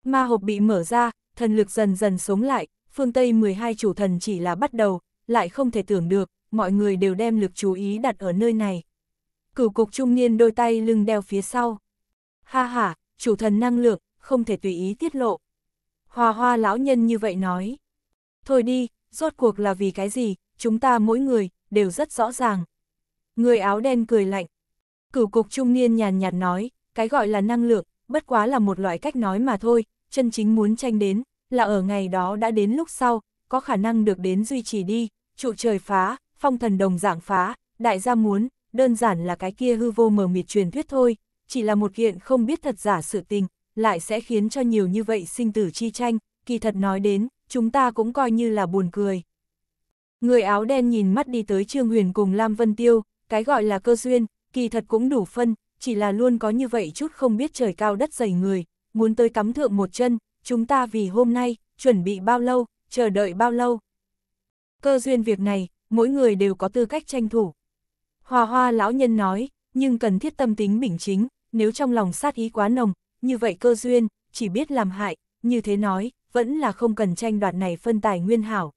Ma hộp bị mở ra, thần lực dần dần sống lại, phương Tây 12 chủ thần chỉ là bắt đầu, lại không thể tưởng được, mọi người đều đem lực chú ý đặt ở nơi này. Cửu cục trung niên đôi tay lưng đeo phía sau. Ha ha, chủ thần năng lượng, không thể tùy ý tiết lộ. Hòa hoa lão nhân như vậy nói. Thôi đi, rốt cuộc là vì cái gì, chúng ta mỗi người, đều rất rõ ràng. Người áo đen cười lạnh. Cửu cục trung niên nhàn nhạt nói, cái gọi là năng lượng, bất quá là một loại cách nói mà thôi, chân chính muốn tranh đến, là ở ngày đó đã đến lúc sau, có khả năng được đến duy trì đi, trụ trời phá, phong thần đồng dạng phá, đại gia muốn, đơn giản là cái kia hư vô mờ mịt truyền thuyết thôi, chỉ là một kiện không biết thật giả sự tình, lại sẽ khiến cho nhiều như vậy sinh tử chi tranh, kỳ thật nói đến, chúng ta cũng coi như là buồn cười. Người áo đen nhìn mắt đi tới Trương Huyền cùng Lam Vân Tiêu, cái gọi là cơ duyên, kỳ thật cũng đủ phân, chỉ là luôn có như vậy chút không biết trời cao đất dày người, muốn tới cắm thượng một chân, chúng ta vì hôm nay, chuẩn bị bao lâu, chờ đợi bao lâu cơ duyên việc này, mỗi người đều có tư cách tranh thủ. Hòa hoa lão nhân nói, nhưng cần thiết tâm tính bình chính, nếu trong lòng sát ý quá nồng, như vậy cơ duyên, chỉ biết làm hại, như thế nói, vẫn là không cần tranh đoạt này phân tài nguyên hảo.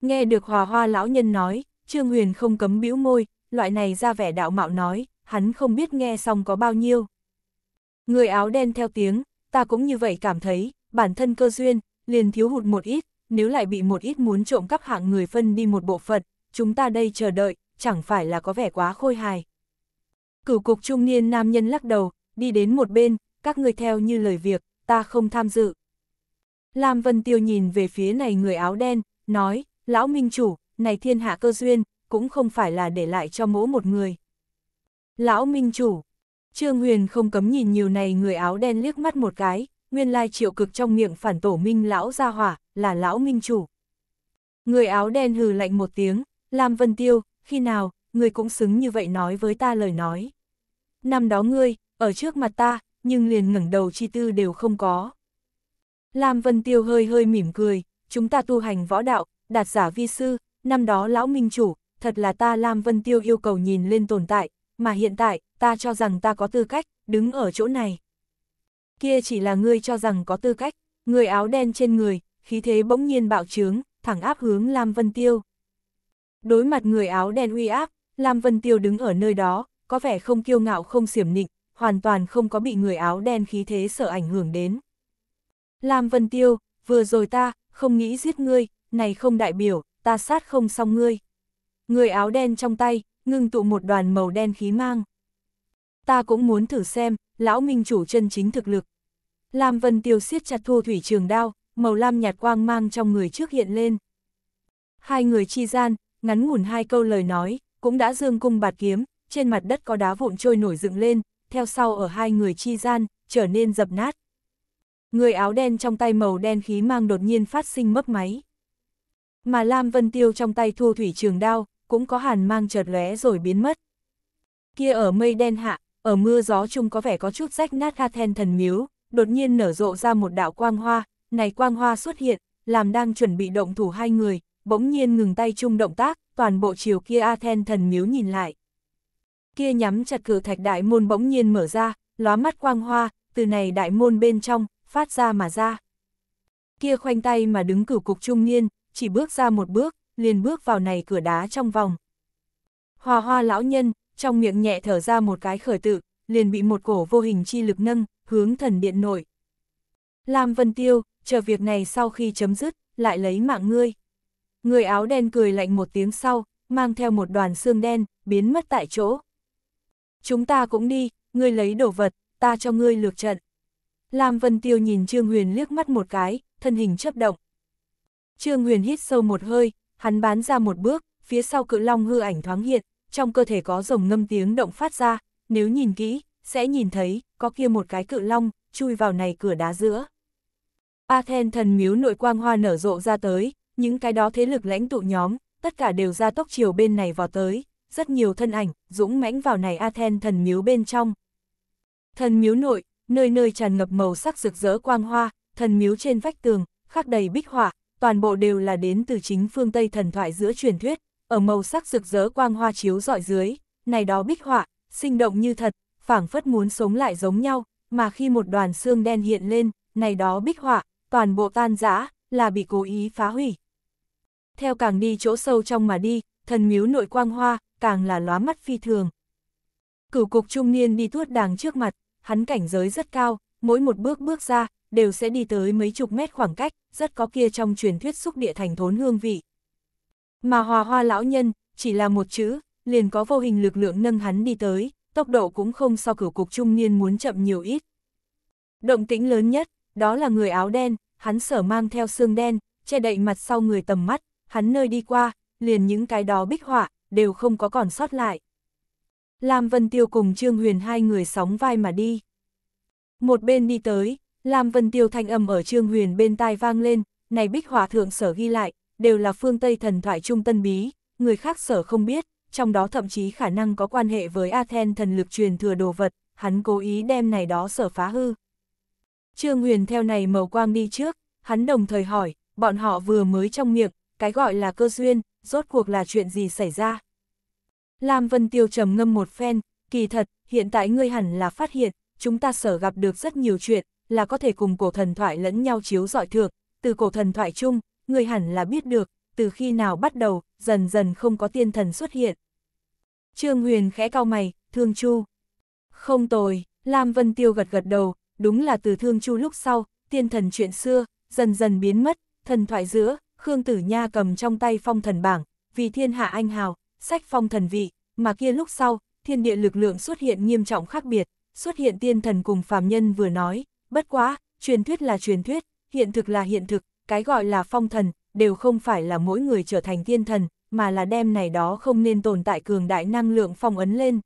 Nghe được hòa hoa lão nhân nói, Trương Huyền không cấm bĩu môi, loại này ra vẻ đạo mạo nói, hắn không biết nghe xong có bao nhiêu. Người áo đen theo tiếng, ta cũng như vậy cảm thấy, bản thân cơ duyên, liền thiếu hụt một ít, nếu lại bị một ít muốn trộm cắp hạng người phân đi một bộ phận, chúng ta đây chờ đợi, chẳng phải là có vẻ quá khôi hài. Cửu cục trung niên nam nhân lắc đầu, đi đến một bên, các người theo như lời việc, ta không tham dự. Lam Vân Tiêu nhìn về phía này người áo đen, nói, lão minh chủ, này thiên hạ cơ duyên, cũng không phải là để lại cho mỗi một người. Lão minh chủ, Trương Huyền không cấm nhìn nhiều này người áo đen liếc mắt một cái, nguyên lai triệu cực trong miệng phản tổ minh lão gia hỏa, là lão minh chủ. Người áo đen hừ lạnh một tiếng, Lam vân tiêu, khi nào, người cũng xứng như vậy nói với ta lời nói. Năm đó ngươi, ở trước mặt ta, nhưng liền ngẩng đầu chi tư đều không có. Lam Vân Tiêu hơi hơi mỉm cười, chúng ta tu hành võ đạo, đạt giả vi sư, năm đó lão minh chủ, thật là ta Lam Vân Tiêu yêu cầu nhìn lên tồn tại, mà hiện tại, ta cho rằng ta có tư cách, đứng ở chỗ này kia chỉ là ngươi cho rằng có tư cách, người áo đen trên người, khí thế bỗng nhiên bạo trướng, thẳng áp hướng Lam Vân Tiêu. Đối mặt người áo đen uy áp, Lam Vân Tiêu đứng ở nơi đó, có vẻ không kiêu ngạo không xiểm nịnh, hoàn toàn không có bị người áo đen khí thế sợ ảnh hưởng đến. Lam Vân Tiêu, vừa rồi ta, không nghĩ giết ngươi, này không đại biểu, ta sát không xong ngươi. Người áo đen trong tay, ngưng tụ một đoàn màu đen khí mang. Ta cũng muốn thử xem, lão minh chủ chân chính thực lực. Lam Vân Tiêu siết chặt thua thủy trường đao, màu lam nhạt quang mang trong người trước hiện lên. Hai người chi gian, ngắn ngủn hai câu lời nói, cũng đã dương cung bạt kiếm, trên mặt đất có đá vụn trôi nổi dựng lên, theo sau ở hai người chi gian, trở nên dập nát. Người áo đen trong tay màu đen khí mang đột nhiên phát sinh mấp máy. Mà Lam Vân Tiêu trong tay thua thủy trường đao, cũng có hàn mang chợt lóe rồi biến mất. Kia ở mây đen hạ, ở mưa gió chung có vẻ có chút rách nát Athen thần miếu, đột nhiên nở rộ ra một đạo quang hoa, này quang hoa xuất hiện, làm đang chuẩn bị động thủ hai người, bỗng nhiên ngừng tay chung động tác, toàn bộ chiều kia Athen thần miếu nhìn lại. Kia nhắm chặt cửa thạch đại môn bỗng nhiên mở ra, lóa mắt quang hoa, từ này đại môn bên trong, phát ra mà ra. Kia khoanh tay mà đứng cửu cục trung niên, chỉ bước ra một bước, liền bước vào này cửa đá trong vòng. Hòa hoa lão nhân, trong miệng nhẹ thở ra một cái khởi tự, liền bị một cổ vô hình chi lực nâng, hướng thần điện nội. Lam Vân Tiêu, chờ việc này sau khi chấm dứt, lại lấy mạng ngươi. Người áo đen cười lạnh một tiếng sau, mang theo một đoàn xương đen, biến mất tại chỗ. Chúng ta cũng đi, ngươi lấy đồ vật, ta cho ngươi lược trận. Lam Vân Tiêu nhìn Trương Huyền liếc mắt một cái, thân hình chấp động. Trương Huyền hít sâu một hơi, hắn bán ra một bước, phía sau cự long hư ảnh thoáng hiện, trong cơ thể có rồng ngâm tiếng động phát ra, nếu nhìn kỹ, sẽ nhìn thấy, có kia một cái cự long, chui vào này cửa đá giữa. Athen thần miếu nội quang hoa nở rộ ra tới, những cái đó thế lực lãnh tụ nhóm, tất cả đều ra tốc chiều bên này vào tới, rất nhiều thân ảnh, dũng mãnh vào này Athen thần miếu bên trong. Thần miếu nội, nơi nơi tràn ngập màu sắc rực rỡ quang hoa, thần miếu trên vách tường, khắc đầy bích họa, toàn bộ đều là đến từ chính phương Tây thần thoại giữa truyền thuyết, ở màu sắc rực rỡ quang hoa chiếu rọi dưới, này đó bích họa, sinh động như thật, phảng phất muốn sống lại giống nhau, mà khi một đoàn xương đen hiện lên, này đó bích họa, toàn bộ tan rã, là bị cố ý phá hủy. Theo càng đi chỗ sâu trong mà đi, thần miếu nội quang hoa, càng là lóa mắt phi thường. Cửu cục trung niên đi tuốt đàng trước mặt, hắn cảnh giới rất cao, mỗi một bước bước ra, đều sẽ đi tới mấy chục mét khoảng cách, rất có kia trong truyền thuyết xúc địa thành thốn hương vị. Mà hòa hoa lão nhân, chỉ là một chữ, liền có vô hình lực lượng nâng hắn đi tới, tốc độ cũng không so cửa cục trung niên muốn chậm nhiều ít. Động tĩnh lớn nhất, đó là người áo đen, hắn sở mang theo xương đen, che đậy mặt sau người tầm mắt, hắn nơi đi qua, liền những cái đó bích họa, đều không có còn sót lại. Lam Vân Tiêu cùng Trương Huyền hai người sóng vai mà đi. Một bên đi tới, Lam Vân Tiêu thanh âm ở Trương Huyền bên tai vang lên, này bích họa thượng sở ghi lại, đều là phương Tây thần thoại trung tân bí, người khác sở không biết, trong đó thậm chí khả năng có quan hệ với Athen thần lực truyền thừa đồ vật, hắn cố ý đem này đó sở phá hư. Trương Huyền theo này màu quang đi trước, hắn đồng thời hỏi, bọn họ vừa mới trong miệng, cái gọi là cơ duyên, rốt cuộc là chuyện gì xảy ra. Lam Vân Tiêu trầm ngâm một phen, kỳ thật, hiện tại ngươi hẳn là phát hiện, chúng ta sở gặp được rất nhiều chuyện, là có thể cùng cổ thần thoại lẫn nhau chiếu dọi thượng từ cổ thần thoại chung, người hẳn là biết được, từ khi nào bắt đầu, dần dần không có tiên thần xuất hiện. Trương Huyền khẽ cao mày, Thương Chu. Không tồi, Lam Vân Tiêu gật gật đầu, đúng là từ Thương Chu lúc sau, tiên thần chuyện xưa, dần dần biến mất, thần thoại giữa, Khương Tử Nha cầm trong tay phong thần bảng, vì thiên hạ anh hào, sách phong thần vị, mà kia lúc sau, thiên địa lực lượng xuất hiện nghiêm trọng khác biệt, xuất hiện tiên thần cùng phàm nhân vừa nói, bất quá, truyền thuyết là truyền thuyết, hiện thực là hiện thực, cái gọi là phong thần, đều không phải là mỗi người trở thành thiên thần, mà là đem này đó không nên tồn tại cường đại năng lượng phong ấn lên.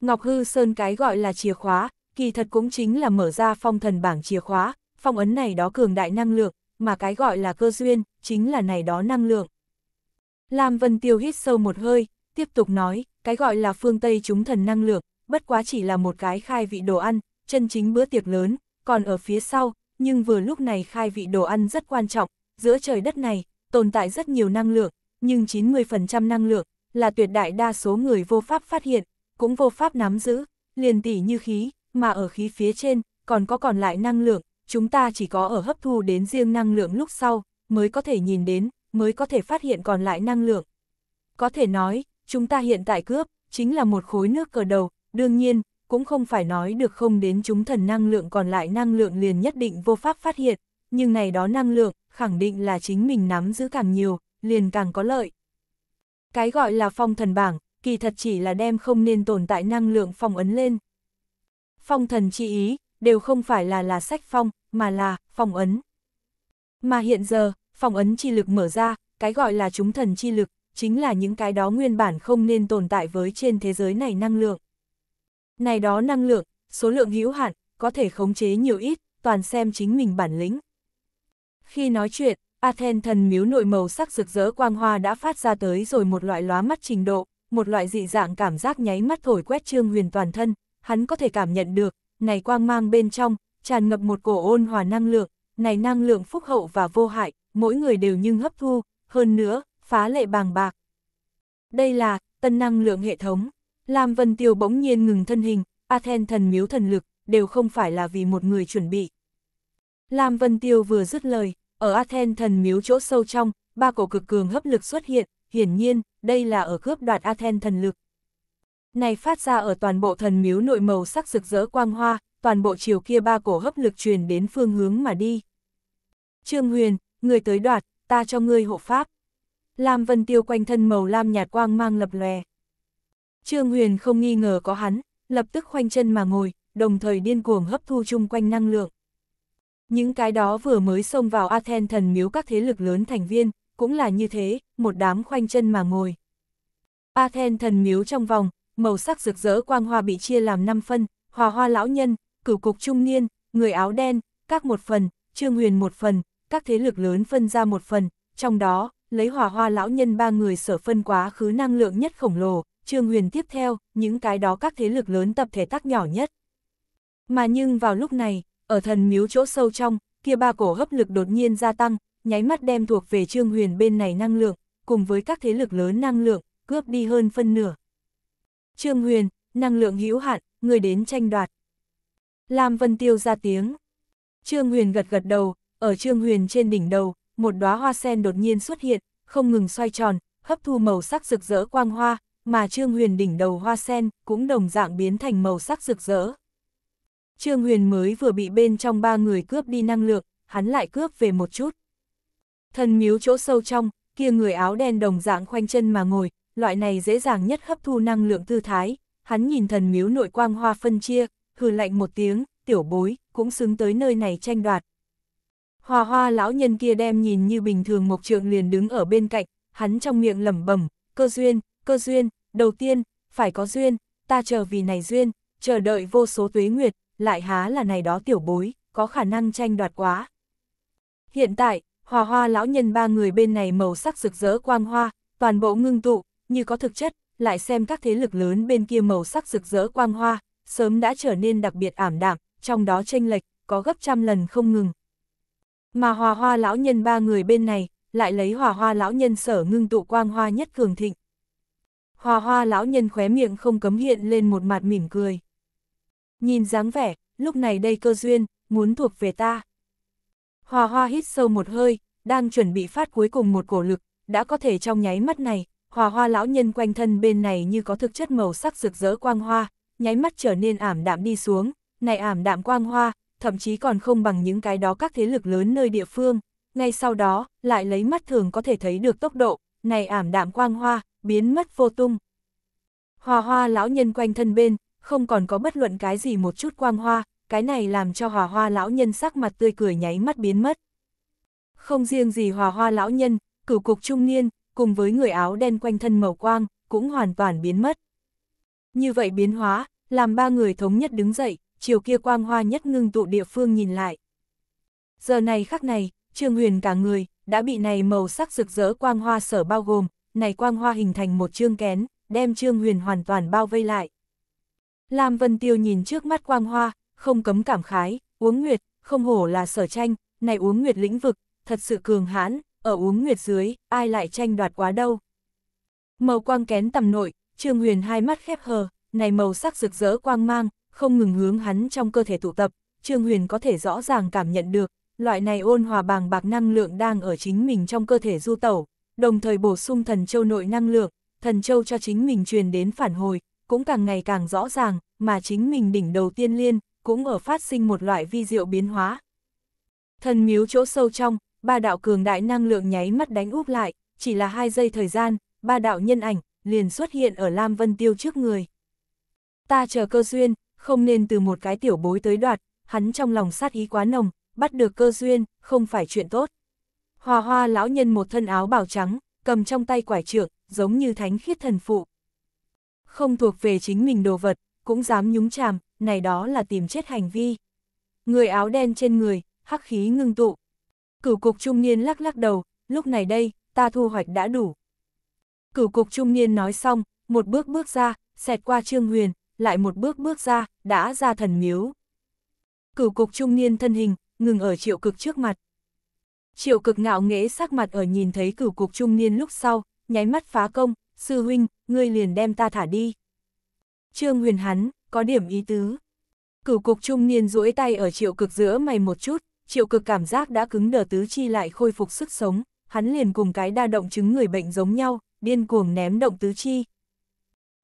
Ngọc Hư Sơn cái gọi là chìa khóa, kỳ thật cũng chính là mở ra phong thần bảng chìa khóa, phong ấn này đó cường đại năng lượng, mà cái gọi là cơ duyên, chính là này đó năng lượng. Lam Vân Tiêu hít sâu một hơi, tiếp tục nói, cái gọi là phương Tây chúng thần năng lượng, bất quá chỉ là một cái khai vị đồ ăn, chân chính bữa tiệc lớn, còn ở phía sau, nhưng vừa lúc này khai vị đồ ăn rất quan trọng, giữa trời đất này, tồn tại rất nhiều năng lượng, nhưng 90% năng lượng, là tuyệt đại đa số người vô pháp phát hiện, cũng vô pháp nắm giữ, liền tỉ như khí, mà ở khí phía trên, còn có còn lại năng lượng, chúng ta chỉ có ở hấp thu đến riêng năng lượng lúc sau, mới có thể nhìn đến, mới có thể phát hiện còn lại năng lượng. Có thể nói, chúng ta hiện tại cướp, chính là một khối nước cờ đầu, đương nhiên, cũng không phải nói được không đến chúng thần năng lượng còn lại năng lượng liền nhất định vô pháp phát hiện, nhưng này đó năng lượng, khẳng định là chính mình nắm giữ càng nhiều, liền càng có lợi. Cái gọi là phong thần bảng, kỳ thật chỉ là đem không nên tồn tại năng lượng phong ấn lên. Phong thần chi ý, đều không phải là là sách phong, mà là phong ấn. Mà hiện giờ, phong ấn chi lực mở ra, cái gọi là chúng thần chi lực, chính là những cái đó nguyên bản không nên tồn tại với trên thế giới này năng lượng. Này đó năng lượng, số lượng hữu hạn, có thể khống chế nhiều ít, toàn xem chính mình bản lĩnh. Khi nói chuyện, Athen thần miếu nội màu sắc rực rỡ quang hoa đã phát ra tới rồi một loại lóa mắt trình độ, một loại dị dạng cảm giác nháy mắt thổi quét trương huyền toàn thân, hắn có thể cảm nhận được, này quang mang bên trong, tràn ngập một cổ ôn hòa năng lượng, này năng lượng phúc hậu và vô hại, mỗi người đều nhưng hấp thu, hơn nữa, phá lệ bàng bạc. Đây là, tân năng lượng hệ thống. Lam Vân Tiêu bỗng nhiên ngừng thân hình, Athen thần miếu thần lực, đều không phải là vì một người chuẩn bị. Lam Vân Tiêu vừa dứt lời, ở Athen thần miếu chỗ sâu trong, ba cổ cực cường hấp lực xuất hiện, hiển nhiên, đây là ở cướp đoạt Athen thần lực. Này phát ra ở toàn bộ thần miếu nội màu sắc rực rỡ quang hoa, toàn bộ chiều kia ba cổ hấp lực truyền đến phương hướng mà đi. Trương Huyền, người tới đoạt, ta cho ngươi hộ pháp. Lam Vân Tiêu quanh thân màu lam nhạt quang mang lập lòe. Trương Huyền không nghi ngờ có hắn, lập tức khoanh chân mà ngồi, đồng thời điên cuồng hấp thu chung quanh năng lượng. Những cái đó vừa mới xông vào Athen thần miếu các thế lực lớn thành viên, cũng là như thế, một đám khoanh chân mà ngồi. Athen thần miếu trong vòng, màu sắc rực rỡ quang hoa bị chia làm 5 phân, hòa hoa lão nhân, cửu cục trung niên, người áo đen, các một phần, trương huyền một phần, các thế lực lớn phân ra một phần, trong đó, lấy hòa hoa lão nhân ba người sở phân quá khứ năng lượng nhất khổng lồ, Trương Huyền tiếp theo, những cái đó các thế lực lớn tập thể tác nhỏ nhất. Mà nhưng vào lúc này, ở thần miếu chỗ sâu trong, kia ba cổ hấp lực đột nhiên gia tăng, nháy mắt đem thuộc về Trương Huyền bên này năng lượng, cùng với các thế lực lớn năng lượng, cướp đi hơn phân nửa. Trương Huyền, năng lượng hữu hạn, người đến tranh đoạt. Lam Vân Tiêu ra tiếng. Trương Huyền gật gật đầu, ở Trương Huyền trên đỉnh đầu, một đóa hoa sen đột nhiên xuất hiện, không ngừng xoay tròn, hấp thu màu sắc rực rỡ quang hoa, mà Trương Huyền đỉnh đầu hoa sen cũng đồng dạng biến thành màu sắc rực rỡ. Trương Huyền mới vừa bị bên trong ba người cướp đi năng lượng, hắn lại cướp về một chút. Thần miếu chỗ sâu trong, kia người áo đen đồng dạng khoanh chân mà ngồi, loại này dễ dàng nhất hấp thu năng lượng tư thái, hắn nhìn thần miếu nội quang hoa phân chia, hừ lạnh một tiếng, tiểu bối, cũng xứng tới nơi này tranh đoạt. Hoa hoa lão nhân kia đem nhìn như bình thường một trượng liền đứng ở bên cạnh, hắn trong miệng lẩm bẩm, cơ duyên, cơ duyên, đầu tiên, phải có duyên, ta chờ vì này duyên, chờ đợi vô số tuế nguyệt, lại há là này đó tiểu bối, có khả năng tranh đoạt quá. Hiện tại, hòa hoa lão nhân ba người bên này màu sắc rực rỡ quang hoa, toàn bộ ngưng tụ, như có thực chất, lại xem các thế lực lớn bên kia màu sắc rực rỡ quang hoa, sớm đã trở nên đặc biệt ảm đạm, trong đó tranh lệch, có gấp trăm lần không ngừng. Mà hòa hoa lão nhân ba người bên này, lại lấy hòa hoa lão nhân sở ngưng tụ quang hoa nhất cường thịnh, Hoa hoa lão nhân khóe miệng không cấm hiện lên một mặt mỉm cười. Nhìn dáng vẻ, lúc này đây cơ duyên, muốn thuộc về ta. Hoa hoa hít sâu một hơi, đang chuẩn bị phát cuối cùng một cổ lực, đã có thể trong nháy mắt này, hoa hoa lão nhân quanh thân bên này như có thực chất màu sắc rực rỡ quang hoa, nháy mắt trở nên ảm đạm đi xuống, này ảm đạm quang hoa, thậm chí còn không bằng những cái đó các thế lực lớn nơi địa phương, ngay sau đó, lại lấy mắt thường có thể thấy được tốc độ, này ảm đạm quang hoa, biến mất vô tung. Hòa hoa lão nhân quanh thân bên, không còn có bất luận cái gì một chút quang hoa, cái này làm cho hòa hoa lão nhân sắc mặt tươi cười nháy mắt biến mất. Không riêng gì hòa hoa lão nhân, cửu cục trung niên, cùng với người áo đen quanh thân màu quang, cũng hoàn toàn biến mất. Như vậy biến hóa, làm ba người thống nhất đứng dậy, chiều kia quang hoa nhất ngưng tụ địa phương nhìn lại. Giờ này khắc này, Trương Huyền cả người, đã bị này màu sắc rực rỡ quang hoa sở bao gồm, này quang hoa hình thành một chương kén, đem Trương Huyền hoàn toàn bao vây lại. Lam Vân Tiêu nhìn trước mắt quang hoa, không cấm cảm khái, uống nguyệt, không hổ là sở tranh, này uống nguyệt lĩnh vực, thật sự cường hãn, ở uống nguyệt dưới, ai lại tranh đoạt quá đâu. Màu quang kén tầm nội, Trương Huyền hai mắt khép hờ, này màu sắc rực rỡ quang mang, không ngừng hướng hắn trong cơ thể tụ tập, Trương Huyền có thể rõ ràng cảm nhận được, loại này ôn hòa bàng bạc năng lượng đang ở chính mình trong cơ thể du tẩu, đồng thời bổ sung thần châu nội năng lượng, thần châu cho chính mình truyền đến phản hồi, cũng càng ngày càng rõ ràng, mà chính mình đỉnh đầu tiên liên, cũng ở phát sinh một loại vi diệu biến hóa. Thần miếu chỗ sâu trong, ba đạo cường đại năng lượng nháy mắt đánh úp lại, chỉ là hai giây thời gian, ba đạo nhân ảnh, liền xuất hiện ở Lam Vân Tiêu trước người. Ta chờ cơ duyên, không nên từ một cái tiểu bối tới đoạt, hắn trong lòng sát ý quá nồng, bắt được cơ duyên, không phải chuyện tốt. Hoa hoa lão nhân một thân áo bào trắng, cầm trong tay quải trượng, giống như thánh khiết thần phụ. Không thuộc về chính mình đồ vật, cũng dám nhúng chàm, này đó là tìm chết hành vi. Người áo đen trên người, hắc khí ngưng tụ. Cửu cục trung niên lắc lắc đầu, lúc này đây, ta thu hoạch đã đủ. Cửu cục trung niên nói xong, một bước bước ra, xẹt qua trương huyền, lại một bước bước ra, đã ra thần miếu. Cửu cục trung niên thân hình, ngừng ở triệu cực trước mặt. Triệu cực ngạo nghễ sắc mặt ở nhìn thấy cửu cục trung niên lúc sau, nháy mắt phá công, sư huynh, ngươi liền đem ta thả đi. Trương huyền hắn, có điểm ý tứ. Cửu cục trung niên duỗi tay ở triệu cực giữa mày một chút, triệu cực cảm giác đã cứng đờ tứ chi lại khôi phục sức sống, hắn liền cùng cái đa động chứng người bệnh giống nhau, điên cuồng ném động tứ chi.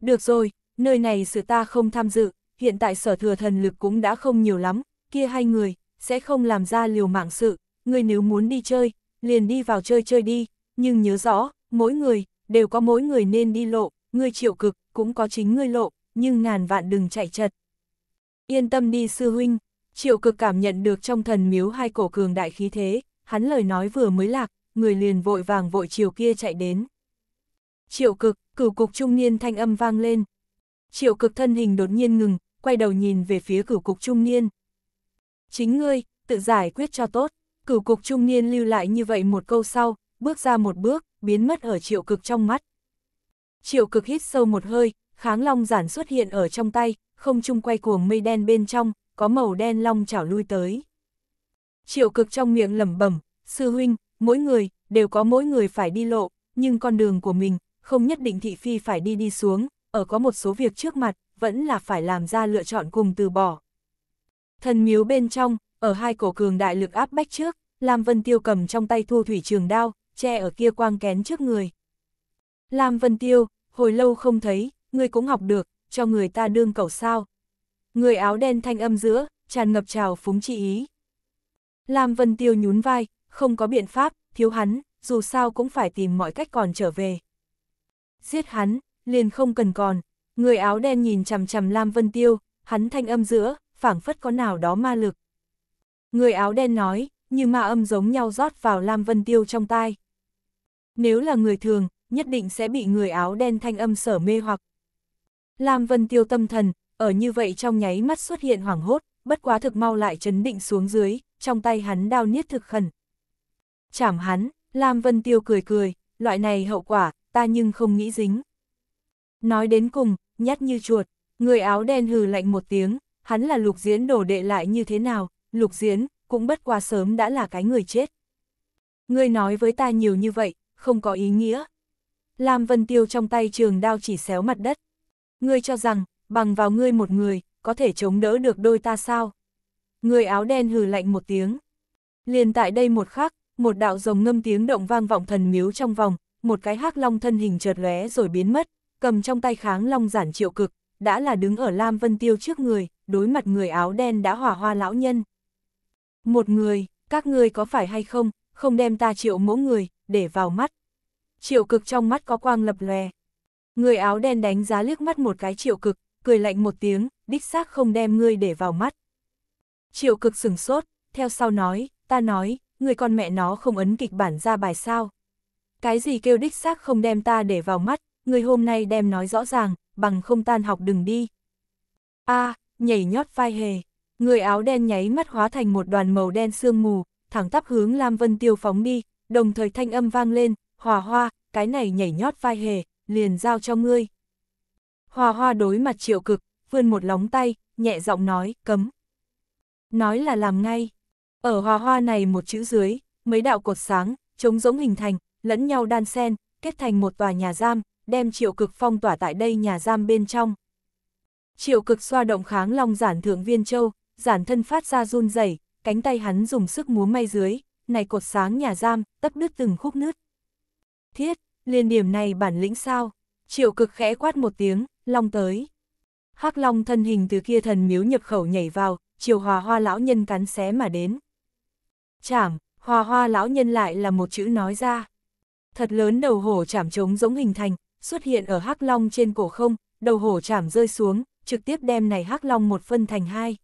Được rồi, nơi này sự ta không tham dự, hiện tại sở thừa thần lực cũng đã không nhiều lắm, kia hai người, sẽ không làm ra liều mạng sự, ngươi nếu muốn đi chơi, liền đi vào chơi chơi đi, nhưng nhớ rõ, mỗi người, đều có mỗi người nên đi lộ, ngươi chịu cực, cũng có chính ngươi lộ, nhưng ngàn vạn đừng chạy chật. Yên tâm đi sư huynh, triệu cực cảm nhận được trong thần miếu hai cổ cường đại khí thế, hắn lời nói vừa mới lạc, người liền vội vàng vội chiều kia chạy đến. Triệu cực, cửu cục trung niên thanh âm vang lên. Triệu cực thân hình đột nhiên ngừng, quay đầu nhìn về phía cửu cục trung niên. Chính ngươi, tự giải quyết cho tốt. Cửu cục trung niên lưu lại như vậy một câu sau, bước ra một bước, biến mất ở triệu cực trong mắt. Triệu cực hít sâu một hơi, kháng long giản xuất hiện ở trong tay, không chung quay cuồng mây đen bên trong, có màu đen long chảo lui tới. Triệu cực trong miệng lẩm bẩm, sư huynh, mỗi người, đều có mỗi người phải đi lộ, nhưng con đường của mình, không nhất định thị phi phải đi đi xuống, ở có một số việc trước mặt, vẫn là phải làm ra lựa chọn cùng từ bỏ. Thần miếu bên trong, ở hai cổ cường đại lực áp bách trước, Lam Vân Tiêu cầm trong tay thu thủy trường đao, che ở kia quang kén trước người. Lam Vân Tiêu, hồi lâu không thấy, ngươi cũng học được, cho người ta đương cẩu sao. Người áo đen thanh âm giữa, tràn ngập trào phúng chi ý. Lam Vân Tiêu nhún vai, không có biện pháp, thiếu hắn, dù sao cũng phải tìm mọi cách còn trở về. Giết hắn, liền không cần còn, người áo đen nhìn chằm chằm Lam Vân Tiêu, hắn thanh âm giữa, phảng phất có nào đó ma lực. Người áo đen nói, như ma âm giống nhau rót vào Lam Vân Tiêu trong tai. Nếu là người thường, nhất định sẽ bị người áo đen thanh âm sở mê hoặc. Lam Vân Tiêu tâm thần, ở như vậy trong nháy mắt xuất hiện hoảng hốt, bất quá thực mau lại chấn định xuống dưới, trong tay hắn đao niết thực khẩn. Chảm hắn, Lam Vân Tiêu cười cười, loại này hậu quả, ta nhưng không nghĩ dính. Nói đến cùng, nhát như chuột, người áo đen hừ lạnh một tiếng, hắn là lục diễn đổ đệ lại như thế nào, Lục Diễn, cũng bất quá sớm đã là cái người chết. Ngươi nói với ta nhiều như vậy, không có ý nghĩa. Lam Vân Tiêu trong tay trường đao chỉ xéo mặt đất. Ngươi cho rằng, bằng vào ngươi một người, có thể chống đỡ được đôi ta sao? Người áo đen hừ lạnh một tiếng. Liền tại đây một khắc, một đạo rồng ngâm tiếng động vang vọng thần miếu trong vòng, một cái hắc long thân hình chợt lóe rồi biến mất, cầm trong tay kháng long giản triệu cực, đã là đứng ở Lam Vân Tiêu trước người, đối mặt người áo đen đã hỏa hoa lão nhân. Một người, các ngươi có phải hay không, không đem ta triệu mỗ người, để vào mắt. Triệu cực trong mắt có quang lập lòe. Người áo đen đánh giá liếc mắt một cái triệu cực, cười lạnh một tiếng, đích xác không đem ngươi để vào mắt. Triệu cực sửng sốt, theo sau nói, ta nói, người con mẹ nó không ấn kịch bản ra bài sao. Cái gì kêu đích xác không đem ta để vào mắt, người hôm nay đem nói rõ ràng, bằng không tan học đừng đi. a à, nhảy nhót vai hề. Người áo đen nháy mắt hóa thành một đoàn màu đen sương mù, thẳng tắp hướng Lam Vân Tiêu phóng đi, đồng thời thanh âm vang lên, hòa hoa, cái này nhảy nhót vai hề, liền giao cho ngươi. Hòa hoa đối mặt triệu cực, vươn một lóng tay, nhẹ giọng nói, cấm. Nói là làm ngay. Ở hòa hoa này một chữ dưới, mấy đạo cột sáng, trống rỗng hình thành, lẫn nhau đan sen, kết thành một tòa nhà giam, đem triệu cực phong tỏa tại đây nhà giam bên trong. Triệu cực xoa động kháng long giản thượng viên châu, giản thân phát ra run rẩy, cánh tay hắn dùng sức múa may dưới, này cột sáng nhà giam, tấp đứt từng khúc nứt. Thiết, liền điểm này bản lĩnh sao? Triệu cực khẽ quát một tiếng, long tới. hắc long thân hình từ kia thần miếu nhập khẩu nhảy vào, triều hòa hoa lão nhân cắn xé mà đến. Chảm, hòa hoa lão nhân lại là một chữ nói ra. Thật lớn đầu hổ chảm trống giống hình thành, xuất hiện ở hắc long trên cổ không, đầu hổ chảm rơi xuống, trực tiếp đem này hắc long một phân thành hai.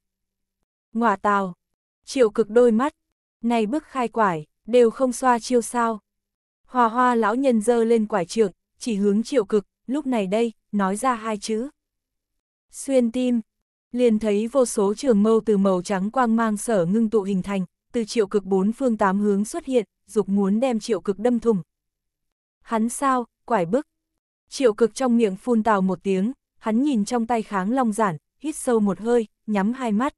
Ngọa tào, triệu cực đôi mắt, này bức khai quải, đều không xoa chiêu sao. Hòa hoa lão nhân dơ lên quải trượng, chỉ hướng triệu cực, lúc này đây, nói ra hai chữ. Xuyên tim, liền thấy vô số trường mâu từ màu trắng quang mang sở ngưng tụ hình thành, từ triệu cực bốn phương tám hướng xuất hiện, dục muốn đem triệu cực đâm thùng. Hắn sao, quải bức. Triệu cực trong miệng phun tào một tiếng, hắn nhìn trong tay kháng long giản, hít sâu một hơi, nhắm hai mắt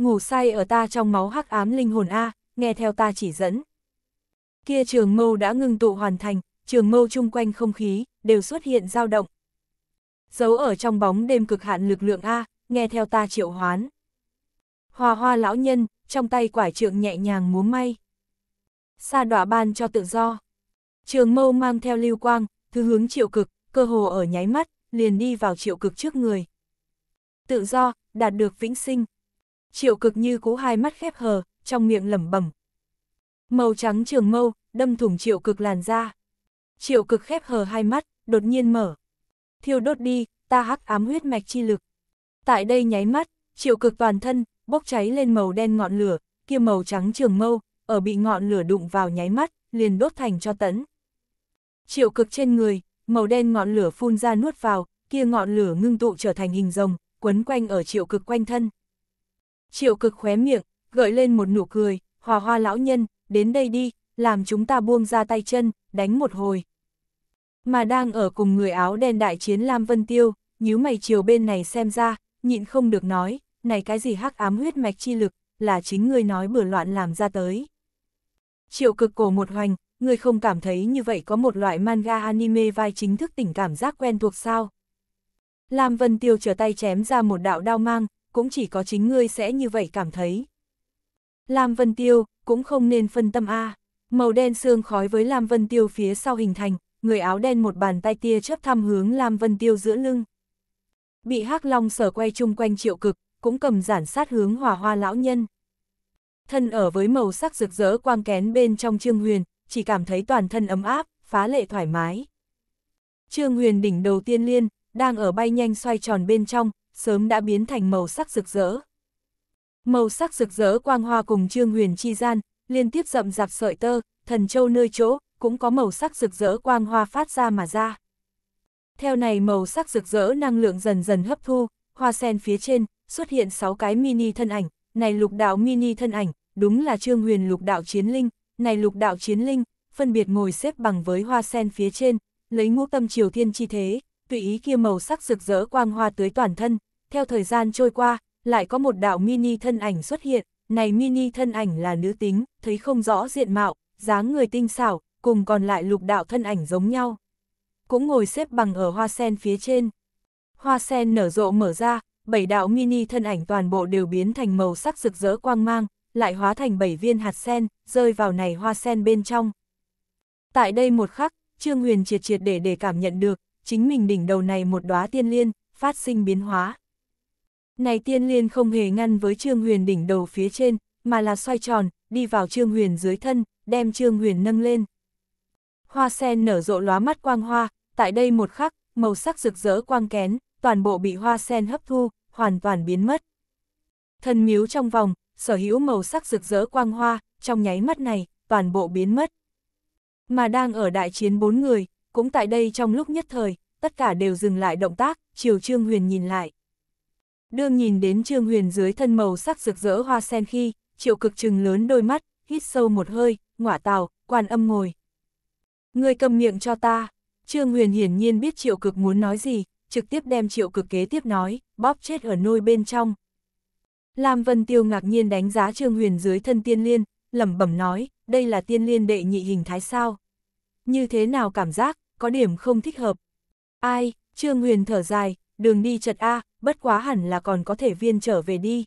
ngủ say ở ta trong máu hắc ám linh hồn A, nghe theo ta chỉ dẫn. Kia trường mâu đã ngừng tụ hoàn thành, trường mâu chung quanh không khí, đều xuất hiện dao động. Giấu ở trong bóng đêm cực hạn lực lượng A, nghe theo ta triệu hoán. Hòa hoa lão nhân, trong tay quải trượng nhẹ nhàng múa may. Sa đọa ban cho tự do. Trường mâu mang theo lưu quang, thứ hướng triệu cực, cơ hồ ở nháy mắt, liền đi vào triệu cực trước người. Tự do, đạt được vĩnh sinh, Triệu cực như cú hai mắt khép hờ, trong miệng lẩm bẩm. Màu trắng trường mâu, đâm thủng triệu cực làn ra. Triệu cực khép hờ hai mắt, đột nhiên mở. Thiêu đốt đi, ta hắc ám huyết mạch chi lực. Tại đây nháy mắt, triệu cực toàn thân, bốc cháy lên màu đen ngọn lửa, kia màu trắng trường mâu, ở bị ngọn lửa đụng vào nháy mắt, liền đốt thành cho tẫn. Triệu cực trên người, màu đen ngọn lửa phun ra nuốt vào, kia ngọn lửa ngưng tụ trở thành hình rồng, quấn quanh ở triệu cực quanh thân. Triệu cực khóe miệng, gợi lên một nụ cười, hòa hoa lão nhân, đến đây đi, làm chúng ta buông ra tay chân, đánh một hồi. Mà đang ở cùng người áo đen đại chiến Lam Vân Tiêu, nhíu mày chiều bên này xem ra, nhịn không được nói, này cái gì hắc ám huyết mạch chi lực, là chính người nói bừa loạn làm ra tới. Triệu cực cổ một hoành, người không cảm thấy như vậy có một loại manga anime vai chính thức tỉnh cảm giác quen thuộc sao. Lam Vân Tiêu trở tay chém ra một đạo đao mang, cũng chỉ có chính ngươi sẽ như vậy cảm thấy. Lam Vân Tiêu, cũng không nên phân tâm A. Màu đen sương khói với Lam Vân Tiêu phía sau hình thành, người áo đen một bàn tay tia chấp thăm hướng Lam Vân Tiêu giữa lưng. Bị hắc Long sở quay chung quanh triệu cực, cũng cầm giản sát hướng hòa hoa lão nhân. Thân ở với màu sắc rực rỡ quang kén bên trong Trương Huyền, chỉ cảm thấy toàn thân ấm áp, phá lệ thoải mái. Trương Huyền đỉnh đầu tiên liên, đang ở bay nhanh xoay tròn bên trong, sớm đã biến thành màu sắc rực rỡ. Màu sắc rực rỡ quang hoa cùng trương huyền chi gian, liên tiếp rậm rạp sợi tơ, thần châu nơi chỗ, cũng có màu sắc rực rỡ quang hoa phát ra mà ra. Theo này màu sắc rực rỡ năng lượng dần dần hấp thu, hoa sen phía trên, xuất hiện 6 cái mini thân ảnh, này lục đạo mini thân ảnh, đúng là trương huyền lục đạo chiến linh, này lục đạo chiến linh, phân biệt ngồi xếp bằng với hoa sen phía trên, lấy ngũ tâm triều thiên chi thế, tùy ý kia màu sắc rực rỡ quang hoa tới toàn thân, theo thời gian trôi qua, lại có một đạo mini thân ảnh xuất hiện, này mini thân ảnh là nữ tính, thấy không rõ diện mạo, dáng người tinh xảo, cùng còn lại lục đạo thân ảnh giống nhau. Cũng ngồi xếp bằng ở hoa sen phía trên. Hoa sen nở rộ mở ra, bảy đạo mini thân ảnh toàn bộ đều biến thành màu sắc rực rỡ quang mang, lại hóa thành bảy viên hạt sen, rơi vào này hoa sen bên trong. Tại đây một khắc, Trương Huyền triệt triệt để để cảm nhận được, chính mình đỉnh đầu này một đóa tiên liên, phát sinh biến hóa. Này tiên liên không hề ngăn với Trương Huyền đỉnh đầu phía trên, mà là xoay tròn, đi vào Trương Huyền dưới thân, đem Trương Huyền nâng lên. Hoa sen nở rộ lóa mắt quang hoa, tại đây một khắc, màu sắc rực rỡ quang kén, toàn bộ bị hoa sen hấp thu, hoàn toàn biến mất. Thần miếu trong vòng, sở hữu màu sắc rực rỡ quang hoa, trong nháy mắt này, toàn bộ biến mất. Mà đang ở đại chiến bốn người, cũng tại đây trong lúc nhất thời, tất cả đều dừng lại động tác, chiều Trương Huyền nhìn lại. Đương nhìn đến Trương Huyền dưới thân màu sắc rực rỡ hoa sen khi, triệu cực trừng lớn đôi mắt, hít sâu một hơi, ngỏa tào, quan âm ngồi. Người cầm miệng cho ta. Trương Huyền hiển nhiên biết triệu cực muốn nói gì, trực tiếp đem triệu cực kế tiếp nói, bóp chết ở nôi bên trong. Lam Vân Tiêu ngạc nhiên đánh giá Trương Huyền dưới thân tiên liên, lẩm bẩm nói, đây là tiên liên đệ nhị hình thái sao. Như thế nào cảm giác, có điểm không thích hợp. Ai, Trương Huyền thở dài, đường đi chật A, bất quá hẳn là còn có thể viên trở về đi.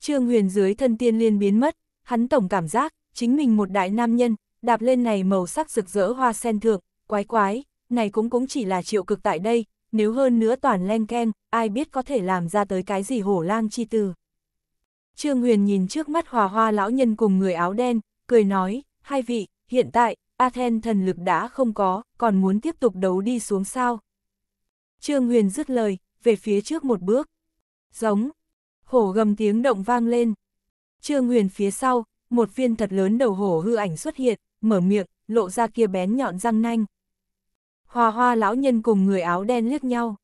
Trương Huyền dưới thân tiên liên biến mất, hắn tổng cảm giác, chính mình một đại nam nhân, đạp lên này màu sắc rực rỡ hoa sen thượng, quái quái, này cũng cũng chỉ là triệu cực tại đây, nếu hơn nữa toàn len ken, ai biết có thể làm ra tới cái gì hổ lang chi từ. Trương Huyền nhìn trước mắt hòa hoa lão nhân cùng người áo đen, cười nói, hai vị, hiện tại, Athen thần lực đã không có, còn muốn tiếp tục đấu đi xuống sao. Trương Huyền dứt lời, về phía trước một bước. Giống, hổ gầm tiếng động vang lên. Trương Huyền phía sau, một viên thật lớn đầu hổ hư ảnh xuất hiện, mở miệng, lộ ra kia bén nhọn răng nanh. Hoa hoa lão nhân cùng người áo đen liếc nhau.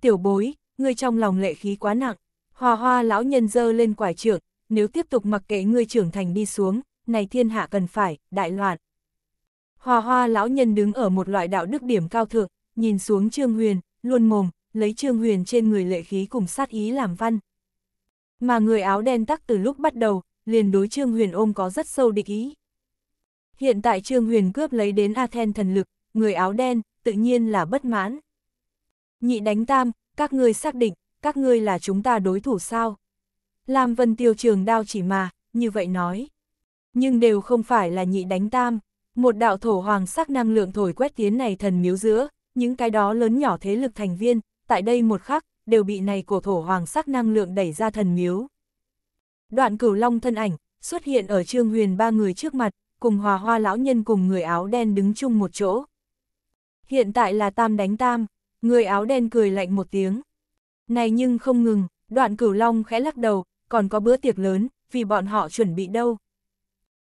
Tiểu bối, ngươi trong lòng lệ khí quá nặng. Hoa hoa lão nhân dơ lên quải trưởng, nếu tiếp tục mặc kệ ngươi trưởng thành đi xuống, này thiên hạ cần phải, đại loạn. Hoa hoa lão nhân đứng ở một loại đạo đức điểm cao thượng, nhìn xuống Trương Huyền, luôn mồm, lấy Trương Huyền trên người lệ khí cùng sát ý làm văn. Mà người áo đen tắc từ lúc bắt đầu, liền đối Trương Huyền ôm có rất sâu địch ý. Hiện tại Trương Huyền cướp lấy đến Athen thần lực, người áo đen, tự nhiên là bất mãn. Nhị đánh tam, các ngươi xác định, các ngươi là chúng ta đối thủ sao? làm Vân Tiêu trường đao chỉ mà, như vậy nói. Nhưng đều không phải là nhị đánh tam, một đạo thổ hoàng sắc năng lượng thổi quét tiến này thần miếu giữa, những cái đó lớn nhỏ thế lực thành viên, tại đây một khắc, đều bị này cổ thổ hoàng sắc năng lượng đẩy ra thần miếu. Đoạn cửu long thân ảnh, xuất hiện ở trương huyền ba người trước mặt, cùng hòa hoa lão nhân cùng người áo đen đứng chung một chỗ. Hiện tại là tam đánh tam, người áo đen cười lạnh một tiếng. Này nhưng không ngừng, đoạn cửu long khẽ lắc đầu, còn có bữa tiệc lớn, vì bọn họ chuẩn bị đâu.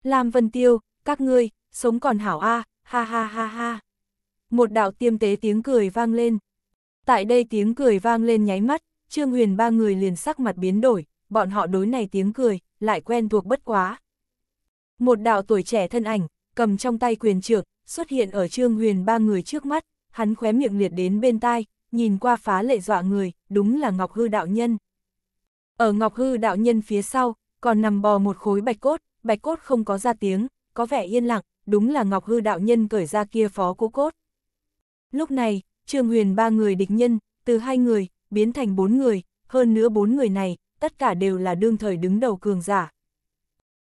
Lam Vân Tiêu, các ngươi, sống còn hảo a, ha ha ha ha. Một đạo tiêm tế tiếng cười vang lên, Tại đây tiếng cười vang lên nháy mắt, Trương Huyền ba người liền sắc mặt biến đổi, bọn họ đối này tiếng cười, lại quen thuộc bất quá. Một đạo tuổi trẻ thân ảnh, cầm trong tay quyền trượng xuất hiện ở Trương Huyền ba người trước mắt, hắn khóe miệng liệt đến bên tai, nhìn qua phá lệ dọa người, đúng là Ngọc Hư Đạo Nhân. Ở Ngọc Hư Đạo Nhân phía sau, còn nằm bò một khối bạch cốt, bạch cốt không có ra tiếng, có vẻ yên lặng, đúng là Ngọc Hư Đạo Nhân cởi ra kia phó cố cốt. Lúc này, Trương Huyền ba người địch nhân, từ hai người, biến thành bốn người, hơn nữa bốn người này, tất cả đều là đương thời đứng đầu cường giả.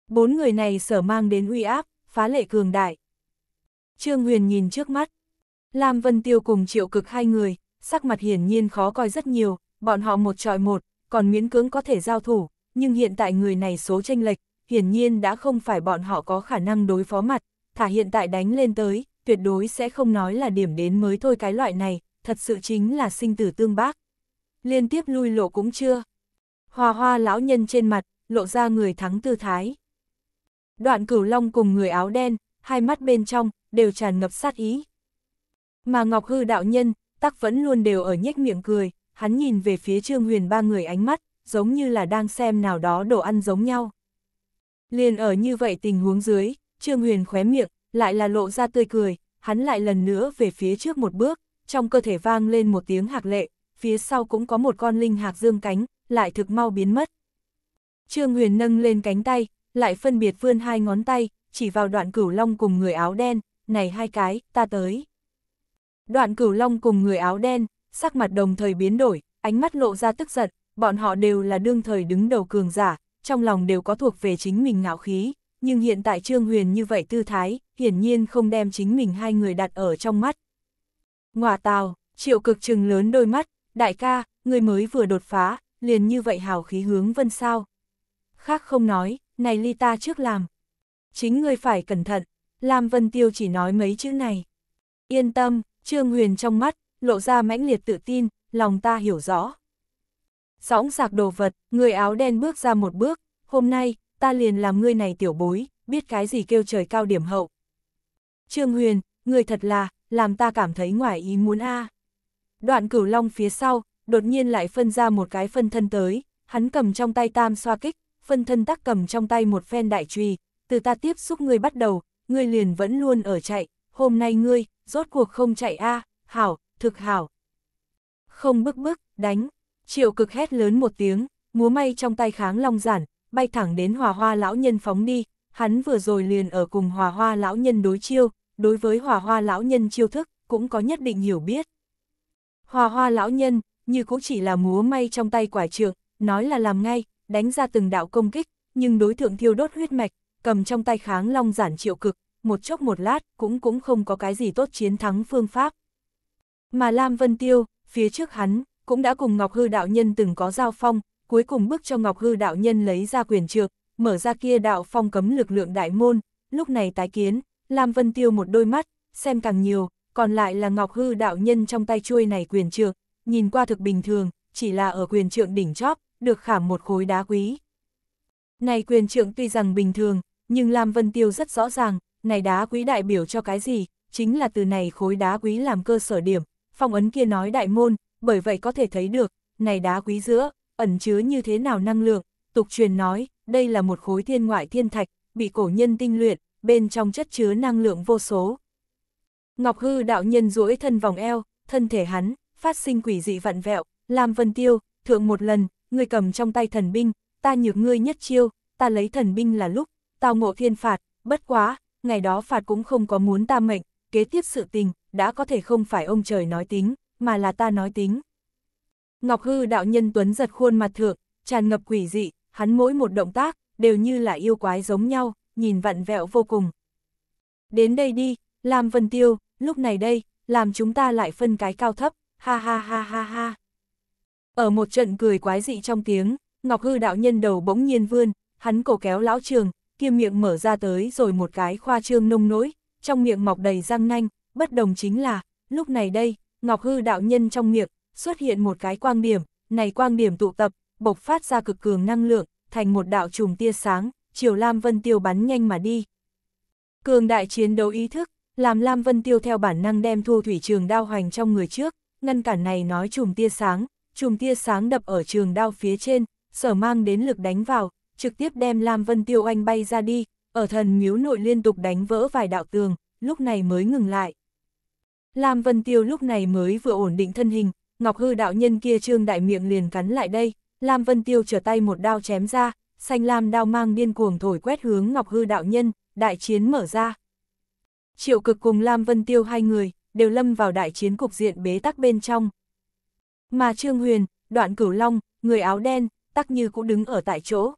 Bốn người này sở mang đến uy áp, phá lệ cường đại. Trương Huyền nhìn trước mắt, Lam Vân Tiêu cùng triệu cực hai người, sắc mặt hiển nhiên khó coi rất nhiều, bọn họ một trọi một, còn miễn cưỡng có thể giao thủ, nhưng hiện tại người này số tranh lệch, hiển nhiên đã không phải bọn họ có khả năng đối phó mặt, thả hiện tại đánh lên tới, tuyệt đối sẽ không nói là điểm đến mới thôi cái loại này, thật sự chính là sinh tử tương bác. Liên tiếp lui lộ cũng chưa. Hòa hoa lão nhân trên mặt, lộ ra người thắng tư thái. Đoạn cửu long cùng người áo đen, hai mắt bên trong, đều tràn ngập sát ý. Mà Ngọc Hư đạo nhân, tắc vẫn luôn đều ở nhếch miệng cười, hắn nhìn về phía Trương Huyền ba người ánh mắt, giống như là đang xem nào đó đồ ăn giống nhau. Liền ở như vậy tình huống dưới, Trương Huyền khóe miệng, lại là lộ ra tươi cười, hắn lại lần nữa về phía trước một bước, trong cơ thể vang lên một tiếng hạc lệ, phía sau cũng có một con linh hạc dương cánh, lại thực mau biến mất. Trương Huyền nâng lên cánh tay, lại phân biệt vươn hai ngón tay, chỉ vào đoạn cửu long cùng người áo đen, này hai cái, ta tới. Đoạn cửu long cùng người áo đen, sắc mặt đồng thời biến đổi, ánh mắt lộ ra tức giận, bọn họ đều là đương thời đứng đầu cường giả, trong lòng đều có thuộc về chính mình ngạo khí, nhưng hiện tại Trương Huyền như vậy tư thái, hiển nhiên không đem chính mình hai người đặt ở trong mắt. Ngoà tào, triệu cực trừng lớn đôi mắt, đại ca, người mới vừa đột phá, liền như vậy hào khí hướng vân sao. Khác không nói, này ly ta trước làm. Chính người phải cẩn thận, Lam Vân Tiêu chỉ nói mấy chữ này. Yên tâm, Trương Huyền trong mắt, lộ ra mãnh liệt tự tin, lòng ta hiểu rõ. Sõng sạc đồ vật, người áo đen bước ra một bước, hôm nay, ta liền làm ngươi này tiểu bối, biết cái gì kêu trời cao điểm hậu. Trương Huyền, người thật là, làm ta cảm thấy ngoài ý muốn a. Đoạn cửu long phía sau, đột nhiên lại phân ra một cái phân thân tới, hắn cầm trong tay tam xoa kích, phân thân tắc cầm trong tay một phen đại truy, từ ta tiếp xúc người bắt đầu, người liền vẫn luôn ở chạy, hôm nay ngươi, rốt cuộc không chạy a, hảo, thực hảo. Không bức bức, đánh, triệu cực hét lớn một tiếng, múa may trong tay kháng long giản, bay thẳng đến hòa hoa lão nhân phóng đi, hắn vừa rồi liền ở cùng hòa hoa lão nhân đối chiêu, đối với hòa hoa lão nhân chiêu thức, cũng có nhất định hiểu biết. Hòa hoa lão nhân, như cũng chỉ là múa may trong tay quả trượng, nói là làm ngay, đánh ra từng đạo công kích, nhưng đối tượng thiêu đốt huyết mạch, cầm trong tay kháng long giản triệu cực, một chốc một lát, cũng cũng không có cái gì tốt chiến thắng phương pháp. Mà Lam Vân Tiêu, phía trước hắn, cũng đã cùng Ngọc Hư Đạo Nhân từng có giao phong, cuối cùng bước cho Ngọc Hư Đạo Nhân lấy ra quyền trượng, mở ra kia đạo phong cấm lực lượng đại môn, lúc này tái kiến, Lam Vân Tiêu một đôi mắt, xem càng nhiều, còn lại là Ngọc Hư đạo nhân trong tay chuôi này quyền trượng, nhìn qua thực bình thường, chỉ là ở quyền trượng đỉnh chóp, được khảm một khối đá quý. Này quyền trượng tuy rằng bình thường, nhưng Lam Vân Tiêu rất rõ ràng, này đá quý đại biểu cho cái gì, chính là từ này khối đá quý làm cơ sở điểm, phong ấn kia nói đại môn, bởi vậy có thể thấy được, này đá quý giữa, ẩn chứa như thế nào năng lượng, tục truyền nói, đây là một khối thiên ngoại thiên thạch, bị cổ nhân tinh luyện, bên trong chất chứa năng lượng vô số. Ngọc Hư đạo nhân duỗi thân vòng eo, thân thể hắn, phát sinh quỷ dị vặn vẹo, làm vân tiêu, thượng một lần, người cầm trong tay thần binh, ta nhược ngươi nhất chiêu, ta lấy thần binh là lúc, tao ngộ thiên phạt, bất quá, ngày đó phạt cũng không có muốn ta mệnh, kế tiếp sự tình, đã có thể không phải ông trời nói tính, mà là ta nói tính. Ngọc Hư đạo nhân tuấn giật khuôn mặt thượng, tràn ngập quỷ dị, hắn mỗi một động tác, đều như là yêu quái giống nhau, nhìn vặn vẹo vô cùng. Đến đây đi, làm Vân Tiêu, lúc này đây, làm chúng ta lại phân cái cao thấp, ha ha ha ha ha. Ở một trận cười quái dị trong tiếng, Ngọc Hư đạo nhân đầu bỗng nhiên vươn, hắn cổ kéo lão trường, kia miệng mở ra tới rồi một cái khoa trương nông nỗi, trong miệng mọc đầy răng nanh, bất đồng chính là, lúc này đây, Ngọc Hư đạo nhân trong miệng, xuất hiện một cái quang điểm, này quang điểm tụ tập, bộc phát ra cực cường năng lượng, thành một đạo trùng tia sáng, chiều Lam Vân Tiêu bắn nhanh mà đi. Cường đại chiến đấu ý thức, làm Lam Vân Tiêu theo bản năng đem thu thủy trường đao hoành trong người trước, ngăn cản này nói trùng tia sáng, trùng tia sáng đập ở trường đao phía trên, sở mang đến lực đánh vào, trực tiếp đem Lam Vân Tiêu anh bay ra đi, ở thần miếu nội liên tục đánh vỡ vài đạo tường, lúc này mới ngừng lại. Lam Vân Tiêu lúc này mới vừa ổn định thân hình, Ngọc Hư đạo nhân kia trương đại miệng liền cắn lại đây, Lam Vân Tiêu trở tay một đao chém ra, xanh lam đao mang điên cuồng thổi quét hướng Ngọc Hư đạo nhân, đại chiến mở ra. Triệu cực cùng Lam Vân Tiêu hai người, đều lâm vào đại chiến cục diện bế tắc bên trong. Mà Trương Huyền, đoạn cửu long, người áo đen, tắc như cũng đứng ở tại chỗ.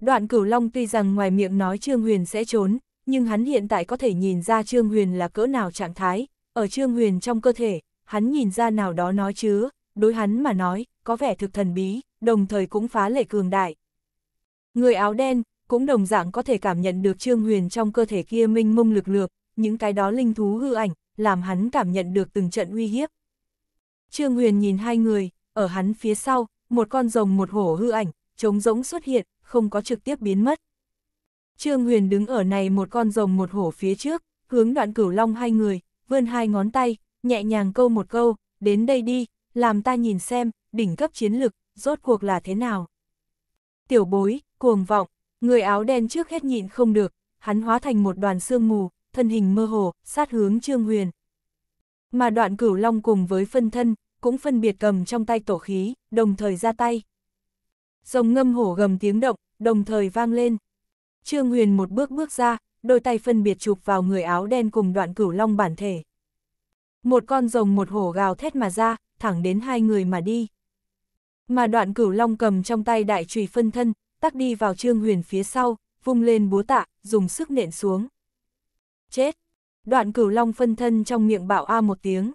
Đoạn cửu long tuy rằng ngoài miệng nói Trương Huyền sẽ trốn, nhưng hắn hiện tại có thể nhìn ra Trương Huyền là cỡ nào trạng thái, ở Trương Huyền trong cơ thể, hắn nhìn ra nào đó nói chứ, đối hắn mà nói, có vẻ thực thần bí, đồng thời cũng phá lệ cường đại. Người áo đen, cũng đồng dạng có thể cảm nhận được Trương Huyền trong cơ thể kia minh mông lực lược, những cái đó linh thú hư ảnh, làm hắn cảm nhận được từng trận uy hiếp. Trương Huyền nhìn hai người, ở hắn phía sau, một con rồng một hổ hư ảnh, trống rỗng xuất hiện, không có trực tiếp biến mất. Trương Huyền đứng ở này một con rồng một hổ phía trước, hướng đoạn cửu long hai người, vươn hai ngón tay, nhẹ nhàng câu một câu, đến đây đi, làm ta nhìn xem, đỉnh cấp chiến lực, rốt cuộc là thế nào? Tiểu bối, cuồng vọng, người áo đen trước hết nhịn không được, hắn hóa thành một đoàn sương mù, thân hình mơ hồ, sát hướng Trương Huyền. Mà đoạn cửu long cùng với phân thân, cũng phân biệt cầm trong tay tổ khí, đồng thời ra tay. Rồng ngâm hổ gầm tiếng động, đồng thời vang lên. Trương Huyền một bước bước ra, đôi tay phân biệt chụp vào người áo đen cùng đoạn cửu long bản thể. Một con rồng một hổ gào thét mà ra, thẳng đến hai người mà đi. Mà đoạn cửu long cầm trong tay đại trùy phân thân, tắc đi vào trương huyền phía sau, vung lên búa tạ, dùng sức nện xuống. Chết! Đoạn cửu long phân thân trong miệng bảo A một tiếng.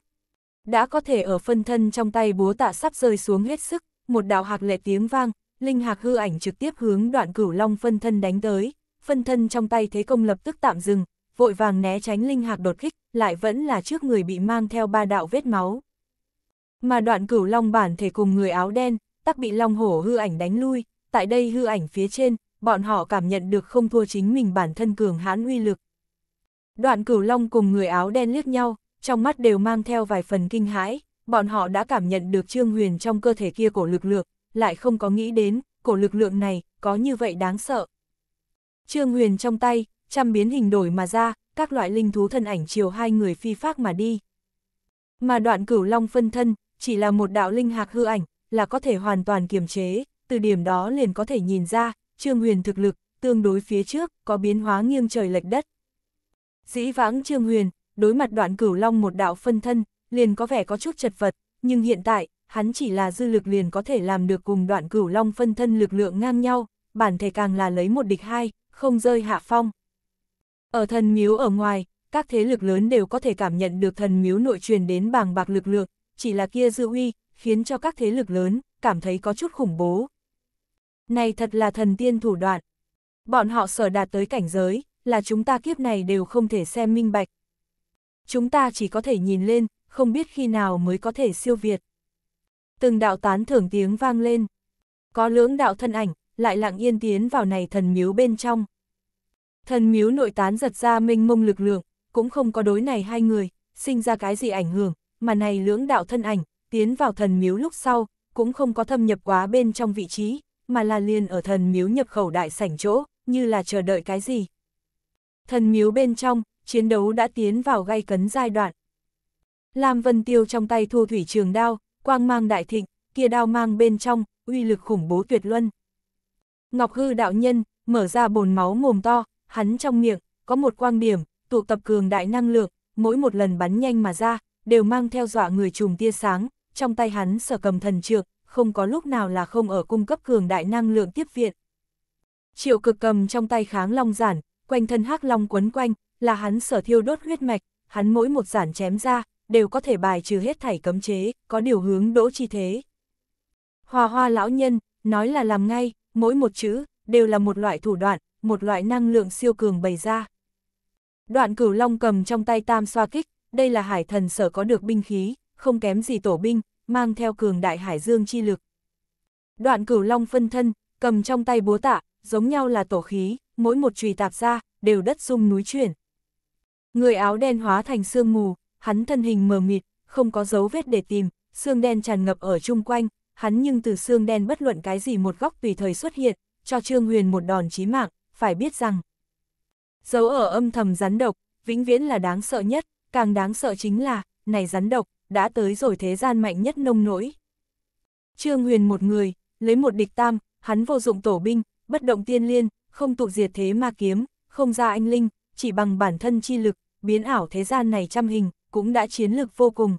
Đã có thể ở phân thân trong tay búa tạ sắp rơi xuống hết sức, một đạo hạc lệ tiếng vang, linh hạc hư ảnh trực tiếp hướng đoạn cửu long phân thân đánh tới, phân thân trong tay thế công lập tức tạm dừng, vội vàng né tránh linh hạc đột kích, lại vẫn là trước người bị mang theo ba đạo vết máu. Mà đoạn cửu long bản thể cùng người áo đen, tắc bị long hổ hư ảnh đánh lui, tại đây hư ảnh phía trên, bọn họ cảm nhận được không thua chính mình bản thân cường hãn uy lực. Đoạn cửu long cùng người áo đen liếc nhau, trong mắt đều mang theo vài phần kinh hãi, bọn họ đã cảm nhận được Trương Huyền trong cơ thể kia cổ lực lượng, lại không có nghĩ đến, cổ lực lượng này, có như vậy đáng sợ. Trương Huyền trong tay, trăm biến hình đổi mà ra, các loại linh thú thân ảnh chiều hai người phi phác mà đi. Mà đoạn cửu long phân thân, chỉ là một đạo linh hạc hư ảnh, là có thể hoàn toàn kiềm chế, từ điểm đó liền có thể nhìn ra, Trương Huyền thực lực, tương đối phía trước, có biến hóa nghiêng trời lệch đất. Dĩ vãng Trương Huyền, đối mặt đoạn cửu long một đạo phân thân, liền có vẻ có chút chật vật, nhưng hiện tại, hắn chỉ là dư lực liền có thể làm được cùng đoạn cửu long phân thân lực lượng ngang nhau, bản thể càng là lấy một địch hai, không rơi hạ phong. Ở thần miếu ở ngoài, các thế lực lớn đều có thể cảm nhận được thần miếu nội truyền đến bàng bạc lực lượng, chỉ là kia dư uy, khiến cho các thế lực lớn cảm thấy có chút khủng bố. Này thật là thần tiên thủ đoạn. Bọn họ sở đạt tới cảnh giới, là chúng ta kiếp này đều không thể xem minh bạch. Chúng ta chỉ có thể nhìn lên, không biết khi nào mới có thể siêu việt. Từng đạo tán thưởng tiếng vang lên. Có lưỡng đạo thân ảnh, lại lặng yên tiến vào này thần miếu bên trong. Thần miếu nội tán giật ra minh mông lực lượng, cũng không có đối này hai người, sinh ra cái gì ảnh hưởng, mà này lưỡng đạo thân ảnh, tiến vào thần miếu lúc sau, cũng không có thâm nhập quá bên trong vị trí, mà là liền ở thần miếu nhập khẩu đại sảnh chỗ, như là chờ đợi cái gì. Thần miếu bên trong, chiến đấu đã tiến vào gay cấn giai đoạn. Lam Vân Tiêu trong tay thu thủy trường đao, quang mang đại thịnh, kia đao mang bên trong, uy lực khủng bố tuyệt luân. Ngọc Hư đạo nhân, mở ra bồn máu mồm to, hắn trong miệng, có một quang điểm, tụ tập cường đại năng lượng, mỗi một lần bắn nhanh mà ra, đều mang theo dọa người trùng tia sáng, trong tay hắn sở cầm thần trượng, không có lúc nào là không ở cung cấp cường đại năng lượng tiếp viện. Triệu cực cầm trong tay kháng long giản, quanh thân hắc long quấn quanh, là hắn sở thiêu đốt huyết mạch, hắn mỗi một giản chém ra, đều có thể bài trừ hết thảy cấm chế, có điều hướng đỗ chi thế. Hòa hoa lão nhân, nói là làm ngay, mỗi một chữ, đều là một loại thủ đoạn, một loại năng lượng siêu cường bày ra. Đoạn cửu long cầm trong tay tam xoa kích, đây là hải thần sở có được binh khí, không kém gì tổ binh, mang theo cường đại hải dương chi lực. Đoạn cửu long phân thân, cầm trong tay búa tạ, giống nhau là tổ khí, mỗi một chùy tạp ra, đều đất sung núi chuyển. Người áo đen hóa thành sương mù, hắn thân hình mờ mịt, không có dấu vết để tìm, xương đen tràn ngập ở chung quanh, hắn nhưng từ xương đen bất luận cái gì một góc tùy thời xuất hiện, cho Trương Huyền một đòn chí mạng, phải biết rằng. Dấu ở âm thầm rắn độc, vĩnh viễn là đáng sợ nhất, càng đáng sợ chính là, này rắn độc, đã tới rồi thế gian mạnh nhất nông nỗi. Trương Huyền một người, lấy một địch tam, hắn vô dụng tổ binh, bất động tiên liên, không tụ diệt thế ma kiếm, không ra anh linh, chỉ bằng bản thân chi lực, biến ảo thế gian này trăm hình, cũng đã chiến lực vô cùng.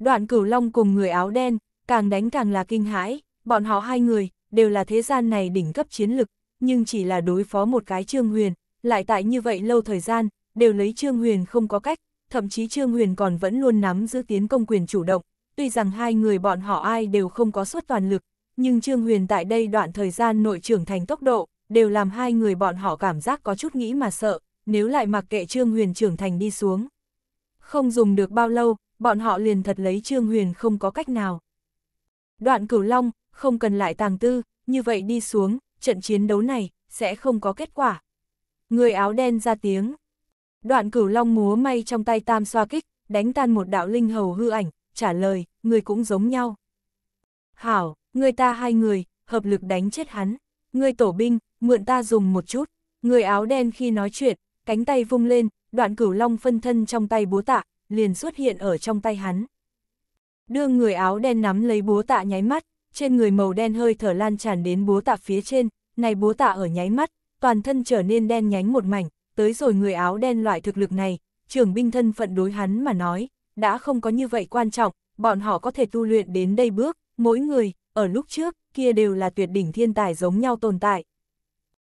Đoạn cửu long cùng người áo đen, càng đánh càng là kinh hãi, bọn họ hai người, đều là thế gian này đỉnh cấp chiến lực, nhưng chỉ là đối phó một cái Trương Huyền, lại tại như vậy lâu thời gian, đều lấy Trương Huyền không có cách, thậm chí Trương Huyền còn vẫn luôn nắm giữ tiến công quyền chủ động, tuy rằng hai người bọn họ ai đều không có suất toàn lực, nhưng Trương Huyền tại đây đoạn thời gian nội trưởng thành tốc độ, đều làm hai người bọn họ cảm giác có chút nghĩ mà sợ, nếu lại mặc kệ Trương Huyền trưởng thành đi xuống. Không dùng được bao lâu, bọn họ liền thật lấy Trương Huyền không có cách nào. Đoạn cửu long, không cần lại tàng tư, như vậy đi xuống, trận chiến đấu này, sẽ không có kết quả. Người áo đen ra tiếng. Đoạn cửu long múa may trong tay tam xoa kích, đánh tan một đạo linh hầu hư ảnh, trả lời, người cũng giống nhau. Hảo, người ta hai người, hợp lực đánh chết hắn. Người tổ binh, mượn ta dùng một chút. Người áo đen khi nói chuyện, cánh tay vung lên, đoạn cửu long phân thân trong tay búa tạ, liền xuất hiện ở trong tay hắn. Đưa người áo đen nắm lấy búa tạ nháy mắt, trên người màu đen hơi thở lan tràn đến búa tạ phía trên, này búa tạ ở nháy mắt, toàn thân trở nên đen nhánh một mảnh, tới rồi người áo đen loại thực lực này, trưởng binh thân phận đối hắn mà nói, đã không có như vậy quan trọng, bọn họ có thể tu luyện đến đây bước, mỗi người, ở lúc trước, kia đều là tuyệt đỉnh thiên tài giống nhau tồn tại.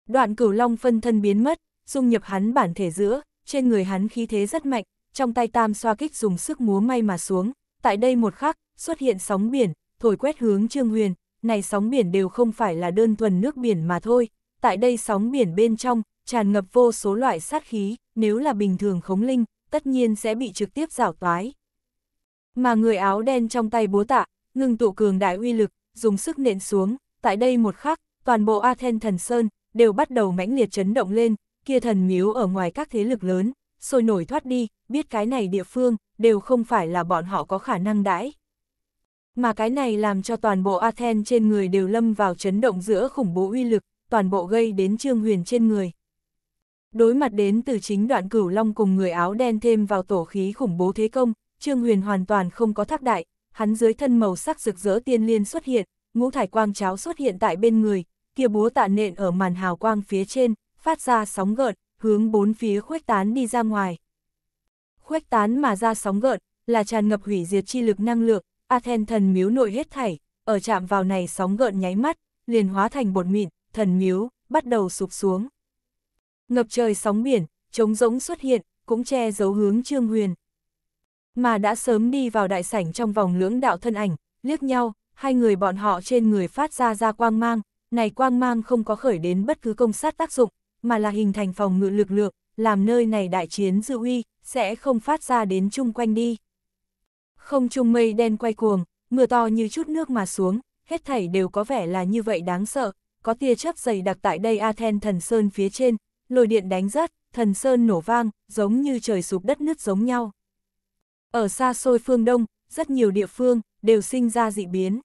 Đoạn cửu long phân thân biến mất, dung nhập hắn bản thể giữa, trên người hắn khí thế rất mạnh, trong tay tam xoa kích dùng sức múa may mà xuống, tại đây một khắc, xuất hiện sóng biển, thổi quét hướng Trương Huyền, này sóng biển đều không phải là đơn thuần nước biển mà thôi, tại đây sóng biển bên trong, tràn ngập vô số loại sát khí, nếu là bình thường khống linh, tất nhiên sẽ bị trực tiếp rảo toái. Mà người áo đen trong tay búa tạ, ngừng tụ cường đại uy lực, dùng sức nện xuống, tại đây một khắc, toàn bộ Athen thần sơn đều bắt đầu mãnh liệt chấn động lên, kia thần miếu ở ngoài các thế lực lớn, sôi nổi thoát đi, biết cái này địa phương đều không phải là bọn họ có khả năng đãi. Mà cái này làm cho toàn bộ Athen trên người đều lâm vào chấn động giữa khủng bố uy lực, toàn bộ gây đến Trương Huyền trên người. Đối mặt đến từ chính đoạn cửu long cùng người áo đen thêm vào tổ khí khủng bố thế công, Trương Huyền hoàn toàn không có thác đại, hắn dưới thân màu sắc rực rỡ tiên liên xuất hiện, ngũ thải quang cháo xuất hiện tại bên người, kia búa tạ nện ở màn hào quang phía trên, phát ra sóng gợn, hướng bốn phía khuếch tán đi ra ngoài. Khuếch tán mà ra sóng gợn, là tràn ngập hủy diệt chi lực năng lượng, Athen thần miếu nội hết thảy, ở chạm vào này sóng gợn nháy mắt, liền hóa thành bột mịn, thần miếu, bắt đầu sụp xuống ngập trời sóng biển, trống rỗng xuất hiện, cũng che giấu hướng Trương Huyền. Mà đã sớm đi vào đại sảnh trong vòng lưỡng đạo thân ảnh, liếc nhau, hai người bọn họ trên người phát ra ra quang mang, này quang mang không có khởi đến bất cứ công sát tác dụng, mà là hình thành phòng ngự lực lượng, làm nơi này đại chiến dư uy, sẽ không phát ra đến chung quanh đi. Không chung mây đen quay cuồng, mưa to như chút nước mà xuống, hết thảy đều có vẻ là như vậy đáng sợ, có tia chớp dày đặc tại đây athen thần sơn phía trên, lôi điện đánh rắt, thần sơn nổ vang, giống như trời sụp đất nứt giống nhau. Ở xa xôi phương Đông, rất nhiều địa phương, đều sinh ra dị biến.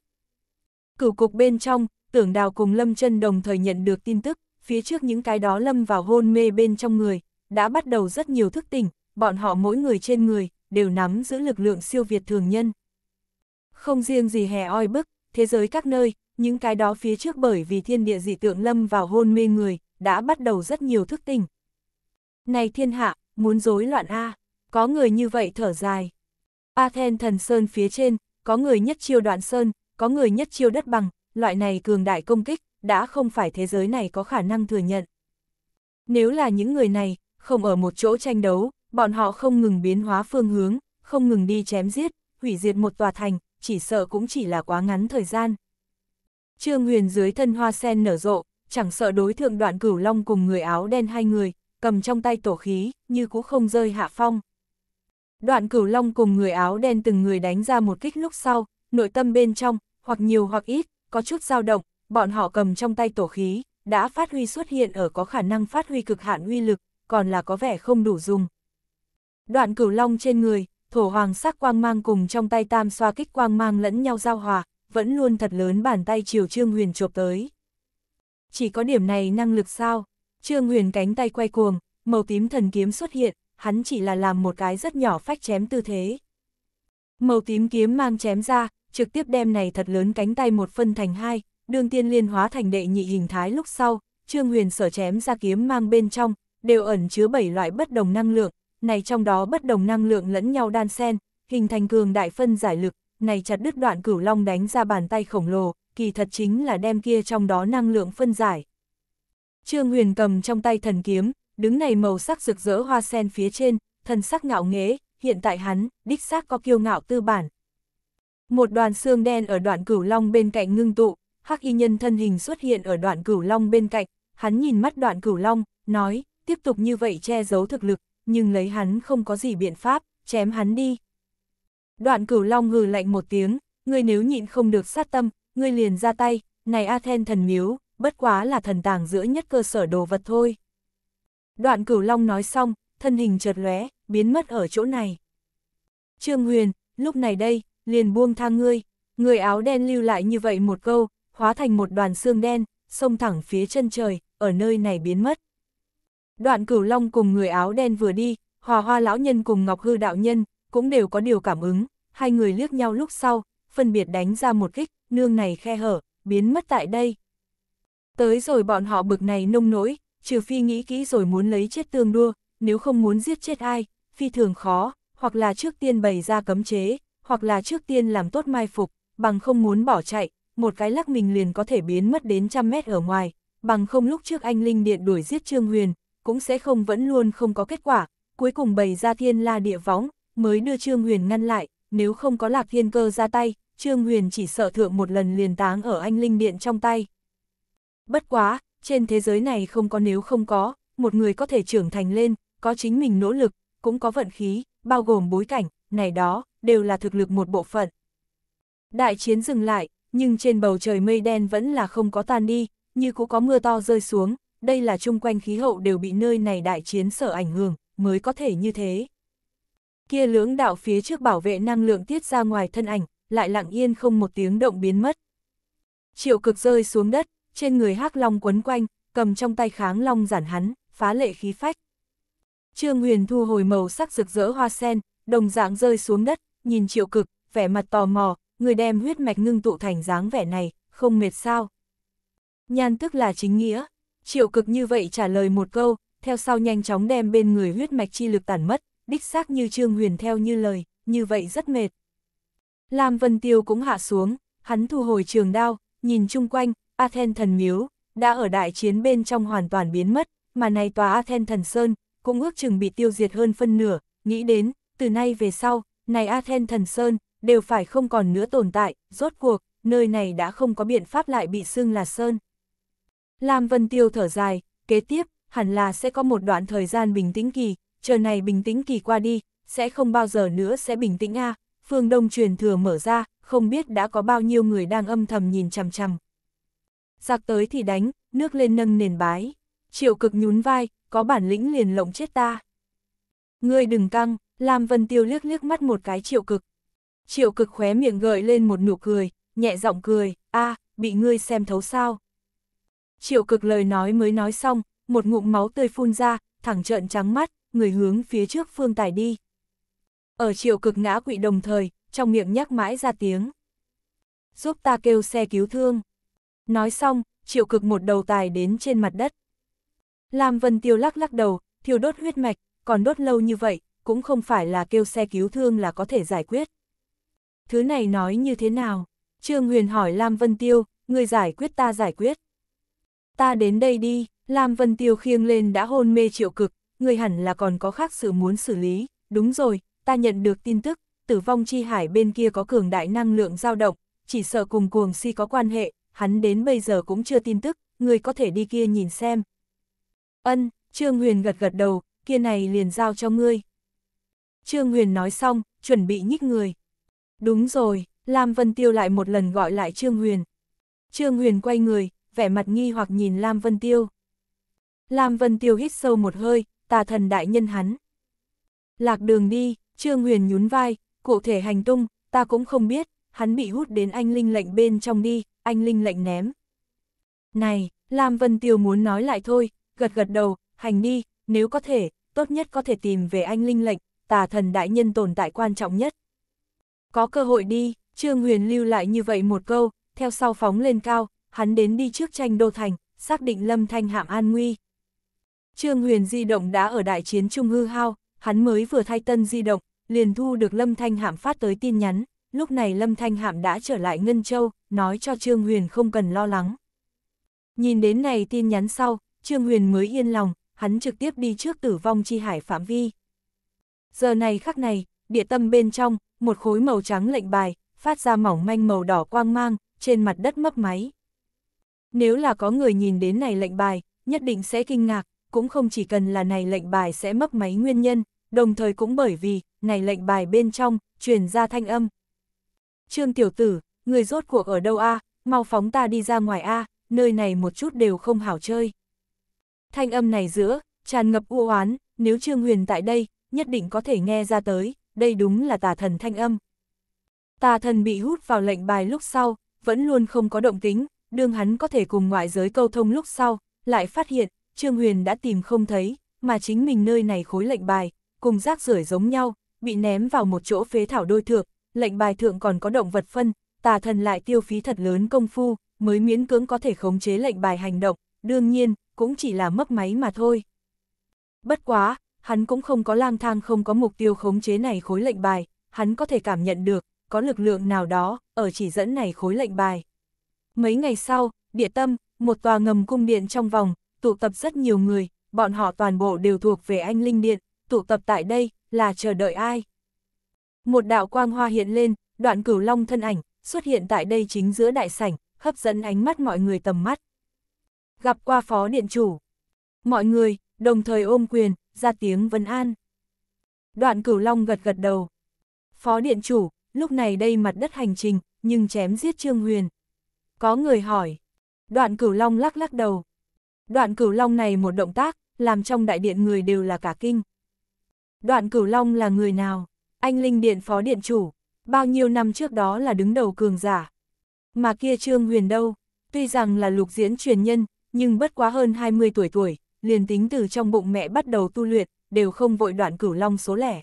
Cửu cục bên trong, tưởng đào cùng Lâm chân đồng thời nhận được tin tức, phía trước những cái đó Lâm vào hôn mê bên trong người, đã bắt đầu rất nhiều thức tỉnh, bọn họ mỗi người trên người, đều nắm giữ lực lượng siêu việt thường nhân. Không riêng gì hè oi bức, thế giới các nơi, những cái đó phía trước bởi vì thiên địa dị tượng lâm vào hôn mê người, đã bắt đầu rất nhiều thức tình. Này thiên hạ, muốn rối loạn A, có người như vậy thở dài. Athen thần sơn phía trên, có người nhất chiêu đoạn sơn, có người nhất chiêu đất bằng, loại này cường đại công kích, đã không phải thế giới này có khả năng thừa nhận. Nếu là những người này, không ở một chỗ tranh đấu, bọn họ không ngừng biến hóa phương hướng, không ngừng đi chém giết, hủy diệt một tòa thành, chỉ sợ cũng chỉ là quá ngắn thời gian. Trương Huyền dưới thân hoa sen nở rộ, chẳng sợ đối thượng đoạn cửu long cùng người áo đen hai người, cầm trong tay tổ khí, như cũ không rơi hạ phong. Đoạn cửu long cùng người áo đen từng người đánh ra một kích lúc sau, nội tâm bên trong, hoặc nhiều hoặc ít, có chút dao động, bọn họ cầm trong tay tổ khí, đã phát huy xuất hiện ở có khả năng phát huy cực hạn uy lực, còn là có vẻ không đủ dùng. Đoạn cửu long trên người, thổ hoàng sắc quang mang cùng trong tay tam xoa kích quang mang lẫn nhau giao hòa, vẫn luôn thật lớn bàn tay chiều trương huyền chộp tới chỉ có điểm này năng lực sao? Trương Huyền cánh tay quay cuồng, màu tím thần kiếm xuất hiện, hắn chỉ là làm một cái rất nhỏ phách chém tư thế. Màu tím kiếm mang chém ra, trực tiếp đem này thật lớn cánh tay một phân thành hai, đường tiên liên hóa thành đệ nhị hình thái lúc sau, Trương Huyền sở chém ra kiếm mang bên trong, đều ẩn chứa bảy loại bất đồng năng lượng, này trong đó bất đồng năng lượng lẫn nhau đan xen, hình thành cường đại phân giải lực, này chặt đứt đoạn cửu long đánh ra bàn tay khổng lồ, kỳ thật chính là đem kia trong đó năng lượng phân giải. Trương Huyền cầm trong tay thần kiếm, đứng này màu sắc rực rỡ hoa sen phía trên, thần sắc ngạo nghễ, hiện tại hắn, đích xác có kiêu ngạo tư bản. Một đoàn xương đen ở đoạn cửu long bên cạnh ngưng tụ, hắc y nhân thân hình xuất hiện ở đoạn cửu long bên cạnh, hắn nhìn mắt đoạn cửu long, nói, tiếp tục như vậy che giấu thực lực, nhưng lấy hắn không có gì biện pháp, chém hắn đi. Đoạn cửu long hừ lạnh một tiếng, người nếu nhịn không được sát tâm, ngươi liền ra tay, này Athen thần miếu, bất quá là thần tàng giữa nhất cơ sở đồ vật thôi. Đoạn cửu long nói xong, thân hình chợt lóe, biến mất ở chỗ này. Trương Huyền, lúc này đây, liền buông tha ngươi, người áo đen lưu lại như vậy một câu, hóa thành một đoàn xương đen, xông thẳng phía chân trời, ở nơi này biến mất. Đoạn cửu long cùng người áo đen vừa đi, hòa hoa lão nhân cùng ngọc hư đạo nhân, cũng đều có điều cảm ứng, hai người liếc nhau lúc sau, phân biệt đánh ra một kích, nương này khe hở, biến mất tại đây. Tới rồi bọn họ bực này nông nỗi, trừ phi nghĩ kỹ rồi muốn lấy chết tương đua, nếu không muốn giết chết ai, phi thường khó, hoặc là trước tiên bày ra cấm chế, hoặc là trước tiên làm tốt mai phục, bằng không muốn bỏ chạy, một cái lắc mình liền có thể biến mất đến trăm mét ở ngoài, bằng không lúc trước anh Linh Điện đuổi giết Trương Huyền, cũng sẽ không vẫn luôn không có kết quả, cuối cùng bày ra thiên la địa võng, mới đưa Trương Huyền ngăn lại, nếu không có lạc thiên cơ ra tay, Trương Huyền chỉ sợ thượng một lần liền táng ở anh Linh Điện trong tay. Bất quá, trên thế giới này không có nếu không có, một người có thể trưởng thành lên, có chính mình nỗ lực, cũng có vận khí, bao gồm bối cảnh, này đó, đều là thực lực một bộ phận. Đại chiến dừng lại, nhưng trên bầu trời mây đen vẫn là không có tan đi, như cũng có mưa to rơi xuống, đây là chung quanh khí hậu đều bị nơi này đại chiến sở ảnh hưởng, mới có thể như thế. Kia lưỡng đạo phía trước bảo vệ năng lượng tiết ra ngoài thân ảnh, lại lặng yên không một tiếng động biến mất. Triệu cực rơi xuống đất, trên người hắc long quấn quanh, cầm trong tay kháng long giản hắn, phá lệ khí phách. Trương Huyền thu hồi màu sắc rực rỡ hoa sen, đồng dạng rơi xuống đất, nhìn triệu cực, vẻ mặt tò mò, người đem huyết mạch ngưng tụ thành dáng vẻ này, không mệt sao. Nhan tức là chính nghĩa, triệu cực như vậy trả lời một câu, theo sau nhanh chóng đem bên người huyết mạch chi lực tản mất, đích xác như Trương Huyền theo như lời, như vậy rất mệt. Lam Vân Tiêu cũng hạ xuống, hắn thu hồi trường đao, nhìn chung quanh, Athen thần miếu, đã ở đại chiến bên trong hoàn toàn biến mất, mà này tòa Athen thần sơn, cũng ước chừng bị tiêu diệt hơn phân nửa, nghĩ đến, từ nay về sau, này Athen thần sơn, đều phải không còn nữa tồn tại, rốt cuộc, nơi này đã không có biện pháp lại bị xưng là sơn. Lam Vân Tiêu thở dài, kế tiếp, hẳn là sẽ có một đoạn thời gian bình tĩnh kỳ, chờ này bình tĩnh kỳ qua đi, sẽ không bao giờ nữa sẽ bình tĩnh a à phương Đông truyền thừa mở ra, không biết đã có bao nhiêu người đang âm thầm nhìn chằm chằm. Giặc tới thì đánh, nước lên nâng nền bái. Triệu cực nhún vai, có bản lĩnh liền lộng chết ta. Ngươi đừng căng, làm Vân Tiêu liếc liếc mắt một cái triệu cực. Triệu cực khóe miệng gợi lên một nụ cười, nhẹ giọng cười, a à, bị ngươi xem thấu sao. Triệu cực lời nói mới nói xong, một ngụm máu tươi phun ra, thẳng trợn trắng mắt, người hướng phía trước phương tài đi. Ở chiều cực ngã quỵ đồng thời, trong miệng nhắc mãi ra tiếng. Giúp ta kêu xe cứu thương. Nói xong, triệu cực một đầu tài đến trên mặt đất. Lam Vân Tiêu lắc lắc đầu, thiêu đốt huyết mạch, còn đốt lâu như vậy, cũng không phải là kêu xe cứu thương là có thể giải quyết. Thứ này nói như thế nào? Trương Huyền hỏi Lam Vân Tiêu, người giải quyết ta giải quyết. Ta đến đây đi, Lam Vân Tiêu khiêng lên đã hôn mê triệu cực, người hẳn là còn có khác sự muốn xử lý, đúng rồi, ta nhận được tin tức, tử vong chi hải bên kia có cường đại năng lượng dao động, chỉ sợ cùng cuồng si có quan hệ, hắn đến bây giờ cũng chưa tin tức, người có thể đi kia nhìn xem. Ân, Trương Huyền gật gật đầu, kia này liền giao cho ngươi. Trương Huyền nói xong, chuẩn bị nhích người. Đúng rồi, Lam Vân Tiêu lại một lần gọi lại Trương Huyền. Trương Huyền quay người, vẻ mặt nghi hoặc nhìn Lam Vân Tiêu. Lam Vân Tiêu hít sâu một hơi, tà thần đại nhân hắn. Lạc đường đi, Trương Huyền nhún vai, cụ thể hành tung, ta cũng không biết, hắn bị hút đến anh Linh lệnh bên trong đi, anh Linh lệnh ném. Này, Lam Vân Tiêu muốn nói lại thôi, gật gật đầu, hành đi, nếu có thể, tốt nhất có thể tìm về anh Linh lệnh, tà thần đại nhân tồn tại quan trọng nhất. Có cơ hội đi, Trương Huyền lưu lại như vậy một câu, theo sau phóng lên cao, hắn đến đi trước tranh đô thành, xác định lâm thanh hạm an nguy. Trương Huyền di động đã ở đại chiến trung hư hao, hắn mới vừa thay tân di động, liền thu được Lâm Thanh Hạm phát tới tin nhắn, lúc này Lâm Thanh Hạm đã trở lại Ngân Châu, nói cho Trương Huyền không cần lo lắng. Nhìn đến này tin nhắn sau, Trương Huyền mới yên lòng, hắn trực tiếp đi trước tử vong chi hải phạm vi. Giờ này khắc này, địa tâm bên trong, một khối màu trắng lệnh bài, phát ra mỏng manh màu đỏ quang mang, trên mặt đất mấp máy. Nếu là có người nhìn đến này lệnh bài, nhất định sẽ kinh ngạc, cũng không chỉ cần là này lệnh bài sẽ mấp máy nguyên nhân, đồng thời cũng bởi vì, này lệnh bài bên trong, truyền ra thanh âm. Trương tiểu tử, người rốt cuộc ở đâu a à, mau phóng ta đi ra ngoài a à, nơi này một chút đều không hảo chơi. Thanh âm này giữa, tràn ngập u oán nếu Trương Huyền tại đây, nhất định có thể nghe ra tới, đây đúng là tà thần thanh âm. Tà thần bị hút vào lệnh bài lúc sau, vẫn luôn không có động tính, đương hắn có thể cùng ngoại giới câu thông lúc sau, lại phát hiện, Trương Huyền đã tìm không thấy, mà chính mình nơi này khối lệnh bài, cùng rác rưởi giống nhau, bị ném vào một chỗ phế thảo đôi thượng, lệnh bài thượng còn có động vật phân, tà thần lại tiêu phí thật lớn công phu, mới miễn cưỡng có thể khống chế lệnh bài hành động, đương nhiên, cũng chỉ là mấp máy mà thôi. Bất quá, hắn cũng không có lang thang không có mục tiêu khống chế này khối lệnh bài, hắn có thể cảm nhận được, có lực lượng nào đó, ở chỉ dẫn này khối lệnh bài. Mấy ngày sau, địa tâm, một tòa ngầm cung điện trong vòng, tụ tập rất nhiều người, bọn họ toàn bộ đều thuộc về anh Linh Điện, tụ tập tại đây, là chờ đợi ai. Một đạo quang hoa hiện lên, đoạn cửu long thân ảnh, xuất hiện tại đây chính giữa đại sảnh, hấp dẫn ánh mắt mọi người tầm mắt. Gặp qua phó điện chủ. Mọi người, đồng thời ôm quyền, ra tiếng vân an. Đoạn cửu long gật gật đầu. Phó điện chủ, lúc này đây mặt đất hành trình, nhưng chém giết Trương Huyền. Có người hỏi. Đoạn cửu long lắc lắc đầu. Đoạn cửu long này một động tác, làm trong đại điện người đều là cả kinh. Đoạn Cửu Long là người nào? Anh Linh Điện Phó Điện Chủ, bao nhiêu năm trước đó là đứng đầu cường giả. Mà kia Trương Huyền đâu, tuy rằng là lục diễn truyền nhân, nhưng bất quá hơn 20 tuổi tuổi, liền tính từ trong bụng mẹ bắt đầu tu luyện, đều không vội đoạn cửu long số lẻ.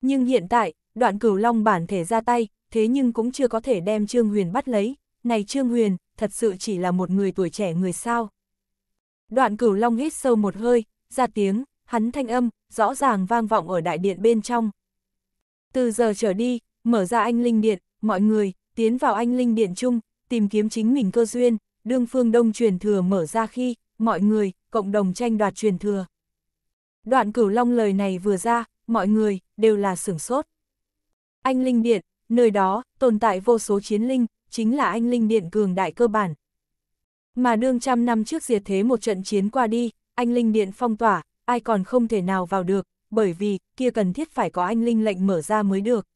Nhưng hiện tại, đoạn cửu long bản thể ra tay, thế nhưng cũng chưa có thể đem Trương Huyền bắt lấy, này Trương Huyền, thật sự chỉ là một người tuổi trẻ người sao. Đoạn cửu long hít sâu một hơi, ra tiếng, hắn thanh âm, rõ ràng vang vọng ở đại điện bên trong. Từ giờ trở đi, mở ra anh linh điện, mọi người, tiến vào anh linh điện chung, tìm kiếm chính mình cơ duyên, đương phương đông truyền thừa mở ra khi, mọi người, cộng đồng tranh đoạt truyền thừa. Đoạn cửu long lời này vừa ra, mọi người, đều là sửng sốt. Anh linh điện, nơi đó, tồn tại vô số chiến linh, chính là anh linh điện cường đại cơ bản. Mà đương trăm năm trước diệt thế một trận chiến qua đi, anh linh điện phong tỏa, ai còn không thể nào vào được, bởi vì kia cần thiết phải có anh linh lệnh mở ra mới được.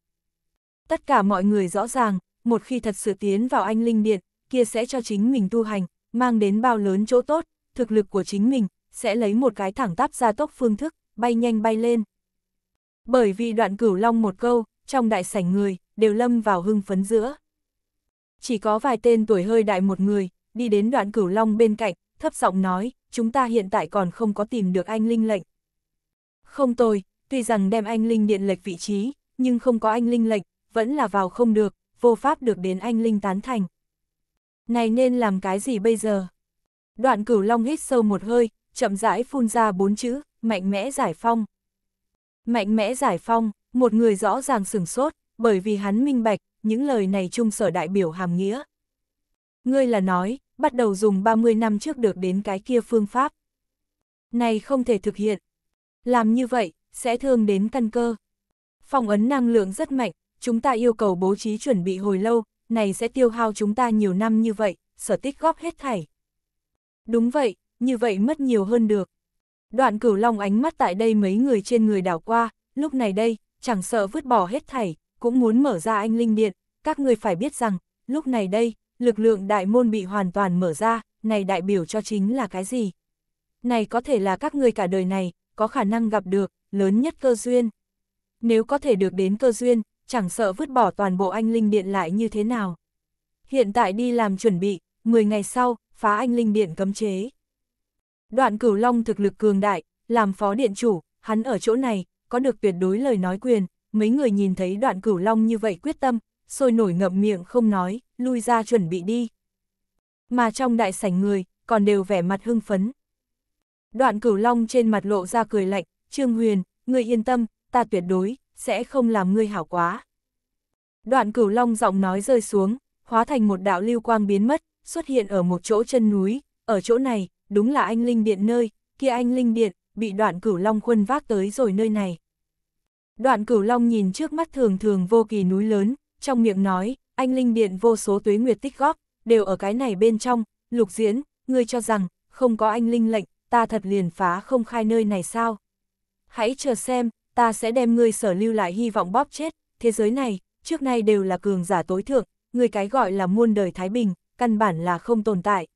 Tất cả mọi người rõ ràng, một khi thật sự tiến vào anh linh điện, kia sẽ cho chính mình tu hành, mang đến bao lớn chỗ tốt, thực lực của chính mình, sẽ lấy một cái thẳng tắp ra tốc phương thức, bay nhanh bay lên. Bởi vì đoạn cửu long một câu, trong đại sảnh người, đều lâm vào hưng phấn giữa. Chỉ có vài tên tuổi hơi đại một người, đi đến đoạn cửu long bên cạnh, thấp giọng nói, chúng ta hiện tại còn không có tìm được anh Linh lệnh. Không tồi tuy rằng đem anh Linh điện lệch vị trí, nhưng không có anh Linh lệnh, vẫn là vào không được, vô pháp được đến anh Linh tán thành. Này nên làm cái gì bây giờ? Đoạn cửu long hít sâu một hơi, chậm rãi phun ra bốn chữ, mạnh mẽ giải phong. Mạnh mẽ giải phong, một người rõ ràng sửng sốt, bởi vì hắn minh bạch, những lời này chung sở đại biểu hàm nghĩa. Ngươi là nói, bắt đầu dùng 30 năm trước được đến cái kia phương pháp. Này không thể thực hiện. Làm như vậy, sẽ thương đến căn cơ. Phòng ấn năng lượng rất mạnh, chúng ta yêu cầu bố trí chuẩn bị hồi lâu, này sẽ tiêu hao chúng ta nhiều năm như vậy, sở tích góp hết thảy. Đúng vậy, như vậy mất nhiều hơn được. Đoạn cửu long ánh mắt tại đây mấy người trên người đảo qua, lúc này đây, chẳng sợ vứt bỏ hết thảy, cũng muốn mở ra anh linh điện, các người phải biết rằng, lúc này đây, lực lượng đại môn bị hoàn toàn mở ra, này đại biểu cho chính là cái gì? Này có thể là các người cả đời này, có khả năng gặp được, lớn nhất cơ duyên. Nếu có thể được đến cơ duyên, chẳng sợ vứt bỏ toàn bộ anh Linh Điện lại như thế nào. Hiện tại đi làm chuẩn bị, 10 ngày sau, phá anh Linh Điện cấm chế. Đoạn cửu long thực lực cường đại, làm phó điện chủ, hắn ở chỗ này, có được tuyệt đối lời nói quyền, mấy người nhìn thấy đoạn cửu long như vậy quyết tâm, sôi nổi ngậm miệng không nói, lui ra chuẩn bị đi. Mà trong đại sảnh người, còn đều vẻ mặt hưng phấn. Đoạn cửu long trên mặt lộ ra cười lạnh, Trương Huyền, ngươi yên tâm, ta tuyệt đối, sẽ không làm ngươi hảo quá. Đoạn cửu long giọng nói rơi xuống, hóa thành một đạo lưu quang biến mất, xuất hiện ở một chỗ chân núi, ở chỗ này, đúng là anh Linh Điện nơi, kia anh Linh Điện, bị đoạn cửu long khuân vác tới rồi nơi này. Đoạn cửu long nhìn trước mắt thường thường vô kỳ núi lớn, trong miệng nói, anh linh điện vô số tuế nguyệt tích góp, đều ở cái này bên trong, lục diễn, ngươi cho rằng, không có anh linh lệnh, ta thật liền phá không khai nơi này sao? Hãy chờ xem, ta sẽ đem ngươi sở lưu lại hy vọng bóp chết, thế giới này, trước nay đều là cường giả tối thượng, người cái gọi là muôn đời Thái Bình, căn bản là không tồn tại.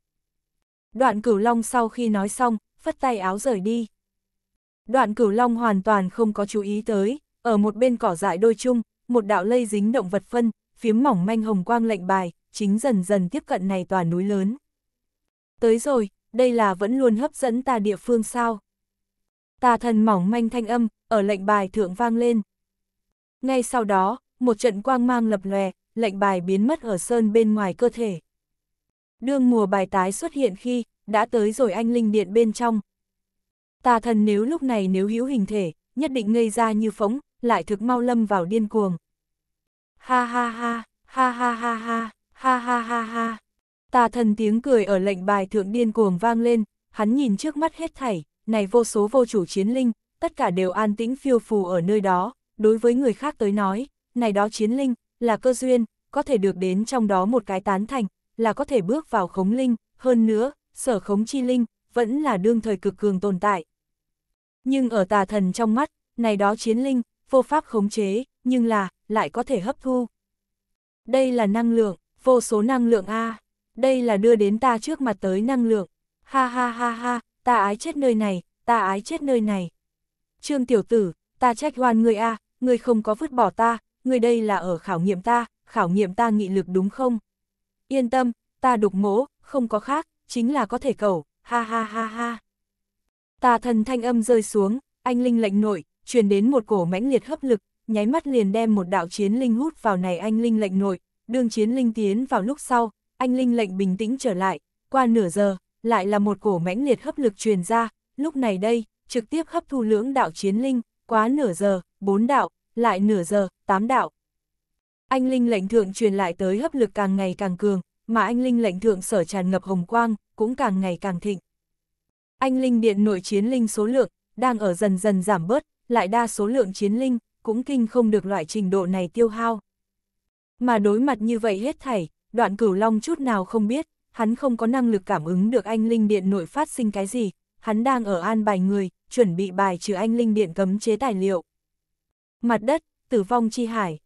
Đoạn cửu long sau khi nói xong, phất tay áo rời đi. Đoạn cửu long hoàn toàn không có chú ý tới, ở một bên cỏ dại đôi chung, một đạo lây dính động vật phân, phiếm mỏng manh hồng quang lệnh bài, chính dần dần tiếp cận này tòa núi lớn. Tới rồi, đây là vẫn luôn hấp dẫn ta địa phương sao. Tà thần mỏng manh thanh âm, ở lệnh bài thượng vang lên. Ngay sau đó, một trận quang mang lập lòe, lệnh bài biến mất ở sơn bên ngoài cơ thể. Đương mùa bài tái xuất hiện khi, đã tới rồi anh linh điện bên trong. Tà thần nếu lúc này nếu hữu hình thể, nhất định ngây ra như phóng, lại thực mau lâm vào điên cuồng. Ha ha ha, ha ha ha ha, ha ha ha ha. Tà thần tiếng cười ở lệnh bài thượng điên cuồng vang lên, hắn nhìn trước mắt hết thảy, này vô số vô chủ chiến linh, tất cả đều an tĩnh phiêu phù ở nơi đó, đối với người khác tới nói, này đó chiến linh, là cơ duyên, có thể được đến trong đó một cái tán thành, là có thể bước vào khống linh, hơn nữa, sở khống chi linh, vẫn là đương thời cực cường tồn tại. Nhưng ở tà thần trong mắt, này đó chiến linh, vô pháp khống chế, nhưng là, lại có thể hấp thu. Đây là năng lượng, vô số năng lượng A, đây là đưa đến ta trước mặt tới năng lượng. Ha ha ha ha, ta ái chết nơi này, ta ái chết nơi này. Trương tiểu tử, ta trách hoan người A, người không có vứt bỏ ta, người đây là ở khảo nghiệm ta, khảo nghiệm ta nghị lực đúng không? Yên tâm, ta đục mố, không có khác, chính là có thể cầu, ha ha ha ha. Tà thần thanh âm rơi xuống, anh linh lệnh nội, truyền đến một cổ mãnh liệt hấp lực, nháy mắt liền đem một đạo chiến linh hút vào này anh linh lệnh nội, đương chiến linh tiến vào lúc sau, anh linh lệnh bình tĩnh trở lại, qua nửa giờ, lại là một cổ mãnh liệt hấp lực truyền ra, lúc này đây, trực tiếp hấp thu lưỡng đạo chiến linh, quá nửa giờ, bốn đạo, lại nửa giờ, tám đạo. Anh linh lệnh thượng truyền lại tới hấp lực càng ngày càng cường, mà anh linh lệnh thượng sở tràn ngập hồng quang, cũng càng ngày càng thịnh. Anh linh điện nội chiến linh số lượng, đang ở dần dần giảm bớt, lại đa số lượng chiến linh, cũng kinh không được loại trình độ này tiêu hao. Mà đối mặt như vậy hết thảy, đoạn cửu long chút nào không biết, hắn không có năng lực cảm ứng được anh linh điện nội phát sinh cái gì, hắn đang ở an bài người, chuẩn bị bài trừ anh linh điện cấm chế tài liệu. Mặt đất, tử vong chi hải.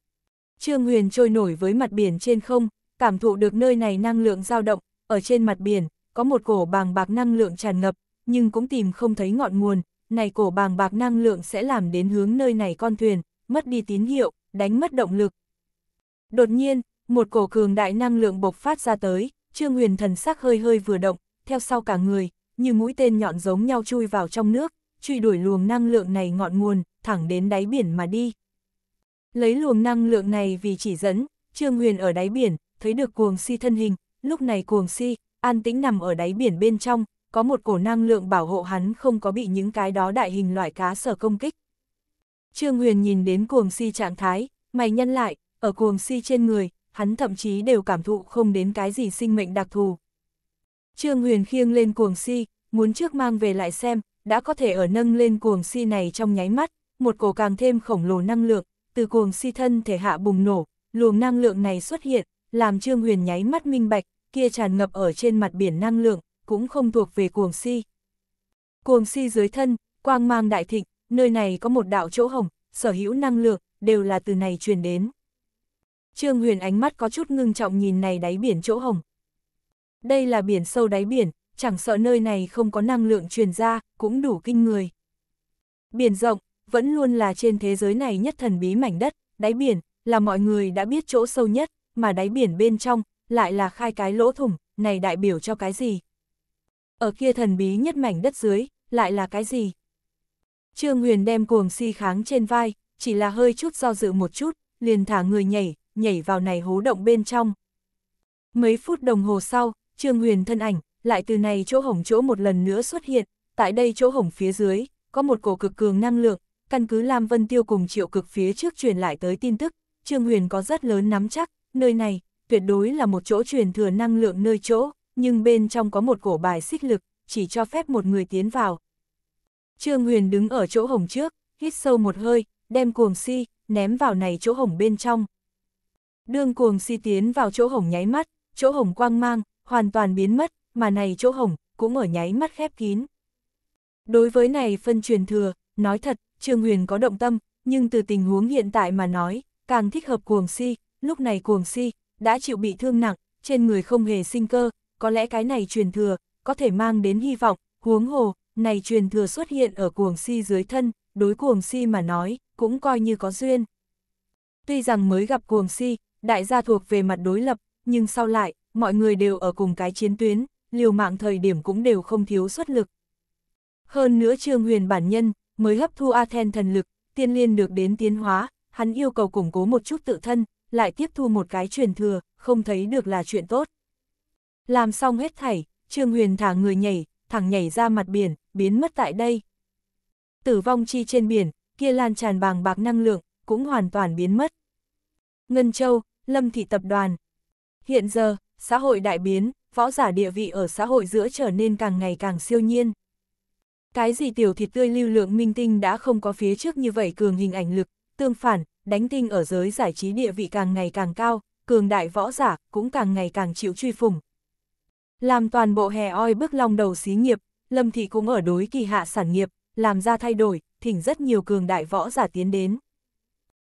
Trương Huyền trôi nổi với mặt biển trên không, cảm thụ được nơi này năng lượng dao động, ở trên mặt biển, có một cổ bàng bạc năng lượng tràn ngập, nhưng cũng tìm không thấy ngọn nguồn, này cổ bàng bạc năng lượng sẽ làm đến hướng nơi này con thuyền, mất đi tín hiệu, đánh mất động lực. Đột nhiên, một cổ cường đại năng lượng bộc phát ra tới, Trương Huyền thần sắc hơi hơi vừa động, theo sau cả người, như mũi tên nhọn giống nhau chui vào trong nước, truy đuổi luồng năng lượng này ngọn nguồn, thẳng đến đáy biển mà đi. Lấy luồng năng lượng này vì chỉ dẫn, Trương Huyền ở đáy biển, thấy được cuồng si thân hình, lúc này cuồng si, an tĩnh nằm ở đáy biển bên trong, có một cổ năng lượng bảo hộ hắn không có bị những cái đó đại hình loại cá sở công kích. Trương Huyền nhìn đến cuồng si trạng thái, mày nhân lại, ở cuồng si trên người, hắn thậm chí đều cảm thụ không đến cái gì sinh mệnh đặc thù. Trương Huyền khiêng lên cuồng si, muốn trước mang về lại xem, đã có thể ở nâng lên cuồng si này trong nháy mắt, một cổ càng thêm khổng lồ năng lượng, từ cuồng si thân thể hạ bùng nổ, luồng năng lượng này xuất hiện, làm Trương Huyền nháy mắt minh bạch, kia tràn ngập ở trên mặt biển năng lượng, cũng không thuộc về cuồng si. Cuồng si dưới thân, quang mang đại thịnh, nơi này có một đạo chỗ hồng, sở hữu năng lượng, đều là từ này truyền đến. Trương Huyền ánh mắt có chút ngưng trọng nhìn này đáy biển chỗ hồng. Đây là biển sâu đáy biển, chẳng sợ nơi này không có năng lượng truyền ra, cũng đủ kinh người. Biển rộng, vẫn luôn là trên thế giới này nhất thần bí mảnh đất, đáy biển, là mọi người đã biết chỗ sâu nhất, mà đáy biển bên trong, lại là khai cái lỗ thủng, này đại biểu cho cái gì? ở kia thần bí nhất mảnh đất dưới, lại là cái gì? Trương Huyền đem cuồng si kháng trên vai, chỉ là hơi chút do dự một chút, liền thả người nhảy, nhảy vào này hố động bên trong. Mấy phút đồng hồ sau, Trương Huyền thân ảnh, lại từ này chỗ hổng chỗ một lần nữa xuất hiện, tại đây chỗ hổng phía dưới, có một cổ cực cường năng lượng, căn cứ Lam Vân Tiêu cùng triệu cực phía trước truyền lại tới tin tức, Trương Huyền có rất lớn nắm chắc, nơi này, tuyệt đối là một chỗ truyền thừa năng lượng nơi chỗ nhưng bên trong có một cổ bài xích lực, chỉ cho phép một người tiến vào. Trương Huyền đứng ở chỗ hồng trước, hít sâu một hơi, đem cuồng si, ném vào này chỗ hồng bên trong. Đương cuồng si tiến vào chỗ hồng nháy mắt, chỗ hồng quang mang, hoàn toàn biến mất, mà này chỗ hồng, cũng ở nháy mắt khép kín. Đối với này phân truyền thừa, nói thật, Trương Huyền có động tâm, nhưng từ tình huống hiện tại mà nói, càng thích hợp cuồng si, lúc này cuồng si, đã chịu bị thương nặng, trên người không hề sinh cơ, có lẽ cái này truyền thừa, có thể mang đến hy vọng, huống hồ, này truyền thừa xuất hiện ở cuồng si dưới thân, đối cuồng si mà nói, cũng coi như có duyên. Tuy rằng mới gặp cuồng si, đại gia thuộc về mặt đối lập, nhưng sau lại, mọi người đều ở cùng cái chiến tuyến, liều mạng thời điểm cũng đều không thiếu xuất lực. Hơn nữa Trương Huyền bản nhân, mới hấp thu Athen thần lực, tiên liên được đến tiến hóa, hắn yêu cầu củng cố một chút tự thân, lại tiếp thu một cái truyền thừa, không thấy được là chuyện tốt. Làm xong hết thảy, Trương Huyền thả người nhảy, thẳng nhảy ra mặt biển, biến mất tại đây. Tử vong chi trên biển, kia lan tràn bàng bạc năng lượng, cũng hoàn toàn biến mất. Ngân Châu, Lâm Thị Tập đoàn. Hiện giờ, xã hội đại biến, võ giả địa vị ở xã hội giữa trở nên càng ngày càng siêu nhiên. Cái gì tiểu thịt tươi lưu lượng minh tinh đã không có phía trước như vậy cường hình ảnh lực, tương phản, đánh tinh ở giới giải trí địa vị càng ngày càng cao, cường đại võ giả cũng càng ngày càng chịu truy phủng, làm toàn bộ hè oi bước lòng đầu xí nghiệp, Lâm Thị cũng ở đối kỳ hạ sản nghiệp, làm ra thay đổi, thỉnh rất nhiều cường đại võ giả tiến đến.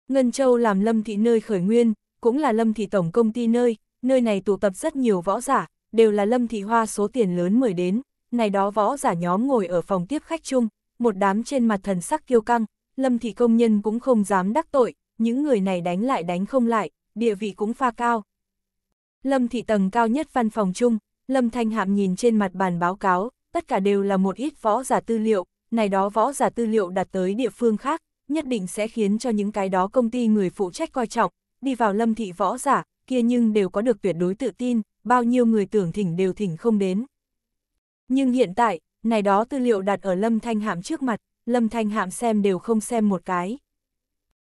Ngân Châu làm Lâm Thị nơi khởi nguyên, cũng là Lâm Thị tổng công ty nơi, nơi này tụ tập rất nhiều võ giả, đều là Lâm Thị Hoa số tiền lớn mời đến, này đó võ giả nhóm ngồi ở phòng tiếp khách chung, một đám trên mặt thần sắc kiêu căng, Lâm Thị công nhân cũng không dám đắc tội, những người này đánh lại đánh không lại, địa vị cũng pha cao. Lâm Thị tầng cao nhất văn phòng chung, Lâm Thanh Hạm nhìn trên mặt bàn báo cáo, tất cả đều là một ít võ giả tư liệu, này đó võ giả tư liệu đặt tới địa phương khác, nhất định sẽ khiến cho những cái đó công ty người phụ trách coi trọng, đi vào lâm thị võ giả, kia nhưng đều có được tuyệt đối tự tin, bao nhiêu người tưởng thỉnh đều thỉnh không đến. Nhưng hiện tại, này đó tư liệu đặt ở Lâm Thanh Hạm trước mặt, Lâm Thanh Hạm xem đều không xem một cái.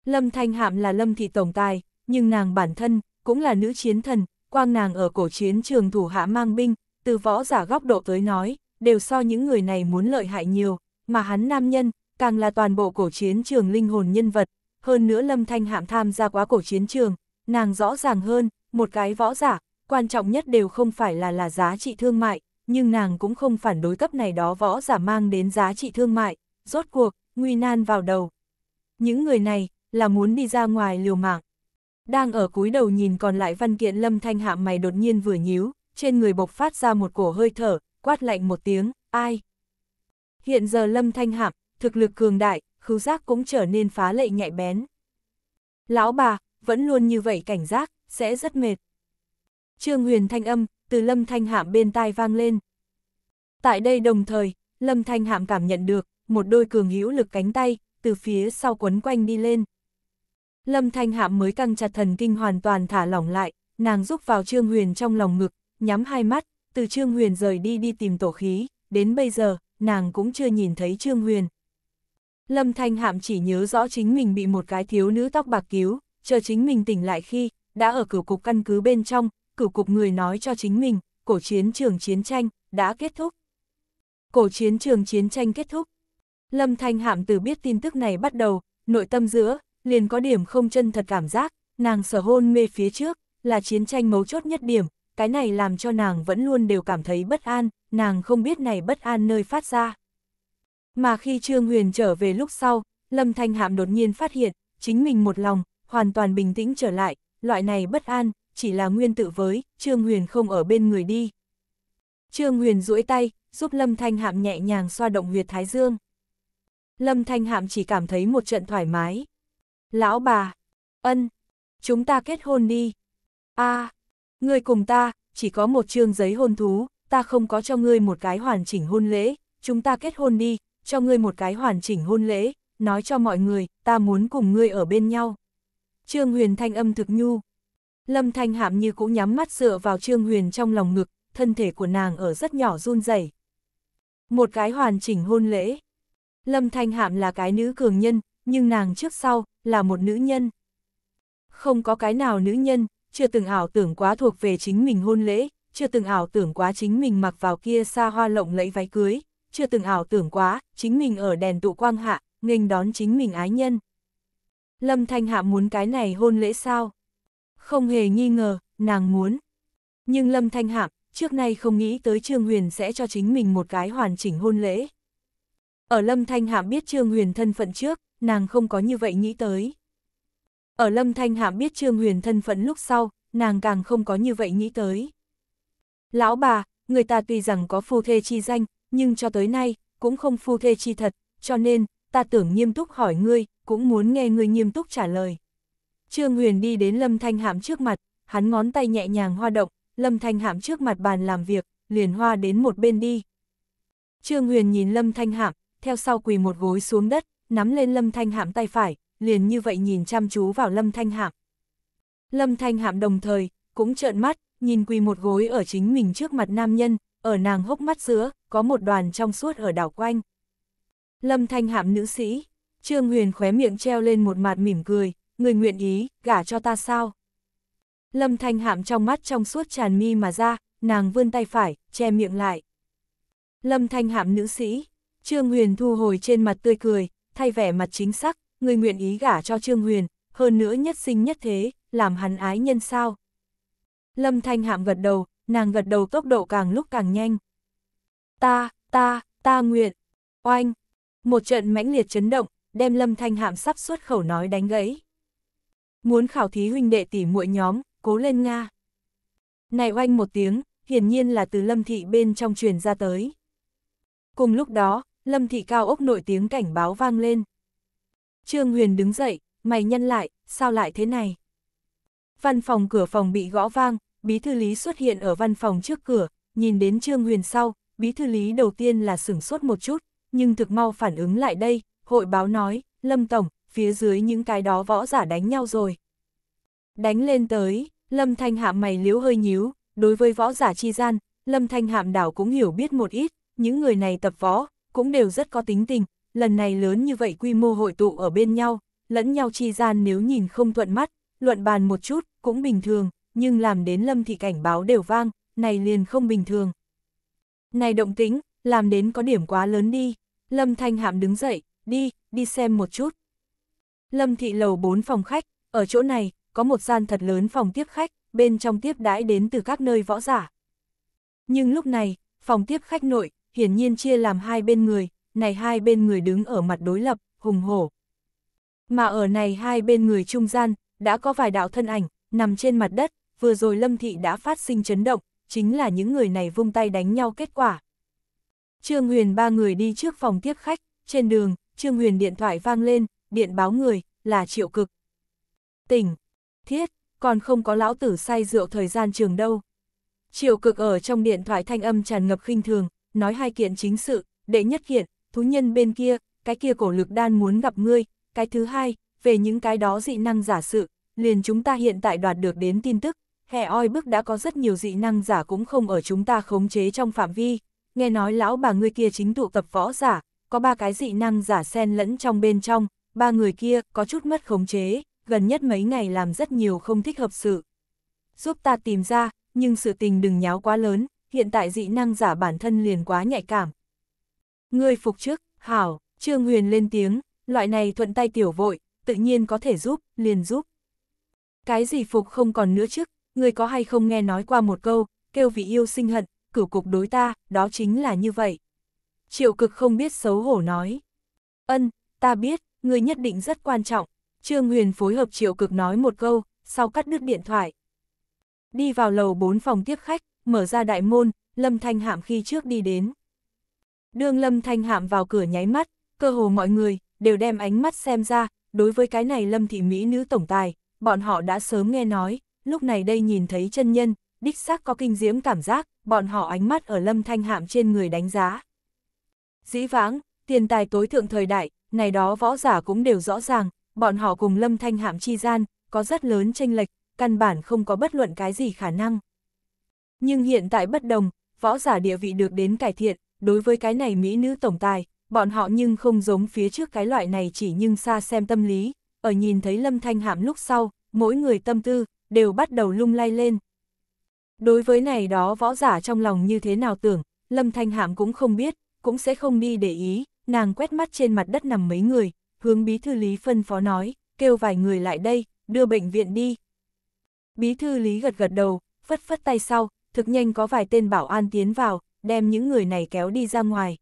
Lâm Thanh Hạm là Lâm thị tổng tài, nhưng nàng bản thân cũng là nữ chiến thần, quang nàng ở cổ chiến trường thủ hạ mang binh, từ võ giả góc độ tới nói, đều so những người này muốn lợi hại nhiều, mà hắn nam nhân, càng là toàn bộ cổ chiến trường linh hồn nhân vật, hơn nữa lâm thanh hạm tham gia quá cổ chiến trường, nàng rõ ràng hơn, một cái võ giả, quan trọng nhất đều không phải là là giá trị thương mại, nhưng nàng cũng không phản đối cấp này đó võ giả mang đến giá trị thương mại, rốt cuộc, nguy nan vào đầu. Những người này, là muốn đi ra ngoài liều mạng, đang ở cúi đầu nhìn còn lại văn kiện lâm thanh hạ mày đột nhiên vừa nhíu, trên người bộc phát ra một cổ hơi thở, quát lạnh một tiếng, ai. Hiện giờ lâm thanh hạm, thực lực cường đại, khứu giác cũng trở nên phá lệ nhạy bén. Lão bà, vẫn luôn như vậy cảnh giác, sẽ rất mệt. Trương huyền thanh âm, từ lâm thanh hạm bên tai vang lên. Tại đây đồng thời, lâm thanh hạm cảm nhận được, một đôi cường hữu lực cánh tay, từ phía sau quấn quanh đi lên. Lâm Thanh Hạm mới căng chặt thần kinh hoàn toàn thả lỏng lại, nàng rúc vào Trương Huyền trong lòng ngực, nhắm hai mắt, từ Trương Huyền rời đi đi tìm tổ khí, đến bây giờ, nàng cũng chưa nhìn thấy Trương Huyền. Lâm Thanh Hạm chỉ nhớ rõ chính mình bị một cái thiếu nữ tóc bạc cứu, chờ chính mình tỉnh lại khi, đã ở cửu cục căn cứ bên trong, cửu cục người nói cho chính mình, cổ chiến trường chiến tranh, đã kết thúc. Cổ chiến trường chiến tranh kết thúc. Lâm Thanh Hạm từ biết tin tức này bắt đầu, nội tâm giữa, liền có điểm không chân thật cảm giác, nàng sở hôn mê phía trước, là chiến tranh mấu chốt nhất điểm, cái này làm cho nàng vẫn luôn đều cảm thấy bất an, nàng không biết này bất an nơi phát ra. Mà khi Trương Huyền trở về lúc sau, Lâm Thanh Hạm đột nhiên phát hiện, chính mình một lòng, hoàn toàn bình tĩnh trở lại, loại này bất an, chỉ là nguyên tự với, Trương Huyền không ở bên người đi. Trương Huyền duỗi tay, giúp Lâm Thanh Hạm nhẹ nhàng xoa động huyệt thái dương. Lâm Thanh Hạm chỉ cảm thấy một trận thoải mái. Lão bà, ân, chúng ta kết hôn đi. a à, ngươi cùng ta, chỉ có một chương giấy hôn thú, ta không có cho ngươi một cái hoàn chỉnh hôn lễ, chúng ta kết hôn đi, cho ngươi một cái hoàn chỉnh hôn lễ, nói cho mọi người, ta muốn cùng ngươi ở bên nhau. Trương Huyền thanh âm thực nhu. Lâm Thanh Hạm như cũng nhắm mắt dựa vào Trương Huyền trong lòng ngực, thân thể của nàng ở rất nhỏ run rẩy. Một cái hoàn chỉnh hôn lễ. Lâm Thanh Hạm là cái nữ cường nhân, nhưng nàng trước sau, là một nữ nhân. Không có cái nào nữ nhân, chưa từng ảo tưởng quá thuộc về chính mình hôn lễ, chưa từng ảo tưởng quá chính mình mặc vào kia xa hoa lộng lẫy váy cưới, chưa từng ảo tưởng quá chính mình ở đèn tụ quang hạ, nghênh đón chính mình ái nhân. Lâm Thanh Hạ muốn cái này hôn lễ sao? Không hề nghi ngờ, nàng muốn. Nhưng Lâm Thanh Hạ trước nay không nghĩ tới Trương Huyền sẽ cho chính mình một cái hoàn chỉnh hôn lễ. Ở Lâm Thanh Hạ biết Trương Huyền thân phận trước, nàng không có như vậy nghĩ tới. Ở Lâm Thanh Hạm biết Trương Huyền thân phận lúc sau, nàng càng không có như vậy nghĩ tới. Lão bà, người ta tuy rằng có phu thê chi danh, nhưng cho tới nay, cũng không phu thê chi thật, cho nên, ta tưởng nghiêm túc hỏi ngươi, cũng muốn nghe ngươi nghiêm túc trả lời. Trương Huyền đi đến Lâm Thanh Hạm trước mặt, hắn ngón tay nhẹ nhàng hoa động, Lâm Thanh Hạm trước mặt bàn làm việc, liền hoa đến một bên đi. Trương Huyền nhìn Lâm Thanh Hạm, theo sau quỳ một gối xuống đất, nắm lên Lâm Thanh Hạm tay phải, liền như vậy nhìn chăm chú vào Lâm Thanh Hạm. Lâm Thanh Hạm đồng thời, cũng trợn mắt, nhìn quỳ một gối ở chính mình trước mặt nam nhân, ở nàng hốc mắt giữa, có một đoàn trong suốt ở đảo quanh. Lâm Thanh Hạm nữ sĩ, Trương Huyền khóe miệng treo lên một mặt mỉm cười, người nguyện ý, gả cho ta sao? Lâm Thanh Hạm trong mắt trong suốt tràn mi mà ra, nàng vươn tay phải, che miệng lại. Lâm Thanh Hạm nữ sĩ, Trương Huyền thu hồi trên mặt tươi cười, thay vẻ mặt chính xác, người nguyện ý gả cho Trương Huyền, hơn nữa nhất sinh nhất thế, làm hắn ái nhân sao. Lâm Thanh Hạm gật đầu, nàng gật đầu tốc độ càng lúc càng nhanh. Ta, ta, ta nguyện, oanh. Một trận mãnh liệt chấn động, đem Lâm Thanh Hạm sắp suốt khẩu nói đánh gãy. Muốn khảo thí huynh đệ tỷ muội nhóm, cố lên Nga. Này oanh một tiếng, hiển nhiên là từ Lâm Thị bên trong truyền ra tới. Cùng lúc đó, Lâm thị cao ốc nổi tiếng cảnh báo vang lên. Trương Huyền đứng dậy, mày nhân lại, sao lại thế này? Văn phòng cửa phòng bị gõ vang, bí thư lý xuất hiện ở văn phòng trước cửa, nhìn đến Trương Huyền sau, bí thư lý đầu tiên là sửng sốt một chút, nhưng thực mau phản ứng lại đây, hội báo nói, Lâm Tổng, phía dưới những cái đó võ giả đánh nhau rồi. Đánh lên tới, Lâm Thanh Hạm mày liếu hơi nhíu, đối với võ giả chi gian, Lâm Thanh Hạm đảo cũng hiểu biết một ít, những người này tập võ, cũng đều rất có tính tình, lần này lớn như vậy quy mô hội tụ ở bên nhau, lẫn nhau chi gian nếu nhìn không thuận mắt, luận bàn một chút, cũng bình thường, nhưng làm đến lâm thị cảnh báo đều vang, này liền không bình thường. Này động tính, làm đến có điểm quá lớn đi, lâm thanh hạm đứng dậy, đi, đi xem một chút. Lâm thị lầu 4 phòng khách, ở chỗ này, có một gian thật lớn phòng tiếp khách, bên trong tiếp đãi đến từ các nơi võ giả. Nhưng lúc này, phòng tiếp khách nội, hiển nhiên chia làm hai bên người, này hai bên người đứng ở mặt đối lập, hùng hổ. Mà ở này hai bên người trung gian, đã có vài đạo thân ảnh, nằm trên mặt đất, vừa rồi lâm thị đã phát sinh chấn động, chính là những người này vung tay đánh nhau kết quả. Trương Huyền ba người đi trước phòng tiếp khách, trên đường, Trương Huyền điện thoại vang lên, điện báo người, là triệu cực. Tỉnh, thiết, còn không có lão tử say rượu thời gian trường đâu. Triệu cực ở trong điện thoại thanh âm tràn ngập khinh thường, nói hai kiện chính sự, đệ nhất kiện, thú nhân bên kia, cái kia cổ lực đan muốn gặp ngươi, cái thứ hai, về những cái đó dị năng giả sự, liền chúng ta hiện tại đoạt được đến tin tức, hè oi bức đã có rất nhiều dị năng giả cũng không ở chúng ta khống chế trong phạm vi, nghe nói lão bà ngươi kia chính tụ tập võ giả, có ba cái dị năng giả xen lẫn trong bên trong, ba người kia có chút mất khống chế, gần nhất mấy ngày làm rất nhiều không thích hợp sự. Giúp ta tìm ra, nhưng sự tình đừng nháo quá lớn, hiện tại dị năng giả bản thân liền quá nhạy cảm. Ngươi phục trước, hảo, Trương Huyền lên tiếng, loại này thuận tay tiểu vội, tự nhiên có thể giúp, liền giúp. Cái gì phục không còn nữa trước, ngươi có hay không nghe nói qua một câu, kêu vị yêu sinh hận, cửu cục đối ta, đó chính là như vậy. Triệu cực không biết xấu hổ nói. Ân, ta biết, ngươi nhất định rất quan trọng. Trương Huyền phối hợp triệu cực nói một câu, sau cắt đứt điện thoại. Đi vào lầu bốn phòng tiếp khách, mở ra đại môn, Lâm Thanh Hạm khi trước đi đến. Đường Lâm Thanh Hạm vào cửa nháy mắt, cơ hồ mọi người, đều đem ánh mắt xem ra, đối với cái này Lâm Thị Mỹ nữ tổng tài, bọn họ đã sớm nghe nói, lúc này đây nhìn thấy chân nhân, đích xác có kinh diễm cảm giác, bọn họ ánh mắt ở Lâm Thanh Hạm trên người đánh giá. Dĩ vãng, tiền tài tối thượng thời đại, này đó võ giả cũng đều rõ ràng, bọn họ cùng Lâm Thanh Hạm chi gian, có rất lớn tranh lệch, căn bản không có bất luận cái gì khả năng. Nhưng hiện tại bất đồng, võ giả địa vị được đến cải thiện, đối với cái này mỹ nữ tổng tài, bọn họ nhưng không giống phía trước cái loại này chỉ nhưng xa xem tâm lý, ở nhìn thấy lâm thanh hạm lúc sau, mỗi người tâm tư, đều bắt đầu lung lay lên. Đối với này đó võ giả trong lòng như thế nào tưởng, lâm thanh hạm cũng không biết, cũng sẽ không đi để ý, nàng quét mắt trên mặt đất nằm mấy người, hướng bí thư lý phân phó nói, kêu vài người lại đây, đưa bệnh viện đi. Bí thư lý gật gật đầu, phất phất tay sau, thực nhanh có vài tên bảo an tiến vào, đem những người này kéo đi ra ngoài.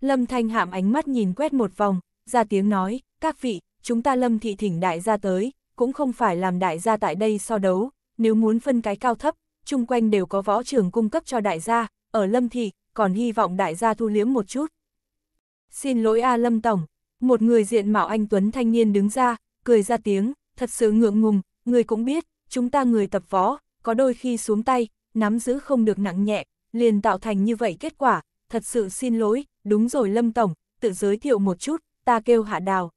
Lâm Thanh Hạm ánh mắt nhìn quét một vòng, ra tiếng nói, các vị, chúng ta Lâm Thị Thỉnh đại gia tới, cũng không phải làm đại gia tại đây so đấu, nếu muốn phân cái cao thấp, chung quanh đều có võ trường cung cấp cho đại gia, ở Lâm Thị, còn hy vọng đại gia thu liếm một chút. Xin lỗi A Lâm Tổng, một người diện mạo anh Tuấn thanh niên đứng ra, cười ra tiếng, thật sự ngượng ngùng, người cũng biết, chúng ta người tập võ, có đôi khi xuống tay, nắm giữ không được nặng nhẹ, liền tạo thành như vậy kết quả, thật sự xin lỗi, đúng rồi Lâm Tổng, tự giới thiệu một chút, ta kêu Hạ Đào.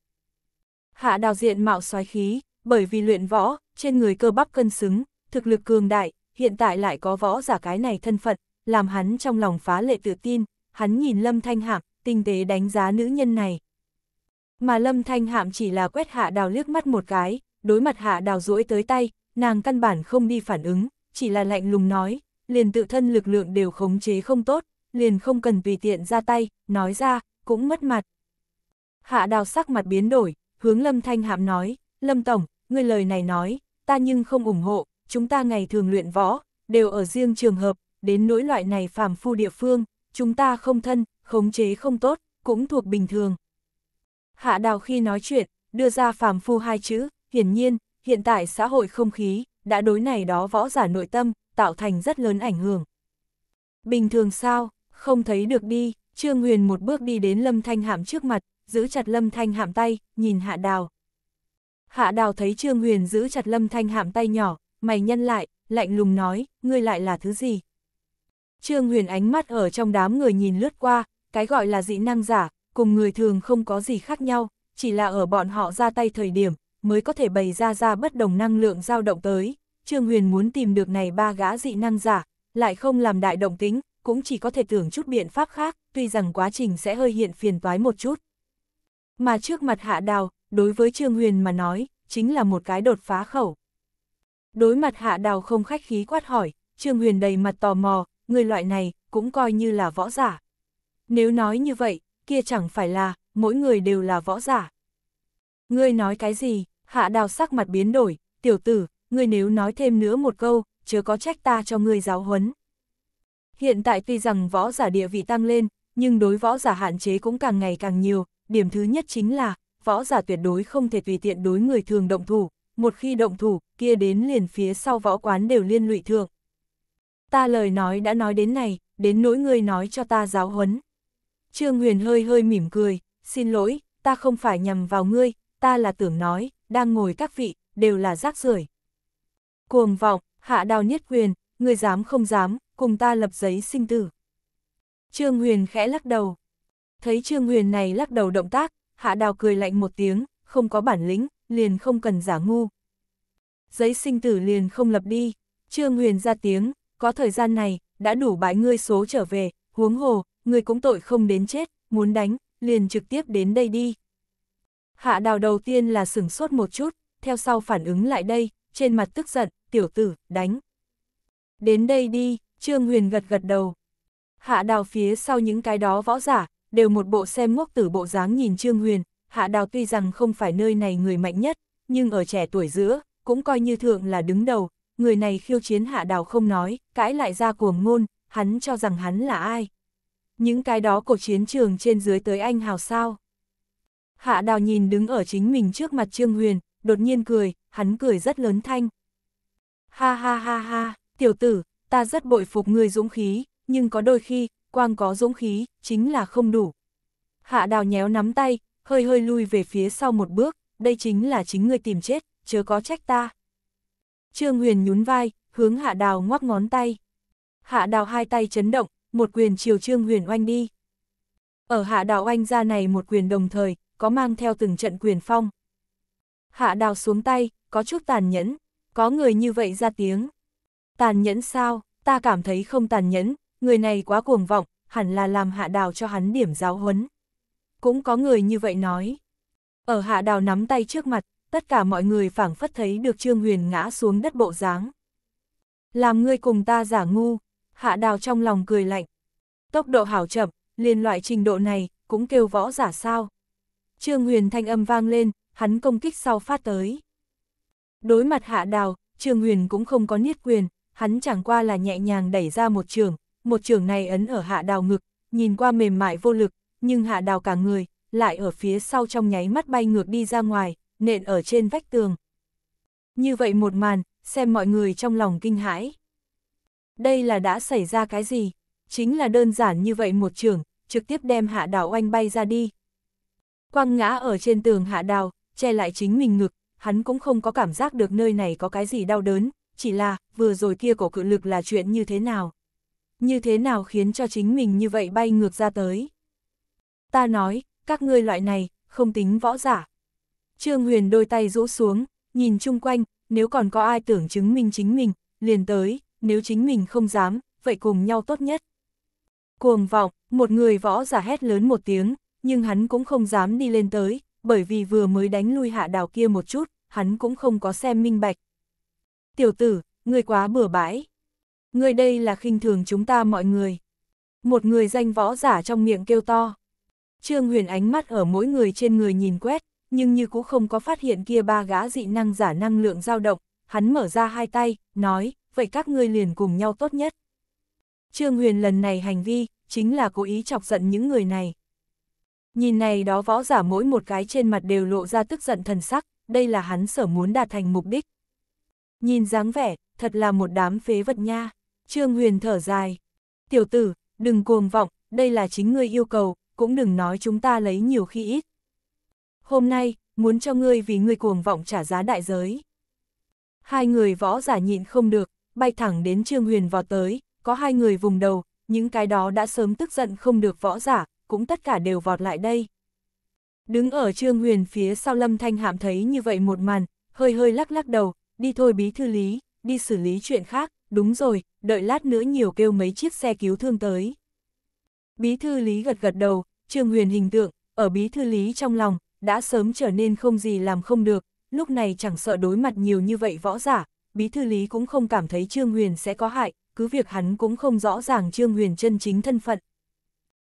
Hạ Đào diện mạo xoái khí, bởi vì luyện võ, trên người cơ bắp cân xứng, thực lực cường đại, hiện tại lại có võ giả cái này thân phận, làm hắn trong lòng phá lệ tự tin, hắn nhìn Lâm Thanh Hạm, tinh tế đánh giá nữ nhân này. Mà Lâm Thanh Hạm chỉ là quét Hạ Đào liếc mắt một cái, đối mặt Hạ Đào duỗi tới tay, nàng căn bản không đi phản ứng, chỉ là lạnh lùng nói, liền tự thân lực lượng đều khống chế không tốt, liền không cần tùy tiện ra tay, nói ra, cũng mất mặt. Hạ đào sắc mặt biến đổi, hướng Lâm Thanh Hạm nói, Lâm Tổng, ngươi lời này nói, ta nhưng không ủng hộ, chúng ta ngày thường luyện võ, đều ở riêng trường hợp, đến nỗi loại này phàm phu địa phương, chúng ta không thân, khống chế không tốt, cũng thuộc bình thường. Hạ đào khi nói chuyện, đưa ra phàm phu hai chữ, hiển nhiên, hiện tại xã hội không khí, đã đối này đó võ giả nội tâm, tạo thành rất lớn ảnh hưởng. Bình thường sao, không thấy được đi, Trương Huyền một bước đi đến Lâm Thanh Hạm trước mặt, giữ chặt Lâm Thanh Hạm tay, nhìn Hạ Đào. Hạ Đào thấy Trương Huyền giữ chặt Lâm Thanh Hạm tay nhỏ, mày nhân lại, lạnh lùng nói, ngươi lại là thứ gì? Trương Huyền ánh mắt ở trong đám người nhìn lướt qua, cái gọi là dị năng giả, cùng người thường không có gì khác nhau, chỉ là ở bọn họ ra tay thời điểm, mới có thể bày ra ra bất đồng năng lượng dao động tới. Trương Huyền muốn tìm được này ba gã dị năng giả, lại không làm đại động tính, cũng chỉ có thể tưởng chút biện pháp khác, tuy rằng quá trình sẽ hơi hiện phiền toái một chút. Mà trước mặt hạ đào, đối với Trương Huyền mà nói, chính là một cái đột phá khẩu. Đối mặt hạ đào không khách khí quát hỏi, Trương Huyền đầy mặt tò mò, người loại này cũng coi như là võ giả. Nếu nói như vậy, kia chẳng phải là, mỗi người đều là võ giả. Ngươi nói cái gì? Hạ đào sắc mặt biến đổi, tiểu tử, ngươi nếu nói thêm nữa một câu, chớ có trách ta cho ngươi giáo huấn. Hiện tại tuy rằng võ giả địa vị tăng lên, nhưng đối võ giả hạn chế cũng càng ngày càng nhiều, điểm thứ nhất chính là, võ giả tuyệt đối không thể tùy tiện đối người thường động thủ, một khi động thủ, kia đến liền phía sau võ quán đều liên lụy thượng. Ta lời nói đã nói đến này, đến nỗi ngươi nói cho ta giáo huấn. Trương Huyền hơi hơi mỉm cười, xin lỗi, ta không phải nhằm vào ngươi, ta là tưởng nói, đang ngồi các vị, đều là rác rưởi. Cuồng vọng, hạ đào niết quyền, người dám không dám, cùng ta lập giấy sinh tử. Trương Huyền khẽ lắc đầu. Thấy Trương Huyền này lắc đầu động tác, hạ đào cười lạnh một tiếng, không có bản lĩnh, liền không cần giả ngu. Giấy sinh tử liền không lập đi, Trương Huyền ra tiếng, có thời gian này, đã đủ bãi ngươi số trở về, huống hồ, người cũng tội không đến chết, muốn đánh, liền trực tiếp đến đây đi, Hạ đào đầu tiên là sửng sốt một chút, theo sau phản ứng lại đây, trên mặt tức giận, tiểu tử, đánh. Đến đây đi, Trương Huyền gật gật đầu. Hạ đào phía sau những cái đó võ giả, đều một bộ xem ngốc tử bộ dáng nhìn Trương Huyền, hạ đào tuy rằng không phải nơi này người mạnh nhất, nhưng ở trẻ tuổi giữa, cũng coi như thượng là đứng đầu, người này khiêu chiến hạ đào không nói, cãi lại ra cuồng ngôn, hắn cho rằng hắn là ai. Những cái đó cổ chiến trường trên dưới tới anh hào sao. Hạ đào nhìn đứng ở chính mình trước mặt Trương Huyền, đột nhiên cười, hắn cười rất lớn thanh. Ha ha ha ha, tiểu tử, ta rất bội phục người dũng khí, nhưng có đôi khi, quang có dũng khí, chính là không đủ. Hạ đào nhéo nắm tay, hơi hơi lui về phía sau một bước, đây chính là chính người tìm chết, chớ có trách ta. Trương Huyền nhún vai, hướng hạ đào ngoắc ngón tay. Hạ đào hai tay chấn động, một quyền chiều Trương Huyền oanh đi. Ở hạ đào oanh ra này một quyền đồng thời, có mang theo từng trận quyền phong. Hạ đào xuống tay, có chút tàn nhẫn, có người như vậy ra tiếng. Tàn nhẫn sao, ta cảm thấy không tàn nhẫn, người này quá cuồng vọng, hẳn là làm hạ đào cho hắn điểm giáo huấn. Cũng có người như vậy nói. Ở hạ đào nắm tay trước mặt, tất cả mọi người phảng phất thấy được Trương Huyền ngã xuống đất bộ dáng. Làm ngươi cùng ta giả ngu, hạ đào trong lòng cười lạnh. Tốc độ hảo chậm, liên loại trình độ này, cũng kêu võ giả sao. Trương Huyền thanh âm vang lên, hắn công kích sau phát tới. Đối mặt hạ đào, Trương Huyền cũng không có niết quyền, hắn chẳng qua là nhẹ nhàng đẩy ra một trường, một trường này ấn ở hạ đào ngực, nhìn qua mềm mại vô lực, nhưng hạ đào cả người, lại ở phía sau trong nháy mắt bay ngược đi ra ngoài, nện ở trên vách tường. Như vậy một màn, xem mọi người trong lòng kinh hãi. Đây là đã xảy ra cái gì? Chính là đơn giản như vậy một trường, trực tiếp đem hạ Đào oanh bay ra đi, Quang ngã ở trên tường hạ đào, che lại chính mình ngực, hắn cũng không có cảm giác được nơi này có cái gì đau đớn, chỉ là, vừa rồi kia cổ cự lực là chuyện như thế nào. Như thế nào khiến cho chính mình như vậy bay ngược ra tới. Ta nói, các ngươi loại này, không tính võ giả. Trương Huyền đôi tay rũ xuống, nhìn chung quanh, nếu còn có ai tưởng chứng minh chính mình, liền tới, nếu chính mình không dám, vậy cùng nhau tốt nhất. Cuồng vọng, một người võ giả hét lớn một tiếng, nhưng hắn cũng không dám đi lên tới, bởi vì vừa mới đánh lui hạ đào kia một chút, hắn cũng không có xem minh bạch. Tiểu tử, người quá bừa bãi. Người đây là khinh thường chúng ta mọi người. Một người danh võ giả trong miệng kêu to. Trương Huyền ánh mắt ở mỗi người trên người nhìn quét, nhưng như cũng không có phát hiện kia ba gã dị năng giả năng lượng dao động, hắn mở ra hai tay, nói, vậy các ngươi liền cùng nhau tốt nhất. Trương Huyền lần này hành vi, chính là cố ý chọc giận những người này. Nhìn này đó võ giả mỗi một cái trên mặt đều lộ ra tức giận thần sắc, đây là hắn sở muốn đạt thành mục đích. Nhìn dáng vẻ, thật là một đám phế vật nha. Trương Huyền thở dài. Tiểu tử, đừng cuồng vọng, đây là chính ngươi yêu cầu, cũng đừng nói chúng ta lấy nhiều khi ít. Hôm nay, muốn cho ngươi vì ngươi cuồng vọng trả giá đại giới. Hai người võ giả nhịn không được, bay thẳng đến Trương Huyền vào tới, có hai người vùng đầu, những cái đó đã sớm tức giận không được võ giả, cũng tất cả đều vọt lại đây. Đứng ở Trương Huyền phía sau Lâm Thanh Hạm thấy như vậy một màn, hơi hơi lắc lắc đầu, đi thôi bí thư lý, đi xử lý chuyện khác, đúng rồi, đợi lát nữa nhiều kêu mấy chiếc xe cứu thương tới. Bí thư lý gật gật đầu, Trương Huyền hình tượng, ở bí thư lý trong lòng, đã sớm trở nên không gì làm không được, lúc này chẳng sợ đối mặt nhiều như vậy võ giả, bí thư lý cũng không cảm thấy Trương Huyền sẽ có hại, cứ việc hắn cũng không rõ ràng Trương Huyền chân chính thân phận,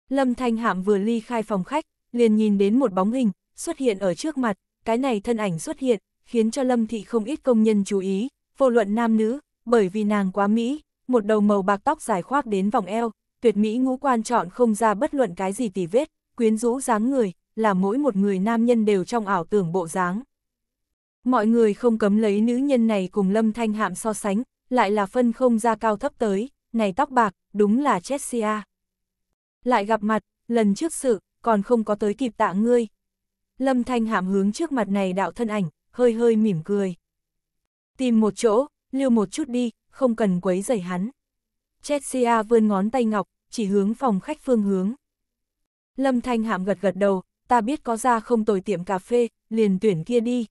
Lâm Thanh Hạm vừa ly khai phòng khách, liền nhìn đến một bóng hình, xuất hiện ở trước mặt, cái này thân ảnh xuất hiện, khiến cho Lâm Thị không ít công nhân chú ý, vô luận nam nữ, bởi vì nàng quá Mỹ, một đầu màu bạc tóc dài khoác đến vòng eo, tuyệt Mỹ ngũ quan chọn không ra bất luận cái gì tỉ vết, quyến rũ dáng người, là mỗi một người nam nhân đều trong ảo tưởng bộ dáng. Mọi người không cấm lấy nữ nhân này cùng Lâm Thanh Hạm so sánh, lại là phân không ra cao thấp tới, này tóc bạc, đúng là Chessia. Lại gặp mặt, lần trước sự, còn không có tới kịp tạ ngươi. Lâm Thanh hạm hướng trước mặt này đạo thân ảnh, hơi hơi mỉm cười. Tìm một chỗ, lưu một chút đi, không cần quấy rầy hắn. Chelsea vươn ngón tay ngọc, chỉ hướng phòng khách phương hướng. Lâm Thanh hạm gật gật đầu, ta biết có ra không tồi tiệm cà phê, liền tuyển kia đi.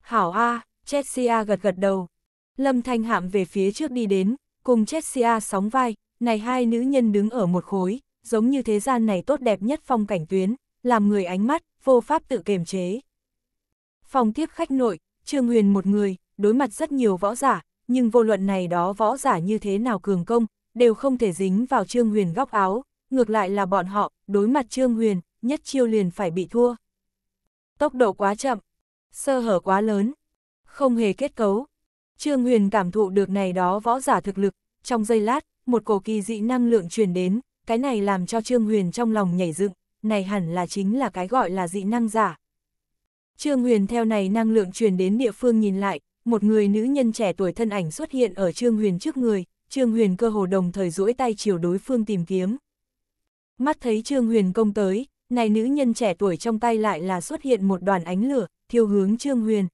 Hảo A, Chelsea gật gật đầu. Lâm Thanh hạm về phía trước đi đến, cùng Chelsea sóng vai, này hai nữ nhân đứng ở một khối, giống như thế gian này tốt đẹp nhất phong cảnh tuyến, làm người ánh mắt, vô pháp tự kiềm chế. Phòng tiếp khách nội, Trương Huyền một người, đối mặt rất nhiều võ giả, nhưng vô luận này đó võ giả như thế nào cường công, đều không thể dính vào Trương Huyền góc áo, ngược lại là bọn họ, đối mặt Trương Huyền, nhất chiêu liền phải bị thua. Tốc độ quá chậm, sơ hở quá lớn, không hề kết cấu. Trương Huyền cảm thụ được này đó võ giả thực lực, trong giây lát, một cổ kỳ dị năng lượng truyền đến, cái này làm cho Trương Huyền trong lòng nhảy dựng, này hẳn là chính là cái gọi là dị năng giả. Trương Huyền theo này năng lượng truyền đến địa phương nhìn lại, một người nữ nhân trẻ tuổi thân ảnh xuất hiện ở Trương Huyền trước người, Trương Huyền cơ hồ đồng thời duỗi tay chiều đối phương tìm kiếm. Mắt thấy Trương Huyền công tới, này nữ nhân trẻ tuổi trong tay lại là xuất hiện một đoàn ánh lửa, thiêu hướng Trương Huyền.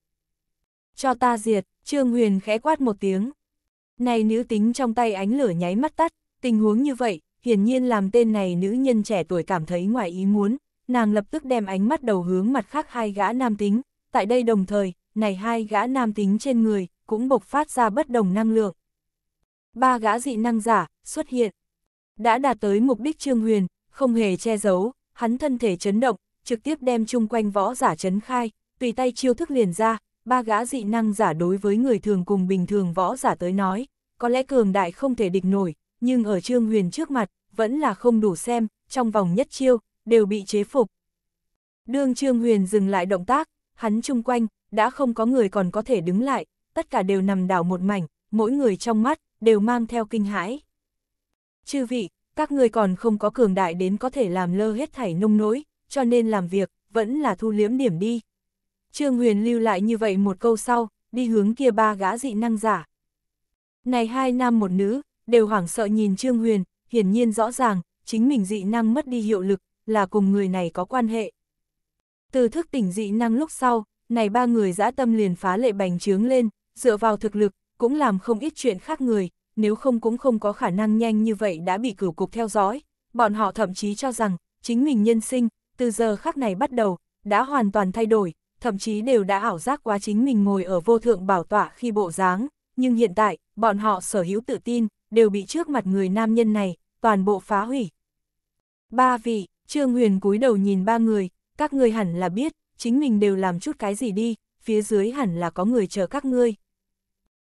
Cho ta diệt, Trương Huyền khẽ quát một tiếng. Này nữ tính trong tay ánh lửa nháy mắt tắt, tình huống như vậy, hiển nhiên làm tên này nữ nhân trẻ tuổi cảm thấy ngoài ý muốn, nàng lập tức đem ánh mắt đầu hướng mặt khác hai gã nam tính, tại đây đồng thời, này hai gã nam tính trên người, cũng bộc phát ra bất đồng năng lượng. Ba gã dị năng giả, xuất hiện. Đã đạt tới mục đích Trương Huyền, không hề che giấu, hắn thân thể chấn động, trực tiếp đem chung quanh võ giả chấn khai, tùy tay chiêu thức liền ra, ba gã dị năng giả đối với người thường cùng bình thường võ giả tới nói, có lẽ cường đại không thể địch nổi, nhưng ở Trương Huyền trước mặt, vẫn là không đủ xem, trong vòng nhất chiêu, đều bị chế phục. Đương Trương Huyền dừng lại động tác, hắn chung quanh, đã không có người còn có thể đứng lại, tất cả đều nằm đảo một mảnh, mỗi người trong mắt, đều mang theo kinh hãi. Chư vị, các người còn không có cường đại đến có thể làm lơ hết thảy nông nỗi, cho nên làm việc, vẫn là thu liếm điểm đi. Trương Huyền lưu lại như vậy một câu sau, đi hướng kia ba gã dị năng giả, này hai nam một nữ, đều hoảng sợ nhìn Trương Huyền, hiển nhiên rõ ràng, chính mình dị năng mất đi hiệu lực, là cùng người này có quan hệ. Từ thức tỉnh dị năng lúc sau, này ba người dã tâm liền phá lệ bành trướng lên, dựa vào thực lực, cũng làm không ít chuyện khác người, nếu không cũng không có khả năng nhanh như vậy đã bị cửu cục theo dõi. Bọn họ thậm chí cho rằng, chính mình nhân sinh, từ giờ khắc này bắt đầu, đã hoàn toàn thay đổi, thậm chí đều đã ảo giác quá chính mình ngồi ở vô thượng bảo tọa khi bộ dáng, nhưng hiện tại, bọn họ sở hữu tự tin, đều bị trước mặt người nam nhân này, toàn bộ phá hủy. Ba vị, Trương Huyền cúi đầu nhìn ba người, các ngươi hẳn là biết, chính mình đều làm chút cái gì đi, phía dưới hẳn là có người chờ các ngươi.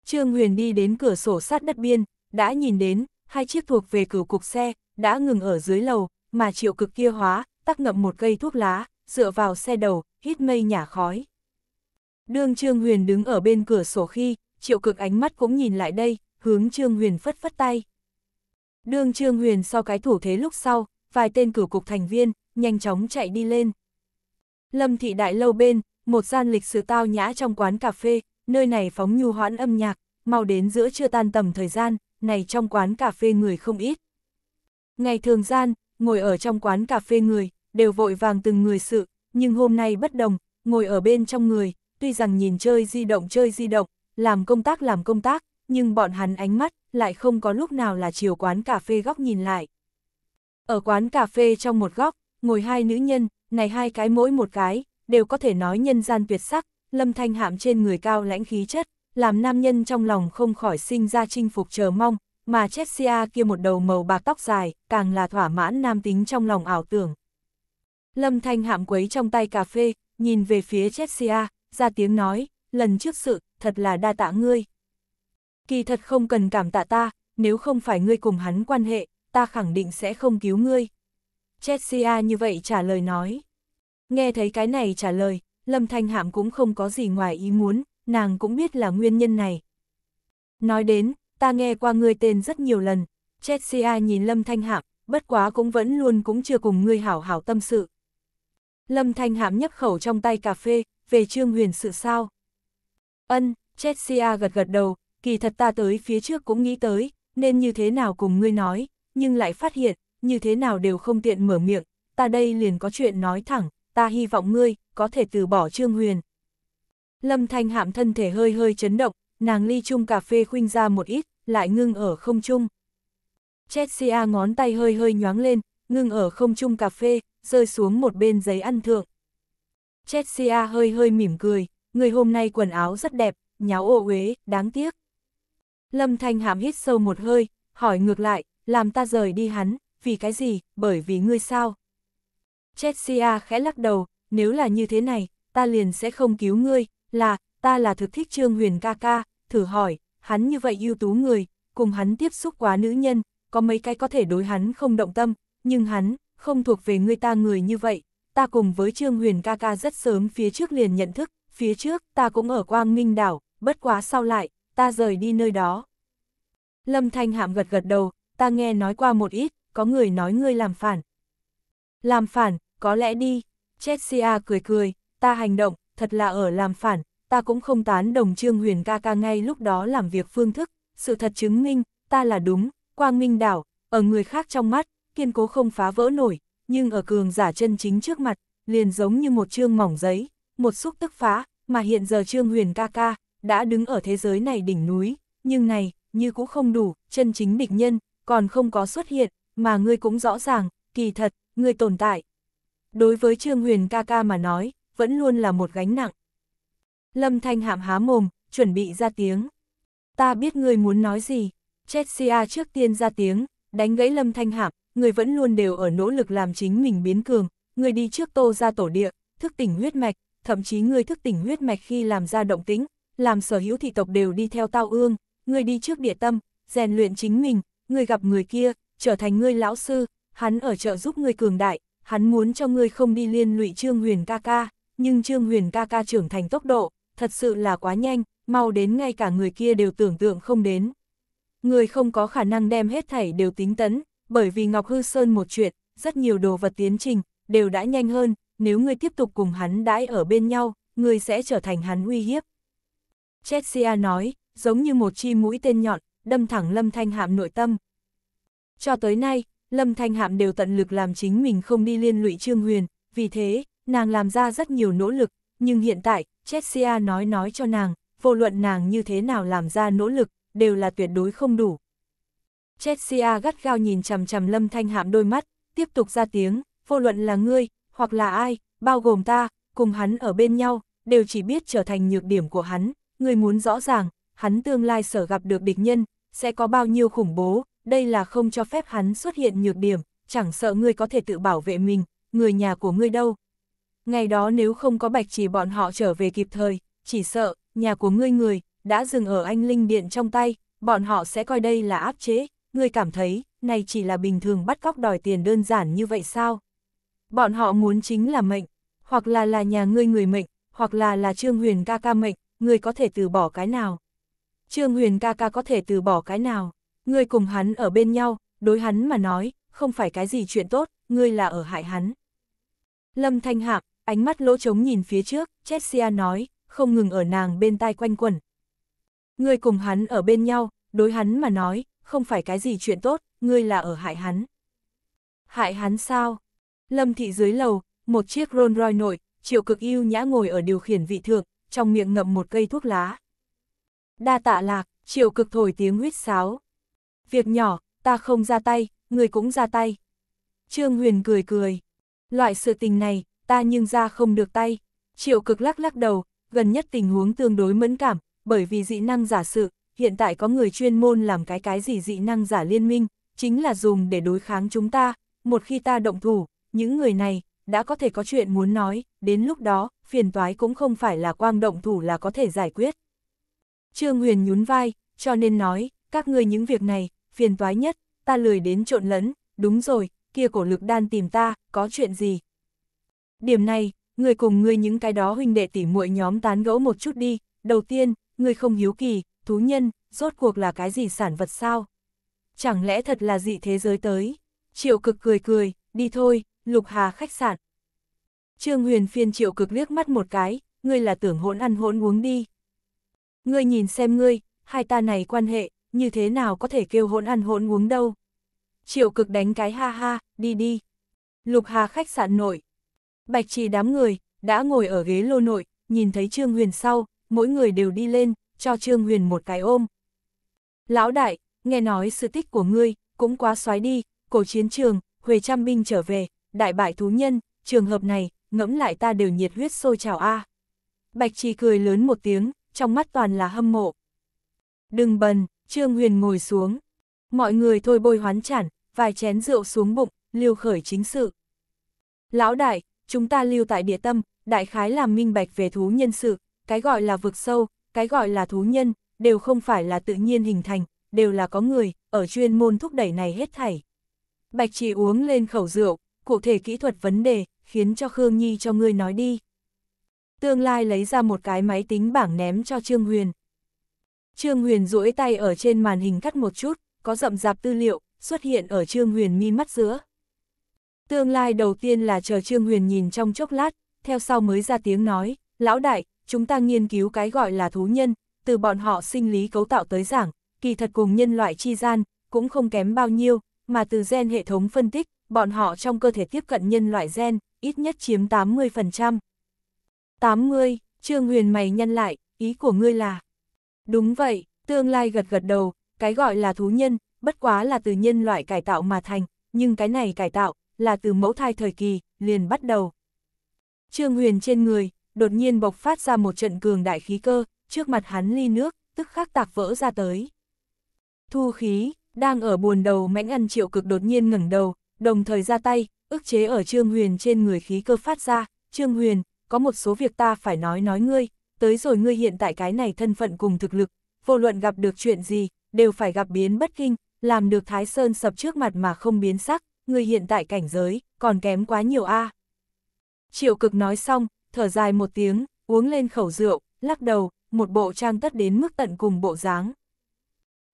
Trương Huyền đi đến cửa sổ sát đất biên, đã nhìn đến, hai chiếc thuộc về cửu cục xe, đã ngừng ở dưới lầu, mà triệu cực kia hóa, tắc ngậm một cây thuốc lá, dựa vào xe đầu, hít mây nhả khói. Đương Trương Huyền đứng ở bên cửa sổ khi, triệu cực ánh mắt cũng nhìn lại đây, hướng Trương Huyền phất phất tay. Đương Trương Huyền sau cái thủ thế lúc sau, vài tên cửu cục thành viên, nhanh chóng chạy đi lên. Lâm thị đại lâu bên, một gian lịch sử tao nhã trong quán cà phê, nơi này phóng nhu hoãn âm nhạc, mau đến giữa chưa tan tầm thời gian, này trong quán cà phê người không ít. Ngày thường gian, ngồi ở trong quán cà phê người, đều vội vàng từng người sự, nhưng hôm nay bất đồng, ngồi ở bên trong người, tuy rằng nhìn chơi di động chơi di động, làm công tác làm công tác, nhưng bọn hắn ánh mắt lại không có lúc nào là chiều quán cà phê góc nhìn lại. Ở quán cà phê trong một góc, ngồi hai nữ nhân, này hai cái mỗi một cái, đều có thể nói nhân gian tuyệt sắc, lâm thanh hạm trên người cao lãnh khí chất, làm nam nhân trong lòng không khỏi sinh ra chinh phục chờ mong, mà Chessia kia một đầu màu bạc tóc dài, càng là thỏa mãn nam tính trong lòng ảo tưởng. Lâm Thanh hạm quấy trong tay cà phê, nhìn về phía Chessia, ra tiếng nói, lần trước sự, thật là đa tạ ngươi. Kỳ thật không cần cảm tạ ta, nếu không phải ngươi cùng hắn quan hệ, ta khẳng định sẽ không cứu ngươi. Chessia như vậy trả lời nói. Nghe thấy cái này trả lời, Lâm Thanh Hạm cũng không có gì ngoài ý muốn, nàng cũng biết là nguyên nhân này. Nói đến, ta nghe qua ngươi tên rất nhiều lần, Chessia nhìn Lâm Thanh Hạm, bất quá cũng vẫn luôn cũng chưa cùng ngươi hảo hảo tâm sự. Lâm Thanh Hạm nhấp khẩu trong tay cà phê, về Trương Huyền sự sao? Ân, Chelsea gật gật đầu, kỳ thật ta tới phía trước cũng nghĩ tới, nên như thế nào cùng ngươi nói, nhưng lại phát hiện, như thế nào đều không tiện mở miệng, ta đây liền có chuyện nói thẳng, ta hy vọng ngươi, có thể từ bỏ Trương Huyền. Lâm Thanh Hạm thân thể hơi hơi chấn động, nàng ly chung cà phê khuynh ra một ít, lại ngưng ở không chung. Chelsea ngón tay hơi hơi nhoáng lên, ngưng ở không chung cà phê, rơi xuống một bên giấy ăn thượng. Chelsea hơi hơi mỉm cười, người hôm nay quần áo rất đẹp, nháo ô uế, đáng tiếc. Lâm Thanh Hàm hít sâu một hơi, hỏi ngược lại, làm ta rời đi hắn, vì cái gì, bởi vì ngươi sao? Chelsea khẽ lắc đầu, nếu là như thế này, ta liền sẽ không cứu ngươi, là, ta là thực thích Trương Huyền ca ca, thử hỏi, hắn như vậy ưu tú người, cùng hắn tiếp xúc quá nữ nhân, có mấy cái có thể đối hắn không động tâm, nhưng hắn, không thuộc về ngươi ta người như vậy, ta cùng với Trương Huyền ca ca rất sớm phía trước liền nhận thức, phía trước ta cũng ở Quang Minh đảo, bất quá sau lại, ta rời đi nơi đó. Lâm Thanh Hạm gật gật đầu, ta nghe nói qua một ít, có người nói ngươi làm phản. Làm phản, có lẽ đi, Chessia cười cười, ta hành động, thật là ở làm phản, ta cũng không tán đồng Trương Huyền ca ca ngay lúc đó làm việc phương thức, sự thật chứng minh, ta là đúng, Quang Minh đảo, ở người khác trong mắt, kiên cố không phá vỡ nổi, nhưng ở cường giả chân chính trước mặt, liền giống như một trương mỏng giấy, một xúc tức phá, mà hiện giờ Trương Huyền ca ca, đã đứng ở thế giới này đỉnh núi, nhưng này, như cũng không đủ, chân chính địch nhân, còn không có xuất hiện, mà ngươi cũng rõ ràng, kỳ thật, ngươi tồn tại. Đối với Trương Huyền ca ca mà nói, vẫn luôn là một gánh nặng. Lâm Thanh hạm há mồm, chuẩn bị ra tiếng. Ta biết ngươi muốn nói gì. Chelsea trước tiên ra tiếng, đánh gãy Lâm Thanh hạm, ngươi vẫn luôn đều ở nỗ lực làm chính mình biến cường, ngươi đi trước tô ra tổ địa, thức tỉnh huyết mạch, thậm chí ngươi thức tỉnh huyết mạch khi làm ra động tĩnh, làm sở hữu thị tộc đều đi theo tao ương, ngươi đi trước địa tâm, rèn luyện chính mình, ngươi gặp người kia, trở thành ngươi lão sư, hắn ở chợ giúp ngươi cường đại, hắn muốn cho ngươi không đi liên lụy Trương Huyền ca ca, nhưng Trương Huyền ca ca trưởng thành tốc độ, thật sự là quá nhanh, mau đến ngay cả người kia đều tưởng tượng không đến. Người không có khả năng đem hết thảy đều tính tấn, bởi vì Ngọc Hư Sơn một chuyện, rất nhiều đồ vật tiến trình, đều đã nhanh hơn, nếu ngươi tiếp tục cùng hắn đãi ở bên nhau, ngươi sẽ trở thành hắn uy hiếp. Chessia nói, giống như một chi mũi tên nhọn, đâm thẳng Lâm Thanh Hạm nội tâm. Cho tới nay, Lâm Thanh Hạm đều tận lực làm chính mình không đi liên lụy Trương Huyền, vì thế, nàng làm ra rất nhiều nỗ lực, nhưng hiện tại, Chessia nói nói cho nàng, vô luận nàng như thế nào làm ra nỗ lực, đều là tuyệt đối không đủ. Chessia gắt gao nhìn chằm chằm Lâm Thanh Hạm đôi mắt, tiếp tục ra tiếng, vô luận là ngươi, hoặc là ai, bao gồm ta, cùng hắn ở bên nhau, đều chỉ biết trở thành nhược điểm của hắn, người muốn rõ ràng, hắn tương lai sở gặp được địch nhân, sẽ có bao nhiêu khủng bố, đây là không cho phép hắn xuất hiện nhược điểm, chẳng sợ người có thể tự bảo vệ mình, người nhà của ngươi đâu. Ngày đó nếu không có bạch chỉ bọn họ trở về kịp thời, chỉ sợ, nhà của ngươi người, đã dừng ở anh Linh Điện trong tay, bọn họ sẽ coi đây là áp chế, ngươi cảm thấy, này chỉ là bình thường bắt cóc đòi tiền đơn giản như vậy sao? Bọn họ muốn chính là mệnh, hoặc là là nhà ngươi người mệnh, hoặc là là Trương Huyền ca ca mệnh, ngươi có thể từ bỏ cái nào? Trương Huyền ca ca có thể từ bỏ cái nào? Ngươi cùng hắn ở bên nhau, đối hắn mà nói, không phải cái gì chuyện tốt, ngươi là ở hại hắn. Lâm Thanh Hạc, ánh mắt lỗ trống nhìn phía trước, Chessia nói, không ngừng ở nàng bên tai quanh quẩn. Ngươi cùng hắn ở bên nhau, đối hắn mà nói, không phải cái gì chuyện tốt, ngươi là ở hại hắn. Hại hắn sao? Lâm thị dưới lầu, một chiếc Rolls Royce nội, triệu cực yêu nhã ngồi ở điều khiển vị thượng, trong miệng ngậm một cây thuốc lá. Đa tạ lạc, triệu cực thổi tiếng huyết sáo. Việc nhỏ, ta không ra tay, người cũng ra tay. Trương Huyền cười cười. Loại sự tình này, ta nhưng ra không được tay. Triệu cực lắc lắc đầu, gần nhất tình huống tương đối mẫn cảm, bởi vì dị năng giả sự, hiện tại có người chuyên môn làm cái cái gì dị năng giả liên minh, chính là dùng để đối kháng chúng ta, một khi ta động thủ, những người này đã có thể có chuyện muốn nói, đến lúc đó, phiền toái cũng không phải là quang động thủ là có thể giải quyết. Trương Huyền nhún vai, cho nên nói, các ngươi những việc này, phiền toái nhất, ta lười đến trộn lẫn, đúng rồi, kia cổ lực đan tìm ta, có chuyện gì? Điểm này, người cùng ngươi những cái đó huynh đệ tỉ muội nhóm tán gẫu một chút đi, đầu tiên, ngươi không hiếu kỳ, thú nhân, rốt cuộc là cái gì sản vật sao? Chẳng lẽ thật là dị thế giới tới? Triệu cực cười cười, đi thôi, Lục Hà khách sạn. Trương Huyền phiên triệu cực liếc mắt một cái, ngươi là tưởng hỗn ăn hỗn uống đi. Ngươi nhìn xem ngươi, hai ta này quan hệ, như thế nào có thể kêu hỗn ăn hỗn uống đâu. Triệu cực đánh cái ha ha, đi đi. Lục Hà khách sạn nội. Bạch trì đám người, đã ngồi ở ghế lô nội, nhìn thấy Trương Huyền sau, mỗi người đều đi lên, cho Trương Huyền một cái ôm. Lão đại, nghe nói sự tích của ngươi, cũng quá xoái đi, cổ chiến trường, huề Trăm Binh trở về, đại bại thú nhân, trường hợp này, ngẫm lại ta đều nhiệt huyết sôi trào a. Bạch Trì cười lớn một tiếng, trong mắt toàn là hâm mộ. Đừng bần, Trương Huyền ngồi xuống. Mọi người thôi bôi hoán chản, vài chén rượu xuống bụng, liêu khởi chính sự. Lão đại, chúng ta lưu tại địa tâm, đại khái làm minh bạch về thú nhân sự, cái gọi là vực sâu, cái gọi là thú nhân, đều không phải là tự nhiên hình thành, đều là có người, ở chuyên môn thúc đẩy này hết thảy. Bạch trì uống lên khẩu rượu, cụ thể kỹ thuật vấn đề, khiến cho Khương Nhi cho ngươi nói đi. Tương lai lấy ra một cái máy tính bảng ném cho Trương Huyền. Trương Huyền duỗi tay ở trên màn hình cắt một chút, có rậm rạp tư liệu, xuất hiện ở Trương Huyền mi mắt giữa. Tương lai đầu tiên là chờ Trương Huyền nhìn trong chốc lát, theo sau mới ra tiếng nói, lão đại, chúng ta nghiên cứu cái gọi là thú nhân, từ bọn họ sinh lý cấu tạo tới giảng, kỳ thật cùng nhân loại chi gian, cũng không kém bao nhiêu, mà từ gen hệ thống phân tích, bọn họ trong cơ thể tiếp cận nhân loại gen, ít nhất chiếm 80%. 80, Trương Huyền mày nhân lại, ý của ngươi là... Đúng vậy, tương lai gật gật đầu, cái gọi là thú nhân, bất quá là từ nhân loại cải tạo mà thành, nhưng cái này cải tạo, là từ mẫu thai thời kỳ, liền bắt đầu. Trương Huyền trên người, đột nhiên bộc phát ra một trận cường đại khí cơ, trước mặt hắn ly nước, tức khắc tạc vỡ ra tới. Thu khí, đang ở buồn đầu mãnh ăn triệu cực đột nhiên ngẩng đầu, đồng thời ra tay, ức chế ở Trương Huyền trên người khí cơ phát ra, Trương Huyền, có một số việc ta phải nói nói ngươi, tới rồi ngươi hiện tại cái này thân phận cùng thực lực, vô luận gặp được chuyện gì, đều phải gặp biến bất kinh, làm được Thái Sơn sập trước mặt mà không biến sắc, ngươi hiện tại cảnh giới, còn kém quá nhiều a. Triệu cực nói xong, thở dài một tiếng, uống lên khẩu rượu, lắc đầu, một bộ trang tất đến mức tận cùng bộ dáng.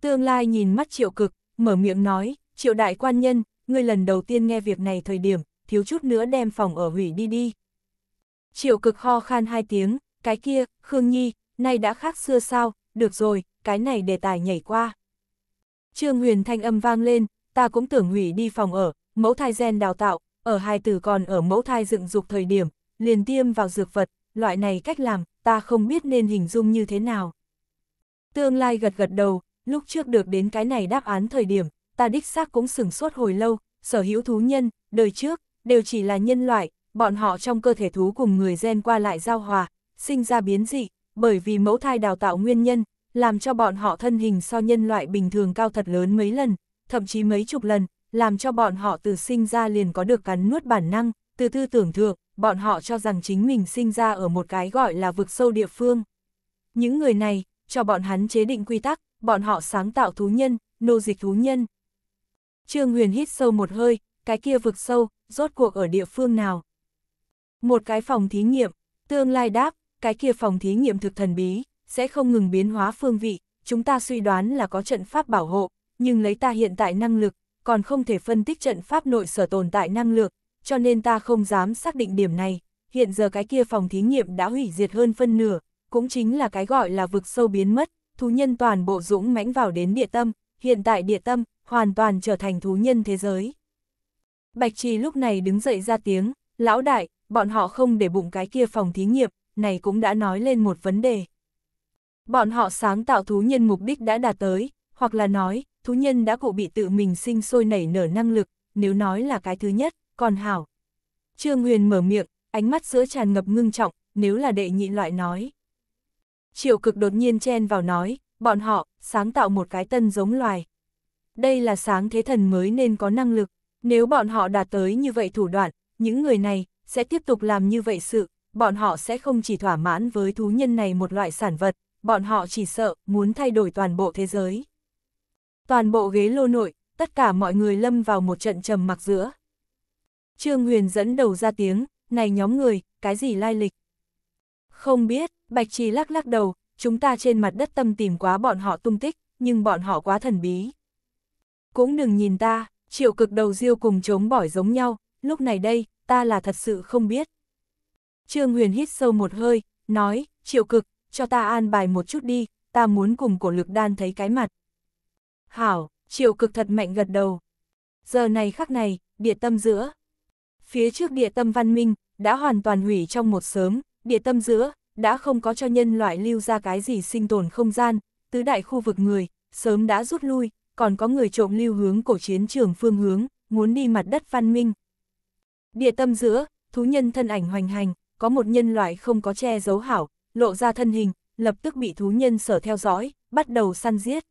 Tương lai nhìn mắt triệu cực, mở miệng nói, triệu đại quan nhân, ngươi lần đầu tiên nghe việc này thời điểm, thiếu chút nữa đem phòng ở hủy đi đi. Triệu cực ho khan hai tiếng, cái kia, Khương Nhi, nay đã khác xưa sao, được rồi, cái này đề tài nhảy qua. Trương Huyền thanh âm vang lên, ta cũng tưởng hủy đi phòng ở, mẫu thai gen đào tạo, ở hai tử còn ở mẫu thai dựng dục thời điểm, liền tiêm vào dược vật, loại này cách làm, ta không biết nên hình dung như thế nào. Tương lai gật gật đầu, lúc trước được đến cái này đáp án thời điểm, ta đích xác cũng sửng sốt hồi lâu, sở hữu thú nhân, đời trước, đều chỉ là nhân loại, bọn họ trong cơ thể thú cùng người gen qua lại giao hòa, sinh ra biến dị, bởi vì mẫu thai đào tạo nguyên nhân, làm cho bọn họ thân hình so nhân loại bình thường cao thật lớn mấy lần, thậm chí mấy chục lần, làm cho bọn họ từ sinh ra liền có được cắn nuốt bản năng, từ tư tưởng thượng, bọn họ cho rằng chính mình sinh ra ở một cái gọi là vực sâu địa phương. Những người này, cho bọn hắn chế định quy tắc, bọn họ sáng tạo thú nhân, nô dịch thú nhân, Trương Huyền hít sâu một hơi, cái kia vực sâu, rốt cuộc ở địa phương nào? Một cái phòng thí nghiệm, tương lai đáp, cái kia phòng thí nghiệm thực thần bí, sẽ không ngừng biến hóa phương vị, chúng ta suy đoán là có trận pháp bảo hộ, nhưng lấy ta hiện tại năng lực, còn không thể phân tích trận pháp nội sở tồn tại năng lực, cho nên ta không dám xác định điểm này. Hiện giờ cái kia phòng thí nghiệm đã hủy diệt hơn phân nửa, cũng chính là cái gọi là vực sâu biến mất, thú nhân toàn bộ dũng mãnh vào đến địa tâm, hiện tại địa tâm hoàn toàn trở thành thú nhân thế giới. Bạch Trì lúc này đứng dậy ra tiếng, lão đại, bọn họ không để bụng cái kia phòng thí nghiệm, này cũng đã nói lên một vấn đề. Bọn họ sáng tạo thú nhân mục đích đã đạt tới, hoặc là nói, thú nhân đã cụ bị tự mình sinh sôi nảy nở năng lực, nếu nói là cái thứ nhất, còn hảo. Trương Huyền mở miệng, ánh mắt giữa tràn ngập ngưng trọng, nếu là đệ nhị loại nói. Triệu cực đột nhiên chen vào nói, bọn họ, sáng tạo một cái tân giống loài, đây là sáng thế thần mới nên có năng lực, nếu bọn họ đạt tới như vậy thủ đoạn, những người này sẽ tiếp tục làm như vậy sự, bọn họ sẽ không chỉ thỏa mãn với thú nhân này một loại sản vật, bọn họ chỉ sợ muốn thay đổi toàn bộ thế giới. Toàn bộ ghế lô nội, tất cả mọi người lâm vào một trận trầm mặc giữa. Trương Huyền dẫn đầu ra tiếng, này nhóm người, cái gì lai lịch? Không biết, Bạch Trì lắc lắc đầu, chúng ta trên mặt đất tâm tìm quá bọn họ tung tích, nhưng bọn họ quá thần bí cũng đừng nhìn ta, triệu cực đầu diêu cùng chống bỏi giống nhau, lúc này đây, ta là thật sự không biết. Trương Huyền hít sâu một hơi, nói, triệu cực, cho ta an bài một chút đi, ta muốn cùng cổ lực đan thấy cái mặt. Hảo, triệu cực thật mạnh gật đầu. Giờ này khắc này, địa tâm giữa. Phía trước địa tâm văn minh, đã hoàn toàn hủy trong một sớm, địa tâm giữa, đã không có cho nhân loại lưu ra cái gì sinh tồn không gian, tứ đại khu vực người, sớm đã rút lui, còn có người trộm lưu hướng cổ chiến trường phương hướng, muốn đi mặt đất văn minh. Địa tâm giữa, thú nhân thân ảnh hoành hành, có một nhân loại không có che giấu hảo, lộ ra thân hình, lập tức bị thú nhân sở theo dõi, bắt đầu săn giết.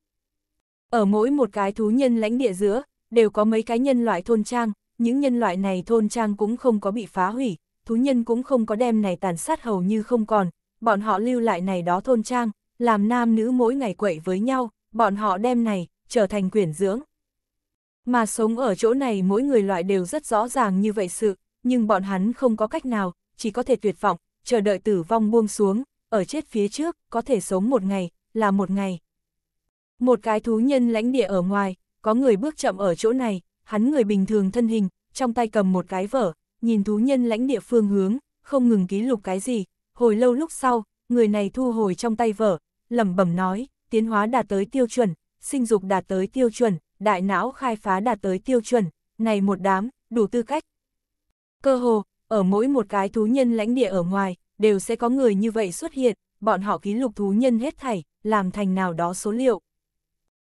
Ở mỗi một cái thú nhân lãnh địa giữa, đều có mấy cái nhân loại thôn trang, những nhân loại này thôn trang cũng không có bị phá hủy, thú nhân cũng không có đem này tàn sát hầu như không còn, bọn họ lưu lại này đó thôn trang, làm nam nữ mỗi ngày quậy với nhau, bọn họ đem này, trở thành quyển dưỡng. Mà sống ở chỗ này mỗi người loại đều rất rõ ràng như vậy sự, nhưng bọn hắn không có cách nào, chỉ có thể tuyệt vọng, chờ đợi tử vong buông xuống, ở chết phía trước, có thể sống một ngày, là một ngày. Một cái thú nhân lãnh địa ở ngoài, có người bước chậm ở chỗ này, hắn người bình thường thân hình, trong tay cầm một cái vở, nhìn thú nhân lãnh địa phương hướng, không ngừng ký lục cái gì, hồi lâu lúc sau, người này thu hồi trong tay vở, lẩm bẩm nói, tiến hóa đạt tới tiêu chuẩn, sinh dục đạt tới tiêu chuẩn, đại não khai phá đạt tới tiêu chuẩn, này một đám, đủ tư cách. Cơ hồ, ở mỗi một cái thú nhân lãnh địa ở ngoài, đều sẽ có người như vậy xuất hiện, bọn họ ký lục thú nhân hết thảy, làm thành nào đó số liệu.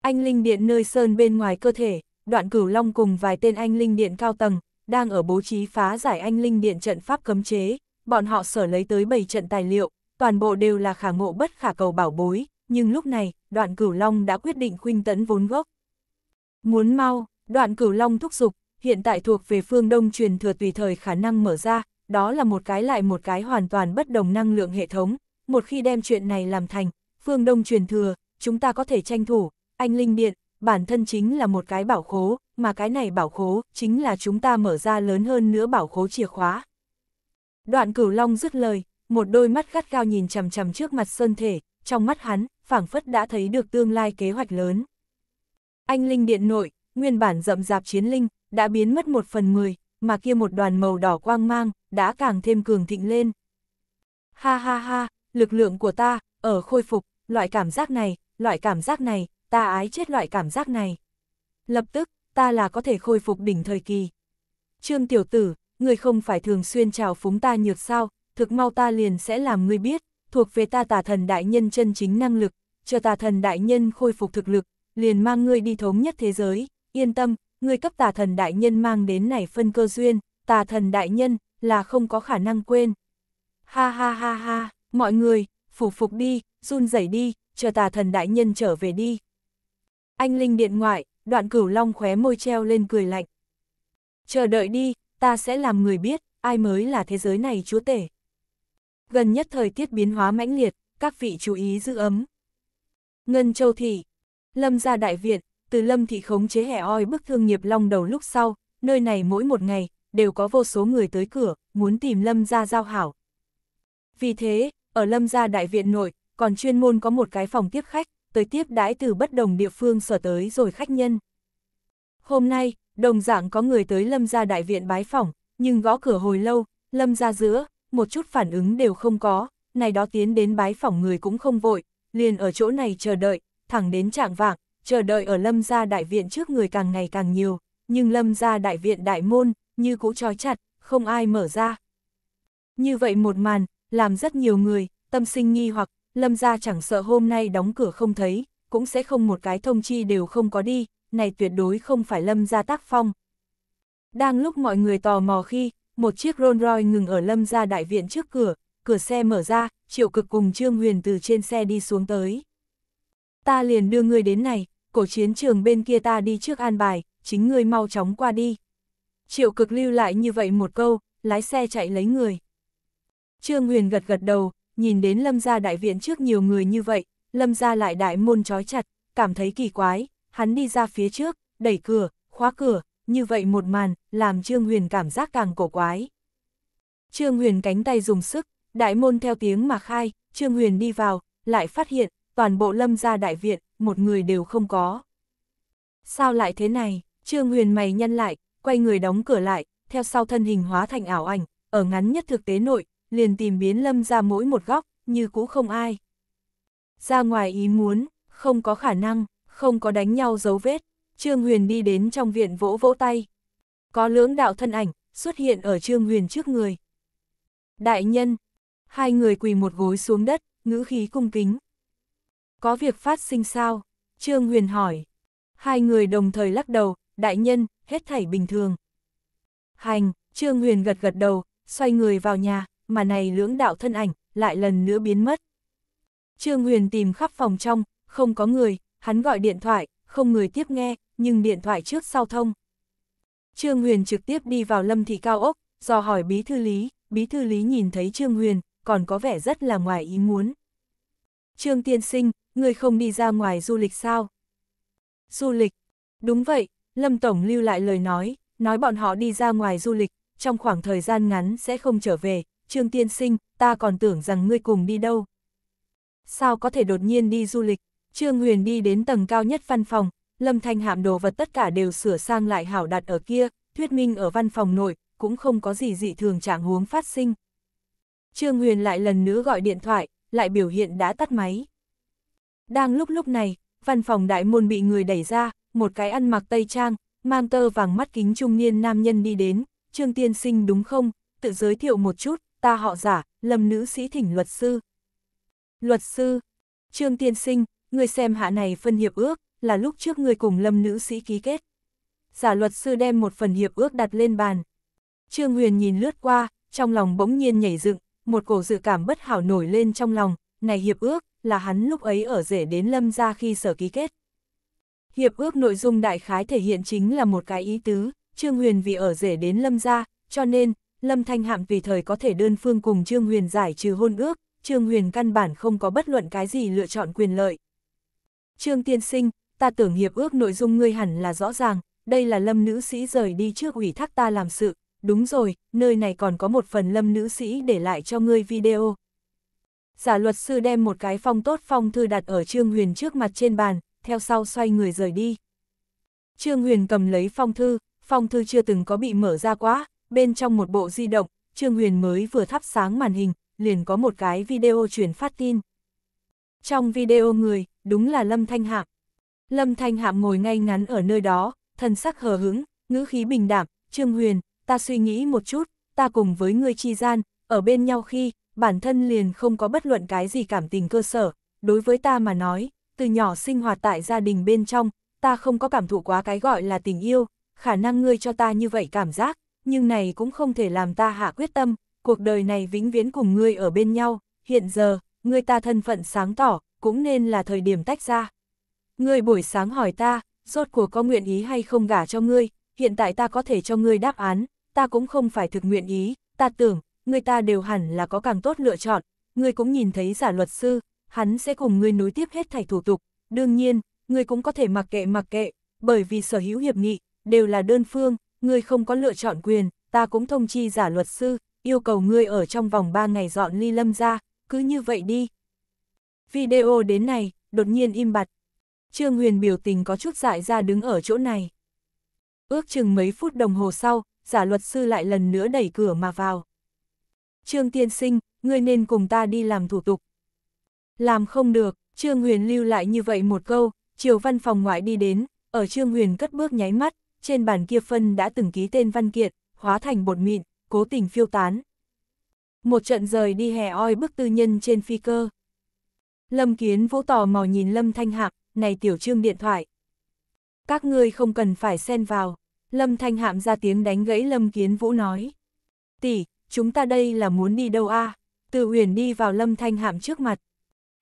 Anh Linh Điện nơi sơn bên ngoài cơ thể, đoạn cửu long cùng vài tên Anh Linh Điện cao tầng, đang ở bố trí phá giải Anh Linh Điện trận pháp cấm chế, bọn họ sở lấy tới 7 trận tài liệu, toàn bộ đều là khả ngộ bất khả cầu bảo bối, nhưng lúc này, đoạn cửu long đã quyết định khuynh tấn vốn gốc. Muốn mau, đoạn cửu long thúc giục, hiện tại thuộc về phương đông truyền thừa tùy thời khả năng mở ra, đó là một cái lại một cái hoàn toàn bất đồng năng lượng hệ thống, một khi đem chuyện này làm thành, phương đông truyền thừa, chúng ta có thể tranh thủ, anh Linh Điện, bản thân chính là một cái bảo khố, mà cái này bảo khố chính là chúng ta mở ra lớn hơn nữa bảo khố chìa khóa. Đoạn cửu long dứt lời, một đôi mắt gắt gao nhìn chằm chằm trước mặt Sơn Thể, trong mắt hắn, phảng phất đã thấy được tương lai kế hoạch lớn. Anh Linh Điện nội, nguyên bản rậm rạp chiến linh, đã biến mất một phần mười, mà kia một đoàn màu đỏ quang mang, đã càng thêm cường thịnh lên. Ha ha ha, lực lượng của ta, ở khôi phục, loại cảm giác này, loại cảm giác này, ta ái chết loại cảm giác này. Lập tức, ta là có thể khôi phục đỉnh thời kỳ. Trương tiểu tử, người không phải thường xuyên chào phúng ta nhược sao, thực mau ta liền sẽ làm ngươi biết, thuộc về ta tà thần đại nhân chân chính năng lực, chờ tà thần đại nhân khôi phục thực lực, liền mang ngươi đi thống nhất thế giới, yên tâm, ngươi cấp tà thần đại nhân mang đến này phân cơ duyên, tà thần đại nhân là không có khả năng quên. Ha ha ha ha, mọi người, phủ phục đi, run rẩy đi, chờ tà thần đại nhân trở về đi. Anh Linh điện ngoại, đoạn cửu long khóe môi treo lên cười lạnh. Chờ đợi đi, ta sẽ làm người biết, ai mới là thế giới này chúa tể gần nhất thời tiết biến hóa mãnh liệt, các vị chú ý giữ ấm. Ngân Châu Thị Lâm ra đại viện, từ Lâm Thị khống chế hẻ oi bức thương nghiệp long đầu lúc sau, nơi này mỗi một ngày, đều có vô số người tới cửa, muốn tìm Lâm ra giao hảo. Vì thế, ở Lâm gia đại viện nội, còn chuyên môn có một cái phòng tiếp khách, tới tiếp đãi từ bất đồng địa phương sở tới rồi khách nhân. Hôm nay, đồng dạng có người tới Lâm gia đại viện bái phỏng, nhưng gõ cửa hồi lâu, Lâm gia giữa, một chút phản ứng đều không có, này đó tiến đến bái phỏng người cũng không vội, liền ở chỗ này chờ đợi, thẳng đến trạng vạng, chờ đợi ở lâm gia đại viện trước người càng ngày càng nhiều, nhưng lâm gia đại viện đại môn, như cũ trói chặt, không ai mở ra. Như vậy một màn, làm rất nhiều người, tâm sinh nghi hoặc, lâm gia chẳng sợ hôm nay đóng cửa không thấy, cũng sẽ không một cái thông chi đều không có đi, này tuyệt đối không phải lâm gia tác phong. Đang lúc mọi người tò mò khi, một chiếc Rolls Royce ngừng ở lâm gia đại viện trước cửa, cửa xe mở ra, triệu cực cùng Trương Huyền từ trên xe đi xuống tới. Ta liền đưa ngươi đến này, cổ chiến trường bên kia ta đi trước an bài, chính ngươi mau chóng qua đi. Triệu cực lưu lại như vậy một câu, lái xe chạy lấy người. Trương Huyền gật gật đầu, nhìn đến lâm gia đại viện trước nhiều người như vậy, lâm gia lại đại môn trói chặt, cảm thấy kỳ quái, hắn đi ra phía trước, đẩy cửa, khóa cửa, như vậy một màn, làm Trương Huyền cảm giác càng cổ quái. Trương Huyền cánh tay dùng sức, đại môn theo tiếng mà khai, Trương Huyền đi vào, lại phát hiện, toàn bộ lâm gia đại viện, một người đều không có. Sao lại thế này, Trương Huyền mày nhăn lại, quay người đóng cửa lại, theo sau thân hình hóa thành ảo ảnh, ở ngắn nhất thực tế nội, liền tìm biến lâm ra mỗi một góc, như cũ không ai. Ra ngoài ý muốn, không có khả năng, không có đánh nhau dấu vết, Trương Huyền đi đến trong viện vỗ vỗ tay. Có lưỡng đạo thân ảnh, xuất hiện ở Trương Huyền trước người. Đại nhân, hai người quỳ một gối xuống đất, ngữ khí cung kính. Có việc phát sinh sao? Trương Huyền hỏi. Hai người đồng thời lắc đầu, đại nhân, hết thảy bình thường. Hành, Trương Huyền gật gật đầu, xoay người vào nhà, mà này lưỡng đạo thân ảnh, lại lần nữa biến mất. Trương Huyền tìm khắp phòng trong, không có người, hắn gọi điện thoại, không người tiếp nghe, nhưng điện thoại trước sau thông. Trương Huyền trực tiếp đi vào lâm thị cao ốc, do hỏi bí thư lý, bí thư lý nhìn thấy Trương Huyền, còn có vẻ rất là ngoài ý muốn. Trương Tiên Sinh, người không đi ra ngoài du lịch sao? Du lịch, đúng vậy, Lâm Tổng lưu lại lời nói, nói bọn họ đi ra ngoài du lịch, trong khoảng thời gian ngắn sẽ không trở về, Trương Tiên Sinh, ta còn tưởng rằng ngươi cùng đi đâu. Sao có thể đột nhiên đi du lịch? Trương Huyền đi đến tầng cao nhất văn phòng, Lâm Thanh Hạm đồ vật tất cả đều sửa sang lại hảo đặt ở kia, thuyết minh ở văn phòng nội, cũng không có gì dị thường trạng huống phát sinh. Trương Huyền lại lần nữa gọi điện thoại, lại biểu hiện đã tắt máy. Đang lúc lúc này, văn phòng đại môn bị người đẩy ra, một cái ăn mặc tây trang, mang tơ vàng mắt kính trung niên nam nhân đi đến, Trương Tiên Sinh đúng không, tự giới thiệu một chút, ta họ giả, lâm nữ sĩ thỉnh luật sư. Luật sư, Trương Tiên Sinh, người xem hạ này phân hiệp ước, là lúc trước người cùng lâm nữ sĩ ký kết. Giả luật sư đem một phần hiệp ước đặt lên bàn. Trương Huyền nhìn lướt qua, trong lòng bỗng nhiên nhảy dựng, một cổ dự cảm bất hảo nổi lên trong lòng, này hiệp ước, là hắn lúc ấy ở rể đến lâm ra khi sở ký kết. Hiệp ước nội dung đại khái thể hiện chính là một cái ý tứ, Trương Huyền vì ở rể đến lâm ra, cho nên, lâm thanh hạm vì thời có thể đơn phương cùng Trương Huyền giải trừ hôn ước, Trương Huyền căn bản không có bất luận cái gì lựa chọn quyền lợi. Trương Tiên Sinh, ta tưởng hiệp ước nội dung ngươi hẳn là rõ ràng, đây là lâm nữ sĩ rời đi trước ủy thác ta làm sự, đúng rồi, nơi này còn có một phần lâm nữ sĩ để lại cho ngươi video. Giả luật sư đem một cái phong tốt phong thư đặt ở Trương Huyền trước mặt trên bàn, theo sau xoay người rời đi. Trương Huyền cầm lấy phong thư, phong thư chưa từng có bị mở ra quá, bên trong một bộ di động, Trương Huyền mới vừa thắp sáng màn hình, liền có một cái video truyền phát tin. Trong video người, đúng là Lâm Thanh Hạc. Lâm Thanh Hạm ngồi ngay ngắn ở nơi đó, thân sắc hờ hững, ngữ khí bình đạm, Trương Huyền, ta suy nghĩ một chút, ta cùng với ngươi chi gian, ở bên nhau khi, bản thân liền không có bất luận cái gì cảm tình cơ sở, đối với ta mà nói, từ nhỏ sinh hoạt tại gia đình bên trong, ta không có cảm thụ quá cái gọi là tình yêu, khả năng ngươi cho ta như vậy cảm giác, nhưng này cũng không thể làm ta hạ quyết tâm, cuộc đời này vĩnh viễn cùng ngươi ở bên nhau, hiện giờ, ngươi ta thân phận sáng tỏ, cũng nên là thời điểm tách ra. Ngươi buổi sáng hỏi ta, rốt cuộc có nguyện ý hay không gả cho ngươi, hiện tại ta có thể cho ngươi đáp án, ta cũng không phải thực nguyện ý, ta tưởng, người ta đều hẳn là có càng tốt lựa chọn, ngươi cũng nhìn thấy giả luật sư, hắn sẽ cùng ngươi nối tiếp hết thảy thủ tục, đương nhiên, ngươi cũng có thể mặc kệ mặc kệ, bởi vì sở hữu hiệp nghị, đều là đơn phương, ngươi không có lựa chọn quyền, ta cũng thông chi giả luật sư, yêu cầu ngươi ở trong vòng 3 ngày dọn ly lâm ra, cứ như vậy đi. Video đến này, đột nhiên im bặt, Trương Huyền biểu tình có chút dại ra đứng ở chỗ này. Ước chừng mấy phút đồng hồ sau, giả luật sư lại lần nữa đẩy cửa mà vào. Trương Tiên Sinh, ngươi nên cùng ta đi làm thủ tục. Làm không được, Trương Huyền lưu lại như vậy một câu, chiều văn phòng ngoại đi đến, ở Trương Huyền cất bước nháy mắt, trên bàn kia phân đã từng ký tên văn kiện, hóa thành bột mịn, cố tình phiêu tán. Một trận rời đi hè oi bức tư nhân trên phi cơ. Lâm Kiến vỗ tò mò nhìn Lâm Thanh Hạc, này tiểu trương điện thoại. Các ngươi không cần phải xen vào, Lâm Thanh Hạm ra tiếng đánh gãy Lâm Kiến Vũ nói. Tỷ, chúng ta đây là muốn đi đâu a? À? Từ Uyển đi vào Lâm Thanh Hạm trước mặt.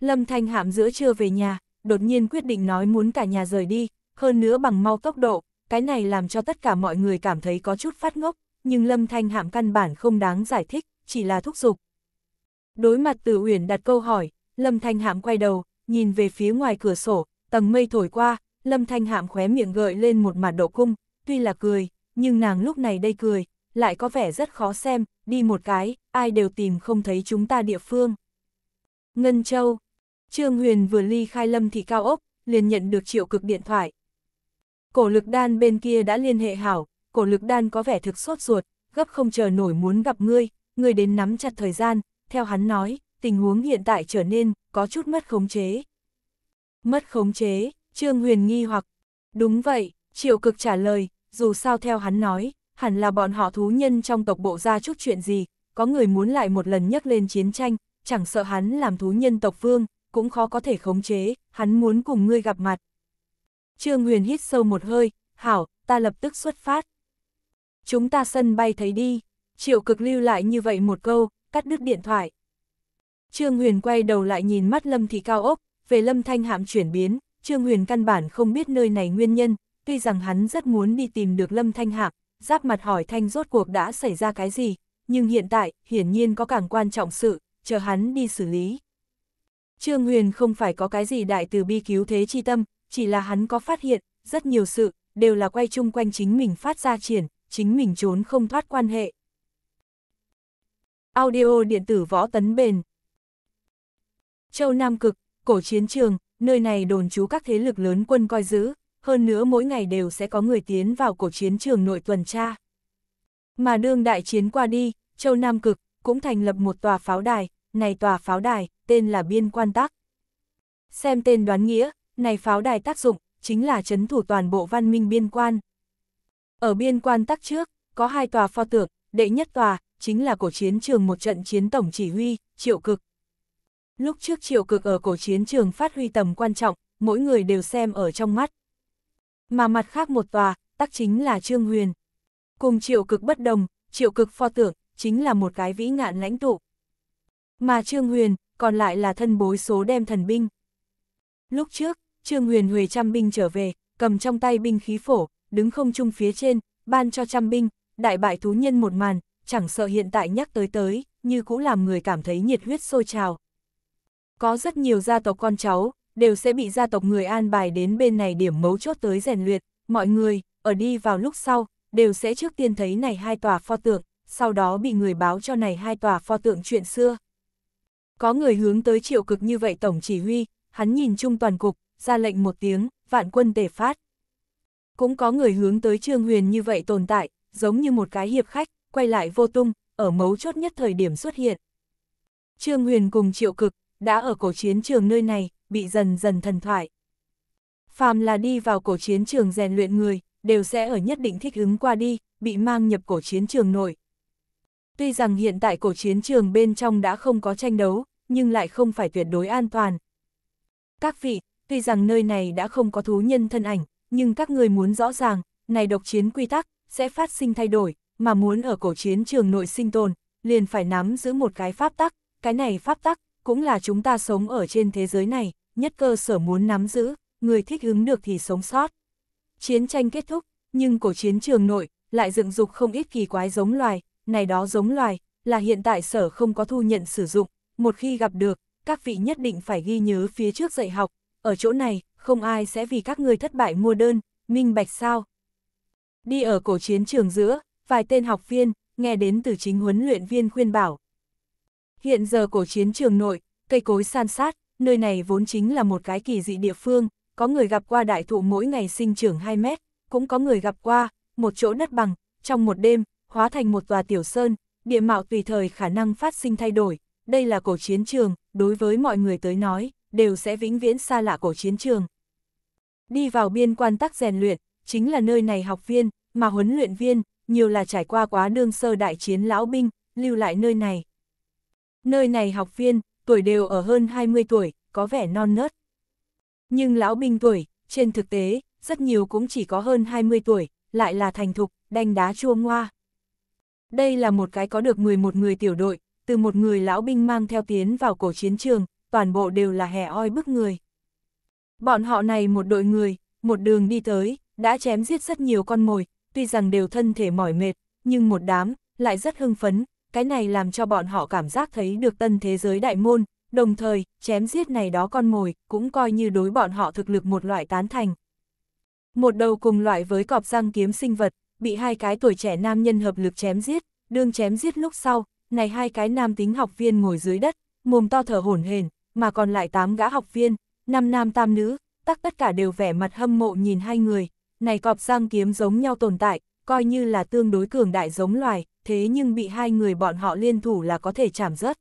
Lâm Thanh Hạm giữa trưa về nhà, đột nhiên quyết định nói muốn cả nhà rời đi, hơn nữa bằng mau tốc độ, cái này làm cho tất cả mọi người cảm thấy có chút phát ngốc, nhưng Lâm Thanh Hạm căn bản không đáng giải thích, chỉ là thúc giục. Đối mặt Từ Uyển đặt câu hỏi, Lâm Thanh Hạm quay đầu, nhìn về phía ngoài cửa sổ, Tầng mây thổi qua, Lâm Thanh Hạm khóe miệng gợi lên một mặt độ cung, tuy là cười, nhưng nàng lúc này đây cười, lại có vẻ rất khó xem, đi một cái, ai đều tìm không thấy chúng ta địa phương. Ngân Châu Trương Huyền vừa ly khai Lâm thì cao ốc, liền nhận được triệu cực điện thoại. Cổ lực đan bên kia đã liên hệ hảo, cổ lực đan có vẻ thực sốt ruột, gấp không chờ nổi muốn gặp ngươi, ngươi đến nắm chặt thời gian, theo hắn nói, tình huống hiện tại trở nên có chút mất khống chế, mất khống chế, Trương Huyền nghi hoặc. Đúng vậy, Triệu Cực trả lời, dù sao theo hắn nói, hẳn là bọn họ thú nhân trong tộc bộ ra chút chuyện gì, có người muốn lại một lần nhắc lên chiến tranh, chẳng sợ hắn làm thú nhân tộc vương, cũng khó có thể khống chế, hắn muốn cùng ngươi gặp mặt. Trương Huyền hít sâu một hơi, hảo, ta lập tức xuất phát. Chúng ta sân bay thấy đi, triệu cực lưu lại như vậy một câu, cắt đứt điện thoại. Trương Huyền quay đầu lại nhìn mắt Lâm Thị Cao ốc, về lâm thanh hạm chuyển biến, Trương Huyền căn bản không biết nơi này nguyên nhân, tuy rằng hắn rất muốn đi tìm được lâm thanh hạm, giáp mặt hỏi thanh rốt cuộc đã xảy ra cái gì, nhưng hiện tại, hiển nhiên có càng quan trọng sự, chờ hắn đi xử lý. Trương Huyền không phải có cái gì đại từ bi cứu thế chi tâm, chỉ là hắn có phát hiện, rất nhiều sự, đều là quay chung quanh chính mình phát ra triển, chính mình trốn không thoát quan hệ. Audio điện tử võ tấn bền Châu Nam Cực, cổ chiến trường, nơi này đồn trú các thế lực lớn quân coi giữ, hơn nữa mỗi ngày đều sẽ có người tiến vào cổ chiến trường nội tuần tra. Mà đương đại chiến qua đi, châu Nam Cực cũng thành lập một tòa pháo đài, này tòa pháo đài tên là Biên Quan Tắc. Xem tên đoán nghĩa, này pháo đài tác dụng chính là chấn thủ toàn bộ văn minh biên quan. Ở biên quan tắc trước, có hai tòa pho tượng, đệ nhất tòa chính là cổ chiến trường một trận chiến tổng chỉ huy, triệu cực, Lúc trước triệu cực ở cổ chiến trường phát huy tầm quan trọng, mỗi người đều xem ở trong mắt. Mà mặt khác một tòa, tắc chính là Trương Huyền. Cùng triệu cực bất đồng, triệu cực pho tưởng chính là một cái vĩ ngạn lãnh tụ. Mà Trương Huyền, còn lại là thân bối số đem thần binh. Lúc trước, Trương Huyền Huề trăm binh trở về, cầm trong tay binh khí phổ, đứng không chung phía trên, ban cho trăm binh, đại bại thú nhân một màn, chẳng sợ hiện tại nhắc tới tới, như cũ làm người cảm thấy nhiệt huyết sôi trào. Có rất nhiều gia tộc con cháu, đều sẽ bị gia tộc người an bài đến bên này điểm mấu chốt tới rèn luyện, mọi người, ở đi vào lúc sau, đều sẽ trước tiên thấy này hai tòa pho tượng, sau đó bị người báo cho này hai tòa pho tượng chuyện xưa. Có người hướng tới triệu cực như vậy tổng chỉ huy, hắn nhìn chung toàn cục, ra lệnh một tiếng, vạn quân tề phát. Cũng có người hướng tới Trương Huyền như vậy tồn tại, giống như một cái hiệp khách, quay lại vô tung, ở mấu chốt nhất thời điểm xuất hiện. Trương Huyền cùng triệu cực, đã ở cổ chiến trường nơi này, bị dần dần thần thoại. Phàm là đi vào cổ chiến trường rèn luyện người, đều sẽ ở nhất định thích ứng qua đi, bị mang nhập cổ chiến trường nội. Tuy rằng hiện tại cổ chiến trường bên trong đã không có tranh đấu, nhưng lại không phải tuyệt đối an toàn. Các vị, tuy rằng nơi này đã không có thú nhân thân ảnh, nhưng các người muốn rõ ràng, này độc chiến quy tắc, sẽ phát sinh thay đổi, mà muốn ở cổ chiến trường nội sinh tồn, liền phải nắm giữ một cái pháp tắc, cái này pháp tắc, cũng là chúng ta sống ở trên thế giới này, nhất cơ sở muốn nắm giữ, người thích ứng được thì sống sót. Chiến tranh kết thúc, nhưng cổ chiến trường nội lại dựng dục không ít kỳ quái giống loài, này đó giống loài là hiện tại sở không có thu nhận sử dụng, một khi gặp được, các vị nhất định phải ghi nhớ phía trước dạy học, ở chỗ này, không ai sẽ vì các người thất bại mua đơn, minh bạch sao. Đi ở cổ chiến trường giữa, vài tên học viên, nghe đến từ chính huấn luyện viên khuyên bảo, Hiện giờ cổ chiến trường nội, cây cối san sát, nơi này vốn chính là một cái kỳ dị địa phương, có người gặp qua đại thụ mỗi ngày sinh trưởng 2 mét, cũng có người gặp qua, một chỗ đất bằng, trong một đêm, hóa thành một tòa tiểu sơn, địa mạo tùy thời khả năng phát sinh thay đổi, đây là cổ chiến trường, đối với mọi người tới nói, đều sẽ vĩnh viễn xa lạ cổ chiến trường. Đi vào biên quan tắc rèn luyện, chính là nơi này học viên, mà huấn luyện viên, nhiều là trải qua quá đương sơ đại chiến lão binh, lưu lại nơi này. Nơi này học viên, tuổi đều ở hơn 20 tuổi, có vẻ non nớt. Nhưng lão binh tuổi, trên thực tế, rất nhiều cũng chỉ có hơn 20 tuổi, lại là thành thục, đanh đá chua ngoa. Đây là một cái có được 11 người tiểu đội, từ một người lão binh mang theo tiến vào cổ chiến trường, toàn bộ đều là hè oi bức người. Bọn họ này một đội người, một đường đi tới, đã chém giết rất nhiều con mồi, tuy rằng đều thân thể mỏi mệt, nhưng một đám, lại rất hưng phấn, cái này làm cho bọn họ cảm giác thấy được tân thế giới đại môn, đồng thời, chém giết này đó con mồi, cũng coi như đối bọn họ thực lực một loại tán thành. Một đầu cùng loại với cọp răng kiếm sinh vật, bị hai cái tuổi trẻ nam nhân hợp lực chém giết, đương chém giết lúc sau, này hai cái nam tính học viên ngồi dưới đất, mồm to thở hổn hển, mà còn lại tám gã học viên, năm nam tam nữ, tắc tất cả đều vẻ mặt hâm mộ nhìn hai người, này cọp răng kiếm giống nhau tồn tại, coi như là tương đối cường đại giống loài, thế nhưng bị hai người bọn họ liên thủ là có thể chảm rớt.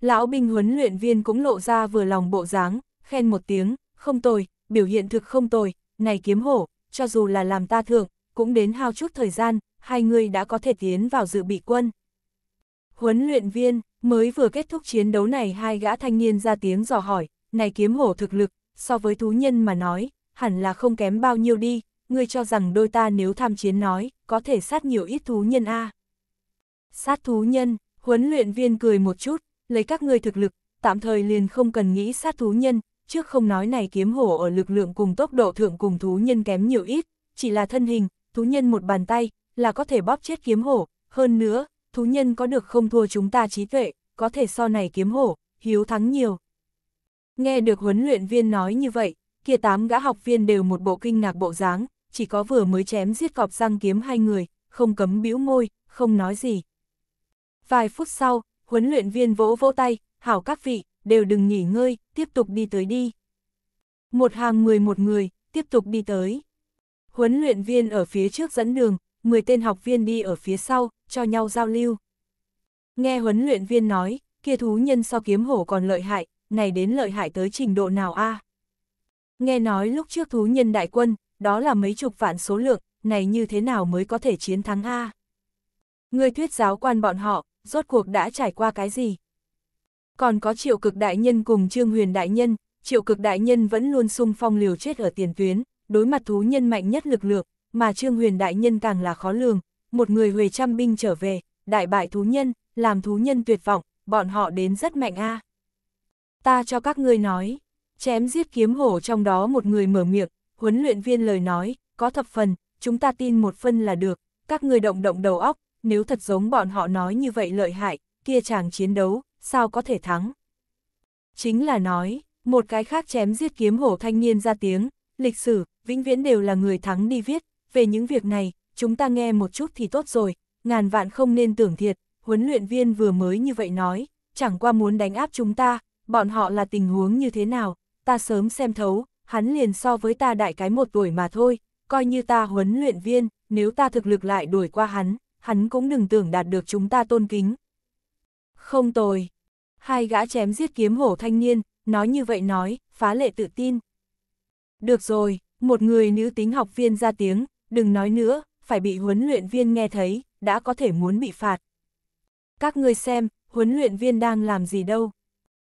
Lão binh huấn luyện viên cũng lộ ra vừa lòng bộ dáng, khen một tiếng, không tồi, biểu hiện thực không tồi, này kiếm hổ, cho dù là làm ta thượng, cũng đến hao chút thời gian, hai người đã có thể tiến vào dự bị quân. Huấn luyện viên, mới vừa kết thúc chiến đấu này hai gã thanh niên ra tiếng dò hỏi, này kiếm hổ thực lực, so với thú nhân mà nói, hẳn là không kém bao nhiêu đi, ngươi cho rằng đôi ta nếu tham chiến nói, có thể sát nhiều ít thú nhân a Sát thú nhân, huấn luyện viên cười một chút, lấy các ngươi thực lực, tạm thời liền không cần nghĩ sát thú nhân, trước không nói này kiếm hổ ở lực lượng cùng tốc độ thượng cùng thú nhân kém nhiều ít, chỉ là thân hình, thú nhân một bàn tay, là có thể bóp chết kiếm hổ, hơn nữa, thú nhân có được không thua chúng ta trí tuệ, có thể so này kiếm hổ, hiếu thắng nhiều. Nghe được huấn luyện viên nói như vậy, kia tám gã học viên đều một bộ kinh ngạc bộ dáng, chỉ có vừa mới chém giết cọp răng kiếm hai người, không cấm bĩu môi, không nói gì. Vài phút sau, huấn luyện viên vỗ vỗ tay, hảo các vị, đều đừng nghỉ ngơi, tiếp tục đi tới đi. Một hàng một người, tiếp tục đi tới. Huấn luyện viên ở phía trước dẫn đường, 10 tên học viên đi ở phía sau, cho nhau giao lưu. Nghe huấn luyện viên nói, kia thú nhân so kiếm hổ còn lợi hại, này đến lợi hại tới trình độ nào a? À? Nghe nói lúc trước thú nhân đại quân, đó là mấy chục vạn số lượng, này như thế nào mới có thể chiến thắng A. Người thuyết giáo quan bọn họ, rốt cuộc đã trải qua cái gì? Còn có triệu cực đại nhân cùng Trương Huyền đại nhân, triệu cực đại nhân vẫn luôn sung phong liều chết ở tiền tuyến, đối mặt thú nhân mạnh nhất lực lượng, mà Trương Huyền đại nhân càng là khó lường, một người huề trăm binh trở về, đại bại thú nhân, làm thú nhân tuyệt vọng, bọn họ đến rất mạnh a. Ta cho các ngươi nói, chém giết kiếm hổ trong đó một người mở miệng, huấn luyện viên lời nói, có thập phần, chúng ta tin một phân là được, các người động động đầu óc, nếu thật giống bọn họ nói như vậy lợi hại, kia chàng chiến đấu, sao có thể thắng. Chính là nói, một cái khác chém giết kiếm hổ thanh niên ra tiếng, lịch sử, vĩnh viễn đều là người thắng đi viết, về những việc này, chúng ta nghe một chút thì tốt rồi, ngàn vạn không nên tưởng thiệt, huấn luyện viên vừa mới như vậy nói, chẳng qua muốn đánh áp chúng ta, bọn họ là tình huống như thế nào, ta sớm xem thấu, hắn liền so với ta đại cái một tuổi mà thôi, coi như ta huấn luyện viên, nếu ta thực lực lại đuổi qua hắn, hắn cũng đừng tưởng đạt được chúng ta tôn kính. Không tồi. Hai gã chém giết kiếm hổ thanh niên, nói như vậy nói, phá lệ tự tin. Được rồi, một người nữ tính học viên ra tiếng, đừng nói nữa, phải bị huấn luyện viên nghe thấy, đã có thể muốn bị phạt. Các người xem, huấn luyện viên đang làm gì đâu.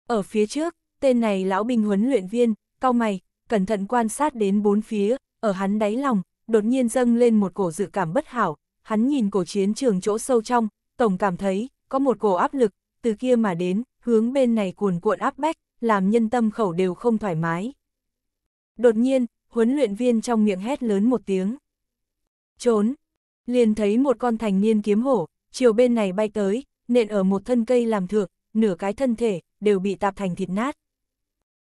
Ở phía trước, tên này lão bình huấn luyện viên, cao mày, cẩn thận quan sát đến bốn phía, ở hắn đáy lòng, đột nhiên dâng lên một cổ dự cảm bất hảo, hắn nhìn cổ chiến trường chỗ sâu trong, tổng cảm thấy, có một cổ áp lực, từ kia mà đến, hướng bên này cuồn cuộn áp bách, làm nhân tâm khẩu đều không thoải mái. Đột nhiên, huấn luyện viên trong miệng hét lớn một tiếng. Trốn! Liền thấy một con thành niên kiếm hổ, chiều bên này bay tới, nện ở một thân cây làm thược, nửa cái thân thể, đều bị tạp thành thịt nát.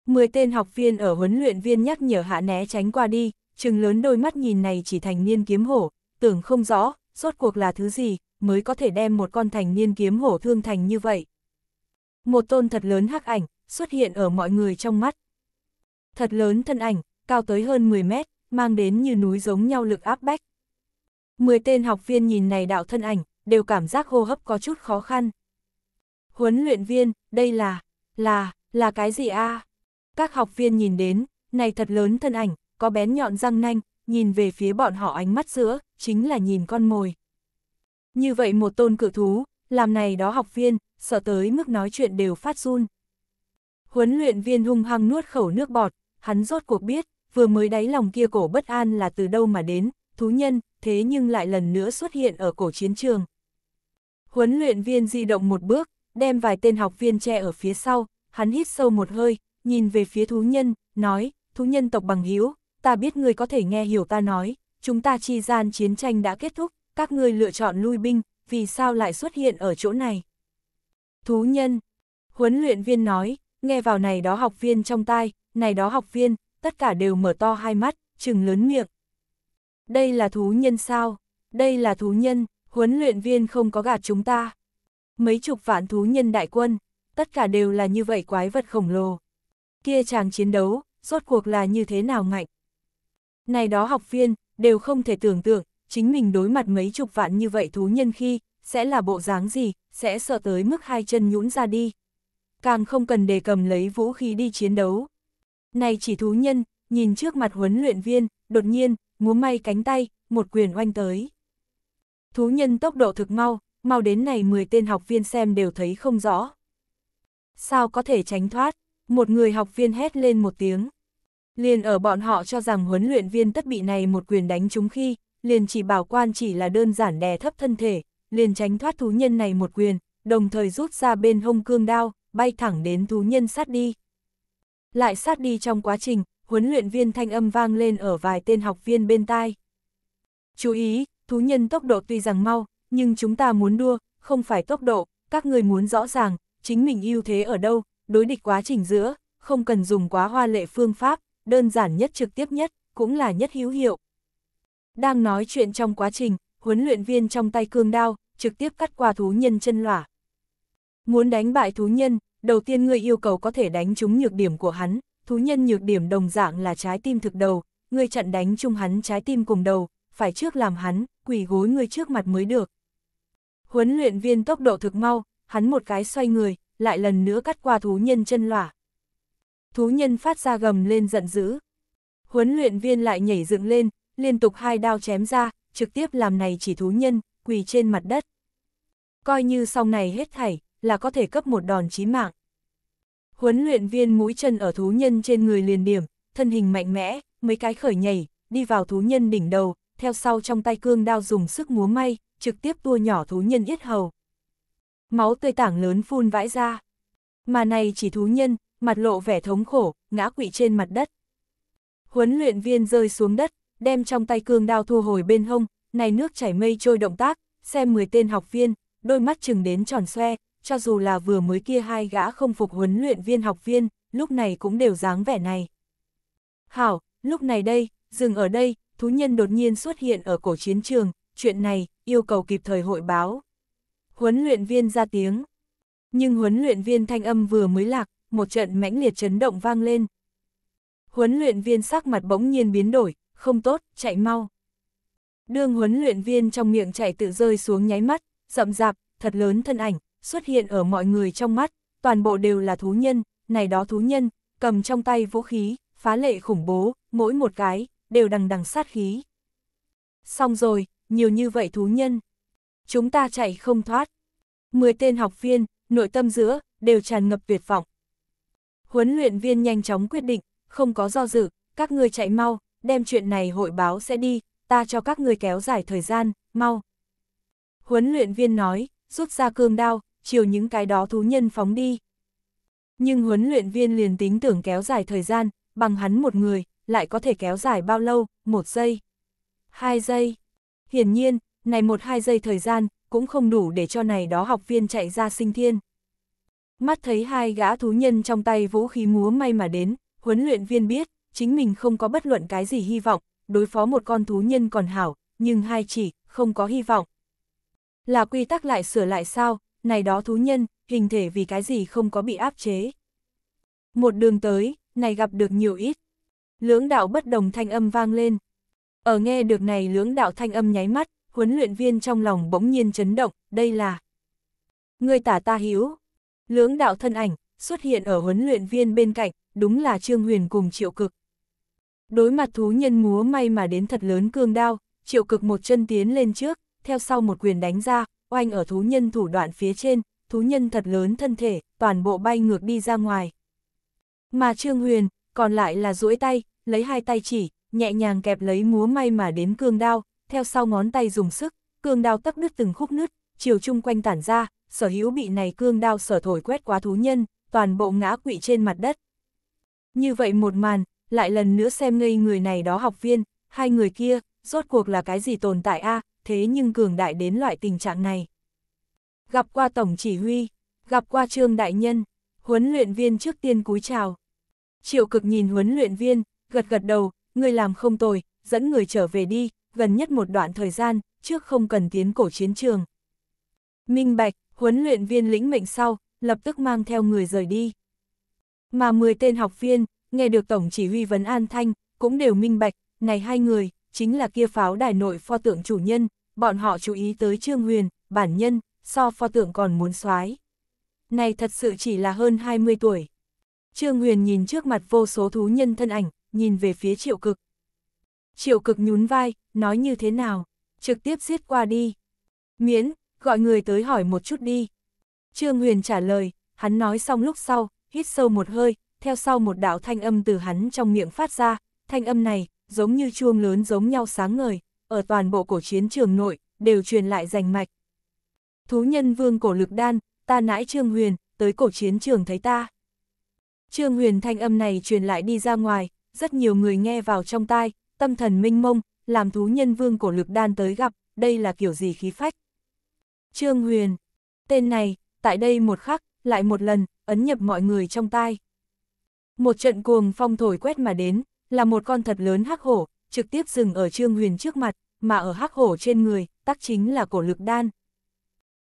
Mười tên học viên ở huấn luyện viên nhắc nhở hạ né tránh qua đi, chừng lớn đôi mắt nhìn này chỉ thành niên kiếm hổ, tưởng không rõ, rốt cuộc là thứ gì, mới có thể đem một con thành niên kiếm hổ thương thành như vậy. Một tôn thật lớn hắc ảnh, xuất hiện ở mọi người trong mắt. Thật lớn thân ảnh, cao tới hơn 10 mét, mang đến như núi giống nhau lực áp bách. Mười tên học viên nhìn này đạo thân ảnh, đều cảm giác hô hấp có chút khó khăn. Huấn luyện viên, đây là, là, là cái gì a à? Các học viên nhìn đến, này thật lớn thân ảnh, có bén nhọn răng nanh, nhìn về phía bọn họ ánh mắt giữa, chính là nhìn con mồi. Như vậy một tôn cự thú, làm này đó học viên, sợ tới mức nói chuyện đều phát run. Huấn luyện viên hung hăng nuốt khẩu nước bọt, hắn rốt cuộc biết, vừa mới đáy lòng kia cổ bất an là từ đâu mà đến, thú nhân, thế nhưng lại lần nữa xuất hiện ở cổ chiến trường. Huấn luyện viên di động một bước, đem vài tên học viên che ở phía sau, hắn hít sâu một hơi, nhìn về phía thú nhân, nói, thú nhân tộc bằng hữu ta biết người có thể nghe hiểu ta nói, chúng ta chi gian chiến tranh đã kết thúc, các ngươi lựa chọn lui binh, vì sao lại xuất hiện ở chỗ này? Thú nhân, huấn luyện viên nói, nghe vào này đó học viên trong tai, này đó học viên, tất cả đều mở to hai mắt, trừng lớn miệng. Đây là thú nhân sao? Đây là thú nhân, huấn luyện viên không có gạt chúng ta. Mấy chục vạn thú nhân đại quân, tất cả đều là như vậy quái vật khổng lồ kia chàng chiến đấu, rốt cuộc là như thế nào ngạnh. Này đó học viên, đều không thể tưởng tượng, chính mình đối mặt mấy chục vạn như vậy thú nhân khi, sẽ là bộ dáng gì, sẽ sợ tới mức hai chân nhũn ra đi. Càng không cần đề cầm lấy vũ khí đi chiến đấu. Này chỉ thú nhân, nhìn trước mặt huấn luyện viên, đột nhiên, múa may cánh tay, một quyền oanh tới. Thú nhân tốc độ thực mau, mau đến này 10 tên học viên xem đều thấy không rõ. Sao có thể tránh thoát? Một người học viên hét lên một tiếng. Liền ở bọn họ cho rằng huấn luyện viên tất bị này một quyền đánh chúng khi, liền chỉ bảo quan chỉ là đơn giản đè thấp thân thể, liền tránh thoát thú nhân này một quyền, đồng thời rút ra bên hông cương đao, bay thẳng đến thú nhân sát đi. Lại sát đi trong quá trình, huấn luyện viên thanh âm vang lên ở vài tên học viên bên tai. Chú ý, thú nhân tốc độ tuy rằng mau, nhưng chúng ta muốn đua, không phải tốc độ, các người muốn rõ ràng, chính mình ưu thế ở đâu, đối địch quá trình giữa, không cần dùng quá hoa lệ phương pháp, đơn giản nhất trực tiếp nhất, cũng là nhất hữu hiệu. Đang nói chuyện trong quá trình, huấn luyện viên trong tay cương đao, trực tiếp cắt qua thú nhân chân lỏa. Muốn đánh bại thú nhân, đầu tiên người yêu cầu có thể đánh trúng nhược điểm của hắn, thú nhân nhược điểm đồng dạng là trái tim thực đầu, người chặn đánh chung hắn trái tim cùng đầu, phải trước làm hắn, quỳ gối người trước mặt mới được. Huấn luyện viên tốc độ thực mau, hắn một cái xoay người, lại lần nữa cắt qua thú nhân chân lỏa. Thú nhân phát ra gầm lên giận dữ. Huấn luyện viên lại nhảy dựng lên, liên tục hai đao chém ra, trực tiếp làm này chỉ thú nhân, quỳ trên mặt đất. Coi như sau này hết thảy, là có thể cấp một đòn chí mạng. Huấn luyện viên mũi chân ở thú nhân trên người liền điểm, thân hình mạnh mẽ, mấy cái khởi nhảy, đi vào thú nhân đỉnh đầu, theo sau trong tay cương đao dùng sức múa may, trực tiếp tua nhỏ thú nhân yết hầu máu tươi tảng lớn phun vãi ra. Mà này chỉ thú nhân, mặt lộ vẻ thống khổ, ngã quỵ trên mặt đất. Huấn luyện viên rơi xuống đất, đem trong tay cương đao thu hồi bên hông, này nước chảy mây trôi động tác, xem 10 tên học viên, đôi mắt chừng đến tròn xoe, cho dù là vừa mới kia hai gã không phục huấn luyện viên học viên, lúc này cũng đều dáng vẻ này. Hảo, lúc này đây, dừng ở đây, thú nhân đột nhiên xuất hiện ở cổ chiến trường, chuyện này, yêu cầu kịp thời hội báo huấn luyện viên ra tiếng. Nhưng huấn luyện viên thanh âm vừa mới lạc, một trận mãnh liệt chấn động vang lên. Huấn luyện viên sắc mặt bỗng nhiên biến đổi, không tốt, chạy mau. Đường huấn luyện viên trong miệng chạy tự rơi xuống nháy mắt, rậm rạp, thật lớn thân ảnh, xuất hiện ở mọi người trong mắt, toàn bộ đều là thú nhân, này đó thú nhân, cầm trong tay vũ khí, phá lệ khủng bố, mỗi một cái, đều đằng đằng sát khí. Xong rồi, nhiều như vậy thú nhân chúng ta chạy không thoát. Mười tên học viên, nội tâm giữa, đều tràn ngập tuyệt vọng. Huấn luyện viên nhanh chóng quyết định, không có do dự, các ngươi chạy mau, đem chuyện này hội báo sẽ đi, ta cho các ngươi kéo dài thời gian, mau. Huấn luyện viên nói, rút ra cương đao, chiều những cái đó thú nhân phóng đi. Nhưng huấn luyện viên liền tính tưởng kéo dài thời gian, bằng hắn một người, lại có thể kéo dài bao lâu, một giây, hai giây. Hiển nhiên, này một hai giây thời gian, cũng không đủ để cho này đó học viên chạy ra sinh thiên. Mắt thấy hai gã thú nhân trong tay vũ khí múa may mà đến, huấn luyện viên biết, chính mình không có bất luận cái gì hy vọng, đối phó một con thú nhân còn hảo, nhưng hai chỉ, không có hy vọng. Là quy tắc lại sửa lại sao, này đó thú nhân, hình thể vì cái gì không có bị áp chế. Một đường tới, này gặp được nhiều ít. Lưỡng đạo bất đồng thanh âm vang lên. Ở nghe được này lưỡng đạo thanh âm nháy mắt, huấn luyện viên trong lòng bỗng nhiên chấn động, đây là Người tả ta hiếu, lưỡng đạo thân ảnh, xuất hiện ở huấn luyện viên bên cạnh, đúng là Trương Huyền cùng triệu cực. Đối mặt thú nhân múa may mà đến thật lớn cương đao, triệu cực một chân tiến lên trước, theo sau một quyền đánh ra, oanh ở thú nhân thủ đoạn phía trên, thú nhân thật lớn thân thể, toàn bộ bay ngược đi ra ngoài. Mà Trương Huyền, còn lại là duỗi tay, lấy hai tay chỉ, nhẹ nhàng kẹp lấy múa may mà đến cương đao, theo sau ngón tay dùng sức, cương đao tắc nứt từng khúc nứt, chiều chung quanh tản ra, sở hữu bị này cương đao sở thổi quét quá thú nhân, toàn bộ ngã quỵ trên mặt đất. Như vậy một màn, lại lần nữa xem ngây người này đó học viên, hai người kia, rốt cuộc là cái gì tồn tại a thế nhưng cường đại đến loại tình trạng này. Gặp qua tổng chỉ huy, gặp qua trương đại nhân, huấn luyện viên trước tiên cúi chào. Triệu cực nhìn huấn luyện viên, gật gật đầu, người làm không tồi, dẫn người trở về đi, gần nhất một đoạn thời gian, trước không cần tiến cổ chiến trường. Minh Bạch, huấn luyện viên lĩnh mệnh sau, lập tức mang theo người rời đi. Mà 10 tên học viên, nghe được Tổng chỉ huy vấn An Thanh, cũng đều minh bạch, này hai người, chính là kia pháo đài nội pho tượng chủ nhân, bọn họ chú ý tới Trương Huyền, bản nhân, so pho tượng còn muốn soái Này thật sự chỉ là hơn 20 tuổi. Trương Huyền nhìn trước mặt vô số thú nhân thân ảnh, nhìn về phía triệu cực. Triệu cực nhún vai, nói như thế nào, trực tiếp giết qua đi. Miễn, gọi người tới hỏi một chút đi. Trương Huyền trả lời, hắn nói xong lúc sau, hít sâu một hơi, theo sau một đạo thanh âm từ hắn trong miệng phát ra, thanh âm này, giống như chuông lớn giống nhau sáng ngời, ở toàn bộ cổ chiến trường nội, đều truyền lại rành mạch. Thú nhân vương cổ lực đan, ta nãi Trương Huyền, tới cổ chiến trường thấy ta. Trương Huyền thanh âm này truyền lại đi ra ngoài, rất nhiều người nghe vào trong tai, tâm thần minh mông, làm thú nhân vương cổ lực đan tới gặp, đây là kiểu gì khí phách. Trương Huyền, tên này, tại đây một khắc, lại một lần, ấn nhập mọi người trong tai. Một trận cuồng phong thổi quét mà đến, là một con thật lớn hắc hổ, trực tiếp dừng ở Trương Huyền trước mặt, mà ở hắc hổ trên người, tắc chính là cổ lực đan.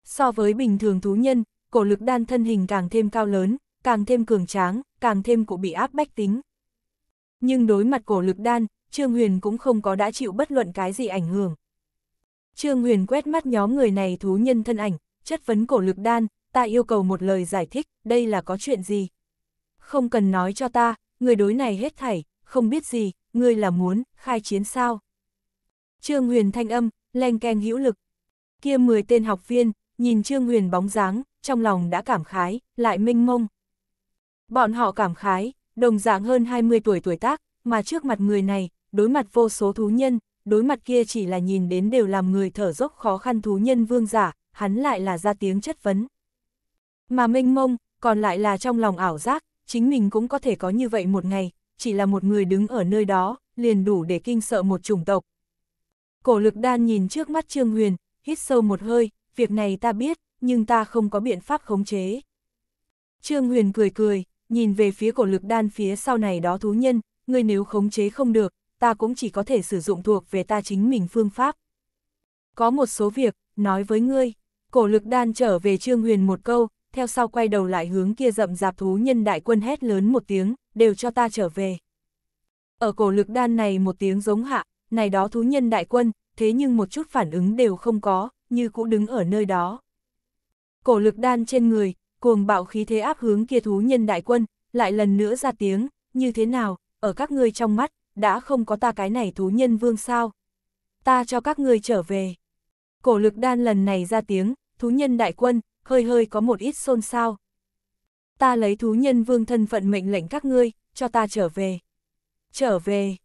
So với bình thường thú nhân, cổ lực đan thân hình càng thêm cao lớn, càng thêm cường tráng, càng thêm cụ bị áp bách tính. Nhưng đối mặt cổ lực đan, Trương Huyền cũng không có đã chịu bất luận cái gì ảnh hưởng. Trương Huyền quét mắt nhóm người này thú nhân thân ảnh, chất vấn cổ lực đan, ta yêu cầu một lời giải thích, đây là có chuyện gì? Không cần nói cho ta, người đối này hết thảy, không biết gì, ngươi là muốn, khai chiến sao? Trương Huyền thanh âm, len keng hữu lực. Kia 10 tên học viên, nhìn Trương Huyền bóng dáng, trong lòng đã cảm khái, lại minh mông. Bọn họ cảm khái, đồng dạng hơn 20 tuổi tuổi tác, mà trước mặt người này, đối mặt vô số thú nhân, đối mặt kia chỉ là nhìn đến đều làm người thở dốc khó khăn thú nhân vương giả, hắn lại là ra tiếng chất vấn. Mà mênh mông, còn lại là trong lòng ảo giác, chính mình cũng có thể có như vậy một ngày, chỉ là một người đứng ở nơi đó, liền đủ để kinh sợ một chủng tộc. Cổ lực đan nhìn trước mắt Trương Huyền, hít sâu một hơi, việc này ta biết, nhưng ta không có biện pháp khống chế. Trương Huyền cười cười, nhìn về phía cổ lực đan phía sau này đó thú nhân, ngươi nếu khống chế không được, ta cũng chỉ có thể sử dụng thuộc về ta chính mình phương pháp. Có một số việc, nói với ngươi, cổ lực đan trở về Trương Huyền một câu, theo sau quay đầu lại hướng kia rậm rạp thú nhân đại quân hét lớn một tiếng, đều cho ta trở về. Ở cổ lực đan này một tiếng giống hạ, này đó thú nhân đại quân, thế nhưng một chút phản ứng đều không có, như cũ đứng ở nơi đó. Cổ lực đan trên người, cuồng bạo khí thế áp hướng kia thú nhân đại quân, lại lần nữa ra tiếng, như thế nào, ở các ngươi trong mắt, đã không có ta cái này thú nhân vương sao. Ta cho các ngươi trở về. Cổ lực đan lần này ra tiếng, thú nhân đại quân, hơi hơi có một ít xôn xao. Ta lấy thú nhân vương thân phận mệnh lệnh các ngươi, cho ta trở về. Trở về.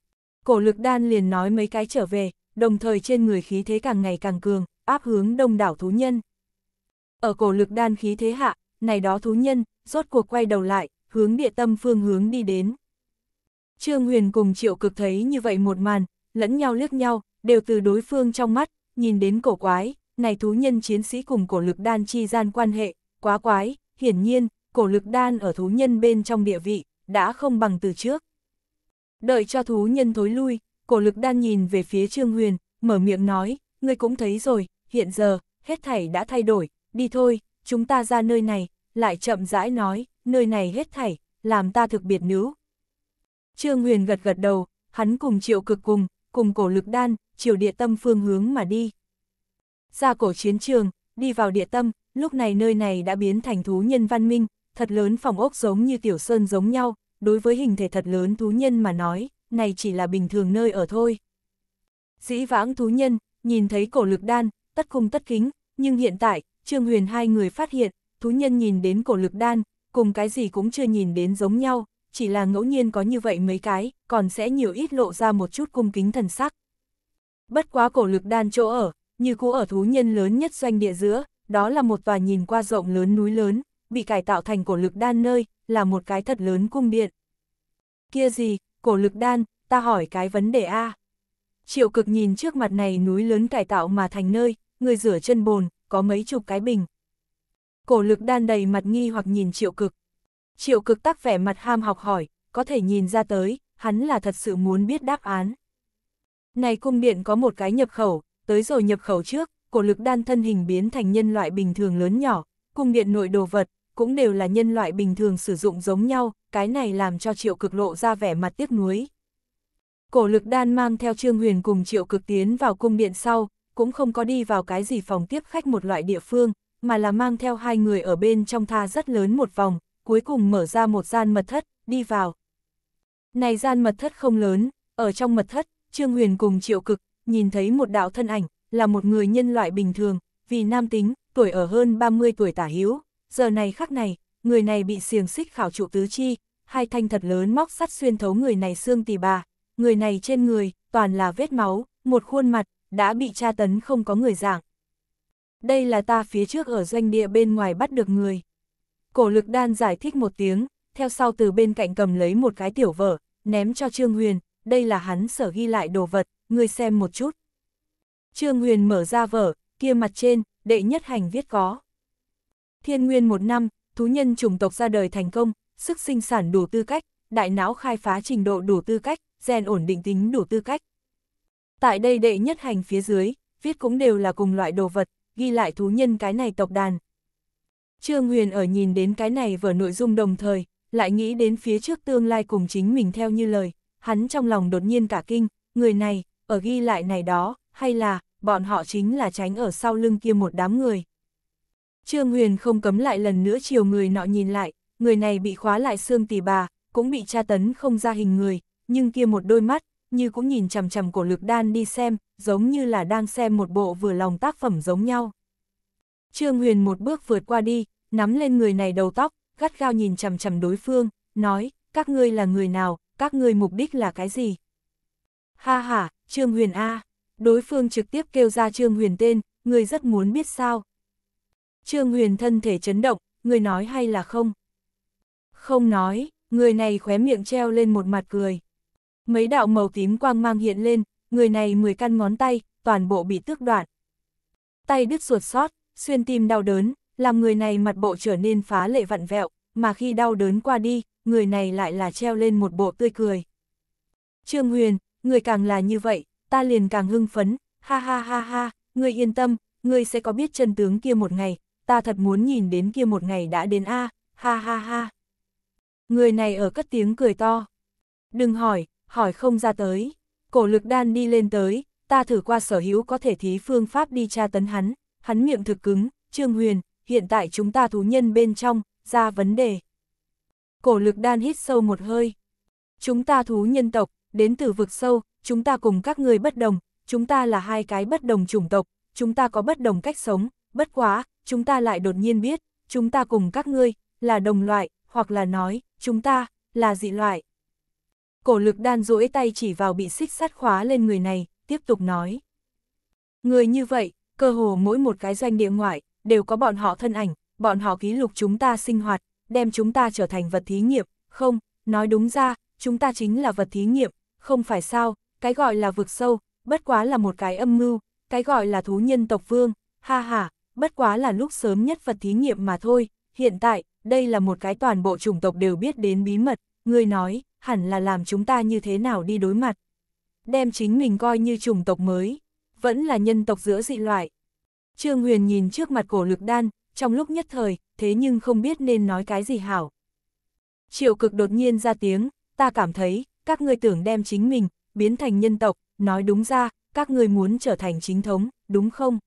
Cổ lực đan liền nói mấy cái trở về, đồng thời trên người khí thế càng ngày càng cường, áp hướng đông đảo thú nhân. Ở cổ lực đan khí thế hạ, này đó thú nhân, rốt cuộc quay đầu lại, hướng địa tâm phương hướng đi đến. Trương Huyền cùng Triệu Cực thấy như vậy một màn, lẫn nhau liếc nhau, đều từ đối phương trong mắt, nhìn đến cổ quái, này thú nhân chiến sĩ cùng cổ lực đan chi gian quan hệ, quá quái, hiển nhiên, cổ lực đan ở thú nhân bên trong địa vị, đã không bằng từ trước. Đợi cho thú nhân thối lui, cổ lực đan nhìn về phía Trương Huyền, mở miệng nói, ngươi cũng thấy rồi, hiện giờ, hết thảy đã thay đổi, đi thôi, chúng ta ra nơi này, lại chậm rãi nói, nơi này hết thảy, làm ta thực biệt nữ, Trương Huyền gật gật đầu, hắn cùng triệu cực cùng, cùng cổ lực đan, triệu địa tâm phương hướng mà đi. Ra cổ chiến trường, đi vào địa tâm, lúc này nơi này đã biến thành thú nhân văn minh, thật lớn phòng ốc giống như tiểu sơn giống nhau, đối với hình thể thật lớn thú nhân mà nói, này chỉ là bình thường nơi ở thôi. Dĩ vãng thú nhân, nhìn thấy cổ lực đan, tất cung tất kính, nhưng hiện tại, Trương Huyền hai người phát hiện, thú nhân nhìn đến cổ lực đan, cùng cái gì cũng chưa nhìn đến giống nhau, chỉ là ngẫu nhiên có như vậy mấy cái, còn sẽ nhiều ít lộ ra một chút cung kính thần sắc. Bất quá cổ lực đan chỗ ở, như cũ ở thú nhân lớn nhất doanh địa giữa, đó là một tòa nhìn qua rộng lớn núi lớn, bị cải tạo thành cổ lực đan nơi, là một cái thật lớn cung điện. Kia gì, cổ lực đan, ta hỏi cái vấn đề A. Triệu cực nhìn trước mặt này núi lớn cải tạo mà thành nơi, người rửa chân bồn, có mấy chục cái bình. Cổ lực đan đầy mặt nghi hoặc nhìn triệu cực, Triệu cực tắc vẻ mặt ham học hỏi, có thể nhìn ra tới, hắn là thật sự muốn biết đáp án. Này cung điện có một cái nhập khẩu, tới rồi nhập khẩu trước, cổ lực đan thân hình biến thành nhân loại bình thường lớn nhỏ, cung điện nội đồ vật, cũng đều là nhân loại bình thường sử dụng giống nhau, cái này làm cho triệu cực lộ ra vẻ mặt tiếc nuối. Cổ lực đan mang theo Trương Huyền cùng triệu cực tiến vào cung điện sau, cũng không có đi vào cái gì phòng tiếp khách một loại địa phương, mà là mang theo hai người ở bên trong tha rất lớn một vòng, cuối cùng mở ra một gian mật thất, đi vào. Này gian mật thất không lớn, ở trong mật thất, Trương Huyền cùng triệu cực, nhìn thấy một đạo thân ảnh, là một người nhân loại bình thường, vì nam tính, tuổi ở hơn 30 tuổi tả hiếu, giờ này khắc này, người này bị xiềng xích khảo trụ tứ chi, hai thanh thật lớn móc sắt xuyên thấu người này xương tỳ bà, người này trên người, toàn là vết máu, một khuôn mặt, đã bị tra tấn không có người dạng Đây là ta phía trước ở doanh địa bên ngoài bắt được người. Cổ lực đan giải thích một tiếng, theo sau từ bên cạnh cầm lấy một cái tiểu vở, ném cho Trương Huyền, đây là hắn sở ghi lại đồ vật, Ngươi xem một chút. Trương Huyền mở ra vở, kia mặt trên, đệ nhất hành viết có. Thiên nguyên một năm, thú nhân chủng tộc ra đời thành công, sức sinh sản đủ tư cách, đại não khai phá trình độ đủ tư cách, gen ổn định tính đủ tư cách. Tại đây đệ nhất hành phía dưới, viết cũng đều là cùng loại đồ vật, ghi lại thú nhân cái này tộc đàn, Trương Huyền ở nhìn đến cái này vở nội dung đồng thời, lại nghĩ đến phía trước tương lai cùng chính mình theo như lời, hắn trong lòng đột nhiên cả kinh, người này, ở ghi lại này đó, hay là, bọn họ chính là tránh ở sau lưng kia một đám người. Trương Huyền không cấm lại lần nữa chiều người nọ nhìn lại, người này bị khóa lại xương tỳ bà, cũng bị tra tấn không ra hình người, nhưng kia một đôi mắt, như cũng nhìn chằm chằm cổ lực đan đi xem, giống như là đang xem một bộ vừa lòng tác phẩm giống nhau. Trương Huyền một bước vượt qua đi, nắm lên người này đầu tóc, gắt gao nhìn chằm chằm đối phương, nói, các ngươi là người nào, các ngươi mục đích là cái gì? Ha ha, Trương Huyền A, đối phương trực tiếp kêu ra Trương Huyền tên, người rất muốn biết sao. Trương Huyền thân thể chấn động, người nói hay là không? Không nói, người này khóe miệng treo lên một mặt cười. Mấy đạo màu tím quang mang hiện lên, người này 10 căn ngón tay, toàn bộ bị tước đoạn. Tay đứt ruột sót, xuyên tim đau đớn, làm người này mặt bộ trở nên phá lệ vặn vẹo, mà khi đau đớn qua đi, người này lại là treo lên một bộ tươi cười. Trương Huyền, người càng là như vậy, ta liền càng hưng phấn, ha ha ha ha, người yên tâm, người sẽ có biết chân tướng kia một ngày, ta thật muốn nhìn đến kia một ngày đã đến a, ha ha ha. Người này ở cất tiếng cười to. Đừng hỏi, hỏi không ra tới. Cổ lực đan đi lên tới, ta thử qua sở hữu có thể thí phương pháp đi tra tấn hắn, hắn miệng thực cứng, Trương Huyền, hiện tại chúng ta thú nhân bên trong, ra vấn đề. Cổ lực đan hít sâu một hơi. Chúng ta thú nhân tộc, đến từ vực sâu, chúng ta cùng các người bất đồng, chúng ta là hai cái bất đồng chủng tộc, chúng ta có bất đồng cách sống, bất quá, chúng ta lại đột nhiên biết, chúng ta cùng các ngươi là đồng loại, hoặc là nói, chúng ta là dị loại. Cổ lực đan duỗi tay chỉ vào bị xích sắt khóa lên người này, tiếp tục nói. Người như vậy, cơ hồ mỗi một cái doanh địa ngoại, đều có bọn họ thân ảnh, bọn họ ký lục chúng ta sinh hoạt, đem chúng ta trở thành vật thí nghiệm, không, nói đúng ra, chúng ta chính là vật thí nghiệm, không phải sao, cái gọi là vực sâu, bất quá là một cái âm mưu, cái gọi là thú nhân tộc vương, ha ha, bất quá là lúc sớm nhất vật thí nghiệm mà thôi, hiện tại, đây là một cái toàn bộ chủng tộc đều biết đến bí mật, người nói, hẳn là làm chúng ta như thế nào đi đối mặt. Đem chính mình coi như chủng tộc mới, vẫn là nhân tộc giữa dị loại. Trương Huyền nhìn trước mặt cổ lực đan, trong lúc nhất thời, thế nhưng không biết nên nói cái gì hảo. Triệu cực đột nhiên ra tiếng, ta cảm thấy, các ngươi tưởng đem chính mình, biến thành nhân tộc, nói đúng ra, các ngươi muốn trở thành chính thống, đúng không?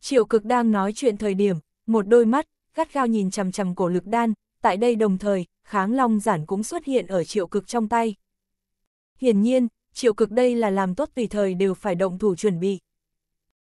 Triệu cực đang nói chuyện thời điểm, một đôi mắt, gắt gao nhìn chằm chằm cổ lực đan, tại đây đồng thời, kháng long giản cũng xuất hiện ở triệu cực trong tay. Hiển nhiên, triệu cực đây là làm tốt tùy thời đều phải động thủ chuẩn bị.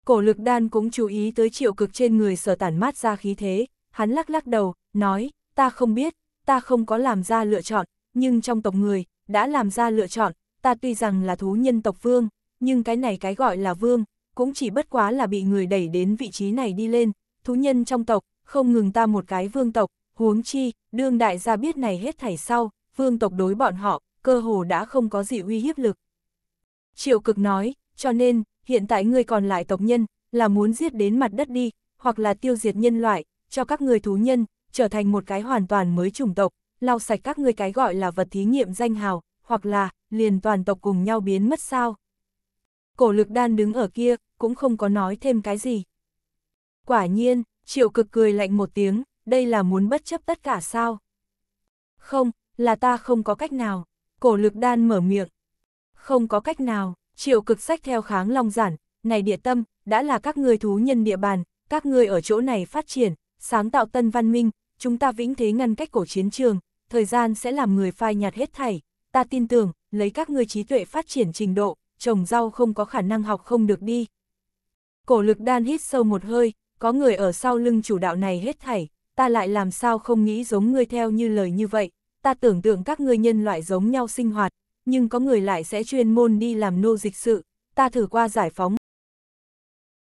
Cổ lực đan cũng chú ý tới triệu cực trên người sở tản mát ra khí thế, hắn lắc lắc đầu, nói, ta không biết, ta không có làm ra lựa chọn, nhưng trong tộc người, đã làm ra lựa chọn, ta tuy rằng là thú nhân tộc vương, nhưng cái này cái gọi là vương, cũng chỉ bất quá là bị người đẩy đến vị trí này đi lên, thú nhân trong tộc, không ngừng ta một cái vương tộc, huống chi, đương đại gia biết này hết thảy sau, vương tộc đối bọn họ, cơ hồ đã không có gì uy hiếp lực. Triệu cực nói, cho nên, hiện tại ngươi còn lại tộc nhân, là muốn giết đến mặt đất đi, hoặc là tiêu diệt nhân loại, cho các người thú nhân, trở thành một cái hoàn toàn mới chủng tộc, lau sạch các ngươi cái gọi là vật thí nghiệm danh hào, hoặc là, liền toàn tộc cùng nhau biến mất sao. Cổ lực đan đứng ở kia, cũng không có nói thêm cái gì. Quả nhiên, triệu cực cười lạnh một tiếng, đây là muốn bất chấp tất cả sao. Không, là ta không có cách nào. Cổ lực đan mở miệng, không có cách nào, triệu cực sách theo kháng long giản, này địa tâm, đã là các người thú nhân địa bàn, các người ở chỗ này phát triển, sáng tạo tân văn minh, chúng ta vĩnh thế ngăn cách cổ chiến trường, thời gian sẽ làm người phai nhạt hết thảy, ta tin tưởng, lấy các người trí tuệ phát triển trình độ, trồng rau không có khả năng học không được đi. Cổ lực đan hít sâu một hơi, có người ở sau lưng chủ đạo này hết thảy, ta lại làm sao không nghĩ giống ngươi theo như lời như vậy, ta tưởng tượng các ngươi nhân loại giống nhau sinh hoạt, nhưng có người lại sẽ chuyên môn đi làm nô dịch sự, ta thử qua giải phóng